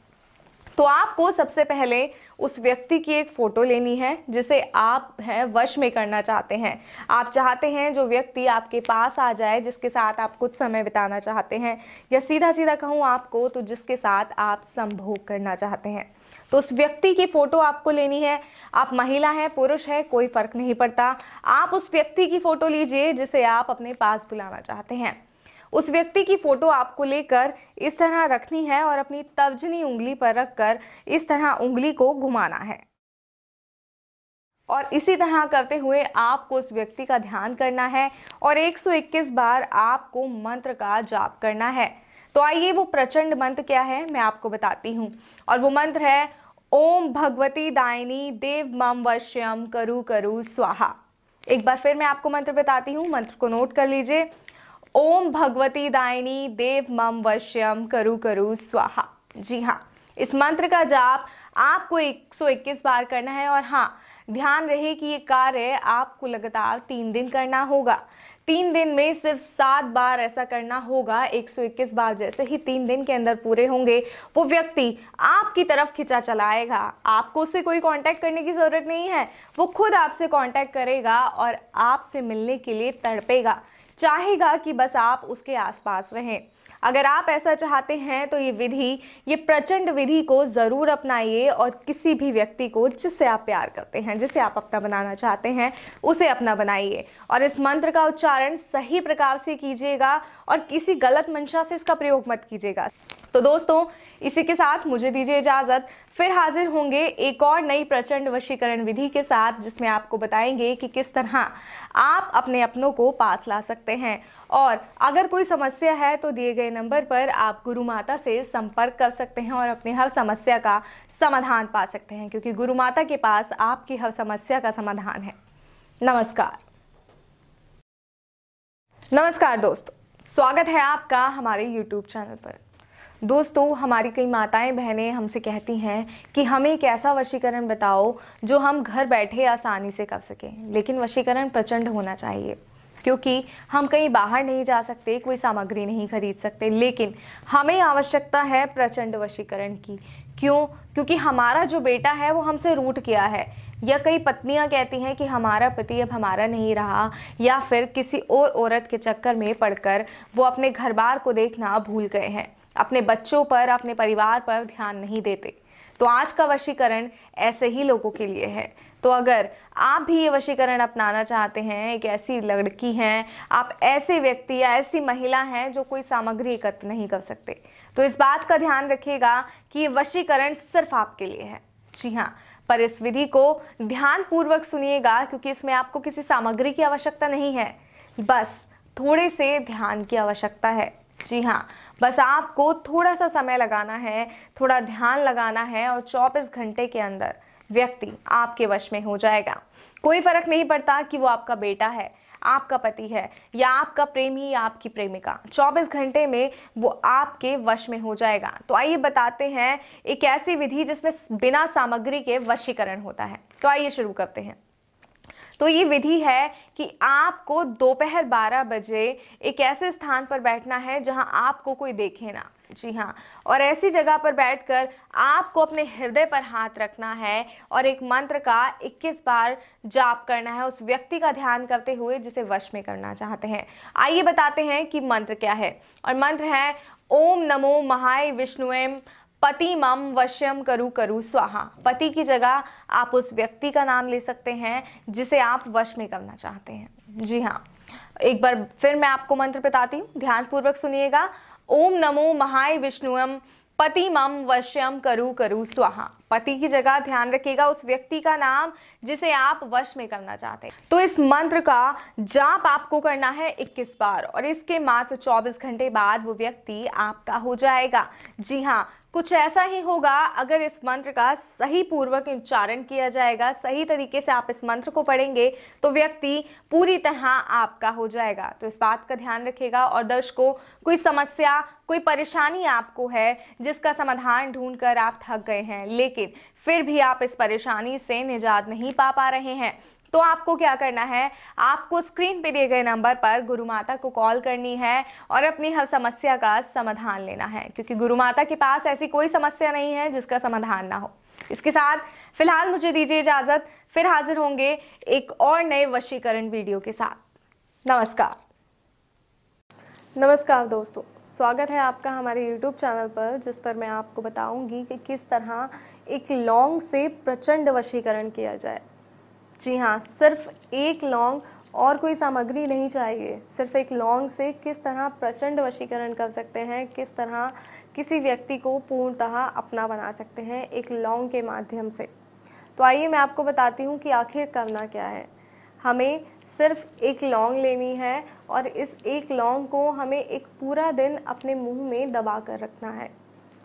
तो आपको सबसे पहले उस व्यक्ति की एक फ़ोटो लेनी है जिसे आप हैं वश में करना चाहते हैं आप चाहते हैं जो व्यक्ति आपके पास आ जाए जिसके साथ आप कुछ समय बिताना चाहते हैं या सीधा सीधा कहूँ आपको तो जिसके साथ आप संभोग करना चाहते हैं तो उस व्यक्ति की फ़ोटो आपको लेनी है आप महिला हैं पुरुष है कोई फ़र्क नहीं पड़ता आप उस व्यक्ति की फ़ोटो लीजिए जिसे आप अपने पास बुलाना चाहते हैं उस व्यक्ति की फ़ोटो आपको लेकर इस तरह रखनी है और अपनी तर्जनी उंगली पर रखकर इस तरह उंगली को घुमाना है और इसी तरह करते हुए आपको उस व्यक्ति का ध्यान करना है और 121 बार आपको मंत्र का जाप करना है तो आइए वो प्रचंड मंत्र क्या है मैं आपको बताती हूँ और वो मंत्र है ओम भगवती दायनी देव मम वश्यम करु करु स्वाहा एक बार फिर मैं आपको मंत्र बताती हूँ मंत्र को नोट कर लीजिए ओम भगवती दायनी देव मम वश्यम करु करु स्वाहा जी हाँ इस मंत्र का जाप आपको 121 बार करना है और हाँ ध्यान रहे कि ये कार्य आपको लगातार तीन दिन करना होगा तीन दिन में सिर्फ सात बार ऐसा करना होगा 121 बार जैसे ही तीन दिन के अंदर पूरे होंगे वो व्यक्ति आपकी तरफ खिंचा चलाएगा आपको उससे कोई कांटेक्ट करने की ज़रूरत नहीं है वो खुद आपसे कांटेक्ट करेगा और आपसे मिलने के लिए तड़पेगा चाहेगा कि बस आप उसके आसपास रहें अगर आप ऐसा चाहते हैं तो ये विधि ये प्रचंड विधि को ज़रूर अपनाइए और किसी भी व्यक्ति को जिससे आप प्यार करते हैं जिसे आप अपना बनाना चाहते हैं उसे अपना बनाइए और इस मंत्र का उच्चारण सही प्रकार से कीजिएगा और किसी गलत मंशा से इसका प्रयोग मत कीजिएगा तो दोस्तों इसी के साथ मुझे दीजिए इजाज़त फिर हाजिर होंगे एक और नई प्रचंड वशीकरण विधि के साथ जिसमें आपको बताएंगे कि किस तरह आप अपने अपनों को पास ला सकते हैं और अगर कोई समस्या है तो दिए गए नंबर पर आप गुरु माता से संपर्क कर सकते हैं और अपनी हर समस्या का समाधान पा सकते हैं क्योंकि गुरु माता के पास आपकी हर समस्या का समाधान है नमस्कार नमस्कार दोस्तों स्वागत है आपका हमारे YouTube चैनल पर दोस्तों हमारी कई माताएं बहनें हमसे कहती हैं कि हमें एक ऐसा वशीकरण बताओ जो हम घर बैठे आसानी से कर सकें लेकिन वशीकरण प्रचंड होना चाहिए क्योंकि हम कहीं बाहर नहीं जा सकते कोई सामग्री नहीं खरीद सकते लेकिन हमें आवश्यकता है प्रचंड वशीकरण की क्यों क्योंकि हमारा जो बेटा है वो हमसे रूट किया है या कई पत्नियां कहती हैं कि हमारा पति अब हमारा नहीं रहा या फिर किसी और औरत के चक्कर में पड़कर वो अपने घर बार को देखना भूल गए हैं अपने बच्चों पर अपने परिवार पर ध्यान नहीं देते तो आज का वशीकरण ऐसे ही लोगों के लिए है तो अगर आप भी ये वशीकरण अपनाना चाहते हैं एक ऐसी लड़की हैं आप ऐसे व्यक्ति या ऐसी महिला हैं जो कोई सामग्री एकत्र नहीं कर सकते तो इस बात का ध्यान रखिएगा कि ये वशीकरण सिर्फ आपके लिए है जी हाँ पर इस विधि को ध्यानपूर्वक सुनिएगा क्योंकि इसमें आपको किसी सामग्री की आवश्यकता नहीं है बस थोड़े से ध्यान की आवश्यकता है जी हाँ बस आपको थोड़ा सा समय लगाना है थोड़ा ध्यान लगाना है और चौबीस घंटे के अंदर व्यक्ति आपके वश में हो जाएगा कोई फ़र्क नहीं पड़ता कि वो आपका बेटा है आपका पति है या आपका प्रेमी या आपकी प्रेमिका 24 घंटे में वो आपके वश में हो जाएगा तो आइए बताते हैं एक ऐसी विधि जिसमें बिना सामग्री के वशीकरण होता है तो आइए शुरू करते हैं तो ये विधि है कि आपको दोपहर 12 बजे एक ऐसे स्थान पर बैठना है जहां आपको कोई देखे ना जी हाँ और ऐसी जगह पर बैठकर आपको अपने हृदय पर हाथ रखना है और एक मंत्र का 21 बार जाप करना है उस व्यक्ति का ध्यान करते हुए जिसे वश में करना चाहते हैं आइए बताते हैं कि मंत्र क्या है और मंत्र है ओम नमो महाय विष्णुएम पति मम वश्यम करु करु स्वाहा पति की जगह आप उस व्यक्ति का नाम ले सकते हैं जिसे आप वश में करना चाहते हैं जी हाँ एक बार फिर मैं आपको मंत्र बताती हूँ ध्यानपूर्वक सुनिएगा ओम नमो महाय विष्णुम पति मम वश्यम करु करु स्वाहा पति की जगह ध्यान रखिएगा उस व्यक्ति का नाम जिसे आप वश में करना चाहते हैं तो इस मंत्र का जाप आपको करना है 21 बार और इसके मात्र 24 घंटे बाद वो व्यक्ति आपका हो जाएगा जी हाँ कुछ ऐसा ही होगा अगर इस मंत्र का सही पूर्वक उच्चारण किया जाएगा सही तरीके से आप इस मंत्र को पढ़ेंगे तो व्यक्ति पूरी तरह आपका हो जाएगा तो इस बात का ध्यान रखेगा और दर्शकों कोई समस्या कोई परेशानी आपको है जिसका समाधान ढूंढकर आप थक गए हैं लेकिन फिर भी आप इस परेशानी से निजात नहीं पा पा रहे हैं तो आपको क्या करना है आपको स्क्रीन पे दिए गए नंबर पर गुरु माता को कॉल करनी है और अपनी हर समस्या का समाधान लेना है क्योंकि गुरु माता के पास ऐसी कोई समस्या नहीं है जिसका समाधान ना हो इसके साथ फिलहाल मुझे दीजिए इजाज़त फिर हाजिर होंगे एक और नए वशीकरण वीडियो के साथ नमस्कार नमस्कार दोस्तों स्वागत है आपका हमारे YouTube चैनल पर जिस पर मैं आपको बताऊंगी कि किस तरह एक लॉन्ग से प्रचंड वशीकरण किया जाए जी हाँ सिर्फ एक लौंग और कोई सामग्री नहीं चाहिए सिर्फ एक लौंग से किस तरह प्रचंड वशीकरण कर सकते हैं किस तरह किसी व्यक्ति को पूर्णतः अपना बना सकते हैं एक लौंग के माध्यम से तो आइए मैं आपको बताती हूँ कि आखिर करना क्या है हमें सिर्फ एक लौंग लेनी है और इस एक लौंग को हमें एक पूरा दिन अपने मुंह में दबा कर रखना है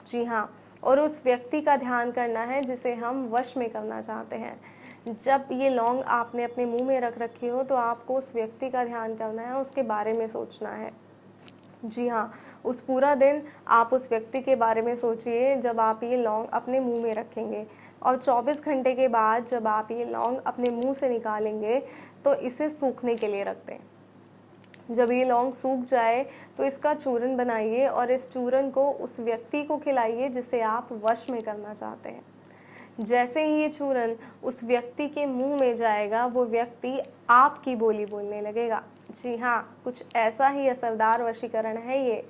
जी हाँ और उस व्यक्ति का ध्यान करना है जिसे हम वश में करना चाहते हैं जब ये लौंग आपने अपने मुंह में रख रखी हो तो आपको उस व्यक्ति का ध्यान करना है उसके बारे में सोचना है जी हाँ उस पूरा दिन आप उस व्यक्ति के बारे में सोचिए जब आप ये लौंग अपने मुंह में रखेंगे और 24 घंटे के बाद जब आप ये लौंग अपने मुंह से निकालेंगे तो इसे सूखने के लिए रख दें जब ये लौंग सूख जाए तो इसका चूरन बनाइए और इस चूरन को उस व्यक्ति को खिलाइए जिसे आप वश में करना चाहते हैं जैसे ही ये चूरन उस व्यक्ति के मुंह में जाएगा वो व्यक्ति आपकी बोली बोलने लगेगा जी हाँ कुछ ऐसा ही असरदार वशीकरण है ये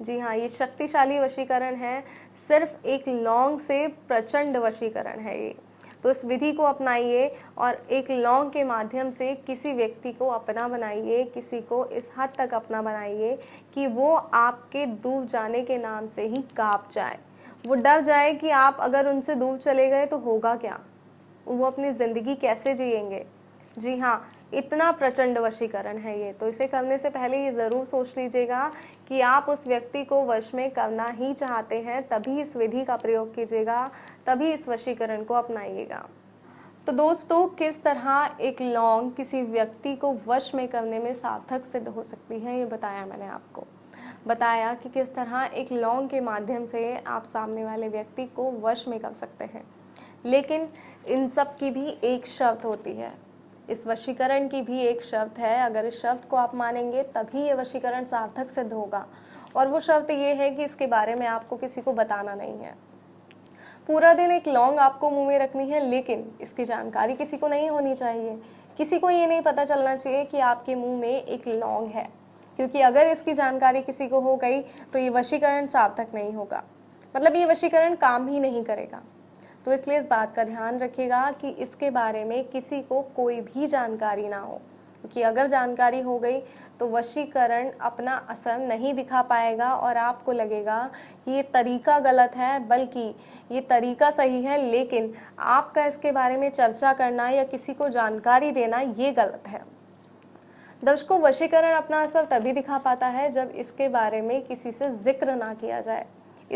जी हाँ ये शक्तिशाली वशीकरण है सिर्फ एक लौंग से प्रचंड वशीकरण है ये तो इस विधि को अपनाइए और एक लौंग के माध्यम से किसी व्यक्ति को अपना बनाइए किसी को इस हद तक अपना बनाइए कि वो आपके डूब जाने के नाम से ही काँप जाए वो डर जाए कि आप अगर उनसे दूर चले गए तो होगा क्या वो अपनी ज़िंदगी कैसे जिएंगे जी हाँ इतना प्रचंड वशीकरण है ये तो इसे करने से पहले ये ज़रूर सोच लीजिएगा कि आप उस व्यक्ति को वश में करना ही चाहते हैं तभी इस विधि का प्रयोग कीजिएगा तभी इस वशीकरण को अपनाइएगा तो दोस्तों किस तरह एक लौंग किसी व्यक्ति को वश में करने में सार्थक सिद्ध हो सकती है ये बताया मैंने आपको बताया कि किस तरह एक लॉन्ग के माध्यम से आप सामने वाले व्यक्ति को वश में कर सकते हैं लेकिन इन सब की भी एक शर्त होती है इस वशीकरण की भी एक शर्त है अगर इस शर्त को आप मानेंगे तभी ये वशीकरण सार्थक सिद्ध होगा और वो शर्त ये है कि इसके बारे में आपको किसी को बताना नहीं है पूरा दिन एक लॉन्ग आपको मुंह में रखनी है लेकिन इसकी जानकारी किसी को नहीं होनी चाहिए किसी को ये नहीं पता चलना चाहिए कि आपके मुंह में एक लॉन्ग है क्योंकि अगर इसकी जानकारी किसी को हो गई तो ये वशीकरण सार्थक नहीं होगा मतलब ये वशीकरण काम ही नहीं करेगा तो इसलिए इस बात का ध्यान रखिएगा कि इसके बारे में किसी को कोई भी जानकारी ना हो क्योंकि अगर जानकारी हो गई तो वशीकरण अपना असर नहीं दिखा पाएगा और आपको लगेगा कि ये तरीका गलत है बल्कि ये तरीका सही है लेकिन आपका इसके बारे में चर्चा करना या किसी को जानकारी देना ये गलत है दर्शकों वशीकरण अपना असर तभी दिखा पाता है जब इसके बारे में किसी से जिक्र ना किया जाए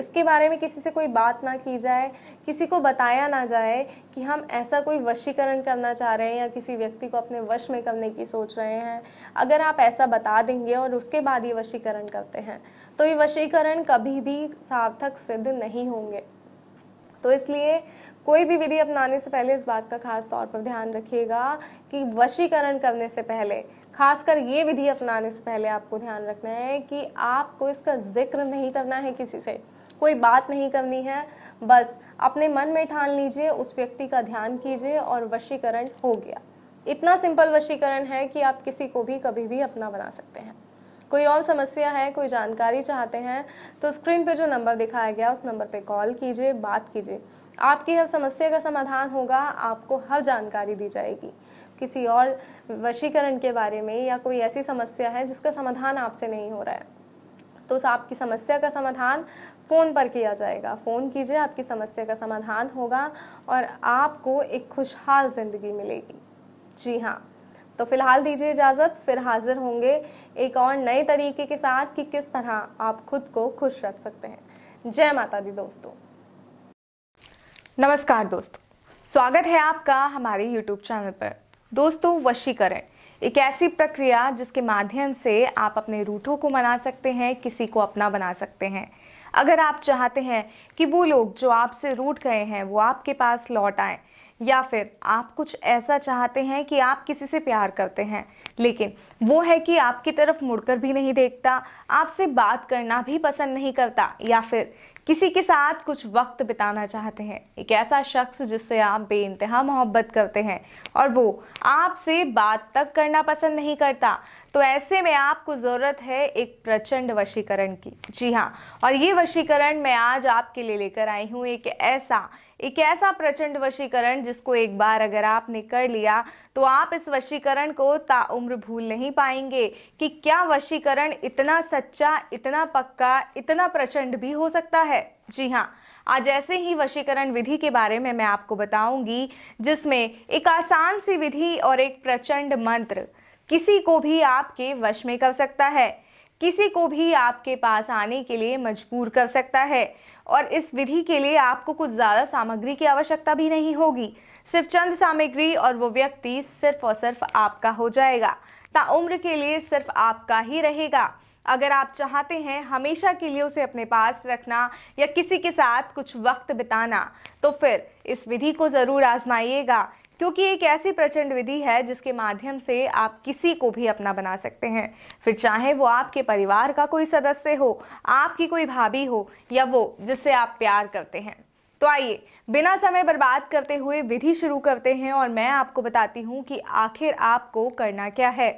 इसके बारे में किसी से कोई बात ना की जाए किसी को बताया ना जाए कि हम ऐसा कोई वशीकरण करना चाह रहे हैं या किसी व्यक्ति को अपने वश में करने की सोच रहे हैं अगर आप ऐसा बता देंगे और उसके बाद ये वशीकरण करते हैं तो ये वशीकरण कभी भी सार्थक सिद्ध नहीं होंगे तो इसलिए कोई भी विधि अपनाने से पहले इस बात का खास तौर पर ध्यान रखिएगा कि वशीकरण करने से पहले खासकर ये विधि अपनाने से पहले आपको ध्यान रखना है कि आपको इसका जिक्र नहीं करना है किसी से कोई बात नहीं करनी है बस अपने मन में ठान लीजिए उस व्यक्ति का ध्यान कीजिए और वशीकरण हो गया इतना सिंपल वशीकरण है कि आप किसी को भी कभी भी अपना बना सकते हैं कोई और समस्या है कोई जानकारी चाहते हैं तो स्क्रीन पे जो नंबर दिखाया गया उस नंबर पे कॉल कीजिए बात कीजिए आपकी हर समस्या का समाधान होगा आपको हर जानकारी दी जाएगी किसी और वशीकरण के बारे में या कोई ऐसी समस्या है जिसका समाधान आपसे नहीं हो रहा है तो आपकी समस्या का समाधान फ़ोन पर किया जाएगा फ़ोन कीजिए आपकी समस्या का समाधान होगा और आपको एक खुशहाल ज़िंदगी मिलेगी जी हाँ तो फिलहाल दीजिए इजाज़त फिर हाजिर होंगे एक और नए तरीके के साथ कि किस तरह आप खुद को खुश रख सकते हैं जय माता दी दोस्तों नमस्कार दोस्तों स्वागत है आपका हमारे YouTube चैनल पर दोस्तों वशीकरण एक ऐसी प्रक्रिया जिसके माध्यम से आप अपने रूठों को मना सकते हैं किसी को अपना बना सकते हैं अगर आप चाहते हैं कि वो लोग जो आपसे रूठ गए हैं वो आपके पास लौट आए या फिर आप कुछ ऐसा चाहते हैं कि आप किसी से प्यार करते हैं लेकिन वो है कि आपकी तरफ मुड़कर भी नहीं देखता आपसे बात करना भी पसंद नहीं करता या फिर किसी के साथ कुछ वक्त बिताना चाहते हैं एक ऐसा शख्स जिससे आप बे इंतहा मोहब्बत करते हैं और वो आपसे बात तक करना पसंद नहीं करता तो ऐसे में आपको ज़रूरत है एक प्रचंड वशीकरण की जी हाँ और ये वशीकरण मैं आज आपके लिए लेकर आई हूँ एक ऐसा एक ऐसा प्रचंड वशीकरण जिसको एक बार अगर आपने कर लिया तो आप इस वशीकरण को ताउम्र भूल नहीं पाएंगे कि क्या वशीकरण इतना सच्चा इतना पक्का इतना प्रचंड भी हो सकता है जी हाँ आज ऐसे ही वशीकरण विधि के बारे में मैं आपको बताऊंगी जिसमें एक आसान सी विधि और एक प्रचंड मंत्र किसी को भी आपके वश में कर सकता है किसी को भी आपके पास आने के लिए मजबूर कर सकता है और इस विधि के लिए आपको कुछ ज़्यादा सामग्री की आवश्यकता भी नहीं होगी सिर्फ चंद सामग्री और वो व्यक्ति सिर्फ और सिर्फ आपका हो जाएगा ताउम्र के लिए सिर्फ आपका ही रहेगा अगर आप चाहते हैं हमेशा के लिए उसे अपने पास रखना या किसी के साथ कुछ वक्त बिताना तो फिर इस विधि को ज़रूर आजमाइएगा क्योंकि एक ऐसी प्रचंड विधि है जिसके माध्यम से आप किसी को भी अपना बना सकते हैं फिर चाहे वो आपके परिवार का कोई सदस्य हो आपकी कोई भाभी हो या वो जिससे आप प्यार करते हैं तो आइए बिना समय बर्बाद करते हुए विधि शुरू करते हैं और मैं आपको बताती हूँ कि आखिर आपको करना क्या है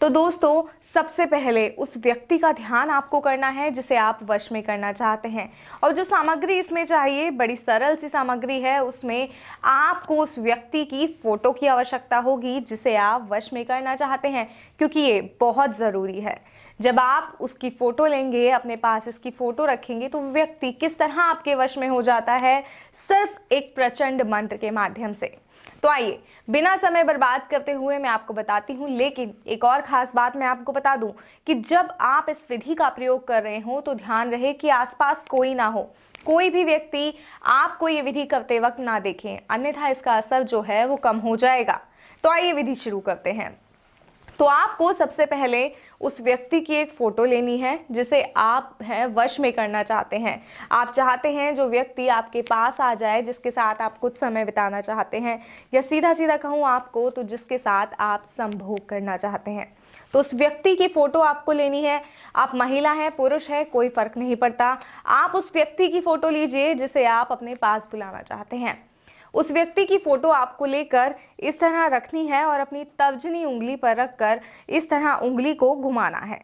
तो दोस्तों सबसे पहले उस व्यक्ति का ध्यान आपको करना है जिसे आप वश में करना चाहते हैं और जो सामग्री इसमें चाहिए बड़ी सरल सी सामग्री है उसमें आपको उस व्यक्ति की फ़ोटो की आवश्यकता होगी जिसे आप वश में करना चाहते हैं क्योंकि ये बहुत ज़रूरी है जब आप उसकी फ़ोटो लेंगे अपने पास इसकी फ़ोटो रखेंगे तो व्यक्ति किस तरह आपके वश में हो जाता है सिर्फ एक प्रचंड मंत्र के माध्यम से तो आइए बिना समय बर्बाद करते हुए मैं आपको बताती हूँ लेकिन एक और ख़ास बात मैं आपको बता दूँ कि जब आप इस विधि का प्रयोग कर रहे हो तो ध्यान रहे कि आसपास कोई ना हो कोई भी व्यक्ति आपको ये विधि करते वक्त ना देखें अन्यथा इसका असर जो है वो कम हो जाएगा तो आइए विधि शुरू करते हैं तो आपको सबसे पहले उस व्यक्ति की एक फ़ोटो लेनी है जिसे आप हैं वश में करना चाहते हैं आप चाहते हैं जो व्यक्ति आपके पास आ जाए जिसके साथ आप कुछ समय बिताना चाहते हैं या सीधा सीधा कहूँ आपको तो जिसके साथ आप संभोग करना चाहते हैं तो उस व्यक्ति की फ़ोटो आपको लेनी है आप महिला हैं पुरुष है कोई फ़र्क नहीं पड़ता आप उस व्यक्ति की फ़ोटो लीजिए जिसे आप अपने पास बुलाना चाहते हैं उस व्यक्ति की फ़ोटो आपको लेकर इस तरह रखनी है और अपनी तर्जनी उंगली पर रखकर इस तरह उंगली को घुमाना है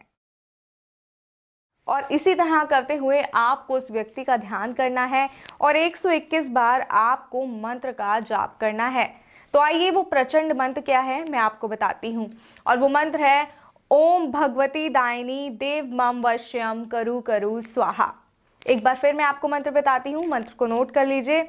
और इसी तरह करते हुए आपको उस व्यक्ति का ध्यान करना है और 121 बार आपको मंत्र का जाप करना है तो आइए वो प्रचंड मंत्र क्या है मैं आपको बताती हूँ और वो मंत्र है ओम भगवती दायनी देव मम वश्यम करु करु स्वाहा एक बार फिर मैं आपको मंत्र बताती हूँ मंत्र को नोट कर लीजिए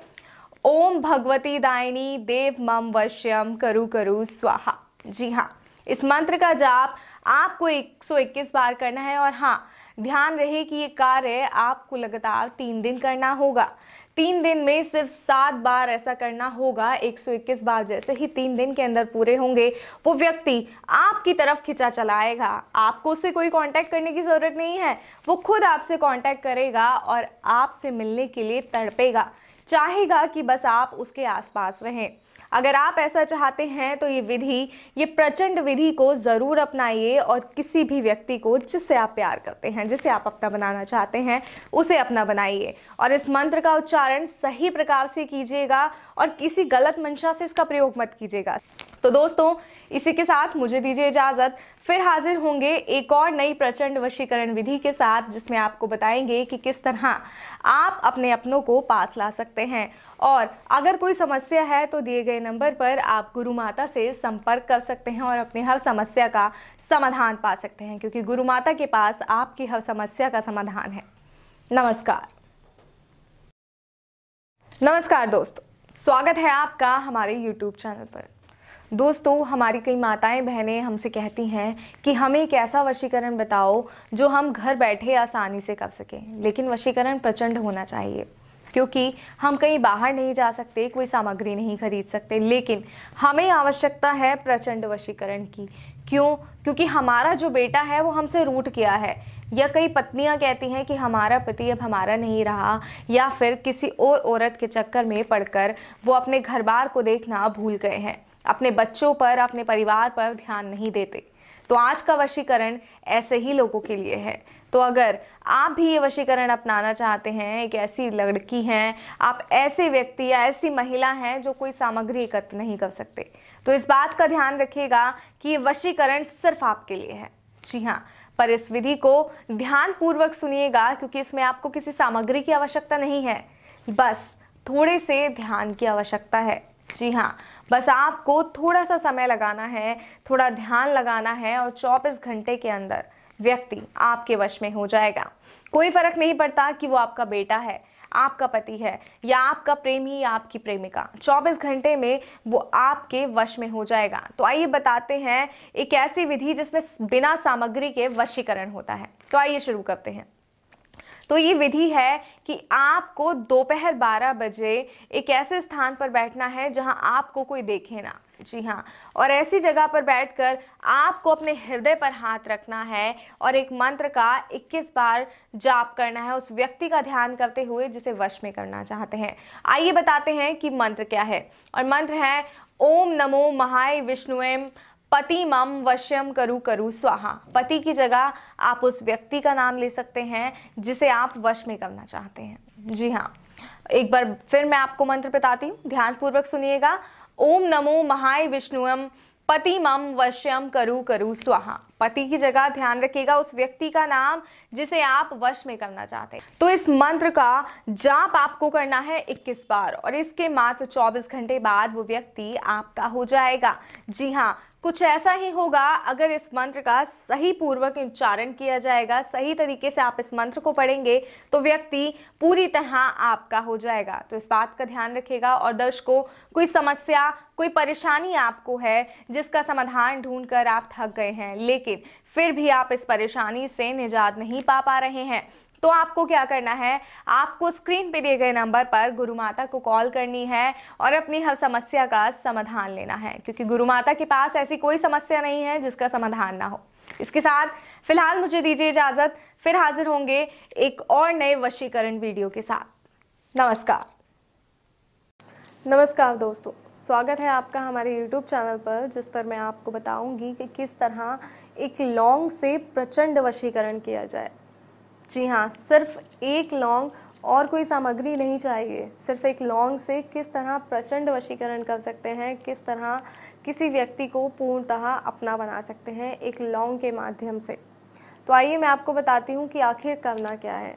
ओम भगवती दायनी देव मम वश्यम करु करु स्वाहा जी हाँ इस मंत्र का जाप आपको 121 बार करना है और हाँ ध्यान रहे कि ये कार्य आपको लगातार तीन दिन करना होगा तीन दिन में सिर्फ सात बार ऐसा करना होगा 121 बार जैसे ही तीन दिन के अंदर पूरे होंगे वो व्यक्ति आपकी तरफ खिंचा चलाएगा आपको उससे कोई कांटेक्ट करने की ज़रूरत नहीं है वो खुद आपसे कांटेक्ट करेगा और आपसे मिलने के लिए तड़पेगा चाहेगा कि बस आप उसके आसपास रहें अगर आप ऐसा चाहते हैं तो ये विधि ये प्रचंड विधि को ज़रूर अपनाइए और किसी भी व्यक्ति को जिससे आप प्यार करते हैं जिसे आप अपना बनाना चाहते हैं उसे अपना बनाइए और इस मंत्र का उच्चारण सही प्रकार से कीजिएगा और किसी गलत मंशा से इसका प्रयोग मत कीजिएगा तो दोस्तों इसी के साथ मुझे दीजिए इजाज़त फिर हाजिर होंगे एक और नई प्रचंड वशीकरण विधि के साथ जिसमें आपको बताएंगे कि किस तरह आप अपने अपनों को पास ला सकते हैं और अगर कोई समस्या है तो दिए गए नंबर पर आप गुरु माता से संपर्क कर सकते हैं और अपनी हर समस्या का समाधान पा सकते हैं क्योंकि गुरु माता के पास आपकी हर समस्या का समाधान है नमस्कार नमस्कार दोस्तों स्वागत है आपका हमारे YouTube चैनल पर दोस्तों हमारी कई माताएं बहनें हमसे कहती हैं कि हमें एक ऐसा वशीकरण बताओ जो हम घर बैठे आसानी से कर सकें लेकिन वशीकरण प्रचंड होना चाहिए क्योंकि हम कहीं बाहर नहीं जा सकते कोई सामग्री नहीं खरीद सकते लेकिन हमें आवश्यकता है प्रचंड वशीकरण की क्यों क्योंकि हमारा जो बेटा है वो हमसे रूट किया है या कई पत्नियां कहती हैं कि हमारा पति अब हमारा नहीं रहा या फिर किसी और औरत के चक्कर में पड़कर वो अपने घर बार को देखना भूल गए हैं अपने बच्चों पर अपने परिवार पर ध्यान नहीं देते तो आज का वशीकरण ऐसे ही लोगों के लिए है तो अगर आप भी ये वशीकरण अपनाना चाहते हैं एक ऐसी लड़की हैं आप ऐसे व्यक्ति या ऐसी महिला हैं जो कोई सामग्री एकत्र नहीं कर सकते तो इस बात का ध्यान रखिएगा कि ये वशीकरण सिर्फ आपके लिए है जी हाँ पर इस विधि को ध्यानपूर्वक सुनिएगा क्योंकि इसमें आपको किसी सामग्री की आवश्यकता नहीं है बस थोड़े से ध्यान की आवश्यकता है जी हाँ बस आपको थोड़ा सा समय लगाना है थोड़ा ध्यान लगाना है और चौबीस घंटे के अंदर व्यक्ति आपके वश में हो जाएगा कोई फ़र्क नहीं पड़ता कि वो आपका बेटा है आपका पति है या आपका प्रेमी या आपकी प्रेमिका 24 घंटे में वो आपके वश में हो जाएगा तो आइए बताते हैं एक ऐसी विधि जिसमें बिना सामग्री के वशीकरण होता है तो आइए शुरू करते हैं तो ये विधि है कि आपको दोपहर 12 बजे एक ऐसे स्थान पर बैठना है जहां आपको कोई देखे ना जी हाँ और ऐसी जगह पर बैठकर आपको अपने हृदय पर हाथ रखना है और एक मंत्र का 21 बार जाप करना है उस व्यक्ति का ध्यान करते हुए जिसे वश में करना चाहते हैं आइए बताते हैं कि मंत्र क्या है और मंत्र है ओम नमो महाय विष्णुएम पति मम वश्यम करु करु स्वाहा पति की जगह आप उस व्यक्ति का नाम ले सकते हैं जिसे आप वश में करना चाहते हैं जी हाँ एक बार फिर मैं आपको मंत्र बताती हूँ ध्यानपूर्वक सुनिएगा ओम नमो महाय विष्णुम पति मम वश्यम करु करु स्वाहा पति की जगह ध्यान रखिएगा उस व्यक्ति का नाम जिसे आप वश में करना चाहते हैं तो इस मंत्र का जाप आपको करना है 21 बार और इसके मात्र 24 घंटे बाद वो व्यक्ति आपका हो जाएगा जी हाँ कुछ ऐसा ही होगा अगर इस मंत्र का सही पूर्वक उच्चारण किया जाएगा सही तरीके से आप इस मंत्र को पढ़ेंगे तो व्यक्ति पूरी तरह आपका हो जाएगा तो इस बात का ध्यान रखेगा और दर्शकों कोई समस्या कोई परेशानी आपको है जिसका समाधान ढूंढकर आप थक गए हैं लेकिन फिर भी आप इस परेशानी से निजात नहीं पा पा रहे हैं तो आपको क्या करना है आपको स्क्रीन पे दिए गए नंबर पर गुरु माता को कॉल करनी है और अपनी हर समस्या का समाधान लेना है क्योंकि गुरु माता के पास ऐसी कोई समस्या नहीं है जिसका समाधान ना हो इसके साथ फिलहाल मुझे दीजिए इजाज़त फिर हाजिर होंगे एक और नए वशीकरण वीडियो के साथ नमस्कार नमस्कार दोस्तों स्वागत है आपका हमारे YouTube चैनल पर जिस पर मैं आपको बताऊंगी कि किस तरह एक लॉन्ग से प्रचंड वशीकरण किया जाए जी हाँ सिर्फ एक लौंग और कोई सामग्री नहीं चाहिए सिर्फ एक लौंग से किस तरह प्रचंड वशीकरण कर सकते हैं किस तरह किसी व्यक्ति को पूर्णतः अपना बना सकते हैं एक लौंग के माध्यम से तो आइए मैं आपको बताती हूँ कि आखिर करना क्या है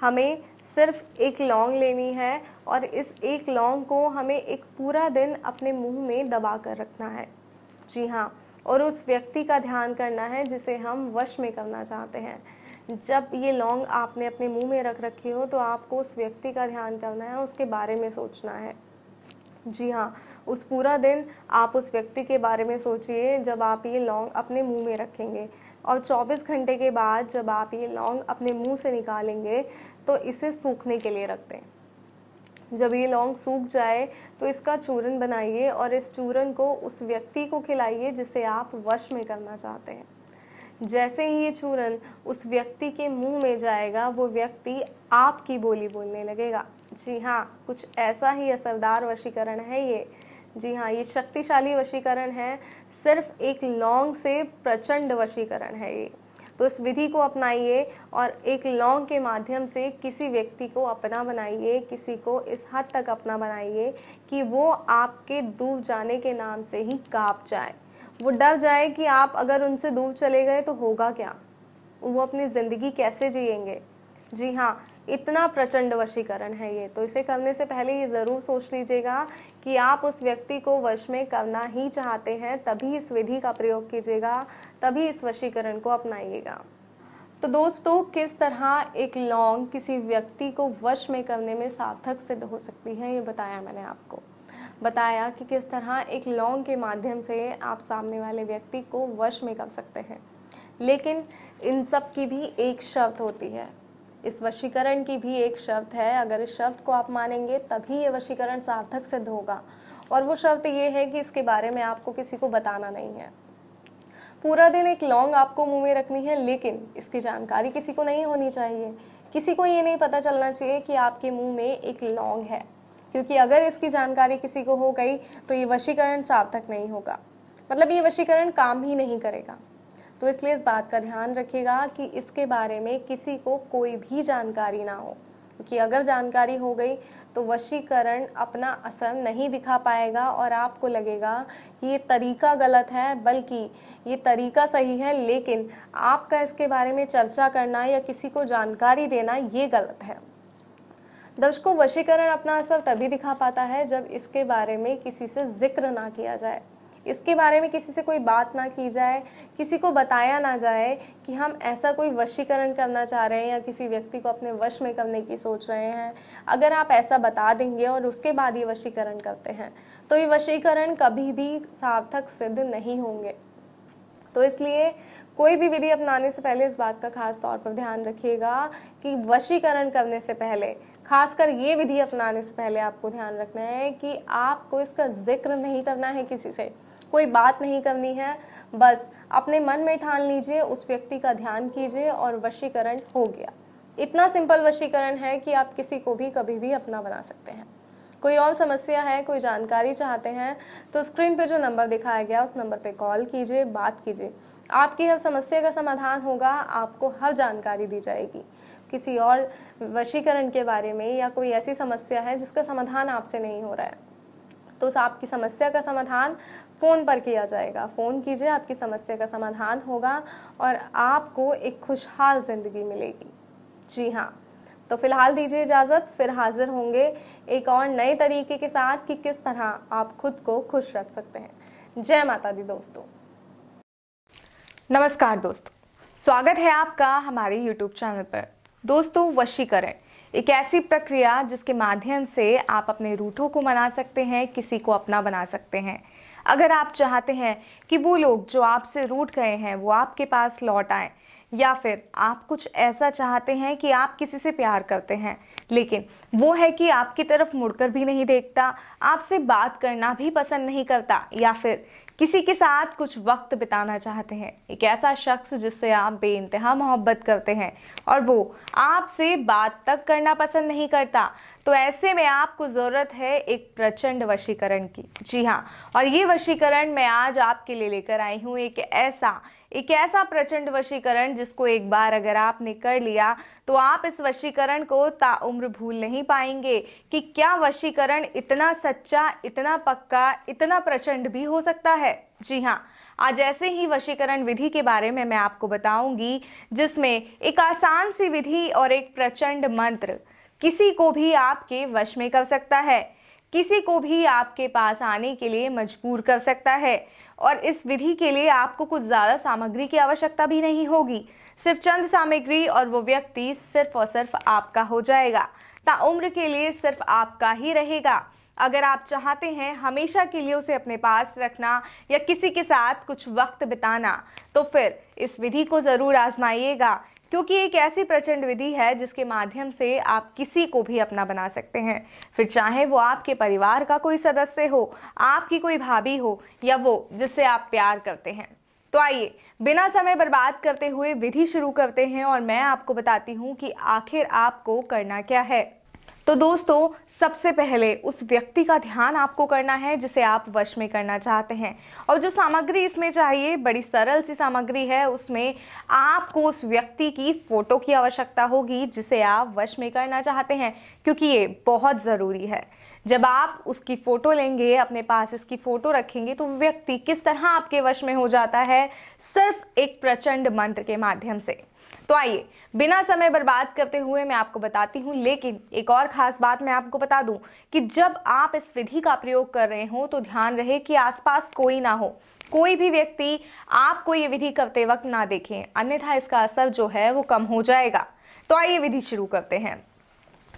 हमें सिर्फ एक लौंग लेनी है और इस एक लौंग को हमें एक पूरा दिन अपने मुंह में दबा कर रखना है जी हाँ और उस व्यक्ति का ध्यान करना है जिसे हम वश में करना चाहते हैं जब ये लौंग आपने अपने मुंह में रख रखी हो तो आपको उस व्यक्ति का ध्यान करना है उसके बारे में सोचना है जी हाँ उस पूरा दिन आप उस व्यक्ति के बारे में सोचिए जब आप ये लौंग अपने मुंह में रखेंगे और 24 घंटे के बाद जब आप ये लौंग अपने मुंह से निकालेंगे तो इसे सूखने के लिए रख दें जब ये लौंग सूख जाए तो इसका चूरन बनाइए और इस चूरन को उस व्यक्ति को खिलाइए जिसे आप वश में करना चाहते हैं जैसे ही ये चूरन उस व्यक्ति के मुंह में जाएगा वो व्यक्ति आपकी बोली बोलने लगेगा जी हाँ कुछ ऐसा ही असरदार वशीकरण है ये जी हाँ ये शक्तिशाली वशीकरण है सिर्फ एक लौंग से प्रचंड वशीकरण है ये तो इस विधि को अपनाइए और एक लौंग के माध्यम से किसी व्यक्ति को अपना बनाइए किसी को इस हद तक अपना बनाइए कि वो आपके डूब जाने के नाम से ही काँप जाए वो डर जाए कि आप अगर उनसे दूर चले गए तो होगा क्या वो अपनी ज़िंदगी कैसे जिएंगे जी हाँ इतना प्रचंड वशीकरण है ये तो इसे करने से पहले ये ज़रूर सोच लीजिएगा कि आप उस व्यक्ति को वश में करना ही चाहते हैं तभी इस विधि का प्रयोग कीजिएगा तभी इस वशीकरण को अपनाइएगा तो दोस्तों किस तरह एक लौंग किसी व्यक्ति को वश में करने में सार्थक सिद्ध हो सकती है ये बताया मैंने आपको बताया कि किस तरह एक लौंग के माध्यम से आप सामने वाले व्यक्ति को वश में कर सकते हैं लेकिन इन सब की भी एक शर्त होती है इस वशीकरण की भी एक शर्त है अगर इस शर्त को आप मानेंगे तभी ये वशीकरण सार्थक सिद्ध होगा और वो शर्त ये है कि इसके बारे में आपको किसी को बताना नहीं है पूरा दिन एक लौंग आपको मुंह में रखनी है लेकिन इसकी जानकारी किसी को नहीं होनी चाहिए किसी को ये नहीं पता चलना चाहिए कि आपके मुंह में एक लौंग है क्योंकि अगर इसकी जानकारी किसी को हो गई तो ये वशीकरण सार्थक नहीं होगा मतलब ये वशीकरण काम ही नहीं करेगा तो इसलिए इस बात का ध्यान रखिएगा कि इसके बारे में किसी को कोई भी जानकारी ना हो क्योंकि अगर जानकारी हो गई तो वशीकरण अपना असर नहीं दिखा पाएगा और आपको लगेगा कि ये तरीका गलत है बल्कि ये तरीका सही है लेकिन आपका इसके बारे में चर्चा करना या किसी को जानकारी देना ये गलत है दर्शकों वशीकरण अपना असर तभी दिखा पाता है जब इसके बारे में किसी से जिक्र ना किया जाए इसके बारे में किसी से कोई बात ना की जाए किसी को बताया ना जाए कि हम ऐसा कोई वशीकरण करना चाह रहे हैं या किसी व्यक्ति को अपने वश में करने की सोच रहे हैं अगर आप ऐसा बता देंगे और उसके बाद ये वशीकरण करते हैं तो ये वशीकरण कभी भी सार्थक सिद्ध नहीं होंगे तो इसलिए कोई भी विधि अपनाने से पहले इस बात का खास तौर पर ध्यान रखिएगा कि वशीकरण करने से पहले खासकर ये विधि अपनाने से पहले आपको ध्यान रखना है कि आपको इसका जिक्र नहीं करना है किसी से कोई बात नहीं करनी है बस अपने मन में ठान लीजिए उस व्यक्ति का ध्यान कीजिए और वशीकरण हो गया इतना सिंपल वशीकरण है कि आप किसी को भी कभी भी अपना बना सकते हैं कोई और समस्या है कोई जानकारी चाहते हैं तो स्क्रीन पे जो नंबर दिखाया गया उस नंबर पे कॉल कीजिए बात कीजिए आपकी हर समस्या का समाधान होगा आपको हर जानकारी दी जाएगी किसी और वशीकरण के बारे में या कोई ऐसी समस्या है जिसका समाधान आपसे नहीं हो रहा है तो आपकी समस्या का समाधान फ़ोन पर किया जाएगा फ़ोन कीजिए आपकी समस्या का समाधान होगा और आपको एक खुशहाल ज़िंदगी मिलेगी जी हाँ तो फिलहाल दीजिए इजाज़त फिर हाजिर होंगे एक और नए तरीके के साथ कि किस तरह आप खुद को खुश रख सकते हैं जय माता दी दोस्तों नमस्कार दोस्तों स्वागत है आपका हमारे YouTube चैनल पर दोस्तों वशीकरण एक ऐसी प्रक्रिया जिसके माध्यम से आप अपने रूठों को मना सकते हैं किसी को अपना बना सकते हैं अगर आप चाहते हैं कि वो लोग जो आपसे रूठ गए हैं वो आपके पास लौट आए या फिर आप कुछ ऐसा चाहते हैं कि आप किसी से प्यार करते हैं लेकिन वो है कि आपकी तरफ मुड़कर भी नहीं देखता आपसे बात करना भी पसंद नहीं करता या फिर किसी के साथ कुछ वक्त बिताना चाहते हैं एक ऐसा शख्स जिससे आप बे इंतहा मोहब्बत करते हैं और वो आपसे बात तक करना पसंद नहीं करता तो ऐसे में आपको ज़रूरत है एक प्रचंड वशीकरण की जी हाँ और ये वशीकरण मैं आज आपके लिए लेकर आई हूँ एक ऐसा एक ऐसा प्रचंड वशीकरण जिसको एक बार अगर आपने कर लिया तो आप इस वशीकरण को ताउम्र भूल नहीं पाएंगे कि क्या वशीकरण इतना सच्चा इतना पक्का इतना प्रचंड भी हो सकता है जी हाँ आज ऐसे ही वशीकरण विधि के बारे में मैं आपको बताऊंगी जिसमें एक आसान सी विधि और एक प्रचंड मंत्र किसी को भी आपके वश में कर सकता है किसी को भी आपके पास आने के लिए मजबूर कर सकता है और इस विधि के लिए आपको कुछ ज़्यादा सामग्री की आवश्यकता भी नहीं होगी सिर्फ चंद सामग्री और वो व्यक्ति सिर्फ और सिर्फ आपका हो जाएगा ताउम्र के लिए सिर्फ आपका ही रहेगा अगर आप चाहते हैं हमेशा के लिए उसे अपने पास रखना या किसी के साथ कुछ वक्त बिताना तो फिर इस विधि को ज़रूर आजमाइएगा क्योंकि एक ऐसी प्रचंड विधि है जिसके माध्यम से आप किसी को भी अपना बना सकते हैं फिर चाहे वो आपके परिवार का कोई सदस्य हो आपकी कोई भाभी हो या वो जिससे आप प्यार करते हैं तो आइए बिना समय बर्बाद करते हुए विधि शुरू करते हैं और मैं आपको बताती हूँ कि आखिर आपको करना क्या है तो दोस्तों सबसे पहले उस व्यक्ति का ध्यान आपको करना है जिसे आप वश में करना चाहते हैं और जो सामग्री इसमें चाहिए बड़ी सरल सी सामग्री है उसमें आपको उस व्यक्ति की फ़ोटो की आवश्यकता होगी जिसे आप वश में करना चाहते हैं क्योंकि ये बहुत ज़रूरी है जब आप उसकी फ़ोटो लेंगे अपने पास इसकी फ़ोटो रखेंगे तो व्यक्ति किस तरह आपके वश में हो जाता है सिर्फ एक प्रचंड मंत्र के माध्यम से तो आइए बिना समय बर्बाद करते हुए मैं आपको बताती हूँ लेकिन एक और ख़ास बात मैं आपको बता दूँ कि जब आप इस विधि का प्रयोग कर रहे हो तो ध्यान रहे कि आसपास कोई ना हो कोई भी व्यक्ति आपको ये विधि करते वक्त ना देखें अन्यथा इसका असर जो है वो कम हो जाएगा तो आइए विधि शुरू करते हैं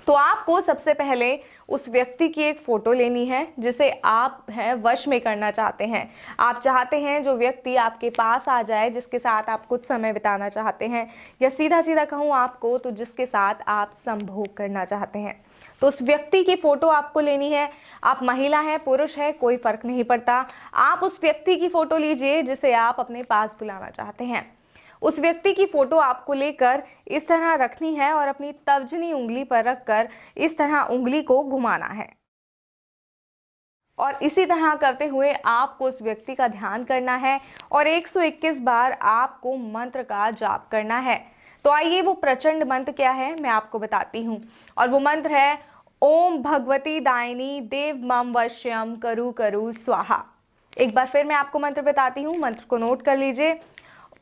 तो आपको सबसे पहले उस व्यक्ति की एक फ़ोटो लेनी है जिसे आप हैं वश में करना चाहते हैं आप चाहते हैं जो व्यक्ति आपके पास आ जाए जिसके साथ आप कुछ समय बिताना चाहते हैं या सीधा सीधा कहूँ आपको तो जिसके साथ आप संभोग करना चाहते हैं तो उस व्यक्ति की फ़ोटो आपको लेनी है आप महिला हैं पुरुष है कोई फ़र्क नहीं पड़ता आप उस व्यक्ति की फ़ोटो लीजिए जिसे आप अपने पास बुलाना चाहते हैं उस व्यक्ति की फ़ोटो आपको लेकर इस तरह रखनी है और अपनी तर्जनी उंगली पर रखकर इस तरह उंगली को घुमाना है और इसी तरह करते हुए आपको उस व्यक्ति का ध्यान करना है और 121 बार आपको मंत्र का जाप करना है तो आइए वो प्रचंड मंत्र क्या है मैं आपको बताती हूँ और वो मंत्र है ओम भगवती दायनी देव मम वश्यम करु करु स्वाहा एक बार फिर मैं आपको मंत्र बताती हूँ मंत्र को नोट कर लीजिए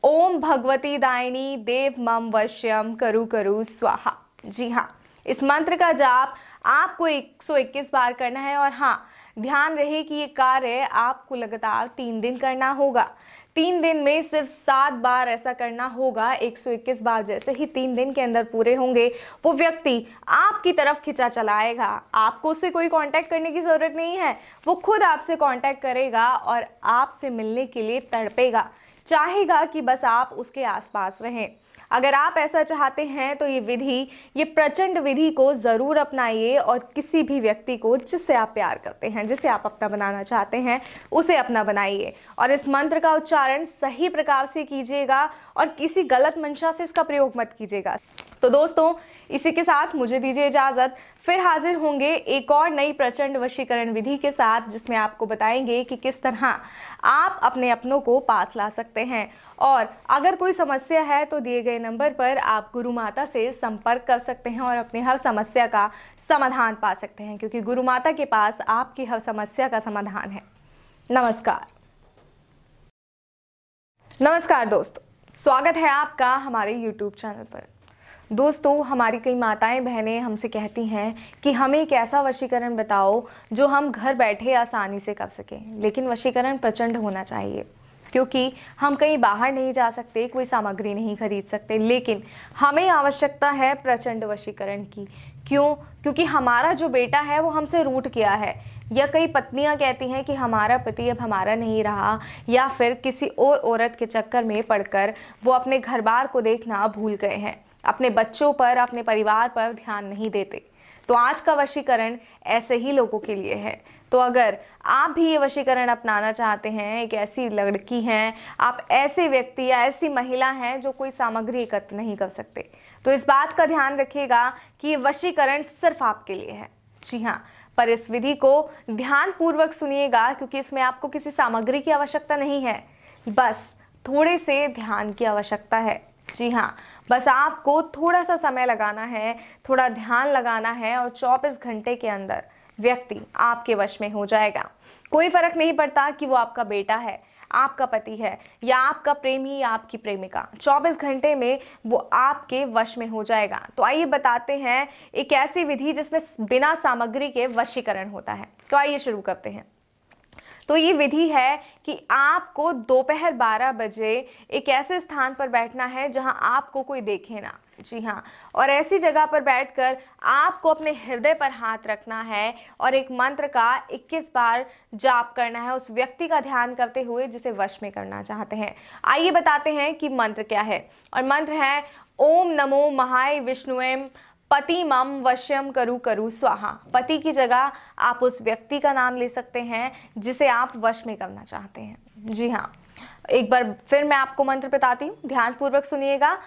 ओम भगवती दायनी देव मम वश्यम करु करु स्वाहा जी हाँ इस मंत्र का जाप आपको 121 बार करना है और हाँ ध्यान रहे कि ये कार्य आपको लगातार तीन दिन करना होगा तीन दिन में सिर्फ सात बार ऐसा करना होगा 121 बार जैसे ही तीन दिन के अंदर पूरे होंगे वो व्यक्ति आपकी तरफ खिंचा चलाएगा आपको उससे कोई कांटेक्ट करने की ज़रूरत नहीं है वो खुद आपसे कांटेक्ट करेगा और आपसे मिलने के लिए तड़पेगा चाहेगा कि बस आप उसके आसपास रहें अगर आप ऐसा चाहते हैं तो ये विधि ये प्रचंड विधि को ज़रूर अपनाइए और किसी भी व्यक्ति को जिससे आप प्यार करते हैं जिसे आप अपना बनाना चाहते हैं उसे अपना बनाइए और इस मंत्र का उच्चारण सही प्रकार से कीजिएगा और किसी गलत मंशा से इसका प्रयोग मत कीजिएगा तो दोस्तों इसी के साथ मुझे दीजिए इजाज़त फिर हाजिर होंगे एक और नई प्रचंड वशीकरण विधि के साथ जिसमें आपको बताएंगे कि किस तरह आप अपने अपनों को पास ला सकते हैं और अगर कोई समस्या है तो दिए गए नंबर पर आप गुरु माता से संपर्क कर सकते हैं और अपनी हर समस्या का समाधान पा सकते हैं क्योंकि गुरु माता के पास आपकी हर समस्या का समाधान है नमस्कार नमस्कार दोस्तों स्वागत है आपका हमारे YouTube चैनल पर दोस्तों हमारी कई माताएं बहनें हमसे कहती हैं कि हमें एक ऐसा वशीकरण बताओ जो हम घर बैठे आसानी से कर सकें लेकिन वशीकरण प्रचंड होना चाहिए क्योंकि हम कहीं बाहर नहीं जा सकते कोई सामग्री नहीं खरीद सकते लेकिन हमें आवश्यकता है प्रचंड वशीकरण की क्यों क्योंकि हमारा जो बेटा है वो हमसे रूट किया है या कई पत्नियां कहती हैं कि हमारा पति अब हमारा नहीं रहा या फिर किसी और औरत के चक्कर में पड़कर वो अपने घर बार को देखना भूल गए हैं अपने बच्चों पर अपने परिवार पर ध्यान नहीं देते तो आज का वशीकरण ऐसे ही लोगों के लिए है तो अगर आप भी ये वशीकरण अपनाना चाहते हैं एक ऐसी लड़की हैं आप ऐसे व्यक्ति या ऐसी महिला हैं जो कोई सामग्री एकत्र नहीं कर सकते तो इस बात का ध्यान रखिएगा कि ये वशीकरण सिर्फ आपके लिए है जी हाँ पर इस विधि को ध्यानपूर्वक सुनिएगा क्योंकि इसमें आपको किसी सामग्री की आवश्यकता नहीं है बस थोड़े से ध्यान की आवश्यकता है जी हाँ बस आपको थोड़ा सा समय लगाना है थोड़ा ध्यान लगाना है और चौबीस घंटे के अंदर व्यक्ति आपके वश में हो जाएगा कोई फर्क नहीं पड़ता कि वो आपका बेटा है आपका पति है या आपका प्रेमी या आपकी प्रेमिका 24 घंटे में वो आपके वश में हो जाएगा तो आइए बताते हैं एक ऐसी विधि जिसमें बिना सामग्री के वशीकरण होता है तो आइए शुरू करते हैं तो ये विधि है कि आपको दोपहर 12 बजे एक ऐसे स्थान पर बैठना है जहां आपको कोई देखे ना जी हाँ और ऐसी जगह पर बैठकर आपको अपने हृदय पर हाथ रखना है और एक मंत्र का 21 बार जाप करना है उस व्यक्ति का ध्यान करते हुए जिसे वश में करना चाहते हैं आइए बताते हैं कि मंत्र क्या है और मंत्र है ओम नमो महाय विष्णुएम पति मम वश्यम करु करु स्वाहा पति की जगह आप उस व्यक्ति का नाम ले सकते हैं जिसे आप वश में करना चाहते हैं जी हाँ एक बार फिर मैं आपको मंत्र बताती हूँ ध्यानपूर्वक सुनिएगा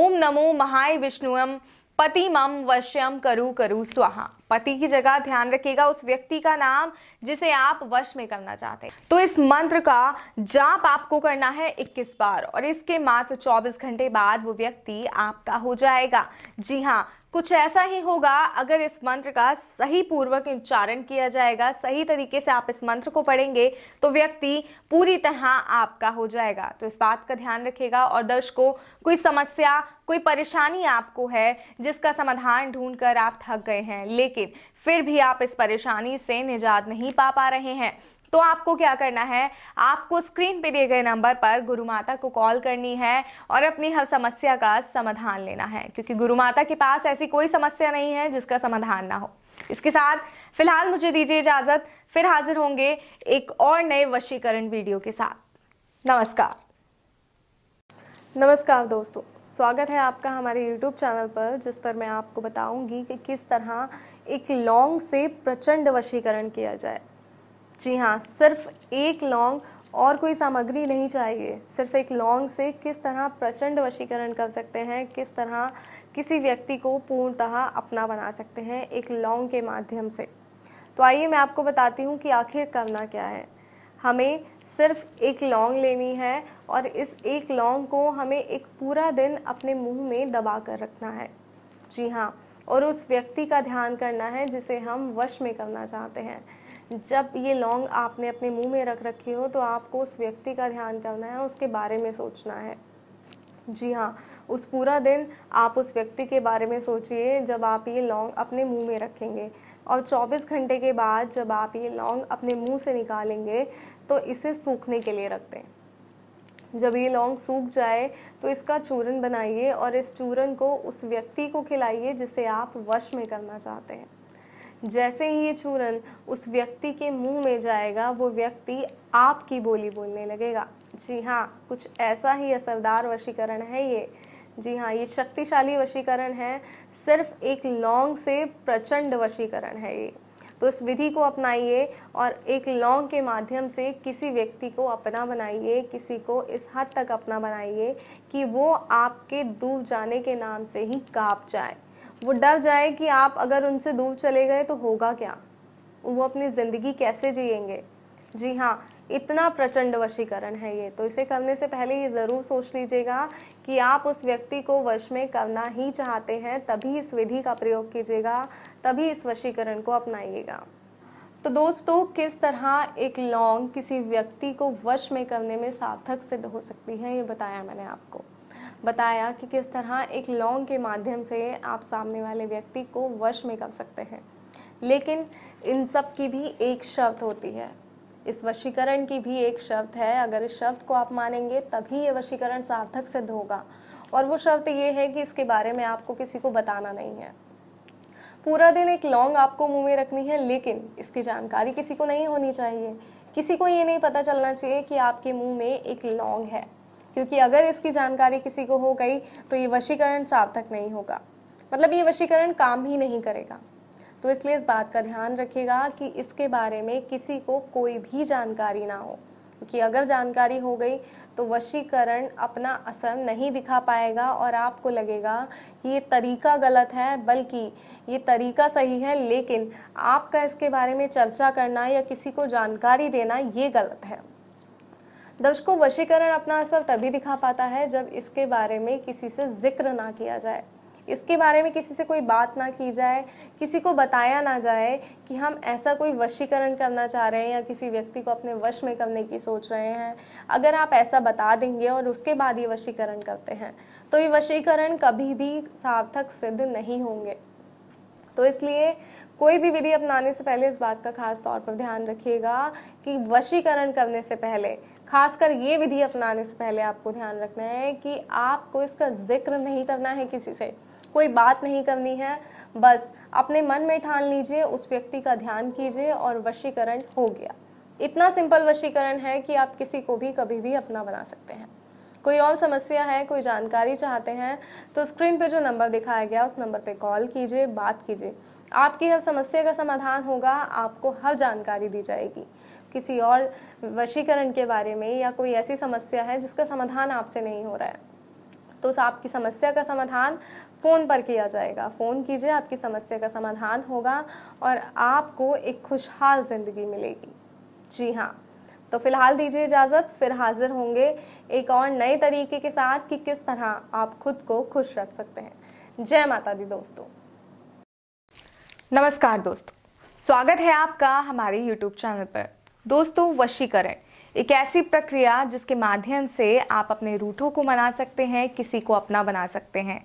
ओम नमो महाय विष्णुम पति मम वश्यम करु करु स्वाहा पति की जगह ध्यान रखिएगा उस व्यक्ति का नाम जिसे आप वश में करना चाहते हैं तो इस मंत्र का जाप आपको करना है 21 बार और इसके मात्र 24 घंटे बाद वो व्यक्ति आपका हो जाएगा जी हाँ कुछ ऐसा ही होगा अगर इस मंत्र का सही पूर्वक उच्चारण किया जाएगा सही तरीके से आप इस मंत्र को पढ़ेंगे तो व्यक्ति पूरी तरह आपका हो जाएगा तो इस बात का ध्यान रखेगा और दर्शकों कोई समस्या कोई परेशानी आपको है जिसका समाधान ढूंढकर आप थक गए हैं लेकिन फिर भी आप इस परेशानी से निजात नहीं पा पा रहे हैं तो आपको क्या करना है आपको स्क्रीन पे दिए गए नंबर पर गुरु माता को कॉल करनी है और अपनी हर समस्या का समाधान लेना है क्योंकि गुरु माता के पास ऐसी कोई समस्या नहीं है जिसका समाधान ना हो इसके साथ फिलहाल मुझे दीजिए इजाज़त फिर हाजिर होंगे एक और नए वशीकरण वीडियो के साथ नमस्कार नमस्कार दोस्तों स्वागत है आपका हमारे YouTube चैनल पर जिस पर मैं आपको बताऊंगी कि किस तरह एक लॉन्ग से प्रचंड वशीकरण किया जाए जी हाँ सिर्फ एक लौंग और कोई सामग्री नहीं चाहिए सिर्फ एक लौंग से किस तरह प्रचंड वशीकरण कर सकते हैं किस तरह किसी व्यक्ति को पूर्णतः अपना बना सकते हैं एक लौंग के माध्यम से तो आइए मैं आपको बताती हूँ कि आखिर करना क्या है हमें सिर्फ एक लौंग लेनी है और इस एक लौंग को हमें एक पूरा दिन अपने मुंह में दबा कर रखना है जी हाँ और उस व्यक्ति का ध्यान करना है जिसे हम वश में करना चाहते हैं जब ये लौंग आपने अपने मुंह में रख रखी हो तो आपको उस व्यक्ति का ध्यान करना है उसके बारे में सोचना है जी हाँ उस पूरा दिन आप उस व्यक्ति के बारे में सोचिए जब आप ये लौंग अपने मुंह में रखेंगे और 24 घंटे के बाद जब आप ये लौंग अपने मुंह से निकालेंगे तो इसे सूखने के लिए रख दें जब ये लौंग सूख जाए तो इसका चूरन बनाइए और इस चूरन को उस व्यक्ति को खिलाइए जिसे आप वश में करना चाहते हैं जैसे ही ये चूरन उस व्यक्ति के मुंह में जाएगा वो व्यक्ति आपकी बोली बोलने लगेगा जी हाँ कुछ ऐसा ही असरदार वशीकरण है ये जी हाँ ये शक्तिशाली वशीकरण है सिर्फ एक लौंग से प्रचंड वशीकरण है ये तो इस विधि को अपनाइए और एक लौंग के माध्यम से किसी व्यक्ति को अपना बनाइए किसी को इस हद तक अपना बनाइए कि वो आपके डूब जाने के नाम से ही काँप जाए वो डर जाए कि आप अगर उनसे दूर चले गए तो होगा क्या वो अपनी ज़िंदगी कैसे जिएंगे जी हाँ इतना प्रचंड वशीकरण है ये तो इसे करने से पहले ये ज़रूर सोच लीजिएगा कि आप उस व्यक्ति को वश में करना ही चाहते हैं तभी इस विधि का प्रयोग कीजिएगा तभी इस वशीकरण को अपनाइएगा तो दोस्तों किस तरह एक लौंग किसी व्यक्ति को वश में करने में सार्थक सिद्ध हो सकती है ये बताया मैंने आपको बताया कि किस तरह एक लौंग के माध्यम से आप सामने वाले व्यक्ति को वश में कर सकते हैं लेकिन इन सब की भी एक शर्त होती है इस वशीकरण की भी एक शर्त है अगर इस शर्त को आप मानेंगे तभी ये वशीकरण सार्थक सिद्ध होगा और वो शर्त ये है कि इसके बारे में आपको किसी को बताना नहीं है पूरा दिन एक लौंग आपको मुंह में रखनी है लेकिन इसकी जानकारी किसी को नहीं होनी चाहिए किसी को ये नहीं पता चलना चाहिए कि आपके मुंह में एक लौंग है क्योंकि अगर इसकी जानकारी किसी को हो गई तो ये वशीकरण सार्थक नहीं होगा मतलब ये वशीकरण काम ही नहीं करेगा तो इसलिए इस बात का ध्यान रखिएगा कि इसके बारे में किसी को कोई भी जानकारी ना हो क्योंकि अगर जानकारी हो गई तो वशीकरण अपना असर नहीं दिखा पाएगा और आपको लगेगा कि ये तरीका गलत है बल्कि ये तरीका सही है लेकिन आपका इसके बारे में चर्चा करना या किसी को जानकारी देना ये गलत है दर्शकों वशीकरण अपना असर तभी दिखा पाता है जब इसके बारे में किसी से जिक्र ना किया जाए इसके बारे में किसी से कोई बात ना की जाए किसी को बताया ना जाए कि हम ऐसा कोई वशीकरण करना चाह रहे हैं या किसी व्यक्ति को अपने वश में करने की सोच रहे हैं अगर आप ऐसा बता देंगे और उसके बाद ये वशीकरण करते हैं तो ये वशीकरण कभी भी सार्थक सिद्ध नहीं होंगे तो इसलिए कोई भी विधि अपनाने से पहले इस बात का खास तौर पर ध्यान रखिएगा कि वशीकरण करने से पहले खासकर ये विधि अपनाने से पहले आपको ध्यान रखना है कि आपको इसका जिक्र नहीं करना है किसी से कोई बात नहीं करनी है बस अपने मन में ठान लीजिए उस व्यक्ति का ध्यान कीजिए और वशीकरण हो गया इतना सिंपल वशीकरण है कि आप किसी को भी कभी भी अपना बना सकते हैं कोई और समस्या है कोई जानकारी चाहते हैं तो स्क्रीन पे जो नंबर दिखाया गया उस नंबर पे कॉल कीजिए बात कीजिए आपकी हर समस्या का समाधान होगा आपको हर जानकारी दी जाएगी किसी और वशीकरण के बारे में या कोई ऐसी समस्या है जिसका समाधान आपसे नहीं हो रहा है तो आपकी समस्या का समाधान फ़ोन पर किया जाएगा फ़ोन कीजिए आपकी समस्या का समाधान होगा और आपको एक खुशहाल ज़िंदगी मिलेगी जी हाँ तो फिलहाल दीजिए इजाज़त फिर हाजिर होंगे एक और नए तरीके के साथ कि किस तरह आप खुद को खुश रख सकते हैं जय माता दी दोस्तों नमस्कार दोस्तों स्वागत है आपका हमारे YouTube चैनल पर दोस्तों वशीकरण एक ऐसी प्रक्रिया जिसके माध्यम से आप अपने रूठों को मना सकते हैं किसी को अपना बना सकते हैं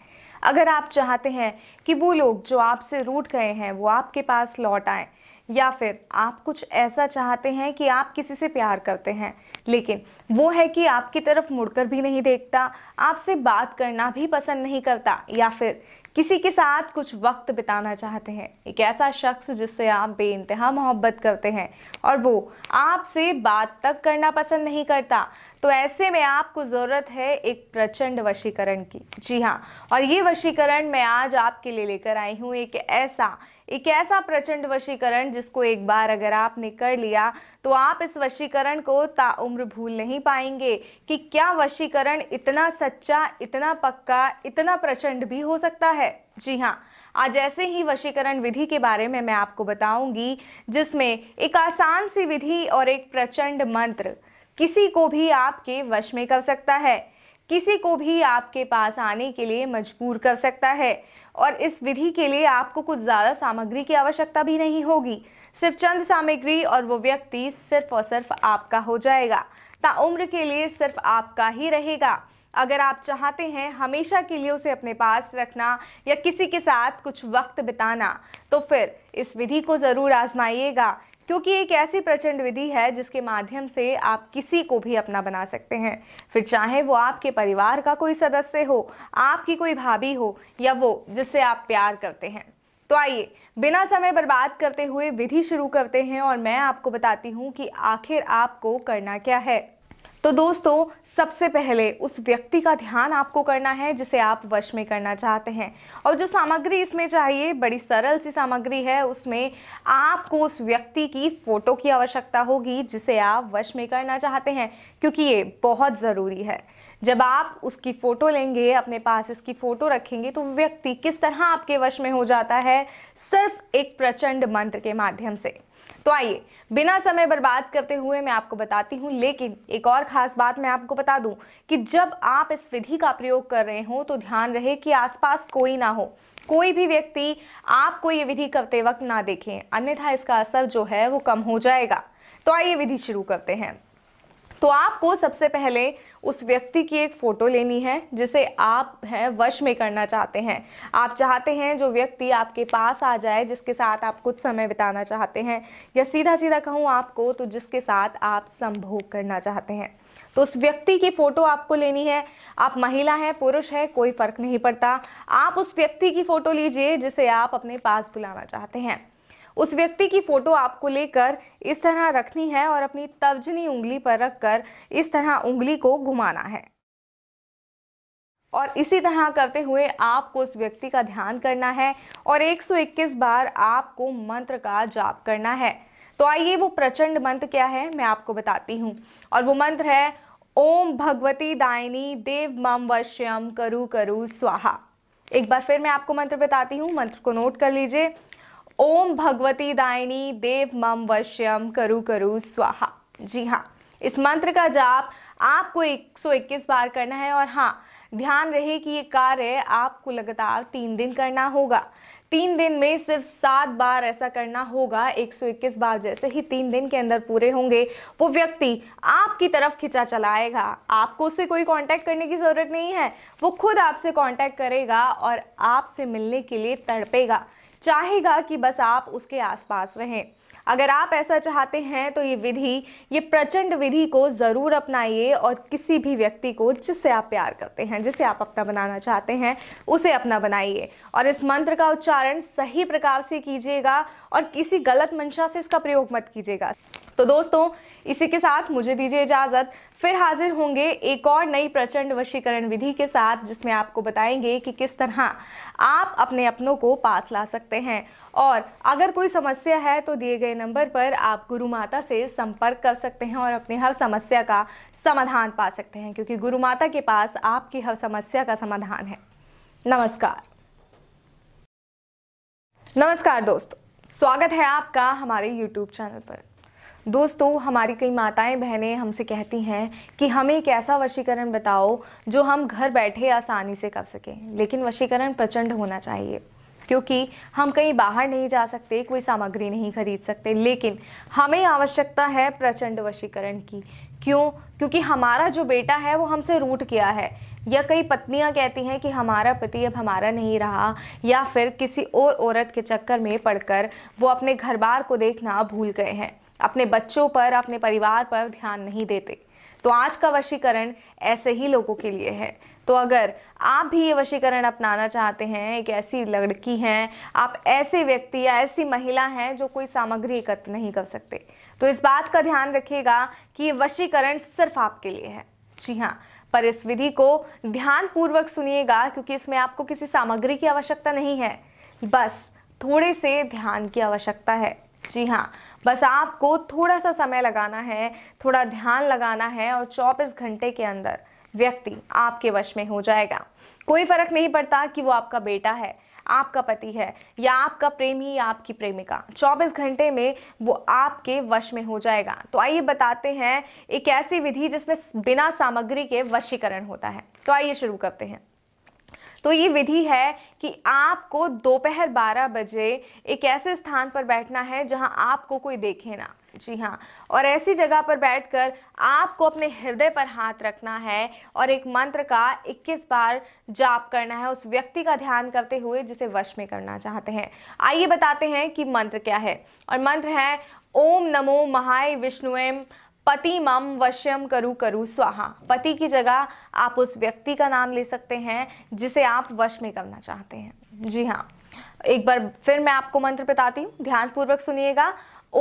अगर आप चाहते हैं कि वो लोग जो आपसे रूठ गए हैं वो आपके पास लौट आए या फिर आप कुछ ऐसा चाहते हैं कि आप किसी से प्यार करते हैं लेकिन वो है कि आपकी तरफ मुड़कर भी नहीं देखता आपसे बात करना भी पसंद नहीं करता या फिर किसी के साथ कुछ वक्त बिताना चाहते हैं एक ऐसा शख्स जिससे आप बे इंतहा मोहब्बत करते हैं और वो आपसे बात तक करना पसंद नहीं करता तो ऐसे में आपको ज़रूरत है एक प्रचंड वशीकरण की जी हाँ और ये वशीकरण मैं आज आपके लिए लेकर आई हूँ एक ऐसा एक ऐसा प्रचंड वशीकरण जिसको एक बार अगर आपने कर लिया तो आप इस वशीकरण को ताउम्र भूल नहीं पाएंगे कि क्या वशीकरण इतना सच्चा इतना पक्का इतना प्रचंड भी हो सकता है जी हाँ आज ऐसे ही वशीकरण विधि के बारे में मैं आपको बताऊंगी जिसमें एक आसान सी विधि और एक प्रचंड मंत्र किसी को भी आपके वश में कर सकता है किसी को भी आपके पास आने के लिए मजबूर कर सकता है और इस विधि के लिए आपको कुछ ज़्यादा सामग्री की आवश्यकता भी नहीं होगी सिर्फ चंद सामग्री और वो व्यक्ति सिर्फ और सिर्फ आपका हो जाएगा ताउम्र के लिए सिर्फ आपका ही रहेगा अगर आप चाहते हैं हमेशा के लिए उसे अपने पास रखना या किसी के साथ कुछ वक्त बिताना तो फिर इस विधि को ज़रूर आजमाइएगा क्योंकि एक ऐसी प्रचंड विधि है जिसके माध्यम से आप किसी को भी अपना बना सकते हैं फिर चाहे वो आपके परिवार का कोई सदस्य हो आपकी कोई भाभी हो या वो जिससे आप प्यार करते हैं तो आइए बिना समय बर्बाद करते हुए विधि शुरू करते हैं और मैं आपको बताती हूँ कि आखिर आपको करना क्या है तो दोस्तों सबसे पहले उस व्यक्ति का ध्यान आपको करना है जिसे आप वश में करना चाहते हैं और जो सामग्री इसमें चाहिए बड़ी सरल सी सामग्री है उसमें आपको उस व्यक्ति की फ़ोटो की आवश्यकता होगी जिसे आप वश में करना चाहते हैं क्योंकि ये बहुत ज़रूरी है जब आप उसकी फ़ोटो लेंगे अपने पास इसकी फ़ोटो रखेंगे तो व्यक्ति किस तरह आपके वश में हो जाता है सिर्फ एक प्रचंड मंत्र के माध्यम से तो आइए बिना समय बर्बाद करते हुए मैं आपको बताती हूँ लेकिन एक और ख़ास बात मैं आपको बता दूँ कि जब आप इस विधि का प्रयोग कर रहे हो तो ध्यान रहे कि आसपास कोई ना हो कोई भी व्यक्ति आपको ये विधि करते वक्त ना देखें अन्यथा इसका असर जो है वो कम हो जाएगा तो आइए विधि शुरू करते हैं तो आपको सबसे पहले उस व्यक्ति की एक फ़ोटो लेनी है जिसे आप हैं वश में करना चाहते हैं आप चाहते हैं जो व्यक्ति आपके पास आ जाए जिसके साथ आप कुछ समय बिताना चाहते हैं या सीधा सीधा कहूँ आपको तो जिसके साथ आप संभोग करना चाहते हैं तो उस व्यक्ति की फ़ोटो आपको लेनी है आप महिला हैं पुरुष है कोई फ़र्क नहीं पड़ता आप उस व्यक्ति की फ़ोटो लीजिए जिसे आप अपने पास बुलाना चाहते हैं उस व्यक्ति की फ़ोटो आपको लेकर इस तरह रखनी है और अपनी तर्जनी उंगली पर रखकर इस तरह उंगली को घुमाना है और इसी तरह करते हुए आपको उस व्यक्ति का ध्यान करना है और 121 बार आपको मंत्र का जाप करना है तो आइए वो प्रचंड मंत्र क्या है मैं आपको बताती हूँ और वो मंत्र है ओम भगवती दायनी देव मम वश्यम करु करु स्वाहा एक बार फिर मैं आपको मंत्र बताती हूँ मंत्र को नोट कर लीजिए ओम भगवती दायनी देव मम वश्यम करु करु स्वाहा जी हाँ इस मंत्र का जाप आपको 121 बार करना है और हाँ ध्यान रहे कि ये कार्य आपको लगातार तीन दिन करना होगा तीन दिन में सिर्फ सात बार ऐसा करना होगा 121 बार जैसे ही तीन दिन के अंदर पूरे होंगे वो व्यक्ति आपकी तरफ खिंचा चलाएगा आपको उससे कोई कांटेक्ट करने की ज़रूरत नहीं है वो खुद आपसे कांटेक्ट करेगा और आपसे मिलने के लिए तड़पेगा चाहेगा कि बस आप उसके आसपास रहें अगर आप ऐसा चाहते हैं तो ये विधि ये प्रचंड विधि को ज़रूर अपनाइए और किसी भी व्यक्ति को जिससे आप प्यार करते हैं जिसे आप अपना बनाना चाहते हैं उसे अपना बनाइए और इस मंत्र का उच्चारण सही प्रकार से कीजिएगा और किसी गलत मंशा से इसका प्रयोग मत कीजिएगा तो दोस्तों इसी के साथ मुझे दीजिए इजाज़त फिर हाजिर होंगे एक और नई प्रचंड वशीकरण विधि के साथ जिसमें आपको बताएंगे कि किस तरह आप अपने अपनों को पास ला सकते हैं और अगर कोई समस्या है तो दिए गए नंबर पर आप गुरु माता से संपर्क कर सकते हैं और अपनी हर समस्या का समाधान पा सकते हैं क्योंकि गुरु माता के पास आपकी हर समस्या का समाधान है नमस्कार नमस्कार दोस्तों स्वागत है आपका हमारे YouTube चैनल पर दोस्तों हमारी कई माताएं बहनें हमसे कहती हैं कि हमें एक ऐसा वशीकरण बताओ जो हम घर बैठे आसानी से कर सकें लेकिन वशीकरण प्रचंड होना चाहिए क्योंकि हम कहीं बाहर नहीं जा सकते कोई सामग्री नहीं खरीद सकते लेकिन हमें आवश्यकता है प्रचंड वशीकरण की क्यों क्योंकि हमारा जो बेटा है वो हमसे रूट किया है या कई पत्नियां कहती हैं कि हमारा पति अब हमारा नहीं रहा या फिर किसी और औरत के चक्कर में पड़कर वो अपने घर बार को देखना भूल गए हैं अपने बच्चों पर अपने परिवार पर ध्यान नहीं देते तो आज का वशीकरण ऐसे ही लोगों के लिए है तो अगर आप भी ये वशीकरण अपनाना चाहते हैं एक ऐसी लड़की हैं आप ऐसे व्यक्ति या ऐसी महिला हैं जो कोई सामग्री एकत्र नहीं कर सकते तो इस बात का ध्यान रखिएगा कि ये वशीकरण सिर्फ आपके लिए है जी हाँ पर इस विधि को ध्यानपूर्वक सुनिएगा क्योंकि इसमें आपको किसी सामग्री की आवश्यकता नहीं है बस थोड़े से ध्यान की आवश्यकता है जी हाँ बस आपको थोड़ा सा समय लगाना है थोड़ा ध्यान लगाना है और चौबीस घंटे के अंदर व्यक्ति आपके वश में हो जाएगा कोई फर्क नहीं पड़ता कि वो आपका बेटा है आपका पति है या आपका प्रेमी या आपकी प्रेमिका 24 घंटे में वो आपके वश में हो जाएगा तो आइए बताते हैं एक ऐसी विधि जिसमें बिना सामग्री के वशीकरण होता है तो आइए शुरू करते हैं तो ये विधि है कि आपको दोपहर बारह बजे एक ऐसे स्थान पर बैठना है जहां आपको कोई देखे ना जी हाँ और ऐसी जगह पर बैठकर आपको अपने हृदय पर हाथ रखना है और एक मंत्र का 21 बार जाप करना है उस व्यक्ति का ध्यान करते हुए जिसे वश में करना चाहते हैं आइए बताते हैं कि मंत्र क्या है और मंत्र है ओम नमो महाय विष्णुएम पति मम वश्यम करु करु स्वाहा पति की जगह आप उस व्यक्ति का नाम ले सकते हैं जिसे आप वश में करना चाहते हैं जी हाँ एक बार फिर मैं आपको मंत्र बताती हूँ ध्यानपूर्वक सुनिएगा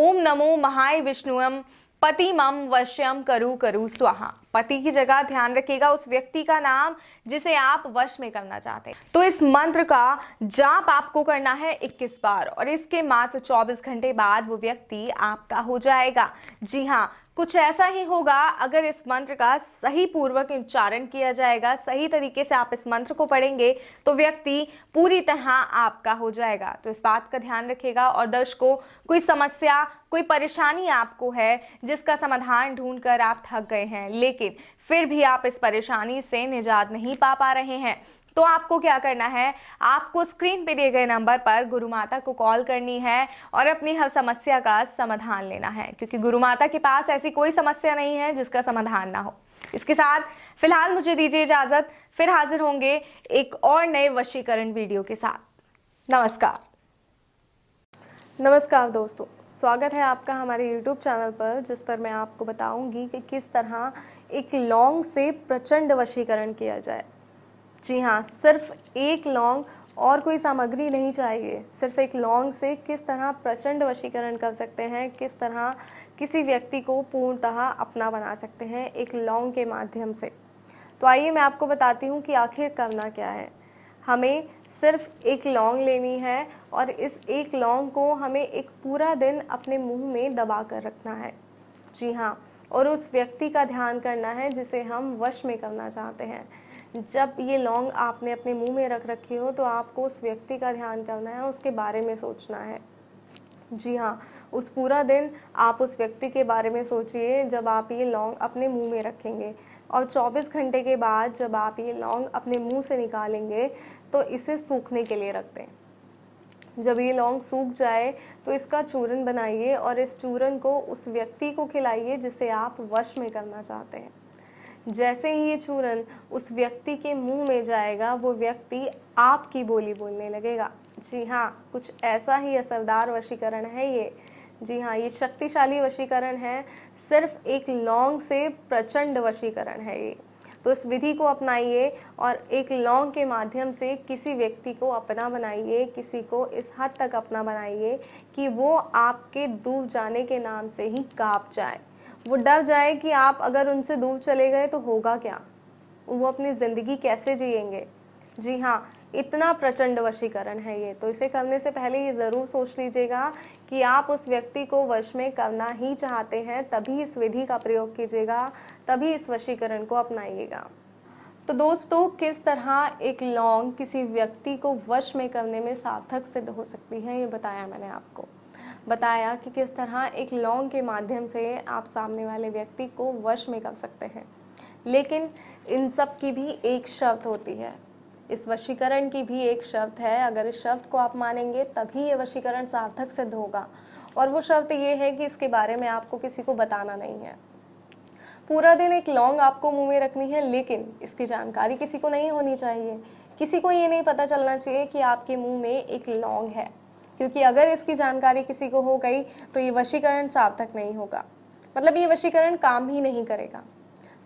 ओम नमो महाय विष्णुम पति मम वश्यम करु करु स्वाहा पति की जगह ध्यान रखिएगा उस व्यक्ति का नाम जिसे आप वश में करना चाहते हैं तो इस मंत्र का जाप आपको करना है 21 बार और इसके मात्र 24 घंटे बाद वो व्यक्ति आपका हो जाएगा जी हाँ कुछ ऐसा ही होगा अगर इस मंत्र का सही पूर्वक उच्चारण किया जाएगा सही तरीके से आप इस मंत्र को पढ़ेंगे तो व्यक्ति पूरी तरह आपका हो जाएगा तो इस बात का ध्यान रखेगा और दर्शकों कोई समस्या कोई परेशानी आपको है जिसका समाधान ढूंढकर आप थक गए हैं लेकिन फिर भी आप इस परेशानी से निजात नहीं पा पा रहे हैं तो आपको क्या करना है आपको स्क्रीन पे दिए गए नंबर पर गुरु माता को कॉल करनी है और अपनी हर समस्या का समाधान लेना है क्योंकि गुरु माता के पास ऐसी कोई समस्या नहीं है जिसका समाधान ना हो इसके साथ फिलहाल मुझे दीजिए इजाज़त फिर हाजिर होंगे एक और नए वशीकरण वीडियो के साथ नमस्कार नमस्कार दोस्तों स्वागत है आपका हमारे YouTube चैनल पर जिस पर मैं आपको बताऊंगी कि किस तरह एक लॉन्ग से प्रचंड वशीकरण किया जाए जी हाँ सिर्फ एक लौंग और कोई सामग्री नहीं चाहिए सिर्फ एक लौंग से किस तरह प्रचंड वशीकरण कर सकते हैं किस तरह किसी व्यक्ति को पूर्णतः अपना बना सकते हैं एक लौंग के माध्यम से तो आइए मैं आपको बताती हूँ कि आखिर करना क्या है हमें सिर्फ एक लौंग लेनी है और इस एक लौंग को हमें एक पूरा दिन अपने मुंह में दबा कर रखना है जी हाँ और उस व्यक्ति का ध्यान करना है जिसे हम वश में करना चाहते हैं जब ये लौंग आपने अपने मुंह में रख रखी हो तो आपको उस व्यक्ति का ध्यान करना है उसके बारे में सोचना है जी हाँ उस पूरा दिन आप उस व्यक्ति के बारे में सोचिए जब आप ये लौंग अपने मुंह में रखेंगे और 24 घंटे के बाद जब आप ये लौंग अपने मुंह से निकालेंगे तो इसे सूखने के लिए रख दें जब ये लौंग सूख जाए तो इसका चूरन बनाइए और इस चूरन को उस व्यक्ति को खिलाइए जिसे आप वश में करना चाहते हैं जैसे ही ये चूरन उस व्यक्ति के मुंह में जाएगा वो व्यक्ति आपकी बोली बोलने लगेगा जी हाँ कुछ ऐसा ही असरदार वशीकरण है ये जी हाँ ये शक्तिशाली वशीकरण है सिर्फ एक लौंग से प्रचंड वशीकरण है ये तो इस विधि को अपनाइए और एक लौंग के माध्यम से किसी व्यक्ति को अपना बनाइए किसी को इस हद तक अपना बनाइए कि वो आपके डूब जाने के नाम से ही काँप जाए वो डर जाए कि आप अगर उनसे दूर चले गए तो होगा क्या वो अपनी ज़िंदगी कैसे जिएंगे जी हाँ इतना प्रचंड वशीकरण है ये तो इसे करने से पहले ये ज़रूर सोच लीजिएगा कि आप उस व्यक्ति को वश में करना ही चाहते हैं तभी इस विधि का प्रयोग कीजिएगा तभी इस वशीकरण को अपनाइएगा तो दोस्तों किस तरह एक लौंग किसी व्यक्ति को वश में करने में सार्थक सिद्ध हो सकती है ये बताया मैंने आपको बताया कि किस तरह एक लौंग के माध्यम से आप सामने वाले व्यक्ति को वश में कर सकते हैं लेकिन इन सब की भी एक शर्त होती है इस वशीकरण की भी एक शर्त है अगर इस शर्त को आप मानेंगे तभी यह वशीकरण सार्थक सिद्ध होगा और वो शर्त ये है कि इसके बारे में आपको किसी को बताना नहीं है पूरा दिन एक लौंग आपको मुंह में रखनी है लेकिन इसकी जानकारी किसी को नहीं होनी चाहिए किसी को ये नहीं पता चलना चाहिए कि आपके मुंह में एक लौंग है क्योंकि अगर इसकी जानकारी किसी को हो गई तो ये वशीकरण सार्थक नहीं होगा मतलब ये वशीकरण काम ही नहीं करेगा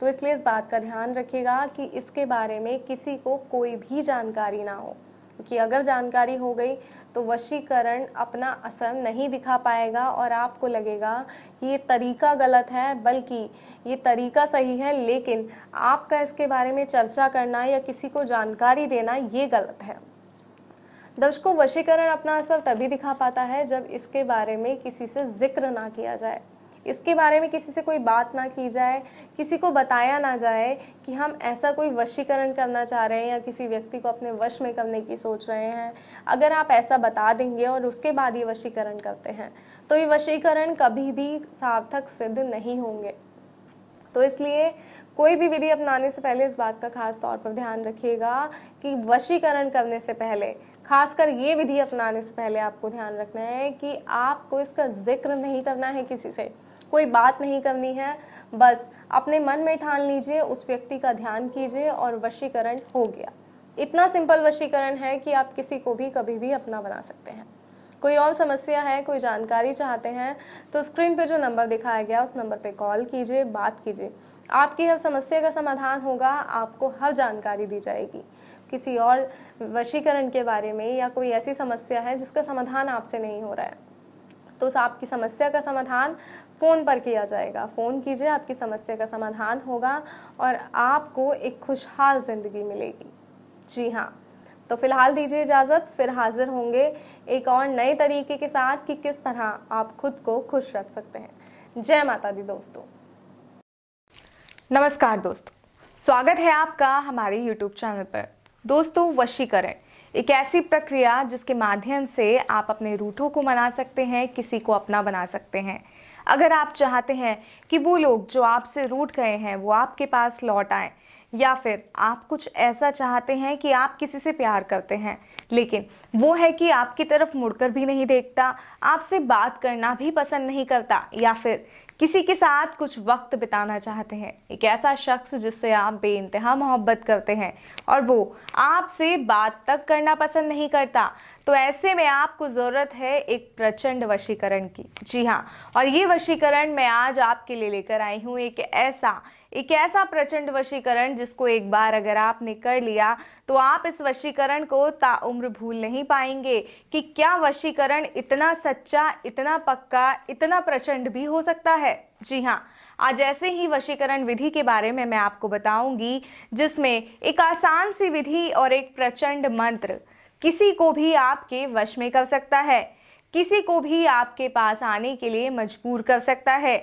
तो इसलिए इस बात का ध्यान रखिएगा कि इसके बारे में किसी को कोई भी जानकारी ना हो क्योंकि अगर जानकारी हो गई तो वशीकरण अपना असर नहीं दिखा पाएगा और आपको लगेगा कि ये तरीका गलत है बल्कि ये तरीका सही है लेकिन आपका इसके बारे में चर्चा करना या किसी को जानकारी देना ये गलत है दर्शकों वशीकरण अपना असर तभी दिखा पाता है जब इसके बारे में किसी से जिक्र ना किया जाए इसके बारे में किसी से कोई बात ना की जाए किसी को बताया ना जाए कि हम ऐसा कोई वशीकरण करना चाह रहे हैं या किसी व्यक्ति को अपने वश में करने की सोच रहे हैं अगर आप ऐसा बता देंगे और उसके बाद ये वशीकरण करते हैं तो ये वशीकरण कभी भी सार्थक सिद्ध नहीं होंगे तो इसलिए कोई भी विधि अपनाने से पहले इस बात का खास तौर पर ध्यान रखिएगा कि वशीकरण करने से पहले खासकर ये विधि अपनाने से पहले आपको ध्यान रखना है कि आपको इसका जिक्र नहीं करना है किसी से कोई बात नहीं करनी है बस अपने मन में ठान लीजिए उस व्यक्ति का ध्यान कीजिए और वशीकरण हो गया इतना सिंपल वशीकरण है कि आप किसी को भी कभी भी अपना बना सकते हैं कोई और समस्या है कोई जानकारी चाहते हैं तो स्क्रीन पे जो नंबर दिखाया गया उस नंबर पे कॉल कीजिए बात कीजिए आपकी हर समस्या का समाधान होगा आपको हर जानकारी दी जाएगी किसी और वशीकरण के बारे में या कोई ऐसी समस्या है जिसका समाधान आपसे नहीं हो रहा है तो आपकी समस्या का समाधान फ़ोन पर किया जाएगा फ़ोन कीजिए आपकी समस्या का समाधान होगा और आपको एक खुशहाल ज़िंदगी मिलेगी जी हाँ तो फिलहाल दीजिए इजाज़त फिर हाजिर होंगे एक और नए तरीके के साथ कि किस तरह आप खुद को खुश रख सकते हैं जय माता दी दोस्तों नमस्कार दोस्तों स्वागत है आपका हमारे YouTube चैनल पर दोस्तों वशीकरण एक ऐसी प्रक्रिया जिसके माध्यम से आप अपने रूठों को मना सकते हैं किसी को अपना बना सकते हैं अगर आप चाहते हैं कि वो लोग जो आपसे रूठ गए हैं वो आपके पास लौट आए या फिर आप कुछ ऐसा चाहते हैं कि आप किसी से प्यार करते हैं लेकिन वो है कि आपकी तरफ मुड़कर भी नहीं देखता आपसे बात करना भी पसंद नहीं करता या फिर किसी के साथ कुछ वक्त बिताना चाहते हैं एक ऐसा शख्स जिससे आप बे इंतहा मोहब्बत करते हैं और वो आपसे बात तक करना पसंद नहीं करता तो ऐसे में आपको ज़रूरत है एक प्रचंड वशीकरण की जी हाँ और ये वशीकरण मैं आज आपके लिए लेकर आई हूँ एक ऐसा एक ऐसा प्रचंड वशीकरण जिसको एक बार अगर आपने कर लिया तो आप इस वशीकरण को ताउम्र भूल नहीं पाएंगे कि क्या वशीकरण इतना सच्चा इतना पक्का इतना प्रचंड भी हो सकता है जी हाँ आज ऐसे ही वशीकरण विधि के बारे में मैं आपको बताऊंगी जिसमें एक आसान सी विधि और एक प्रचंड मंत्र किसी को भी आपके वश में कर सकता है किसी को भी आपके पास आने के लिए मजबूर कर सकता है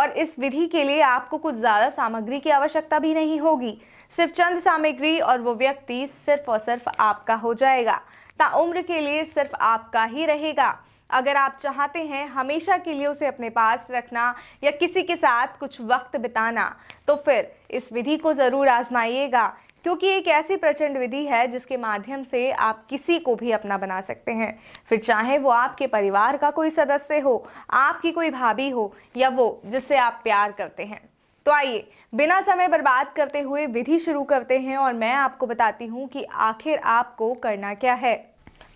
और इस विधि के लिए आपको कुछ ज़्यादा सामग्री की आवश्यकता भी नहीं होगी सिर्फ चंद सामग्री और वो व्यक्ति सिर्फ और सिर्फ आपका हो जाएगा ताउम्र के लिए सिर्फ आपका ही रहेगा अगर आप चाहते हैं हमेशा के लिए उसे अपने पास रखना या किसी के साथ कुछ वक्त बिताना तो फिर इस विधि को ज़रूर आजमाइएगा क्योंकि एक ऐसी प्रचंड विधि है जिसके माध्यम से आप किसी को भी अपना बना सकते हैं फिर चाहे वो आपके परिवार का कोई सदस्य हो आपकी कोई भाभी हो या वो जिससे आप प्यार करते हैं तो आइए बिना समय बर्बाद करते हुए विधि शुरू करते हैं और मैं आपको बताती हूँ कि आखिर आपको करना क्या है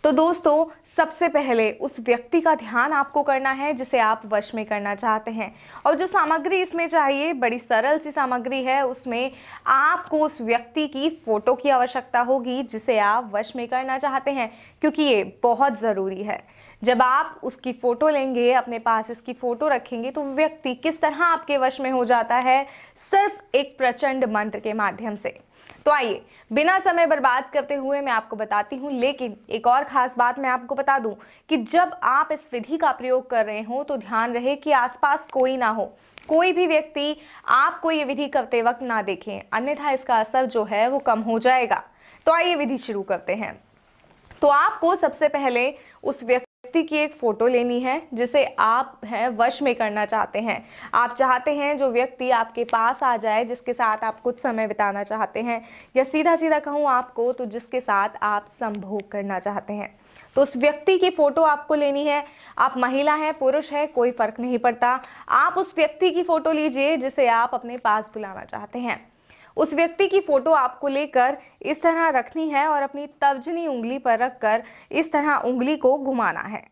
तो दोस्तों सबसे पहले उस व्यक्ति का ध्यान आपको करना है जिसे आप वश में करना चाहते हैं और जो सामग्री इसमें चाहिए बड़ी सरल सी सामग्री है उसमें आपको उस व्यक्ति की फ़ोटो की आवश्यकता होगी जिसे आप वश में करना चाहते हैं क्योंकि ये बहुत ज़रूरी है जब आप उसकी फ़ोटो लेंगे अपने पास इसकी फ़ोटो रखेंगे तो व्यक्ति किस तरह आपके वश में हो जाता है सिर्फ एक प्रचंड मंत्र के माध्यम से तो आइए बिना समय बर्बाद करते हुए मैं आपको बताती हूँ लेकिन एक और ख़ास बात मैं आपको बता दूँ कि जब आप इस विधि का प्रयोग कर रहे हो तो ध्यान रहे कि आसपास कोई ना हो कोई भी व्यक्ति आपको ये विधि करते वक्त ना देखें अन्यथा इसका असर जो है वो कम हो जाएगा तो आइए विधि शुरू करते हैं तो आपको सबसे पहले उस व्यक्ति व्यक्ति की एक फ़ोटो लेनी है जिसे आप हैं वश में करना चाहते हैं आप चाहते हैं जो व्यक्ति आपके पास आ जाए जिसके साथ आप कुछ समय बिताना चाहते हैं या सीधा सीधा कहूँ आपको तो जिसके साथ आप संभोग करना चाहते हैं तो उस व्यक्ति की फ़ोटो आपको लेनी है आप महिला हैं पुरुष है कोई फ़र्क नहीं पड़ता आप उस व्यक्ति की फ़ोटो लीजिए जिसे आप अपने पास बुलाना चाहते हैं उस व्यक्ति की फ़ोटो आपको लेकर इस तरह रखनी है और अपनी तर्जनी उंगली पर रखकर इस तरह उंगली को घुमाना है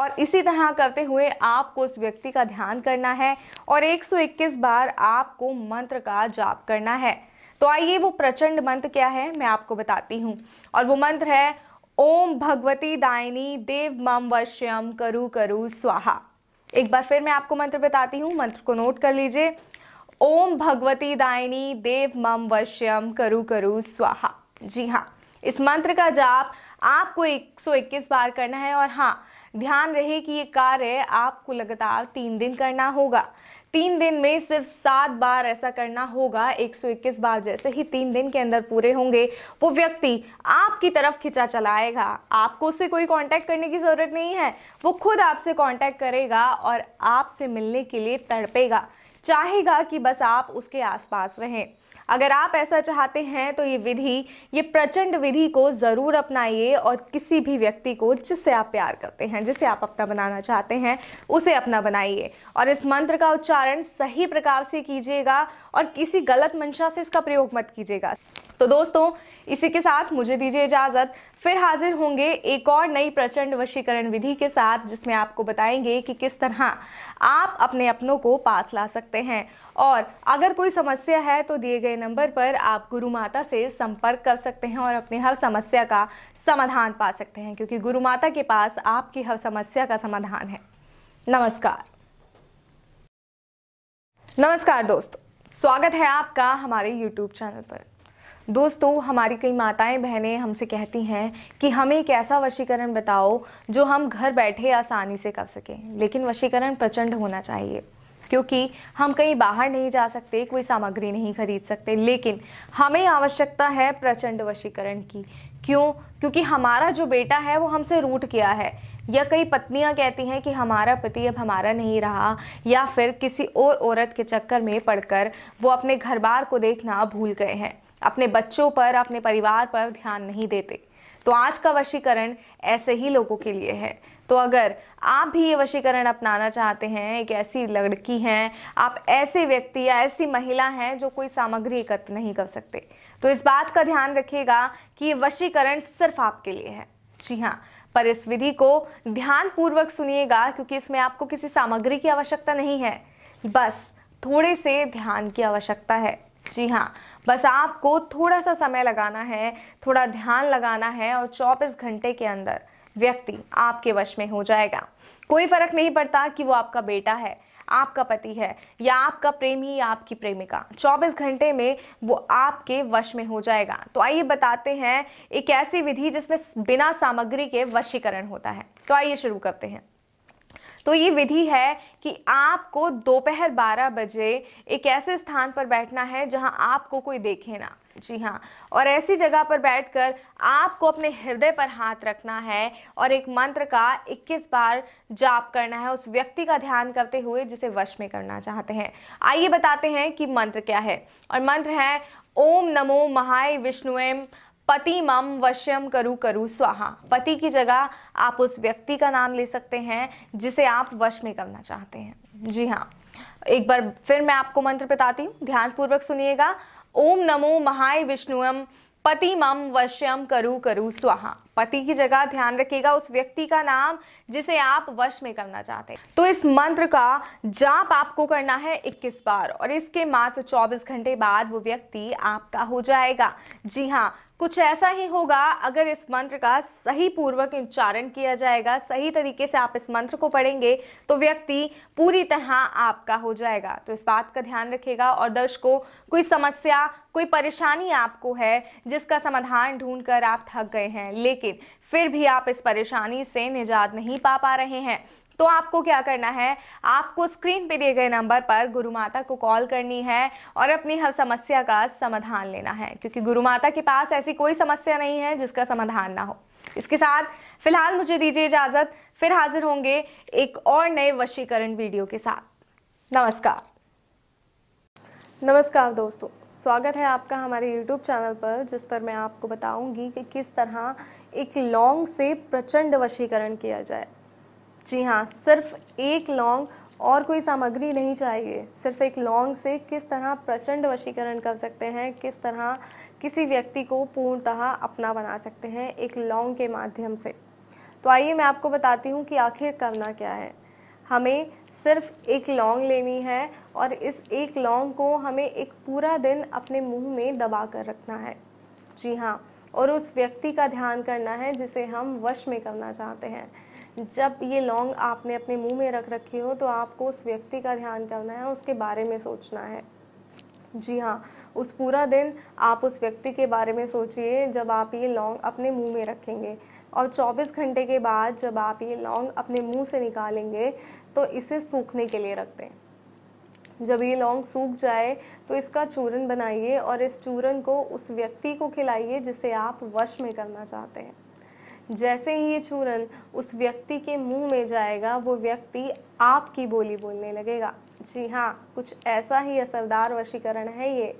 और इसी तरह करते हुए आपको उस व्यक्ति का ध्यान करना है और 121 बार आपको मंत्र का जाप करना है तो आइए वो प्रचंड मंत्र क्या है मैं आपको बताती हूँ और वो मंत्र है ओम भगवती दायनी देव मम वश्यम करु करु स्वाहा एक बार फिर मैं आपको मंत्र बताती हूँ मंत्र को नोट कर लीजिए ओम भगवती दायनी देव मम वश्यम करु करु स्वाहा जी हाँ इस मंत्र का जाप आपको 121 बार करना है और हाँ ध्यान रहे कि ये कार्य आपको लगातार तीन दिन करना होगा तीन दिन में सिर्फ सात बार ऐसा करना होगा 121 बार जैसे ही तीन दिन के अंदर पूरे होंगे वो व्यक्ति आपकी तरफ खिंचा चलाएगा आपको उससे कोई कांटेक्ट करने की ज़रूरत नहीं है वो खुद आपसे कांटेक्ट करेगा और आपसे मिलने के लिए तड़पेगा चाहेगा कि बस आप उसके आसपास रहें अगर आप ऐसा चाहते हैं तो ये विधि ये प्रचंड विधि को ज़रूर अपनाइए और किसी भी व्यक्ति को जिससे आप प्यार करते हैं जिसे आप अपना बनाना चाहते हैं उसे अपना बनाइए और इस मंत्र का उच्चारण सही प्रकार से कीजिएगा और किसी गलत मंशा से इसका प्रयोग मत कीजिएगा तो दोस्तों इसी के साथ मुझे दीजिए इजाज़त फिर हाजिर होंगे एक और नई प्रचंड वशीकरण विधि के साथ जिसमें आपको बताएंगे कि किस तरह आप अपने अपनों को पास ला सकते हैं और अगर कोई समस्या है तो दिए गए नंबर पर आप गुरु माता से संपर्क कर सकते हैं और अपनी हर समस्या का समाधान पा सकते हैं क्योंकि गुरु माता के पास आपकी हर समस्या का समाधान है नमस्कार नमस्कार दोस्तों स्वागत है आपका हमारे YouTube चैनल पर दोस्तों हमारी कई माताएं बहनें हमसे कहती हैं कि हमें एक ऐसा वशीकरण बताओ जो हम घर बैठे आसानी से कर सकें लेकिन वशीकरण प्रचंड होना चाहिए क्योंकि हम कहीं बाहर नहीं जा सकते कोई सामग्री नहीं खरीद सकते लेकिन हमें आवश्यकता है प्रचंड वशीकरण की क्यों क्योंकि हमारा जो बेटा है वो हमसे रूट किया है या कई पत्नियां कहती हैं कि हमारा पति अब हमारा नहीं रहा या फिर किसी और औरत के चक्कर में पड़कर वो अपने घर बार को देखना भूल गए हैं अपने बच्चों पर अपने परिवार पर ध्यान नहीं देते तो आज का वशीकरण ऐसे ही लोगों के लिए है तो अगर आप भी ये वशीकरण अपनाना चाहते हैं एक ऐसी लड़की हैं आप ऐसे व्यक्ति या ऐसी महिला हैं जो कोई सामग्री एकत्र नहीं कर सकते तो इस बात का ध्यान रखिएगा कि ये वशीकरण सिर्फ आपके लिए है जी हाँ पर इस विधि को ध्यानपूर्वक सुनिएगा क्योंकि इसमें आपको किसी सामग्री की आवश्यकता नहीं है बस थोड़े से ध्यान की आवश्यकता है जी हाँ बस आपको थोड़ा सा समय लगाना है थोड़ा ध्यान लगाना है और चौबीस घंटे के अंदर व्यक्ति आपके वश में हो जाएगा कोई फर्क नहीं पड़ता कि वो आपका बेटा है आपका पति है या आपका प्रेमी या आपकी प्रेमिका 24 घंटे में वो आपके वश में हो जाएगा तो आइए बताते हैं एक ऐसी विधि जिसमें बिना सामग्री के वशीकरण होता है तो आइए शुरू करते हैं तो ये विधि है कि आपको दोपहर 12 बजे एक ऐसे स्थान पर बैठना है जहां आपको कोई देखे ना जी हाँ और ऐसी जगह पर बैठकर आपको अपने हृदय पर हाथ रखना है और एक मंत्र का 21 बार जाप करना है उस व्यक्ति का ध्यान करते हुए जिसे वश में करना चाहते हैं आइए बताते हैं कि मंत्र क्या है और मंत्र है ओम नमो महाय विष्णुएम पति मम वश्यम करु करु स्वाहा पति की जगह आप उस व्यक्ति का नाम ले सकते हैं जिसे आप वश में करना चाहते हैं जी हाँ एक बार फिर मैं आपको मंत्र बताती हूँ ध्यानपूर्वक सुनिएगा ओम नमो महाय विष्णुम पति मम वश्यम करु करु स्वाहा पति की जगह ध्यान रखिएगा उस व्यक्ति का नाम जिसे आप वश में करना चाहते हैं तो इस मंत्र का जाप आपको करना है 21 बार और इसके मात्र 24 घंटे बाद वो व्यक्ति आपका हो जाएगा जी हाँ कुछ ऐसा ही होगा अगर इस मंत्र का सही पूर्वक उच्चारण किया जाएगा सही तरीके से आप इस मंत्र को पढ़ेंगे तो व्यक्ति पूरी तरह आपका हो जाएगा तो इस बात का ध्यान रखेगा और दर्शकों कोई समस्या कोई परेशानी आपको है जिसका समाधान ढूंढ कर आप थक गए हैं लेकिन फिर भी आप इस परेशानी से निजात नहीं पा पा रहे हैं तो आपको क्या करना है आपको स्क्रीन पे दिए गए नंबर पर गुरु माता को कॉल करनी है और अपनी हर समस्या का समाधान लेना है क्योंकि गुरु माता के पास ऐसी कोई समस्या नहीं है जिसका समाधान ना हो इसके साथ फिलहाल मुझे दीजिए इजाज़त फिर हाजिर होंगे एक और नए वशीकरण वीडियो के साथ नमस्कार नमस्कार दोस्तों स्वागत है आपका हमारे YouTube चैनल पर जिस पर मैं आपको बताऊंगी कि किस तरह एक लॉन्ग से प्रचंड वशीकरण किया जाए जी हाँ सिर्फ एक लौंग और कोई सामग्री नहीं चाहिए सिर्फ एक लौंग से किस तरह प्रचंड वशीकरण कर सकते हैं किस तरह किसी व्यक्ति को पूर्णतः अपना बना सकते हैं एक लौंग के माध्यम से तो आइए मैं आपको बताती हूँ कि आखिर करना क्या है हमें सिर्फ एक लौंग लेनी है और इस एक लौंग को हमें एक पूरा दिन अपने मुंह में दबा कर रखना है जी हाँ और उस व्यक्ति का ध्यान करना है जिसे हम वश में करना चाहते हैं जब ये लौंग आपने अपने मुंह में रख रखी हो तो आपको उस व्यक्ति का ध्यान करना है उसके बारे में सोचना है जी हाँ उस पूरा दिन आप उस व्यक्ति के बारे में सोचिए जब आप ये लौंग अपने मुंह में रखेंगे और 24 घंटे के बाद जब आप ये लौंग अपने मुंह से निकालेंगे तो इसे सूखने के लिए रख दें जब ये लौंग सूख जाए तो इसका चूरन बनाइए और इस चूरन को उस व्यक्ति को खिलाइए जिसे आप वश में करना चाहते हैं जैसे ही ये चूरन उस व्यक्ति के मुंह में जाएगा वो व्यक्ति आपकी बोली बोलने लगेगा जी हाँ कुछ ऐसा ही असरदार वशीकरण है ये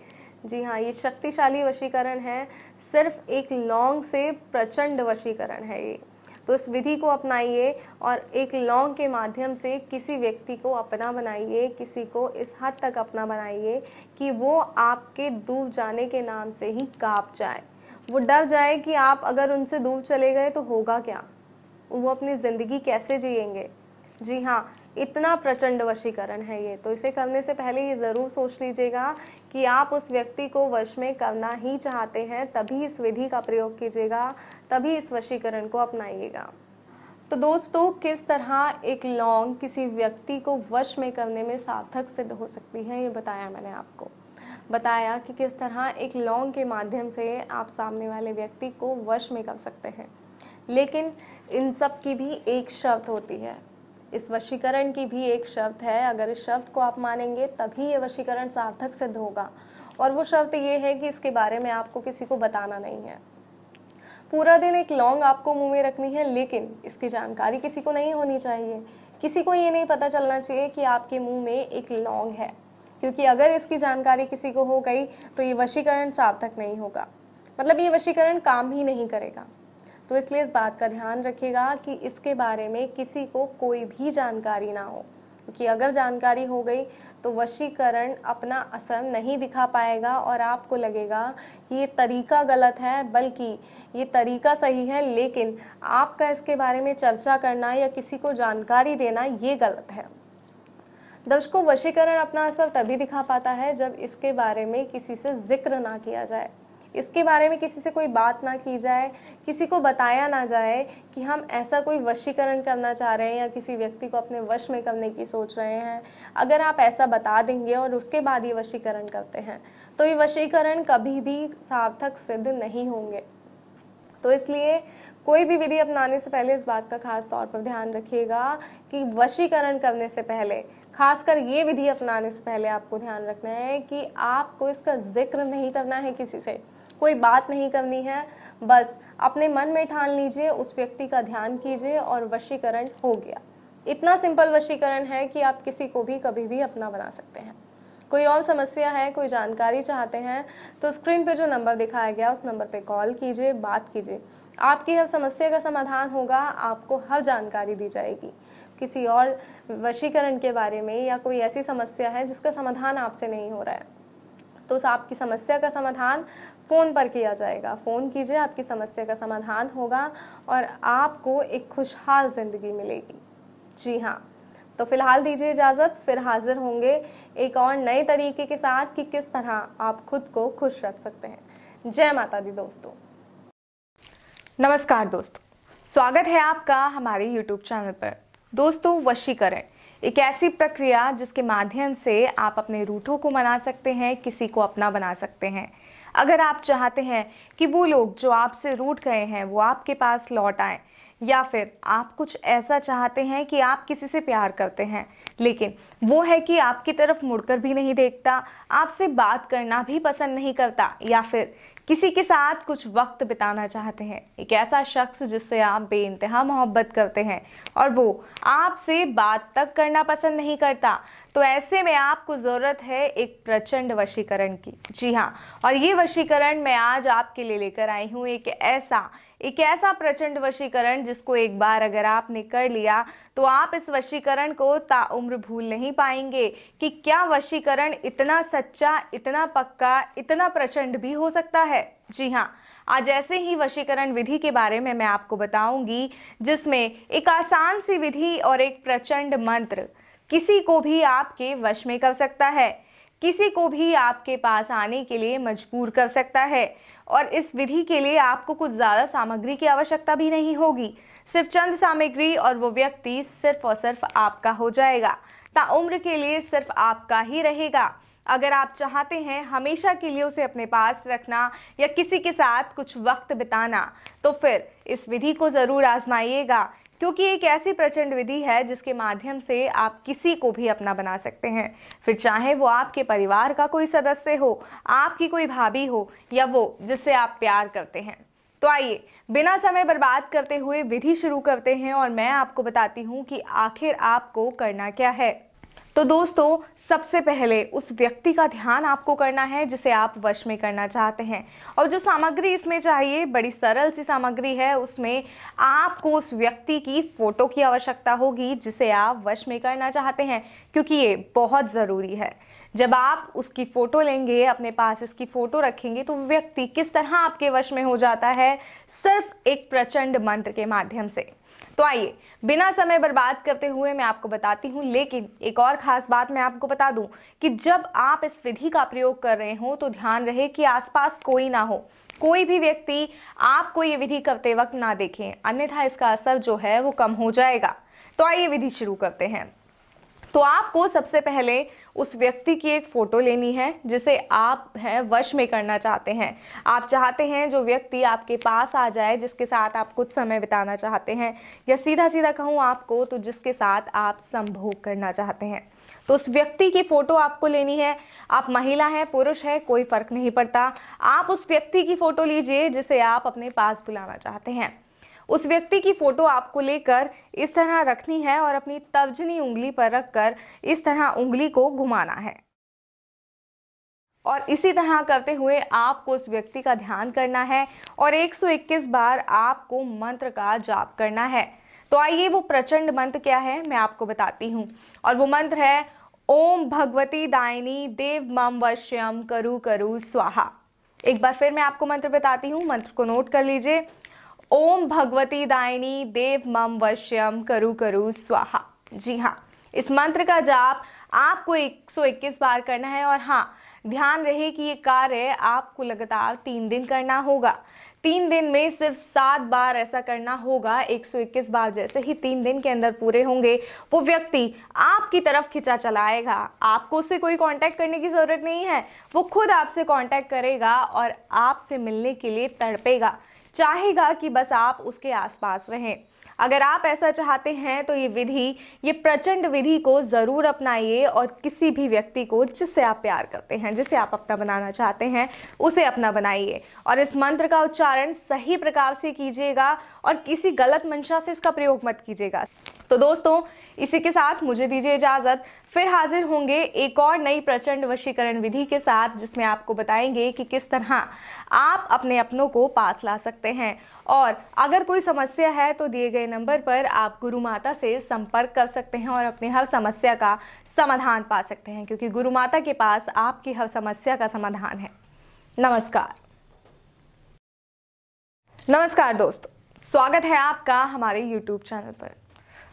जी हाँ ये शक्तिशाली वशीकरण है सिर्फ एक लौंग से प्रचंड वशीकरण है ये तो इस विधि को अपनाइए और एक लौंग के माध्यम से किसी व्यक्ति को अपना बनाइए किसी को इस हद तक अपना बनाइए कि वो आपके डूब जाने के नाम से ही काँप जाए वो डर जाए कि आप अगर उनसे दूर चले गए तो होगा क्या वो अपनी ज़िंदगी कैसे जिएंगे जी हाँ इतना प्रचंड वशीकरण है ये तो इसे करने से पहले ये ज़रूर सोच लीजिएगा कि आप उस व्यक्ति को वश में करना ही चाहते हैं तभी इस विधि का प्रयोग कीजिएगा तभी इस वशीकरण को अपनाइएगा तो दोस्तों किस तरह एक लौंग किसी व्यक्ति को वश में करने में सार्थक सिद्ध हो सकती है ये बताया मैंने आपको बताया कि किस तरह एक लॉन्ग के माध्यम से आप सामने वाले व्यक्ति को वश में कर सकते हैं लेकिन इन सब की भी एक शर्त होती है इस वशीकरण की भी एक शर्त है अगर इस शर्त को आप मानेंगे तभी ये वशीकरण सार्थक सिद्ध होगा और वो शर्त ये है कि इसके बारे में आपको किसी को बताना नहीं है पूरा दिन एक लॉन्ग आपको मुंह में रखनी है लेकिन इसकी जानकारी किसी को नहीं होनी चाहिए किसी को ये नहीं पता चलना चाहिए कि आपके मुंह में एक लॉन्ग है क्योंकि अगर इसकी जानकारी किसी को हो गई तो ये वशीकरण सार्थक नहीं होगा मतलब ये वशीकरण काम ही नहीं करेगा तो इसलिए इस बात का ध्यान रखिएगा कि इसके बारे में किसी को कोई भी जानकारी ना हो क्योंकि अगर जानकारी हो गई तो वशीकरण अपना असर नहीं दिखा पाएगा और आपको लगेगा कि ये तरीका गलत है बल्कि ये तरीका सही है लेकिन आपका इसके बारे में चर्चा करना या किसी को जानकारी देना ये गलत है दर्शकों वशीकरण अपना असर तभी दिखा पाता है जब इसके बारे में किसी से जिक्र ना किया जाए इसके बारे में किसी से कोई बात ना की जाए किसी को बताया ना जाए कि हम ऐसा कोई वशीकरण करना चाह रहे हैं या किसी व्यक्ति को अपने वश में करने की सोच रहे हैं अगर आप ऐसा बता देंगे और उसके बाद ये वशीकरण करते हैं तो ये वशीकरण कभी भी सार्थक सिद्ध नहीं होंगे तो इसलिए कोई भी विधि अपनाने से पहले इस बात का खास तौर पर ध्यान रखिएगा कि वशीकरण करने से पहले खासकर ये विधि अपनाने से पहले आपको ध्यान रखना है कि आपको इसका जिक्र नहीं करना है किसी से कोई बात नहीं करनी है बस अपने मन में ठान लीजिए उस व्यक्ति का ध्यान कीजिए और वशीकरण हो गया इतना सिंपल वशीकरण है कि आप किसी को भी कभी भी अपना बना सकते हैं कोई और समस्या है कोई जानकारी चाहते हैं तो स्क्रीन पे जो नंबर दिखाया गया उस नंबर पे कॉल कीजिए बात कीजिए आपकी हर समस्या का समाधान होगा आपको हर जानकारी दी जाएगी किसी और वशीकरण के बारे में या कोई ऐसी समस्या है जिसका समाधान आपसे नहीं हो रहा है तो आपकी समस्या का समाधान फ़ोन पर किया जाएगा फ़ोन कीजिए आपकी समस्या का समाधान होगा और आपको एक खुशहाल ज़िंदगी मिलेगी जी हाँ तो फिलहाल दीजिए इजाज़त फिर हाजिर होंगे एक और नए तरीके के साथ कि किस तरह आप खुद को खुश रख सकते हैं जय माता दी दोस्तों नमस्कार दोस्तों स्वागत है आपका हमारे YouTube चैनल पर दोस्तों वशीकरण एक ऐसी प्रक्रिया जिसके माध्यम से आप अपने रूठों को मना सकते हैं किसी को अपना बना सकते हैं अगर आप चाहते हैं कि वो लोग जो आपसे रूठ गए हैं वो आपके पास लौट आए या फिर आप कुछ ऐसा चाहते हैं कि आप किसी से प्यार करते हैं लेकिन वो है कि आपकी तरफ मुड़कर भी नहीं देखता आपसे बात करना भी पसंद नहीं करता या फिर किसी के साथ कुछ वक्त बिताना चाहते हैं एक ऐसा शख्स जिससे आप बे इंतहा मोहब्बत करते हैं और वो आपसे बात तक करना पसंद नहीं करता तो ऐसे में आपको ज़रूरत है एक प्रचंड वशीकरण की जी हाँ और ये वशीकरण मैं आज आपके लिए लेकर आई हूँ एक ऐसा एक ऐसा प्रचंड वशीकरण जिसको एक बार अगर आपने कर लिया तो आप इस वशीकरण को ताउम्र भूल नहीं पाएंगे कि क्या वशीकरण इतना सच्चा इतना पक्का इतना प्रचंड भी हो सकता है जी हाँ आज ऐसे ही वशीकरण विधि के बारे में मैं आपको बताऊंगी जिसमें एक आसान सी विधि और एक प्रचंड मंत्र किसी को भी आपके वश में कर सकता है किसी को भी आपके पास आने के लिए मजबूर कर सकता है और इस विधि के लिए आपको कुछ ज़्यादा सामग्री की आवश्यकता भी नहीं होगी सिर्फ चंद सामग्री और वो व्यक्ति सिर्फ और सिर्फ आपका हो जाएगा ताउम्र के लिए सिर्फ आपका ही रहेगा अगर आप चाहते हैं हमेशा के लिए उसे अपने पास रखना या किसी के साथ कुछ वक्त बिताना तो फिर इस विधि को ज़रूर आजमाइएगा क्योंकि एक ऐसी प्रचंड विधि है जिसके माध्यम से आप किसी को भी अपना बना सकते हैं फिर चाहे वो आपके परिवार का कोई सदस्य हो आपकी कोई भाभी हो या वो जिससे आप प्यार करते हैं तो आइए बिना समय बर्बाद करते हुए विधि शुरू करते हैं और मैं आपको बताती हूँ कि आखिर आपको करना क्या है तो दोस्तों सबसे पहले उस व्यक्ति का ध्यान आपको करना है जिसे आप वश में करना चाहते हैं और जो सामग्री इसमें चाहिए बड़ी सरल सी सामग्री है उसमें आपको उस व्यक्ति की फ़ोटो की आवश्यकता होगी जिसे आप वश में करना चाहते हैं क्योंकि ये बहुत ज़रूरी है जब आप उसकी फ़ोटो लेंगे अपने पास इसकी फ़ोटो रखेंगे तो व्यक्ति किस तरह आपके वश में हो जाता है सिर्फ एक प्रचंड मंत्र के माध्यम से तो आइए बिना समय बर्बाद करते हुए मैं आपको बताती हूँ लेकिन एक और ख़ास बात मैं आपको बता दूँ कि जब आप इस विधि का प्रयोग कर रहे हो तो ध्यान रहे कि आसपास कोई ना हो कोई भी व्यक्ति आपको ये विधि करते वक्त ना देखें अन्यथा इसका असर जो है वो कम हो जाएगा तो आइए विधि शुरू करते हैं तो आपको सबसे पहले उस व्यक्ति की एक फ़ोटो लेनी है जिसे आप हैं वश में करना चाहते हैं आप चाहते हैं जो व्यक्ति आपके पास आ जाए जिसके साथ आप कुछ समय बिताना चाहते हैं या सीधा सीधा कहूँ आपको तो जिसके साथ आप संभोग करना चाहते हैं तो उस व्यक्ति की फ़ोटो आपको लेनी है आप महिला हैं पुरुष है कोई फ़र्क नहीं पड़ता आप उस व्यक्ति की फ़ोटो लीजिए जिसे आप अपने पास बुलाना चाहते हैं उस व्यक्ति की फ़ोटो आपको लेकर इस तरह रखनी है और अपनी तर्जनी उंगली पर रखकर इस तरह उंगली को घुमाना है और इसी तरह करते हुए आपको उस व्यक्ति का ध्यान करना है और 121 बार आपको मंत्र का जाप करना है तो आइए वो प्रचंड मंत्र क्या है मैं आपको बताती हूँ और वो मंत्र है ओम भगवती दायनी देव मम वश्यम करु करु स्वाहा एक बार फिर मैं आपको मंत्र बताती हूँ मंत्र को नोट कर लीजिए ओम भगवती दायनी देव मम वश्यम करु करु स्वाहा जी हाँ इस मंत्र का जाप आपको 121 बार करना है और हाँ ध्यान रहे कि ये कार्य आपको लगातार तीन दिन करना होगा तीन दिन में सिर्फ सात बार ऐसा करना होगा 121 बार जैसे ही तीन दिन के अंदर पूरे होंगे वो व्यक्ति आपकी तरफ खिंचा चलाएगा आपको उससे कोई कांटेक्ट करने की ज़रूरत नहीं है वो खुद आपसे कांटेक्ट करेगा और आपसे मिलने के लिए तड़पेगा चाहेगा कि बस आप उसके आसपास रहें अगर आप ऐसा चाहते हैं तो ये विधि ये प्रचंड विधि को ज़रूर अपनाइए और किसी भी व्यक्ति को जिससे आप प्यार करते हैं जिसे आप अपना बनाना चाहते हैं उसे अपना बनाइए और इस मंत्र का उच्चारण सही प्रकार से कीजिएगा और किसी गलत मंशा से इसका प्रयोग मत कीजिएगा तो दोस्तों इसी के साथ मुझे दीजिए इजाज़त फिर हाजिर होंगे एक और नई प्रचंड वशीकरण विधि के साथ जिसमें आपको बताएंगे कि किस तरह आप अपने अपनों को पास ला सकते हैं और अगर कोई समस्या है तो दिए गए नंबर पर आप गुरु माता से संपर्क कर सकते हैं और अपनी हर समस्या का समाधान पा सकते हैं क्योंकि गुरु माता के पास आपकी हर समस्या का समाधान है नमस्कार नमस्कार दोस्तों स्वागत है आपका हमारे YouTube चैनल पर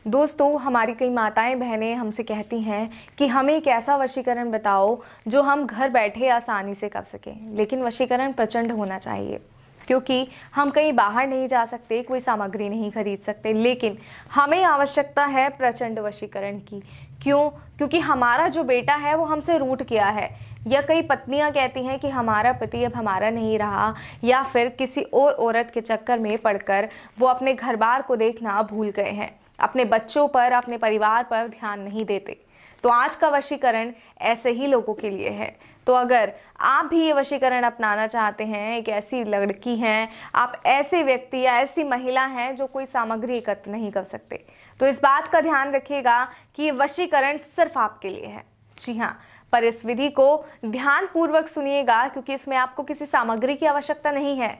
दोस्तों हमारी कई माताएं बहनें हमसे कहती हैं कि हमें एक ऐसा वशीकरण बताओ जो हम घर बैठे आसानी से कर सकें लेकिन वशीकरण प्रचंड होना चाहिए क्योंकि हम कहीं बाहर नहीं जा सकते कोई सामग्री नहीं खरीद सकते लेकिन हमें आवश्यकता है प्रचंड वशीकरण की क्यों क्योंकि हमारा जो बेटा है वो हमसे रूट किया है या कई पत्नियां कहती हैं कि हमारा पति अब हमारा नहीं रहा या फिर किसी और औरत के चक्कर में पड़कर वो अपने घर बार को देखना भूल गए हैं अपने बच्चों पर अपने परिवार पर ध्यान नहीं देते तो आज का वशीकरण ऐसे ही लोगों के लिए है तो अगर आप भी ये वशीकरण अपनाना चाहते हैं एक ऐसी लड़की हैं आप ऐसे व्यक्ति या ऐसी महिला हैं जो कोई सामग्री एकत्र नहीं कर सकते तो इस बात का ध्यान रखिएगा कि ये वशीकरण सिर्फ आपके लिए है जी हाँ पर इस विधि को ध्यानपूर्वक सुनिएगा क्योंकि इसमें आपको किसी सामग्री की आवश्यकता नहीं है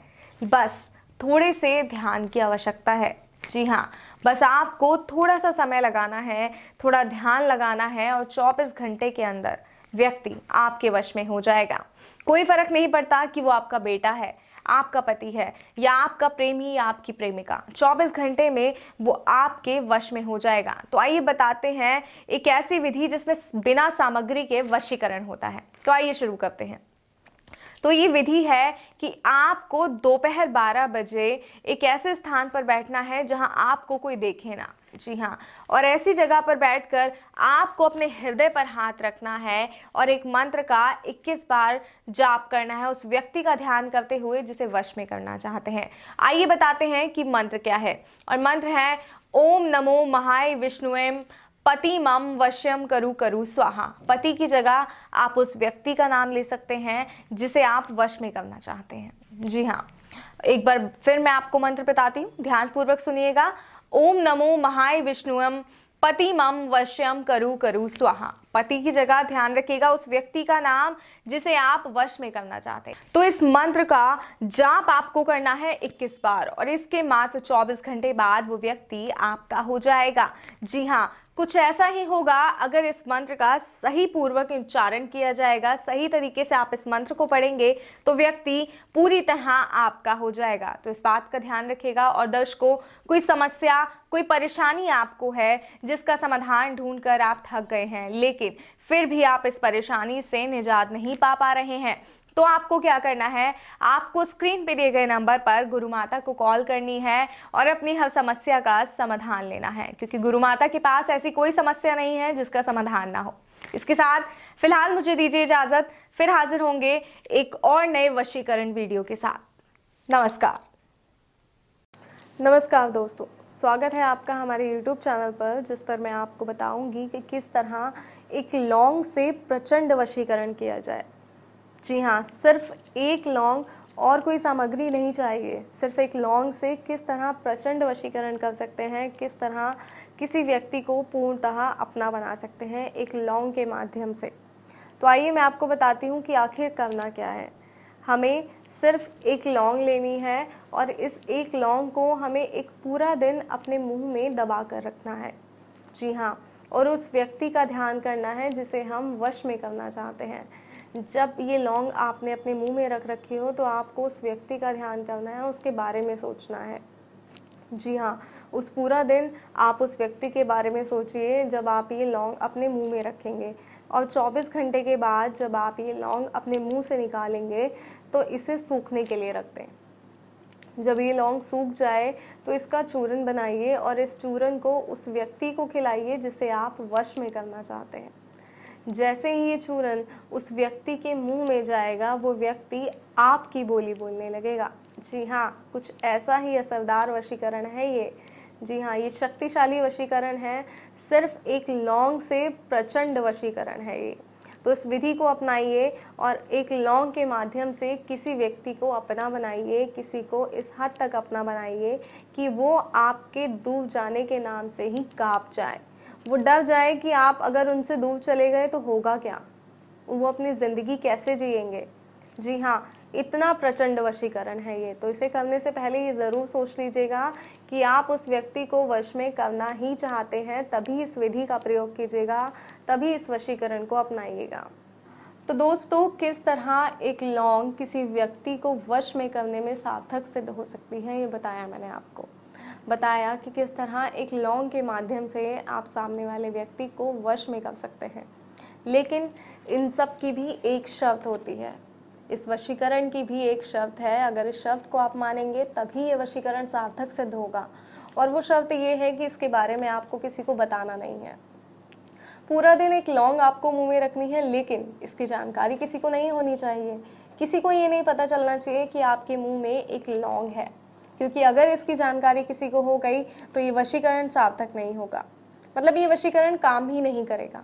बस थोड़े से ध्यान की आवश्यकता है जी हाँ बस आपको थोड़ा सा समय लगाना है थोड़ा ध्यान लगाना है और चौबीस घंटे के अंदर व्यक्ति आपके वश में हो जाएगा कोई फर्क नहीं पड़ता कि वो आपका बेटा है आपका पति है या आपका प्रेमी या आपकी प्रेमिका 24 घंटे में वो आपके वश में हो जाएगा तो आइए बताते हैं एक ऐसी विधि जिसमें बिना सामग्री के वशीकरण होता है तो आइए शुरू करते हैं तो ये विधि है कि आपको दोपहर 12 बजे एक ऐसे स्थान पर बैठना है जहां आपको कोई देखे ना जी हाँ और ऐसी जगह पर बैठकर आपको अपने हृदय पर हाथ रखना है और एक मंत्र का 21 बार जाप करना है उस व्यक्ति का ध्यान करते हुए जिसे वश में करना चाहते हैं आइए बताते हैं कि मंत्र क्या है और मंत्र है ओम नमो महाय विष्णुएम पति मम वश्यम करु करु स्वाहा पति की जगह आप उस व्यक्ति का नाम ले सकते हैं जिसे आप वश में करना चाहते हैं जी हाँ एक बार फिर मैं आपको मंत्र बताती हूँ ध्यानपूर्वक सुनिएगा ओम नमो महाय विष्णुम पति मम वश्यम करु करु स्वाहा पति की जगह ध्यान रखिएगा उस व्यक्ति का नाम जिसे आप वश में करना चाहते हैं तो इस मंत्र का जाप आपको करना है 21 बार और इसके मात्र 24 घंटे बाद वो व्यक्ति आपका हो जाएगा जी हाँ कुछ ऐसा ही होगा अगर इस मंत्र का सही पूर्वक उच्चारण किया जाएगा सही तरीके से आप इस मंत्र को पढ़ेंगे तो व्यक्ति पूरी तरह आपका हो जाएगा तो इस बात का ध्यान रखेगा और दर्शकों कोई समस्या कोई परेशानी आपको है जिसका समाधान ढूंढकर आप थक गए हैं लेकिन फिर भी आप इस परेशानी से निजात नहीं पा पा रहे हैं तो आपको क्या करना है आपको स्क्रीन पे दिए गए नंबर पर गुरु माता को कॉल करनी है और अपनी हर समस्या का समाधान लेना है क्योंकि गुरु माता के पास ऐसी कोई समस्या नहीं है जिसका समाधान ना हो इसके साथ फिलहाल मुझे दीजिए इजाज़त फिर हाजिर होंगे एक और नए वशीकरण वीडियो के साथ नमस्कार नमस्कार दोस्तों स्वागत है आपका हमारे YouTube चैनल पर जिस पर मैं आपको बताऊंगी कि किस तरह एक लॉन्ग से प्रचंड वशीकरण किया जाए जी हाँ सिर्फ एक लौंग और कोई सामग्री नहीं चाहिए सिर्फ एक लौंग से किस तरह प्रचंड वशीकरण कर सकते हैं किस तरह किसी व्यक्ति को पूर्णतः अपना बना सकते हैं एक लौंग के माध्यम से तो आइए मैं आपको बताती हूँ कि आखिर करना क्या है हमें सिर्फ एक लौंग लेनी है और इस एक लौंग को हमें एक पूरा दिन अपने मुंह में दबा कर रखना है जी हाँ और उस व्यक्ति का ध्यान करना है जिसे हम वश में करना चाहते हैं जब ये लौंग आपने अपने मुंह में रख रखी हो तो आपको उस व्यक्ति का ध्यान करना है उसके बारे में सोचना है जी हाँ उस पूरा दिन आप उस व्यक्ति के बारे में सोचिए जब आप ये लौंग अपने मुंह में रखेंगे और 24 घंटे के बाद जब आप ये लौंग अपने मुंह से निकालेंगे तो इसे सूखने के लिए रख दें जब ये लौंग सूख जाए तो इसका चूरन बनाइए और इस चूरन को उस व्यक्ति को खिलाइए जिसे आप वश में करना चाहते हैं जैसे ही ये चूरन उस व्यक्ति के मुंह में जाएगा वो व्यक्ति आपकी बोली बोलने लगेगा जी हाँ कुछ ऐसा ही असरदार वशीकरण है ये जी हाँ ये शक्तिशाली वशीकरण है सिर्फ एक लौंग से प्रचंड वशीकरण है ये तो इस विधि को अपनाइए और एक लौंग के माध्यम से किसी व्यक्ति को अपना बनाइए किसी को इस हद तक अपना बनाइए कि वो आपके दूब जाने के नाम से ही काँप जाए वो डर जाए कि आप अगर उनसे दूर चले गए तो होगा क्या वो अपनी ज़िंदगी कैसे जिएंगे जी हाँ इतना प्रचंड वशीकरण है ये तो इसे करने से पहले ये ज़रूर सोच लीजिएगा कि आप उस व्यक्ति को वश में करना ही चाहते हैं तभी इस विधि का प्रयोग कीजिएगा तभी इस वशीकरण को अपनाइएगा तो दोस्तों किस तरह एक लौंग किसी व्यक्ति को वश में करने में सार्थक सिद्ध हो सकती है ये बताया मैंने आपको बताया कि किस तरह एक लॉन्ग के माध्यम से आप सामने वाले व्यक्ति को वश में कर सकते हैं लेकिन इन सब की भी एक शर्त होती है इस वशीकरण की भी एक शर्त है अगर इस शब्द को आप मानेंगे तभी ये वशीकरण सार्थक सिद्ध होगा और वो शब्द ये है कि इसके बारे में आपको किसी को बताना नहीं है पूरा दिन एक लॉन्ग आपको मुंह में रखनी है लेकिन इसकी जानकारी किसी को नहीं होनी चाहिए किसी को ये नहीं पता चलना चाहिए कि आपके मुंह में एक लॉन्ग है क्योंकि अगर इसकी जानकारी किसी को हो गई तो ये वशीकरण सार्थक नहीं होगा मतलब ये वशीकरण काम ही नहीं करेगा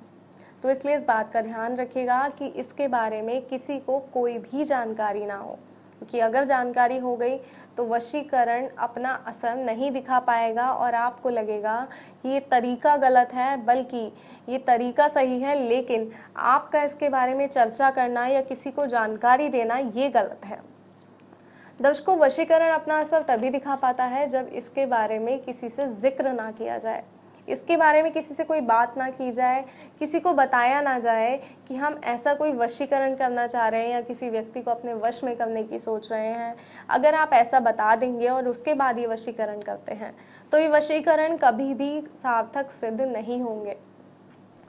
तो इसलिए इस बात का ध्यान रखिएगा कि इसके बारे में किसी को कोई भी जानकारी ना हो क्योंकि अगर जानकारी हो गई तो वशीकरण अपना असर नहीं दिखा पाएगा और आपको लगेगा कि ये तरीका गलत है बल्कि ये तरीका सही है लेकिन आपका इसके बारे में चर्चा करना या किसी को जानकारी देना ये गलत है दर्शकों वशीकरण अपना असर तभी दिखा पाता है जब इसके बारे में किसी से जिक्र ना किया जाए इसके बारे में किसी से कोई बात ना की जाए किसी को बताया ना जाए कि हम ऐसा कोई वशीकरण करना चाह रहे हैं या किसी व्यक्ति को अपने वश में करने की सोच रहे हैं अगर आप ऐसा बता देंगे और उसके बाद ये वशीकरण करते हैं तो ये वशीकरण कभी भी सार्थक सिद्ध नहीं होंगे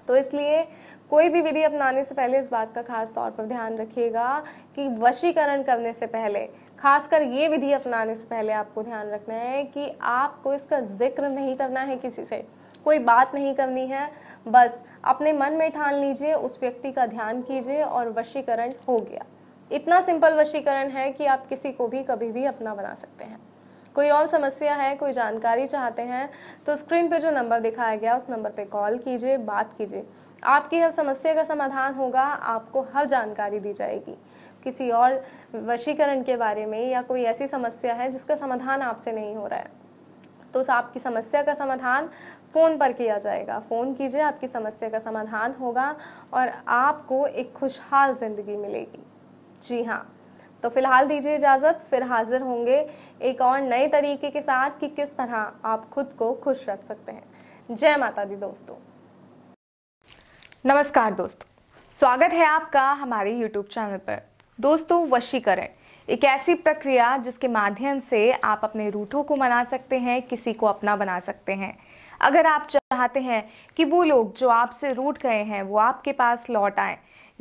तो इसलिए कोई भी विधि अपनाने से पहले इस बात का खास तौर पर ध्यान रखिएगा कि वशीकरण करने से पहले खासकर ये विधि अपनाने से पहले आपको ध्यान रखना है कि आपको इसका जिक्र नहीं करना है किसी से कोई बात नहीं करनी है बस अपने मन में ठान लीजिए उस व्यक्ति का ध्यान कीजिए और वशीकरण हो गया इतना सिंपल वशीकरण है कि आप किसी को भी कभी भी अपना बना सकते हैं कोई और समस्या है कोई जानकारी चाहते हैं तो स्क्रीन पे जो नंबर दिखाया गया उस नंबर पे कॉल कीजिए बात कीजिए आपकी हर समस्या का समाधान होगा आपको हर जानकारी दी जाएगी किसी और वशीकरण के बारे में या कोई ऐसी समस्या है जिसका समाधान आपसे नहीं हो रहा है तो आपकी समस्या का समाधान फ़ोन पर किया जाएगा फ़ोन कीजिए आपकी समस्या का समाधान होगा और आपको एक खुशहाल ज़िंदगी मिलेगी जी हाँ तो फिलहाल दीजिए इजाज़त फिर हाजिर होंगे एक और नए तरीके के साथ कि किस तरह आप खुद को खुश रख सकते हैं जय माता दी दोस्तों नमस्कार दोस्तों स्वागत है आपका हमारे YouTube चैनल पर दोस्तों वशीकरण एक ऐसी प्रक्रिया जिसके माध्यम से आप अपने रूठों को मना सकते हैं किसी को अपना बना सकते हैं अगर आप चाहते हैं कि वो लोग जो आपसे रूठ गए हैं वो आपके पास लौट आए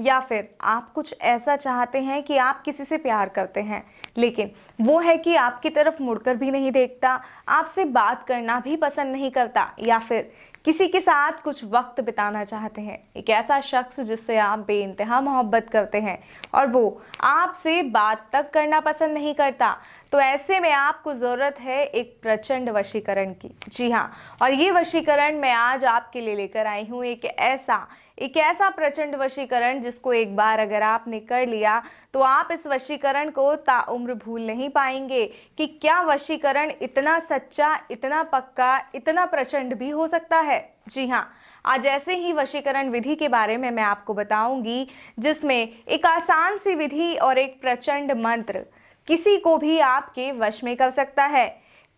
या फिर आप कुछ ऐसा चाहते हैं कि आप किसी से प्यार करते हैं लेकिन वो है कि आपकी तरफ मुड़कर भी नहीं देखता आपसे बात करना भी पसंद नहीं करता या फिर किसी के साथ कुछ वक्त बिताना चाहते हैं एक ऐसा शख्स जिससे आप बे इंतहा मोहब्बत करते हैं और वो आपसे बात तक करना पसंद नहीं करता तो ऐसे में आपको ज़रूरत है एक प्रचंड वशीकरण की जी हाँ और ये वशीकरण मैं आज आपके लिए लेकर आई हूँ एक ऐसा एक ऐसा प्रचंड वशीकरण जिसको एक बार अगर आपने कर लिया तो आप इस वशीकरण को ताउम्र भूल नहीं पाएंगे कि क्या वशीकरण इतना सच्चा इतना पक्का इतना प्रचंड भी हो सकता है जी हाँ आज ऐसे ही वशीकरण विधि के बारे में मैं आपको बताऊंगी जिसमें एक आसान सी विधि और एक प्रचंड मंत्र किसी को भी आपके वश में कर सकता है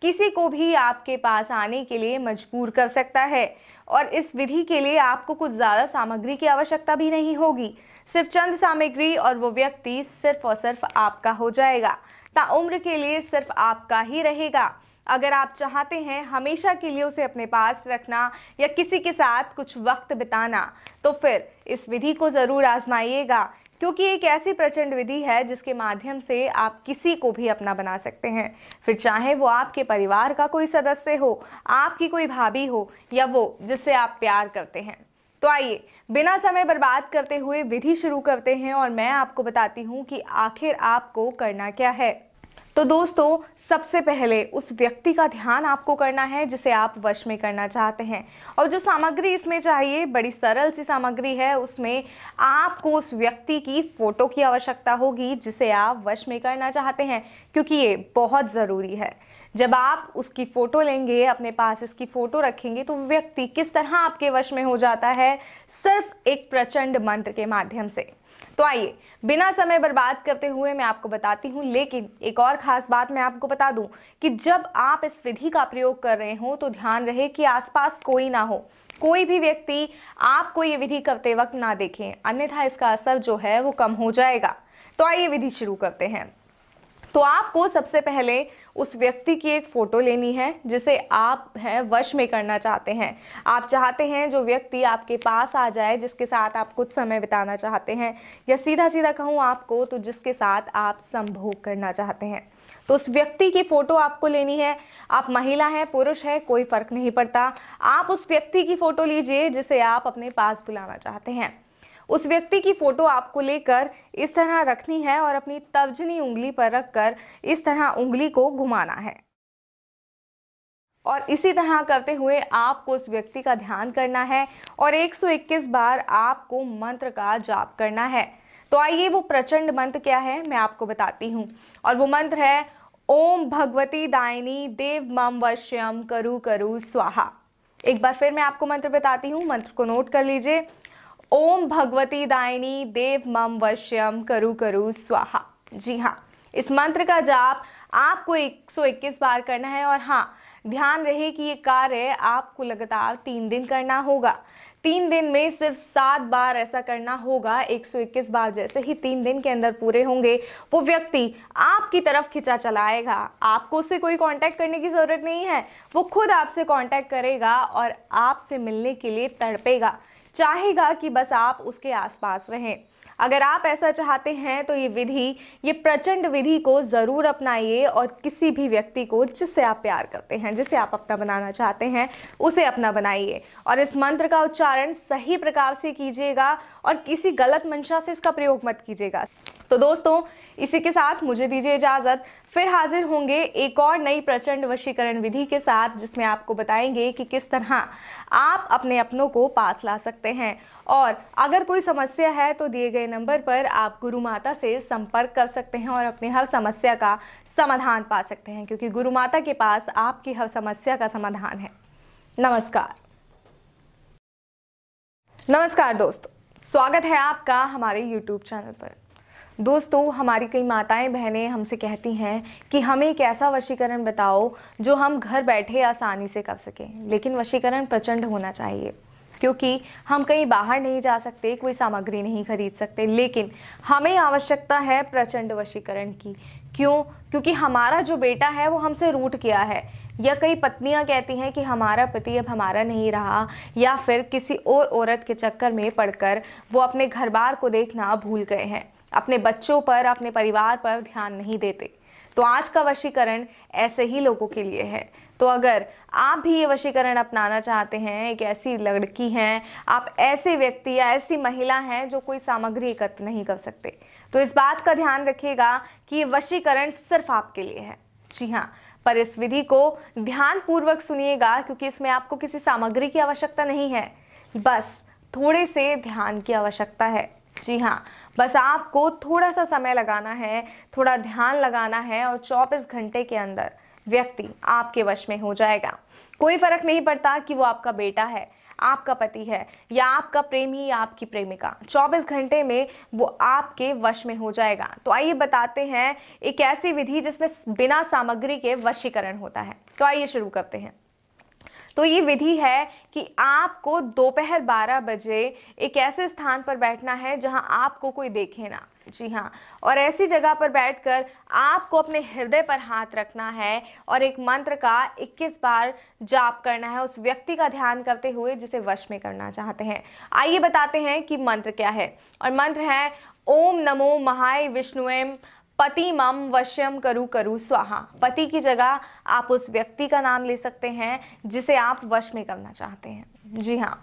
किसी को भी आपके पास आने के लिए मजबूर कर सकता है और इस विधि के लिए आपको कुछ ज़्यादा सामग्री की आवश्यकता भी नहीं होगी सिर्फ चंद सामग्री और वो व्यक्ति सिर्फ और सिर्फ आपका हो जाएगा ताउम्र के लिए सिर्फ आपका ही रहेगा अगर आप चाहते हैं हमेशा के लिए उसे अपने पास रखना या किसी के साथ कुछ वक्त बिताना तो फिर इस विधि को ज़रूर आजमाइएगा क्योंकि एक ऐसी प्रचंड विधि है जिसके माध्यम से आप किसी को भी अपना बना सकते हैं फिर चाहे वो आपके परिवार का कोई सदस्य हो आपकी कोई भाभी हो या वो जिससे आप प्यार करते हैं तो आइए बिना समय बर्बाद करते हुए विधि शुरू करते हैं और मैं आपको बताती हूँ कि आखिर आपको करना क्या है तो दोस्तों सबसे पहले उस व्यक्ति का ध्यान आपको करना है जिसे आप वश में करना चाहते हैं और जो सामग्री इसमें चाहिए बड़ी सरल सी सामग्री है उसमें आपको उस व्यक्ति की फ़ोटो की आवश्यकता होगी जिसे आप वश में करना चाहते हैं क्योंकि ये बहुत ज़रूरी है जब आप उसकी फ़ोटो लेंगे अपने पास इसकी फ़ोटो रखेंगे तो व्यक्ति किस तरह आपके वश में हो जाता है सिर्फ एक प्रचंड मंत्र के माध्यम से तो आइए बिना समय बर्बाद करते हुए मैं आपको बताती हूँ लेकिन एक और ख़ास बात मैं आपको बता दूँ कि जब आप इस विधि का प्रयोग कर रहे हो तो ध्यान रहे कि आसपास कोई ना हो कोई भी व्यक्ति आपको ये विधि करते वक्त ना देखें अन्यथा इसका असर जो है वो कम हो जाएगा तो आइए विधि शुरू करते हैं तो आपको सबसे पहले उस व्यक्ति की एक फ़ोटो लेनी है जिसे आप हैं वश में करना चाहते हैं आप चाहते हैं जो व्यक्ति आपके पास आ जाए जिसके साथ आप कुछ समय बिताना चाहते हैं या सीधा सीधा कहूँ आपको तो जिसके साथ आप संभोग करना चाहते हैं तो उस व्यक्ति की फ़ोटो आपको लेनी है आप महिला हैं पुरुष है कोई फ़र्क नहीं पड़ता आप उस व्यक्ति की फ़ोटो लीजिए जिसे आप अपने पास बुलाना चाहते हैं उस व्यक्ति की फ़ोटो आपको लेकर इस तरह रखनी है और अपनी तर्जनी उंगली पर रखकर इस तरह उंगली को घुमाना है और इसी तरह करते हुए आपको उस व्यक्ति का ध्यान करना है और 121 बार आपको मंत्र का जाप करना है तो आइए वो प्रचंड मंत्र क्या है मैं आपको बताती हूँ और वो मंत्र है ओम भगवती दायनी देव मम वश्यम करु करु स्वाहा एक बार फिर मैं आपको मंत्र बताती हूँ मंत्र को नोट कर लीजिए ओम भगवती दायनी देव मम वश्यम करु करु स्वाहा जी हाँ इस मंत्र का जाप आपको 121 बार करना है और हाँ ध्यान रहे कि ये कार्य आपको लगातार तीन दिन करना होगा तीन दिन में सिर्फ सात बार ऐसा करना होगा 121 बार जैसे ही तीन दिन के अंदर पूरे होंगे वो व्यक्ति आपकी तरफ खिंचा चलाएगा आपको उससे कोई कांटेक्ट करने की ज़रूरत नहीं है वो खुद आपसे कांटेक्ट करेगा और आपसे मिलने के लिए तड़पेगा चाहेगा कि बस आप उसके आसपास रहें अगर आप ऐसा चाहते हैं तो ये विधि ये प्रचंड विधि को ज़रूर अपनाइए और किसी भी व्यक्ति को जिससे आप प्यार करते हैं जिसे आप अपना बनाना चाहते हैं उसे अपना बनाइए और इस मंत्र का उच्चारण सही प्रकार से कीजिएगा और किसी गलत मंशा से इसका प्रयोग मत कीजिएगा तो दोस्तों इसी के साथ मुझे दीजिए इजाज़त फिर हाजिर होंगे एक और नई प्रचंड वशीकरण विधि के साथ जिसमें आपको बताएंगे कि किस तरह आप अपने अपनों को पास ला सकते हैं और अगर कोई समस्या है तो दिए गए नंबर पर आप गुरु माता से संपर्क कर सकते हैं और अपनी हर समस्या का समाधान पा सकते हैं क्योंकि गुरु माता के पास आपकी हर समस्या का समाधान है नमस्कार नमस्कार दोस्तों स्वागत है आपका हमारे YouTube चैनल पर दोस्तों हमारी कई माताएं बहनें हमसे कहती हैं कि हमें एक ऐसा वशीकरण बताओ जो हम घर बैठे आसानी से कर सकें लेकिन वशीकरण प्रचंड होना चाहिए क्योंकि हम कहीं बाहर नहीं जा सकते कोई सामग्री नहीं खरीद सकते लेकिन हमें आवश्यकता है प्रचंड वशीकरण की क्यों क्योंकि हमारा जो बेटा है वो हमसे रूट किया है या कई पत्नियां कहती हैं कि हमारा पति अब हमारा नहीं रहा या फिर किसी और औरत के चक्कर में पड़कर वो अपने घर बार को देखना भूल गए हैं अपने बच्चों पर अपने परिवार पर ध्यान नहीं देते तो आज का वशीकरण ऐसे ही लोगों के लिए है तो अगर आप भी ये वशीकरण अपनाना चाहते हैं एक ऐसी लड़की हैं आप ऐसे व्यक्ति या ऐसी महिला हैं जो कोई सामग्री एकत्र नहीं कर सकते तो इस बात का ध्यान रखिएगा कि ये वशीकरण सिर्फ आपके लिए है जी हाँ पर इस विधि को ध्यानपूर्वक सुनिएगा क्योंकि इसमें आपको किसी सामग्री की आवश्यकता नहीं है बस थोड़े से ध्यान की आवश्यकता है जी हाँ बस आपको थोड़ा सा समय लगाना है थोड़ा ध्यान लगाना है और चौबीस घंटे के अंदर व्यक्ति आपके वश में हो जाएगा कोई फर्क नहीं पड़ता कि वो आपका बेटा है आपका पति है या आपका प्रेमी या आपकी प्रेमिका 24 घंटे में वो आपके वश में हो जाएगा तो आइए बताते हैं एक ऐसी विधि जिसमें बिना सामग्री के वशीकरण होता है तो आइए शुरू करते हैं तो ये विधि है कि आपको दोपहर 12 बजे एक ऐसे स्थान पर बैठना है जहां आपको कोई देखे ना जी हाँ और ऐसी जगह पर बैठकर आपको अपने हृदय पर हाथ रखना है और एक मंत्र का 21 बार जाप करना है उस व्यक्ति का ध्यान करते हुए जिसे वश में करना चाहते हैं आइए बताते हैं कि मंत्र क्या है और मंत्र है ओम नमो महाय विष्णुएम पति मम वश्यम करु करु स्वाहा पति की जगह आप उस व्यक्ति का नाम ले सकते हैं जिसे आप वश में करना चाहते हैं जी हाँ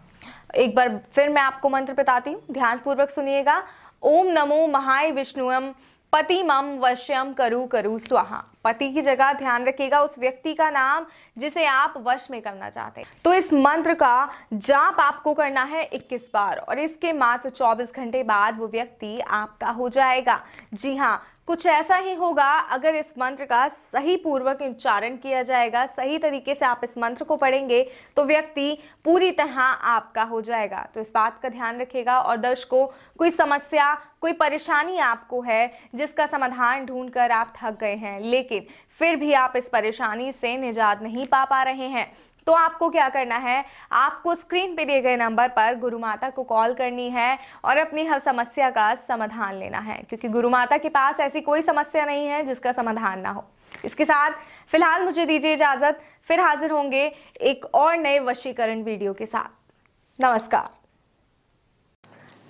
एक बार फिर मैं आपको मंत्र बताती हूँ ध्यानपूर्वक सुनिएगा ओम नमो महाय विष्णुम पति मम वश्यम करु करु स्वाहा पति की जगह ध्यान रखिएगा उस व्यक्ति का नाम जिसे आप वश में करना चाहते हैं तो इस मंत्र का जाप आपको करना है 21 बार और इसके मात्र 24 घंटे बाद वो व्यक्ति आपका हो जाएगा जी हाँ कुछ ऐसा ही होगा अगर इस मंत्र का सही पूर्वक उच्चारण किया जाएगा सही तरीके से आप इस मंत्र को पढ़ेंगे तो व्यक्ति पूरी तरह आपका हो जाएगा तो इस बात का ध्यान रखिएगा और दर्शकों कोई समस्या कोई परेशानी आपको है जिसका समाधान ढूंढकर आप थक गए हैं लेकिन फिर भी आप इस परेशानी से निजात नहीं पा पा रहे हैं तो आपको क्या करना है आपको स्क्रीन पे दिए गए नंबर पर गुरु माता को कॉल करनी है और अपनी हर समस्या का समाधान लेना है क्योंकि गुरु माता के पास ऐसी कोई समस्या नहीं है जिसका समाधान ना हो इसके साथ फिलहाल मुझे दीजिए इजाज़त फिर हाजिर होंगे एक और नए वशीकरण वीडियो के साथ नमस्कार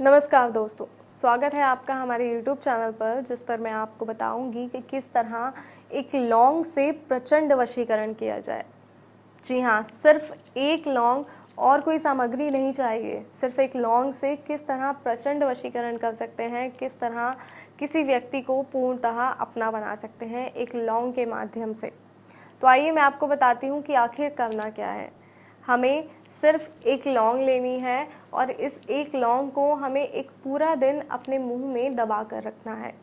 नमस्कार दोस्तों स्वागत है आपका हमारे यूट्यूब चैनल पर जिस पर मैं आपको बताऊंगी कि किस तरह एक लॉन्ग से प्रचंड वशीकरण किया जाए जी हाँ सिर्फ एक लौंग और कोई सामग्री नहीं चाहिए सिर्फ एक लौंग से किस तरह प्रचंड वशीकरण कर सकते हैं किस तरह किसी व्यक्ति को पूर्णतः अपना बना सकते हैं एक लौंग के माध्यम से तो आइए मैं आपको बताती हूँ कि आखिर करना क्या है हमें सिर्फ एक लौंग लेनी है और इस एक लौंग को हमें एक पूरा दिन अपने मुंह में दबा कर रखना है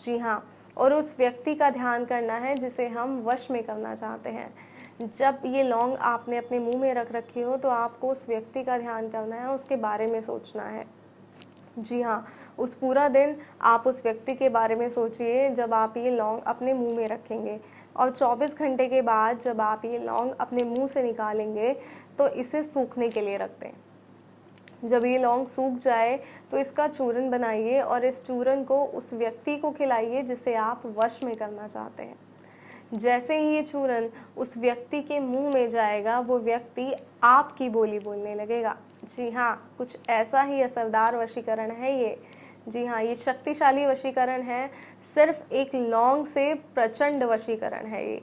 जी हाँ और उस व्यक्ति का ध्यान करना है जिसे हम वश में करना चाहते हैं जब ये लौंग आपने अपने मुंह में रख रखी हो तो आपको उस व्यक्ति का ध्यान करना है उसके बारे में सोचना है जी हाँ उस पूरा दिन आप उस व्यक्ति के बारे में सोचिए जब आप ये लौंग अपने मुंह में रखेंगे और 24 घंटे के बाद जब आप ये लौंग अपने मुंह से निकालेंगे तो इसे सूखने के लिए रख दें जब ये लौंग सूख जाए तो इसका चूरन बनाइए और इस चूरन को उस व्यक्ति को खिलाइए जिसे आप वश में करना चाहते हैं जैसे ही ये चूरन उस व्यक्ति के मुंह में जाएगा वो व्यक्ति आपकी बोली बोलने लगेगा जी हाँ कुछ ऐसा ही असरदार वशीकरण है ये जी हाँ ये शक्तिशाली वशीकरण है सिर्फ एक लौंग से प्रचंड वशीकरण है ये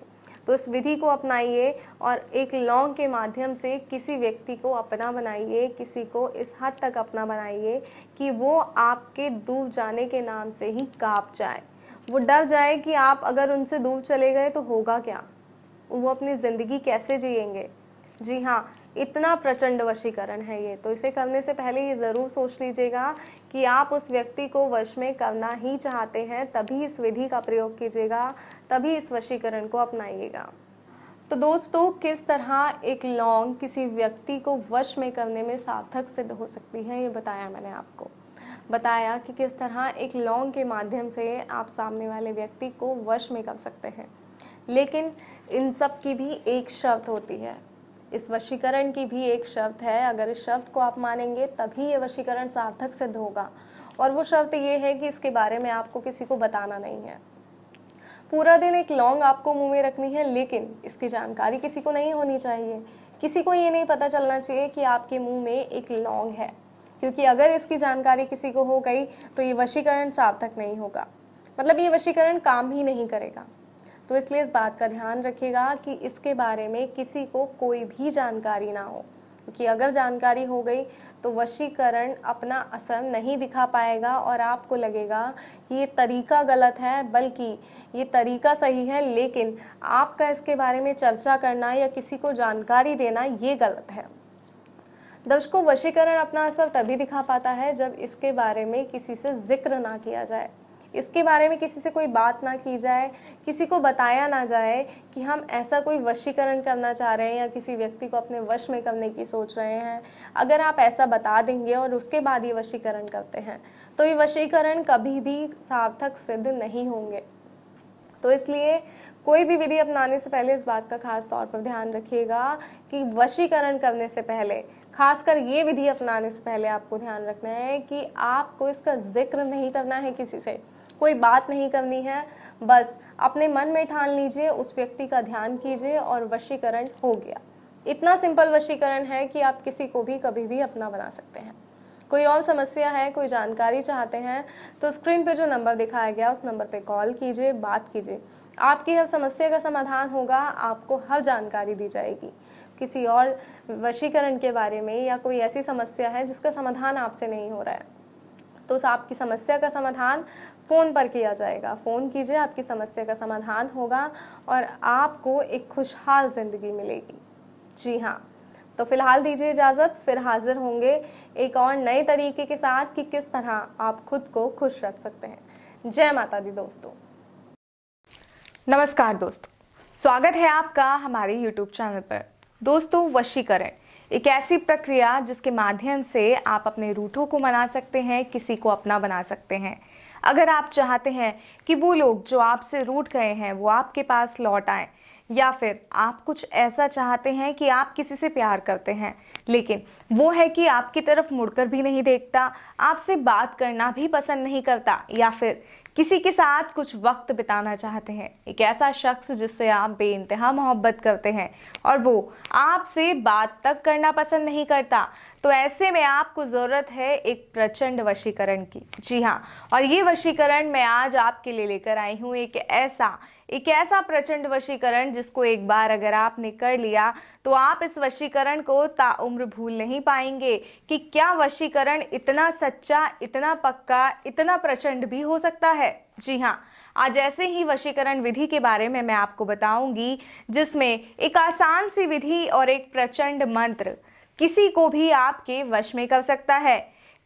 तो इस विधि को अपनाइए और एक लौंग के माध्यम से किसी व्यक्ति को अपना बनाइए किसी को इस हद तक अपना बनाइए कि वो आपके दूर जाने के नाम से ही काँप जाए वो डर जाए कि आप अगर उनसे दूर चले गए तो होगा क्या वो अपनी ज़िंदगी कैसे जिएंगे जी हाँ इतना प्रचंड वशीकरण है ये तो इसे करने से पहले ये ज़रूर सोच लीजिएगा कि आप उस व्यक्ति को वश में करना ही चाहते हैं तभी इस विधि का प्रयोग कीजिएगा तभी इस वशीकरण को अपनाइएगा तो दोस्तों किस तरह एक लौंग किसी व्यक्ति को वश में करने में सार्थक सिद्ध हो सकती है ये बताया मैंने आपको बताया कि किस तरह एक लौंग के माध्यम से आप सामने वाले व्यक्ति को वश में कर सकते हैं लेकिन इन सब की भी एक शर्त होती है इस वशीकरण की भी एक शर्त है अगर इस शब्द को आप मानेंगे तभी ये वशीकरण सार्थक सिद्ध होगा और वो शर्त ये है कि इसके बारे में आपको किसी को बताना नहीं है पूरा दिन एक लौंग आपको मुंह में रखनी है लेकिन इसकी जानकारी किसी को नहीं होनी चाहिए किसी को ये नहीं पता चलना चाहिए कि आपके मुंह में एक लौंग है क्योंकि अगर इसकी जानकारी किसी को हो गई तो ये वशीकरण सार्थक नहीं होगा मतलब ये वशीकरण काम ही नहीं करेगा तो इसलिए इस बात का ध्यान रखिएगा कि इसके बारे में किसी को कोई भी जानकारी ना हो क्योंकि अगर जानकारी हो गई तो वशीकरण अपना असर नहीं दिखा पाएगा और आपको लगेगा कि ये तरीका गलत है बल्कि ये तरीका सही है लेकिन आपका इसके बारे में चर्चा करना या किसी को जानकारी देना ये गलत है दर्शकों वशीकरण अपना असर तभी दिखा पाता है जब इसके बारे में किसी से जिक्र ना किया जाए इसके बारे में किसी से कोई बात ना की जाए किसी को बताया ना जाए कि हम ऐसा कोई वशीकरण करना चाह रहे हैं या किसी व्यक्ति को अपने वश में करने की सोच रहे हैं अगर आप ऐसा बता देंगे और उसके बाद ये वशीकरण करते हैं तो ये वशीकरण कभी भी सार्थक सिद्ध नहीं होंगे तो इसलिए कोई भी विधि अपनाने से पहले इस बात का खास तौर पर ध्यान रखिएगा कि वशीकरण करने से पहले खासकर ये विधि अपनाने से पहले आपको ध्यान रखना है कि आपको इसका जिक्र नहीं करना है किसी से कोई बात नहीं करनी है बस अपने मन में ठान लीजिए उस व्यक्ति का ध्यान कीजिए और वशीकरण हो गया इतना सिंपल वशीकरण है कि आप किसी को भी कभी भी अपना बना सकते हैं कोई और समस्या है कोई जानकारी चाहते हैं तो स्क्रीन पे जो नंबर दिखाया गया उस नंबर पे कॉल कीजिए बात कीजिए आपकी हर समस्या का समाधान होगा आपको हर जानकारी दी जाएगी किसी और वशीकरण के बारे में या कोई ऐसी समस्या है जिसका समाधान आपसे नहीं हो रहा है तो आपकी समस्या का समाधान फ़ोन पर किया जाएगा फ़ोन कीजिए आपकी समस्या का समाधान होगा और आपको एक खुशहाल ज़िंदगी मिलेगी जी हाँ तो फिलहाल दीजिए इजाज़त फिर हाजिर होंगे एक और नए तरीके के साथ कि किस तरह आप खुद को खुश रख सकते हैं जय माता दी दोस्तों नमस्कार दोस्तों स्वागत है आपका हमारे YouTube चैनल पर दोस्तों वशीकरण एक ऐसी प्रक्रिया जिसके माध्यम से आप अपने रूठों को मना सकते हैं किसी को अपना बना सकते हैं अगर आप चाहते हैं कि वो लोग जो आपसे रूठ गए हैं वो आपके पास लौट आए या फिर आप कुछ ऐसा चाहते हैं कि आप किसी से प्यार करते हैं लेकिन वो है कि आपकी तरफ मुड़कर भी नहीं देखता आपसे बात करना भी पसंद नहीं करता या फिर किसी के साथ कुछ वक्त बिताना चाहते हैं एक ऐसा शख्स जिससे आप बे इंतहा मोहब्बत करते हैं और वो आपसे बात तक करना पसंद नहीं करता तो ऐसे में आपको ज़रूरत है एक प्रचंड वशीकरण की जी हाँ और ये वशीकरण मैं आज आपके लिए लेकर आई हूँ एक ऐसा एक ऐसा प्रचंड वशीकरण जिसको एक बार अगर आपने कर लिया तो आप इस वशीकरण को ताउम्र भूल नहीं पाएंगे कि क्या वशीकरण इतना सच्चा इतना पक्का इतना प्रचंड भी हो सकता है जी हाँ आज ऐसे ही वशीकरण विधि के बारे में मैं आपको बताऊंगी जिसमें एक आसान सी विधि और एक प्रचंड मंत्र किसी को भी आपके वश में कर सकता है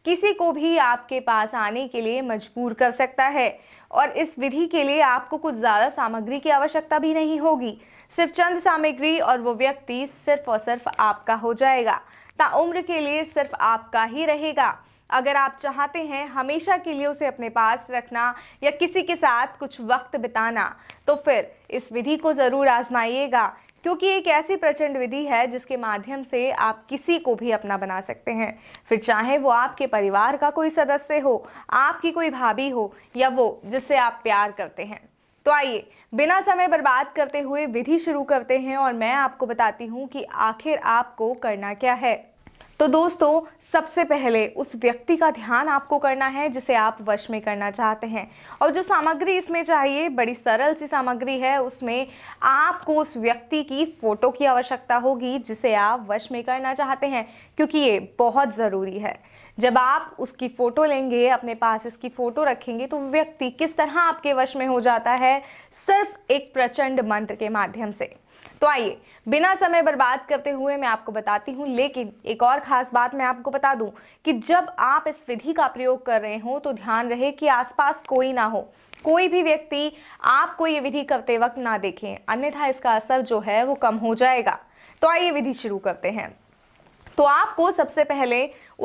किसी को भी आपके पास आने के लिए मजबूर कर सकता है और इस विधि के लिए आपको कुछ ज़्यादा सामग्री की आवश्यकता भी नहीं होगी सिर्फ चंद सामग्री और वो व्यक्ति सिर्फ और सिर्फ आपका हो जाएगा ताउम्र के लिए सिर्फ आपका ही रहेगा अगर आप चाहते हैं हमेशा के लिए उसे अपने पास रखना या किसी के साथ कुछ वक्त बिताना तो फिर इस विधि को ज़रूर आजमाइएगा क्योंकि एक ऐसी प्रचंड विधि है जिसके माध्यम से आप किसी को भी अपना बना सकते हैं फिर चाहे वो आपके परिवार का कोई सदस्य हो आपकी कोई भाभी हो या वो जिससे आप प्यार करते हैं तो आइए बिना समय बर्बाद करते हुए विधि शुरू करते हैं और मैं आपको बताती हूँ कि आखिर आपको करना क्या है तो दोस्तों सबसे पहले उस व्यक्ति का ध्यान आपको करना है जिसे आप वश में करना चाहते हैं और जो सामग्री इसमें चाहिए बड़ी सरल सी सामग्री है उसमें आपको उस व्यक्ति की फ़ोटो की आवश्यकता होगी जिसे आप वश में करना चाहते हैं क्योंकि ये बहुत ज़रूरी है जब आप उसकी फ़ोटो लेंगे अपने पास इसकी फ़ोटो रखेंगे तो व्यक्ति किस तरह आपके वश में हो जाता है सिर्फ एक प्रचंड मंत्र के माध्यम से तो आइए बिना समय बर्बाद करते हुए मैं आपको बताती हूँ लेकिन एक और ख़ास बात मैं आपको बता दूँ कि जब आप इस विधि का प्रयोग कर रहे हो तो ध्यान रहे कि आसपास कोई ना हो कोई भी व्यक्ति आपको ये विधि करते वक्त ना देखें अन्यथा इसका असर जो है वो कम हो जाएगा तो आइए विधि शुरू करते हैं तो आपको सबसे पहले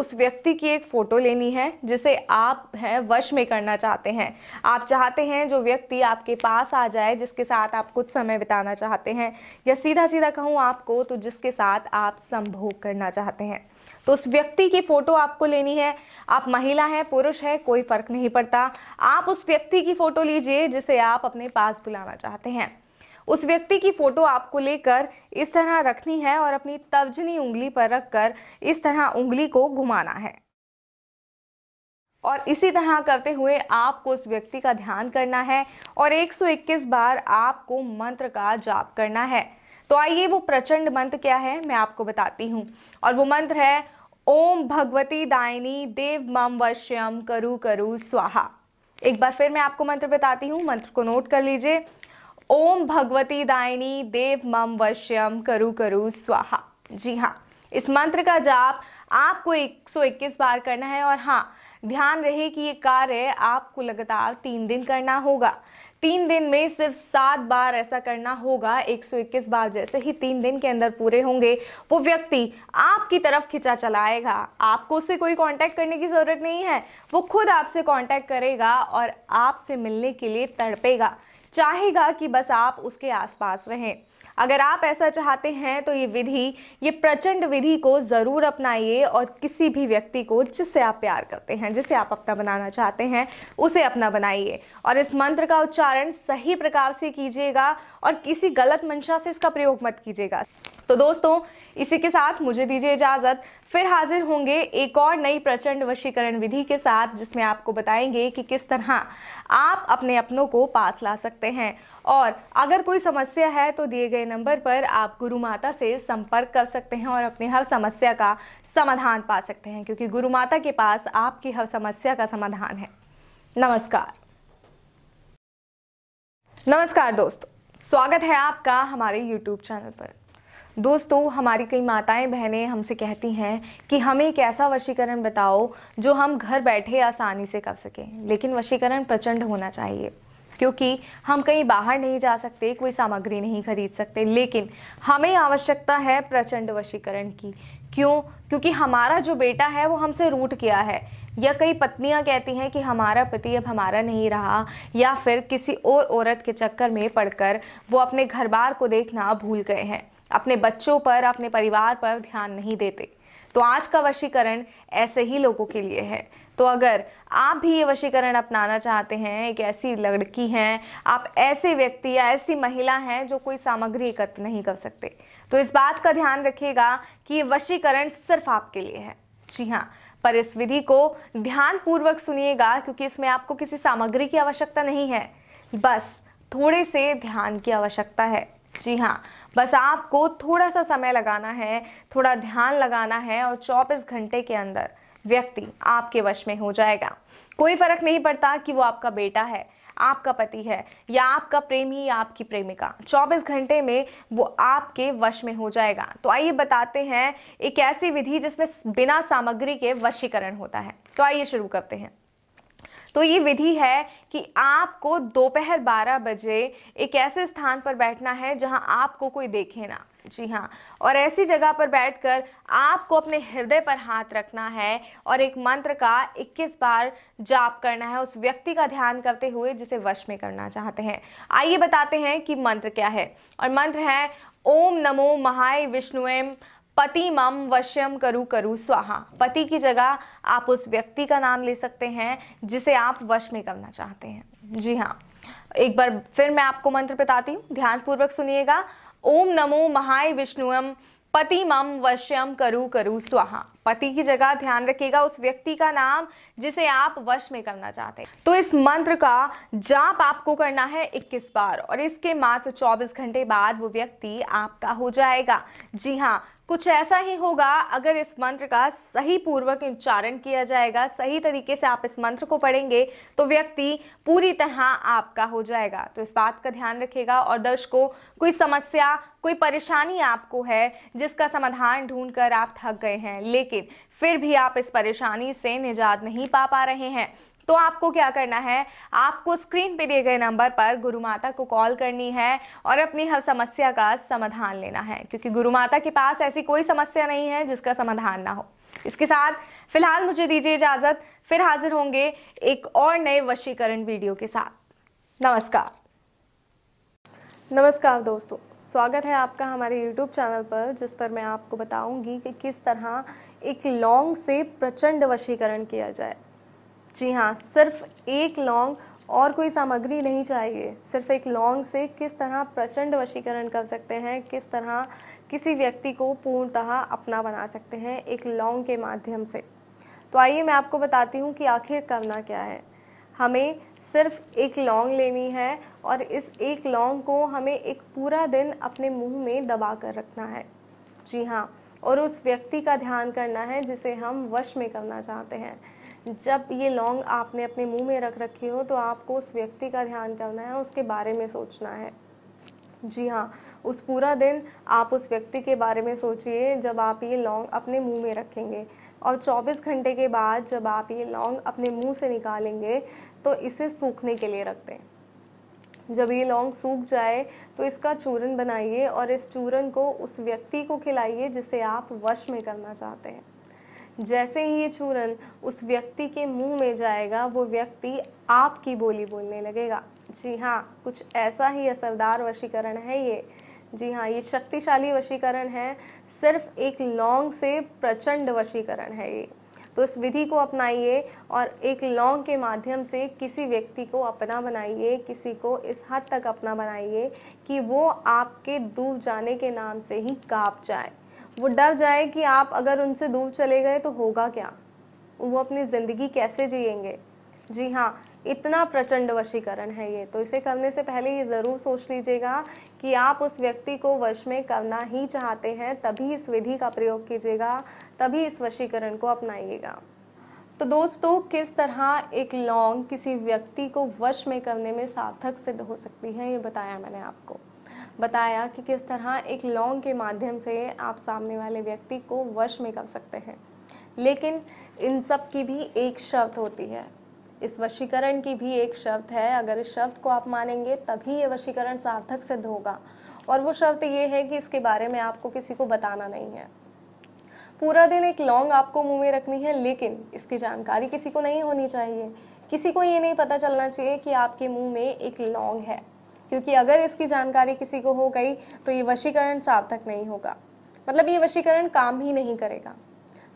उस व्यक्ति की एक फ़ोटो लेनी है जिसे आप हैं वश में करना चाहते हैं आप चाहते हैं जो व्यक्ति आपके पास आ जाए जिसके साथ आप कुछ समय बिताना चाहते हैं या सीधा सीधा कहूँ आपको तो जिसके साथ आप संभोग करना चाहते हैं तो उस व्यक्ति की फ़ोटो आपको लेनी है आप महिला हैं पुरुष है कोई फ़र्क नहीं पड़ता आप उस व्यक्ति की फ़ोटो लीजिए जिसे आप अपने पास बुलाना चाहते हैं उस व्यक्ति की फ़ोटो आपको लेकर इस तरह रखनी है और अपनी तर्जनी उंगली पर रखकर इस तरह उंगली को घुमाना है और इसी तरह करते हुए आपको उस व्यक्ति का ध्यान करना है और 121 बार आपको मंत्र का जाप करना है तो आइए वो प्रचंड मंत्र क्या है मैं आपको बताती हूँ और वो मंत्र है ओम भगवती दायनी देव मम वश्यम करु करु स्वाहा एक बार फिर मैं आपको मंत्र बताती हूँ मंत्र को नोट कर लीजिए ओम भगवती दायनी देव मम वश्यम करु करु स्वाहा जी हाँ इस मंत्र का जाप आपको 121 बार करना है और हाँ ध्यान रहे कि ये कार्य आपको लगातार तीन दिन करना होगा तीन दिन में सिर्फ सात बार ऐसा करना होगा 121 बार जैसे ही तीन दिन के अंदर पूरे होंगे वो व्यक्ति आपकी तरफ खिंचा चलाएगा आपको उससे कोई कांटेक्ट करने की ज़रूरत नहीं है वो खुद आपसे कांटेक्ट करेगा और आपसे मिलने के लिए तड़पेगा चाहेगा कि बस आप उसके आसपास रहें अगर आप ऐसा चाहते हैं तो ये विधि ये प्रचंड विधि को ज़रूर अपनाइए और किसी भी व्यक्ति को जिससे आप प्यार करते हैं जिसे आप अपना बनाना चाहते हैं उसे अपना बनाइए और इस मंत्र का उच्चारण सही प्रकार से कीजिएगा और किसी गलत मंशा से इसका प्रयोग मत कीजिएगा तो दोस्तों इसी के साथ मुझे दीजिए इजाज़त फिर हाजिर होंगे एक और नई प्रचंड वशीकरण विधि के साथ जिसमें आपको बताएंगे कि किस तरह आप अपने अपनों को पास ला सकते हैं और अगर कोई समस्या है तो दिए गए नंबर पर आप गुरु माता से संपर्क कर सकते हैं और अपनी हर समस्या का समाधान पा सकते हैं क्योंकि गुरु माता के पास आपकी हर समस्या का समाधान है नमस्कार नमस्कार दोस्तों स्वागत है आपका हमारे YouTube चैनल पर दोस्तों हमारी कई माताएं बहनें हमसे कहती हैं कि हमें एक ऐसा वशीकरण बताओ जो हम घर बैठे आसानी से कर सकें लेकिन वशीकरण प्रचंड होना चाहिए क्योंकि हम कहीं बाहर नहीं जा सकते कोई सामग्री नहीं खरीद सकते लेकिन हमें आवश्यकता है प्रचंड वशीकरण की क्यों क्योंकि हमारा जो बेटा है वो हमसे रूट किया है या कई पत्नियां कहती हैं कि हमारा पति अब हमारा नहीं रहा या फिर किसी और औरत के चक्कर में पड़कर वो अपने घर बार को देखना भूल गए हैं अपने बच्चों पर अपने परिवार पर ध्यान नहीं देते तो आज का वशीकरण ऐसे ही लोगों के लिए है तो अगर आप भी ये वशीकरण अपनाना चाहते हैं एक ऐसी लड़की हैं आप ऐसे व्यक्ति या ऐसी महिला हैं जो कोई सामग्री एकत्र नहीं कर सकते तो इस बात का ध्यान रखिएगा कि ये वशीकरण सिर्फ आपके लिए है जी हाँ पर इस विधि को ध्यानपूर्वक सुनिएगा क्योंकि इसमें आपको किसी सामग्री की आवश्यकता नहीं है बस थोड़े से ध्यान की आवश्यकता है जी हाँ बस आपको थोड़ा सा समय लगाना है थोड़ा ध्यान लगाना है और चौबीस घंटे के अंदर व्यक्ति आपके वश में हो जाएगा कोई फर्क नहीं पड़ता कि वो आपका बेटा है आपका पति है या आपका प्रेमी या आपकी प्रेमिका 24 घंटे में वो आपके वश में हो जाएगा तो आइए बताते हैं एक ऐसी विधि जिसमें बिना सामग्री के वशीकरण होता है तो आइए शुरू करते हैं तो ये विधि है कि आपको दोपहर 12 बजे एक ऐसे स्थान पर बैठना है जहां आपको कोई देखे ना जी हाँ और ऐसी जगह पर बैठकर आपको अपने हृदय पर हाथ रखना है और एक मंत्र का 21 बार जाप करना है उस व्यक्ति का ध्यान करते हुए जिसे वश में करना चाहते हैं आइए बताते हैं कि मंत्र क्या है और मंत्र है ओम नमो महाय विष्णुएम पति मम वश्यम करु करु स्वाहा पति की जगह आप उस व्यक्ति का नाम ले सकते हैं जिसे आप वश में करना चाहते हैं जी हाँ एक बार फिर मैं आपको मंत्र बताती हूँ ध्यानपूर्वक सुनिएगा ओम नमो महाय विष्णुम पति मम वश्यम करु करु स्वाहा पति की जगह ध्यान रखिएगा उस व्यक्ति का नाम जिसे आप वश में करना चाहते हैं तो इस मंत्र का जाप आपको करना है 21 बार और इसके मात्र 24 घंटे बाद वो व्यक्ति आपका हो जाएगा जी हाँ कुछ ऐसा ही होगा अगर इस मंत्र का सही पूर्वक उच्चारण किया जाएगा सही तरीके से आप इस मंत्र को पढ़ेंगे तो व्यक्ति पूरी तरह आपका हो जाएगा तो इस बात का ध्यान रखिएगा और दर्शकों कोई समस्या कोई परेशानी आपको है जिसका समाधान ढूंढकर आप थक गए हैं लेकिन फिर भी आप इस परेशानी से निजात नहीं पा पा रहे हैं तो आपको क्या करना है आपको स्क्रीन पे दिए गए नंबर पर गुरु माता को कॉल करनी है और अपनी हर समस्या का समाधान लेना है क्योंकि गुरु माता के पास ऐसी कोई समस्या नहीं है जिसका समाधान ना हो इसके साथ फिलहाल मुझे दीजिए इजाज़त फिर हाजिर होंगे एक और नए वशीकरण वीडियो के साथ नमस्कार नमस्कार दोस्तों स्वागत है आपका हमारे यूट्यूब चैनल पर जिस पर मैं आपको बताऊंगी कि किस तरह एक लॉन्ग से प्रचंड वशीकरण किया जाए जी हाँ सिर्फ एक लौंग और कोई सामग्री नहीं चाहिए सिर्फ एक लौंग से किस तरह प्रचंड वशीकरण कर सकते हैं किस तरह किसी व्यक्ति को पूर्णतः अपना बना सकते हैं एक लौंग के माध्यम से तो आइए मैं आपको बताती हूँ कि आखिर करना क्या है हमें सिर्फ एक लौंग लेनी है और इस एक लौंग को हमें एक पूरा दिन अपने मुंह में दबा कर रखना है जी हाँ और उस व्यक्ति का ध्यान करना है जिसे हम वश में करना चाहते हैं जब ये लौंग आपने अपने मुंह में रख रखी हो तो आपको उस व्यक्ति का ध्यान करना है उसके बारे में सोचना है जी हाँ उस पूरा दिन आप उस व्यक्ति के बारे में सोचिए जब आप ये लौंग अपने मुंह में रखेंगे और 24 घंटे के बाद जब आप ये लौंग अपने मुंह से निकालेंगे तो इसे सूखने के लिए रख दें जब ये लौंग सूख जाए तो इसका चूरन बनाइए और इस चूरन को उस व्यक्ति को खिलाइए जिसे आप वश में करना चाहते हैं जैसे ही ये चूरन उस व्यक्ति के मुंह में जाएगा वो व्यक्ति आपकी बोली बोलने लगेगा जी हाँ कुछ ऐसा ही असरदार वशीकरण है ये जी हाँ ये शक्तिशाली वशीकरण है सिर्फ एक लौंग से प्रचंड वशीकरण है ये तो इस विधि को अपनाइए और एक लौंग के माध्यम से किसी व्यक्ति को अपना बनाइए किसी को इस हद तक अपना बनाइए कि वो आपके दूर जाने के नाम से ही काँप जाए वो डर जाए कि आप अगर उनसे दूर चले गए तो होगा क्या वो अपनी ज़िंदगी कैसे जिएंगे जी हाँ इतना प्रचंड वशीकरण है ये तो इसे करने से पहले ये ज़रूर सोच लीजिएगा कि आप उस व्यक्ति को वश में करना ही चाहते हैं तभी इस विधि का प्रयोग कीजिएगा तभी इस वशीकरण को अपनाइएगा तो दोस्तों किस तरह एक लौंग किसी व्यक्ति को वश में करने में सार्थक सिद्ध हो सकती है ये बताया मैंने आपको बताया कि किस तरह एक लौंग के माध्यम से आप सामने वाले व्यक्ति को वश में कर सकते हैं लेकिन इन सब की भी एक शर्त होती है इस वशीकरण की भी एक शर्त है अगर इस शब्द को आप मानेंगे तभी ये वशीकरण सार्थक सिद्ध होगा और वो शब्द ये है कि इसके बारे में आपको किसी को बताना नहीं है पूरा दिन एक लौंग आपको मुंह में रखनी है लेकिन इसकी जानकारी किसी को नहीं होनी चाहिए किसी को ये नहीं पता चलना चाहिए कि आपके मुंह में एक लौंग है क्योंकि अगर इसकी जानकारी किसी को हो गई तो ये वशीकरण सार्थक नहीं होगा मतलब ये वशीकरण काम ही नहीं करेगा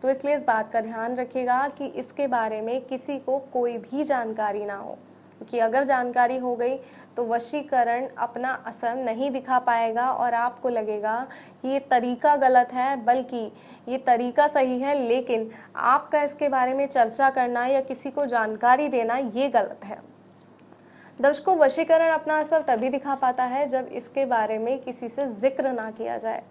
तो इसलिए इस बात का ध्यान रखिएगा कि इसके बारे में किसी को कोई भी जानकारी ना हो क्योंकि अगर जानकारी हो गई तो वशीकरण अपना असर नहीं दिखा पाएगा और आपको लगेगा कि ये तरीका गलत है बल्कि ये तरीका सही है लेकिन आपका इसके बारे में चर्चा करना या किसी को जानकारी देना ये गलत है दर्शकों वशीकरण अपना असर तभी दिखा पाता है जब इसके बारे में किसी से जिक्र ना किया जाए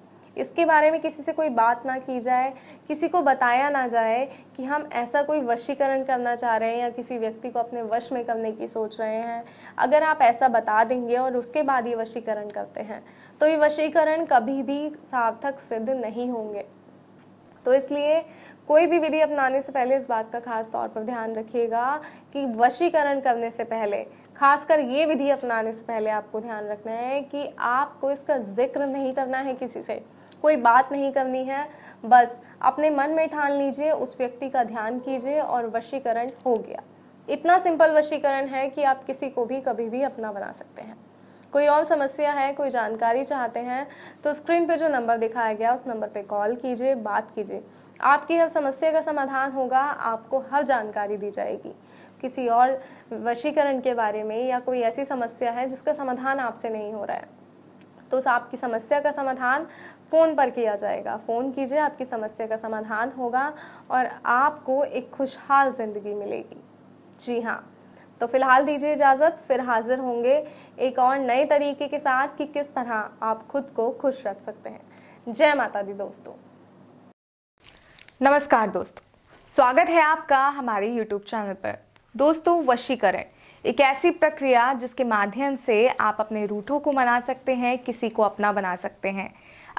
इसके बारे में किसी से कोई बात ना की जाए किसी को बताया ना जाए कि हम ऐसा कोई वशीकरण करना चाह रहे हैं या किसी व्यक्ति को अपने वश में करने की सोच रहे हैं अगर आप ऐसा बता देंगे और उसके बाद ये वशीकरण करते हैं तो ये वशीकरण कभी भी सार्थक सिद्ध नहीं होंगे तो इसलिए कोई भी विधि अपनाने से पहले इस बात का खास तौर पर ध्यान रखिएगा कि वशीकरण करने से पहले खासकर ये विधि अपनाने से पहले आपको ध्यान रखना है कि आपको इसका जिक्र नहीं करना है किसी से कोई बात नहीं करनी है बस अपने मन में ठान लीजिए उस व्यक्ति का ध्यान कीजिए और वशीकरण हो गया इतना सिंपल वशीकरण है कि आप किसी को भी कभी भी अपना बना सकते हैं कोई और समस्या है कोई जानकारी चाहते हैं तो स्क्रीन पे जो नंबर दिखाया गया उस नंबर पे कॉल कीजिए बात कीजिए आपकी हर समस्या का समाधान होगा आपको हर जानकारी दी जाएगी किसी और वशीकरण के बारे में या कोई ऐसी समस्या है जिसका समाधान आपसे नहीं हो रहा है तो उस आपकी समस्या का समाधान फ़ोन पर किया जाएगा फ़ोन कीजिए आपकी समस्या का समाधान होगा और आपको एक खुशहाल ज़िंदगी मिलेगी जी हाँ तो फिलहाल दीजिए इजाज़त फिर हाजिर होंगे एक और नए तरीके के साथ कि किस तरह आप खुद को खुश रख सकते हैं जय माता दी दोस्तों नमस्कार दोस्तों स्वागत है आपका हमारे YouTube चैनल पर दोस्तों वशीकरण एक ऐसी प्रक्रिया जिसके माध्यम से आप अपने रूठों को मना सकते हैं किसी को अपना बना सकते हैं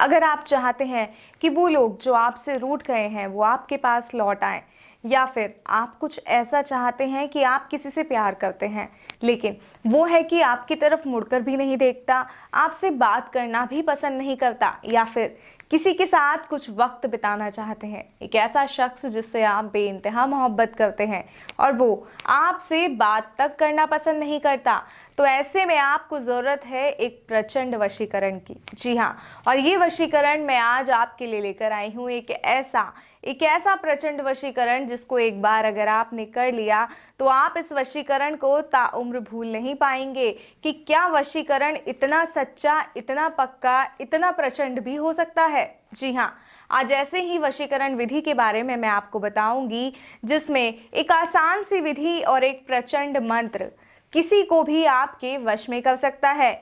अगर आप चाहते हैं कि वो लोग जो आपसे रूठ गए हैं वो आपके पास लौट आए या फिर आप कुछ ऐसा चाहते हैं कि आप किसी से प्यार करते हैं लेकिन वो है कि आपकी तरफ मुड़कर भी नहीं देखता आपसे बात करना भी पसंद नहीं करता या फिर किसी के साथ कुछ वक्त बिताना चाहते हैं एक ऐसा शख्स जिससे आप बे इंतहा मोहब्बत करते हैं और वो आपसे बात तक करना पसंद नहीं करता तो ऐसे में आपको ज़रूरत है एक प्रचंड वशीकरण की जी हाँ और ये वशीकरण मैं आज आपके लिए लेकर आई हूँ एक ऐसा एक ऐसा प्रचंड वशीकरण जिसको एक बार अगर आपने कर लिया तो आप इस वशीकरण को ताउम्र भूल नहीं पाएंगे कि क्या वशीकरण इतना सच्चा इतना पक्का इतना प्रचंड भी हो सकता है जी हाँ आज ऐसे ही वशीकरण विधि के बारे में मैं आपको बताऊंगी जिसमें एक आसान सी विधि और एक प्रचंड मंत्र किसी को भी आपके वश में कर सकता है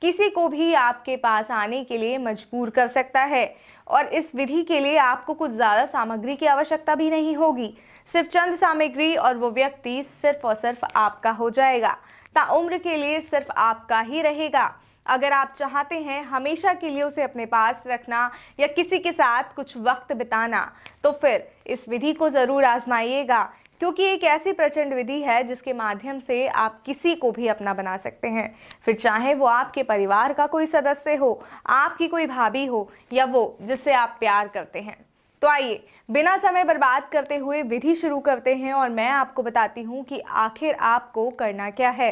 किसी को भी आपके पास आने के लिए मजबूर कर सकता है और इस विधि के लिए आपको कुछ ज़्यादा सामग्री की आवश्यकता भी नहीं होगी सिर्फ चंद सामग्री और वो व्यक्ति सिर्फ और सिर्फ आपका हो जाएगा ताउम्र के लिए सिर्फ आपका ही रहेगा अगर आप चाहते हैं हमेशा के लिए उसे अपने पास रखना या किसी के साथ कुछ वक्त बिताना तो फिर इस विधि को ज़रूर आजमाइएगा क्योंकि एक ऐसी प्रचंड विधि है जिसके माध्यम से आप किसी को भी अपना बना सकते हैं फिर चाहे वो आपके परिवार का कोई सदस्य हो आपकी कोई भाभी हो या वो जिससे आप प्यार करते हैं तो आइए बिना समय बर्बाद करते हुए विधि शुरू करते हैं और मैं आपको बताती हूँ कि आखिर आपको करना क्या है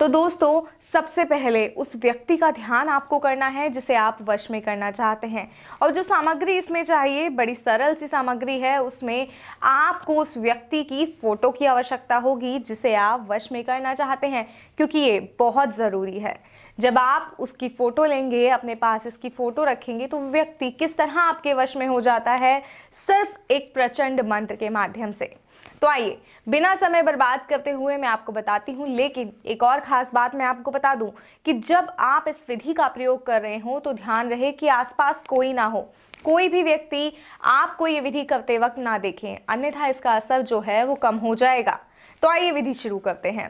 तो दोस्तों सबसे पहले उस व्यक्ति का ध्यान आपको करना है जिसे आप वश में करना चाहते हैं और जो सामग्री इसमें चाहिए बड़ी सरल सी सामग्री है उसमें आपको उस व्यक्ति की फ़ोटो की आवश्यकता होगी जिसे आप वश में करना चाहते हैं क्योंकि ये बहुत ज़रूरी है जब आप उसकी फ़ोटो लेंगे अपने पास इसकी फ़ोटो रखेंगे तो व्यक्ति किस तरह आपके वश में हो जाता है सिर्फ एक प्रचंड मंत्र के माध्यम से तो आइए बिना समय बर्बाद करते हुए मैं आपको बताती हूँ लेकिन एक और ख़ास बात मैं आपको बता दूँ कि जब आप इस विधि का प्रयोग कर रहे हो तो ध्यान रहे कि आसपास कोई ना हो कोई भी व्यक्ति आपको ये विधि करते वक्त ना देखें अन्यथा इसका असर जो है वो कम हो जाएगा तो आइए विधि शुरू करते हैं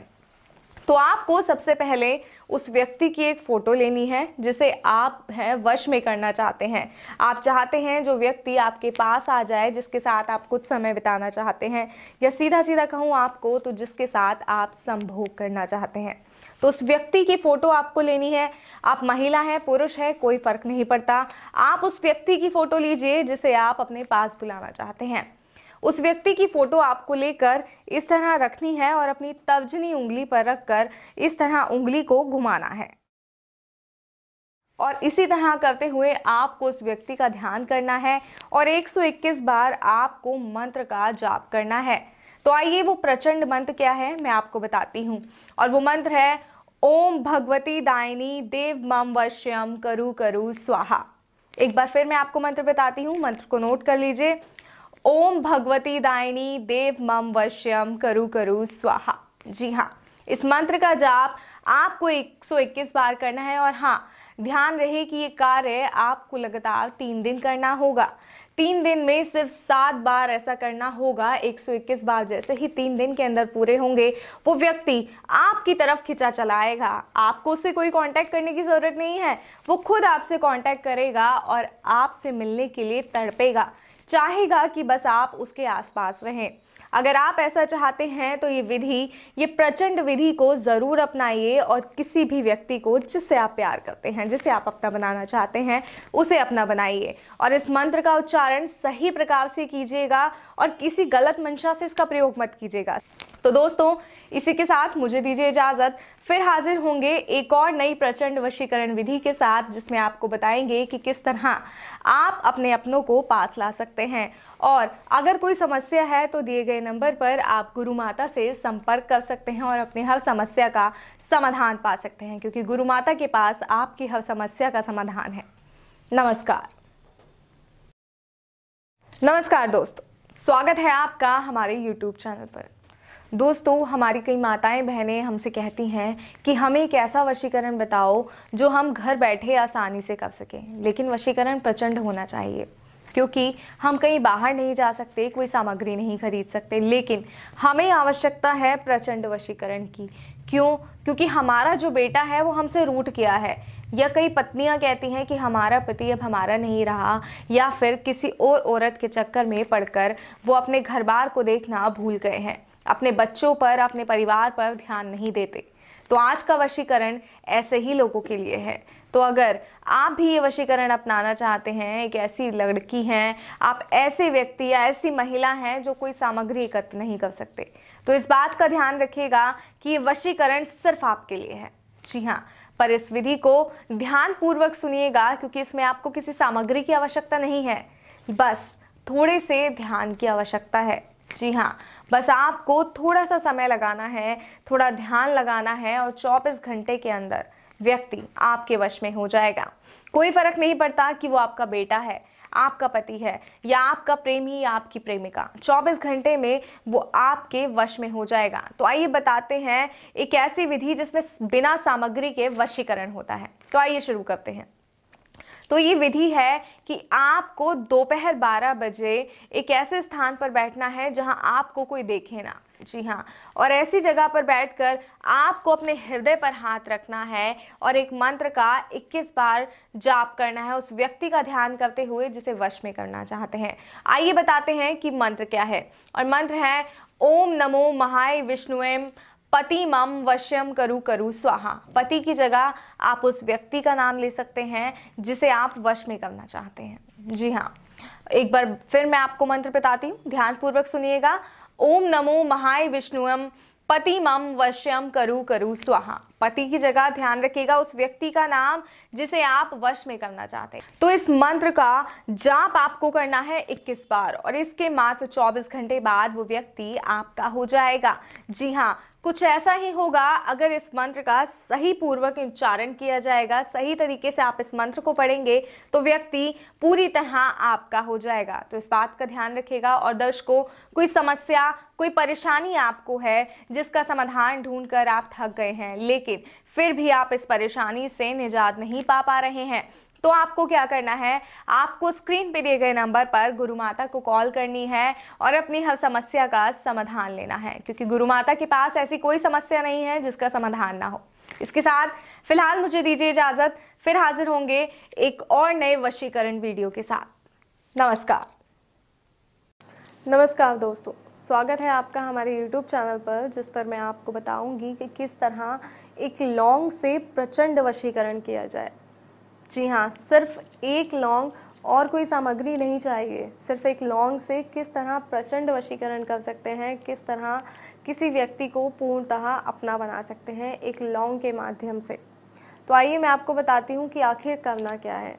तो आपको सबसे पहले उस व्यक्ति की एक फ़ोटो लेनी है जिसे आप हैं वश में करना चाहते हैं आप चाहते हैं जो व्यक्ति आपके पास आ जाए जिसके साथ आप कुछ समय बिताना चाहते हैं या सीधा सीधा कहूँ आपको तो जिसके साथ आप संभोग करना चाहते हैं तो उस व्यक्ति की फ़ोटो आपको लेनी है आप महिला हैं पुरुष है कोई फ़र्क नहीं पड़ता आप उस व्यक्ति की फ़ोटो लीजिए जिसे आप अपने पास बुलाना चाहते हैं उस व्यक्ति की फ़ोटो आपको लेकर इस तरह रखनी है और अपनी तर्जनी उंगली पर रखकर इस तरह उंगली को घुमाना है और इसी तरह करते हुए आपको उस व्यक्ति का ध्यान करना है और 121 बार आपको मंत्र का जाप करना है तो आइए वो प्रचंड मंत्र क्या है मैं आपको बताती हूँ और वो मंत्र है ओम भगवती दायनी देव मम वश्यम करु करु स्वाहा एक बार फिर मैं आपको मंत्र बताती हूँ मंत्र को नोट कर लीजिए ओम भगवती दायनी देव मम वश्यम करु करु स्वाहा जी हाँ इस मंत्र का जाप आपको 121 बार करना है और हाँ ध्यान रहे कि ये कार्य आपको लगातार तीन दिन करना होगा तीन दिन में सिर्फ सात बार ऐसा करना होगा 121 बार जैसे ही तीन दिन के अंदर पूरे होंगे वो व्यक्ति आपकी तरफ खिंचा चलाएगा आपको उससे कोई कांटेक्ट करने की ज़रूरत नहीं है वो खुद आपसे कांटेक्ट करेगा और आपसे मिलने के लिए तड़पेगा चाहेगा कि बस आप उसके आसपास रहें अगर आप ऐसा चाहते हैं तो ये विधि ये प्रचंड विधि को ज़रूर अपनाइए और किसी भी व्यक्ति को जिससे आप प्यार करते हैं जिसे आप अपना बनाना चाहते हैं उसे अपना बनाइए और इस मंत्र का उच्चारण सही प्रकार से कीजिएगा और किसी गलत मंशा से इसका प्रयोग मत कीजिएगा तो दोस्तों इसी के साथ मुझे दीजिए इजाज़त फिर हाजिर होंगे एक और नई प्रचंड वशीकरण विधि के साथ जिसमें आपको बताएंगे कि किस तरह आप अपने अपनों को पास ला सकते हैं और अगर कोई समस्या है तो दिए गए नंबर पर आप गुरु माता से संपर्क कर सकते हैं और अपनी हर समस्या का समाधान पा सकते हैं क्योंकि गुरु माता के पास आपकी हर समस्या का समाधान है नमस्कार नमस्कार दोस्तों स्वागत है आपका हमारे YouTube चैनल पर दोस्तों हमारी कई माताएं बहनें हमसे कहती हैं कि हमें एक ऐसा वशीकरण बताओ जो हम घर बैठे आसानी से कर सकें लेकिन वशीकरण प्रचंड होना चाहिए क्योंकि हम कहीं बाहर नहीं जा सकते कोई सामग्री नहीं खरीद सकते लेकिन हमें आवश्यकता है प्रचंड वशीकरण की क्यों क्योंकि हमारा जो बेटा है वो हमसे रूट किया है या कई पत्नियां कहती हैं कि हमारा पति अब हमारा नहीं रहा या फिर किसी और औरत के चक्कर में पड़कर वो अपने घर बार को देखना भूल गए हैं अपने बच्चों पर अपने परिवार पर ध्यान नहीं देते तो आज का वशीकरण ऐसे ही लोगों के लिए है तो अगर आप भी ये वशीकरण अपनाना चाहते हैं एक ऐसी लड़की हैं आप ऐसे व्यक्ति या ऐसी महिला हैं जो कोई सामग्री एकत्र नहीं कर सकते तो इस बात का ध्यान रखिएगा कि ये वशीकरण सिर्फ आपके लिए है जी हाँ पर इस विधि को ध्यानपूर्वक सुनिएगा क्योंकि इसमें आपको किसी सामग्री की आवश्यकता नहीं है बस थोड़े से ध्यान की आवश्यकता है जी हाँ बस आपको थोड़ा सा समय लगाना है थोड़ा ध्यान लगाना है और चौबीस घंटे के अंदर व्यक्ति आपके वश में हो जाएगा कोई फर्क नहीं पड़ता कि वो आपका बेटा है आपका पति है या आपका प्रेमी या आपकी प्रेमिका 24 घंटे में वो आपके वश में हो जाएगा तो आइए बताते हैं एक ऐसी विधि जिसमें बिना सामग्री के वशीकरण होता है तो आइए शुरू करते हैं तो ये विधि है कि आपको दोपहर 12 बजे एक ऐसे स्थान पर बैठना है जहां आपको कोई देखे ना जी हाँ और ऐसी जगह पर बैठकर आपको अपने हृदय पर हाथ रखना है और एक मंत्र का 21 बार जाप करना है उस व्यक्ति का ध्यान करते हुए जिसे वश में करना चाहते हैं आइए बताते हैं कि मंत्र क्या है और मंत्र है ओम नमो महाय विष्णुएम पति मम वश्यम करु करु स्वाहा पति की जगह आप उस व्यक्ति का नाम ले सकते हैं जिसे आप वश में करना चाहते हैं जी हाँ एक बार फिर मैं आपको मंत्र बताती हूँ ध्यानपूर्वक सुनिएगा ओम नमो महाय विष्णुम पति मम वश्यम करु करु स्वाहा पति की जगह ध्यान रखिएगा उस व्यक्ति का नाम जिसे आप वश में करना चाहते हैं तो इस मंत्र का जाप आपको करना है 21 बार और इसके मात्र 24 घंटे बाद वो व्यक्ति आपका हो जाएगा जी हाँ कुछ ऐसा ही होगा अगर इस मंत्र का सही पूर्वक उच्चारण किया जाएगा सही तरीके से आप इस मंत्र को पढ़ेंगे तो व्यक्ति पूरी तरह आपका हो जाएगा तो इस बात का ध्यान रखिएगा और दर्शकों कोई समस्या कोई परेशानी आपको है जिसका समाधान ढूंढकर आप थक गए हैं लेकिन फिर भी आप इस परेशानी से निजात नहीं पा पा रहे हैं तो आपको क्या करना है आपको स्क्रीन पे दिए गए नंबर पर गुरु माता को कॉल करनी है और अपनी हर समस्या का समाधान लेना है क्योंकि गुरु माता के पास ऐसी कोई समस्या नहीं है जिसका समाधान ना हो इसके साथ फिलहाल मुझे दीजिए इजाज़त फिर हाजिर होंगे एक और नए वशीकरण वीडियो के साथ नमस्कार नमस्कार दोस्तों स्वागत है आपका हमारे यूट्यूब चैनल पर जिस पर मैं आपको बताऊंगी कि किस तरह एक लॉन्ग से प्रचंड वशीकरण किया जाए जी हाँ सिर्फ एक लौंग और कोई सामग्री नहीं चाहिए सिर्फ एक लौंग से किस तरह प्रचंड वशीकरण कर सकते हैं किस तरह किसी व्यक्ति को पूर्णतः अपना बना सकते हैं एक लौंग के माध्यम से तो आइए मैं आपको बताती हूँ कि आखिर करना क्या है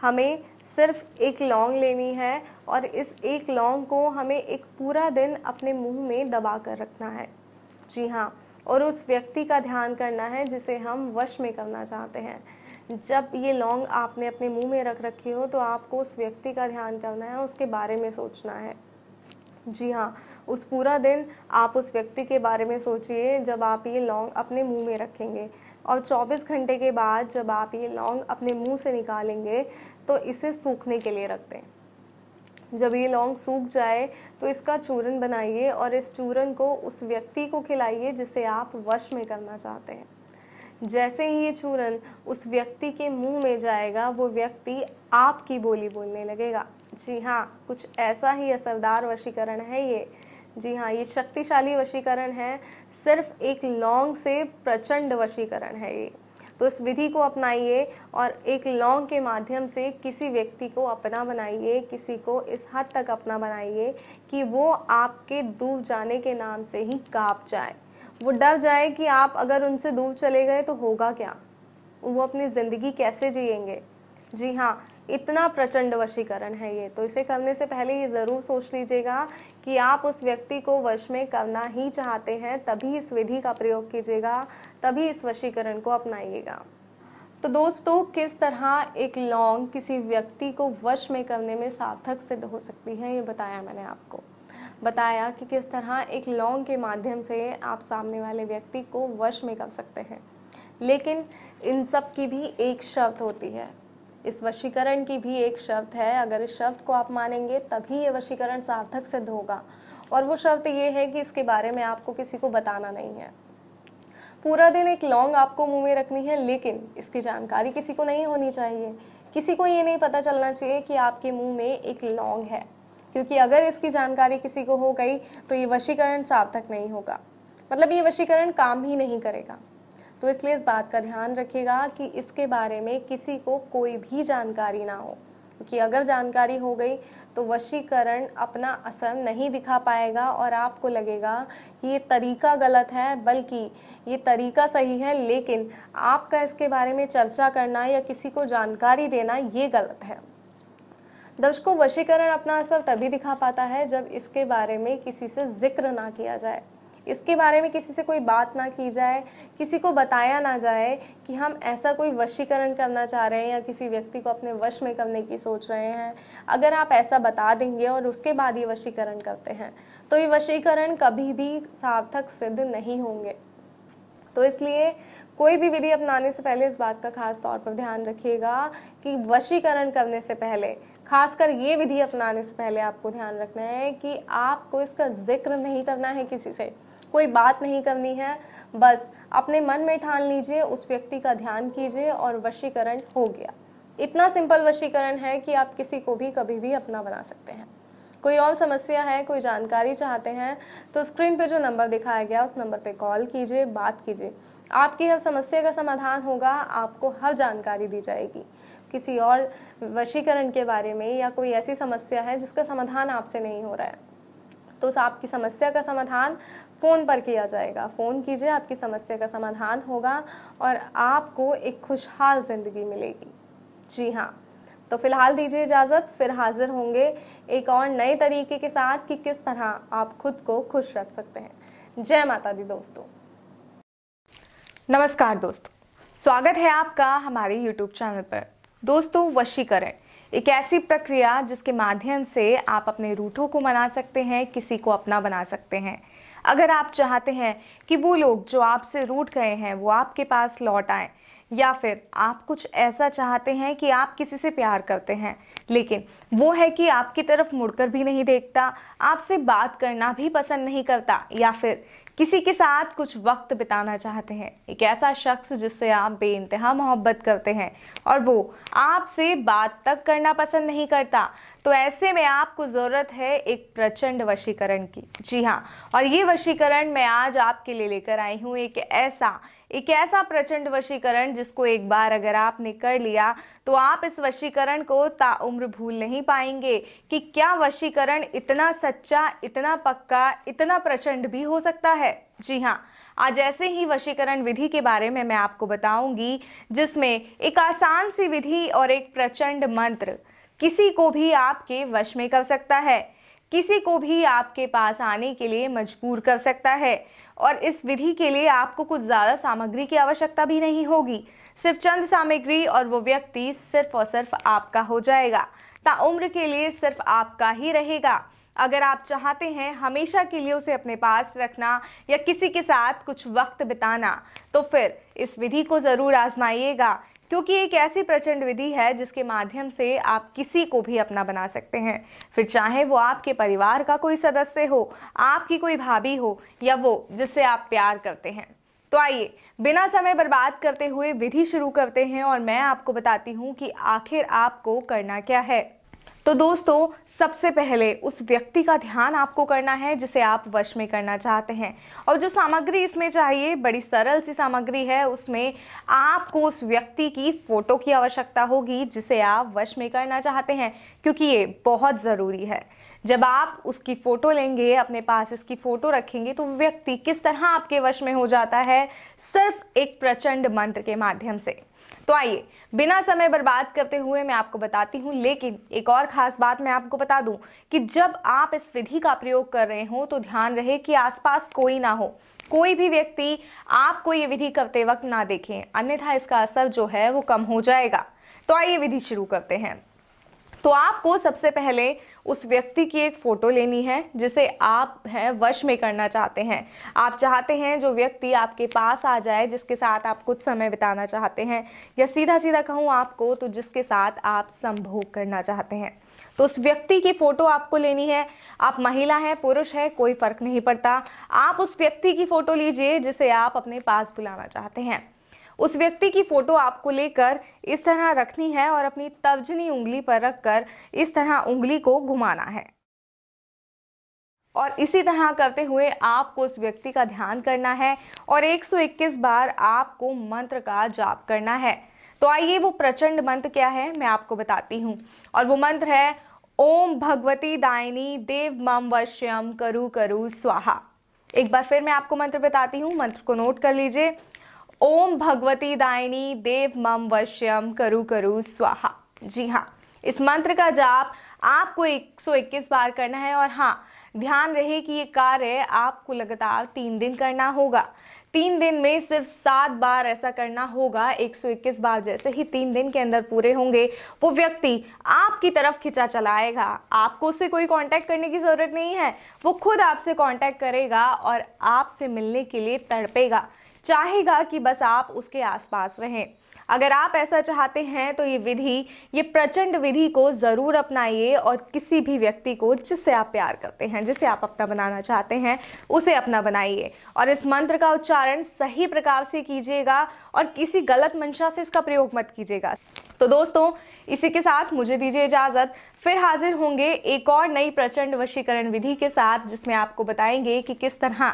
हमें सिर्फ एक लौंग लेनी है और इस एक लौंग को हमें एक पूरा दिन अपने मुंह में दबा कर रखना है जी हाँ और उस व्यक्ति का ध्यान करना है जिसे हम वश में करना चाहते हैं जब ये लौंग आपने अपने मुंह में रख रखी हो तो आपको उस व्यक्ति का ध्यान करना है उसके बारे में सोचना है जी हाँ उस पूरा दिन आप उस व्यक्ति के बारे में सोचिए जब आप ये लौंग अपने मुंह में रखेंगे और 24 घंटे के बाद जब आप ये लौंग अपने मुंह से निकालेंगे तो इसे सूखने के लिए रख दें जब ये लौंग सूख जाए तो इसका चूरन बनाइए और इस चूरन को उस व्यक्ति को खिलाइए जिसे आप वश में करना चाहते हैं जैसे ही ये चूरन उस व्यक्ति के मुंह में जाएगा वो व्यक्ति आपकी बोली बोलने लगेगा जी हाँ कुछ ऐसा ही असरदार वशीकरण है ये जी हाँ ये शक्तिशाली वशीकरण है सिर्फ एक लौंग से प्रचंड वशीकरण है ये तो इस विधि को अपनाइए और एक लौंग के माध्यम से किसी व्यक्ति को अपना बनाइए किसी को इस हद तक अपना बनाइए कि वो आपके दूर जाने के नाम से ही काँप जाए वो डर जाए कि आप अगर उनसे दूर चले गए तो होगा क्या वो अपनी ज़िंदगी कैसे जिएंगे जी हाँ इतना प्रचंड वशीकरण है ये तो इसे करने से पहले ये ज़रूर सोच लीजिएगा कि आप उस व्यक्ति को वश में करना ही चाहते हैं तभी इस विधि का प्रयोग कीजिएगा तभी इस वशीकरण को अपनाइएगा तो दोस्तों किस तरह एक लौंग किसी व्यक्ति को वश में करने में सार्थक सिद्ध हो सकती है ये बताया मैंने आपको बताया कि किस तरह एक लौंग के माध्यम से आप सामने वाले व्यक्ति को वश में कर सकते हैं लेकिन इन सब की भी एक शब्द होती है इस वशीकरण की भी एक शब्द है अगर इस शब्द को आप मानेंगे तभी ये वशीकरण सार्थक सिद्ध होगा और वो शब्द ये है कि इसके बारे में आपको किसी को बताना नहीं है पूरा दिन एक लौंग आपको मुंह में रखनी है लेकिन इसकी जानकारी किसी को नहीं होनी चाहिए किसी को ये नहीं पता चलना चाहिए कि आपके मुंह में एक लौंग है क्योंकि अगर इसकी जानकारी किसी को हो गई तो ये वशीकरण सार्थक नहीं होगा मतलब ये वशीकरण काम ही नहीं करेगा तो इसलिए इस बात का ध्यान रखिएगा कि इसके बारे में किसी को कोई भी जानकारी ना हो क्योंकि अगर जानकारी हो गई तो वशीकरण अपना असर नहीं दिखा पाएगा और आपको लगेगा कि ये तरीका गलत है बल्कि ये तरीका सही है लेकिन आपका इसके बारे में चर्चा करना या किसी को जानकारी देना ये गलत है दर्शकों वशीकरण अपना असर तभी दिखा पाता है जब इसके बारे में किसी से जिक्र ना किया जाए इसके बारे में किसी से कोई बात ना की जाए किसी को बताया ना जाए कि हम ऐसा कोई वशीकरण करना चाह रहे हैं या किसी व्यक्ति को अपने वश में करने की सोच रहे हैं अगर आप ऐसा बता देंगे और उसके बाद ये वशीकरण करते हैं तो ये वशीकरण कभी भी सार्थक सिद्ध नहीं होंगे तो इसलिए कोई भी विधि अपनाने से पहले इस बात का खास तौर पर ध्यान रखिएगा कि वशीकरण करने से पहले खासकर ये विधि अपनाने से पहले आपको ध्यान रखना है कि आपको इसका जिक्र नहीं करना है किसी से कोई बात नहीं करनी है बस अपने मन में ठान लीजिए उस व्यक्ति का ध्यान कीजिए और वशीकरण हो गया इतना सिंपल वशीकरण है कि आप किसी को भी कभी भी अपना बना सकते हैं कोई और समस्या है कोई जानकारी चाहते हैं तो स्क्रीन पे जो नंबर दिखाया गया उस नंबर पे कॉल कीजिए बात कीजिए आपकी हर समस्या का समाधान होगा आपको हर जानकारी दी जाएगी किसी और वशीकरण के बारे में या कोई ऐसी समस्या है जिसका समाधान आपसे नहीं हो रहा है तो आपकी समस्या का समाधान फ़ोन पर किया जाएगा फ़ोन कीजिए आपकी समस्या का समाधान होगा और आपको एक खुशहाल ज़िंदगी मिलेगी जी हाँ तो फिलहाल दीजिए इजाज़त फिर हाजिर होंगे एक और नए तरीके के साथ कि किस तरह आप खुद को खुश रख सकते हैं जय माता दी दोस्तों नमस्कार दोस्तों स्वागत है आपका हमारे YouTube चैनल पर दोस्तों वशीकरण एक ऐसी प्रक्रिया जिसके माध्यम से आप अपने रूठों को मना सकते हैं किसी को अपना बना सकते हैं अगर आप चाहते हैं कि वो लोग जो आपसे रूठ गए हैं वो आपके पास लौट आए या फिर आप कुछ ऐसा चाहते हैं कि आप किसी से प्यार करते हैं लेकिन वो है कि आपकी तरफ मुड़कर भी नहीं देखता आपसे बात करना भी पसंद नहीं करता या फिर किसी के साथ कुछ वक्त बिताना चाहते हैं एक ऐसा शख्स जिससे आप बे इंतहा मोहब्बत करते हैं और वो आपसे बात तक करना पसंद नहीं करता तो ऐसे में आपको ज़रूरत है एक प्रचंड वशीकरण की जी हाँ और ये वशीकरण मैं आज आपके लिए लेकर आई हूँ एक ऐसा एक ऐसा प्रचंड वशीकरण जिसको एक बार अगर आपने कर लिया तो आप इस वशीकरण को ताउम्र भूल नहीं पाएंगे कि क्या वशीकरण इतना सच्चा इतना पक्का इतना प्रचंड भी हो सकता है जी हाँ आज ऐसे ही वशीकरण विधि के बारे में मैं आपको बताऊंगी जिसमें एक आसान सी विधि और एक प्रचंड मंत्र किसी को भी आपके वश में कर सकता है किसी को भी आपके पास आने के लिए मजबूर कर सकता है और इस विधि के लिए आपको कुछ ज़्यादा सामग्री की आवश्यकता भी नहीं होगी सिर्फ चंद सामग्री और वो व्यक्ति सिर्फ और सिर्फ आपका हो जाएगा ताउम्र के लिए सिर्फ आपका ही रहेगा अगर आप चाहते हैं हमेशा के लिए उसे अपने पास रखना या किसी के साथ कुछ वक्त बिताना तो फिर इस विधि को ज़रूर आजमाइएगा क्योंकि एक ऐसी प्रचंड विधि है जिसके माध्यम से आप किसी को भी अपना बना सकते हैं फिर चाहे वो आपके परिवार का कोई सदस्य हो आपकी कोई भाभी हो या वो जिससे आप प्यार करते हैं तो आइए बिना समय बर्बाद करते हुए विधि शुरू करते हैं और मैं आपको बताती हूँ कि आखिर आपको करना क्या है तो दोस्तों सबसे पहले उस व्यक्ति का ध्यान आपको करना है जिसे आप वश में करना चाहते हैं और जो सामग्री इसमें चाहिए बड़ी सरल सी सामग्री है उसमें आपको उस व्यक्ति की फ़ोटो की आवश्यकता होगी जिसे आप वश में करना चाहते हैं क्योंकि ये बहुत ज़रूरी है जब आप उसकी फ़ोटो लेंगे अपने पास इसकी फ़ोटो रखेंगे तो व्यक्ति किस तरह आपके वश में हो जाता है सिर्फ एक प्रचंड मंत्र के माध्यम से तो आइए बिना समय बर्बाद करते हुए मैं आपको बताती हूँ लेकिन एक और ख़ास बात मैं आपको बता दूँ कि जब आप इस विधि का प्रयोग कर रहे हो तो ध्यान रहे कि आसपास कोई ना हो कोई भी व्यक्ति आपको ये विधि करते वक्त ना देखें अन्यथा इसका असर जो है वो कम हो जाएगा तो आइए विधि शुरू करते हैं तो आपको सबसे पहले उस व्यक्ति की एक फ़ोटो लेनी है जिसे आप हैं वश में करना चाहते हैं आप चाहते हैं जो व्यक्ति आपके पास आ जाए जिसके साथ आप कुछ समय बिताना चाहते हैं या सीधा सीधा कहूँ आपको तो जिसके साथ आप संभोग करना चाहते हैं तो उस व्यक्ति की फ़ोटो आपको लेनी है आप महिला हैं पुरुष है कोई फ़र्क नहीं पड़ता आप उस व्यक्ति की फ़ोटो लीजिए जिसे आप अपने पास बुलाना चाहते हैं उस व्यक्ति की फ़ोटो आपको लेकर इस तरह रखनी है और अपनी तर्जनी उंगली पर रखकर इस तरह उंगली को घुमाना है और इसी तरह करते हुए आपको उस व्यक्ति का ध्यान करना है और 121 बार आपको मंत्र का जाप करना है तो आइए वो प्रचंड मंत्र क्या है मैं आपको बताती हूँ और वो मंत्र है ओम भगवती दायनी देव मम वश्यम करु करु स्वाहा एक बार फिर मैं आपको मंत्र बताती हूँ मंत्र को नोट कर लीजिए ओम भगवती दायनी देव मम वश्यम करु करु स्वाहा जी हाँ इस मंत्र का जाप आपको 121 बार करना है और हाँ ध्यान रहे कि ये कार्य आपको लगातार तीन दिन करना होगा तीन दिन में सिर्फ सात बार ऐसा करना होगा 121 बार जैसे ही तीन दिन के अंदर पूरे होंगे वो व्यक्ति आपकी तरफ खिंचा चलाएगा आपको उससे कोई कांटेक्ट करने की ज़रूरत नहीं है वो खुद आपसे कांटेक्ट करेगा और आपसे मिलने के लिए तड़पेगा चाहेगा कि बस आप उसके आसपास रहें अगर आप ऐसा चाहते हैं तो ये विधि ये प्रचंड विधि को ज़रूर अपनाइए और किसी भी व्यक्ति को जिससे आप प्यार करते हैं जिसे आप अपना बनाना चाहते हैं उसे अपना बनाइए और इस मंत्र का उच्चारण सही प्रकार से कीजिएगा और किसी गलत मंशा से इसका प्रयोग मत कीजिएगा तो दोस्तों इसी के साथ मुझे दीजिए इजाज़त फिर हाजिर होंगे एक और नई प्रचंड वशीकरण विधि के साथ जिसमें आपको बताएंगे कि किस तरह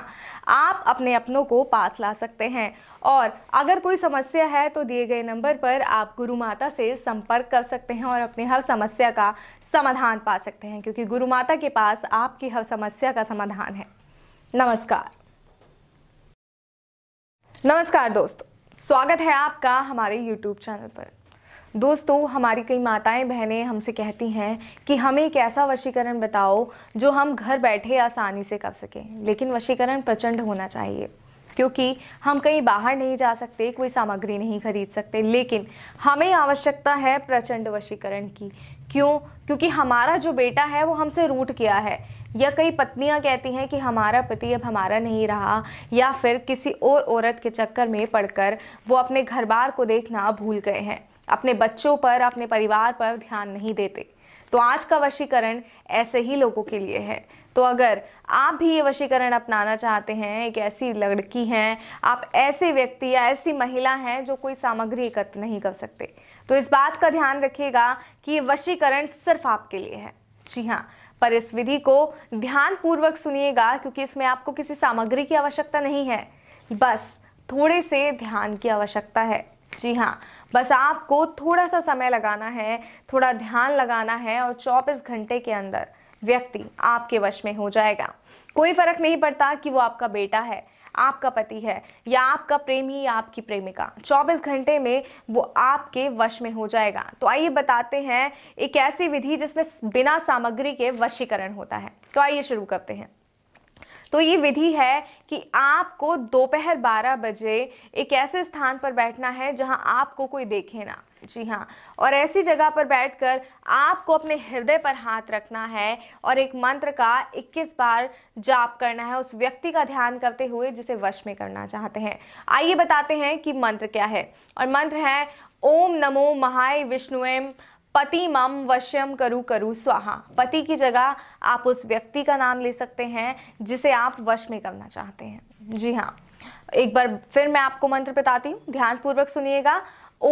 आप अपने अपनों को पास ला सकते हैं और अगर कोई समस्या है तो दिए गए नंबर पर आप गुरु माता से संपर्क कर सकते हैं और अपनी हर समस्या का समाधान पा सकते हैं क्योंकि गुरु माता के पास आपकी हर समस्या का समाधान है नमस्कार नमस्कार दोस्तों स्वागत है आपका हमारे YouTube चैनल पर दोस्तों हमारी कई माताएं बहनें हमसे कहती हैं कि हमें एक ऐसा वशीकरण बताओ जो हम घर बैठे आसानी से कर सकें लेकिन वशीकरण प्रचंड होना चाहिए क्योंकि हम कहीं बाहर नहीं जा सकते कोई सामग्री नहीं खरीद सकते लेकिन हमें आवश्यकता है प्रचंड वशीकरण की क्यों क्योंकि हमारा जो बेटा है वो हमसे रूट किया है या कई पत्नियां कहती हैं कि हमारा पति अब हमारा नहीं रहा या फिर किसी और औरत के चक्कर में पड़कर वो अपने घर बार को देखना भूल गए हैं अपने बच्चों पर अपने परिवार पर ध्यान नहीं देते तो आज का वशीकरण ऐसे ही लोगों के लिए है तो अगर आप भी ये वशीकरण अपनाना चाहते हैं एक ऐसी लड़की हैं आप ऐसे व्यक्ति या ऐसी महिला हैं जो कोई सामग्री एकत्र नहीं कर सकते तो इस बात का ध्यान रखिएगा कि ये वशीकरण सिर्फ आपके लिए है जी हाँ पर इस विधि को ध्यानपूर्वक सुनिएगा क्योंकि इसमें आपको किसी सामग्री की आवश्यकता नहीं है बस थोड़े से ध्यान की आवश्यकता है जी हाँ बस आपको थोड़ा सा समय लगाना है थोड़ा ध्यान लगाना है और चौबीस घंटे के अंदर व्यक्ति आपके वश में हो जाएगा कोई फर्क नहीं पड़ता कि वो आपका बेटा है आपका पति है या आपका प्रेमी या आपकी प्रेमिका 24 घंटे में वो आपके वश में हो जाएगा तो आइए बताते हैं एक ऐसी विधि जिसमें बिना सामग्री के वशीकरण होता है तो आइए शुरू करते हैं तो ये विधि है कि आपको दोपहर 12 बजे एक ऐसे स्थान पर बैठना है जहां आपको कोई देखे ना जी हाँ और ऐसी जगह पर बैठकर आपको अपने हृदय पर हाथ रखना है और एक मंत्र का 21 बार जाप करना है उस व्यक्ति का ध्यान करते हुए जिसे वश में करना चाहते हैं आइए बताते हैं कि मंत्र क्या है और मंत्र है ओम नमो महाय विष्णुएम पति मम वश्यम करु करु स्वाहा पति की जगह आप उस व्यक्ति का नाम ले सकते हैं जिसे आप वश में करना चाहते हैं जी हाँ एक बार फिर मैं आपको मंत्र बताती हूँ ध्यानपूर्वक सुनिएगा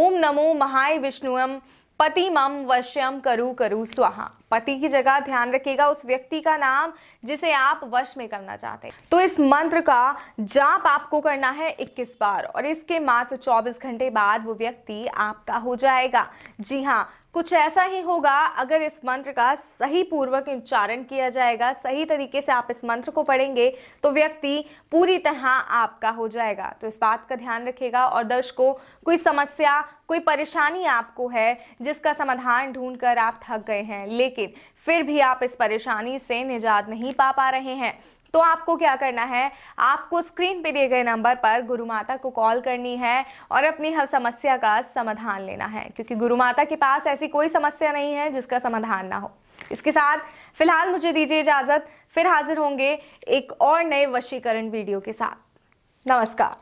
ओम नमो महाय विष्णुम पति मम वश्यम करु करु स्वाहा पति की जगह ध्यान रखिएगा उस व्यक्ति का नाम जिसे आप वश में करना चाहते हैं तो इस मंत्र का जाप आपको करना है 21 बार और इसके मात्र 24 घंटे बाद वो व्यक्ति आपका हो जाएगा जी हाँ कुछ ऐसा ही होगा अगर इस मंत्र का सही पूर्वक उच्चारण किया जाएगा सही तरीके से आप इस मंत्र को पढ़ेंगे तो व्यक्ति पूरी तरह आपका हो जाएगा तो इस बात का ध्यान रखेगा और दर्शकों कोई समस्या कोई परेशानी आपको है जिसका समाधान ढूंढकर आप थक गए हैं लेकिन फिर भी आप इस परेशानी से निजात नहीं पा पा रहे हैं तो आपको क्या करना है आपको स्क्रीन पे दिए गए नंबर पर गुरु माता को कॉल करनी है और अपनी हर समस्या का समाधान लेना है क्योंकि गुरु माता के पास ऐसी कोई समस्या नहीं है जिसका समाधान ना हो इसके साथ फिलहाल मुझे दीजिए इजाज़त फिर हाजिर होंगे एक और नए वशीकरण वीडियो के साथ नमस्कार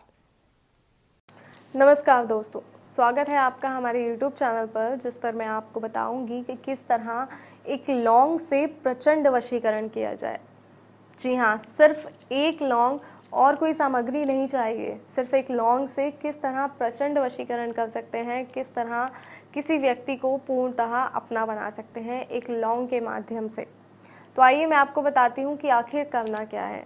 नमस्कार दोस्तों स्वागत है आपका हमारे YouTube चैनल पर जिस पर मैं आपको बताऊंगी कि किस तरह एक लॉन्ग से प्रचंड वशीकरण किया जाए जी हाँ सिर्फ एक लौंग और कोई सामग्री नहीं चाहिए सिर्फ एक लौंग से किस तरह प्रचंड वशीकरण कर सकते हैं किस तरह किसी व्यक्ति को पूर्णतः अपना बना सकते हैं एक लौंग के माध्यम से तो आइए मैं आपको बताती हूँ कि आखिर करना क्या है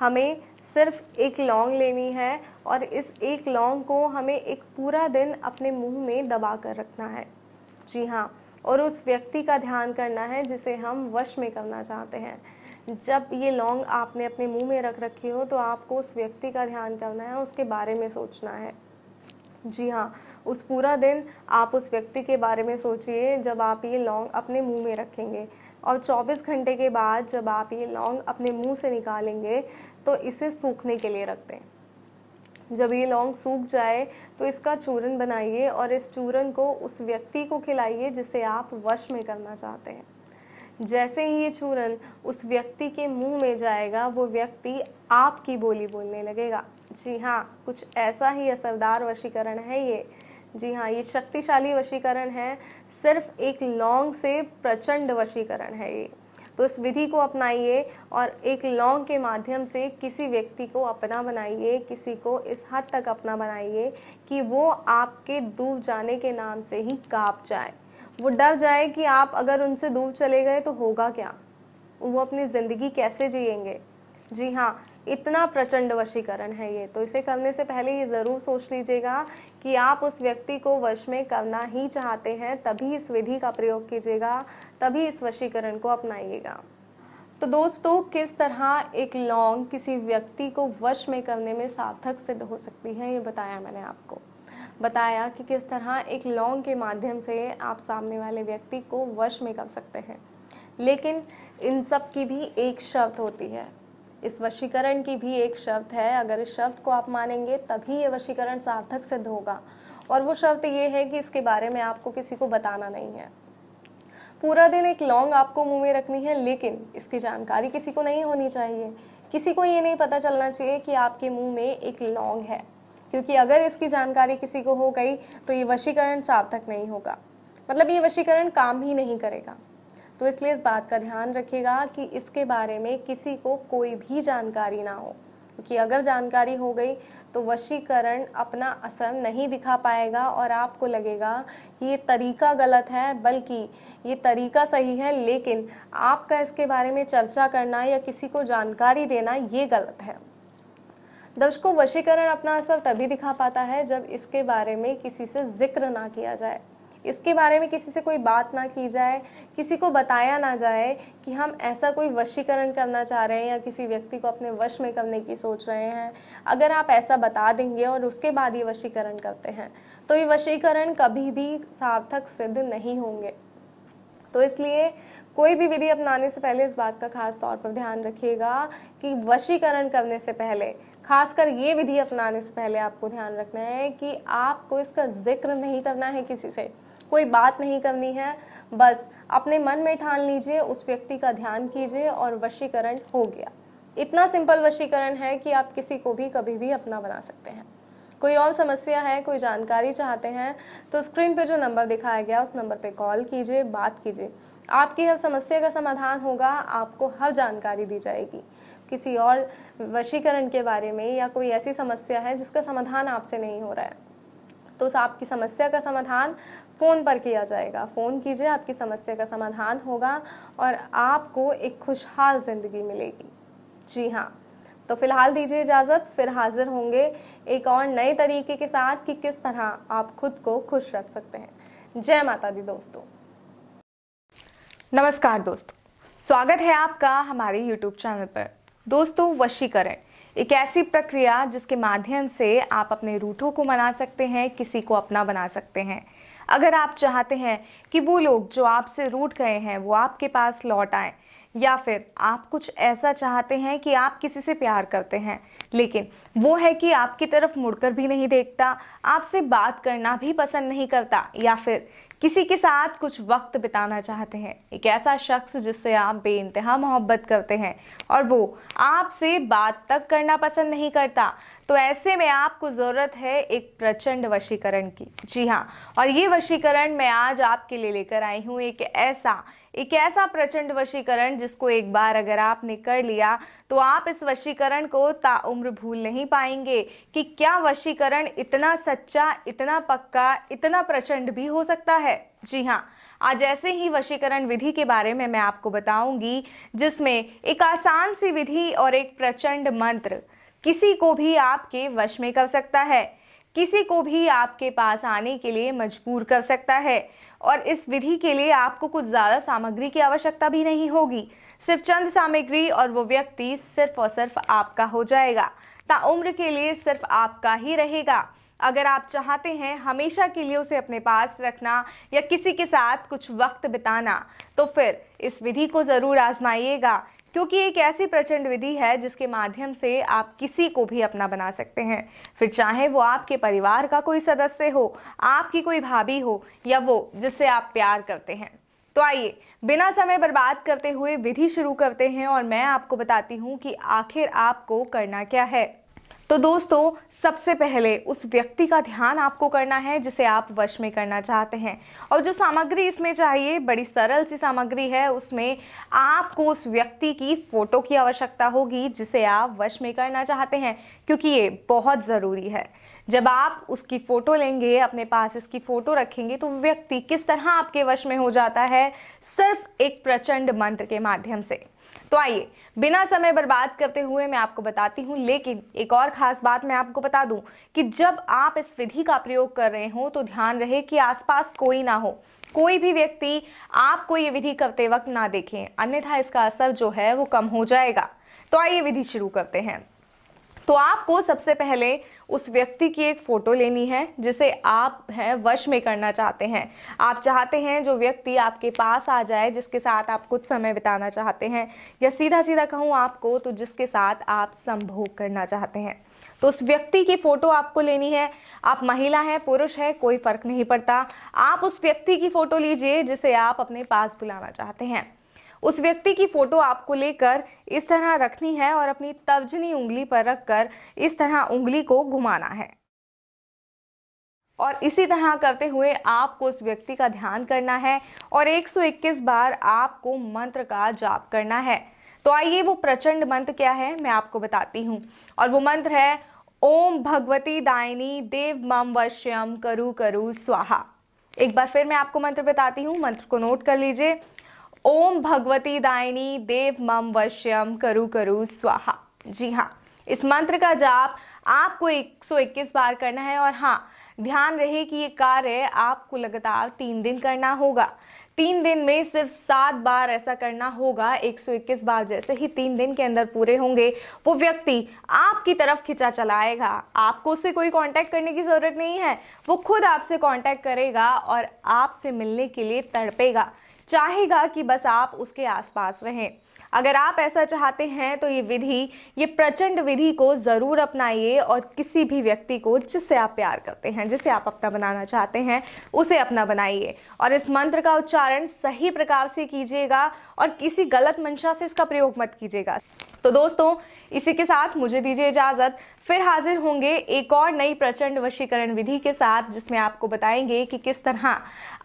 हमें सिर्फ एक लौंग लेनी है और इस एक लौंग को हमें एक पूरा दिन अपने मुंह में दबा कर रखना है जी हाँ और उस व्यक्ति का ध्यान करना है जिसे हम वश में करना चाहते हैं जब ये लौंग आपने अपने मुंह में रख रखी हो तो आपको उस व्यक्ति का ध्यान करना है उसके बारे में सोचना है जी हाँ उस पूरा दिन आप उस व्यक्ति के बारे में सोचिए जब आप ये लौंग अपने मुंह में रखेंगे और 24 घंटे के बाद जब आप ये लौंग अपने मुंह से निकालेंगे तो इसे सूखने के लिए रख दें जब ये लौंग सूख जाए तो इसका चूरन बनाइए और इस चूरन को उस व्यक्ति को खिलाइए जिसे आप वश में करना चाहते हैं जैसे ही ये चूरन उस व्यक्ति के मुंह में जाएगा वो व्यक्ति आपकी बोली बोलने लगेगा जी हाँ कुछ ऐसा ही असरदार वशीकरण है ये जी हाँ ये शक्तिशाली वशीकरण है सिर्फ एक लौंग से प्रचंड वशीकरण है ये तो इस विधि को अपनाइए और एक लौंग के माध्यम से किसी व्यक्ति को अपना बनाइए किसी को इस हद तक अपना बनाइए कि वो आपके दूब जाने के नाम से ही काँप जाए वो डर जाए कि आप अगर उनसे दूर चले गए तो होगा क्या वो अपनी ज़िंदगी कैसे जिएंगे जी हाँ इतना प्रचंड वशीकरण है ये तो इसे करने से पहले ये ज़रूर सोच लीजिएगा कि आप उस व्यक्ति को वश में करना ही चाहते हैं तभी इस विधि का प्रयोग कीजिएगा तभी इस वशीकरण को अपनाइएगा तो दोस्तों किस तरह एक लौंग किसी व्यक्ति को वश में करने में सार्थक सिद्ध हो सकती है ये बताया मैंने आपको बताया कि किस तरह एक लौंग के माध्यम से आप सामने वाले व्यक्ति को वश में कर सकते हैं लेकिन इन सब की भी एक शर्त होती है इस वशीकरण की भी एक शर्त है अगर इस शब्द को आप मानेंगे तभी ये वशीकरण सार्थक सिद्ध होगा और वो शब्द ये है कि इसके बारे में आपको किसी को बताना नहीं है पूरा दिन एक लौंग आपको मुंह में रखनी है लेकिन इसकी जानकारी किसी को नहीं होनी चाहिए किसी को ये नहीं पता चलना चाहिए कि आपके मुंह में एक लौंग है क्योंकि अगर इसकी जानकारी किसी को हो गई तो ये वशीकरण सार्थक नहीं होगा मतलब ये वशीकरण काम ही नहीं करेगा तो इसलिए इस बात का ध्यान रखिएगा कि इसके बारे में किसी को कोई भी जानकारी ना हो क्योंकि अगर जानकारी हो गई तो वशीकरण अपना असर नहीं दिखा पाएगा और आपको लगेगा कि ये तरीका गलत है बल्कि ये तरीका सही है लेकिन आपका इसके बारे में चर्चा करना या किसी को जानकारी देना ये गलत है दर्शकों वशीकरण अपना असर तभी दिखा पाता है जब इसके बारे में किसी से जिक्र ना किया जाए इसके बारे में किसी से कोई बात ना की जाए किसी को बताया ना जाए कि हम ऐसा कोई वशीकरण करना चाह रहे हैं या किसी व्यक्ति को अपने वश में करने की सोच रहे हैं अगर आप ऐसा बता देंगे और उसके बाद ये वशीकरण करते हैं तो ये वशीकरण कभी भी सार्थक सिद्ध नहीं होंगे तो इसलिए कोई भी विधि अपनाने से पहले इस बात का खास तौर पर ध्यान रखिएगा कि वशीकरण करने से पहले खासकर ये विधि अपनाने से पहले आपको ध्यान रखना है कि आपको इसका जिक्र नहीं करना है किसी से कोई बात नहीं करनी है बस अपने मन में ठान लीजिए उस व्यक्ति का ध्यान कीजिए और वशीकरण हो गया इतना सिंपल वशीकरण है कि आप किसी को भी कभी भी अपना बना सकते हैं कोई और समस्या है कोई जानकारी चाहते हैं तो स्क्रीन पे जो नंबर दिखाया गया उस नंबर पे कॉल कीजिए बात कीजिए आपकी हर समस्या का समाधान होगा आपको हर जानकारी दी जाएगी किसी और वशीकरण के बारे में या कोई ऐसी समस्या है जिसका समाधान आपसे नहीं हो रहा है तो उस आपकी समस्या का समाधान फ़ोन पर किया जाएगा फ़ोन कीजिए आपकी समस्या का समाधान होगा और आपको एक खुशहाल ज़िंदगी मिलेगी जी हाँ तो फिलहाल दीजिए इजाज़त फिर हाजिर होंगे एक और नए तरीके के साथ कि किस तरह आप खुद को खुश रख सकते हैं जय माता दी दोस्तों नमस्कार दोस्तों स्वागत है आपका हमारे YouTube चैनल पर दोस्तों वशीकरण एक ऐसी प्रक्रिया जिसके माध्यम से आप अपने रूठों को मना सकते हैं किसी को अपना बना सकते हैं अगर आप चाहते हैं कि वो लोग जो आपसे रूठ गए हैं वो आपके पास लौट आए या फिर आप कुछ ऐसा चाहते हैं कि आप किसी से प्यार करते हैं लेकिन वो है कि आपकी तरफ मुड़कर भी नहीं देखता आपसे बात करना भी पसंद नहीं करता या फिर किसी के साथ कुछ वक्त बिताना चाहते हैं एक ऐसा शख्स जिससे आप बेानतहा मोहब्बत करते हैं और वो आपसे बात तक करना पसंद नहीं करता तो ऐसे में आपको ज़रूरत है एक प्रचंड वशीकरण की जी हाँ और ये वशीकरण मैं आज आपके लिए लेकर आई हूँ एक ऐसा एक ऐसा प्रचंड वशीकरण जिसको एक बार अगर आपने कर लिया तो आप इस वशीकरण को ताउम्र भूल नहीं पाएंगे कि क्या वशीकरण इतना सच्चा इतना पक्का इतना प्रचंड भी हो सकता है जी हाँ आज ऐसे ही वशीकरण विधि के बारे में मैं आपको बताऊंगी जिसमें एक आसान सी विधि और एक प्रचंड मंत्र किसी को भी आपके वश में कर सकता है किसी को भी आपके पास आने के लिए मजबूर कर सकता है और इस विधि के लिए आपको कुछ ज़्यादा सामग्री की आवश्यकता भी नहीं होगी सिर्फ चंद सामग्री और वो व्यक्ति सिर्फ और सिर्फ आपका हो जाएगा उम्र के लिए सिर्फ आपका ही रहेगा अगर आप चाहते हैं हमेशा के लिए उसे अपने पास रखना या किसी के साथ कुछ वक्त बिताना तो फिर इस विधि को ज़रूर आजमाइएगा क्योंकि एक ऐसी प्रचंड विधि है जिसके माध्यम से आप किसी को भी अपना बना सकते हैं फिर चाहे वो आपके परिवार का कोई सदस्य हो आपकी कोई भाभी हो या वो जिससे आप प्यार करते हैं तो आइए बिना समय बर्बाद करते हुए विधि शुरू करते हैं और मैं आपको बताती हूँ कि आखिर आपको करना क्या है तो दोस्तों सबसे पहले उस व्यक्ति का ध्यान आपको करना है जिसे आप वश में करना चाहते हैं और जो सामग्री इसमें चाहिए बड़ी सरल सी सामग्री है उसमें आपको उस व्यक्ति की फ़ोटो की आवश्यकता होगी जिसे आप वश में करना चाहते हैं क्योंकि ये बहुत ज़रूरी है जब आप उसकी फ़ोटो लेंगे अपने पास इसकी फ़ोटो रखेंगे तो व्यक्ति किस तरह आपके वश में हो जाता है सिर्फ एक प्रचंड मंत्र के माध्यम से तो आइए बिना समय बर्बाद करते हुए मैं आपको बताती हूँ लेकिन एक और ख़ास बात मैं आपको बता दूँ कि जब आप इस विधि का प्रयोग कर रहे हो तो ध्यान रहे कि आसपास कोई ना हो कोई भी व्यक्ति आपको ये विधि करते वक्त ना देखें अन्यथा इसका असर जो है वो कम हो जाएगा तो आइए विधि शुरू करते हैं तो आपको सबसे पहले उस व्यक्ति की एक फ़ोटो लेनी है जिसे आप हैं वश में करना चाहते हैं आप चाहते हैं जो व्यक्ति आपके पास आ जाए जिसके साथ आप कुछ समय बिताना चाहते हैं या सीधा सीधा कहूँ आपको तो जिसके साथ आप संभोग करना चाहते हैं तो उस व्यक्ति की फ़ोटो आपको लेनी है आप महिला हैं पुरुष है कोई फ़र्क नहीं पड़ता आप उस व्यक्ति की फ़ोटो लीजिए जिसे आप अपने पास बुलाना चाहते हैं उस व्यक्ति की फ़ोटो आपको लेकर इस तरह रखनी है और अपनी तर्जनी उंगली पर रखकर इस तरह उंगली को घुमाना है और इसी तरह करते हुए आपको उस व्यक्ति का ध्यान करना है और 121 बार आपको मंत्र का जाप करना है तो आइए वो प्रचंड मंत्र क्या है मैं आपको बताती हूँ और वो मंत्र है ओम भगवती दायनी देव मम वश्यम करु करु स्वाहा एक बार फिर मैं आपको मंत्र बताती हूँ मंत्र को नोट कर लीजिए ओम भगवती दायनी देव मम वश्यम करु करु स्वाहा जी हाँ इस मंत्र का जाप आपको 121 बार करना है और हाँ ध्यान रहे कि ये कार्य आपको लगातार तीन दिन करना होगा तीन दिन में सिर्फ सात बार ऐसा करना होगा 121 बार जैसे ही तीन दिन के अंदर पूरे होंगे वो व्यक्ति आपकी तरफ खिंचा चलाएगा आपको उससे कोई कांटेक्ट करने की ज़रूरत नहीं है वो खुद आपसे कांटेक्ट करेगा और आपसे मिलने के लिए तड़पेगा चाहेगा कि बस आप उसके आसपास रहें अगर आप ऐसा चाहते हैं तो ये विधि ये प्रचंड विधि को ज़रूर अपनाइए और किसी भी व्यक्ति को जिससे आप प्यार करते हैं जिसे आप अपना बनाना चाहते हैं उसे अपना बनाइए और इस मंत्र का उच्चारण सही प्रकार से कीजिएगा और किसी गलत मंशा से इसका प्रयोग मत कीजिएगा तो दोस्तों इसी के साथ मुझे दीजिए इजाज़त फिर हाजिर होंगे एक और नई प्रचंड वशीकरण विधि के साथ जिसमें आपको बताएंगे कि किस तरह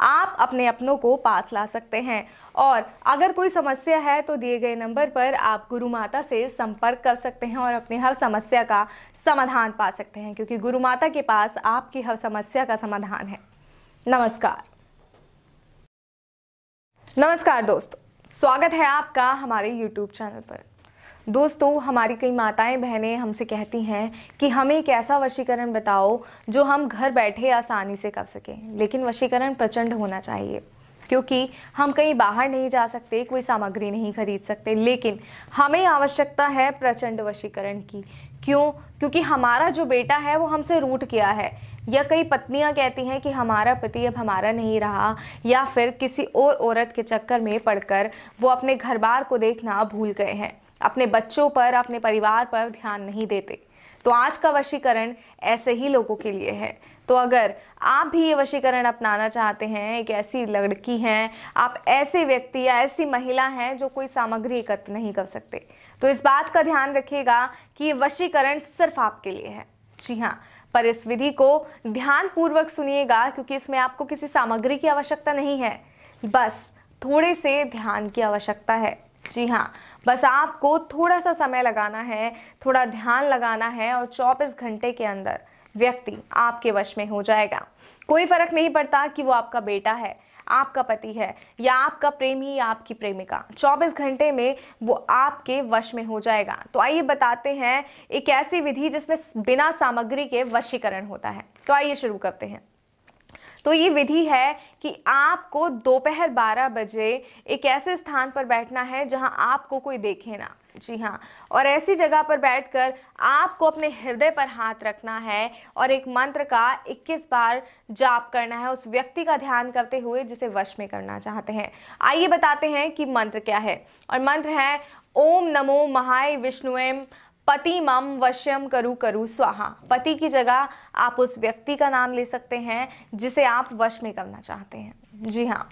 आप अपने अपनों को पास ला सकते हैं और अगर कोई समस्या है तो दिए गए नंबर पर आप गुरु माता से संपर्क कर सकते हैं और अपनी हर समस्या का समाधान पा सकते हैं क्योंकि गुरु माता के पास आपकी हर समस्या का समाधान है नमस्कार नमस्कार दोस्तों स्वागत है आपका हमारे YouTube चैनल पर दोस्तों हमारी कई माताएं बहनें हमसे कहती हैं कि हमें एक ऐसा वशीकरण बताओ जो हम घर बैठे आसानी से कर सकें लेकिन वशीकरण प्रचंड होना चाहिए क्योंकि हम कहीं बाहर नहीं जा सकते कोई सामग्री नहीं खरीद सकते लेकिन हमें आवश्यकता है प्रचंड वशीकरण की क्यों क्योंकि हमारा जो बेटा है वो हमसे रूट किया है या कई पत्नियां कहती हैं कि हमारा पति अब हमारा नहीं रहा या फिर किसी और औरत के चक्कर में पड़कर वो अपने घर बार को देखना भूल गए हैं अपने बच्चों पर अपने परिवार पर ध्यान नहीं देते तो आज का वशीकरण ऐसे ही लोगों के लिए है तो अगर आप भी ये वशीकरण अपनाना चाहते हैं एक ऐसी लड़की हैं आप ऐसे व्यक्ति या ऐसी महिला हैं जो कोई सामग्री एकत्र नहीं कर सकते तो इस बात का ध्यान रखिएगा कि ये वशीकरण सिर्फ आपके लिए है जी हाँ पर इस विधि को ध्यानपूर्वक सुनिएगा क्योंकि इसमें आपको किसी सामग्री की आवश्यकता नहीं है बस थोड़े से ध्यान की आवश्यकता है जी हाँ बस आपको थोड़ा सा समय लगाना है थोड़ा ध्यान लगाना है और चौबीस घंटे के अंदर व्यक्ति आपके वश में हो जाएगा कोई फर्क नहीं पड़ता कि वो आपका बेटा है आपका पति है या आपका प्रेमी या आपकी प्रेमिका 24 घंटे में वो आपके वश में हो जाएगा तो आइए बताते हैं एक ऐसी विधि जिसमें बिना सामग्री के वशीकरण होता है तो आइए शुरू करते हैं तो ये विधि है कि आपको दोपहर 12 बजे एक ऐसे स्थान पर बैठना है जहां आपको कोई देखे ना जी हाँ और ऐसी जगह पर बैठकर आपको अपने हृदय पर हाथ रखना है और एक मंत्र का 21 बार जाप करना है उस व्यक्ति का ध्यान करते हुए जिसे वश में करना चाहते हैं आइए बताते हैं कि मंत्र क्या है और मंत्र है ओम नमो महाय विष्णुएम पति मम वश्यम करु करु स्वाहा पति की जगह आप उस व्यक्ति का नाम ले सकते हैं जिसे आप वश में करना चाहते हैं जी हाँ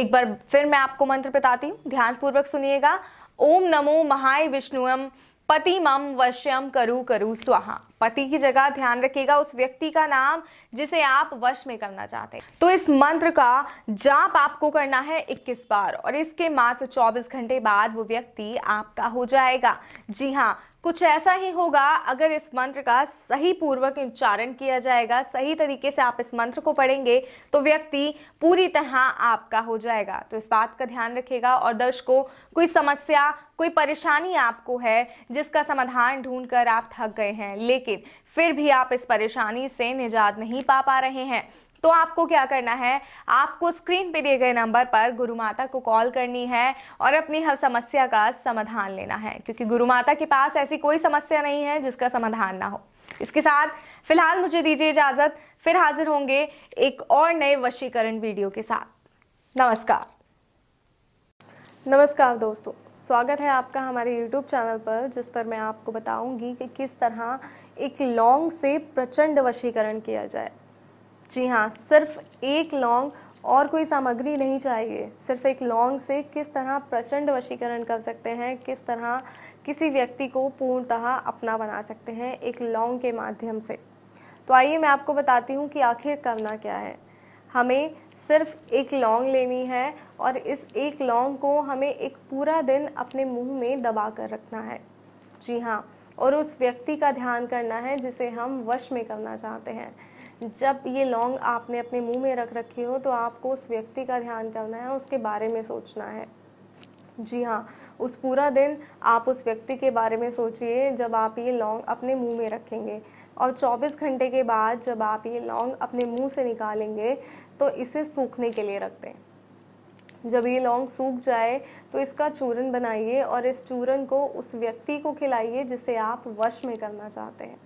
एक बार फिर मैं आपको मंत्र बताती हूँ ध्यानपूर्वक सुनिएगा ओम नमो महाय विष्णुम पति मम वश्यम करु करु स्वाहा पति की जगह ध्यान रखिएगा उस व्यक्ति का नाम जिसे आप वश में करना चाहते हैं तो इस मंत्र का जाप आपको करना है 21 बार और इसके मात्र 24 घंटे बाद वो व्यक्ति आपका हो जाएगा जी हाँ कुछ ऐसा ही होगा अगर इस मंत्र का सही पूर्वक उच्चारण किया जाएगा सही तरीके से आप इस मंत्र को पढ़ेंगे तो व्यक्ति पूरी तरह आपका हो जाएगा तो इस बात का ध्यान रखेगा और दर्शकों कोई समस्या कोई परेशानी आपको है जिसका समाधान ढूंढकर आप थक गए हैं लेकिन फिर भी आप इस परेशानी से निजात नहीं पा पा रहे हैं तो आपको क्या करना है आपको स्क्रीन पे दिए गए नंबर पर गुरु माता को कॉल करनी है और अपनी हर समस्या का समाधान लेना है क्योंकि गुरु माता के पास ऐसी कोई समस्या नहीं है जिसका समाधान ना हो इसके साथ फिलहाल मुझे दीजिए इजाज़त फिर हाजिर होंगे एक और नए वशीकरण वीडियो के साथ नमस्कार नमस्कार दोस्तों स्वागत है आपका हमारे यूट्यूब चैनल पर जिस पर मैं आपको बताऊंगी कि किस तरह एक लॉन्ग से प्रचंड वशीकरण किया जाए जी हाँ सिर्फ एक लौंग और कोई सामग्री नहीं चाहिए सिर्फ एक लौंग से किस तरह प्रचंड वशीकरण कर सकते हैं किस तरह किसी व्यक्ति को पूर्णतः अपना बना सकते हैं एक लौंग के माध्यम से तो आइए मैं आपको बताती हूँ कि आखिर करना क्या है हमें सिर्फ एक लौंग लेनी है और इस एक लौंग को हमें एक पूरा दिन अपने मुंह में दबा कर रखना है जी हाँ और उस व्यक्ति का ध्यान करना है जिसे हम वश में करना चाहते हैं जब ये लौंग आपने अपने मुंह में रख रखी हो तो आपको उस व्यक्ति का ध्यान करना है उसके बारे में सोचना है जी हाँ उस पूरा दिन आप उस व्यक्ति के बारे में सोचिए जब आप ये लौंग अपने मुंह में रखेंगे और 24 घंटे के बाद जब आप ये लौंग अपने मुंह से निकालेंगे तो इसे सूखने के लिए रख दें जब ये लौंग सूख जाए तो इसका चूरन बनाइए और इस चूरन को उस व्यक्ति को खिलाइए जिसे आप वश में करना चाहते हैं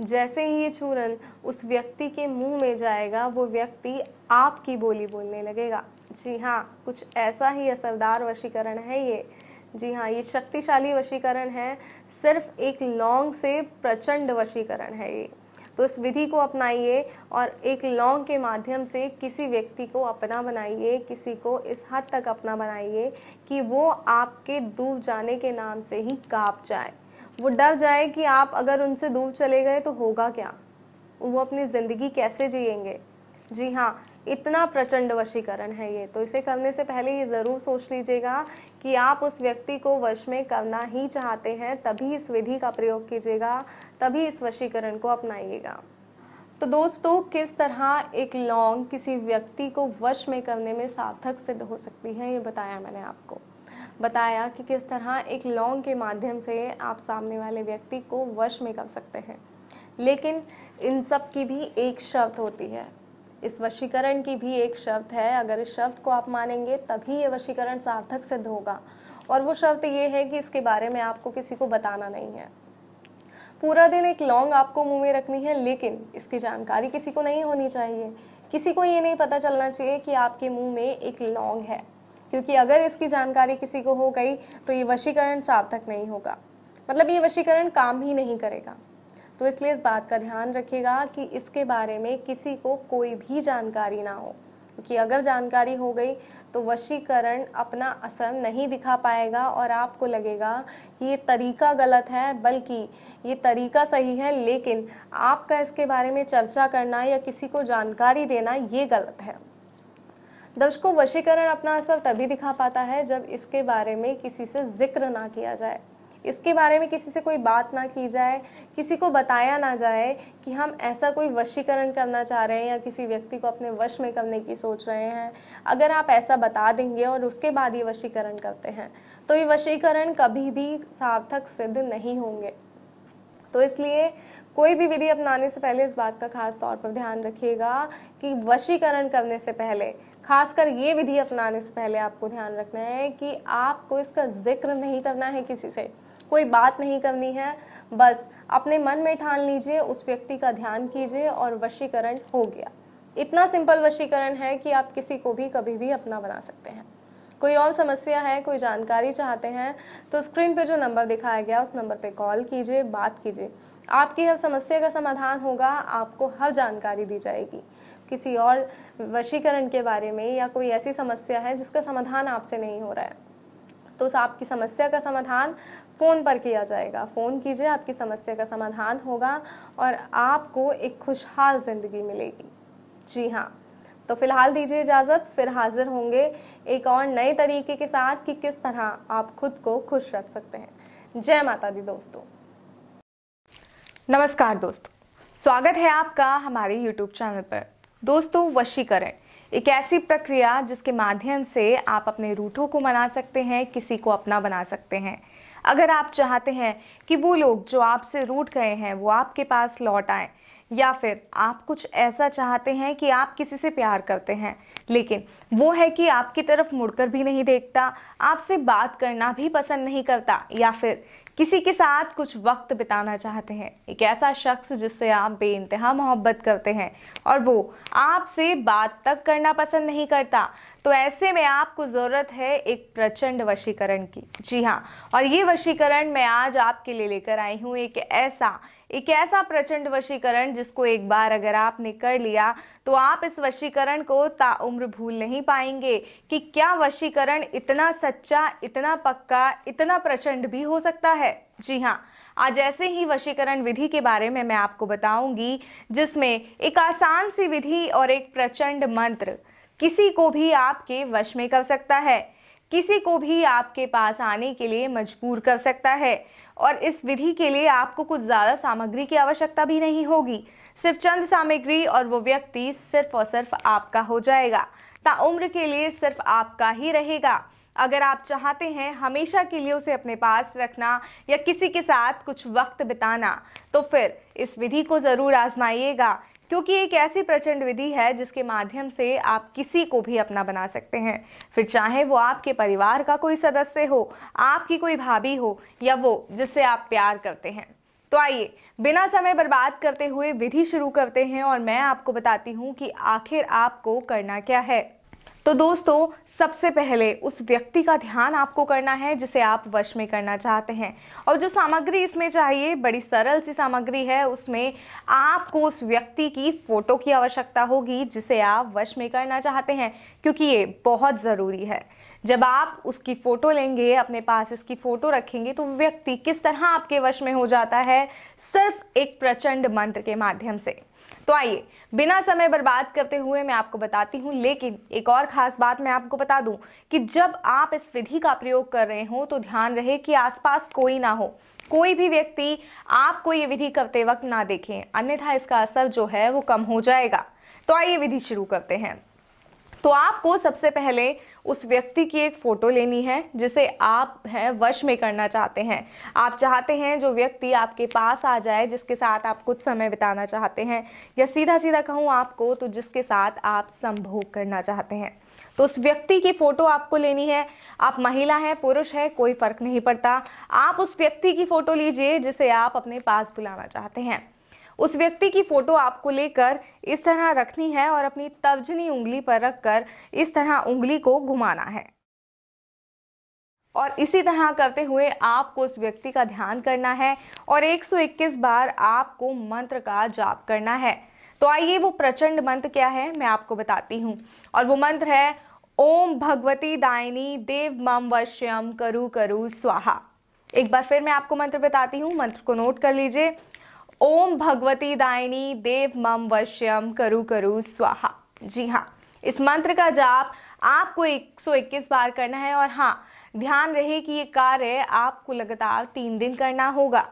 जैसे ही ये चूरन उस व्यक्ति के मुंह में जाएगा वो व्यक्ति आपकी बोली बोलने लगेगा जी हाँ कुछ ऐसा ही असरदार वशीकरण है ये जी हाँ ये शक्तिशाली वशीकरण है सिर्फ एक लौंग से प्रचंड वशीकरण है ये तो इस विधि को अपनाइए और एक लौंग के माध्यम से किसी व्यक्ति को अपना बनाइए किसी को इस हद तक अपना बनाइए कि वो आपके डूब जाने के नाम से ही काँप जाए वो डर जाए कि आप अगर उनसे दूर चले गए तो होगा क्या वो अपनी ज़िंदगी कैसे जिएंगे जी हाँ इतना प्रचंड वशीकरण है ये तो इसे करने से पहले ये ज़रूर सोच लीजिएगा कि आप उस व्यक्ति को वश में करना ही चाहते हैं तभी इस विधि का प्रयोग कीजिएगा तभी इस वशीकरण को अपनाइएगा तो दोस्तों किस तरह एक लौंग किसी व्यक्ति को वश में करने में सार्थक सिद्ध हो सकती है ये बताया मैंने आपको बताया कि किस तरह एक लौंग के माध्यम से आप सामने वाले व्यक्ति को वश में कर सकते हैं लेकिन इन सब की भी एक शर्त होती है इस वशीकरण की भी एक शर्त है अगर इस शर्त को आप मानेंगे तभी ये वशीकरण सार्थक सिद्ध होगा और वो शर्त ये है कि इसके बारे में आपको किसी को बताना नहीं है पूरा दिन एक लॉन्ग आपको मुंह में रखनी है लेकिन इसकी जानकारी किसी को नहीं होनी चाहिए किसी को ये नहीं पता चलना चाहिए कि आपके मुंह में एक लौंग है क्योंकि अगर इसकी जानकारी किसी को हो गई तो ये वशीकरण सार्थक नहीं होगा मतलब ये वशीकरण काम ही नहीं करेगा तो इसलिए इस बात का ध्यान रखिएगा कि इसके बारे में किसी को कोई भी जानकारी ना हो क्योंकि अगर जानकारी हो गई तो वशीकरण अपना असर नहीं दिखा पाएगा और आपको लगेगा कि ये तरीका गलत है बल्कि ये तरीका सही है लेकिन आपका इसके बारे में चर्चा करना या किसी को जानकारी देना ये गलत है दर्शकों वशीकरण अपना असर तभी दिखा पाता है जब इसके बारे में किसी से जिक्र ना किया जाए इसके बारे में किसी से कोई बात ना की जाए किसी को बताया ना जाए कि हम ऐसा कोई वशीकरण करना चाह रहे हैं या किसी व्यक्ति को अपने वश में करने की सोच रहे हैं अगर आप ऐसा बता देंगे और उसके बाद ये वशीकरण करते हैं तो ये वशीकरण कभी भी सार्थक सिद्ध नहीं होंगे तो इसलिए कोई भी विधि अपनाने से पहले इस बात का खास तौर पर ध्यान रखिएगा कि वशीकरण करने से पहले खासकर ये विधि अपनाने से पहले आपको ध्यान रखना है कि आपको इसका जिक्र नहीं करना है किसी से कोई बात नहीं करनी है बस अपने मन में ठान लीजिए उस व्यक्ति का ध्यान कीजिए और वशीकरण हो गया इतना सिंपल वशीकरण है कि आप किसी को भी कभी भी अपना बना सकते हैं कोई और समस्या है कोई जानकारी चाहते हैं तो स्क्रीन पे जो नंबर दिखाया गया उस नंबर पे कॉल कीजिए बात कीजिए आपकी हर समस्या का समाधान होगा आपको हर जानकारी दी जाएगी किसी और वशीकरण के बारे में या कोई ऐसी समस्या है जिसका समाधान आपसे नहीं हो रहा है तो आपकी समस्या का समाधान फ़ोन पर किया जाएगा फ़ोन कीजिए आपकी समस्या का समाधान होगा और आपको एक खुशहाल ज़िंदगी मिलेगी जी हाँ तो फिलहाल दीजिए इजाज़त फिर हाजिर होंगे एक और नए तरीके के साथ कि किस तरह आप खुद को खुश रख सकते हैं जय माता दी दोस्तों नमस्कार दोस्तों स्वागत है आपका हमारे YouTube चैनल पर दोस्तों वशीकरण एक ऐसी प्रक्रिया जिसके माध्यम से आप अपने रूठों को मना सकते हैं किसी को अपना बना सकते हैं अगर आप चाहते हैं कि वो लोग जो आपसे रूट गए हैं वो आपके पास लौट आए या फिर आप कुछ ऐसा चाहते हैं कि आप किसी से प्यार करते हैं लेकिन वो है कि आपकी तरफ मुड़कर भी नहीं देखता आपसे बात करना भी पसंद नहीं करता या फिर किसी के साथ कुछ वक्त बिताना चाहते हैं एक ऐसा शख्स जिससे आप बेानतहा मोहब्बत करते हैं और वो आपसे बात तक करना पसंद नहीं करता तो ऐसे में आपको ज़रूरत है एक प्रचंड वशीकरण की जी हाँ और ये वशीकरण मैं आज आपके लिए लेकर आई हूँ एक ऐसा एक ऐसा प्रचंड वशीकरण जिसको एक बार अगर आपने कर लिया तो आप इस वशीकरण को ताउम्र भूल नहीं पाएंगे कि क्या वशीकरण इतना सच्चा इतना पक्का इतना प्रचंड भी हो सकता है जी हाँ आज ऐसे ही वशीकरण विधि के बारे में मैं आपको बताऊंगी जिसमें एक आसान सी विधि और एक प्रचंड मंत्र किसी को भी आपके वश में कर सकता है किसी को भी आपके पास आने के लिए मजबूर कर सकता है और इस विधि के लिए आपको कुछ ज़्यादा सामग्री की आवश्यकता भी नहीं होगी सिर्फ चंद सामग्री और वो व्यक्ति सिर्फ और सिर्फ आपका हो जाएगा उम्र के लिए सिर्फ आपका ही रहेगा अगर आप चाहते हैं हमेशा के लिए उसे अपने पास रखना या किसी के साथ कुछ वक्त बिताना तो फिर इस विधि को ज़रूर आजमाइएगा क्योंकि एक ऐसी प्रचंड विधि है जिसके माध्यम से आप किसी को भी अपना बना सकते हैं फिर चाहे वो आपके परिवार का कोई सदस्य हो आपकी कोई भाभी हो या वो जिससे आप प्यार करते हैं तो आइए बिना समय बर्बाद करते हुए विधि शुरू करते हैं और मैं आपको बताती हूँ कि आखिर आपको करना क्या है तो दोस्तों सबसे पहले उस व्यक्ति का ध्यान आपको करना है जिसे आप वश में करना चाहते हैं और जो सामग्री इसमें चाहिए बड़ी सरल सी सामग्री है उसमें आपको उस व्यक्ति की फ़ोटो की आवश्यकता होगी जिसे आप वश में करना चाहते हैं क्योंकि ये बहुत ज़रूरी है जब आप उसकी फ़ोटो लेंगे अपने पास इसकी फ़ोटो रखेंगे तो व्यक्ति किस तरह आपके वश में हो जाता है सिर्फ एक प्रचंड मंत्र के माध्यम से तो आइए बिना समय बर्बाद करते हुए मैं आपको बताती हूँ लेकिन एक और ख़ास बात मैं आपको बता दूँ कि जब आप इस विधि का प्रयोग कर रहे हो तो ध्यान रहे कि आसपास कोई ना हो कोई भी व्यक्ति आपको ये विधि करते वक्त ना देखें अन्यथा इसका असर जो है वो कम हो जाएगा तो आइए विधि शुरू करते हैं तो आपको सबसे पहले उस व्यक्ति की एक फ़ोटो लेनी है जिसे आप हैं वश में करना चाहते हैं आप चाहते हैं जो व्यक्ति आपके पास आ जाए जिसके साथ आप कुछ समय बिताना चाहते हैं या सीधा सीधा कहूँ आपको तो जिसके साथ आप संभोग करना चाहते हैं तो उस व्यक्ति की फ़ोटो आपको लेनी है आप महिला हैं पुरुष है कोई फ़र्क नहीं पड़ता आप उस व्यक्ति की फ़ोटो लीजिए जिसे आप अपने पास बुलाना चाहते हैं उस व्यक्ति की फ़ोटो आपको लेकर इस तरह रखनी है और अपनी तर्जनी उंगली पर रखकर इस तरह उंगली को घुमाना है और इसी तरह करते हुए आपको उस व्यक्ति का ध्यान करना है और 121 बार आपको मंत्र का जाप करना है तो आइए वो प्रचंड मंत्र क्या है मैं आपको बताती हूँ और वो मंत्र है ओम भगवती दायनी देव मम वश्यम करु करु स्वाहा एक बार फिर मैं आपको मंत्र बताती हूँ मंत्र को नोट कर लीजिए ओम भगवती दायनी देव मम वश्यम करु करु स्वाहा जी हाँ इस मंत्र का जाप आपको 121 बार करना है और हाँ ध्यान रहे कि ये कार्य आपको लगातार तीन दिन करना होगा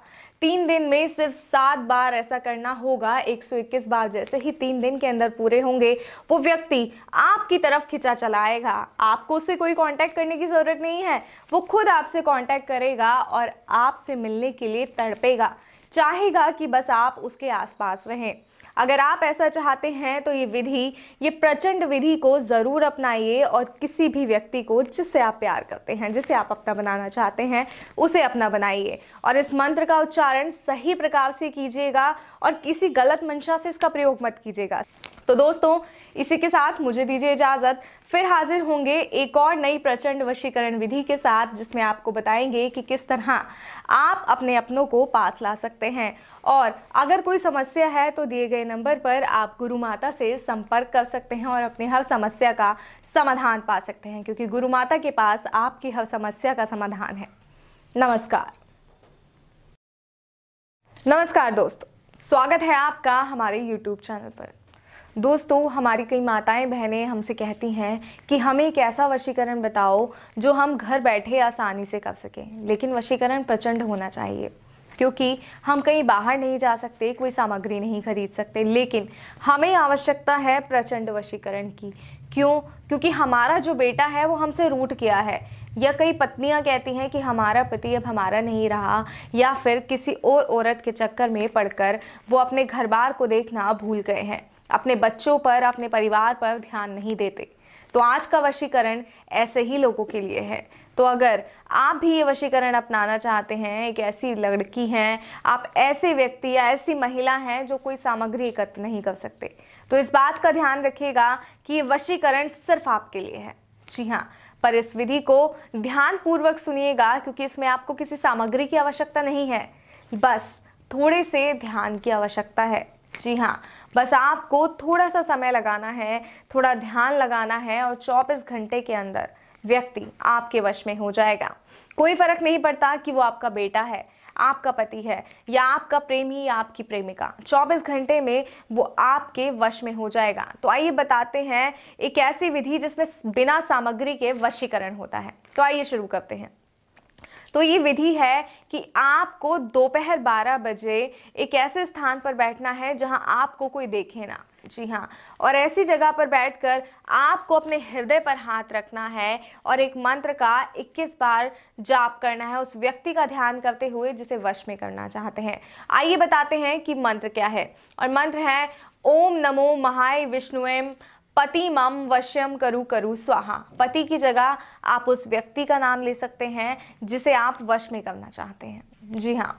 तीन दिन में सिर्फ सात बार ऐसा करना होगा 121 बार जैसे ही तीन दिन के अंदर पूरे होंगे वो व्यक्ति आपकी तरफ खिंचा चलाएगा आपको उससे कोई कांटेक्ट करने की ज़रूरत नहीं है वो खुद आपसे कांटेक्ट करेगा और आपसे मिलने के लिए तड़पेगा चाहेगा कि बस आप उसके आसपास रहें अगर आप ऐसा चाहते हैं तो ये विधि ये प्रचंड विधि को ज़रूर अपनाइए और किसी भी व्यक्ति को जिससे आप प्यार करते हैं जिसे आप अपना बनाना चाहते हैं उसे अपना बनाइए और इस मंत्र का उच्चारण सही प्रकार से कीजिएगा और किसी गलत मंशा से इसका प्रयोग मत कीजिएगा तो दोस्तों इसी के साथ मुझे दीजिए इजाज़त फिर हाजिर होंगे एक और नई प्रचंड वशीकरण विधि के साथ जिसमें आपको बताएंगे कि किस तरह आप अपने अपनों को पास ला सकते हैं और अगर कोई समस्या है तो दिए गए नंबर पर आप गुरु माता से संपर्क कर सकते हैं और अपनी हर समस्या का समाधान पा सकते हैं क्योंकि गुरु माता के पास आपकी हर समस्या का समाधान है नमस्कार नमस्कार दोस्तों स्वागत है आपका हमारे YouTube चैनल पर दोस्तों हमारी कई माताएं बहनें हमसे कहती हैं कि हमें एक ऐसा वशीकरण बताओ जो हम घर बैठे आसानी से कर सकें लेकिन वशीकरण प्रचंड होना चाहिए क्योंकि हम कहीं बाहर नहीं जा सकते कोई सामग्री नहीं खरीद सकते लेकिन हमें आवश्यकता है प्रचंड वशीकरण की क्यों क्योंकि हमारा जो बेटा है वो हमसे रूट किया है या कई पत्नियां कहती हैं कि हमारा पति अब हमारा नहीं रहा या फिर किसी और औरत के चक्कर में पड़कर वो अपने घर बार को देखना भूल गए हैं अपने बच्चों पर अपने परिवार पर ध्यान नहीं देते तो आज का वशीकरण ऐसे ही लोगों के लिए है तो अगर आप भी ये वशीकरण अपनाना चाहते हैं एक ऐसी लड़की हैं आप ऐसे व्यक्ति या ऐसी महिला हैं जो कोई सामग्री एकत्र नहीं कर सकते तो इस बात का ध्यान रखिएगा कि ये वशीकरण सिर्फ आपके लिए है जी हाँ पर इस विधि को ध्यानपूर्वक सुनिएगा क्योंकि इसमें आपको किसी सामग्री की आवश्यकता नहीं है बस थोड़े से ध्यान की आवश्यकता है जी हाँ बस आपको थोड़ा सा समय लगाना है थोड़ा ध्यान लगाना है और चौबीस घंटे के अंदर व्यक्ति आपके वश में हो जाएगा कोई फर्क नहीं पड़ता कि वो आपका बेटा है आपका पति है या आपका प्रेमी या आपकी प्रेमिका 24 घंटे में वो आपके वश में हो जाएगा तो आइए बताते हैं एक ऐसी विधि जिसमें बिना सामग्री के वशीकरण होता है तो आइए शुरू करते हैं तो ये विधि है कि आपको दोपहर 12 बजे एक ऐसे स्थान पर बैठना है जहां आपको कोई देखे ना जी हाँ और ऐसी जगह पर बैठकर आपको अपने हृदय पर हाथ रखना है और एक मंत्र का 21 बार जाप करना है उस व्यक्ति का ध्यान करते हुए जिसे वश में करना चाहते हैं आइए बताते हैं कि मंत्र क्या है और मंत्र है ओम नमो महाय विष्णुएम पति मम वश्यम करु करु स्वाहा पति की जगह आप उस व्यक्ति का नाम ले सकते हैं जिसे आप वश में करना चाहते हैं जी हाँ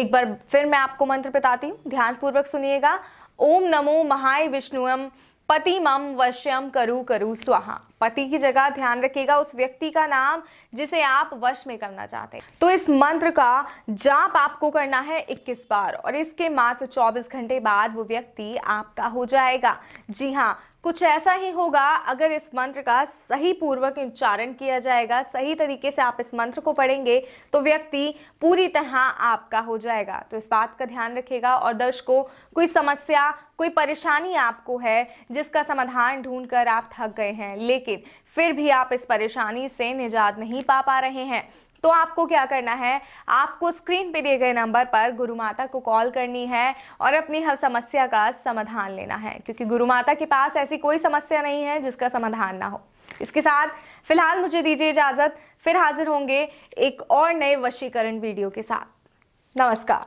एक बार फिर मैं आपको मंत्र बताती हूँ ध्यानपूर्वक सुनिएगा ओम नमो महाय विष्णुम पति मम वश्यम करु करु स्वाहा पति की जगह ध्यान रखिएगा उस व्यक्ति का नाम जिसे आप वश में करना चाहते हैं तो इस मंत्र का जाप आपको करना है 21 बार और इसके मात्र 24 घंटे बाद वो व्यक्ति आपका हो जाएगा जी हाँ कुछ ऐसा ही होगा अगर इस मंत्र का सही पूर्वक उच्चारण किया जाएगा सही तरीके से आप इस मंत्र को पढ़ेंगे तो व्यक्ति पूरी तरह आपका हो जाएगा तो इस बात का ध्यान रखेगा और दर्शकों कोई समस्या कोई परेशानी आपको है जिसका समाधान ढूंढकर आप थक गए हैं लेकिन फिर भी आप इस परेशानी से निजात नहीं पा पा रहे हैं तो आपको क्या करना है आपको स्क्रीन पे दिए गए नंबर पर गुरु माता को कॉल करनी है और अपनी हर समस्या का समाधान लेना है क्योंकि गुरु माता के पास ऐसी कोई समस्या नहीं है जिसका समाधान ना हो इसके साथ फिलहाल मुझे दीजिए इजाज़त फिर हाजिर होंगे एक और नए वशीकरण वीडियो के साथ नमस्कार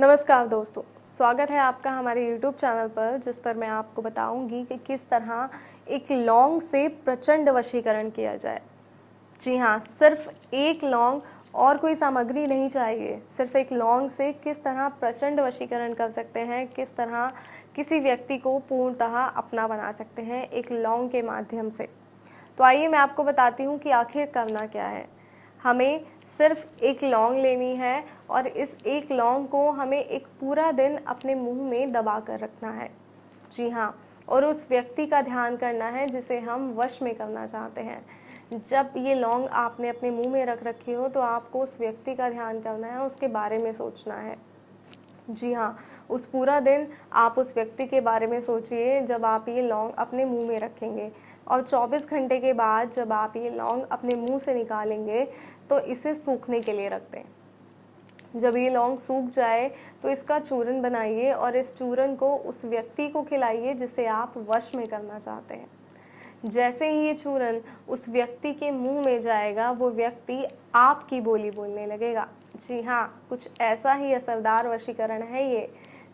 नमस्कार दोस्तों स्वागत है आपका हमारे यूट्यूब चैनल पर जिस पर मैं आपको बताऊंगी कि किस तरह एक लॉन्ग से प्रचंड वशीकरण किया जाए जी हाँ सिर्फ एक लौंग और कोई सामग्री नहीं चाहिए सिर्फ एक लौंग से किस तरह प्रचंड वशीकरण कर सकते हैं किस तरह किसी व्यक्ति को पूर्णतः अपना बना सकते हैं एक लौंग के माध्यम से तो आइए मैं आपको बताती हूँ कि आखिर करना क्या है हमें सिर्फ एक लौंग लेनी है और इस एक लौंग को हमें एक पूरा दिन अपने मुंह में दबा कर रखना है जी हाँ और उस व्यक्ति का ध्यान करना है जिसे हम वश में करना चाहते हैं जब ये लौंग आपने अपने मुंह में रख रखी हो तो आपको उस व्यक्ति का ध्यान करना है उसके बारे में सोचना है जी हाँ उस पूरा दिन आप उस व्यक्ति के बारे में सोचिए जब आप ये लौंग अपने मुंह में रखेंगे और 24 घंटे के बाद जब आप ये लौंग अपने मुंह से निकालेंगे तो इसे सूखने के लिए रख दें जब ये लौंग सूख जाए तो इसका चूरन बनाइए और इस चूरन को उस व्यक्ति को खिलाइए जिसे आप वश में करना चाहते हैं जैसे ही ये चूरन उस व्यक्ति के मुंह में जाएगा वो व्यक्ति आपकी बोली बोलने लगेगा जी हाँ कुछ ऐसा ही असरदार वशीकरण है ये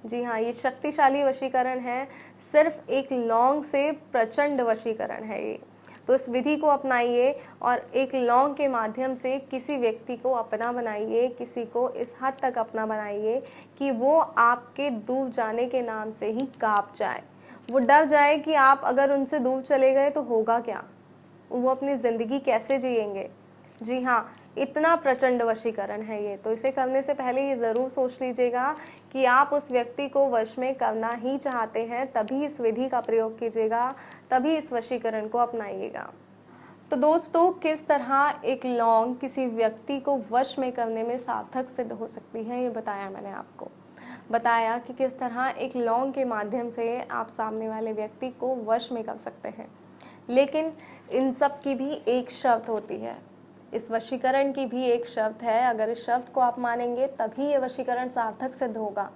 जी हाँ ये शक्तिशाली वशीकरण है सिर्फ एक लौंग से प्रचंड वशीकरण है ये तो इस विधि को अपनाइए और एक लौंग के माध्यम से किसी व्यक्ति को अपना बनाइए किसी को इस हद तक अपना बनाइए कि वो आपके डूब जाने के नाम से ही काँप जाए वो डर जाए कि आप अगर उनसे दूर चले गए तो होगा क्या वो अपनी ज़िंदगी कैसे जिएंगे जी हाँ इतना प्रचंड वशीकरण है ये तो इसे करने से पहले ये ज़रूर सोच लीजिएगा कि आप उस व्यक्ति को वश में करना ही चाहते हैं तभी इस विधि का प्रयोग कीजिएगा तभी इस वशीकरण को अपनाइएगा तो दोस्तों किस तरह एक लौंग किसी व्यक्ति को वश में करने में सार्थक सिद्ध हो सकती है ये बताया मैंने आपको बताया कि किस तरह एक लौंग के माध्यम से आप सामने वाले व्यक्ति को वश में कर सकते हैं लेकिन इन सब की भी एक शर्त होती है इस वशीकरण की भी एक शर्त है अगर इस शर्त को आप मानेंगे तभी ये वशीकरण सार्थक सिद्ध होगा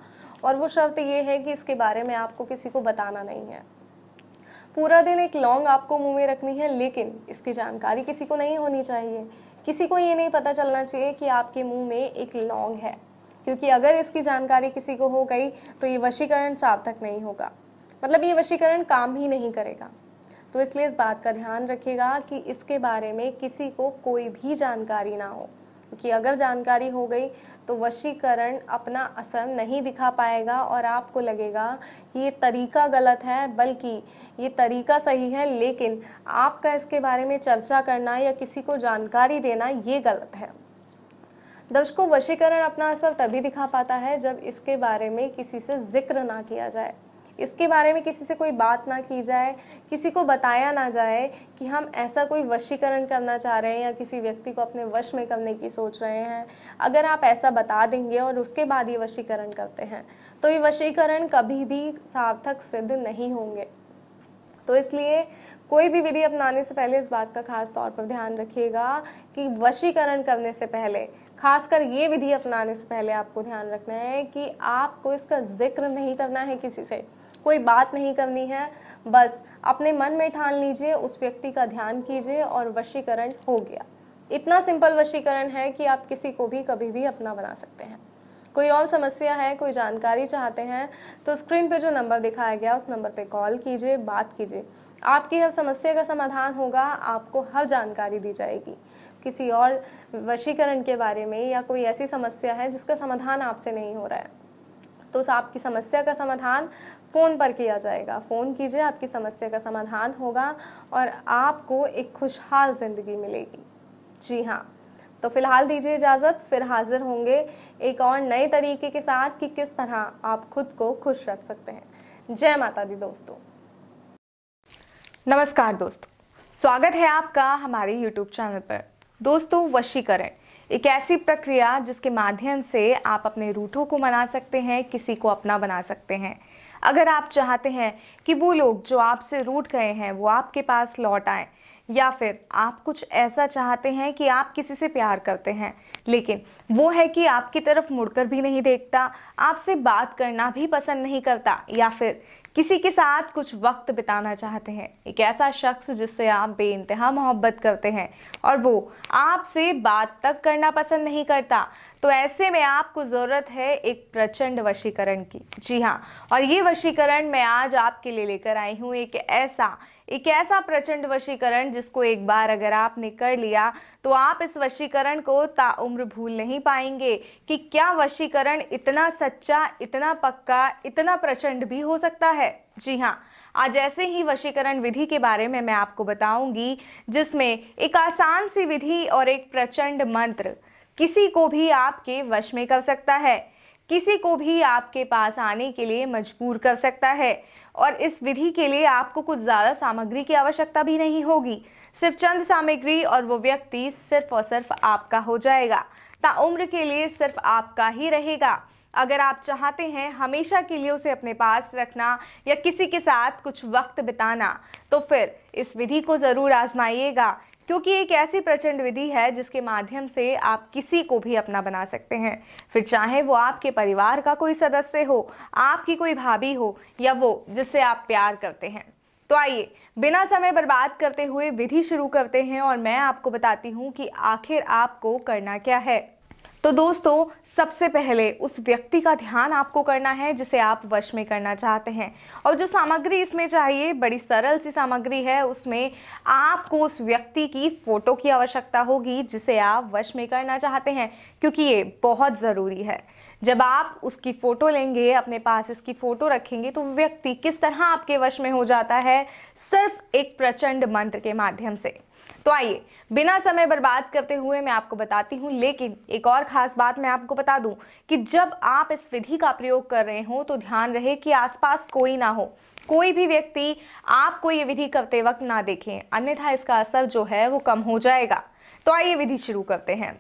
और वो शर्त ये है कि इसके बारे में आपको किसी को बताना नहीं है पूरा दिन एक लॉन्ग आपको मुंह में रखनी है लेकिन इसकी जानकारी किसी को नहीं होनी चाहिए किसी को ये नहीं पता चलना चाहिए कि आपके मुंह में एक लौंग है क्योंकि अगर इसकी जानकारी किसी को हो गई तो ये वशीकरण सार्थक नहीं होगा मतलब ये वशीकरण काम ही नहीं करेगा तो इसलिए इस बात का ध्यान रखिएगा कि इसके बारे में किसी को कोई भी जानकारी ना हो क्योंकि अगर जानकारी हो गई तो वशीकरण अपना असर नहीं दिखा पाएगा और आपको लगेगा कि ये तरीका गलत है बल्कि ये तरीका सही है लेकिन आपका इसके बारे में चर्चा करना या किसी को जानकारी देना ये गलत है दर्शकों वशीकरण अपना असर तभी दिखा पाता है जब इसके बारे में किसी से जिक्र ना किया जाए इसके बारे में किसी से कोई बात ना की जाए किसी को बताया ना जाए कि हम ऐसा कोई वशीकरण करना चाह रहे हैं या किसी व्यक्ति को अपने वश में करने की सोच रहे हैं अगर आप ऐसा बता देंगे और उसके बाद ये वशीकरण करते हैं तो ये वशीकरण कभी भी सार्थक सिद्ध नहीं होंगे तो इसलिए कोई भी विधि अपनाने से पहले इस बात का खास तौर पर ध्यान रखिएगा कि वशीकरण करने से पहले खासकर ये विधि अपनाने से पहले आपको ध्यान रखना है कि आपको इसका जिक्र नहीं करना है किसी से कोई बात नहीं करनी है बस अपने मन में ठान लीजिए उस व्यक्ति का ध्यान कीजिए और वशीकरण हो गया इतना सिंपल वशीकरण है कि आप किसी को भी कभी भी अपना बना सकते हैं कोई और समस्या है कोई जानकारी चाहते हैं तो स्क्रीन पे जो नंबर दिखाया गया उस नंबर पे कॉल कीजिए बात कीजिए आपकी हर समस्या का समाधान होगा आपको हर जानकारी दी जाएगी किसी और वशीकरण के बारे में या कोई ऐसी समस्या है जिसका समाधान आपसे नहीं हो रहा है तो उस आपकी समस्या का समाधान फ़ोन पर किया जाएगा फ़ोन कीजिए आपकी समस्या का समाधान होगा और आपको एक खुशहाल ज़िंदगी मिलेगी जी हाँ तो फिलहाल दीजिए इजाज़त फिर हाजिर होंगे एक और नए तरीके के साथ कि किस तरह आप खुद को खुश रख सकते हैं जय माता दी दोस्तों नमस्कार दोस्तों स्वागत है आपका हमारे YouTube चैनल पर दोस्तों वशीकरण एक ऐसी प्रक्रिया जिसके माध्यम से आप अपने रूठों को मना सकते हैं किसी को अपना बना सकते हैं अगर आप चाहते हैं कि वो लोग जो आपसे रूठ गए हैं वो आपके पास लौट आए या फिर आप कुछ ऐसा चाहते हैं कि आप किसी से प्यार करते हैं लेकिन वो है कि आपकी तरफ मुड़कर भी नहीं देखता आपसे बात करना भी पसंद नहीं करता या फिर किसी के साथ कुछ वक्त बिताना चाहते हैं एक ऐसा शख्स जिससे आप बे इंतहा मोहब्बत करते हैं और वो आपसे बात तक करना पसंद नहीं करता तो ऐसे में आपको ज़रूरत है एक प्रचंड वशीकरण की जी हाँ और ये वशीकरण मैं आज आपके लिए लेकर आई हूँ एक ऐसा एक ऐसा प्रचंड वशीकरण जिसको एक बार अगर आपने कर लिया तो आप इस वशीकरण को ताउम्र भूल नहीं पाएंगे कि क्या वशीकरण इतना सच्चा इतना पक्का इतना प्रचंड भी हो सकता है जी हाँ आज ऐसे ही वशीकरण विधि के बारे में मैं आपको बताऊंगी जिसमें एक आसान सी विधि और एक प्रचंड मंत्र किसी को भी आपके वश में कर सकता है किसी को भी आपके पास आने के लिए मजबूर कर सकता है और इस विधि के लिए आपको कुछ ज़्यादा सामग्री की आवश्यकता भी नहीं होगी सिर्फ चंद सामग्री और वो व्यक्ति सिर्फ और सिर्फ आपका हो जाएगा ताउम्र के लिए सिर्फ आपका ही रहेगा अगर आप चाहते हैं हमेशा के लिए उसे अपने पास रखना या किसी के साथ कुछ वक्त बिताना तो फिर इस विधि को ज़रूर आजमाइएगा क्योंकि एक ऐसी प्रचंड विधि है जिसके माध्यम से आप किसी को भी अपना बना सकते हैं फिर चाहे वो आपके परिवार का कोई सदस्य हो आपकी कोई भाभी हो या वो जिससे आप प्यार करते हैं तो आइए बिना समय बर्बाद करते हुए विधि शुरू करते हैं और मैं आपको बताती हूँ कि आखिर आपको करना क्या है तो दोस्तों सबसे पहले उस व्यक्ति का ध्यान आपको करना है जिसे आप वश में करना चाहते हैं और जो सामग्री इसमें चाहिए बड़ी सरल सी सामग्री है उसमें आपको उस व्यक्ति की फ़ोटो की आवश्यकता होगी जिसे आप वश में करना चाहते हैं क्योंकि ये बहुत ज़रूरी है जब आप उसकी फ़ोटो लेंगे अपने पास इसकी फ़ोटो रखेंगे तो व्यक्ति किस तरह आपके वश में हो जाता है सिर्फ एक प्रचंड मंत्र के माध्यम से तो आइए बिना समय बर्बाद करते हुए मैं आपको बताती हूँ लेकिन एक और ख़ास बात मैं आपको बता दूँ कि जब आप इस विधि का प्रयोग कर रहे हो तो ध्यान रहे कि आसपास कोई ना हो कोई भी व्यक्ति आपको ये विधि करते वक्त ना देखें अन्यथा इसका असर जो है वो कम हो जाएगा तो आइए विधि शुरू करते हैं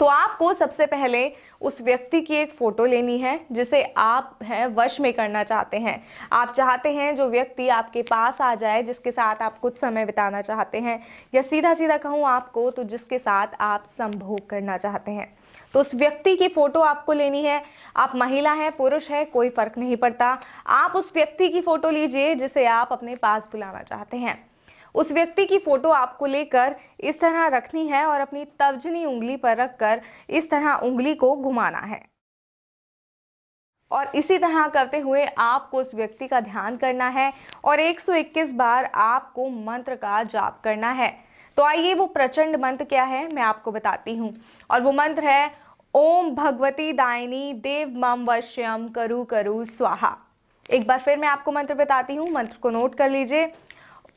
तो आपको सबसे पहले उस व्यक्ति की एक फ़ोटो लेनी है जिसे आप हैं वश में करना चाहते हैं आप चाहते हैं जो व्यक्ति आपके पास आ जाए जिसके साथ आप कुछ समय बिताना चाहते हैं या सीधा सीधा कहूँ आपको तो जिसके साथ आप संभोग करना चाहते हैं तो उस व्यक्ति की फ़ोटो आपको लेनी है आप महिला हैं पुरुष है कोई फ़र्क नहीं पड़ता आप उस व्यक्ति की फ़ोटो लीजिए जिसे आप अपने पास बुलाना चाहते हैं उस व्यक्ति की फ़ोटो आपको लेकर इस तरह रखनी है और अपनी तर्जनी उंगली पर रखकर इस तरह उंगली को घुमाना है और इसी तरह करते हुए आपको उस व्यक्ति का ध्यान करना है और 121 बार आपको मंत्र का जाप करना है तो आइए वो प्रचंड मंत्र क्या है मैं आपको बताती हूँ और वो मंत्र है ओम भगवती दायनी देव मम वश्यम करु करु स्वाहा एक बार फिर मैं आपको मंत्र बताती हूँ मंत्र को नोट कर लीजिए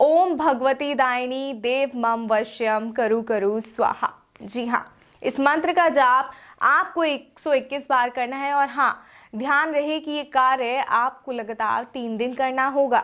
ओम भगवती दायनी देव मम वश्यम करु करु स्वाहा जी हाँ इस मंत्र का जाप आपको 121 बार करना है और हाँ ध्यान रहे कि ये कार्य आपको लगातार तीन दिन करना होगा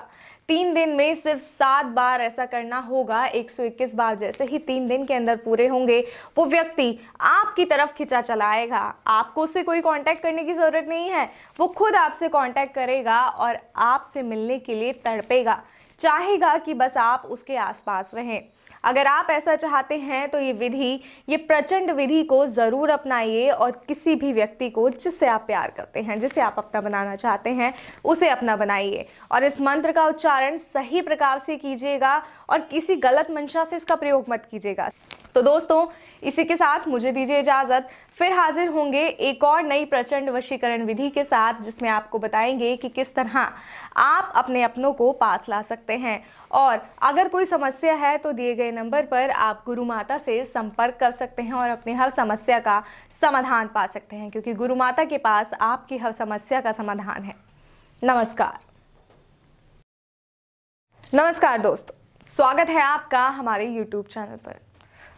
तीन दिन में सिर्फ सात बार ऐसा करना होगा 121 बार जैसे ही तीन दिन के अंदर पूरे होंगे वो व्यक्ति आपकी तरफ खिंचा चलाएगा आपको उससे कोई कांटेक्ट करने की ज़रूरत नहीं है वो खुद आपसे कांटेक्ट करेगा और आपसे मिलने के लिए तड़पेगा चाहेगा कि बस आप उसके आसपास रहें अगर आप ऐसा चाहते हैं तो ये विधि ये प्रचंड विधि को ज़रूर अपनाइए और किसी भी व्यक्ति को जिससे आप प्यार करते हैं जिसे आप अपना बनाना चाहते हैं उसे अपना बनाइए और इस मंत्र का उच्चारण सही प्रकार से कीजिएगा और किसी गलत मंशा से इसका प्रयोग मत कीजिएगा तो दोस्तों इसी के साथ मुझे दीजिए इजाज़त फिर हाजिर होंगे एक और नई प्रचंड वशीकरण विधि के साथ जिसमें आपको बताएंगे कि किस तरह आप अपने अपनों को पास ला सकते हैं और अगर कोई समस्या है तो दिए गए नंबर पर आप गुरु माता से संपर्क कर सकते हैं और अपनी हर समस्या का समाधान पा सकते हैं क्योंकि गुरु माता के पास आपकी हर समस्या का समाधान है नमस्कार नमस्कार दोस्तों स्वागत है आपका हमारे YouTube चैनल पर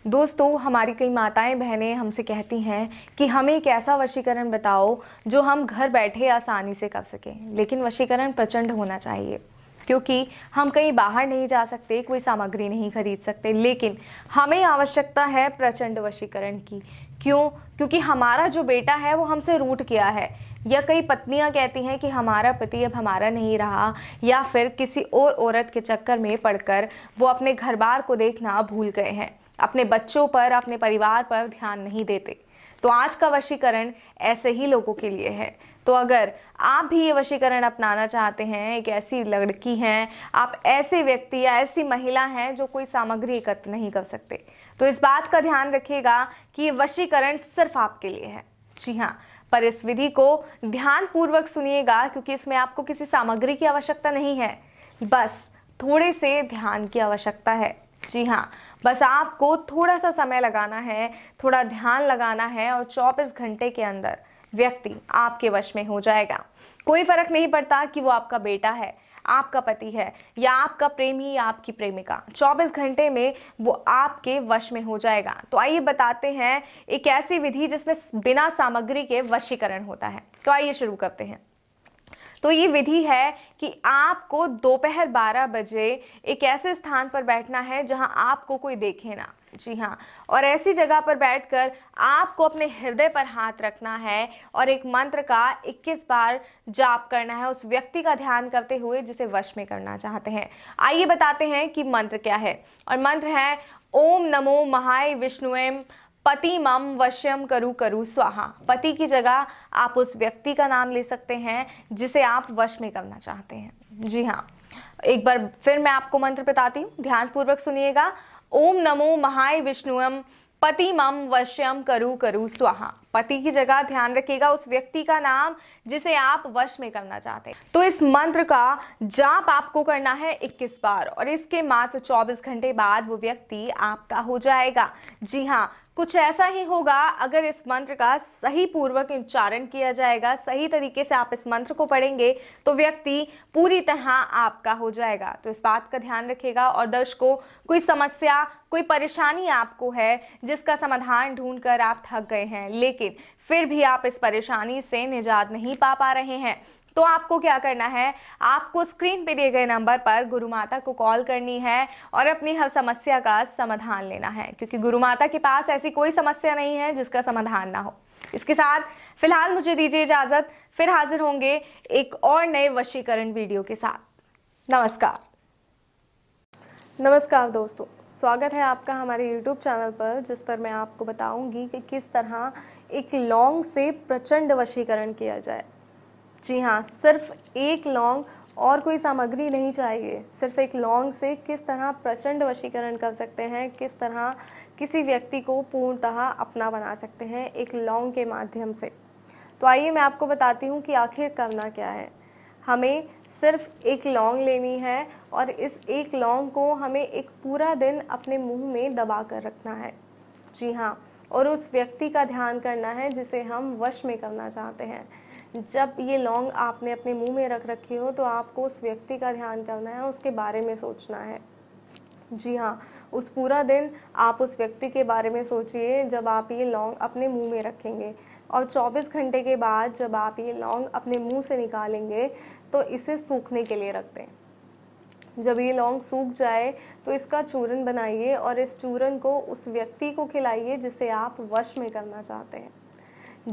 दोस्तों हमारी कई माताएं बहनें हमसे कहती हैं कि हमें एक ऐसा वशीकरण बताओ जो हम घर बैठे आसानी से कर सकें लेकिन वशीकरण प्रचंड होना चाहिए क्योंकि हम कहीं बाहर नहीं जा सकते कोई सामग्री नहीं खरीद सकते लेकिन हमें आवश्यकता है प्रचंड वशीकरण की क्यों क्योंकि हमारा जो बेटा है वो हमसे रूट किया है या कई पत्नियां कहती हैं कि हमारा पति अब हमारा नहीं रहा या फिर किसी और औरत के चक्कर में पड़कर वो अपने घर बार को देखना भूल गए हैं अपने बच्चों पर अपने परिवार पर ध्यान नहीं देते तो आज का वशीकरण ऐसे ही लोगों के लिए है तो अगर आप भी ये वशीकरण अपनाना चाहते हैं एक ऐसी लड़की हैं आप ऐसे व्यक्ति या ऐसी महिला हैं जो कोई सामग्री एकत्र नहीं कर सकते तो इस बात का ध्यान रखिएगा कि ये वशीकरण सिर्फ आपके लिए है जी हाँ पर इस विधि को ध्यानपूर्वक सुनिएगा क्योंकि इसमें आपको किसी सामग्री की आवश्यकता नहीं है बस थोड़े से ध्यान की आवश्यकता है जी हाँ बस आपको थोड़ा सा समय लगाना है थोड़ा ध्यान लगाना है और चौबीस घंटे के अंदर व्यक्ति आपके वश में हो जाएगा कोई फ़र्क नहीं पड़ता कि वो आपका बेटा है आपका पति है या आपका प्रेमी या आपकी प्रेमिका 24 घंटे में वो आपके वश में हो जाएगा तो आइए बताते हैं एक ऐसी विधि जिसमें बिना सामग्री के वशीकरण होता है तो आइए शुरू करते हैं तो ये विधि है कि आपको दोपहर 12 बजे एक ऐसे स्थान पर बैठना है जहां आपको कोई देखे ना जी हाँ और ऐसी जगह पर बैठकर आपको अपने हृदय पर हाथ रखना है और एक मंत्र का 21 बार जाप करना है उस व्यक्ति का ध्यान करते हुए जिसे वश में करना चाहते हैं आइए बताते हैं कि मंत्र क्या है और मंत्र है ओम नमो महाय विष्णुएम पति मम वश्यम करु करु स्वाहा पति की जगह आप उस व्यक्ति का नाम ले सकते हैं जिसे आप वश में करना चाहते हैं जी हाँ एक बार फिर मैं आपको मंत्र बताती हूँ ध्यानपूर्वक सुनिएगा ओम नमो महाय विष्णुम पति मम वश्यम करु करु स्वाहा पति की जगह ध्यान रखिएगा उस व्यक्ति का नाम जिसे आप वश में करना चाहते हैं तो इस मंत्र का जाप आपको करना है 21 बार और इसके मात्र 24 घंटे बाद वो व्यक्ति आपका हो जाएगा जी हाँ कुछ ऐसा ही होगा अगर इस मंत्र का सही पूर्वक उच्चारण किया जाएगा सही तरीके से आप इस मंत्र को पढ़ेंगे तो व्यक्ति पूरी तरह आपका हो जाएगा तो इस बात का ध्यान रखेगा और दर्शकों कोई समस्या कोई परेशानी आपको है जिसका समाधान ढूंढ कर आप थक गए हैं लेकिन फिर भी आप इस परेशानी से निजात नहीं पा पा रहे हैं तो आपको क्या करना है आपको स्क्रीन पे दिए गए नंबर पर गुरु माता को कॉल करनी है और अपनी हर समस्या का समाधान लेना है क्योंकि गुरु माता के पास ऐसी कोई समस्या नहीं है जिसका समाधान ना हो इसके साथ फिलहाल मुझे दीजिए इजाज़त फिर हाजिर होंगे एक और नए वशीकरण वीडियो के साथ नमस्कार नमस्कार दोस्तों स्वागत है आपका हमारे YouTube चैनल पर जिस पर मैं आपको बताऊंगी कि किस तरह एक लॉन्ग से प्रचंड वशीकरण किया जाए जी हाँ सिर्फ एक लौंग और कोई सामग्री नहीं चाहिए सिर्फ एक लौंग से किस तरह प्रचंड वशीकरण कर सकते हैं किस तरह किसी व्यक्ति को पूर्णतः अपना बना सकते हैं एक लौंग के माध्यम से तो आइए मैं आपको बताती हूँ कि आखिर करना क्या है हमें सिर्फ एक लौंग लेनी है और इस एक लौंग को हमें एक पूरा दिन अपने मुंह में दबा कर रखना है जी हाँ और उस व्यक्ति का ध्यान करना है जिसे हम वश में करना चाहते हैं जब ये लौंग आपने अपने मुंह में रख रखी हो तो आपको उस व्यक्ति का ध्यान करना है उसके बारे में सोचना है जी हाँ उस पूरा दिन आप उस व्यक्ति के बारे में सोचिए जब आप ये लौंग अपने मुंह में रखेंगे और 24 घंटे के बाद जब आप ये लौंग अपने मुंह से निकालेंगे तो इसे सूखने के लिए रख दें जब ये लौंग सूख जाए तो इसका चूरन बनाइए और इस चूरन को उस व्यक्ति को खिलाइए जिसे आप वश में करना चाहते हैं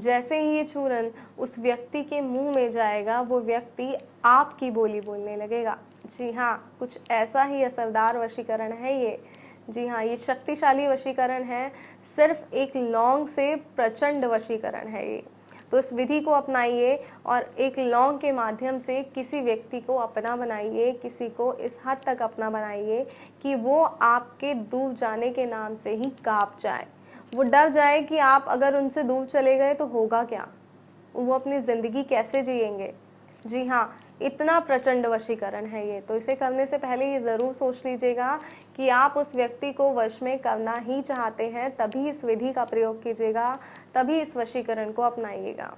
जैसे ही ये चूरन उस व्यक्ति के मुंह में जाएगा वो व्यक्ति आपकी बोली बोलने लगेगा जी हाँ कुछ ऐसा ही असरदार वशीकरण है ये जी हाँ ये शक्तिशाली वशीकरण है सिर्फ एक लौंग से प्रचंड वशीकरण है ये तो इस विधि को अपनाइए और एक लौंग के माध्यम से किसी व्यक्ति को अपना बनाइए किसी को इस हद तक अपना बनाइए कि वो आपके डूब जाने के नाम से ही काँप जाए वो डर जाए कि आप अगर उनसे दूर चले गए तो होगा क्या वो अपनी ज़िंदगी कैसे जिएंगे जी हाँ इतना प्रचंड वशीकरण है ये तो इसे करने से पहले ये ज़रूर सोच लीजिएगा कि आप उस व्यक्ति को वश में करना ही चाहते हैं तभी इस विधि का प्रयोग कीजिएगा तभी इस वशीकरण को अपनाइएगा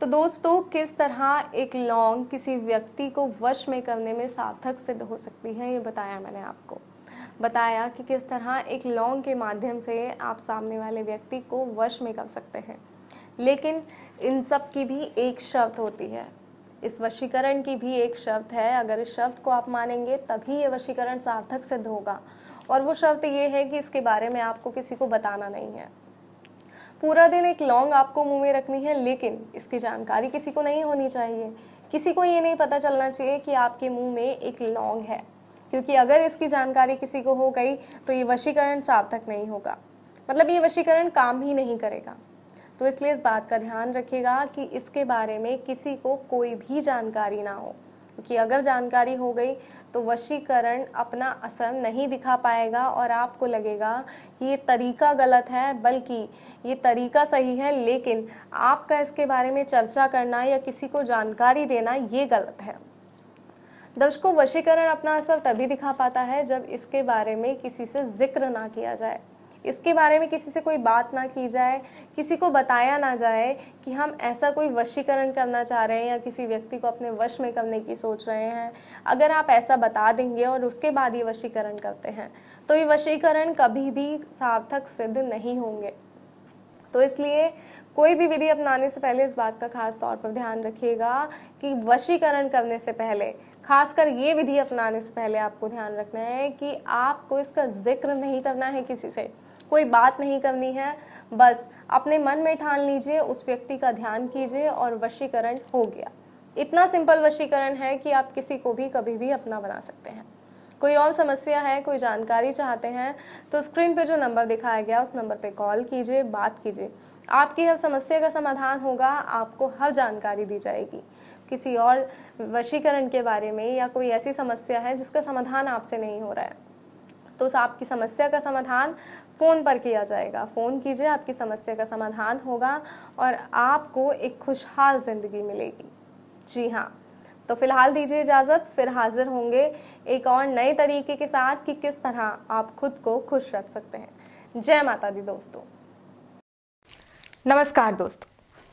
तो दोस्तों किस तरह एक लौंग किसी व्यक्ति को वश में करने में सार्थक सिद्ध हो सकती है ये बताया मैंने आपको बताया कि किस तरह एक लॉन्ग के माध्यम से आप सामने वाले व्यक्ति को वश में कर सकते हैं लेकिन इन सब की भी एक शर्त होती है इस वशीकरण की भी एक शर्त है अगर इस शर्त को आप मानेंगे तभी ये वशीकरण सार्थक सिद्ध होगा और वो शर्त ये है कि इसके बारे में आपको किसी को बताना नहीं है पूरा दिन एक लॉन्ग आपको मुंह में रखनी है लेकिन इसकी जानकारी किसी को नहीं होनी चाहिए किसी को ये नहीं पता चलना चाहिए कि आपके मुंह में एक लॉन्ग है क्योंकि अगर इसकी जानकारी किसी को हो गई तो ये वशीकरण सार्थक नहीं होगा मतलब ये वशीकरण काम ही नहीं करेगा तो इसलिए इस बात का ध्यान रखिएगा कि इसके बारे में किसी को कोई भी जानकारी ना हो क्योंकि अगर जानकारी हो गई तो वशीकरण अपना असर नहीं दिखा पाएगा और आपको लगेगा कि ये तरीका गलत है बल्कि ये तरीका सही है लेकिन आपका इसके बारे में चर्चा करना या किसी को जानकारी देना ये गलत है दर्शकों वशीकरण अपना असर तभी दिखा पाता है जब इसके बारे में किसी से जिक्र ना किया जाए इसके बारे में किसी से कोई बात ना की जाए किसी को बताया ना जाए कि हम ऐसा कोई वशीकरण करना चाह रहे हैं या किसी व्यक्ति को अपने वश में करने की सोच रहे हैं अगर आप ऐसा बता देंगे और उसके बाद ये वशीकरण करते हैं तो ये वशीकरण कभी भी सार्थक सिद्ध नहीं होंगे तो इसलिए कोई भी विधि अपनाने से पहले इस बात का खास तौर पर ध्यान रखिएगा कि वशीकरण करने से पहले खासकर ये विधि अपनाने से पहले आपको ध्यान रखना है कि आपको इसका जिक्र नहीं करना है किसी से कोई बात नहीं करनी है बस अपने मन में ठान लीजिए उस व्यक्ति का ध्यान कीजिए और वशीकरण हो गया इतना सिंपल वशीकरण है कि आप किसी को भी कभी भी अपना बना सकते हैं कोई और समस्या है कोई जानकारी चाहते हैं तो स्क्रीन पे जो नंबर दिखाया गया उस नंबर पे कॉल कीजिए बात कीजिए आपकी हर समस्या का समाधान होगा आपको हर जानकारी दी जाएगी किसी और वशीकरण के बारे में या कोई ऐसी समस्या है जिसका समाधान आपसे नहीं हो रहा है तो आपकी समस्या का समाधान फ़ोन पर किया जाएगा फ़ोन कीजिए आपकी समस्या का समाधान होगा और आपको एक खुशहाल ज़िंदगी मिलेगी जी हाँ तो फिलहाल दीजिए इजाज़त फिर हाजिर होंगे एक और नए तरीके के साथ कि किस तरह आप खुद को खुश रख सकते हैं जय माता दी दोस्तों नमस्कार दोस्तों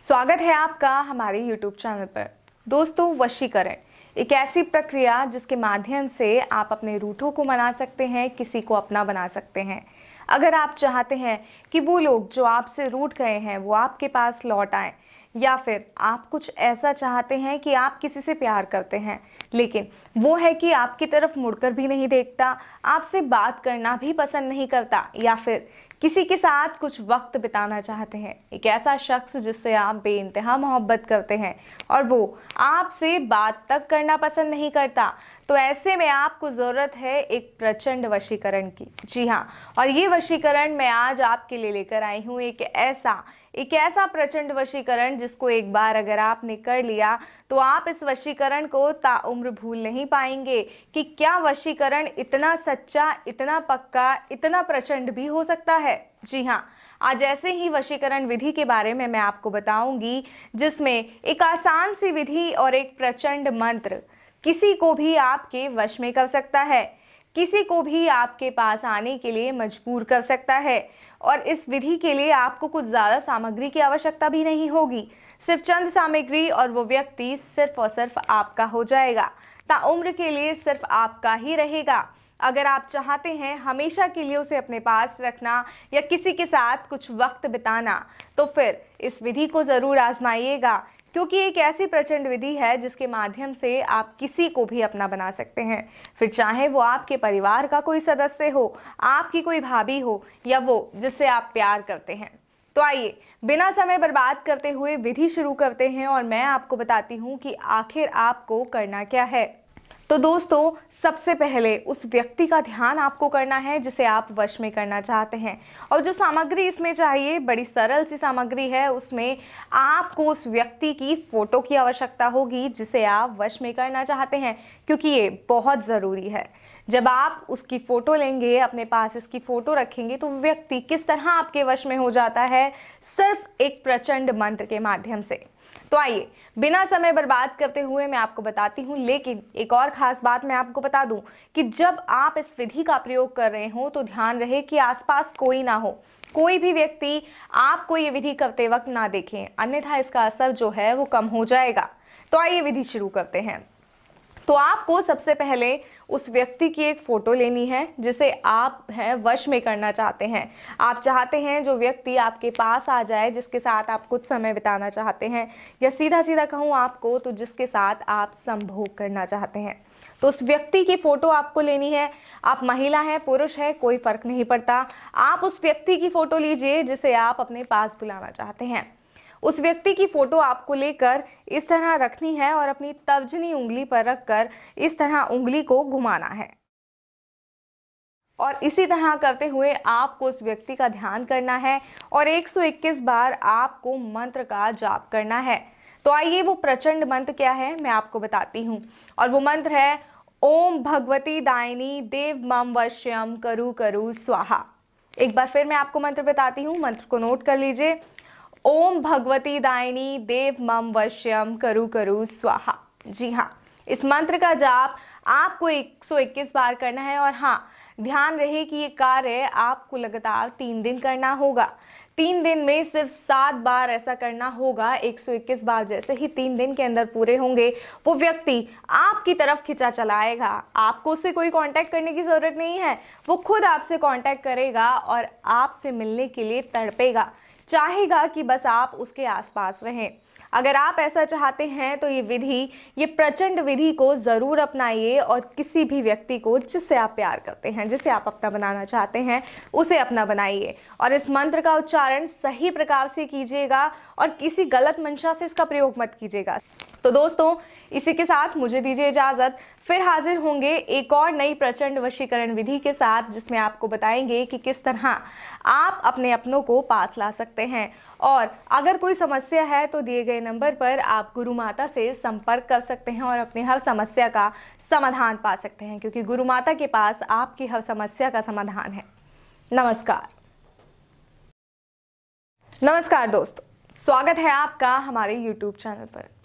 स्वागत है आपका हमारे YouTube चैनल पर दोस्तों वशीकरण एक ऐसी प्रक्रिया जिसके माध्यम से आप अपने रूठों को मना सकते हैं किसी को अपना बना सकते हैं अगर आप चाहते हैं कि वो लोग जो आपसे रूठ गए हैं वो आपके पास लौट आए या फिर आप कुछ ऐसा चाहते हैं कि आप किसी से प्यार करते हैं लेकिन वो है कि आपकी तरफ मुड़कर भी नहीं देखता आपसे बात करना भी पसंद नहीं करता या फिर किसी के साथ कुछ वक्त बिताना चाहते हैं एक ऐसा शख्स जिससे आप बेानतहा मोहब्बत करते हैं और वो आपसे बात तक करना पसंद नहीं करता तो ऐसे में आपको ज़रूरत है एक प्रचंड वशीकरण की जी हाँ और ये वशीकरण मैं आज आपके लिए लेकर आई हूँ एक ऐसा एक ऐसा प्रचंड वशीकरण जिसको एक बार अगर आपने कर लिया तो आप इस वशीकरण को ताउम्र भूल नहीं पाएंगे कि क्या वशीकरण इतना सच्चा इतना पक्का इतना प्रचंड भी हो सकता है जी हाँ आज ऐसे ही वशीकरण विधि के बारे में मैं आपको बताऊंगी जिसमें एक आसान सी विधि और एक प्रचंड मंत्र किसी को भी आपके वश में कर सकता है किसी को भी आपके पास आने के लिए मजबूर कर सकता है और इस विधि के लिए आपको कुछ ज़्यादा सामग्री की आवश्यकता भी नहीं होगी सिर्फ चंद सामग्री और वो व्यक्ति सिर्फ और सिर्फ आपका हो जाएगा उम्र के लिए सिर्फ आपका ही रहेगा अगर आप चाहते हैं हमेशा के लिए उसे अपने पास रखना या किसी के साथ कुछ वक्त बिताना तो फिर इस विधि को ज़रूर आजमाइएगा क्योंकि एक ऐसी प्रचंड विधि है जिसके माध्यम से आप किसी को भी अपना बना सकते हैं फिर चाहे वो आपके परिवार का कोई सदस्य हो आपकी कोई भाभी हो या वो जिससे आप प्यार करते हैं तो आइए बिना समय बर्बाद करते हुए विधि शुरू करते हैं और मैं आपको बताती हूँ कि आखिर आपको करना क्या है तो दोस्तों सबसे पहले उस व्यक्ति का ध्यान आपको करना है जिसे आप वश में करना चाहते हैं और जो सामग्री इसमें चाहिए बड़ी सरल सी सामग्री है उसमें आपको उस व्यक्ति की फ़ोटो की आवश्यकता होगी जिसे आप वश में करना चाहते हैं क्योंकि ये बहुत ज़रूरी है जब आप उसकी फ़ोटो लेंगे अपने पास इसकी फ़ोटो रखेंगे तो व्यक्ति किस तरह आपके वश में हो जाता है सिर्फ एक प्रचंड मंत्र के माध्यम से तो आइए बिना समय बर्बाद करते हुए मैं आपको बताती हूँ लेकिन एक और ख़ास बात मैं आपको बता दूँ कि जब आप इस विधि का प्रयोग कर रहे हो तो ध्यान रहे कि आसपास कोई ना हो कोई भी व्यक्ति आपको ये विधि करते वक्त ना देखें अन्यथा इसका असर जो है वो कम हो जाएगा तो आइए विधि शुरू करते हैं तो आपको सबसे पहले उस व्यक्ति की एक फ़ोटो लेनी है जिसे आप हैं वश में करना चाहते हैं आप चाहते हैं जो व्यक्ति आपके पास आ जाए जिसके साथ आप कुछ समय बिताना चाहते हैं या सीधा सीधा कहूँ आपको तो जिसके साथ आप संभोग करना चाहते हैं तो उस व्यक्ति की फ़ोटो आपको लेनी है आप महिला हैं पुरुष है कोई फ़र्क नहीं पड़ता आप उस व्यक्ति की फ़ोटो लीजिए जिसे आप अपने पास बुलाना चाहते हैं उस व्यक्ति की फ़ोटो आपको लेकर इस तरह रखनी है और अपनी तर्जनी उंगली पर रखकर इस तरह उंगली को घुमाना है और इसी तरह करते हुए आपको उस व्यक्ति का ध्यान करना है और 121 बार आपको मंत्र का जाप करना है तो आइए वो प्रचंड मंत्र क्या है मैं आपको बताती हूँ और वो मंत्र है ओम भगवती दायनी देव मम वश्यम करु करु स्वाहा एक बार फिर मैं आपको मंत्र बताती हूँ मंत्र को नोट कर लीजिए ओम भगवती दायनी देव मम वश्यम करु करु स्वाहा जी हाँ इस मंत्र का जाप आपको 121 बार करना है और हाँ ध्यान रहे कि ये कार्य आपको लगातार तीन दिन करना होगा तीन दिन में सिर्फ सात बार ऐसा करना होगा 121 बार जैसे ही तीन दिन के अंदर पूरे होंगे वो व्यक्ति आपकी तरफ खिंचा चलाएगा आपको उससे कोई कांटेक्ट करने की ज़रूरत नहीं है वो खुद आपसे कांटेक्ट करेगा और आपसे मिलने के लिए तड़पेगा चाहेगा कि बस आप उसके आसपास रहें अगर आप ऐसा चाहते हैं तो ये विधि ये प्रचंड विधि को ज़रूर अपनाइए और किसी भी व्यक्ति को जिससे आप प्यार करते हैं जिसे आप अपना बनाना चाहते हैं उसे अपना बनाइए और इस मंत्र का उच्चारण सही प्रकार से कीजिएगा और किसी गलत मंशा से इसका प्रयोग मत कीजिएगा तो दोस्तों इसी के साथ मुझे दीजिए इजाज़त फिर हाजिर होंगे एक और नई प्रचंड वशीकरण विधि के साथ जिसमें आपको बताएंगे कि किस तरह आप अपने अपनों को पास ला सकते हैं और अगर कोई समस्या है तो दिए गए नंबर पर आप गुरु माता से संपर्क कर सकते हैं और अपने हर समस्या का समाधान पा सकते हैं क्योंकि गुरु माता के पास आपकी हर समस्या का समाधान है नमस्कार नमस्कार दोस्तों स्वागत है आपका हमारे YouTube चैनल पर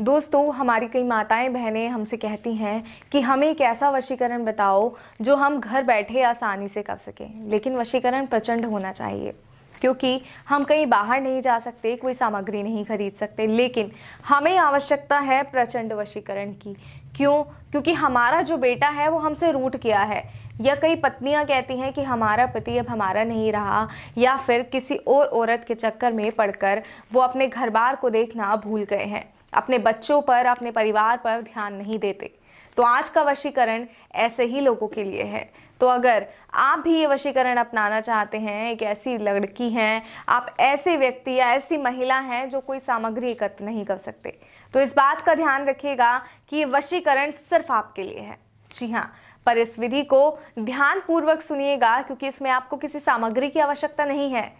दोस्तों हमारी कई माताएं बहनें हमसे कहती हैं कि हमें एक ऐसा वशीकरण बताओ जो हम घर बैठे आसानी से कर सकें लेकिन वशीकरण प्रचंड होना चाहिए क्योंकि हम कहीं बाहर नहीं जा सकते कोई सामग्री नहीं खरीद सकते लेकिन हमें आवश्यकता है प्रचंड वशीकरण की क्यों क्योंकि हमारा जो बेटा है वो हमसे रूट किया है या कई पत्नियां कहती हैं कि हमारा पति अब हमारा नहीं रहा या फिर किसी और औरत के चक्कर में पड़कर वो अपने घर बार को देखना भूल गए हैं अपने बच्चों पर अपने परिवार पर ध्यान नहीं देते तो आज का वशीकरण ऐसे ही लोगों के लिए है तो अगर आप भी ये वशीकरण अपनाना चाहते हैं एक ऐसी लड़की हैं आप ऐसे व्यक्ति या ऐसी महिला हैं जो कोई सामग्री एकत्र नहीं कर सकते तो इस बात का ध्यान रखिएगा कि ये वशीकरण सिर्फ आपके लिए है जी हाँ पर इस विधि को ध्यानपूर्वक सुनिएगा क्योंकि इसमें आपको किसी सामग्री की आवश्यकता नहीं है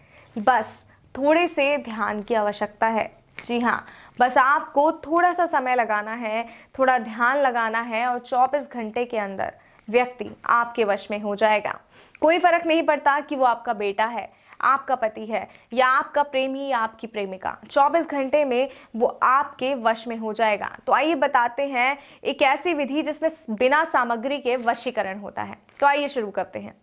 बस थोड़े से ध्यान की आवश्यकता है जी हाँ बस आपको थोड़ा सा समय लगाना है थोड़ा ध्यान लगाना है और चौबीस घंटे के अंदर व्यक्ति आपके वश में हो जाएगा कोई फर्क नहीं पड़ता कि वो आपका बेटा है आपका पति है या आपका प्रेमी या आपकी प्रेमिका 24 घंटे में वो आपके वश में हो जाएगा तो आइए बताते हैं एक ऐसी विधि जिसमें बिना सामग्री के वशीकरण होता है तो आइए शुरू करते हैं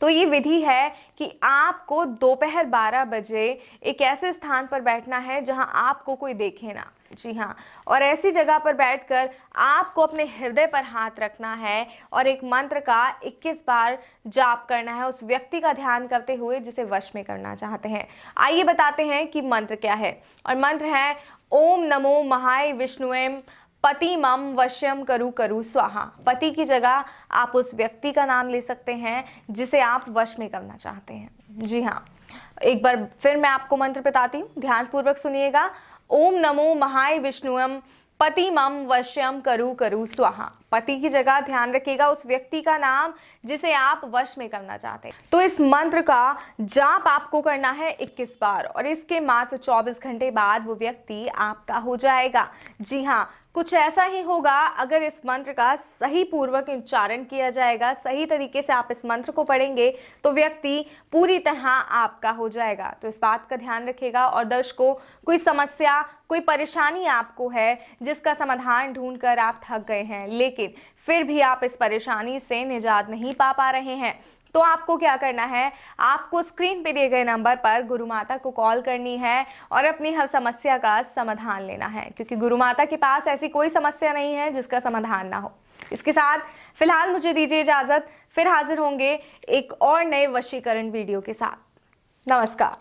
तो ये विधि है कि आपको दोपहर 12 बजे एक ऐसे स्थान पर बैठना है जहां आपको कोई देखे ना जी हाँ और ऐसी जगह पर बैठकर आपको अपने हृदय पर हाथ रखना है और एक मंत्र का 21 बार जाप करना है उस व्यक्ति का ध्यान करते हुए जिसे वश में करना चाहते हैं आइए बताते हैं कि मंत्र क्या है और मंत्र है ओम नमो महाय विष्णुएम पति मम वश्यम करु करु स्वाहा पति की जगह आप उस व्यक्ति का नाम ले सकते हैं जिसे आप वश में करना चाहते हैं जी हाँ एक बार फिर मैं आपको मंत्र बताती हूँ ध्यानपूर्वक सुनिएगा ओम नमो महाय विष्णुम पति मम वश्यम करु करु स्वाहा पति की जगह ध्यान रखिएगा उस व्यक्ति का नाम जिसे आप वश में करना चाहते हैं तो इस मंत्र का जाप आपको करना है 21 बार और इसके मात्र 24 घंटे बाद वो व्यक्ति आपका हो जाएगा जी हाँ कुछ ऐसा ही होगा अगर इस मंत्र का सही पूर्वक उच्चारण किया जाएगा सही तरीके से आप इस मंत्र को पढ़ेंगे तो व्यक्ति पूरी तरह आपका हो जाएगा तो इस बात का ध्यान रखेगा और दर्शकों कोई समस्या कोई परेशानी आपको है जिसका समाधान ढूंढकर आप थक गए हैं लेकिन फिर भी आप इस परेशानी से निजात नहीं पा पा रहे हैं तो आपको क्या करना है आपको स्क्रीन पे दिए गए नंबर पर गुरु माता को कॉल करनी है और अपनी हर समस्या का समाधान लेना है क्योंकि गुरु माता के पास ऐसी कोई समस्या नहीं है जिसका समाधान ना हो इसके साथ फिलहाल मुझे दीजिए इजाज़त फिर हाजिर होंगे एक और नए वशीकरण वीडियो के साथ नमस्कार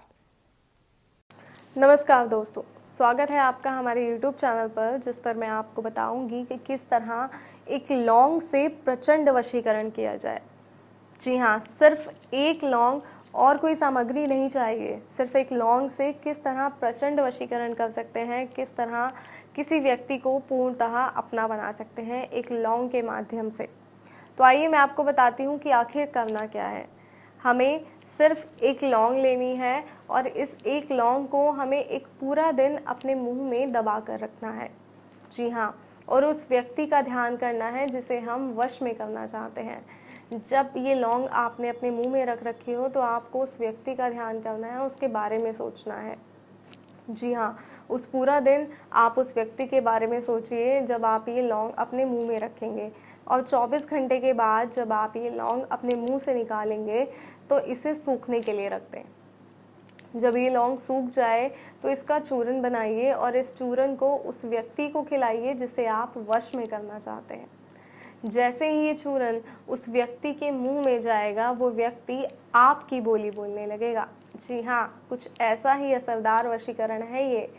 नमस्कार दोस्तों स्वागत है आपका हमारे यूट्यूब चैनल पर जिस पर मैं आपको बताऊंगी कि किस तरह एक लॉन्ग से प्रचंड वशीकरण किया जाए जी हाँ सिर्फ एक लौंग और कोई सामग्री नहीं चाहिए सिर्फ एक लौंग से किस तरह प्रचंड वशीकरण कर सकते हैं किस तरह किसी व्यक्ति को पूर्णतः अपना बना सकते हैं एक लौंग के माध्यम से तो आइए मैं आपको बताती हूँ कि आखिर करना क्या है हमें सिर्फ एक लौंग लेनी है और इस एक लौंग को हमें एक पूरा दिन अपने मुंह में दबा कर रखना है जी हाँ और उस व्यक्ति का ध्यान करना है जिसे हम वश में करना चाहते हैं जब ये लौंग आपने अपने मुंह में रख रखी हो तो आपको उस व्यक्ति का ध्यान करना है उसके बारे में सोचना है जी हाँ उस पूरा दिन आप उस व्यक्ति के बारे में सोचिए जब आप ये लौंग अपने मुंह में रखेंगे और 24 घंटे के बाद जब आप ये लौंग अपने मुंह से निकालेंगे तो इसे सूखने के लिए रख दें जब ये लौंग सूख जाए तो इसका चूरन बनाइए और इस चूरन को उस व्यक्ति को खिलाइए जिसे आप वश में करना चाहते हैं जैसे ही ये चूरन उस व्यक्ति के मुंह में जाएगा वो व्यक्ति आपकी बोली बोलने लगेगा जी हाँ कुछ ऐसा ही असरदार वशीकरण है ये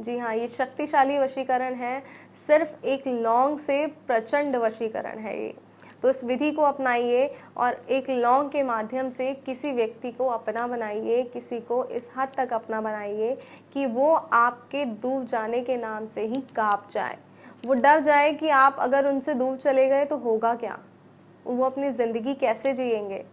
जी हाँ ये शक्तिशाली वशीकरण है सिर्फ एक लौंग से प्रचंड वशीकरण है ये तो इस विधि को अपनाइए और एक लौंग के माध्यम से किसी व्यक्ति को अपना बनाइए किसी को इस हद तक अपना बनाइए कि वो आपके डूब जाने के नाम से ही काँप जाए वो डर जाए कि आप अगर उनसे दूर चले गए तो होगा क्या वो अपनी ज़िंदगी कैसे जिएंगे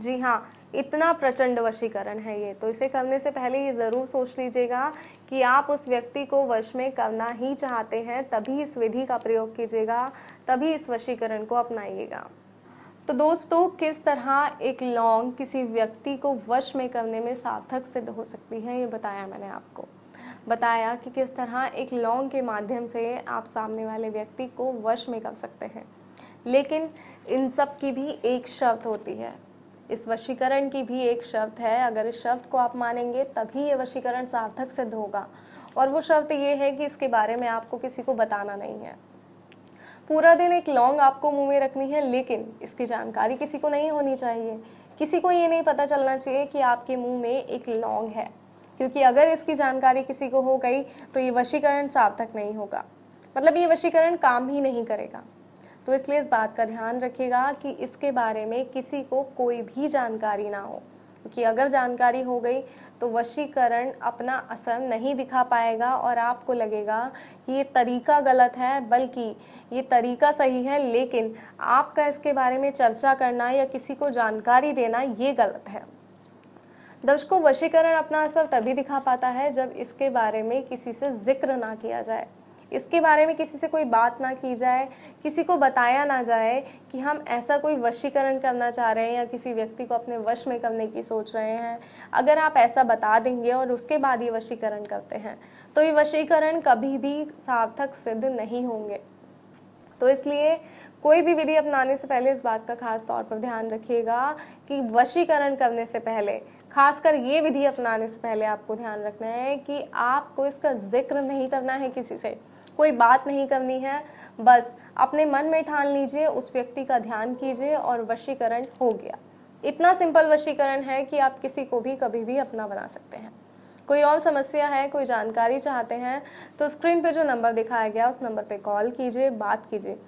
जी हाँ इतना प्रचंड वशीकरण है ये तो इसे करने से पहले ये ज़रूर सोच लीजिएगा कि आप उस व्यक्ति को वश में करना ही चाहते हैं तभी इस विधि का प्रयोग कीजिएगा तभी इस वशीकरण को अपनाइएगा तो दोस्तों किस तरह एक लौंग किसी व्यक्ति को वश में करने में सार्थक सिद्ध हो सकती है ये बताया मैंने आपको बताया कि किस तरह एक लॉन्ग के माध्यम से आप सामने वाले व्यक्ति को वश में कर सकते हैं लेकिन इन सब की भी एक शर्त होती है इस वशीकरण की भी एक शर्त है अगर इस शर्त को आप मानेंगे तभी यह वशीकरण सार्थक सिद्ध होगा और वो शर्त ये है कि इसके बारे में आपको किसी को बताना नहीं है पूरा दिन एक लॉन्ग आपको मुंह में रखनी है लेकिन इसकी जानकारी किसी को नहीं होनी चाहिए किसी को ये नहीं पता चलना चाहिए कि आपके मुंह में एक लौंग है क्योंकि अगर इसकी जानकारी किसी को हो गई तो ये वशीकरण सार्थक नहीं होगा मतलब ये वशीकरण काम ही नहीं करेगा तो इसलिए इस बात का ध्यान रखिएगा कि इसके बारे में किसी को कोई भी जानकारी ना हो क्योंकि अगर जानकारी हो गई तो वशीकरण अपना असर नहीं दिखा पाएगा और आपको लगेगा कि ये तरीका गलत है बल्कि ये तरीका सही है लेकिन आपका इसके बारे में चर्चा करना या किसी को जानकारी देना ये गलत है दर्शकों वशीकरण अपना असर तभी दिखा पाता है जब इसके बारे में किसी से जिक्र ना किया जाए इसके बारे में किसी से कोई बात ना की जाए किसी को बताया ना जाए कि हम ऐसा कोई वशीकरण करना चाह रहे हैं या किसी व्यक्ति को अपने वश में करने की सोच रहे हैं अगर आप ऐसा बता देंगे और उसके बाद ये वशीकरण करते हैं तो ये वशीकरण कभी भी सार्थक सिद्ध नहीं होंगे तो इसलिए कोई भी विधि अपनाने से पहले इस बात का खास तौर पर ध्यान रखिएगा कि वशीकरण करने से पहले खासकर ये विधि अपनाने से पहले आपको ध्यान रखना है कि आपको इसका जिक्र नहीं करना है किसी से कोई बात नहीं करनी है बस अपने मन में ठान लीजिए उस व्यक्ति का ध्यान कीजिए और वशीकरण हो गया इतना सिंपल वशीकरण है कि आप किसी को भी कभी भी अपना बना सकते हैं कोई और समस्या है कोई जानकारी चाहते हैं तो स्क्रीन पे जो नंबर दिखाया गया उस नंबर पे कॉल कीजिए बात कीजिए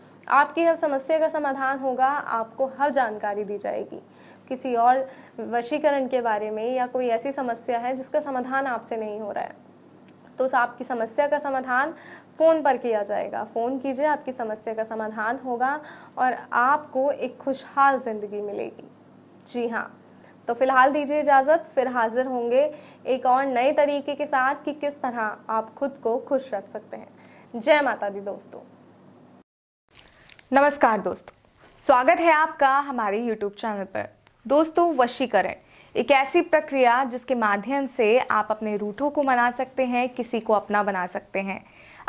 आपकी हर समस्या का समाधान होगा आपको हर जानकारी दी जाएगी किसी और वशीकरण के बारे में या कोई ऐसी समस्या है जिसका समाधान आपसे नहीं हो रहा है तो उस आपकी समस्या का समाधान फ़ोन पर किया जाएगा फ़ोन कीजिए आपकी समस्या का समाधान होगा और आपको एक खुशहाल ज़िंदगी मिलेगी जी हाँ तो फिलहाल दीजिए इजाज़त फिर हाजिर होंगे एक और नए तरीके के साथ कि किस तरह आप खुद को खुश रख सकते हैं जय माता दी दोस्तों नमस्कार दोस्तों स्वागत है आपका हमारे YouTube चैनल पर दोस्तों वशीकरण एक ऐसी प्रक्रिया जिसके माध्यम से आप अपने रूठों को मना सकते हैं किसी को अपना बना सकते हैं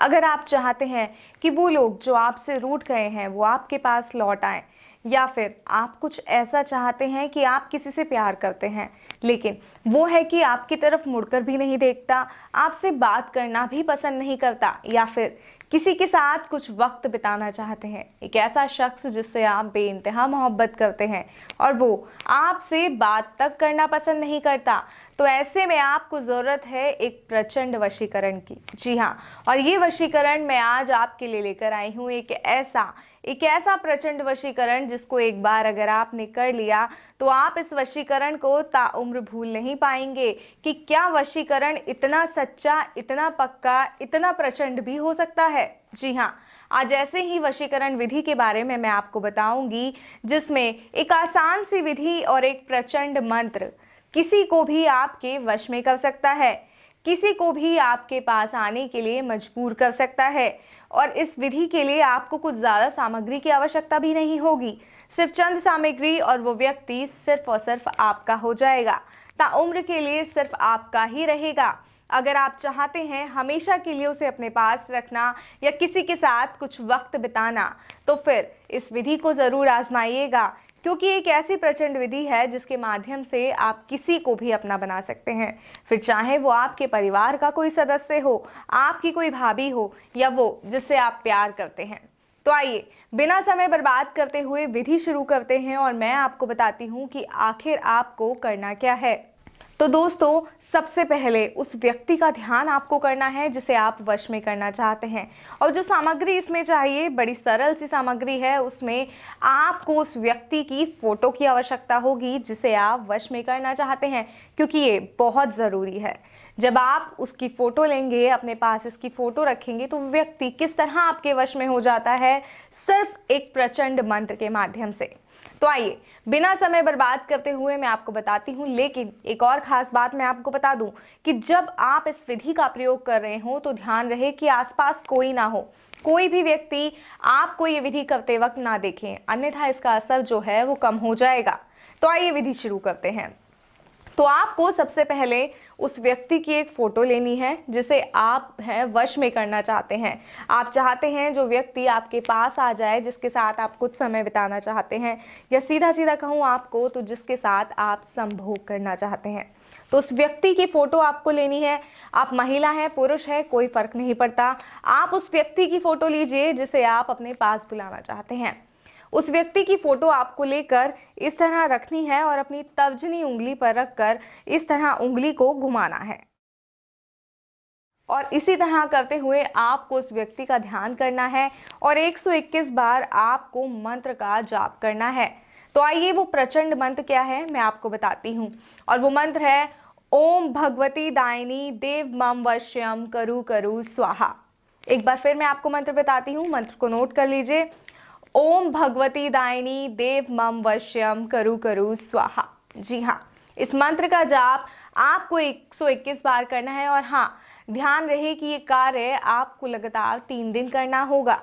अगर आप चाहते हैं कि वो लोग जो आपसे रूठ गए हैं वो आपके पास लौट आए या फिर आप कुछ ऐसा चाहते हैं कि आप किसी से प्यार करते हैं लेकिन वो है कि आपकी तरफ मुड़कर भी नहीं देखता आपसे बात करना भी पसंद नहीं करता या फिर किसी के साथ कुछ वक्त बिताना चाहते हैं एक ऐसा शख्स जिससे आप बे इंतहा मोहब्बत करते हैं और वो आपसे बात तक करना पसंद नहीं करता तो ऐसे में आपको ज़रूरत है एक प्रचंड वशीकरण की जी हाँ और ये वशीकरण मैं आज आपके लिए लेकर आई हूँ एक ऐसा एक ऐसा प्रचंड वशीकरण जिसको एक बार अगर आपने कर लिया तो आप इस वशीकरण को ताउम्र भूल नहीं पाएंगे कि क्या वशीकरण इतना सच्चा इतना पक्का इतना प्रचंड भी हो सकता है जी हाँ आज ऐसे ही वशीकरण विधि के बारे में मैं आपको बताऊंगी जिसमें एक आसान सी विधि और एक प्रचंड मंत्र किसी को भी आपके वश में कर सकता है किसी को भी आपके पास आने के लिए मजबूर कर सकता है और इस विधि के लिए आपको कुछ ज़्यादा सामग्री की आवश्यकता भी नहीं होगी सिर्फ चंद सामग्री और वो व्यक्ति सिर्फ और सिर्फ आपका हो जाएगा ताउम्र के लिए सिर्फ आपका ही रहेगा अगर आप चाहते हैं हमेशा के लिए उसे अपने पास रखना या किसी के साथ कुछ वक्त बिताना तो फिर इस विधि को ज़रूर आजमाइएगा क्योंकि एक ऐसी प्रचंड विधि है जिसके माध्यम से आप किसी को भी अपना बना सकते हैं फिर चाहे वो आपके परिवार का कोई सदस्य हो आपकी कोई भाभी हो या वो जिससे आप प्यार करते हैं तो आइए बिना समय बर्बाद करते हुए विधि शुरू करते हैं और मैं आपको बताती हूँ कि आखिर आपको करना क्या है तो दोस्तों सबसे पहले उस व्यक्ति का ध्यान आपको करना है जिसे आप वश में करना चाहते हैं और जो सामग्री इसमें चाहिए बड़ी सरल सी सामग्री है उसमें आपको उस व्यक्ति की फ़ोटो की आवश्यकता होगी जिसे आप वश में करना चाहते हैं क्योंकि ये बहुत ज़रूरी है जब आप उसकी फ़ोटो लेंगे अपने पास इसकी फ़ोटो रखेंगे तो व्यक्ति किस तरह आपके वश में हो जाता है सिर्फ एक प्रचंड मंत्र के माध्यम से तो आइए बिना समय बर्बाद करते हुए मैं आपको बताती हूँ लेकिन एक और ख़ास बात मैं आपको बता दूँ कि जब आप इस विधि का प्रयोग कर रहे हो तो ध्यान रहे कि आसपास कोई ना हो कोई भी व्यक्ति आपको ये विधि करते वक्त ना देखें अन्यथा इसका असर जो है वो कम हो जाएगा तो आइए विधि शुरू करते हैं तो आपको सबसे पहले उस व्यक्ति की एक फ़ोटो लेनी है जिसे आप हैं वश में करना चाहते हैं आप चाहते हैं जो व्यक्ति आपके पास आ जाए जिसके साथ आप कुछ समय बिताना चाहते हैं या सीधा सीधा कहूँ आपको तो जिसके साथ आप संभोग करना चाहते हैं तो उस व्यक्ति की फ़ोटो आपको लेनी है आप महिला हैं पुरुष है कोई फ़र्क नहीं पड़ता आप उस व्यक्ति की फ़ोटो लीजिए जिसे आप अपने पास बुलाना चाहते हैं उस व्यक्ति की फ़ोटो आपको लेकर इस तरह रखनी है और अपनी तर्जनी उंगली पर रखकर इस तरह उंगली को घुमाना है और इसी तरह करते हुए आपको उस व्यक्ति का ध्यान करना है और 121 बार आपको मंत्र का जाप करना है तो आइए वो प्रचंड मंत्र क्या है मैं आपको बताती हूँ और वो मंत्र है ओम भगवती दायनी देव मम वश्यम करु करु स्वाहा एक बार फिर मैं आपको मंत्र बताती हूँ मंत्र को नोट कर लीजिए ओम भगवती दायनी देव मम वश्यम करु करु स्वाहा जी हाँ इस मंत्र का जाप आपको 121 बार करना है और हाँ ध्यान रहे कि ये कार्य आपको लगातार तीन दिन करना होगा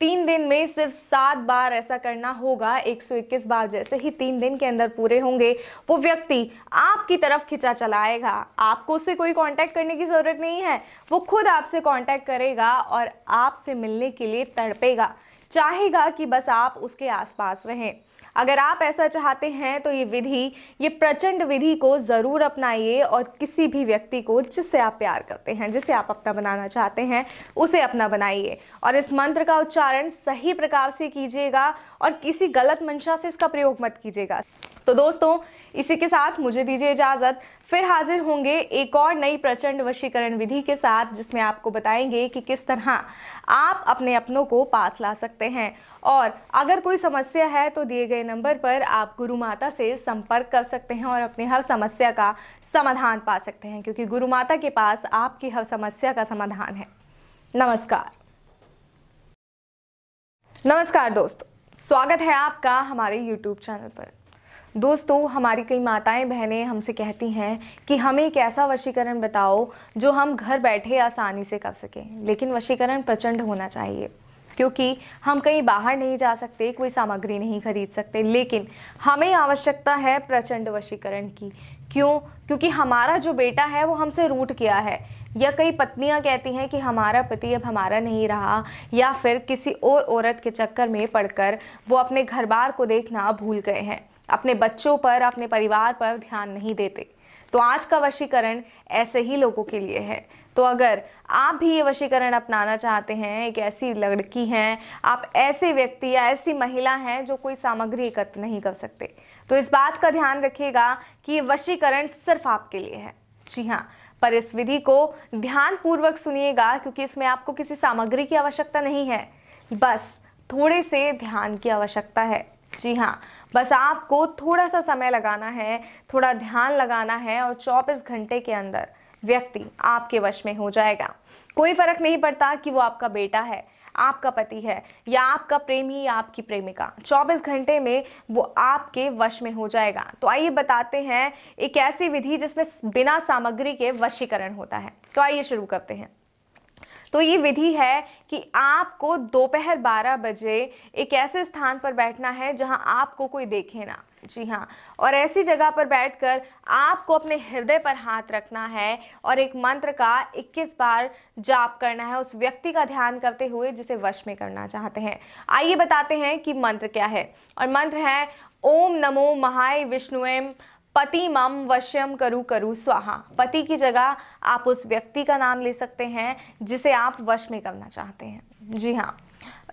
तीन दिन में सिर्फ सात बार ऐसा करना होगा 121 बार जैसे ही तीन दिन के अंदर पूरे होंगे वो व्यक्ति आपकी तरफ खिंचा चलाएगा आपको उससे कोई कांटेक्ट करने की ज़रूरत नहीं है वो खुद आपसे कांटेक्ट करेगा और आपसे मिलने के लिए तड़पेगा चाहेगा कि बस आप उसके आसपास रहें अगर आप ऐसा चाहते हैं तो ये विधि ये प्रचंड विधि को ज़रूर अपनाइए और किसी भी व्यक्ति को जिससे आप प्यार करते हैं जिसे आप अपना बनाना चाहते हैं उसे अपना बनाइए और इस मंत्र का उच्चारण सही प्रकार से कीजिएगा और किसी गलत मंशा से इसका प्रयोग मत कीजिएगा तो दोस्तों इसी के साथ मुझे दीजिए इजाज़त फिर हाजिर होंगे एक और नई प्रचंड वशीकरण विधि के साथ जिसमें आपको बताएंगे कि किस तरह आप अपने अपनों को पास ला सकते हैं और अगर कोई समस्या है तो दिए गए नंबर पर आप गुरु माता से संपर्क कर सकते हैं और अपनी हर समस्या का समाधान पा सकते हैं क्योंकि गुरु माता के पास आपकी हर समस्या का समाधान है नमस्कार नमस्कार दोस्तों स्वागत है आपका हमारे YouTube चैनल पर दोस्तों हमारी कई माताएं बहनें हमसे कहती हैं कि हमें एक ऐसा वशीकरण बताओ जो हम घर बैठे आसानी से कर सकें लेकिन वशीकरण प्रचंड होना चाहिए क्योंकि हम कहीं बाहर नहीं जा सकते कोई सामग्री नहीं खरीद सकते लेकिन हमें आवश्यकता है प्रचंड वशीकरण की क्यों क्योंकि हमारा जो बेटा है वो हमसे रूट गया है या कई पत्नियां कहती हैं कि हमारा पति अब हमारा नहीं रहा या फिर किसी और औरत के चक्कर में पड़कर वो अपने घर बार को देखना भूल गए हैं अपने बच्चों पर अपने परिवार पर ध्यान नहीं देते तो आज का वशीकरण ऐसे ही लोगों के लिए है तो अगर आप भी ये वशीकरण अपनाना चाहते हैं एक ऐसी लड़की हैं आप ऐसे व्यक्ति या ऐसी महिला हैं जो कोई सामग्री एकत्र नहीं कर सकते तो इस बात का ध्यान रखिएगा कि ये वशीकरण सिर्फ आपके लिए है जी हाँ पर इस विधि को ध्यानपूर्वक सुनिएगा क्योंकि इसमें आपको किसी सामग्री की आवश्यकता नहीं है बस थोड़े से ध्यान की आवश्यकता है जी हाँ बस आपको थोड़ा सा समय लगाना है थोड़ा ध्यान लगाना है और चौबीस घंटे के अंदर व्यक्ति आपके वश में हो जाएगा कोई फर्क नहीं पड़ता कि वो आपका बेटा है आपका पति है या आपका प्रेमी या आपकी प्रेमिका 24 घंटे में वो आपके वश में हो जाएगा तो आइए बताते हैं एक ऐसी विधि जिसमें बिना सामग्री के वशीकरण होता है तो आइए शुरू करते हैं तो ये विधि है कि आपको दोपहर 12 बजे एक ऐसे स्थान पर बैठना है जहां आपको कोई देखे ना जी हाँ और ऐसी जगह पर बैठकर आपको अपने हृदय पर हाथ रखना है और एक मंत्र का 21 बार जाप करना है उस व्यक्ति का ध्यान करते हुए जिसे वश में करना चाहते हैं आइए बताते हैं कि मंत्र क्या है और मंत्र है ओम नमो महाय विष्णुएम पति मम वश्यम करु करु स्वाहा पति की जगह आप उस व्यक्ति का नाम ले सकते हैं जिसे आप वश में करना चाहते हैं जी हाँ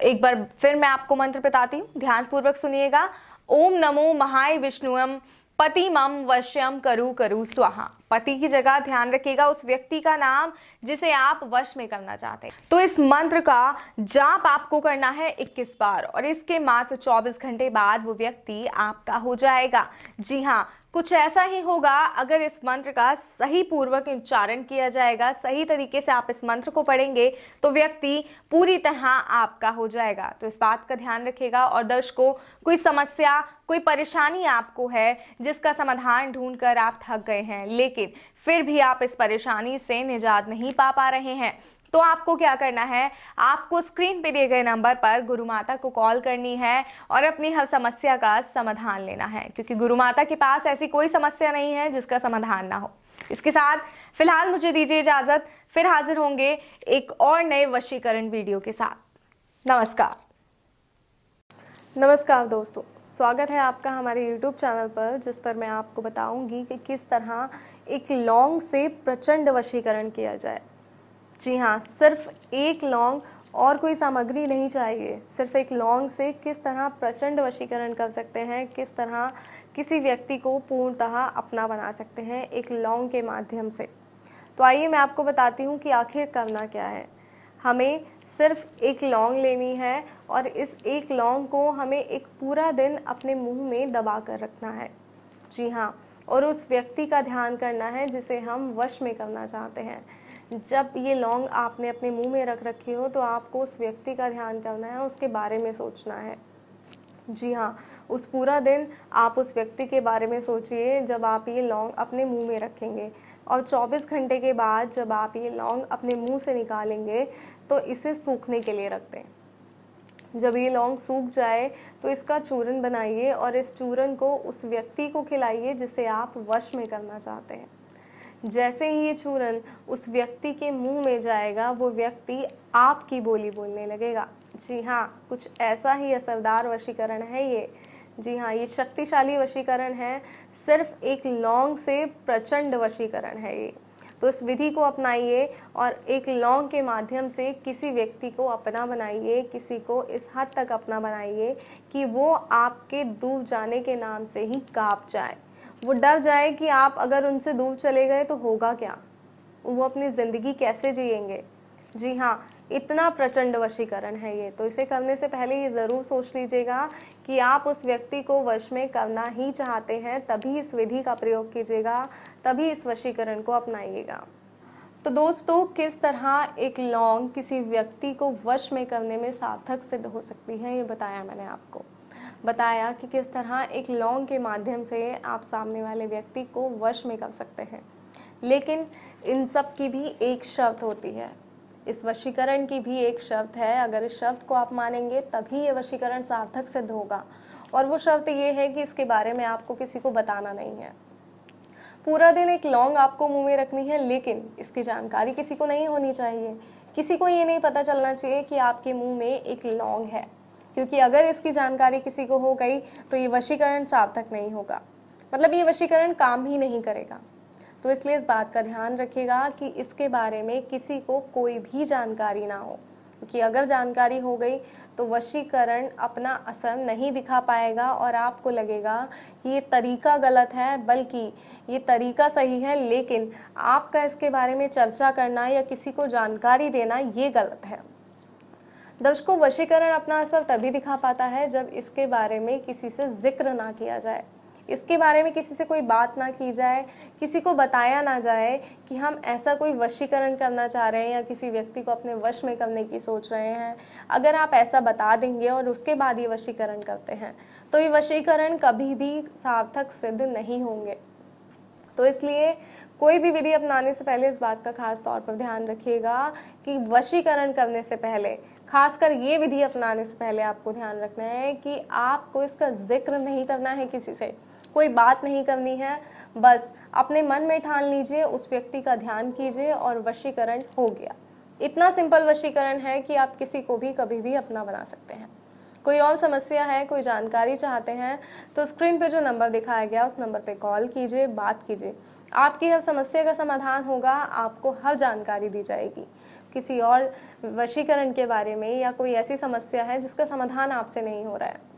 एक बार फिर मैं आपको मंत्र बताती हूँ ध्यानपूर्वक सुनिएगा ओम नमो महाय विष्णुम पति मम वश्यम करु करु स्वाहा पति की जगह ध्यान रखिएगा उस व्यक्ति का नाम जिसे आप वश में करना चाहते हैं तो इस मंत्र का जाप आपको करना है 21 बार और इसके मात्र 24 घंटे बाद वो व्यक्ति आपका हो जाएगा जी हाँ कुछ ऐसा ही होगा अगर इस मंत्र का सही पूर्वक उच्चारण किया जाएगा सही तरीके से आप इस मंत्र को पढ़ेंगे तो व्यक्ति पूरी तरह आपका हो जाएगा तो इस बात का ध्यान रखेगा और दर्शकों कोई समस्या कोई परेशानी आपको है जिसका समाधान ढूंढकर आप थक गए हैं लेकिन फिर भी आप इस परेशानी से निजात नहीं पा पा रहे हैं तो आपको क्या करना है आपको स्क्रीन पे दिए गए नंबर पर गुरु माता को कॉल करनी है और अपनी हर समस्या का समाधान लेना है क्योंकि गुरु माता के पास ऐसी कोई समस्या नहीं है जिसका समाधान ना हो इसके साथ फिलहाल मुझे दीजिए इजाज़त फिर हाजिर होंगे एक और नए वशीकरण वीडियो के साथ नमस्कार नमस्कार दोस्तों स्वागत है आपका हमारे YouTube चैनल पर जिस पर मैं आपको बताऊंगी कि किस तरह एक लॉन्ग से प्रचंड वशीकरण किया जाए जी हाँ सिर्फ एक लौंग और कोई सामग्री नहीं चाहिए सिर्फ एक लौंग से किस तरह प्रचंड वशीकरण कर सकते हैं किस तरह किसी व्यक्ति को पूर्णतः अपना बना सकते हैं एक लौंग के माध्यम से तो आइए मैं आपको बताती हूँ कि आखिर करना क्या है हमें सिर्फ एक लौंग लेनी है और इस एक लौंग को हमें एक पूरा दिन अपने मुंह में दबा कर रखना है जी हाँ और उस व्यक्ति का ध्यान करना है जिसे हम वश में करना चाहते हैं जब ये लौंग आपने अपने मुंह में रख रखी हो तो आपको उस व्यक्ति का ध्यान करना है उसके बारे में सोचना है जी हाँ उस पूरा दिन आप उस व्यक्ति के बारे में सोचिए जब आप ये लौंग अपने मुंह में रखेंगे और 24 घंटे के बाद जब आप ये लौंग अपने मुंह से निकालेंगे तो इसे सूखने के लिए रख दें जब ये लौंग सूख जाए तो इसका चूरन बनाइए और इस चूरन को उस व्यक्ति को खिलाइए जिसे आप वश में करना चाहते हैं जैसे ही ये चूरन उस व्यक्ति के मुंह में जाएगा वो व्यक्ति आपकी बोली बोलने लगेगा जी हाँ कुछ ऐसा ही असरदार वशीकरण है ये जी हाँ ये शक्तिशाली वशीकरण है सिर्फ एक लौंग से प्रचंड वशीकरण है ये तो इस विधि को अपनाइए और एक लौंग के माध्यम से किसी व्यक्ति को अपना बनाइए किसी को इस हद तक अपना बनाइए कि वो आपके दूर जाने के नाम से ही काँप जाए वो डर जाए कि आप अगर उनसे दूर चले गए तो होगा क्या वो अपनी ज़िंदगी कैसे जिएंगे जी हाँ इतना प्रचंड वशीकरण है ये तो इसे करने से पहले ये ज़रूर सोच लीजिएगा कि आप उस व्यक्ति को वश में करना ही चाहते हैं तभी इस विधि का प्रयोग कीजिएगा तभी इस वशीकरण को अपनाइएगा तो दोस्तों किस तरह एक लौंग किसी व्यक्ति को वश में करने में सार्थक सिद्ध हो सकती है ये बताया मैंने आपको बताया कि किस तरह एक लौंग के माध्यम से आप सामने वाले व्यक्ति को वश में कर सकते हैं लेकिन इन सब की भी एक शर्त होती है इस वशीकरण की भी एक शर्त है अगर इस शब्द को आप मानेंगे तभी ये वशीकरण सार्थक सिद्ध होगा और वो शर्त ये है कि इसके बारे में आपको किसी को बताना नहीं है पूरा दिन एक लौंग आपको मुंह में रखनी है लेकिन इसकी जानकारी किसी को नहीं होनी चाहिए किसी को ये नहीं पता चलना चाहिए कि आपके मुंह में एक लौंग है क्योंकि अगर इसकी जानकारी किसी को हो गई तो ये वशीकरण सार्थक नहीं होगा मतलब ये वशीकरण काम ही नहीं करेगा तो इसलिए इस बात का ध्यान रखिएगा कि इसके बारे में किसी को कोई भी जानकारी ना हो क्योंकि अगर जानकारी हो गई तो वशीकरण अपना असर नहीं दिखा पाएगा और आपको लगेगा कि ये तरीका गलत है बल्कि ये तरीका सही है लेकिन आपका इसके बारे में चर्चा करना या किसी को जानकारी देना ये गलत है दर्शकों वशीकरण अपना असर तभी दिखा पाता है जब इसके बारे में किसी से जिक्र ना किया जाए इसके बारे में किसी से कोई बात ना की जाए किसी को बताया ना जाए कि हम ऐसा कोई वशीकरण करना चाह रहे हैं या किसी व्यक्ति को अपने वश में करने की सोच रहे हैं अगर आप ऐसा बता देंगे और उसके बाद ये वशीकरण करते हैं तो ये वशीकरण कभी भी सार्थक सिद्ध नहीं होंगे तो इसलिए कोई भी विधि अपनाने से पहले इस बात का खास तौर पर ध्यान रखिएगा कि वशीकरण करने से पहले खासकर ये विधि अपनाने से पहले आपको ध्यान रखना है कि आपको इसका जिक्र नहीं करना है किसी से कोई बात नहीं करनी है बस अपने मन में ठान लीजिए उस व्यक्ति का ध्यान कीजिए और वशीकरण हो गया इतना सिंपल वशीकरण है कि आप किसी को भी कभी भी अपना बना सकते हैं कोई और समस्या है कोई जानकारी चाहते हैं तो स्क्रीन पे जो नंबर दिखाया गया उस नंबर पे कॉल कीजिए बात कीजिए आपकी हर समस्या का समाधान होगा आपको हर जानकारी दी जाएगी किसी और वशीकरण के बारे में या कोई ऐसी समस्या है जिसका समाधान आपसे नहीं हो रहा है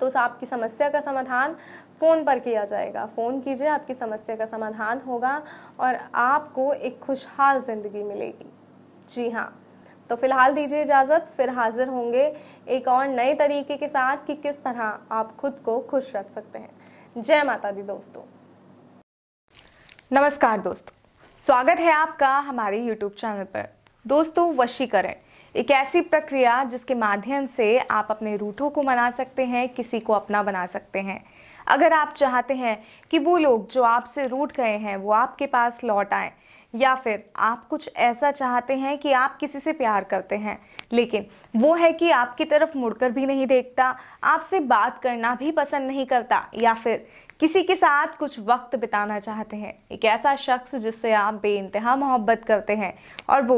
तो आपकी समस्या का समाधान फ़ोन पर किया जाएगा फ़ोन कीजिए आपकी समस्या का समाधान होगा और आपको एक खुशहाल ज़िंदगी मिलेगी जी हाँ तो फिलहाल दीजिए इजाज़त फिर हाजिर होंगे एक और नए तरीके के साथ कि किस तरह आप खुद को खुश रख सकते हैं जय माता दी दोस्तों नमस्कार दोस्तों स्वागत है आपका हमारे YouTube चैनल पर दोस्तों वशीकरण एक ऐसी प्रक्रिया जिसके माध्यम से आप अपने रूठों को मना सकते हैं किसी को अपना बना सकते हैं अगर आप चाहते हैं कि वो लोग जो आपसे रूठ गए हैं वो आपके पास लौट आए या फिर आप कुछ ऐसा चाहते हैं कि आप किसी से प्यार करते हैं लेकिन वो है कि आपकी तरफ मुड़कर भी नहीं देखता आपसे बात करना भी पसंद नहीं करता या फिर किसी के साथ कुछ वक्त बिताना चाहते हैं एक ऐसा शख्स जिससे आप बे इंतहा मोहब्बत करते हैं और वो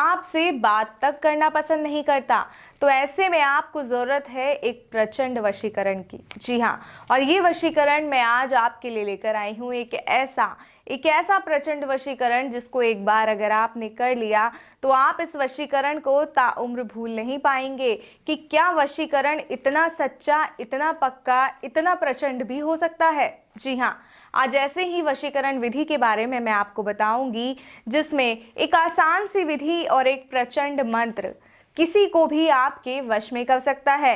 आपसे बात तक करना पसंद नहीं करता तो ऐसे में आपको ज़रूरत है एक प्रचंड वशीकरण की जी हाँ और ये वशीकरण मैं आज आपके लिए लेकर आई हूँ एक ऐसा एक ऐसा प्रचंड वशीकरण जिसको एक बार अगर आपने कर लिया तो आप इस वशीकरण को ताउम्र भूल नहीं पाएंगे कि क्या वशीकरण इतना सच्चा इतना पक्का इतना प्रचंड भी हो सकता है जी हाँ आज ऐसे ही वशीकरण विधि के बारे में मैं आपको बताऊंगी जिसमें एक आसान सी विधि और एक प्रचंड मंत्र किसी को भी आपके वश में कर सकता है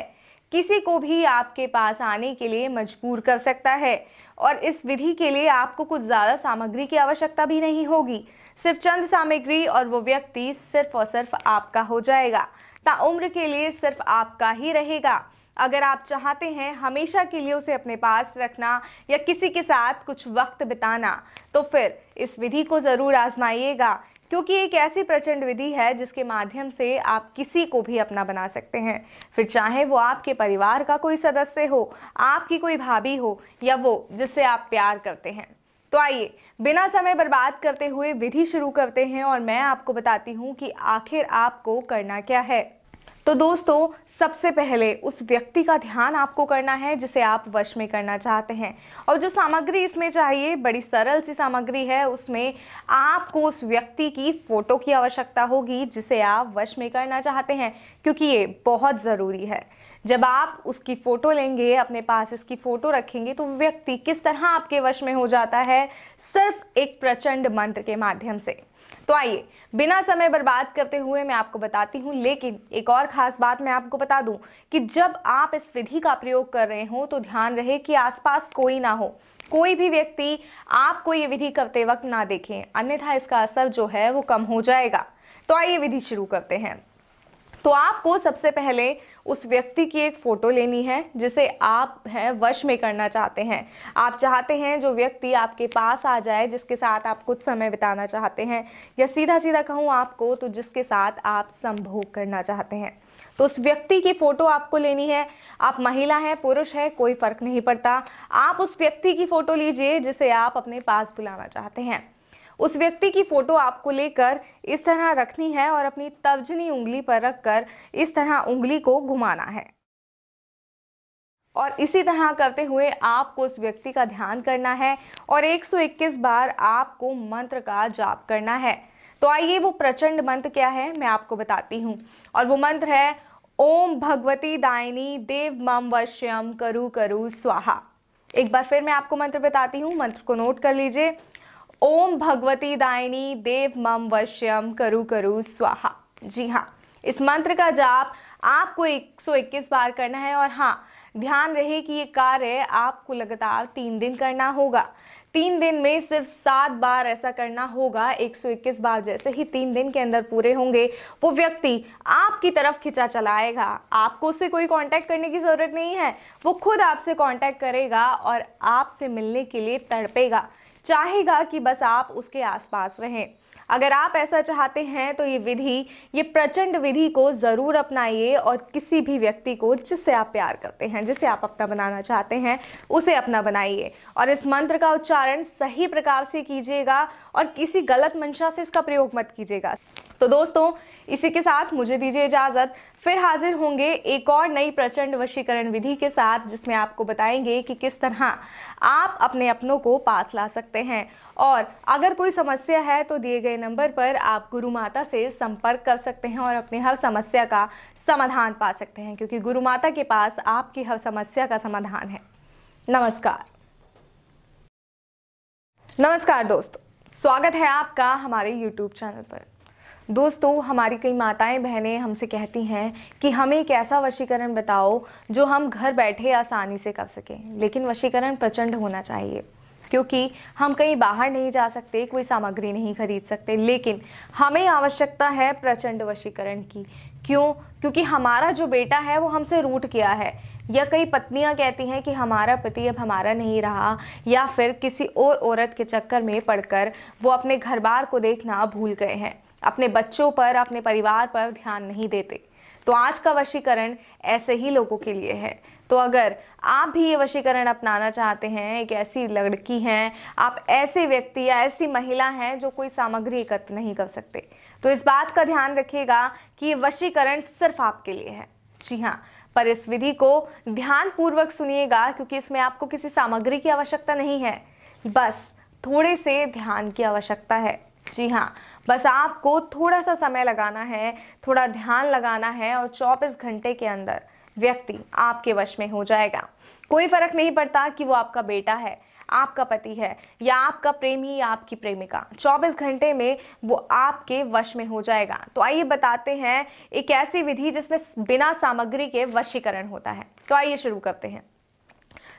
किसी को भी आपके पास आने के लिए मजबूर कर सकता है और इस विधि के लिए आपको कुछ ज़्यादा सामग्री की आवश्यकता भी नहीं होगी सिर्फ चंद सामग्री और वो व्यक्ति सिर्फ और सिर्फ आपका हो जाएगा ताउम्र के लिए सिर्फ आपका ही रहेगा अगर आप चाहते हैं हमेशा के लिए उसे अपने पास रखना या किसी के साथ कुछ वक्त बिताना तो फिर इस विधि को ज़रूर आजमाइएगा क्योंकि एक ऐसी प्रचंड विधि है जिसके माध्यम से आप किसी को भी अपना बना सकते हैं फिर चाहे वो आपके परिवार का कोई सदस्य हो आपकी कोई भाभी हो या वो जिससे आप प्यार करते हैं तो आइए बिना समय बर्बाद करते हुए विधि शुरू करते हैं और मैं आपको बताती हूँ कि आखिर आपको करना क्या है तो दोस्तों सबसे पहले उस व्यक्ति का ध्यान आपको करना है जिसे आप वश में करना चाहते हैं और जो सामग्री इसमें चाहिए बड़ी सरल सी सामग्री है उसमें आपको उस व्यक्ति की फ़ोटो की आवश्यकता होगी जिसे आप वश में करना चाहते हैं क्योंकि ये बहुत ज़रूरी है जब आप उसकी फ़ोटो लेंगे अपने पास इसकी फ़ोटो रखेंगे तो व्यक्ति किस तरह आपके वश में हो जाता है सिर्फ एक प्रचंड मंत्र के माध्यम से तो आइए बिना समय बर्बाद करते हुए मैं आपको बताती हूँ लेकिन एक और ख़ास बात मैं आपको बता दूँ कि जब आप इस विधि का प्रयोग कर रहे हो तो ध्यान रहे कि आसपास कोई ना हो कोई भी व्यक्ति आपको ये विधि करते वक्त ना देखें अन्यथा इसका असर जो है वो कम हो जाएगा तो आइए विधि शुरू करते हैं तो आपको सबसे पहले उस व्यक्ति की एक फ़ोटो लेनी है जिसे आप हैं वश में करना चाहते हैं आप चाहते हैं जो व्यक्ति आपके पास आ जाए जिसके साथ आप कुछ समय बिताना चाहते हैं या सीधा सीधा कहूँ आपको तो जिसके साथ आप संभोग करना चाहते हैं तो उस व्यक्ति की फ़ोटो आपको लेनी है आप महिला हैं पुरुष है कोई फ़र्क नहीं पड़ता आप उस व्यक्ति की फ़ोटो लीजिए जिसे आप अपने पास बुलाना चाहते हैं उस व्यक्ति की फ़ोटो आपको लेकर इस तरह रखनी है और अपनी तर्जनी उंगली पर रखकर इस तरह उंगली को घुमाना है और इसी तरह करते हुए आपको उस व्यक्ति का ध्यान करना है और 121 बार आपको मंत्र का जाप करना है तो आइए वो प्रचंड मंत्र क्या है मैं आपको बताती हूँ और वो मंत्र है ओम भगवती दायनी देव मम वश्यम करु करु स्वाहा एक बार फिर मैं आपको मंत्र बताती हूँ मंत्र को नोट कर लीजिए ओम भगवती दायनी देव मम वश्यम करु करु स्वाहा जी हाँ इस मंत्र का जाप आपको 121 बार करना है और हाँ ध्यान रहे कि ये कार्य आपको लगातार तीन दिन करना होगा तीन दिन में सिर्फ सात बार ऐसा करना होगा 121 बार जैसे ही तीन दिन के अंदर पूरे होंगे वो व्यक्ति आपकी तरफ खिंचा चलाएगा आपको उससे कोई कांटेक्ट करने की ज़रूरत नहीं है वो खुद आपसे कांटेक्ट करेगा और आपसे मिलने के लिए तड़पेगा चाहेगा कि बस आप उसके आसपास रहें अगर आप ऐसा चाहते हैं तो ये विधि ये प्रचंड विधि को ज़रूर अपनाइए और किसी भी व्यक्ति को जिससे आप प्यार करते हैं जिसे आप अपना बनाना चाहते हैं उसे अपना बनाइए और इस मंत्र का उच्चारण सही प्रकार से कीजिएगा और किसी गलत मंशा से इसका प्रयोग मत कीजिएगा तो दोस्तों इसी के साथ मुझे दीजिए इजाज़त फिर हाजिर होंगे एक और नई प्रचंड वशीकरण विधि के साथ जिसमें आपको बताएंगे कि किस तरह आप अपने अपनों को पास ला सकते हैं और अगर कोई समस्या है तो दिए गए नंबर पर आप गुरु माता से संपर्क कर सकते हैं और अपनी हर समस्या का समाधान पा सकते हैं क्योंकि गुरु माता के पास आपकी हर समस्या का समाधान है नमस्कार नमस्कार दोस्तों स्वागत है आपका हमारे YouTube चैनल पर दोस्तों हमारी कई माताएं बहनें हमसे कहती हैं कि हमें एक ऐसा वशीकरण बताओ जो हम घर बैठे आसानी से कर सकें लेकिन वशीकरण प्रचंड होना चाहिए क्योंकि हम कहीं बाहर नहीं जा सकते कोई सामग्री नहीं खरीद सकते लेकिन हमें आवश्यकता है प्रचंड वशीकरण की क्यों क्योंकि हमारा जो बेटा है वो हमसे रूट किया है या कई पत्नियां कहती हैं कि हमारा पति अब हमारा नहीं रहा या फिर किसी और औरत के चक्कर में पड़कर वो अपने घर बार को देखना भूल गए हैं अपने बच्चों पर अपने परिवार पर ध्यान नहीं देते तो आज का वशीकरण ऐसे ही लोगों के लिए है तो अगर आप भी ये वशीकरण अपनाना चाहते हैं एक ऐसी लड़की हैं आप ऐसे व्यक्ति या ऐसी महिला हैं जो कोई सामग्री एकत्र नहीं कर सकते तो इस बात का ध्यान रखिएगा कि ये वशीकरण सिर्फ आपके लिए है जी हाँ पर इस विधि को ध्यानपूर्वक सुनिएगा क्योंकि इसमें आपको किसी सामग्री की आवश्यकता नहीं है बस थोड़े से ध्यान की आवश्यकता है जी हाँ बस आपको थोड़ा सा समय लगाना है थोड़ा ध्यान लगाना है और चौबीस घंटे के अंदर व्यक्ति आपके वश में हो जाएगा कोई फर्क नहीं पड़ता कि वो आपका बेटा है आपका पति है या आपका प्रेमी या आपकी प्रेमिका 24 घंटे में वो आपके वश में हो जाएगा तो आइए बताते हैं एक ऐसी विधि जिसमें बिना सामग्री के वशीकरण होता है तो आइए शुरू करते हैं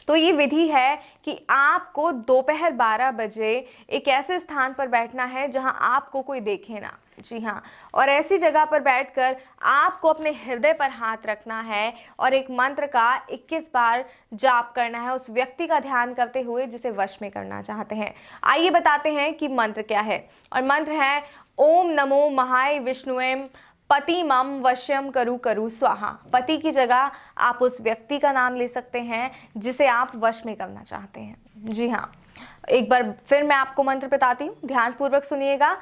तो ये विधि है कि आपको दोपहर 12 बजे एक ऐसे स्थान पर बैठना है जहां आपको कोई देखे ना जी हाँ और ऐसी जगह पर बैठकर आपको अपने हृदय पर हाथ रखना है और एक मंत्र का 21 बार जाप करना है उस व्यक्ति का ध्यान करते हुए जिसे वश में करना चाहते हैं आइए बताते हैं कि मंत्र क्या है और मंत्र है ओम नमो महाय विष्णुएम पति मम वश्यम करु करु स्वाहा पति की जगह आप उस व्यक्ति का नाम ले सकते हैं जिसे आप वश में करना चाहते हैं जी हाँ एक बार फिर मैं आपको मंत्र बताती हूँ ध्यानपूर्वक सुनिएगा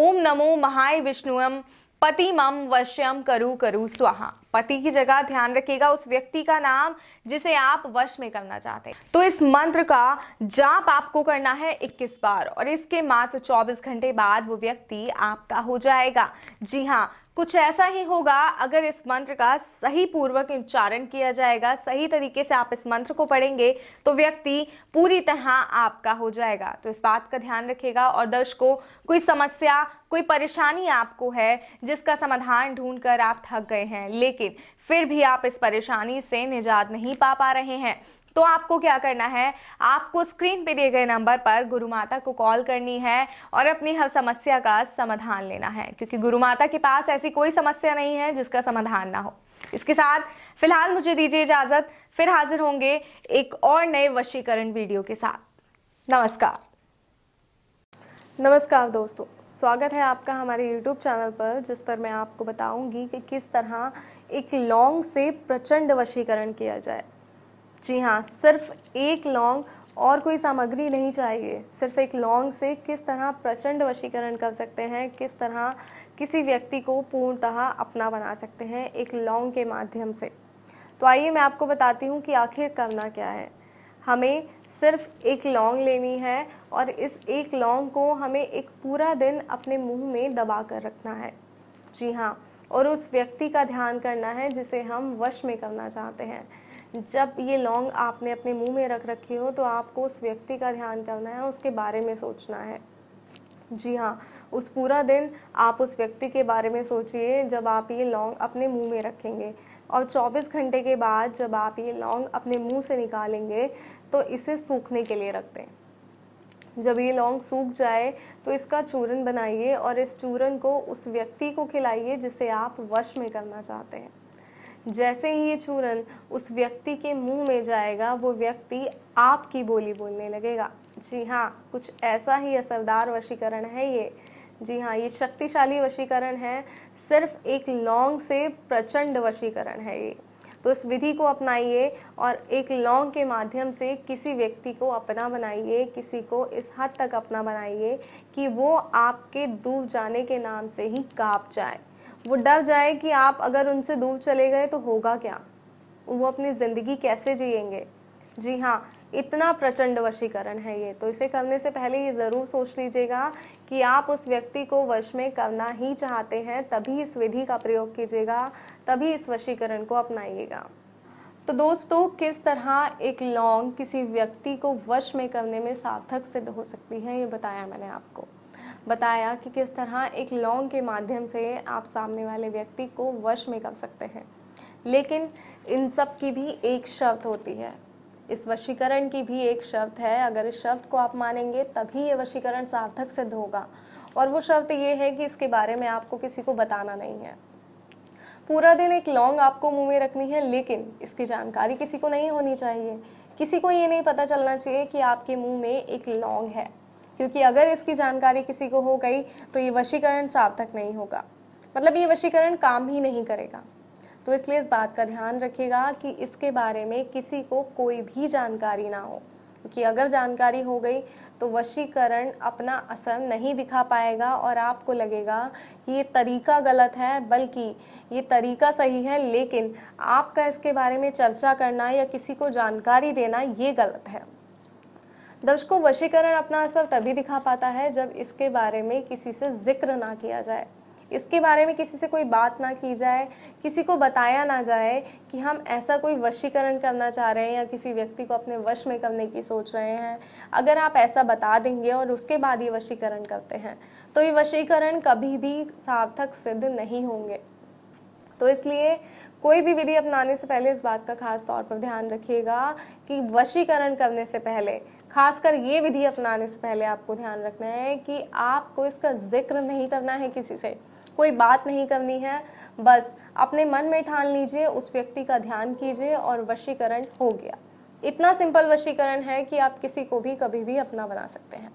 ओम नमो महाय विष्णुम पति मम वश्यम करु करु स्वाहा पति की जगह ध्यान रखिएगा उस व्यक्ति का नाम जिसे आप वश में करना चाहते हैं तो इस मंत्र का जाप आपको करना है 21 बार और इसके मात्र 24 घंटे बाद वो व्यक्ति आपका हो जाएगा जी हाँ कुछ ऐसा ही होगा अगर इस मंत्र का सही पूर्वक उच्चारण किया जाएगा सही तरीके से आप इस मंत्र को पढ़ेंगे तो व्यक्ति पूरी तरह आपका हो जाएगा तो इस बात का ध्यान रखेगा और दर्शकों कोई समस्या कोई परेशानी आपको है जिसका समाधान ढूंढकर आप थक गए हैं लेकिन फिर भी आप इस परेशानी से निजात नहीं पा पा रहे हैं तो आपको क्या करना है आपको स्क्रीन पे दिए गए नंबर पर गुरु माता को कॉल करनी है और अपनी हर समस्या का समाधान लेना है क्योंकि गुरु माता के पास ऐसी कोई समस्या नहीं है जिसका समाधान ना हो इसके साथ फिलहाल मुझे दीजिए इजाज़त फिर हाजिर होंगे एक और नए वशीकरण वीडियो के साथ नमस्कार नमस्कार दोस्तों स्वागत है आपका हमारे YouTube चैनल पर जिस पर मैं आपको बताऊंगी कि किस तरह एक लॉन्ग से प्रचंड वशीकरण किया जाए जी हाँ सिर्फ एक लौंग और कोई सामग्री नहीं चाहिए सिर्फ एक लौंग से किस तरह प्रचंड वशीकरण कर सकते हैं किस तरह किसी व्यक्ति को पूर्णतः अपना बना सकते हैं एक लौंग के माध्यम से तो आइए मैं आपको बताती हूँ कि आखिर करना क्या है हमें सिर्फ एक लौंग लेनी है और इस एक लौंग को हमें एक पूरा दिन अपने मुंह में दबा कर रखना है जी हाँ और उस व्यक्ति का ध्यान करना है जिसे हम वश में करना चाहते हैं जब ये लौंग आपने अपने मुंह में रख रखी हो तो आपको उस व्यक्ति का ध्यान करना है उसके बारे में सोचना है जी हाँ उस पूरा दिन आप उस व्यक्ति के बारे में सोचिए जब आप ये लौंग अपने मुंह में रखेंगे और 24 घंटे के बाद जब आप ये लौंग अपने मुंह से निकालेंगे तो इसे सूखने के लिए रख दें जब ये लौंग सूख जाए तो इसका चूरन बनाइए और इस चूरन को उस व्यक्ति को खिलाइए जिसे आप वश में करना चाहते हैं जैसे ही ये चूरन उस व्यक्ति के मुंह में जाएगा वो व्यक्ति आपकी बोली बोलने लगेगा जी हाँ कुछ ऐसा ही असरदार वशीकरण है ये जी हाँ ये शक्तिशाली वशीकरण है सिर्फ एक लौंग से प्रचंड वशीकरण है ये तो इस विधि को अपनाइए और एक लौंग के माध्यम से किसी व्यक्ति को अपना बनाइए किसी को इस हद तक अपना बनाइए कि वो आपके दूब जाने के नाम से ही काँप जाए वो डर जाए कि आप अगर उनसे दूर चले गए तो होगा क्या वो अपनी ज़िंदगी कैसे जिएंगे जी हाँ इतना प्रचंड वशीकरण है ये तो इसे करने से पहले ये ज़रूर सोच लीजिएगा कि आप उस व्यक्ति को वश में करना ही चाहते हैं तभी इस विधि का प्रयोग कीजिएगा तभी इस वशीकरण को अपनाइएगा तो दोस्तों किस तरह एक लौंग किसी व्यक्ति को वश में करने में सार्थक सिद्ध हो सकती है ये बताया मैंने आपको बताया कि किस तरह एक लौंग के माध्यम से आप सामने वाले व्यक्ति को वश में कर सकते हैं लेकिन इन सब की भी एक शर्त होती है इस वशीकरण की भी एक शर्त है अगर इस शब्द को आप मानेंगे तभी ये वशीकरण सार्थक सिद्ध होगा और वो शब्द ये है कि इसके बारे में आपको किसी को बताना नहीं है पूरा दिन एक लौंग आपको मुंह में रखनी है लेकिन इसकी जानकारी किसी को नहीं होनी चाहिए किसी को ये नहीं पता चलना चाहिए कि आपके मुंह में एक लौंग है क्योंकि अगर इसकी जानकारी किसी को हो गई तो ये वशीकरण सार्थक नहीं होगा मतलब ये वशीकरण काम ही नहीं करेगा तो इसलिए इस बात का ध्यान रखिएगा कि इसके बारे में किसी को कोई भी जानकारी ना हो क्योंकि अगर जानकारी हो गई तो वशीकरण अपना असर नहीं दिखा पाएगा और आपको लगेगा कि ये तरीका गलत है बल्कि ये तरीका सही है लेकिन आपका इसके बारे में चर्चा करना या किसी को जानकारी देना ये गलत है दर्शकों वशीकरण अपना असर तभी दिखा पाता है जब इसके बारे में किसी से जिक्र ना किया जाए इसके बारे में किसी से कोई बात ना की जाए किसी को बताया ना जाए कि हम ऐसा कोई वशीकरण करना चाह रहे हैं या किसी व्यक्ति को अपने वश में करने की सोच रहे हैं अगर आप ऐसा बता देंगे और उसके बाद ये वशीकरण करते हैं तो ये वशीकरण कभी भी सार्थक सिद्ध नहीं होंगे तो इसलिए कोई भी विधि अपनाने से पहले इस बात का खास तौर पर ध्यान रखिएगा कि वशीकरण करने से पहले खासकर ये विधि अपनाने से पहले आपको ध्यान रखना है कि आपको इसका जिक्र नहीं करना है किसी से कोई बात नहीं करनी है बस अपने मन में ठान लीजिए उस व्यक्ति का ध्यान कीजिए और वशीकरण हो गया इतना सिंपल वशीकरण है कि आप किसी को भी कभी भी अपना बना सकते हैं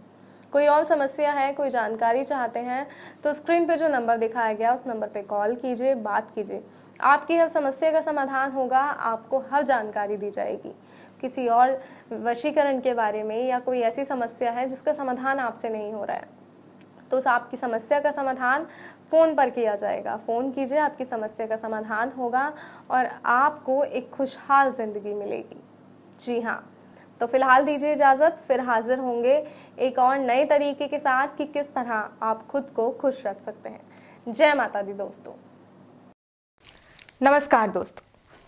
कोई और समस्या है कोई जानकारी चाहते हैं तो स्क्रीन पे जो नंबर दिखाया गया उस नंबर पे कॉल कीजिए बात कीजिए आपकी हर समस्या का समाधान होगा आपको हर जानकारी दी जाएगी किसी और वशीकरण के बारे में या कोई ऐसी समस्या है जिसका समाधान आपसे नहीं हो रहा है तो उस आपकी समस्या का समाधान फ़ोन पर किया जाएगा फ़ोन कीजिए आपकी समस्या का समाधान होगा और आपको एक खुशहाल ज़िंदगी मिलेगी जी हाँ तो फिलहाल दीजिए इजाज़त फिर हाजिर होंगे एक और नए तरीके के साथ कि किस तरह आप खुद को खुश रख सकते हैं जय माता दी दोस्तों नमस्कार दोस्तों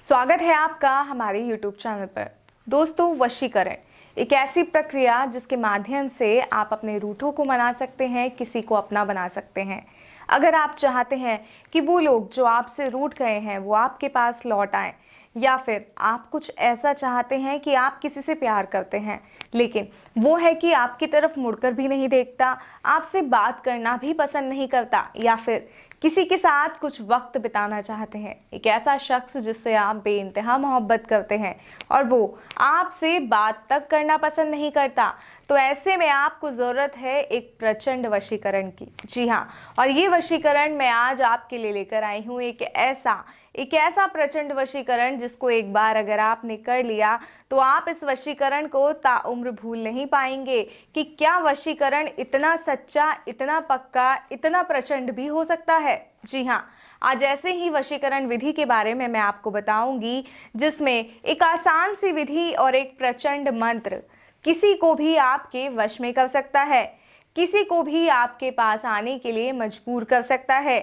स्वागत है आपका हमारे YouTube चैनल पर दोस्तों वशीकरण एक ऐसी प्रक्रिया जिसके माध्यम से आप अपने रूठों को मना सकते हैं किसी को अपना बना सकते हैं अगर आप चाहते हैं कि वो लोग जो आपसे रूठ गए हैं वो आपके पास लौट आए या फिर आप कुछ ऐसा चाहते हैं कि आप किसी से प्यार करते हैं लेकिन वो है कि आपकी तरफ मुड़कर भी नहीं देखता आपसे बात करना भी पसंद नहीं करता या फिर किसी के साथ कुछ वक्त बिताना चाहते हैं एक ऐसा शख्स जिससे आप बे मोहब्बत करते हैं और वो आपसे बात तक करना पसंद नहीं करता तो ऐसे में आपको ज़रूरत है एक प्रचंड वशीकरण की जी हाँ और ये वशीकरण मैं आज आपके लिए लेकर आई हूँ एक ऐसा एक ऐसा प्रचंड वशीकरण जिसको एक बार अगर आपने कर लिया तो आप इस वशीकरण को ताउम्र भूल नहीं पाएंगे कि क्या वशीकरण इतना सच्चा इतना पक्का इतना प्रचंड भी हो सकता है जी हाँ आज ऐसे ही वशीकरण विधि के बारे में मैं आपको बताऊंगी जिसमें एक आसान सी विधि और एक प्रचंड मंत्र किसी को भी आपके वश में कर सकता है किसी को भी आपके पास आने के लिए मजबूर कर सकता है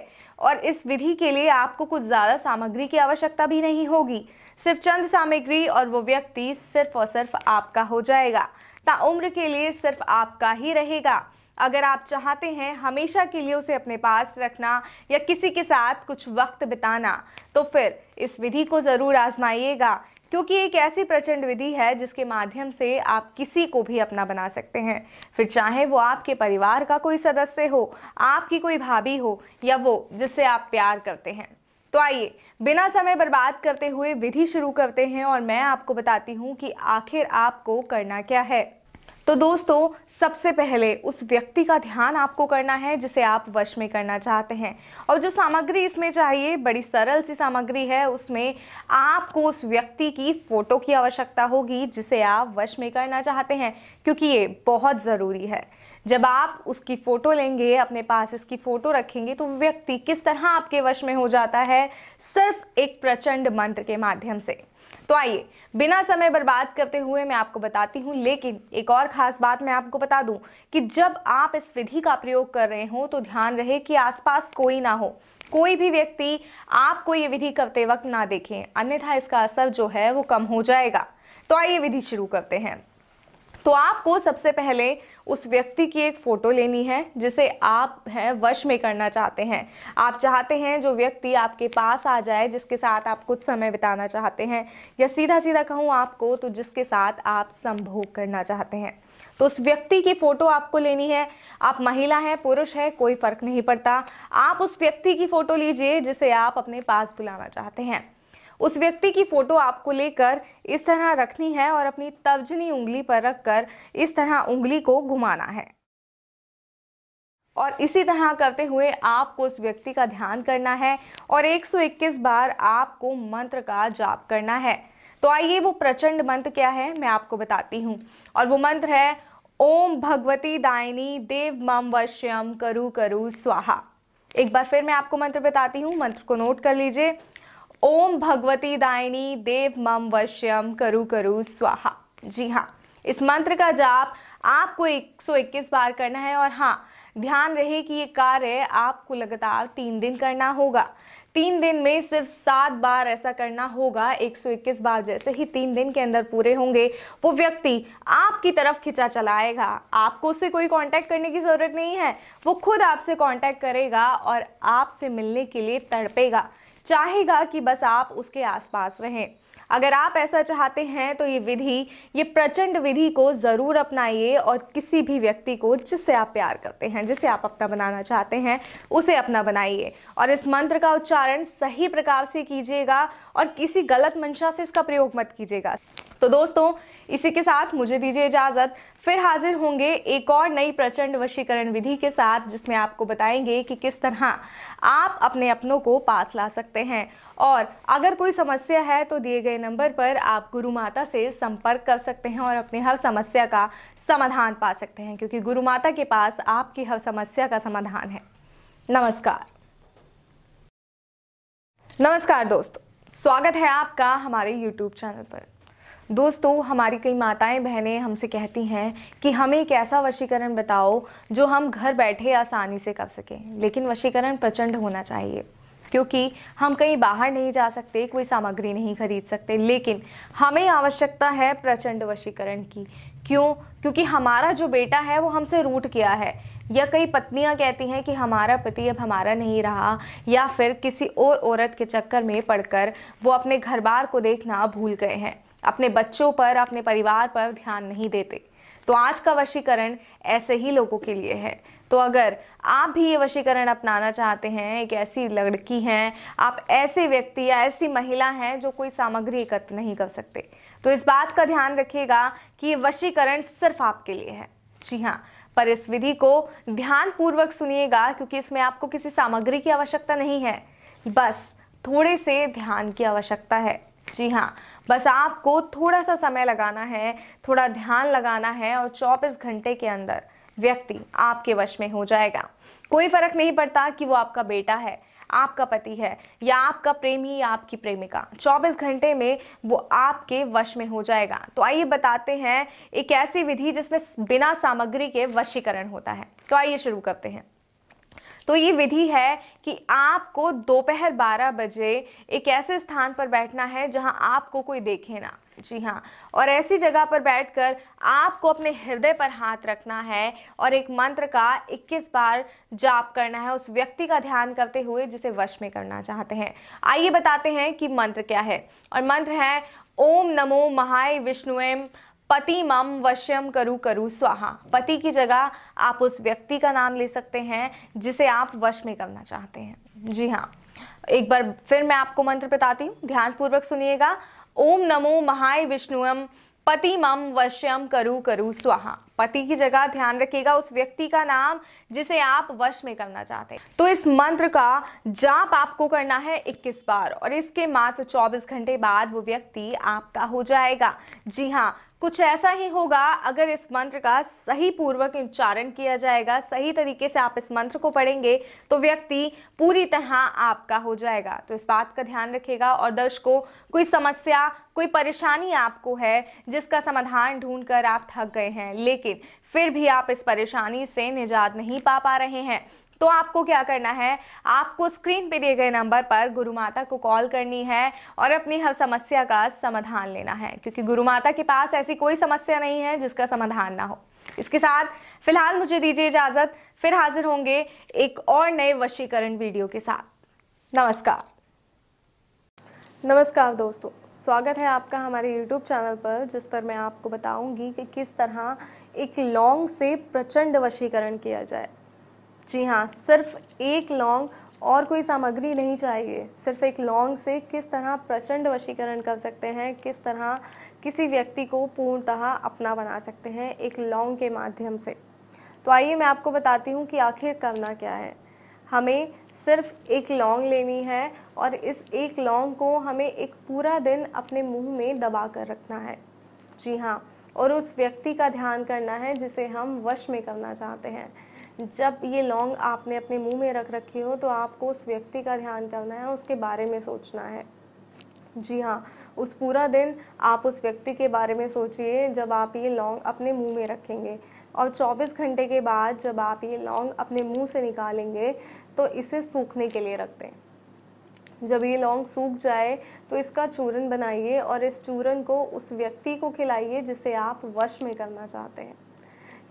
और इस विधि के लिए आपको कुछ ज़्यादा सामग्री की आवश्यकता भी नहीं होगी सिर्फ चंद सामग्री और वो व्यक्ति सिर्फ और सिर्फ आपका हो जाएगा ताउम्र के लिए सिर्फ आपका ही रहेगा अगर आप चाहते हैं हमेशा के लिए उसे अपने पास रखना या किसी के साथ कुछ वक्त बिताना तो फिर इस विधि को ज़रूर आजमाइएगा क्योंकि एक ऐसी प्रचंड विधि है जिसके माध्यम से आप किसी को भी अपना बना सकते हैं फिर चाहे वो आपके परिवार का कोई सदस्य हो आपकी कोई भाभी हो या वो जिससे आप प्यार करते हैं तो आइए बिना समय बर्बाद करते हुए विधि शुरू करते हैं और मैं आपको बताती हूँ कि आखिर आपको करना क्या है तो दोस्तों सबसे पहले उस व्यक्ति का ध्यान आपको करना है जिसे आप वश में करना चाहते हैं और जो सामग्री इसमें चाहिए बड़ी सरल सी सामग्री है उसमें आपको उस व्यक्ति की फ़ोटो की आवश्यकता होगी जिसे आप वश में करना चाहते हैं क्योंकि ये बहुत ज़रूरी है जब आप उसकी फ़ोटो लेंगे अपने पास इसकी फ़ोटो रखेंगे तो व्यक्ति किस तरह आपके वश में हो जाता है सिर्फ एक प्रचंड मंत्र के माध्यम से तो आइए बिना समय बर्बाद करते हुए मैं आपको बताती हूँ लेकिन एक और ख़ास बात मैं आपको बता दूँ कि जब आप इस विधि का प्रयोग कर रहे हो तो ध्यान रहे कि आसपास कोई ना हो कोई भी व्यक्ति आपको ये विधि करते वक्त ना देखें अन्यथा इसका असर जो है वो कम हो जाएगा तो आइए विधि शुरू करते हैं तो आपको सबसे पहले उस व्यक्ति की एक फ़ोटो लेनी है जिसे आप हैं वश में करना चाहते हैं आप चाहते हैं जो व्यक्ति आपके पास आ जाए जिसके साथ आप कुछ समय बिताना चाहते हैं या सीधा सीधा कहूँ आपको तो जिसके साथ आप संभोग करना चाहते हैं तो उस व्यक्ति की फ़ोटो आपको लेनी है आप महिला हैं पुरुष है कोई फ़र्क नहीं पड़ता आप उस व्यक्ति की फ़ोटो लीजिए जिसे आप अपने पास बुलाना चाहते हैं उस व्यक्ति की फ़ोटो आपको लेकर इस तरह रखनी है और अपनी तर्जनी उंगली पर रखकर इस तरह उंगली को घुमाना है और इसी तरह करते हुए आपको उस व्यक्ति का ध्यान करना है और 121 बार आपको मंत्र का जाप करना है तो आइए वो प्रचंड मंत्र क्या है मैं आपको बताती हूँ और वो मंत्र है ओम भगवती दायनी देव मम वश्यम करु करु स्वाहा एक बार फिर मैं आपको मंत्र बताती हूँ मंत्र को नोट कर लीजिए ओम भगवती दायनी देव मम वश्यम करु करु स्वाहा जी हाँ इस मंत्र का जाप आपको 121 बार करना है और हाँ ध्यान रहे कि ये कार्य आपको लगातार तीन दिन करना होगा तीन दिन में सिर्फ सात बार ऐसा करना होगा 121 बार जैसे ही तीन दिन के अंदर पूरे होंगे वो व्यक्ति आपकी तरफ खिंचा चलाएगा आपको उससे कोई कांटेक्ट करने की ज़रूरत नहीं है वो खुद आपसे कांटेक्ट करेगा और आपसे मिलने के लिए तड़पेगा चाहेगा कि बस आप उसके आसपास रहें अगर आप ऐसा चाहते हैं तो ये विधि ये प्रचंड विधि को ज़रूर अपनाइए और किसी भी व्यक्ति को जिससे आप प्यार करते हैं जिसे आप अपना बनाना चाहते हैं उसे अपना बनाइए और इस मंत्र का उच्चारण सही प्रकार से कीजिएगा और किसी गलत मंशा से इसका प्रयोग मत कीजिएगा तो दोस्तों इसी के साथ मुझे दीजिए इजाज़त फिर हाजिर होंगे एक और नई प्रचंड वशीकरण विधि के साथ जिसमें आपको बताएंगे कि किस तरह आप अपने अपनों को पास ला सकते हैं और अगर कोई समस्या है तो दिए गए नंबर पर आप गुरु माता से संपर्क कर सकते हैं और अपनी हर समस्या का समाधान पा सकते हैं क्योंकि गुरु माता के पास आपकी हर समस्या का समाधान है नमस्कार नमस्कार दोस्तों स्वागत है आपका हमारे YouTube चैनल पर दोस्तों हमारी कई माताएं बहनें हमसे कहती हैं कि हमें एक ऐसा वशीकरण बताओ जो हम घर बैठे आसानी से कर सकें लेकिन वशीकरण प्रचंड होना चाहिए क्योंकि हम कहीं बाहर नहीं जा सकते कोई सामग्री नहीं खरीद सकते लेकिन हमें आवश्यकता है प्रचंड वशीकरण की क्यों क्योंकि हमारा जो बेटा है वो हमसे रूट किया है या कई पत्नियां कहती हैं कि हमारा पति अब हमारा नहीं रहा या फिर किसी और औरत के चक्कर में पड़कर वो अपने घर बार को देखना भूल गए हैं अपने बच्चों पर अपने परिवार पर ध्यान नहीं देते तो आज का वशीकरण ऐसे ही लोगों के लिए है तो अगर आप भी ये वशीकरण अपनाना चाहते हैं एक ऐसी लड़की हैं आप ऐसे व्यक्ति या ऐसी महिला हैं जो कोई सामग्री एकत्र नहीं कर सकते तो इस बात का ध्यान रखिएगा कि ये वशीकरण सिर्फ आपके लिए है जी हाँ पर इस विधि को ध्यानपूर्वक सुनिएगा क्योंकि इसमें आपको किसी सामग्री की आवश्यकता नहीं है बस थोड़े से ध्यान की आवश्यकता है जी हाँ बस आपको थोड़ा सा समय लगाना है थोड़ा ध्यान लगाना है और चौबीस घंटे के अंदर व्यक्ति आपके वश में हो जाएगा कोई फर्क नहीं पड़ता कि वो आपका बेटा है आपका पति है या आपका प्रेमी या आपकी प्रेमिका 24 घंटे में वो आपके वश में हो जाएगा तो आइए बताते हैं एक ऐसी विधि जिसमें बिना सामग्री के वशीकरण होता है तो आइए शुरू करते हैं तो ये विधि है कि आपको दोपहर 12 बजे एक ऐसे स्थान पर बैठना है जहां आपको कोई देखे ना जी हाँ और ऐसी जगह पर बैठकर आपको अपने हृदय पर हाथ रखना है और एक मंत्र का 21 बार जाप करना है उस व्यक्ति का ध्यान करते हुए जिसे वश में करना चाहते हैं आइए बताते हैं कि मंत्र क्या है और मंत्र है ओम नमो महाय विष्णुएम पति मम वश्यम करु करु स्वाहा पति की जगह आप उस व्यक्ति का नाम ले सकते हैं जिसे आप वश में करना चाहते हैं जी हाँ एक बार फिर मैं आपको मंत्र बताती हूँ ध्यानपूर्वक सुनिएगा ओम नमो महाय विष्णुअम पति मम वश्यम करु करु स्वाहा पति की जगह ध्यान रखिएगा उस व्यक्ति का नाम जिसे आप वश में करना चाहते हैं तो इस मंत्र का जाप आपको करना है 21 बार और इसके मात्र 24 घंटे बाद वो व्यक्ति आपका हो जाएगा जी हाँ कुछ ऐसा ही होगा अगर इस मंत्र का सही पूर्वक उच्चारण किया जाएगा सही तरीके से आप इस मंत्र को पढ़ेंगे तो व्यक्ति पूरी तरह आपका हो जाएगा तो इस बात का ध्यान रखिएगा और दर्शकों कोई समस्या कोई परेशानी आपको है जिसका समाधान ढूंढकर आप थक गए हैं लेकिन फिर भी आप इस परेशानी से निजात नहीं पा पा रहे हैं तो आपको क्या करना है आपको स्क्रीन पे दिए गए नंबर पर गुरु माता को कॉल करनी है और अपनी हर समस्या का समाधान लेना है क्योंकि गुरु माता के पास ऐसी कोई समस्या नहीं है जिसका समाधान ना हो इसके साथ फिलहाल मुझे दीजिए इजाज़त फिर हाजिर होंगे एक और नए वशीकरण वीडियो के साथ नमस्कार नमस्कार दोस्तों स्वागत है आपका हमारे YouTube चैनल पर जिस पर मैं आपको बताऊंगी कि किस तरह एक लॉन्ग से प्रचंड वशीकरण किया जाए जी हाँ सिर्फ एक लौंग और कोई सामग्री नहीं चाहिए सिर्फ एक लौंग से किस तरह प्रचंड वशीकरण कर सकते हैं किस तरह किसी व्यक्ति को पूर्णतः अपना बना सकते हैं एक लौंग के माध्यम से तो आइए मैं आपको बताती हूँ कि आखिर करना क्या है हमें सिर्फ एक लौंग लेनी है और इस एक लौंग को हमें एक पूरा दिन अपने मुंह में दबा कर रखना है जी हाँ और उस व्यक्ति का ध्यान करना है जिसे हम वश में करना चाहते हैं जब ये लौंग आपने अपने मुंह में रख रखी हो तो आपको उस व्यक्ति का ध्यान करना है उसके बारे में सोचना है जी हाँ उस पूरा दिन आप उस व्यक्ति के बारे में सोचिए जब आप ये लौंग अपने मुंह में रखेंगे और 24 घंटे के बाद जब आप ये लौंग अपने मुंह से निकालेंगे तो इसे सूखने के लिए रख दें जब ये लौंग सूख जाए तो इसका चूरन बनाइए और इस चूरन को उस व्यक्ति को खिलाइए जिसे आप वश में करना चाहते हैं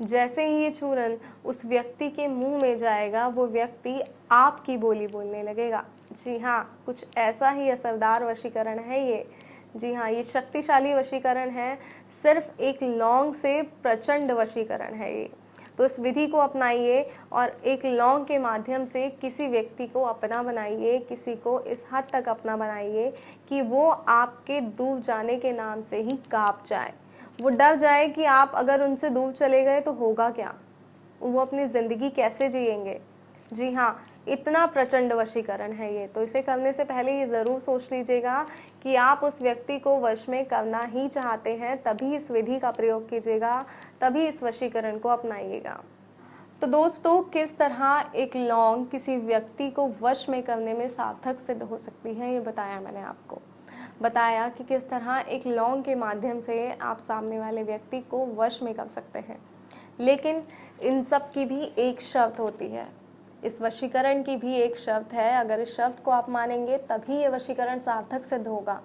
जैसे ही ये चूरन उस व्यक्ति के मुंह में जाएगा वो व्यक्ति आपकी बोली बोलने लगेगा जी हाँ कुछ ऐसा ही असरदार वशीकरण है ये जी हाँ ये शक्तिशाली वशीकरण है सिर्फ एक लौंग से प्रचंड वशीकरण है ये तो इस विधि को अपनाइए और एक लौंग के माध्यम से किसी व्यक्ति को अपना बनाइए किसी को इस हद तक अपना बनाइए कि वो आपके दूर जाने के नाम से ही काँप जाए वो डर जाए कि आप अगर उनसे दूर चले गए तो होगा क्या वो अपनी ज़िंदगी कैसे जिएंगे जी हाँ इतना प्रचंड वशीकरण है ये तो इसे करने से पहले ये ज़रूर सोच लीजिएगा कि आप उस व्यक्ति को वश में करना ही चाहते हैं तभी इस विधि का प्रयोग कीजिएगा तभी इस वशीकरण को अपनाइएगा तो दोस्तों किस तरह एक लौंग किसी व्यक्ति को वश में करने में सार्थक सिद्ध हो सकती है ये बताया मैंने आपको बताया कि किस तरह एक लौंग के माध्यम से आप सामने वाले व्यक्ति को वश में कर सकते हैं लेकिन इन सब की भी एक शर्त होती है इस वशीकरण की भी एक शर्त है अगर इस शब्द को आप मानेंगे तभी ये वशीकरण सार्थक सिद्ध होगा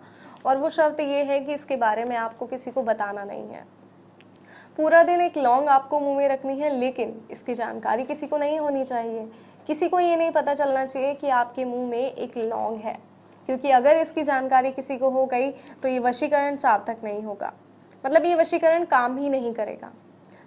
और वो शब्द ये है कि इसके बारे में आपको किसी को बताना नहीं है पूरा दिन एक लौंग आपको मुंह में रखनी है लेकिन इसकी जानकारी किसी को नहीं होनी चाहिए किसी को ये नहीं पता चलना चाहिए कि आपके मुंह में एक लौंग है क्योंकि अगर इसकी जानकारी किसी को हो गई तो ये वशीकरण सार्थक नहीं होगा मतलब ये वशीकरण काम ही नहीं करेगा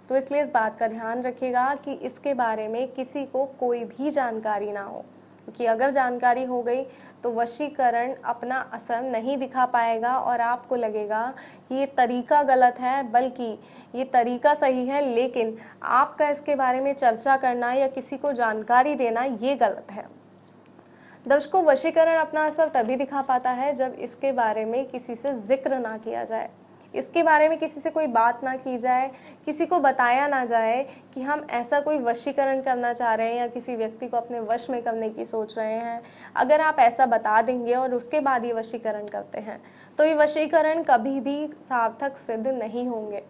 तो इसलिए इस बात का ध्यान रखिएगा कि इसके बारे में किसी को कोई भी जानकारी ना हो क्योंकि अगर जानकारी हो गई तो वशीकरण अपना असर नहीं दिखा पाएगा और आपको लगेगा कि ये तरीका गलत है बल्कि ये तरीका सही है लेकिन आपका इसके बारे में चर्चा करना या किसी को जानकारी देना ये गलत है दर्शकों वशीकरण अपना असर तभी दिखा पाता है जब इसके बारे में किसी से जिक्र ना किया जाए इसके बारे में किसी से कोई बात ना की जाए किसी को बताया ना जाए कि हम ऐसा कोई वशीकरण करना चाह रहे हैं या किसी व्यक्ति को अपने वश में करने की सोच रहे हैं अगर आप ऐसा बता देंगे और उसके बाद ये वशीकरण करते हैं तो ये वशीकरण कभी भी सार्थक सिद्ध नहीं होंगे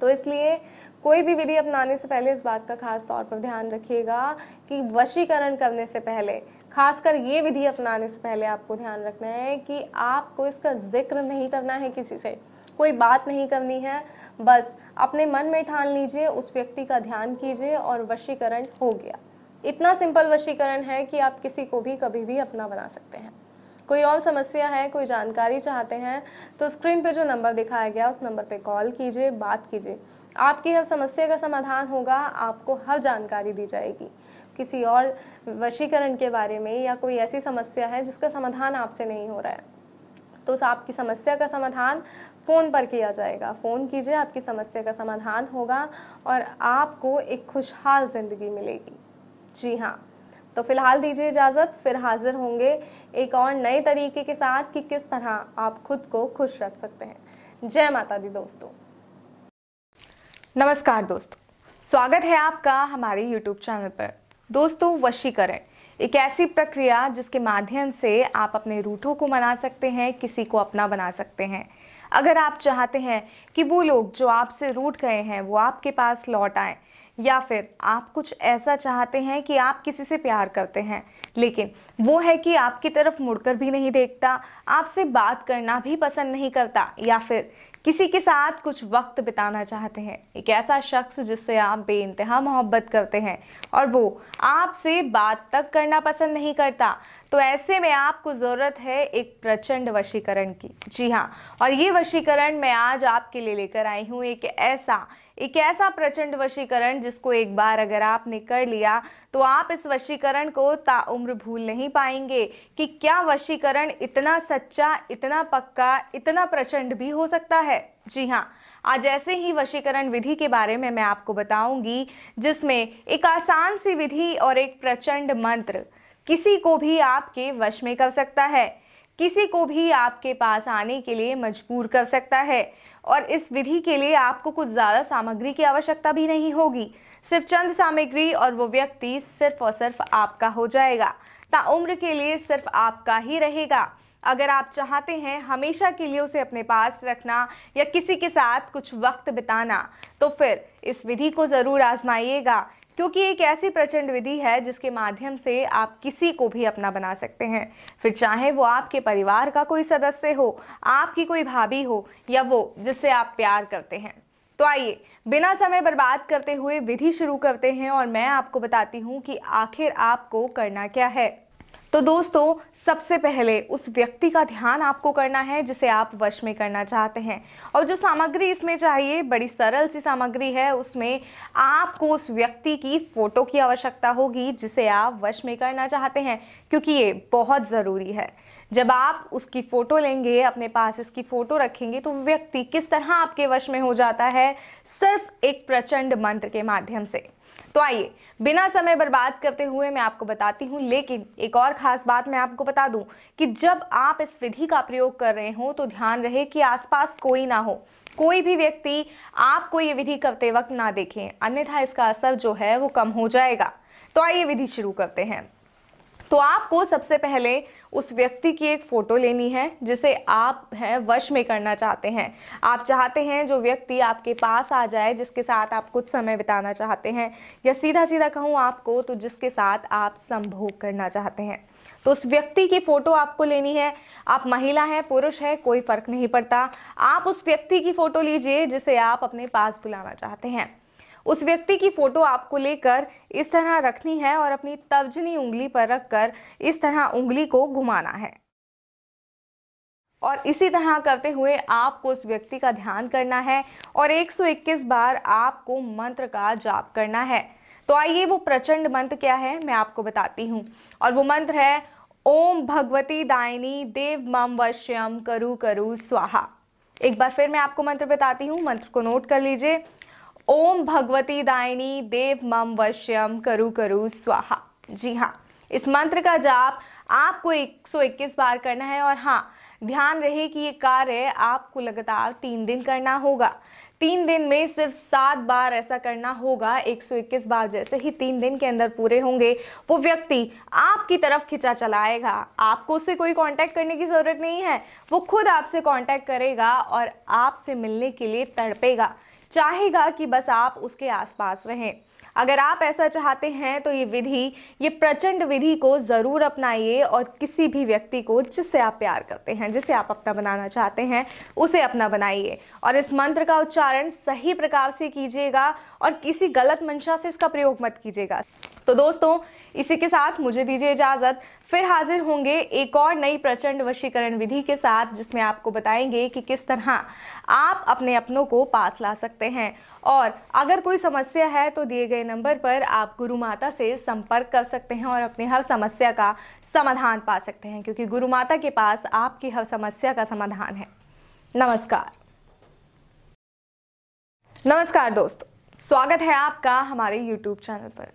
तो इसलिए कोई भी विधि अपनाने से पहले इस बात का खास तौर पर ध्यान रखिएगा कि वशीकरण करने से पहले खासकर ये विधि अपनाने से पहले आपको ध्यान रखना है कि आपको इसका जिक्र नहीं करना है किसी से कोई बात नहीं करनी है बस अपने मन में ठान लीजिए उस व्यक्ति का ध्यान कीजिए और वशीकरण हो गया इतना सिंपल वशीकरण है कि आप किसी को भी कभी भी अपना बना सकते हैं कोई और समस्या है कोई जानकारी चाहते हैं तो स्क्रीन पे जो नंबर दिखाया गया उस नंबर पे कॉल कीजिए बात कीजिए आपकी हर समस्या का समाधान होगा आपको हर जानकारी दी जाएगी किसी और वशीकरण के बारे में या कोई ऐसी समस्या है जिसका समाधान आपसे नहीं हो रहा है तो आपकी समस्या का समाधान फ़ोन पर किया जाएगा फ़ोन कीजिए आपकी समस्या का समाधान होगा और आपको एक खुशहाल ज़िंदगी मिलेगी जी हाँ तो फिलहाल दीजिए इजाज़त फिर हाजिर होंगे एक और नए तरीके के साथ कि किस तरह आप खुद को खुश रख सकते हैं जय माता दी दोस्तों नमस्कार दोस्तों स्वागत है आपका हमारे YouTube चैनल पर दोस्तों वशीकरण एक ऐसी प्रक्रिया जिसके माध्यम से आप अपने रूठों को मना सकते हैं किसी को अपना बना सकते हैं अगर आप चाहते हैं कि वो लोग जो आपसे रूठ गए हैं वो आपके पास लौट आए या फिर आप कुछ ऐसा चाहते हैं कि आप किसी से प्यार करते हैं लेकिन वो है कि आपकी तरफ मुड़कर भी नहीं देखता आपसे बात करना भी पसंद नहीं करता या फिर किसी के साथ कुछ वक्त बिताना चाहते हैं एक ऐसा शख्स जिससे आप बे इंतहा मोहब्बत करते हैं और वो आपसे बात तक करना पसंद नहीं करता तो ऐसे में आपको ज़रूरत है एक प्रचंड वशीकरण की जी हाँ और ये वशीकरण मैं आज आपके लिए लेकर आई हूँ एक ऐसा एक ऐसा प्रचंड वशीकरण जिसको एक बार अगर आपने कर लिया तो आप इस वशीकरण को ताउम्र भूल नहीं पाएंगे कि क्या वशीकरण इतना सच्चा इतना पक्का इतना प्रचंड भी हो सकता है जी हाँ आज ऐसे ही वशीकरण विधि के बारे में मैं आपको बताऊंगी जिसमें एक आसान सी विधि और एक प्रचंड मंत्र किसी को भी आपके वश में कर सकता है किसी को भी आपके पास आने के लिए मजबूर कर सकता है और इस विधि के लिए आपको कुछ ज़्यादा सामग्री की आवश्यकता भी नहीं होगी सिर्फ चंद सामग्री और वो व्यक्ति सिर्फ और सिर्फ आपका हो जाएगा ताउम्र के लिए सिर्फ आपका ही रहेगा अगर आप चाहते हैं हमेशा के लिए उसे अपने पास रखना या किसी के साथ कुछ वक्त बिताना तो फिर इस विधि को ज़रूर आजमाइएगा क्योंकि एक ऐसी प्रचंड विधि है जिसके माध्यम से आप किसी को भी अपना बना सकते हैं फिर चाहे वो आपके परिवार का कोई सदस्य हो आपकी कोई भाभी हो या वो जिससे आप प्यार करते हैं तो आइए बिना समय बर्बाद करते हुए विधि शुरू करते हैं और मैं आपको बताती हूँ कि आखिर आपको करना क्या है तो दोस्तों सबसे पहले उस व्यक्ति का ध्यान आपको करना है जिसे आप वश में करना चाहते हैं और जो सामग्री इसमें चाहिए बड़ी सरल सी सामग्री है उसमें आपको उस व्यक्ति की फ़ोटो की आवश्यकता होगी जिसे आप वश में करना चाहते हैं क्योंकि ये बहुत ज़रूरी है जब आप उसकी फ़ोटो लेंगे अपने पास इसकी फ़ोटो रखेंगे तो व्यक्ति किस तरह आपके वश में हो जाता है सिर्फ एक प्रचंड मंत्र के माध्यम से तो आइए बिना समय बर्बाद करते हुए मैं आपको बताती हूँ लेकिन एक और ख़ास बात मैं आपको बता दूँ कि जब आप इस विधि का प्रयोग कर रहे हो तो ध्यान रहे कि आसपास कोई ना हो कोई भी व्यक्ति आपको ये विधि करते वक्त ना देखें अन्यथा इसका असर जो है वो कम हो जाएगा तो आइए विधि शुरू करते हैं तो आपको सबसे पहले उस व्यक्ति की एक फ़ोटो लेनी है जिसे आप हैं वश में करना चाहते हैं आप चाहते हैं जो व्यक्ति आपके पास आ जाए जिसके साथ आप कुछ समय बिताना चाहते हैं या सीधा सीधा कहूँ आपको तो जिसके साथ आप संभोग करना चाहते हैं तो उस व्यक्ति की फ़ोटो आपको लेनी है आप महिला हैं पुरुष है कोई फ़र्क नहीं पड़ता आप उस व्यक्ति की फ़ोटो लीजिए जिसे आप अपने पास बुलाना चाहते हैं उस व्यक्ति की फ़ोटो आपको लेकर इस तरह रखनी है और अपनी तर्जनी उंगली पर रखकर इस तरह उंगली को घुमाना है और इसी तरह करते हुए आपको उस व्यक्ति का ध्यान करना है और 121 बार आपको मंत्र का जाप करना है तो आइए वो प्रचंड मंत्र क्या है मैं आपको बताती हूँ और वो मंत्र है ओम भगवती दायनी देव मम वश्यम करु करु स्वाहा एक बार फिर मैं आपको मंत्र बताती हूँ मंत्र को नोट कर लीजिए ओम भगवती दायनी देव मम वश्यम करु करु स्वाहा जी हाँ इस मंत्र का जाप आपको 121 बार करना है और हाँ ध्यान रहे कि ये कार्य आपको लगातार तीन दिन करना होगा तीन दिन में सिर्फ सात बार ऐसा करना होगा 121 बार जैसे ही तीन दिन के अंदर पूरे होंगे वो व्यक्ति आपकी तरफ खिंचा चलाएगा आपको उससे कोई कांटेक्ट करने की ज़रूरत नहीं है वो खुद आपसे कांटेक्ट करेगा और आपसे मिलने के लिए तड़पेगा चाहेगा कि बस आप उसके आसपास रहें अगर आप ऐसा चाहते हैं तो ये विधि ये प्रचंड विधि को ज़रूर अपनाइए और किसी भी व्यक्ति को जिससे आप प्यार करते हैं जिसे आप अपना बनाना चाहते हैं उसे अपना बनाइए और इस मंत्र का उच्चारण सही प्रकार से कीजिएगा और किसी गलत मंशा से इसका प्रयोग मत कीजिएगा तो दोस्तों इसी के साथ मुझे दीजिए इजाज़त फिर हाजिर होंगे एक और नई प्रचंड वशीकरण विधि के साथ जिसमें आपको बताएंगे कि किस तरह आप अपने अपनों को पास ला सकते हैं और अगर कोई समस्या है तो दिए गए नंबर पर आप गुरु माता से संपर्क कर सकते हैं और अपनी हर समस्या का समाधान पा सकते हैं क्योंकि गुरु माता के पास आपकी हर समस्या का समाधान है नमस्कार नमस्कार दोस्तों स्वागत है आपका हमारे YouTube चैनल पर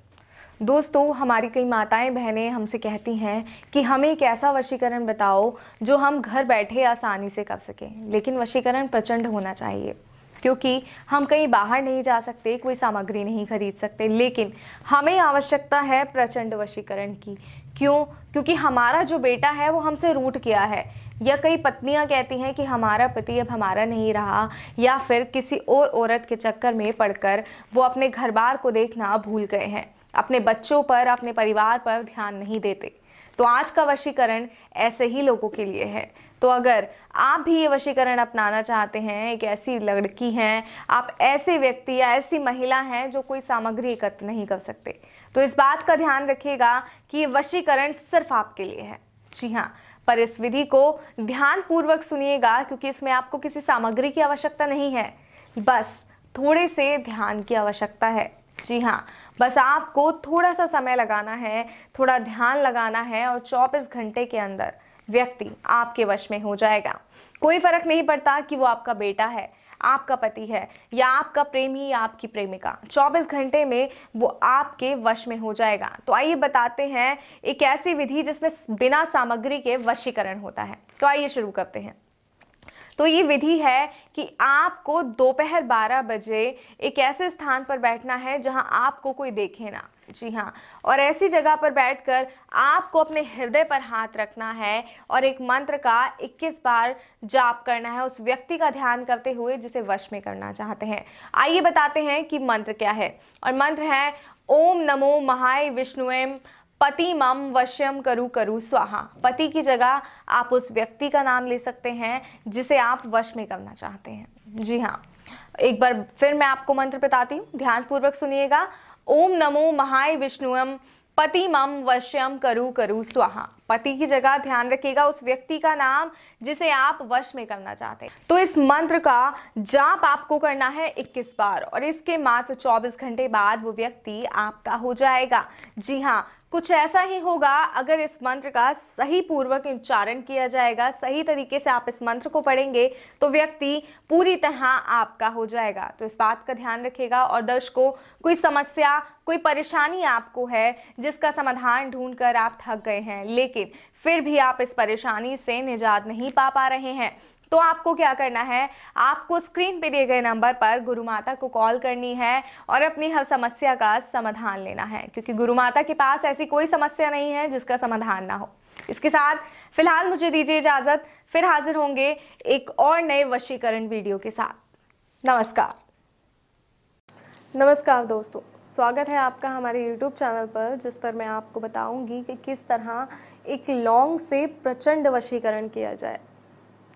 दोस्तों हमारी कई माताएं बहनें हमसे कहती हैं कि हमें एक ऐसा वशीकरण बताओ जो हम घर बैठे आसानी से कर सकें लेकिन वशीकरण प्रचंड होना चाहिए क्योंकि हम कहीं बाहर नहीं जा सकते कोई सामग्री नहीं खरीद सकते लेकिन हमें आवश्यकता है प्रचंड वशीकरण की क्यों क्योंकि हमारा जो बेटा है वो हमसे रूट किया है या कई पत्नियां कहती हैं कि हमारा पति अब हमारा नहीं रहा या फिर किसी और औरत के चक्कर में पड़कर वो अपने घर बार को देखना भूल गए हैं अपने बच्चों पर अपने परिवार पर ध्यान नहीं देते तो आज का वशीकरण ऐसे ही लोगों के लिए है तो अगर आप भी ये वशीकरण अपनाना चाहते हैं एक ऐसी लड़की हैं आप ऐसे व्यक्ति या ऐसी महिला हैं जो कोई सामग्री एकत्र नहीं कर सकते तो इस बात का ध्यान रखिएगा कि ये वशीकरण सिर्फ आपके लिए है जी हाँ पर इस विधि को ध्यानपूर्वक सुनिएगा क्योंकि इसमें आपको किसी सामग्री की आवश्यकता नहीं है बस थोड़े से ध्यान की आवश्यकता है जी हाँ बस आपको थोड़ा सा समय लगाना है थोड़ा ध्यान लगाना है और चौबीस घंटे के अंदर व्यक्ति आपके वश में हो जाएगा कोई फर्क नहीं पड़ता कि वो आपका बेटा है आपका पति है या आपका प्रेमी या आपकी प्रेमिका 24 घंटे में वो आपके वश में हो जाएगा तो आइए बताते हैं एक ऐसी विधि जिसमें बिना सामग्री के वशीकरण होता है तो आइए शुरू करते हैं तो ये विधि है कि आपको दोपहर 12 बजे एक ऐसे स्थान पर बैठना है जहां आपको कोई देखे ना जी हाँ और ऐसी जगह पर बैठकर आपको अपने हृदय पर हाथ रखना है और एक मंत्र का 21 बार जाप करना है उस व्यक्ति का ध्यान करते हुए जिसे वश में करना चाहते हैं आइए बताते हैं कि मंत्र क्या है और मंत्र है ओम नमो महाय विष्णुएम पति मम वश्यम करु करु स्वाहा पति की जगह आप उस व्यक्ति का नाम ले सकते हैं जिसे आप वश में करना चाहते हैं जी हाँ एक बार फिर मैं आपको मंत्र बताती हूँ ध्यानपूर्वक सुनिएगा ओम नमो महाय विष्णुम पति मम वश्यम करु करु स्वाहा पति की जगह ध्यान रखिएगा उस व्यक्ति का नाम जिसे आप वश में करना चाहते हैं तो इस मंत्र का जाप आपको करना है 21 बार और इसके मात्र 24 घंटे बाद वो व्यक्ति आपका हो जाएगा जी हाँ कुछ ऐसा ही होगा अगर इस मंत्र का सही पूर्वक उच्चारण किया जाएगा सही तरीके से आप इस मंत्र को पढ़ेंगे तो व्यक्ति पूरी तरह आपका हो जाएगा तो इस बात का ध्यान रखिएगा और दर्शकों कोई समस्या कोई परेशानी आपको है जिसका समाधान ढूंढकर आप थक गए हैं लेकिन फिर भी आप इस परेशानी से निजात नहीं पा पा रहे हैं तो आपको क्या करना है आपको स्क्रीन पे दिए गए नंबर पर गुरु माता को कॉल करनी है और अपनी हर समस्या का समाधान लेना है क्योंकि गुरु माता के पास ऐसी कोई समस्या नहीं है जिसका समाधान ना हो इसके साथ फिलहाल मुझे दीजिए इजाज़त फिर हाजिर होंगे एक और नए वशीकरण वीडियो के साथ नमस्कार नमस्कार दोस्तों स्वागत है आपका हमारे YouTube चैनल पर जिस पर मैं आपको बताऊंगी कि किस तरह एक लॉन्ग से प्रचंड वशीकरण किया जाए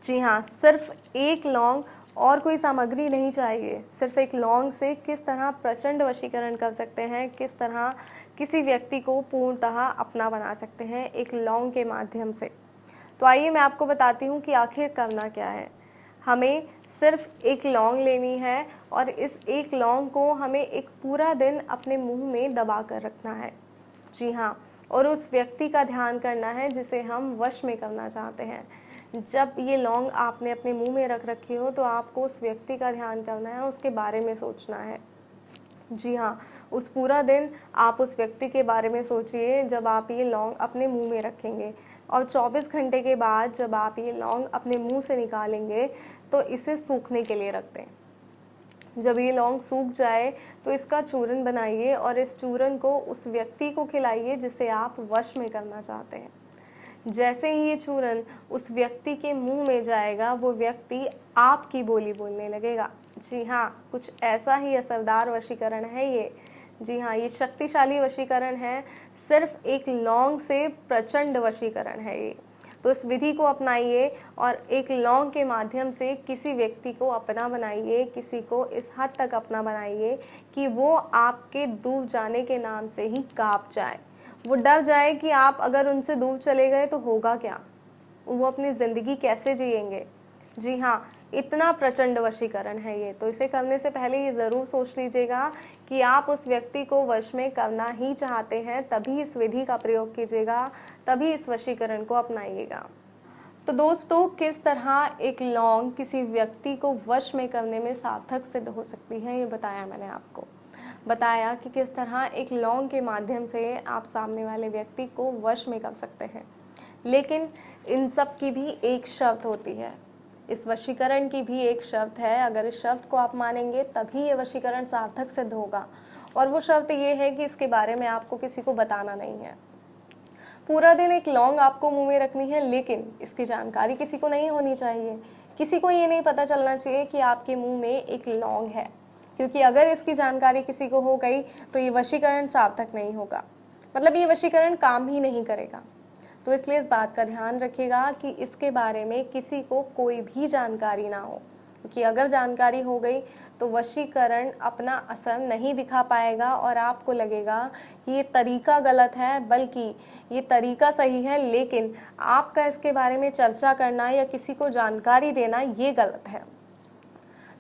जी हाँ सिर्फ एक लौंग और कोई सामग्री नहीं चाहिए सिर्फ एक लौंग से किस तरह प्रचंड वशीकरण कर सकते हैं किस तरह किसी व्यक्ति को पूर्णतः अपना बना सकते हैं एक लौंग के माध्यम से तो आइए मैं आपको बताती हूँ कि आखिर करना क्या है हमें सिर्फ एक लौंग लेनी है और इस एक लौंग को हमें एक पूरा दिन अपने मुंह में दबा कर रखना है जी हाँ और उस व्यक्ति का ध्यान करना है जिसे हम वश में करना चाहते हैं जब ये लौंग आपने अपने मुंह में रख रखी हो तो आपको उस व्यक्ति का ध्यान करना है उसके बारे में सोचना है जी हाँ उस पूरा दिन आप उस व्यक्ति के बारे में सोचिए जब आप ये लौंग अपने मुंह में रखेंगे और 24 घंटे के बाद जब आप ये लौंग अपने मुंह से निकालेंगे तो इसे सूखने के लिए रख दें जब ये लौंग सूख जाए तो इसका चूरन बनाइए और इस चूरन को उस व्यक्ति को खिलाइए जिसे आप वश में करना चाहते हैं जैसे ही ये चूरन उस व्यक्ति के मुंह में जाएगा वो व्यक्ति आपकी बोली बोलने लगेगा जी हाँ कुछ ऐसा ही असरदार वशीकरण है ये जी हाँ ये शक्तिशाली वशीकरण है सिर्फ एक लौंग से प्रचंड वशीकरण है ये तो इस विधि को अपनाइए और एक लौंग के माध्यम से किसी व्यक्ति को अपना बनाइए किसी को इस हद तक अपना बनाइए कि वो आपके दूर जाने के नाम से ही काँप जाए वो डर जाए कि आप अगर उनसे दूर चले गए तो होगा क्या वो अपनी ज़िंदगी कैसे जिएंगे जी हाँ इतना प्रचंड वशीकरण है ये तो इसे करने से पहले ये ज़रूर सोच लीजिएगा कि आप उस व्यक्ति को वश में करना ही चाहते हैं तभी इस विधि का प्रयोग कीजिएगा तभी इस वशीकरण को अपनाइएगा तो दोस्तों किस तरह एक लौंग किसी व्यक्ति को वश में करने में सार्थक सिद्ध हो सकती है ये बताया मैंने आपको बताया कि किस तरह एक लौंग के माध्यम से आप सामने वाले व्यक्ति को वश में कर सकते हैं लेकिन इन सब की भी एक शर्त होती है इस वशीकरण की भी एक शर्त है अगर इस शर्त को आप मानेंगे तभी ये वशीकरण सार्थक सिद्ध होगा और वो शर्त ये है कि इसके बारे में आपको किसी को बताना नहीं है पूरा दिन एक लॉन्ग आपको मुंह में रखनी है लेकिन इसकी जानकारी किसी को नहीं होनी चाहिए किसी को ये नहीं पता चलना चाहिए कि आपके मुंह में एक लौंग है क्योंकि अगर इसकी जानकारी किसी को हो गई तो ये वशीकरण सार्थक नहीं होगा मतलब ये वशीकरण काम ही नहीं करेगा तो इसलिए इस बात का ध्यान रखिएगा कि इसके बारे में किसी को कोई भी जानकारी ना हो क्योंकि अगर जानकारी हो गई तो वशीकरण अपना असर नहीं दिखा पाएगा और आपको लगेगा कि ये तरीका गलत है बल्कि ये तरीका सही है लेकिन आपका इसके बारे में चर्चा करना या किसी को जानकारी देना ये गलत है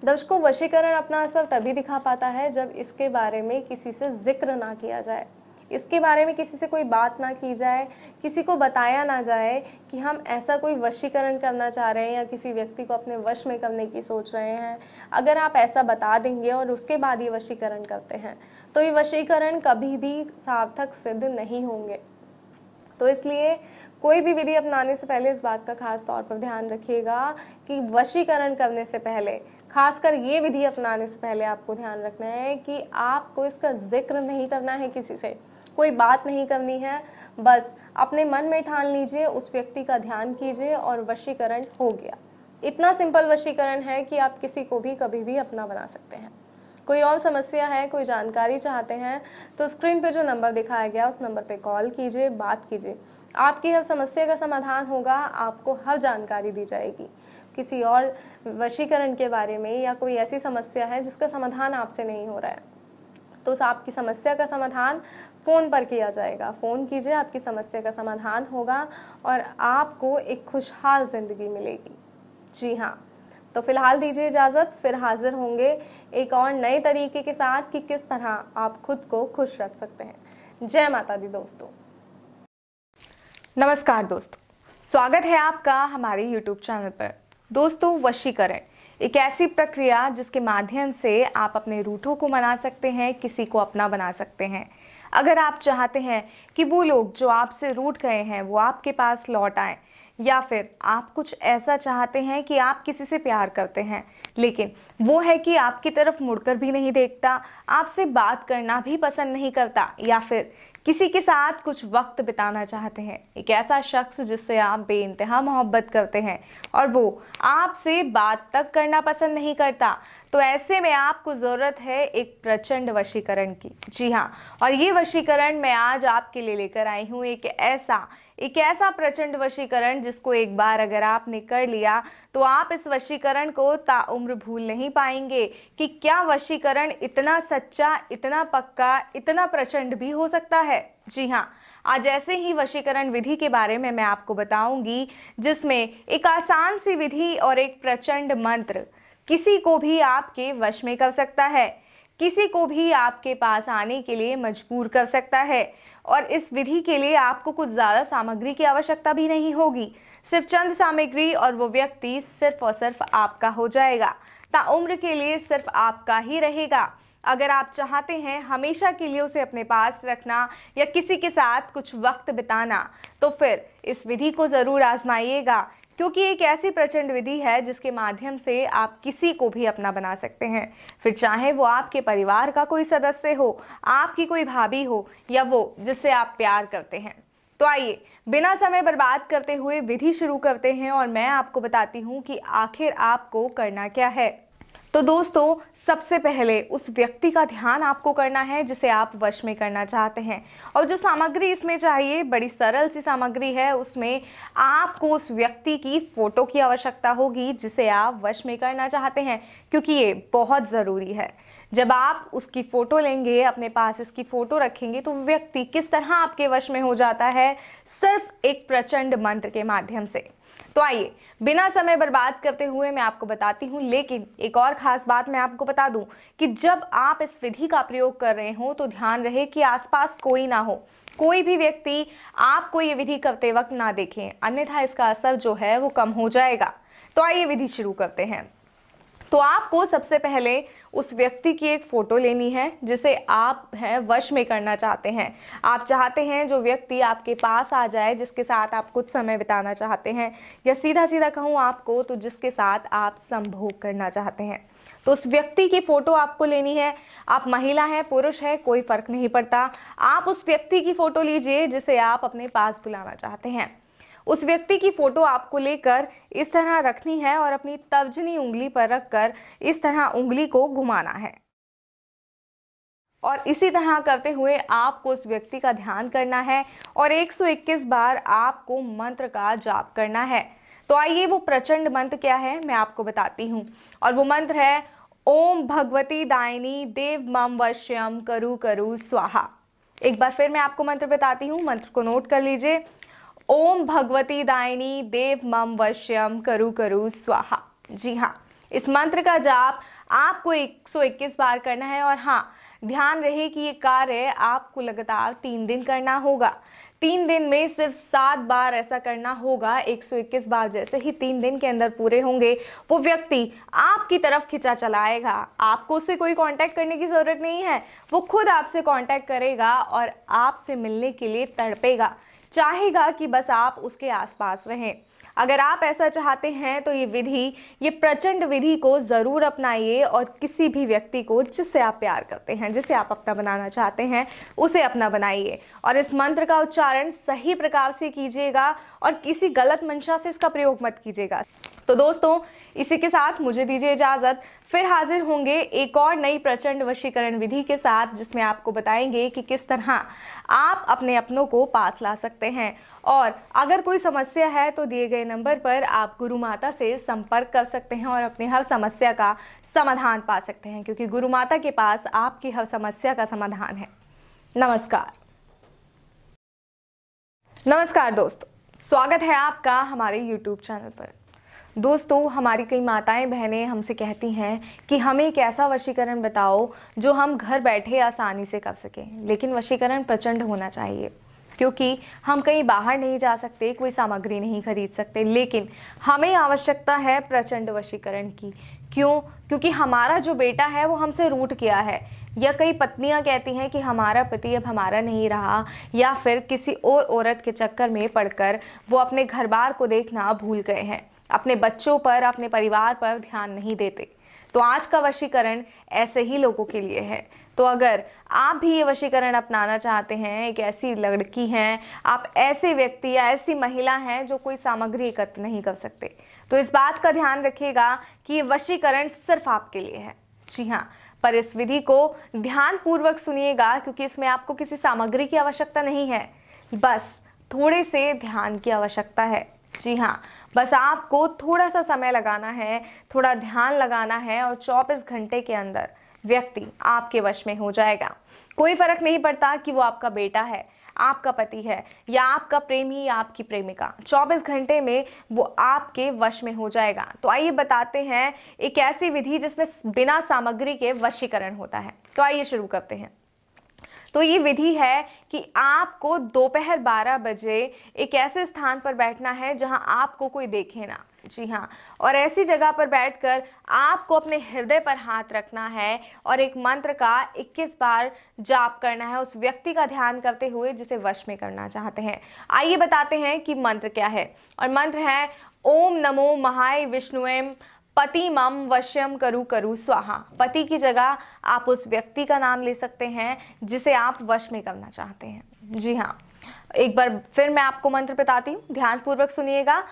दर्शकों वशीकरण अपना असर तभी दिखा पाता है जब इसके बारे में किसी से जिक्र ना किया जाए इसके बारे में किसी से कोई बात ना की जाए किसी को बताया ना जाए कि हम ऐसा कोई वशीकरण करना चाह रहे हैं या किसी व्यक्ति को अपने वश में करने की सोच रहे हैं अगर आप ऐसा बता देंगे और उसके बाद ये वशीकरण करते हैं तो ये वशीकरण कभी भी सार्थक सिद्ध नहीं होंगे तो इसलिए कोई भी विधि अपनाने से पहले इस बात का खास तौर पर ध्यान रखिएगा कि वशीकरण करने से पहले खासकर ये विधि अपनाने से पहले आपको ध्यान रखना है कि आपको इसका जिक्र नहीं करना है किसी से कोई बात नहीं करनी है बस अपने मन में ठान लीजिए उस व्यक्ति का ध्यान कीजिए और वशीकरण हो गया इतना सिंपल वशीकरण है कि आप किसी को भी कभी भी अपना बना सकते हैं कोई और समस्या है कोई जानकारी चाहते हैं तो स्क्रीन पे जो नंबर दिखाया गया उस नंबर पे कॉल कीजिए बात कीजिए आपकी हर समस्या का समाधान होगा आपको हर जानकारी दी जाएगी किसी और वशीकरण के बारे में या कोई ऐसी समस्या है जिसका समाधान आपसे नहीं हो रहा है तो आपकी समस्या का समाधान फ़ोन पर किया जाएगा फ़ोन कीजिए आपकी समस्या का समाधान होगा और आपको एक खुशहाल ज़िंदगी मिलेगी जी हाँ तो फिलहाल दीजिए इजाज़त फिर हाजिर होंगे एक और नए तरीके के साथ कि किस तरह आप खुद को खुश रख सकते हैं जय माता दी दोस्तों नमस्कार दोस्तों स्वागत है आपका हमारे YouTube चैनल पर दोस्तों वशीकरण एक ऐसी प्रक्रिया जिसके माध्यम से आप अपने रूठों को मना सकते हैं किसी को अपना बना सकते हैं अगर आप चाहते हैं कि वो लोग जो आपसे रूठ गए हैं वो आपके पास लौट आए या फिर आप कुछ ऐसा चाहते हैं कि आप किसी से प्यार करते हैं लेकिन वो है कि आपकी तरफ मुड़कर भी नहीं देखता आपसे बात करना भी पसंद नहीं करता या फिर किसी के साथ कुछ वक्त बिताना चाहते हैं एक ऐसा शख्स जिससे आप बेानतहा मोहब्बत करते हैं और वो आपसे बात तक करना पसंद नहीं करता तो ऐसे में आपको ज़रूरत है एक प्रचंड वशीकरण की जी हाँ और ये वशीकरण मैं आज आपके लिए लेकर आई हूँ एक ऐसा एक ऐसा प्रचंड वशीकरण जिसको एक बार अगर आपने कर लिया तो आप इस वशीकरण को ताउम्र भूल नहीं पाएंगे कि क्या वशीकरण इतना सच्चा इतना पक्का इतना प्रचंड भी हो सकता है जी हाँ आज ऐसे ही वशीकरण विधि के बारे में मैं आपको बताऊंगी जिसमें एक आसान सी विधि और एक प्रचंड मंत्र किसी को भी आपके वश में कर सकता है किसी को भी आपके पास आने के लिए मजबूर कर सकता है और इस विधि के लिए आपको कुछ ज़्यादा सामग्री की आवश्यकता भी नहीं होगी सिर्फ चंद सामग्री और वो व्यक्ति सिर्फ और सिर्फ आपका हो जाएगा ताउम्र के लिए सिर्फ आपका ही रहेगा अगर आप चाहते हैं हमेशा के लिए उसे अपने पास रखना या किसी के साथ कुछ वक्त बिताना तो फिर इस विधि को ज़रूर आजमाइएगा क्योंकि एक ऐसी प्रचंड विधि है जिसके माध्यम से आप किसी को भी अपना बना सकते हैं फिर चाहे वो आपके परिवार का कोई सदस्य हो आपकी कोई भाभी हो या वो जिससे आप प्यार करते हैं तो आइए बिना समय बर्बाद करते हुए विधि शुरू करते हैं और मैं आपको बताती हूँ कि आखिर आपको करना क्या है तो दोस्तों सबसे पहले उस व्यक्ति का ध्यान आपको करना है जिसे आप वश में करना चाहते हैं और जो सामग्री इसमें चाहिए बड़ी सरल सी सामग्री है उसमें आपको उस व्यक्ति की फ़ोटो की आवश्यकता होगी जिसे आप वश में करना चाहते हैं क्योंकि ये बहुत ज़रूरी है जब आप उसकी फ़ोटो लेंगे अपने पास इसकी फ़ोटो रखेंगे तो व्यक्ति किस तरह आपके वश में हो जाता है सिर्फ एक प्रचंड मंत्र के माध्यम से तो आइए बिना समय बर्बाद करते हुए मैं आपको बताती हूँ लेकिन एक और ख़ास बात मैं आपको बता दूँ कि जब आप इस विधि का प्रयोग कर रहे हो तो ध्यान रहे कि आसपास कोई ना हो कोई भी व्यक्ति आपको ये विधि करते वक्त ना देखें अन्यथा इसका असर जो है वो कम हो जाएगा तो आइए विधि शुरू करते हैं तो आपको सबसे पहले उस व्यक्ति की एक फ़ोटो लेनी है जिसे आप हैं वश में करना चाहते हैं आप चाहते हैं जो व्यक्ति आपके पास आ जाए जिसके साथ आप कुछ समय बिताना चाहते हैं या सीधा सीधा कहूँ आपको तो जिसके साथ आप संभोग करना चाहते हैं तो उस व्यक्ति की फ़ोटो आपको लेनी है आप महिला हैं पुरुष है कोई फ़र्क नहीं पड़ता आप उस व्यक्ति की फ़ोटो लीजिए जिसे आप अपने पास बुलाना चाहते हैं उस व्यक्ति की फ़ोटो आपको लेकर इस तरह रखनी है और अपनी तर्जनी उंगली पर रखकर इस तरह उंगली को घुमाना है और इसी तरह करते हुए आपको उस व्यक्ति का ध्यान करना है और 121 बार आपको मंत्र का जाप करना है तो आइए वो प्रचंड मंत्र क्या है मैं आपको बताती हूँ और वो मंत्र है ओम भगवती दायनी देव मम वश्यम करु करु स्वाहा एक बार फिर मैं आपको मंत्र बताती हूँ मंत्र को नोट कर लीजिए ओम भगवती दायनी देव मम वश्यम करु करु स्वाहा जी हाँ इस मंत्र का जाप आपको 121 बार करना है और हाँ ध्यान रहे कि ये कार्य आपको लगातार तीन दिन करना होगा तीन दिन में सिर्फ सात बार ऐसा करना होगा 121 बार जैसे ही तीन दिन के अंदर पूरे होंगे वो व्यक्ति आपकी तरफ खिंचा चलाएगा आपको उससे कोई कांटेक्ट करने की ज़रूरत नहीं है वो खुद आपसे कांटेक्ट करेगा और आपसे मिलने के लिए तड़पेगा चाहेगा कि बस आप उसके आसपास रहें अगर आप ऐसा चाहते हैं तो ये विधि ये प्रचंड विधि को ज़रूर अपनाइए और किसी भी व्यक्ति को जिससे आप प्यार करते हैं जिसे आप अपना बनाना चाहते हैं उसे अपना बनाइए और इस मंत्र का उच्चारण सही प्रकार से कीजिएगा और किसी गलत मंशा से इसका प्रयोग मत कीजिएगा तो दोस्तों इसी के साथ मुझे दीजिए इजाज़त फिर हाजिर होंगे एक और नई प्रचंड वशीकरण विधि के साथ जिसमें आपको बताएंगे कि किस तरह आप अपने अपनों को पास ला सकते हैं और अगर कोई समस्या है तो दिए गए नंबर पर आप गुरु माता से संपर्क कर सकते हैं और अपनी हर समस्या का समाधान पा सकते हैं क्योंकि गुरु माता के पास आपकी हर समस्या का समाधान है नमस्कार नमस्कार दोस्तों स्वागत है आपका हमारे YouTube चैनल पर दोस्तों हमारी कई माताएं बहनें हमसे कहती हैं कि हमें एक ऐसा वशीकरण बताओ जो हम घर बैठे आसानी से कर सकें लेकिन वशीकरण प्रचंड होना चाहिए क्योंकि हम कहीं बाहर नहीं जा सकते कोई सामग्री नहीं खरीद सकते लेकिन हमें आवश्यकता है प्रचंड वशीकरण की क्यों क्योंकि हमारा जो बेटा है वो हमसे रूट किया है या कई पत्नियां कहती हैं कि हमारा पति अब हमारा नहीं रहा या फिर किसी और औरत के चक्कर में पड़कर वो अपने घर बार को देखना भूल गए हैं अपने बच्चों पर अपने परिवार पर ध्यान नहीं देते तो आज का वशीकरण ऐसे ही लोगों के लिए है तो अगर आप भी ये वशीकरण अपनाना चाहते हैं एक ऐसी लड़की हैं आप ऐसे व्यक्ति या ऐसी महिला हैं जो कोई सामग्री एकत्र नहीं कर सकते तो इस बात का ध्यान रखिएगा कि ये वशीकरण सिर्फ आपके लिए है जी हाँ पर इस विधि को ध्यानपूर्वक सुनिएगा क्योंकि इसमें आपको किसी सामग्री की आवश्यकता नहीं है बस थोड़े से ध्यान की आवश्यकता है जी हाँ बस आपको थोड़ा सा समय लगाना है थोड़ा ध्यान लगाना है और चौबीस घंटे के अंदर व्यक्ति आपके वश में हो जाएगा कोई फर्क नहीं पड़ता कि वो आपका बेटा है आपका पति है या आपका प्रेमी या आपकी प्रेमिका 24 घंटे में वो आपके वश में हो जाएगा तो आइए बताते हैं एक ऐसी विधि जिसमें बिना सामग्री के वशीकरण होता है तो आइए शुरू करते हैं तो ये विधि है कि आपको दोपहर 12 बजे एक ऐसे स्थान पर बैठना है जहां आपको कोई देखे ना जी हाँ और ऐसी जगह पर बैठकर आपको अपने हृदय पर हाथ रखना है और एक मंत्र का 21 बार जाप करना है उस व्यक्ति का ध्यान करते हुए जिसे वश में करना चाहते हैं आइए बताते हैं कि मंत्र क्या है और मंत्र है ओम नमो महाय विष्णुएम पति मम वश्यम करु करु स्वाहा पति की जगह आप उस व्यक्ति का नाम ले सकते हैं जिसे आप वश में करना चाहते हैं जी हाँ एक बार फिर मैं आपको मंत्र बताती हूँ ध्यानपूर्वक सुनिएगा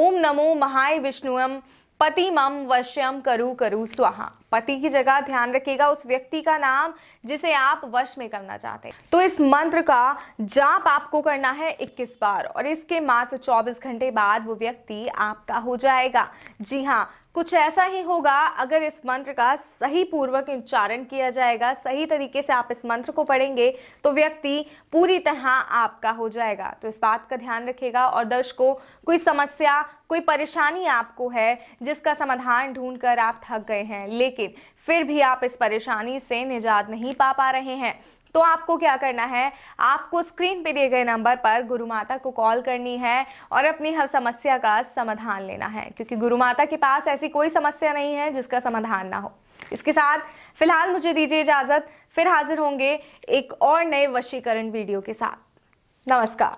ओम नमो महाय विष्णुम पति मम वश्यम करु करु स्वाहा पति की जगह ध्यान रखिएगा उस व्यक्ति का नाम जिसे आप वश में करना चाहते हैं तो इस मंत्र का जाप आपको करना है 21 बार और इसके मात्र 24 घंटे बाद वो व्यक्ति आपका हो जाएगा जी हाँ कुछ ऐसा ही होगा अगर इस मंत्र का सही पूर्वक उच्चारण किया जाएगा सही तरीके से आप इस मंत्र को पढ़ेंगे तो व्यक्ति पूरी तरह आपका हो जाएगा तो इस बात का ध्यान रखेगा और दर्शकों कोई समस्या कोई परेशानी आपको है जिसका समाधान ढूंढकर आप थक गए हैं लेकिन फिर भी आप इस परेशानी से निजात नहीं पा पा रहे हैं तो आपको क्या करना है आपको स्क्रीन पे दिए गए नंबर पर गुरु माता को कॉल करनी है और अपनी हर समस्या का समाधान लेना है क्योंकि गुरु माता के पास ऐसी कोई समस्या नहीं है जिसका समाधान ना हो इसके साथ फिलहाल मुझे दीजिए इजाज़त फिर हाजिर होंगे एक और नए वशीकरण वीडियो के साथ नमस्कार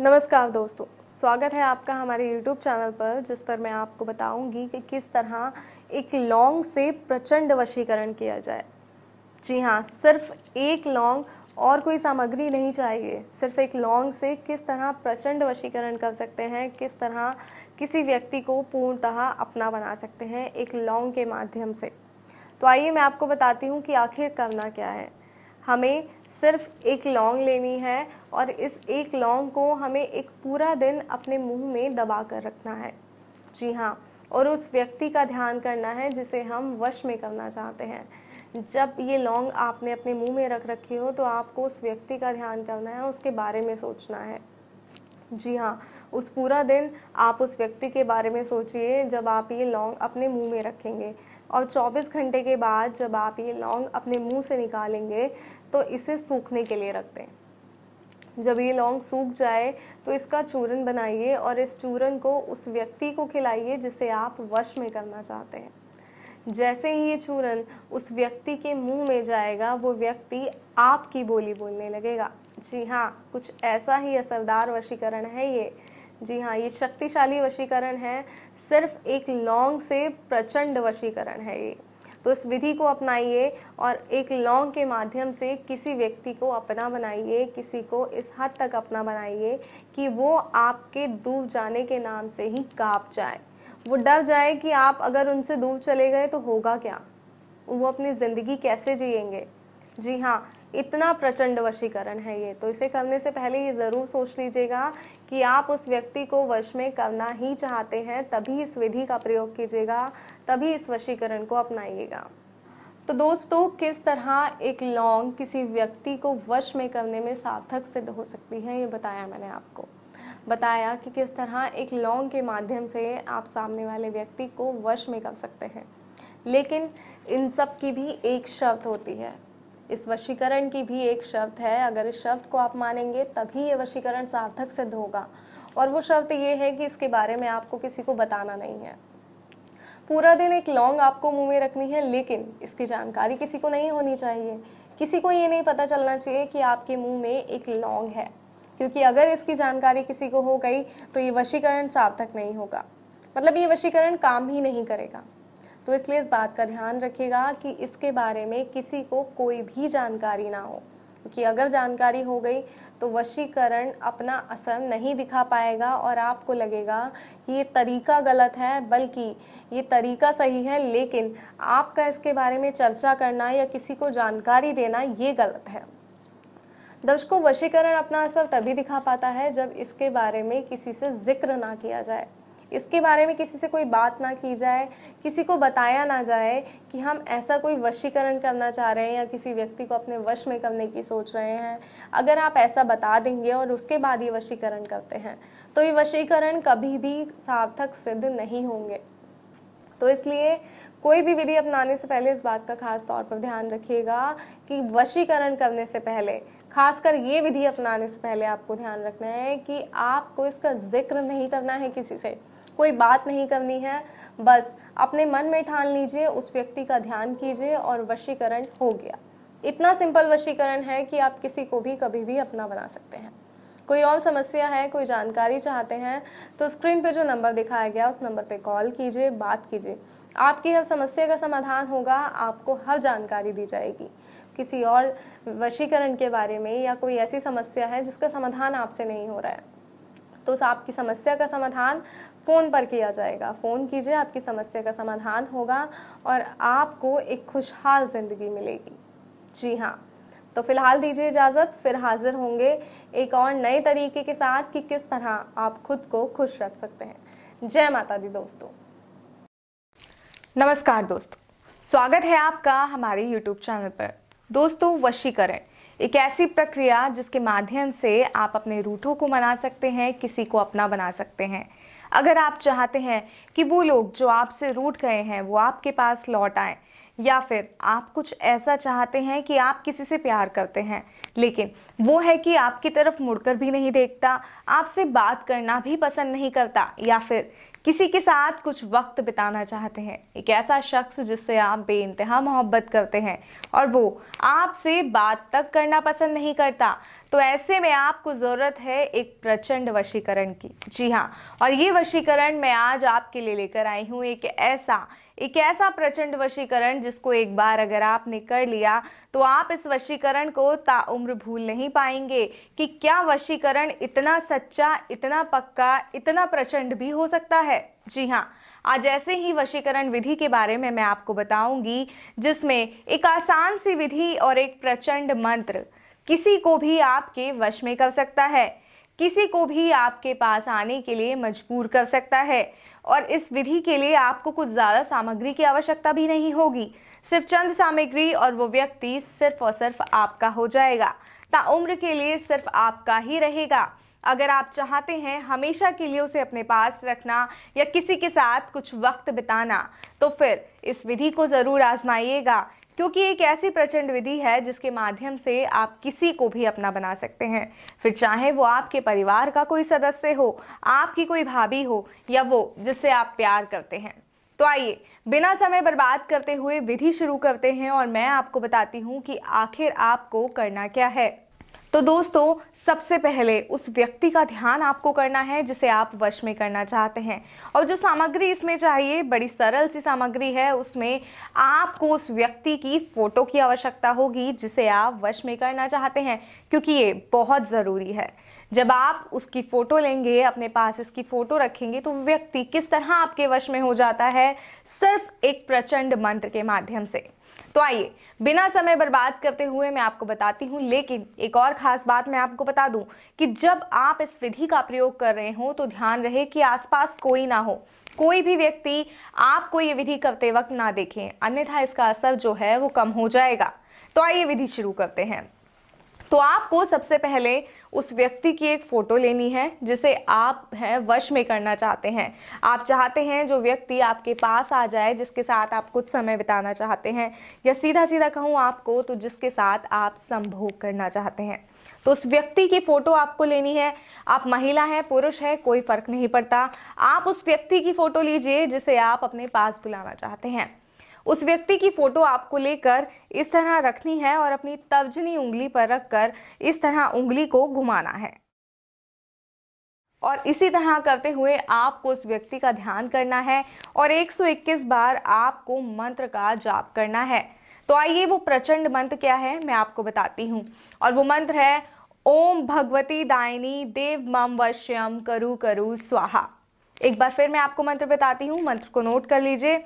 नमस्कार दोस्तों स्वागत है आपका हमारे यूट्यूब चैनल पर जिस पर मैं आपको बताऊंगी कि किस तरह एक लॉन्ग से प्रचंड वशीकरण किया जाए जी हाँ सिर्फ एक लौंग और कोई सामग्री नहीं चाहिए सिर्फ एक लौंग से किस तरह प्रचंड वशीकरण कर सकते हैं किस तरह किसी व्यक्ति को पूर्णतः अपना बना सकते हैं एक लौंग के माध्यम से तो आइए मैं आपको बताती हूँ कि आखिर करना क्या है हमें सिर्फ एक लौंग लेनी है और इस एक लौंग को हमें एक पूरा दिन अपने मुंह में दबा कर रखना है जी हाँ और उस व्यक्ति का ध्यान करना है जिसे हम वश में करना चाहते हैं जब ये लौंग आपने अपने मुंह में रख रखी हो तो आपको उस व्यक्ति का ध्यान करना है उसके बारे में सोचना है जी हाँ उस पूरा दिन आप उस व्यक्ति के बारे में सोचिए जब आप ये लौंग अपने मुंह में रखेंगे और 24 घंटे के बाद जब आप ये लौंग अपने मुंह से निकालेंगे तो इसे सूखने के लिए रख दें जब ये लौंग सूख जाए तो इसका चूरन बनाइए और इस चूरन को उस व्यक्ति को खिलाइए जिसे आप वश में करना चाहते हैं जैसे ही ये चूरन उस व्यक्ति के मुंह में जाएगा वो व्यक्ति आपकी बोली बोलने लगेगा जी हाँ कुछ ऐसा ही असरदार वशीकरण है ये जी हाँ ये शक्तिशाली वशीकरण है सिर्फ एक लौंग से प्रचंड वशीकरण है ये तो इस विधि को अपनाइए और एक लौंग के माध्यम से किसी व्यक्ति को अपना बनाइए किसी को इस हद तक अपना बनाइए कि वो आपके दूर जाने के नाम से ही काँप जाए वो डर जाए कि आप अगर उनसे दूर चले गए तो होगा क्या वो अपनी ज़िंदगी कैसे जिएंगे जी हाँ इतना प्रचंड वशीकरण है ये तो इसे करने से पहले ये ज़रूर सोच लीजिएगा कि आप उस व्यक्ति को वश में करना ही चाहते हैं तभी इस विधि का प्रयोग कीजिएगा तभी इस वशीकरण को अपनाइएगा तो दोस्तों किस तरह एक लौंग किसी व्यक्ति को वश में करने में सार्थक सिद्ध हो सकती है ये बताया मैंने आपको बताया कि किस तरह एक लौंग के माध्यम से आप सामने वाले व्यक्ति को वश में कर सकते हैं लेकिन इन सब की भी एक शर्त होती है इस वशीकरण की भी एक शर्त है अगर इस शर्त को आप मानेंगे तभी ये वशीकरण सार्थक सिद्ध होगा और वो शर्त ये है कि इसके बारे में आपको किसी को बताना नहीं है पूरा दिन एक लौंग आपको मुंह में रखनी है लेकिन इसकी जानकारी किसी को नहीं होनी चाहिए किसी को ये नहीं पता चलना चाहिए कि आपके मुंह में एक लौंग है क्योंकि अगर इसकी जानकारी किसी को हो गई तो ये वशीकरण सार्थक नहीं होगा मतलब ये वशीकरण काम ही नहीं करेगा तो इसलिए इस बात का ध्यान रखिएगा कि इसके बारे में किसी को कोई भी जानकारी ना हो क्योंकि अगर जानकारी हो गई तो वशीकरण अपना असर नहीं दिखा पाएगा और आपको लगेगा कि ये तरीका गलत है बल्कि ये तरीका सही है लेकिन आपका इसके बारे में चर्चा करना या किसी को जानकारी देना ये गलत है दर्शकों वशीकरण अपना असर तभी दिखा पाता है जब इसके बारे में किसी से जिक्र ना किया जाए इसके बारे में किसी से कोई बात ना की जाए किसी को बताया ना जाए कि हम ऐसा कोई वशीकरण करना चाह रहे हैं या किसी व्यक्ति को अपने वश में करने की सोच रहे हैं अगर आप ऐसा बता देंगे और उसके बाद ये वशीकरण करते हैं तो ये वशीकरण कभी भी सार्थक सिद्ध नहीं होंगे तो इसलिए कोई भी विधि अपनाने से पहले इस बात का खास तौर पर ध्यान रखिएगा कि वशीकरण करने से पहले खासकर ये विधि अपनाने से पहले आपको ध्यान रखना है कि आपको इसका जिक्र नहीं करना है किसी से कोई बात नहीं करनी है बस अपने मन में ठान लीजिए उस व्यक्ति का ध्यान कीजिए और वशीकरण हो गया इतना सिंपल वशीकरण है कि आप किसी को भी कभी भी अपना बना सकते हैं कोई और समस्या है कोई जानकारी चाहते हैं तो स्क्रीन पे जो नंबर दिखाया गया उस नंबर पे कॉल कीजिए बात कीजिए आपकी हर समस्या का समाधान होगा आपको हर जानकारी दी जाएगी किसी और वशीकरण के बारे में या कोई ऐसी समस्या है जिसका समाधान आपसे नहीं हो रहा है तो आपकी समस्या का समाधान फ़ोन पर किया जाएगा फ़ोन कीजिए आपकी समस्या का समाधान होगा और आपको एक खुशहाल ज़िंदगी मिलेगी जी हाँ तो फिलहाल दीजिए इजाज़त फिर हाजिर होंगे एक और नए तरीके के साथ कि किस तरह आप खुद को खुश रख सकते हैं जय माता दी दोस्तों नमस्कार दोस्तों स्वागत है आपका हमारे YouTube चैनल पर दोस्तों वशीकरण एक ऐसी प्रक्रिया जिसके माध्यम से आप अपने रूठों को मना सकते हैं किसी को अपना बना सकते हैं अगर आप चाहते हैं कि वो लोग जो आपसे रूट गए हैं वो आपके पास लौट आए या फिर आप कुछ ऐसा चाहते हैं कि आप किसी से प्यार करते हैं लेकिन वो है कि आपकी तरफ मुड़कर भी नहीं देखता आपसे बात करना भी पसंद नहीं करता या फिर किसी के साथ कुछ वक्त बिताना चाहते हैं एक ऐसा शख्स जिससे आप बे मोहब्बत करते हैं और वो आपसे बात तक करना पसंद नहीं करता तो ऐसे में आपको ज़रूरत है एक प्रचंड वशीकरण की जी हाँ और ये वशीकरण मैं आज आपके लिए लेकर आई हूँ एक ऐसा एक ऐसा प्रचंड वशीकरण जिसको एक बार अगर आपने कर लिया तो आप इस वशीकरण को ताउम्र भूल नहीं पाएंगे कि क्या वशीकरण इतना सच्चा इतना पक्का इतना प्रचंड भी हो सकता है जी हाँ आज ऐसे ही वशीकरण विधि के बारे में मैं आपको बताऊंगी जिसमें एक आसान सी विधि और एक प्रचंड मंत्र किसी को भी आपके वश में कर सकता है किसी को भी आपके पास आने के लिए मजबूर कर सकता है और इस विधि के लिए आपको कुछ ज़्यादा सामग्री की आवश्यकता भी नहीं होगी सिर्फ चंद सामग्री और वो व्यक्ति सिर्फ और सिर्फ आपका हो जाएगा ताउम्र के लिए सिर्फ आपका ही रहेगा अगर आप चाहते हैं हमेशा के लिए उसे अपने पास रखना या किसी के साथ कुछ वक्त बिताना तो फिर इस विधि को ज़रूर आजमाइएगा क्योंकि एक ऐसी प्रचंड विधि है जिसके माध्यम से आप किसी को भी अपना बना सकते हैं फिर चाहे वो आपके परिवार का कोई सदस्य हो आपकी कोई भाभी हो या वो जिससे आप प्यार करते हैं तो आइए बिना समय बर्बाद करते हुए विधि शुरू करते हैं और मैं आपको बताती हूँ कि आखिर आपको करना क्या है तो दोस्तों सबसे पहले उस व्यक्ति का ध्यान आपको करना है जिसे आप वश में करना चाहते हैं और जो सामग्री इसमें चाहिए बड़ी सरल सी सामग्री है उसमें आपको उस व्यक्ति की फ़ोटो की आवश्यकता होगी जिसे आप वश में करना चाहते हैं क्योंकि ये बहुत ज़रूरी है जब आप उसकी फ़ोटो लेंगे अपने पास इसकी फ़ोटो रखेंगे तो व्यक्ति किस तरह आपके वश में हो जाता है सिर्फ एक प्रचंड मंत्र के माध्यम से तो आइए बिना समय बर्बाद करते हुए मैं आपको बताती हूँ लेकिन एक और ख़ास बात मैं आपको बता दूँ कि जब आप इस विधि का प्रयोग कर रहे हो तो ध्यान रहे कि आसपास कोई ना हो कोई भी व्यक्ति आपको ये विधि करते वक्त ना देखें अन्यथा इसका असर जो है वो कम हो जाएगा तो आइए विधि शुरू करते हैं तो आपको सबसे पहले उस व्यक्ति की एक फ़ोटो लेनी है जिसे आप हैं वश में करना चाहते हैं आप चाहते हैं जो व्यक्ति आपके पास आ जाए जिसके साथ आप कुछ समय बिताना चाहते हैं या सीधा सीधा कहूँ आपको तो जिसके साथ आप संभोग करना चाहते हैं तो उस व्यक्ति की फ़ोटो आपको लेनी है आप महिला हैं पुरुष है कोई फ़र्क नहीं पड़ता आप उस व्यक्ति की फ़ोटो लीजिए जिसे आप अपने पास बुलाना चाहते हैं उस व्यक्ति की फ़ोटो आपको लेकर इस तरह रखनी है और अपनी तर्जनी उंगली पर रखकर इस तरह उंगली को घुमाना है और इसी तरह करते हुए आपको उस व्यक्ति का ध्यान करना है और 121 बार आपको मंत्र का जाप करना है तो आइए वो प्रचंड मंत्र क्या है मैं आपको बताती हूँ और वो मंत्र है ओम भगवती दायनी देव मम वश्यम करु करु स्वाहा एक बार फिर मैं आपको मंत्र बताती हूँ मंत्र को नोट कर लीजिए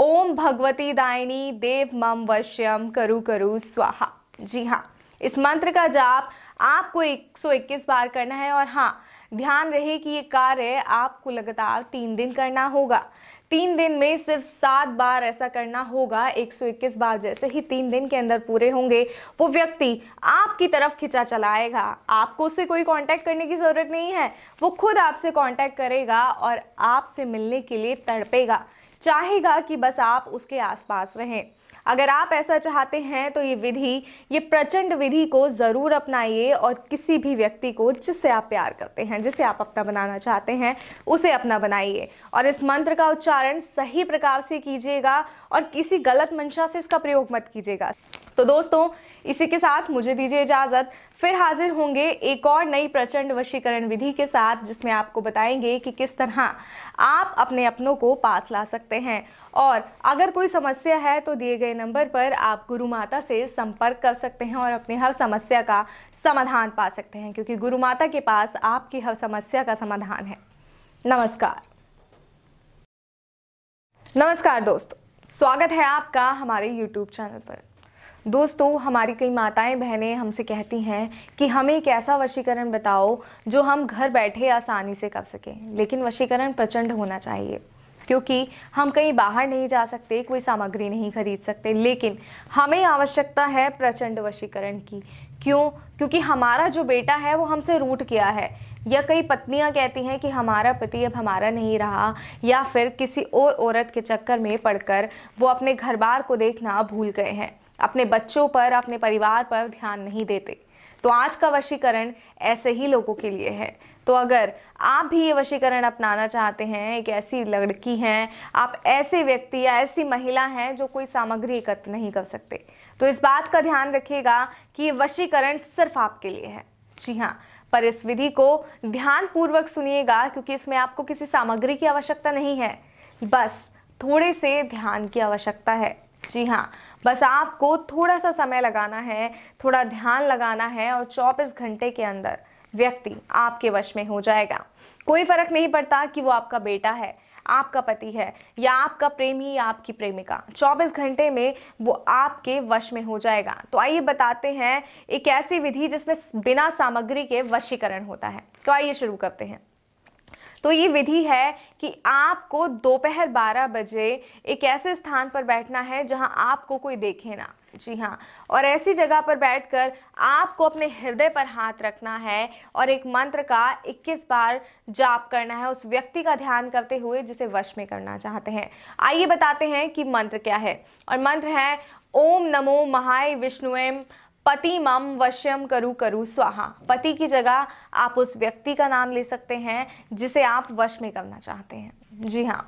ओम भगवती दायनी देव मम वश्यम करु करु स्वाहा जी हाँ इस मंत्र का जाप आपको 121 बार करना है और हाँ ध्यान रहे कि ये कार्य आपको लगातार तीन दिन करना होगा तीन दिन में सिर्फ सात बार ऐसा करना होगा 121 बार जैसे ही तीन दिन के अंदर पूरे होंगे वो व्यक्ति आपकी तरफ खिंचा चलाएगा आपको उससे कोई कांटेक्ट करने की ज़रूरत नहीं है वो खुद आपसे कांटेक्ट करेगा और आपसे मिलने के लिए तड़पेगा चाहेगा कि बस आप उसके आसपास रहें अगर आप ऐसा चाहते हैं तो ये विधि ये प्रचंड विधि को ज़रूर अपनाइए और किसी भी व्यक्ति को जिससे आप प्यार करते हैं जिसे आप अपना बनाना चाहते हैं उसे अपना बनाइए और इस मंत्र का उच्चारण सही प्रकार से कीजिएगा और किसी गलत मंशा से इसका प्रयोग मत कीजिएगा तो दोस्तों इसी के साथ मुझे दीजिए इजाज़त फिर हाजिर होंगे एक और नई प्रचंड वशीकरण विधि के साथ जिसमें आपको बताएंगे कि किस तरह आप अपने अपनों को पास ला सकते हैं और अगर कोई समस्या है तो दिए गए नंबर पर आप गुरु माता से संपर्क कर सकते हैं और अपनी हर समस्या का समाधान पा सकते हैं क्योंकि गुरु माता के पास आपकी हर समस्या का समाधान है नमस्कार नमस्कार दोस्तों स्वागत है आपका हमारे YouTube चैनल पर दोस्तों हमारी कई माताएं बहनें हमसे कहती हैं कि हमें एक ऐसा वशीकरण बताओ जो हम घर बैठे आसानी से कर सकें लेकिन वशीकरण प्रचंड होना चाहिए क्योंकि हम कहीं बाहर नहीं जा सकते कोई सामग्री नहीं खरीद सकते लेकिन हमें आवश्यकता है प्रचंड वशीकरण की क्यों क्योंकि हमारा जो बेटा है वो हमसे रूट किया है या कई पत्नियां कहती हैं कि हमारा पति अब हमारा नहीं रहा या फिर किसी और औरत के चक्कर में पड़कर वो अपने घर बार को देखना भूल गए हैं अपने बच्चों पर अपने परिवार पर ध्यान नहीं देते तो आज का वशीकरण ऐसे ही लोगों के लिए है तो अगर आप भी ये वशीकरण अपनाना चाहते हैं एक ऐसी लड़की हैं आप ऐसे व्यक्ति या ऐसी महिला हैं जो कोई सामग्री एकत्र नहीं कर सकते तो इस बात का ध्यान रखिएगा कि ये वशीकरण सिर्फ आपके लिए है जी हाँ पर इस विधि को ध्यानपूर्वक सुनिएगा क्योंकि इसमें आपको किसी सामग्री की आवश्यकता नहीं है बस थोड़े से ध्यान की आवश्यकता है जी हाँ बस आपको थोड़ा सा समय लगाना है थोड़ा ध्यान लगाना है और चौबीस घंटे के अंदर व्यक्ति आपके वश में हो जाएगा कोई फर्क नहीं पड़ता कि वो आपका बेटा है आपका पति है या आपका प्रेमी या आपकी प्रेमिका 24 घंटे में वो आपके वश में हो जाएगा तो आइए बताते हैं एक ऐसी विधि जिसमें बिना सामग्री के वशीकरण होता है तो आइए शुरू करते हैं तो ये विधि है कि आपको दोपहर 12 बजे एक ऐसे स्थान पर बैठना है जहां आपको कोई देखे ना जी हाँ और ऐसी जगह पर बैठकर आपको अपने हृदय पर हाथ रखना है और एक मंत्र का 21 बार जाप करना है उस व्यक्ति का ध्यान करते हुए जिसे वश में करना चाहते हैं आइए बताते हैं कि मंत्र क्या है और मंत्र है ओम नमो महाय विष्णुएम पति मम वश्यम करु करु स्वाहा पति की जगह आप उस व्यक्ति का नाम ले सकते हैं जिसे आप वश में करना चाहते हैं जी हाँ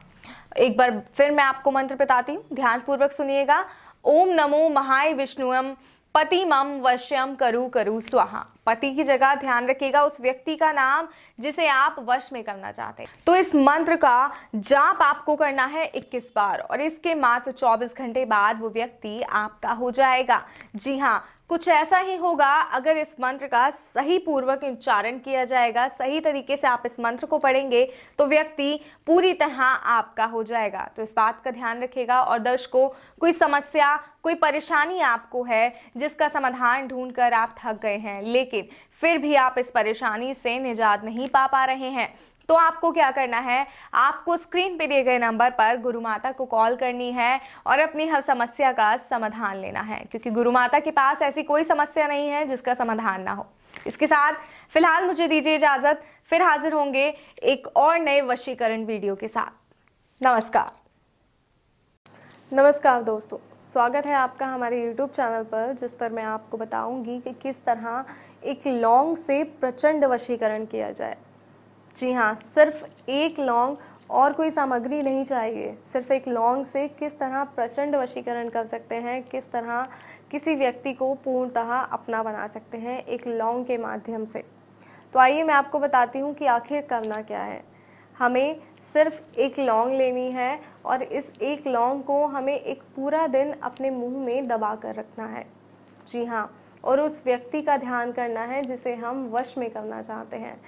एक बार फिर मैं आपको मंत्र बताती हूँ ध्यानपूर्वक सुनिएगा ओम नमो महाय विष्णुम पति मम वश्यम करु करु स्वाहा पति की जगह ध्यान रखिएगा उस व्यक्ति का नाम जिसे आप वश में करना चाहते हैं तो इस मंत्र का जाप आपको करना है 21 बार और इसके मात्र 24 घंटे बाद वो व्यक्ति आपका हो जाएगा जी हाँ कुछ ऐसा ही होगा अगर इस मंत्र का सही पूर्वक उच्चारण किया जाएगा सही तरीके से आप इस मंत्र को पढ़ेंगे तो व्यक्ति पूरी तरह आपका हो जाएगा तो इस बात का ध्यान रखेगा और दर्शकों कोई समस्या कोई परेशानी आपको है जिसका समाधान ढूंढकर आप थक गए हैं लेकिन फिर भी आप इस परेशानी से निजात नहीं पा पा रहे हैं तो आपको क्या करना है आपको स्क्रीन पे दिए गए नंबर पर गुरु माता को कॉल करनी है और अपनी हर समस्या का समाधान लेना है क्योंकि गुरु माता के पास ऐसी कोई समस्या नहीं है जिसका समाधान ना हो इसके साथ फिलहाल मुझे दीजिए इजाज़त फिर हाजिर होंगे एक और नए वशीकरण वीडियो के साथ नमस्कार नमस्कार दोस्तों स्वागत है आपका हमारे यूट्यूब चैनल पर जिस पर मैं आपको बताऊंगी कि किस तरह एक लॉन्ग से प्रचंड वशीकरण किया जाए जी हाँ सिर्फ एक लौंग और कोई सामग्री नहीं चाहिए सिर्फ एक लौंग से किस तरह प्रचंड वशीकरण कर सकते हैं किस तरह किसी व्यक्ति को पूर्णतः अपना बना सकते हैं एक लौंग के माध्यम से तो आइए मैं आपको बताती हूँ कि आखिर करना क्या है हमें सिर्फ एक लौंग लेनी है और इस एक लौंग को हमें एक पूरा दिन अपने मुंह में दबा कर रखना है जी हाँ और उस व्यक्ति का ध्यान करना है जिसे हम वश में करना चाहते हैं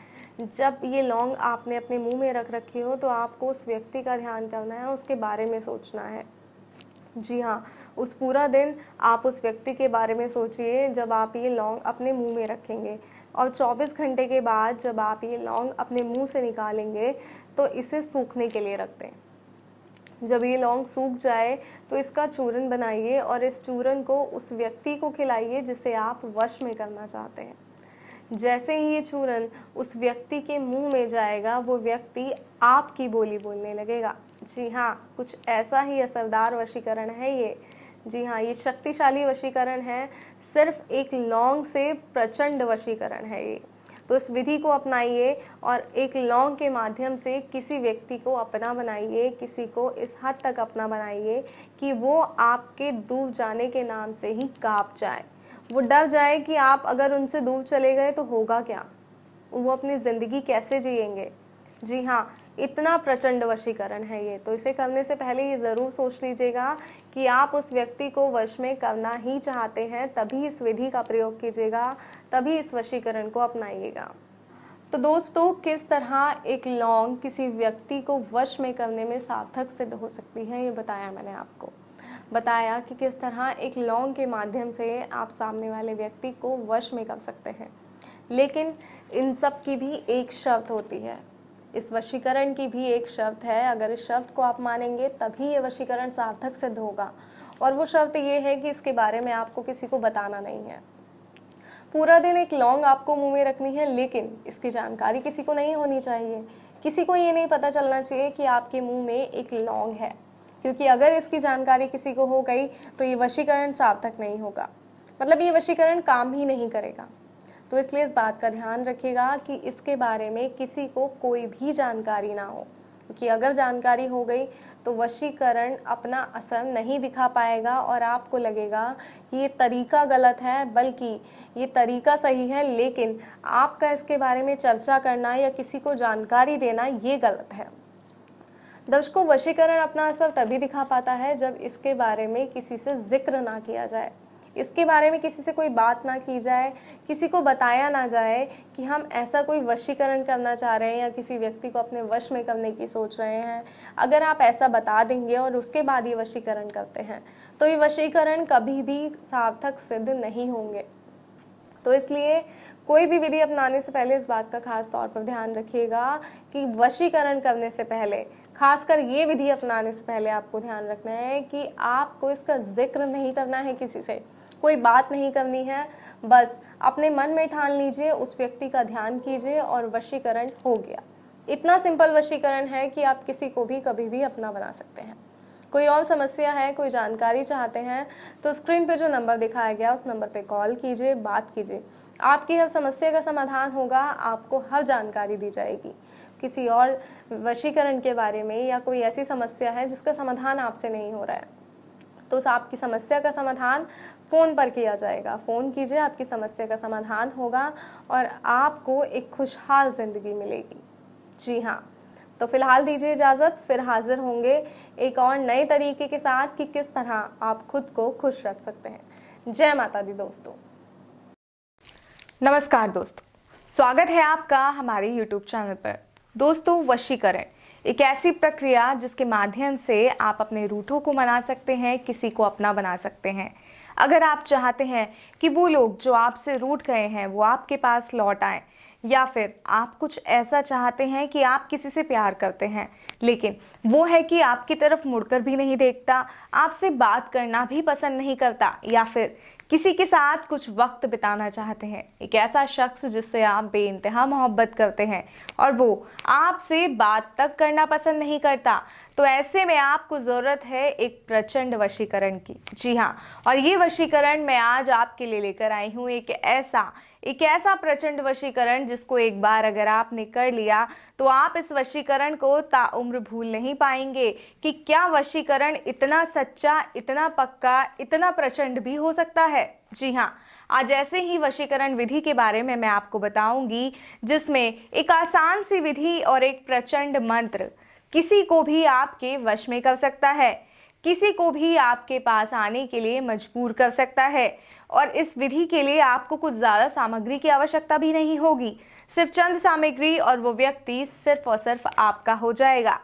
जब ये लौंग आपने अपने मुंह में रख रखी हो तो आपको उस व्यक्ति का ध्यान करना है उसके बारे में सोचना है जी हाँ उस पूरा दिन आप उस व्यक्ति के बारे में सोचिए जब आप ये लौंग अपने मुंह में रखेंगे और 24 घंटे के बाद जब आप ये लौंग अपने मुंह से निकालेंगे तो इसे सूखने के लिए रखते हैं जब ये लौंग सूख जाए तो इसका चूरन बनाइए और इस चूरन को उस व्यक्ति को खिलाइए जिसे आप वश में करना चाहते हैं जैसे ही ये चूरन उस व्यक्ति के मुंह में जाएगा वो व्यक्ति आपकी बोली बोलने लगेगा जी हाँ कुछ ऐसा ही असरदार वशीकरण है ये जी हाँ ये शक्तिशाली वशीकरण है सिर्फ एक लौंग से प्रचंड वशीकरण है ये तो इस विधि को अपनाइए और एक लौंग के माध्यम से किसी व्यक्ति को अपना बनाइए किसी को इस हद तक अपना बनाइए कि वो आपके डूब जाने के नाम से ही काँप जाए वो डर जाए कि आप अगर उनसे दूर चले गए तो होगा क्या वो अपनी ज़िंदगी कैसे जिएंगे जी हाँ इतना प्रचंड वशीकरण है ये तो इसे करने से पहले ये ज़रूर सोच लीजिएगा कि आप उस व्यक्ति को वश में करना ही चाहते हैं तभी इस विधि का प्रयोग कीजिएगा तभी इस वशीकरण को अपनाइएगा तो दोस्तों किस तरह एक लौंग किसी व्यक्ति को वश में करने में सार्थक सिद्ध हो सकती है ये बताया मैंने आपको बताया कि किस तरह एक लौंग के माध्यम से आप सामने वाले व्यक्ति को वश में कर सकते हैं लेकिन इन सब की भी एक शर्त होती है इस वशीकरण की भी एक शर्त है अगर इस शर्त को आप मानेंगे तभी ये वशीकरण सार्थक सिद्ध होगा और वो शर्त ये है कि इसके बारे में आपको किसी को बताना नहीं है पूरा दिन एक लौंग आपको मुंह में रखनी है लेकिन इसकी जानकारी किसी को नहीं होनी चाहिए किसी को ये नहीं पता चलना चाहिए कि आपके मुंह में एक लौंग है क्योंकि अगर इसकी जानकारी किसी को हो गई तो ये वशीकरण सार्थक नहीं होगा मतलब ये वशीकरण काम ही नहीं करेगा तो इसलिए इस बात का ध्यान रखिएगा कि इसके बारे में किसी को कोई भी जानकारी ना हो क्योंकि अगर जानकारी हो गई तो वशीकरण अपना असर नहीं दिखा पाएगा और आपको लगेगा कि ये तरीका गलत है बल्कि ये तरीका सही है लेकिन आपका इसके बारे में चर्चा करना या किसी को जानकारी देना ये गलत है दर्शकों वशीकरण अपना असर तभी दिखा पाता है जब इसके बारे में किसी से जिक्र ना किया जाए इसके बारे में किसी से कोई बात ना की जाए किसी को बताया ना जाए कि हम ऐसा कोई वशीकरण करना चाह रहे हैं या किसी व्यक्ति को अपने वश में करने की सोच रहे हैं अगर आप ऐसा बता देंगे और उसके बाद ये वशीकरण करते हैं तो ये वशीकरण कभी भी सार्थक सिद्ध नहीं होंगे तो इसलिए कोई भी विधि अपनाने से पहले इस बात का खास तौर पर ध्यान रखिएगा कि वशीकरण करने से पहले खासकर ये विधि अपनाने से पहले आपको ध्यान रखना है कि आपको इसका जिक्र नहीं करना है किसी से कोई बात नहीं करनी है बस अपने मन में ठान लीजिए उस व्यक्ति का ध्यान कीजिए और वशीकरण हो गया इतना सिंपल वशीकरण है कि आप किसी को भी कभी भी अपना बना सकते हैं कोई और समस्या है कोई जानकारी चाहते हैं तो स्क्रीन पे जो नंबर दिखाया गया उस नंबर पे कॉल कीजिए बात कीजिए आपकी हर समस्या का समाधान होगा आपको हर जानकारी दी जाएगी किसी और वशीकरण के बारे में या कोई ऐसी समस्या है जिसका समाधान आपसे नहीं हो रहा है तो आपकी समस्या का समाधान फ़ोन पर किया जाएगा फ़ोन कीजिए आपकी समस्या का समाधान होगा और आपको एक खुशहाल ज़िंदगी मिलेगी जी हाँ तो फिलहाल दीजिए इजाज़त फिर हाजिर होंगे एक और नए तरीके के साथ कि किस तरह आप खुद को खुश रख सकते हैं जय माता दी दोस्तों नमस्कार दोस्तों स्वागत है आपका हमारे YouTube चैनल पर दोस्तों वशीकरण एक ऐसी प्रक्रिया जिसके माध्यम से आप अपने रूठों को मना सकते हैं किसी को अपना बना सकते हैं अगर आप चाहते हैं कि वो लोग जो आपसे रूठ गए हैं वो आपके पास लौट आए या फिर आप कुछ ऐसा चाहते हैं कि आप किसी से प्यार करते हैं लेकिन वो है कि आपकी तरफ मुड़कर भी नहीं देखता आपसे बात करना भी पसंद नहीं करता या फिर किसी के साथ कुछ वक्त बिताना चाहते हैं एक ऐसा शख्स जिससे आप बेानतहा मोहब्बत करते हैं और वो आपसे बात तक करना पसंद नहीं करता तो ऐसे में आपको ज़रूरत है एक प्रचंड वशीकरण की जी हाँ और ये वशीकरण मैं आज आपके लिए लेकर आई हूँ एक ऐसा एक ऐसा प्रचंड वशीकरण जिसको एक बार अगर आपने कर लिया तो आप इस वशीकरण को ताउम्र भूल नहीं पाएंगे कि क्या वशीकरण इतना सच्चा इतना पक्का इतना प्रचंड भी हो सकता है जी हाँ आज ऐसे ही वशीकरण विधि के बारे में मैं आपको बताऊंगी जिसमें एक आसान सी विधि और एक प्रचंड मंत्र किसी को भी आपके वश में कर सकता है किसी को भी आपके पास आने के लिए मजबूर कर सकता है और इस विधि के लिए आपको कुछ ज़्यादा सामग्री की आवश्यकता भी नहीं होगी सिर्फ चंद सामग्री और वो व्यक्ति सिर्फ और सिर्फ आपका हो जाएगा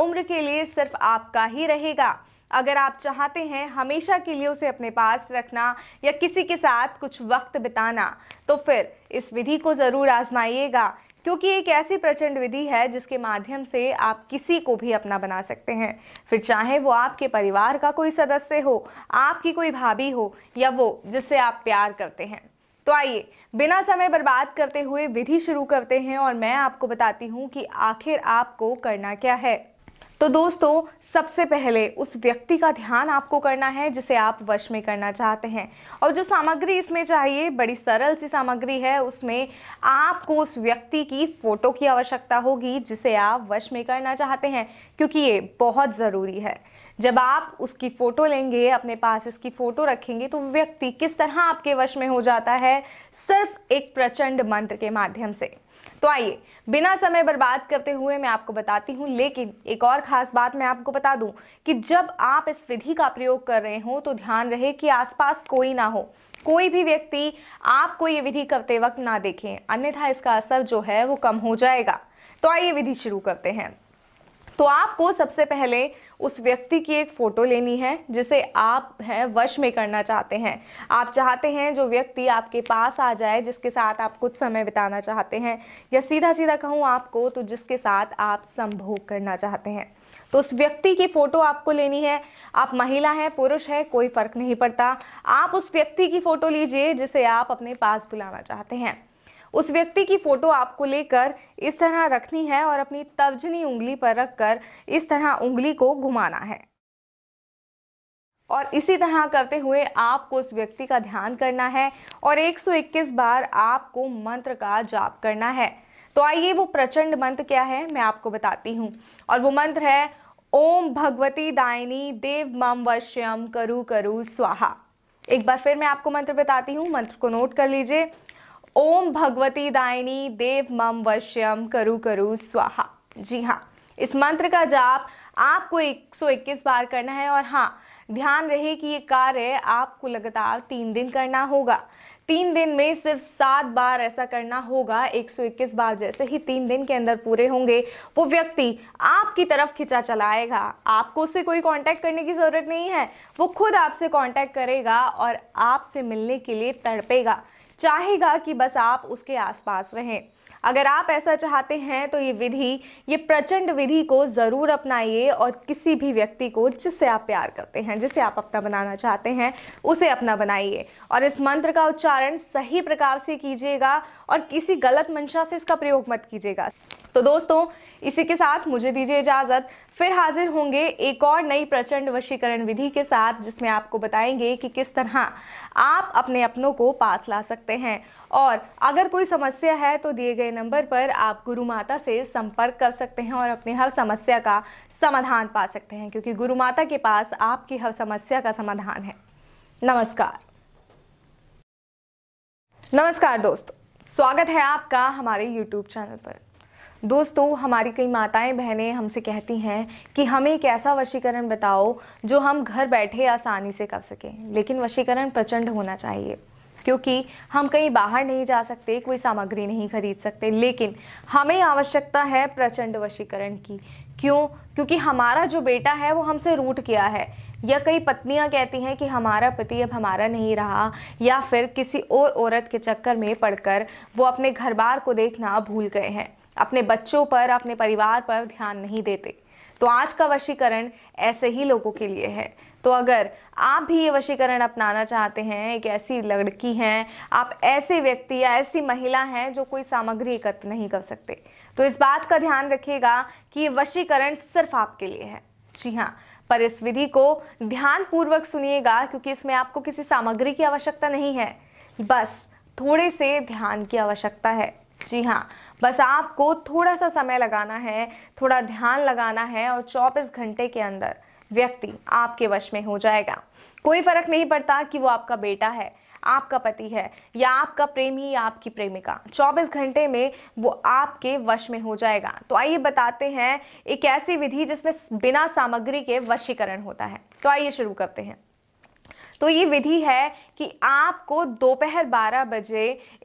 उम्र के लिए सिर्फ आपका ही रहेगा अगर आप चाहते हैं हमेशा के लिए उसे अपने पास रखना या किसी के साथ कुछ वक्त बिताना तो फिर इस विधि को ज़रूर आजमाइएगा क्योंकि एक ऐसी प्रचंड विधि है जिसके माध्यम से आप किसी को भी अपना बना सकते हैं फिर चाहे वो आपके परिवार का कोई सदस्य हो आपकी कोई भाभी हो या वो जिससे आप प्यार करते हैं तो आइए बिना समय बर्बाद करते हुए विधि शुरू करते हैं और मैं आपको बताती हूँ कि आखिर आपको करना क्या है तो दोस्तों सबसे पहले उस व्यक्ति का ध्यान आपको करना है जिसे आप वश में करना चाहते हैं और जो सामग्री इसमें चाहिए बड़ी सरल सी सामग्री है उसमें आपको उस व्यक्ति की फ़ोटो की आवश्यकता होगी जिसे आप वश में करना चाहते हैं क्योंकि ये बहुत ज़रूरी है जब आप उसकी फ़ोटो लेंगे अपने पास इसकी फ़ोटो रखेंगे तो व्यक्ति किस तरह आपके वश में हो जाता है सिर्फ एक प्रचंड मंत्र के माध्यम से तो आइए बिना समय बर्बाद करते हुए मैं आपको बताती हूँ लेकिन एक और ख़ास बात मैं आपको बता दूँ कि जब आप इस विधि का प्रयोग कर रहे हो तो ध्यान रहे कि आसपास कोई ना हो कोई भी व्यक्ति आपको ये विधि करते वक्त ना देखें अन्यथा इसका असर जो है वो कम हो जाएगा तो आइए विधि शुरू करते हैं तो आपको सबसे पहले उस व्यक्ति की एक फ़ोटो लेनी है जिसे आप हैं वश में करना चाहते हैं आप चाहते हैं जो व्यक्ति आपके पास आ जाए जिसके साथ आप कुछ समय बिताना चाहते हैं या सीधा सीधा कहूँ आपको तो जिसके साथ आप संभोग करना चाहते हैं तो उस व्यक्ति की फ़ोटो आपको लेनी है आप महिला हैं पुरुष है कोई फ़र्क नहीं पड़ता आप उस व्यक्ति की फ़ोटो लीजिए जिसे आप अपने पास बुलाना चाहते हैं उस व्यक्ति की फ़ोटो आपको लेकर इस तरह रखनी है और अपनी तर्जनी उंगली पर रखकर इस तरह उंगली को घुमाना है और इसी तरह करते हुए आपको उस व्यक्ति का ध्यान करना है और 121 बार आपको मंत्र का जाप करना है तो आइए वो प्रचंड मंत्र क्या है मैं आपको बताती हूँ और वो मंत्र है ओम भगवती दायनी देव मम वश्यम करु करु स्वाहा एक बार फिर मैं आपको मंत्र बताती हूँ मंत्र को नोट कर लीजिए ओम भगवती दायनी देव मम वश्यम करु करु स्वाहा जी हाँ इस मंत्र का जाप आपको 121 बार करना है और हाँ ध्यान रहे कि ये कार्य आपको लगातार तीन दिन करना होगा तीन दिन में सिर्फ सात बार ऐसा करना होगा 121 बार जैसे ही तीन दिन के अंदर पूरे होंगे वो व्यक्ति आपकी तरफ खिंचा चलाएगा आपको उससे कोई कांटेक्ट करने की ज़रूरत नहीं है वो खुद आपसे कांटेक्ट करेगा और आपसे मिलने के लिए तड़पेगा चाहेगा कि बस आप उसके आसपास रहें अगर आप ऐसा चाहते हैं तो ये विधि ये प्रचंड विधि को ज़रूर अपनाइए और किसी भी व्यक्ति को जिससे आप प्यार करते हैं जिसे आप अपना बनाना चाहते हैं उसे अपना बनाइए और इस मंत्र का उच्चारण सही प्रकार से कीजिएगा और किसी गलत मंशा से इसका प्रयोग मत कीजिएगा तो दोस्तों इसी के साथ मुझे दीजिए इजाज़त फिर हाजिर होंगे एक और नई प्रचंड वशीकरण विधि के साथ जिसमें आपको बताएंगे कि किस तरह आप अपने अपनों को पास ला सकते हैं और अगर कोई समस्या है तो दिए गए नंबर पर आप गुरु माता से संपर्क कर सकते हैं और अपनी हर समस्या का समाधान पा सकते हैं क्योंकि गुरु माता के पास आपकी हर समस्या का समाधान है नमस्कार नमस्कार दोस्तों स्वागत है आपका हमारे YouTube चैनल पर दोस्तों हमारी कई माताएं बहनें हमसे कहती हैं कि हमें एक ऐसा वशीकरण बताओ जो हम घर बैठे आसानी से कर सकें लेकिन वशीकरण प्रचंड होना चाहिए क्योंकि हम कहीं बाहर नहीं जा सकते कोई सामग्री नहीं खरीद सकते लेकिन हमें आवश्यकता है प्रचंड वशीकरण की क्यों क्योंकि हमारा जो बेटा है वो हमसे रूट किया है या कई पत्नियां कहती हैं कि हमारा पति अब हमारा नहीं रहा या फिर किसी और औरत के चक्कर में पड़कर वो अपने घर बार को देखना भूल गए हैं अपने बच्चों पर अपने परिवार पर ध्यान नहीं देते तो आज का वशीकरण ऐसे ही लोगों के लिए है तो अगर आप भी ये वशीकरण अपनाना चाहते हैं एक ऐसी लड़की हैं आप ऐसे व्यक्ति या ऐसी महिला हैं जो कोई सामग्री एकत्र नहीं कर सकते तो इस बात का ध्यान रखिएगा कि ये वशीकरण सिर्फ आपके लिए है जी हाँ पर इस विधि को ध्यानपूर्वक सुनिएगा क्योंकि इसमें आपको किसी सामग्री की आवश्यकता नहीं है बस थोड़े से ध्यान की आवश्यकता है जी हाँ बस आपको थोड़ा सा समय लगाना है थोड़ा ध्यान लगाना है और चौबीस घंटे के अंदर व्यक्ति आपके वश में हो जाएगा कोई फर्क नहीं पड़ता कि वो आपका बेटा है आपका पति है या आपका प्रेमी या आपकी प्रेमिका 24 घंटे में वो आपके वश में हो जाएगा तो आइए बताते हैं एक ऐसी विधि जिसमें बिना सामग्री के वशीकरण होता है तो आइए शुरू करते हैं तो ये विधि है कि आपको दोपहर 12 बजे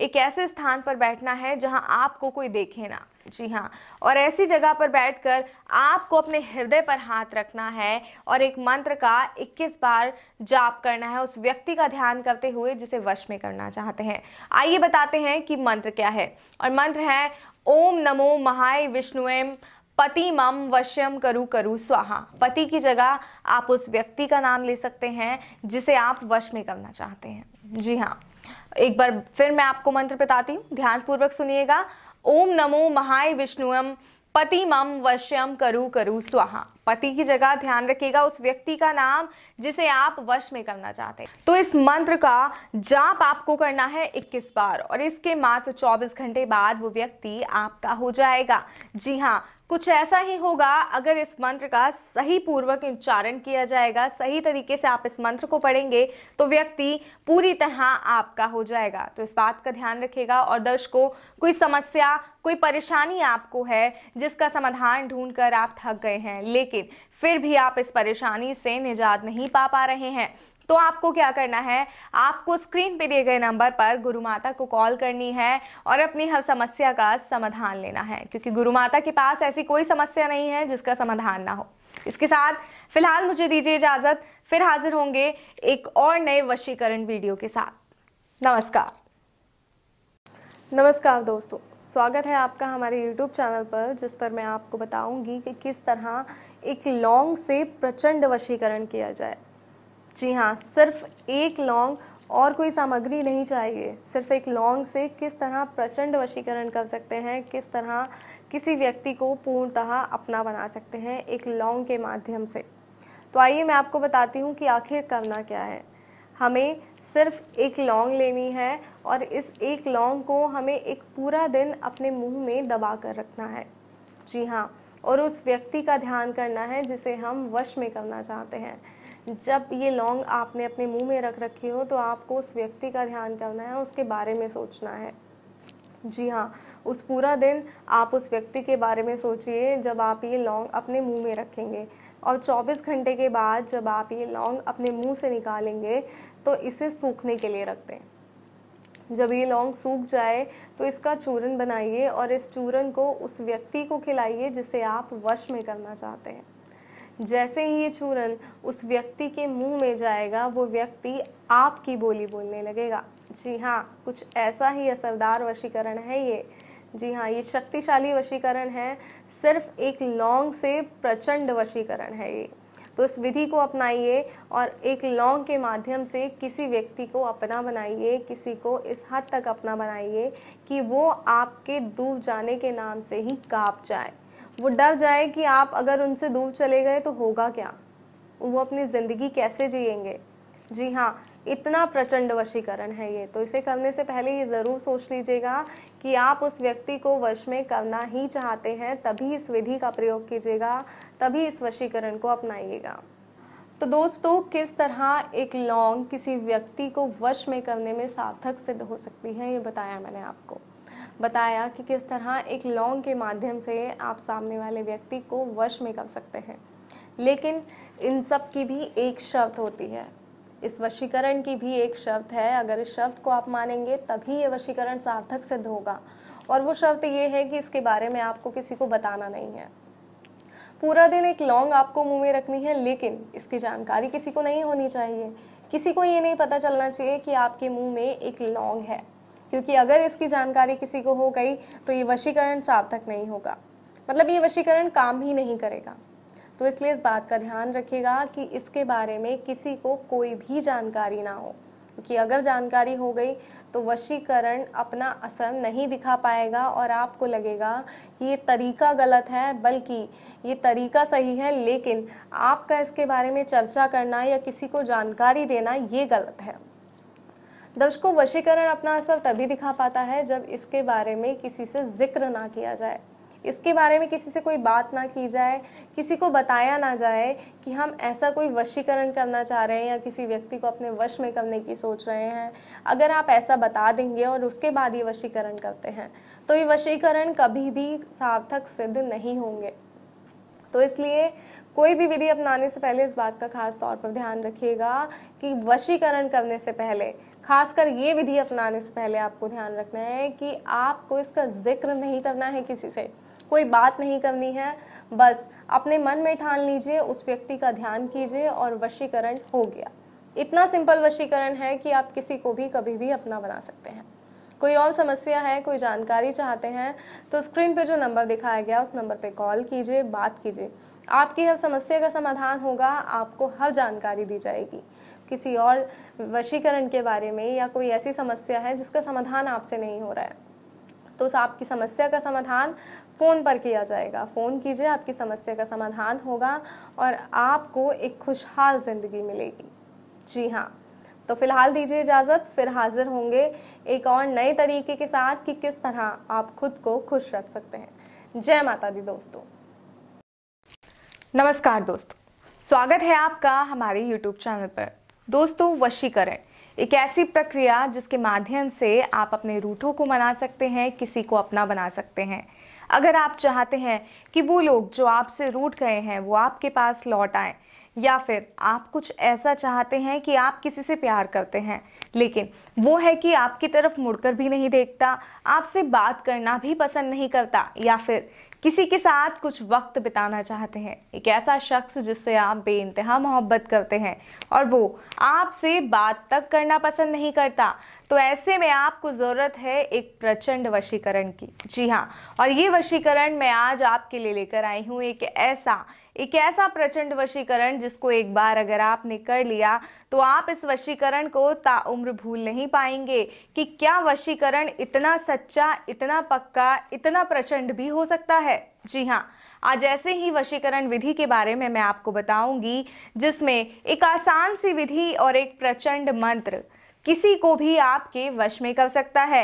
एक ऐसे स्थान पर बैठना है जहां आपको कोई देखे ना जी हाँ और ऐसी जगह पर बैठकर आपको अपने हृदय पर हाथ रखना है और एक मंत्र का 21 बार जाप करना है उस व्यक्ति का ध्यान करते हुए जिसे वश में करना चाहते हैं आइए बताते हैं कि मंत्र क्या है और मंत्र है ओम नमो महाय विष्णुएम पति मम वश्यम करु करु स्वाहा पति की जगह आप उस व्यक्ति का नाम ले सकते हैं जिसे आप वश में करना चाहते हैं जी हाँ एक बार फिर मैं आपको मंत्र बताती हूँ ध्यानपूर्वक सुनिएगा ओम नमो महाय विष्णुम पति मम वश्यम करु करु स्वाहा पति की जगह ध्यान रखिएगा उस व्यक्ति का नाम जिसे आप वश में करना चाहते हैं तो इस मंत्र का जाप आपको करना है 21 बार और इसके मात्र 24 घंटे बाद वो व्यक्ति आपका हो जाएगा जी हाँ कुछ ऐसा ही होगा अगर इस मंत्र का सही पूर्वक उच्चारण किया जाएगा सही तरीके से आप इस मंत्र को पढ़ेंगे तो व्यक्ति पूरी तरह आपका हो जाएगा तो इस बात का ध्यान रखेगा और दर्शकों कोई समस्या कोई परेशानी आपको है जिसका समाधान ढूंढकर आप थक गए हैं लेकिन फिर भी आप इस परेशानी से निजात नहीं पा पा रहे हैं तो आपको क्या करना है आपको स्क्रीन पे दिए गए नंबर पर गुरु माता को कॉल करनी है और अपनी हर समस्या का समाधान लेना है क्योंकि गुरु माता के पास ऐसी कोई समस्या नहीं है जिसका समाधान ना हो इसके साथ फिलहाल मुझे दीजिए इजाज़त फिर हाजिर होंगे एक और नए वशीकरण वीडियो के साथ नमस्कार नमस्कार दोस्तों स्वागत है आपका हमारे यूट्यूब चैनल पर जिस पर मैं आपको बताऊंगी कि किस तरह एक लॉन्ग से प्रचंड वशीकरण किया जाए जी हाँ सिर्फ एक लौंग और कोई सामग्री नहीं चाहिए सिर्फ एक लौंग से किस तरह प्रचंड वशीकरण कर सकते हैं किस तरह किसी व्यक्ति को पूर्णतः अपना बना सकते हैं एक लौंग के माध्यम से तो आइए मैं आपको बताती हूँ कि आखिर करना क्या है हमें सिर्फ एक लौंग लेनी है और इस एक लौंग को हमें एक पूरा दिन अपने मुंह में दबा कर रखना है जी हाँ और उस व्यक्ति का ध्यान करना है जिसे हम वश में करना चाहते हैं जब ये लौंग आपने अपने मुंह में रख रखी हो तो आपको उस व्यक्ति का ध्यान करना है उसके बारे में सोचना है जी हाँ उस पूरा दिन आप उस व्यक्ति के बारे में सोचिए जब आप ये लौंग अपने मुंह में रखेंगे और 24 घंटे के बाद जब आप ये लौंग अपने मुंह से निकालेंगे तो इसे सूखने के लिए रख दें जब ये लौंग सूख जाए तो इसका चूरन बनाइए और इस चूरन को उस व्यक्ति को खिलाइए जिसे आप वश में करना चाहते हैं जैसे ही ये चूरन उस व्यक्ति के मुंह में जाएगा वो व्यक्ति आपकी बोली बोलने लगेगा जी हाँ कुछ ऐसा ही असरदार वशीकरण है ये जी हाँ ये शक्तिशाली वशीकरण है सिर्फ एक लौंग से प्रचंड वशीकरण है ये तो इस विधि को अपनाइए और एक लौंग के माध्यम से किसी व्यक्ति को अपना बनाइए किसी को इस हद तक अपना बनाइए कि वो आपके डूब जाने के नाम से ही काँप जाए वो डर जाए कि आप अगर उनसे दूर चले गए तो होगा क्या वो अपनी ज़िंदगी कैसे जिएंगे जी हाँ इतना प्रचंड वशीकरण है ये तो इसे करने से पहले ये ज़रूर सोच लीजिएगा कि आप उस व्यक्ति को वश में करना ही चाहते हैं तभी इस विधि का प्रयोग कीजिएगा तभी इस वशीकरण को अपनाइएगा तो दोस्तों किस तरह एक लौंग किसी व्यक्ति को वश में करने में सार्थक सिद्ध हो सकती है ये बताया मैंने आपको बताया कि किस तरह एक लॉन्ग के माध्यम से आप सामने वाले व्यक्ति को वश में कर सकते हैं लेकिन इन सब की भी एक शर्त होती है इस वशीकरण की भी एक शर्त है अगर इस शर्त को आप मानेंगे तभी यह वशीकरण सार्थक सिद्ध होगा और वो शर्त ये है कि इसके बारे में आपको किसी को बताना नहीं है पूरा दिन एक लॉन्ग आपको मुंह में रखनी है लेकिन इसकी जानकारी किसी को नहीं होनी चाहिए किसी को ये नहीं पता चलना चाहिए कि आपके मुंह में एक लौंग है क्योंकि अगर इसकी जानकारी किसी को हो गई तो ये वशीकरण सार्थक नहीं होगा मतलब ये वशीकरण काम ही नहीं करेगा तो इसलिए इस बात का ध्यान रखिएगा कि इसके बारे में किसी को कोई भी जानकारी ना हो क्योंकि अगर जानकारी हो गई तो वशीकरण अपना असर नहीं दिखा पाएगा और आपको लगेगा कि ये तरीका गलत है बल्कि ये तरीका सही है लेकिन आपका इसके बारे में चर्चा करना या किसी को जानकारी देना ये गलत है दर्शकों वशीकरण अपना असर तभी दिखा पाता है जब इसके बारे में किसी से जिक्र ना किया जाए इसके बारे में किसी से कोई बात ना की जाए किसी को बताया ना जाए कि हम ऐसा कोई वशीकरण करना चाह रहे हैं या किसी व्यक्ति को अपने वश में करने की सोच रहे हैं अगर आप ऐसा बता देंगे और उसके बाद ये वशीकरण करते हैं तो ये वशीकरण कभी भी सार्थक सिद्ध नहीं होंगे तो इसलिए कोई भी विधि अपनाने से पहले इस बात का खास तौर पर ध्यान रखिएगा कि वशीकरण करने से पहले खासकर ये विधि अपनाने से पहले आपको ध्यान रखना है कि आपको इसका जिक्र नहीं करना है किसी से कोई बात नहीं करनी है बस अपने मन में ठान लीजिए उस व्यक्ति का ध्यान कीजिए और वशीकरण हो गया इतना सिंपल वशीकरण है कि आप किसी को भी कभी भी अपना बना सकते हैं कोई और समस्या है कोई जानकारी चाहते हैं तो स्क्रीन पे जो नंबर दिखाया गया उस नंबर पे कॉल कीजिए बात कीजिए आपकी हर समस्या का समाधान होगा आपको हर जानकारी दी जाएगी किसी और वशीकरण के बारे में या कोई ऐसी समस्या है जिसका समाधान आपसे नहीं हो रहा है तो उस आपकी समस्या का समाधान फ़ोन पर किया जाएगा फ़ोन कीजिए आपकी समस्या का समाधान होगा और आपको एक खुशहाल ज़िंदगी मिलेगी जी हाँ तो फिलहाल दीजिए इजाज़त फिर हाजिर होंगे एक और नए तरीके के साथ कि किस तरह आप खुद को खुश रख सकते हैं जय माता दी दोस्तों नमस्कार दोस्तों स्वागत है आपका हमारे YouTube चैनल पर दोस्तों वशीकरण एक ऐसी प्रक्रिया जिसके माध्यम से आप अपने रूठों को मना सकते हैं किसी को अपना बना सकते हैं अगर आप चाहते हैं कि वो लोग जो आपसे रूठ गए हैं वो आपके पास लौट आए या फिर आप कुछ ऐसा चाहते हैं कि आप किसी से प्यार करते हैं लेकिन वो है कि आपकी तरफ मुड़कर भी नहीं देखता आपसे बात करना भी पसंद नहीं करता या फिर किसी के साथ कुछ वक्त बिताना चाहते हैं एक ऐसा शख्स जिससे आप बे इंतहा मोहब्बत करते हैं और वो आपसे बात तक करना पसंद नहीं करता तो ऐसे में आपको ज़रूरत है एक प्रचंड वशीकरण की जी हाँ और ये वशीकरण मैं आज आपके लिए लेकर आई हूँ एक ऐसा एक ऐसा प्रचंड वशीकरण जिसको एक बार अगर आपने कर लिया तो आप इस वशीकरण को ताउम्र भूल नहीं पाएंगे कि क्या वशीकरण इतना सच्चा इतना पक्का इतना प्रचंड भी हो सकता है जी हाँ आज ऐसे ही वशीकरण विधि के बारे में मैं आपको बताऊंगी जिसमें एक आसान सी विधि और एक प्रचंड मंत्र किसी को भी आपके वश में कर सकता है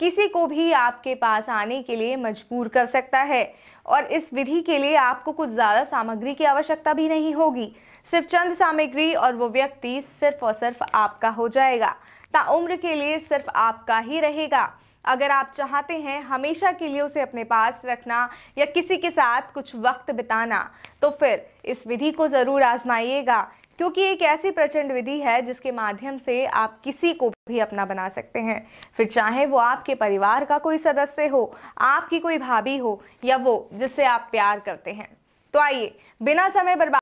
किसी को भी आपके पास आने के लिए मजबूर कर सकता है और इस विधि के लिए आपको कुछ ज़्यादा सामग्री की आवश्यकता भी नहीं होगी सिर्फ चंद सामग्री और वो व्यक्ति सिर्फ और सिर्फ आपका हो जाएगा ताउम्र के लिए सिर्फ आपका ही रहेगा अगर आप चाहते हैं हमेशा के लिए उसे अपने पास रखना या किसी के साथ कुछ वक्त बिताना तो फिर इस विधि को ज़रूर आजमाइएगा क्योंकि एक ऐसी प्रचंड विधि है जिसके माध्यम से आप किसी को भी अपना बना सकते हैं फिर चाहे वो आपके परिवार का कोई सदस्य हो आपकी कोई भाभी हो या वो जिससे आप प्यार करते हैं तो आइए बिना समय बर्बाद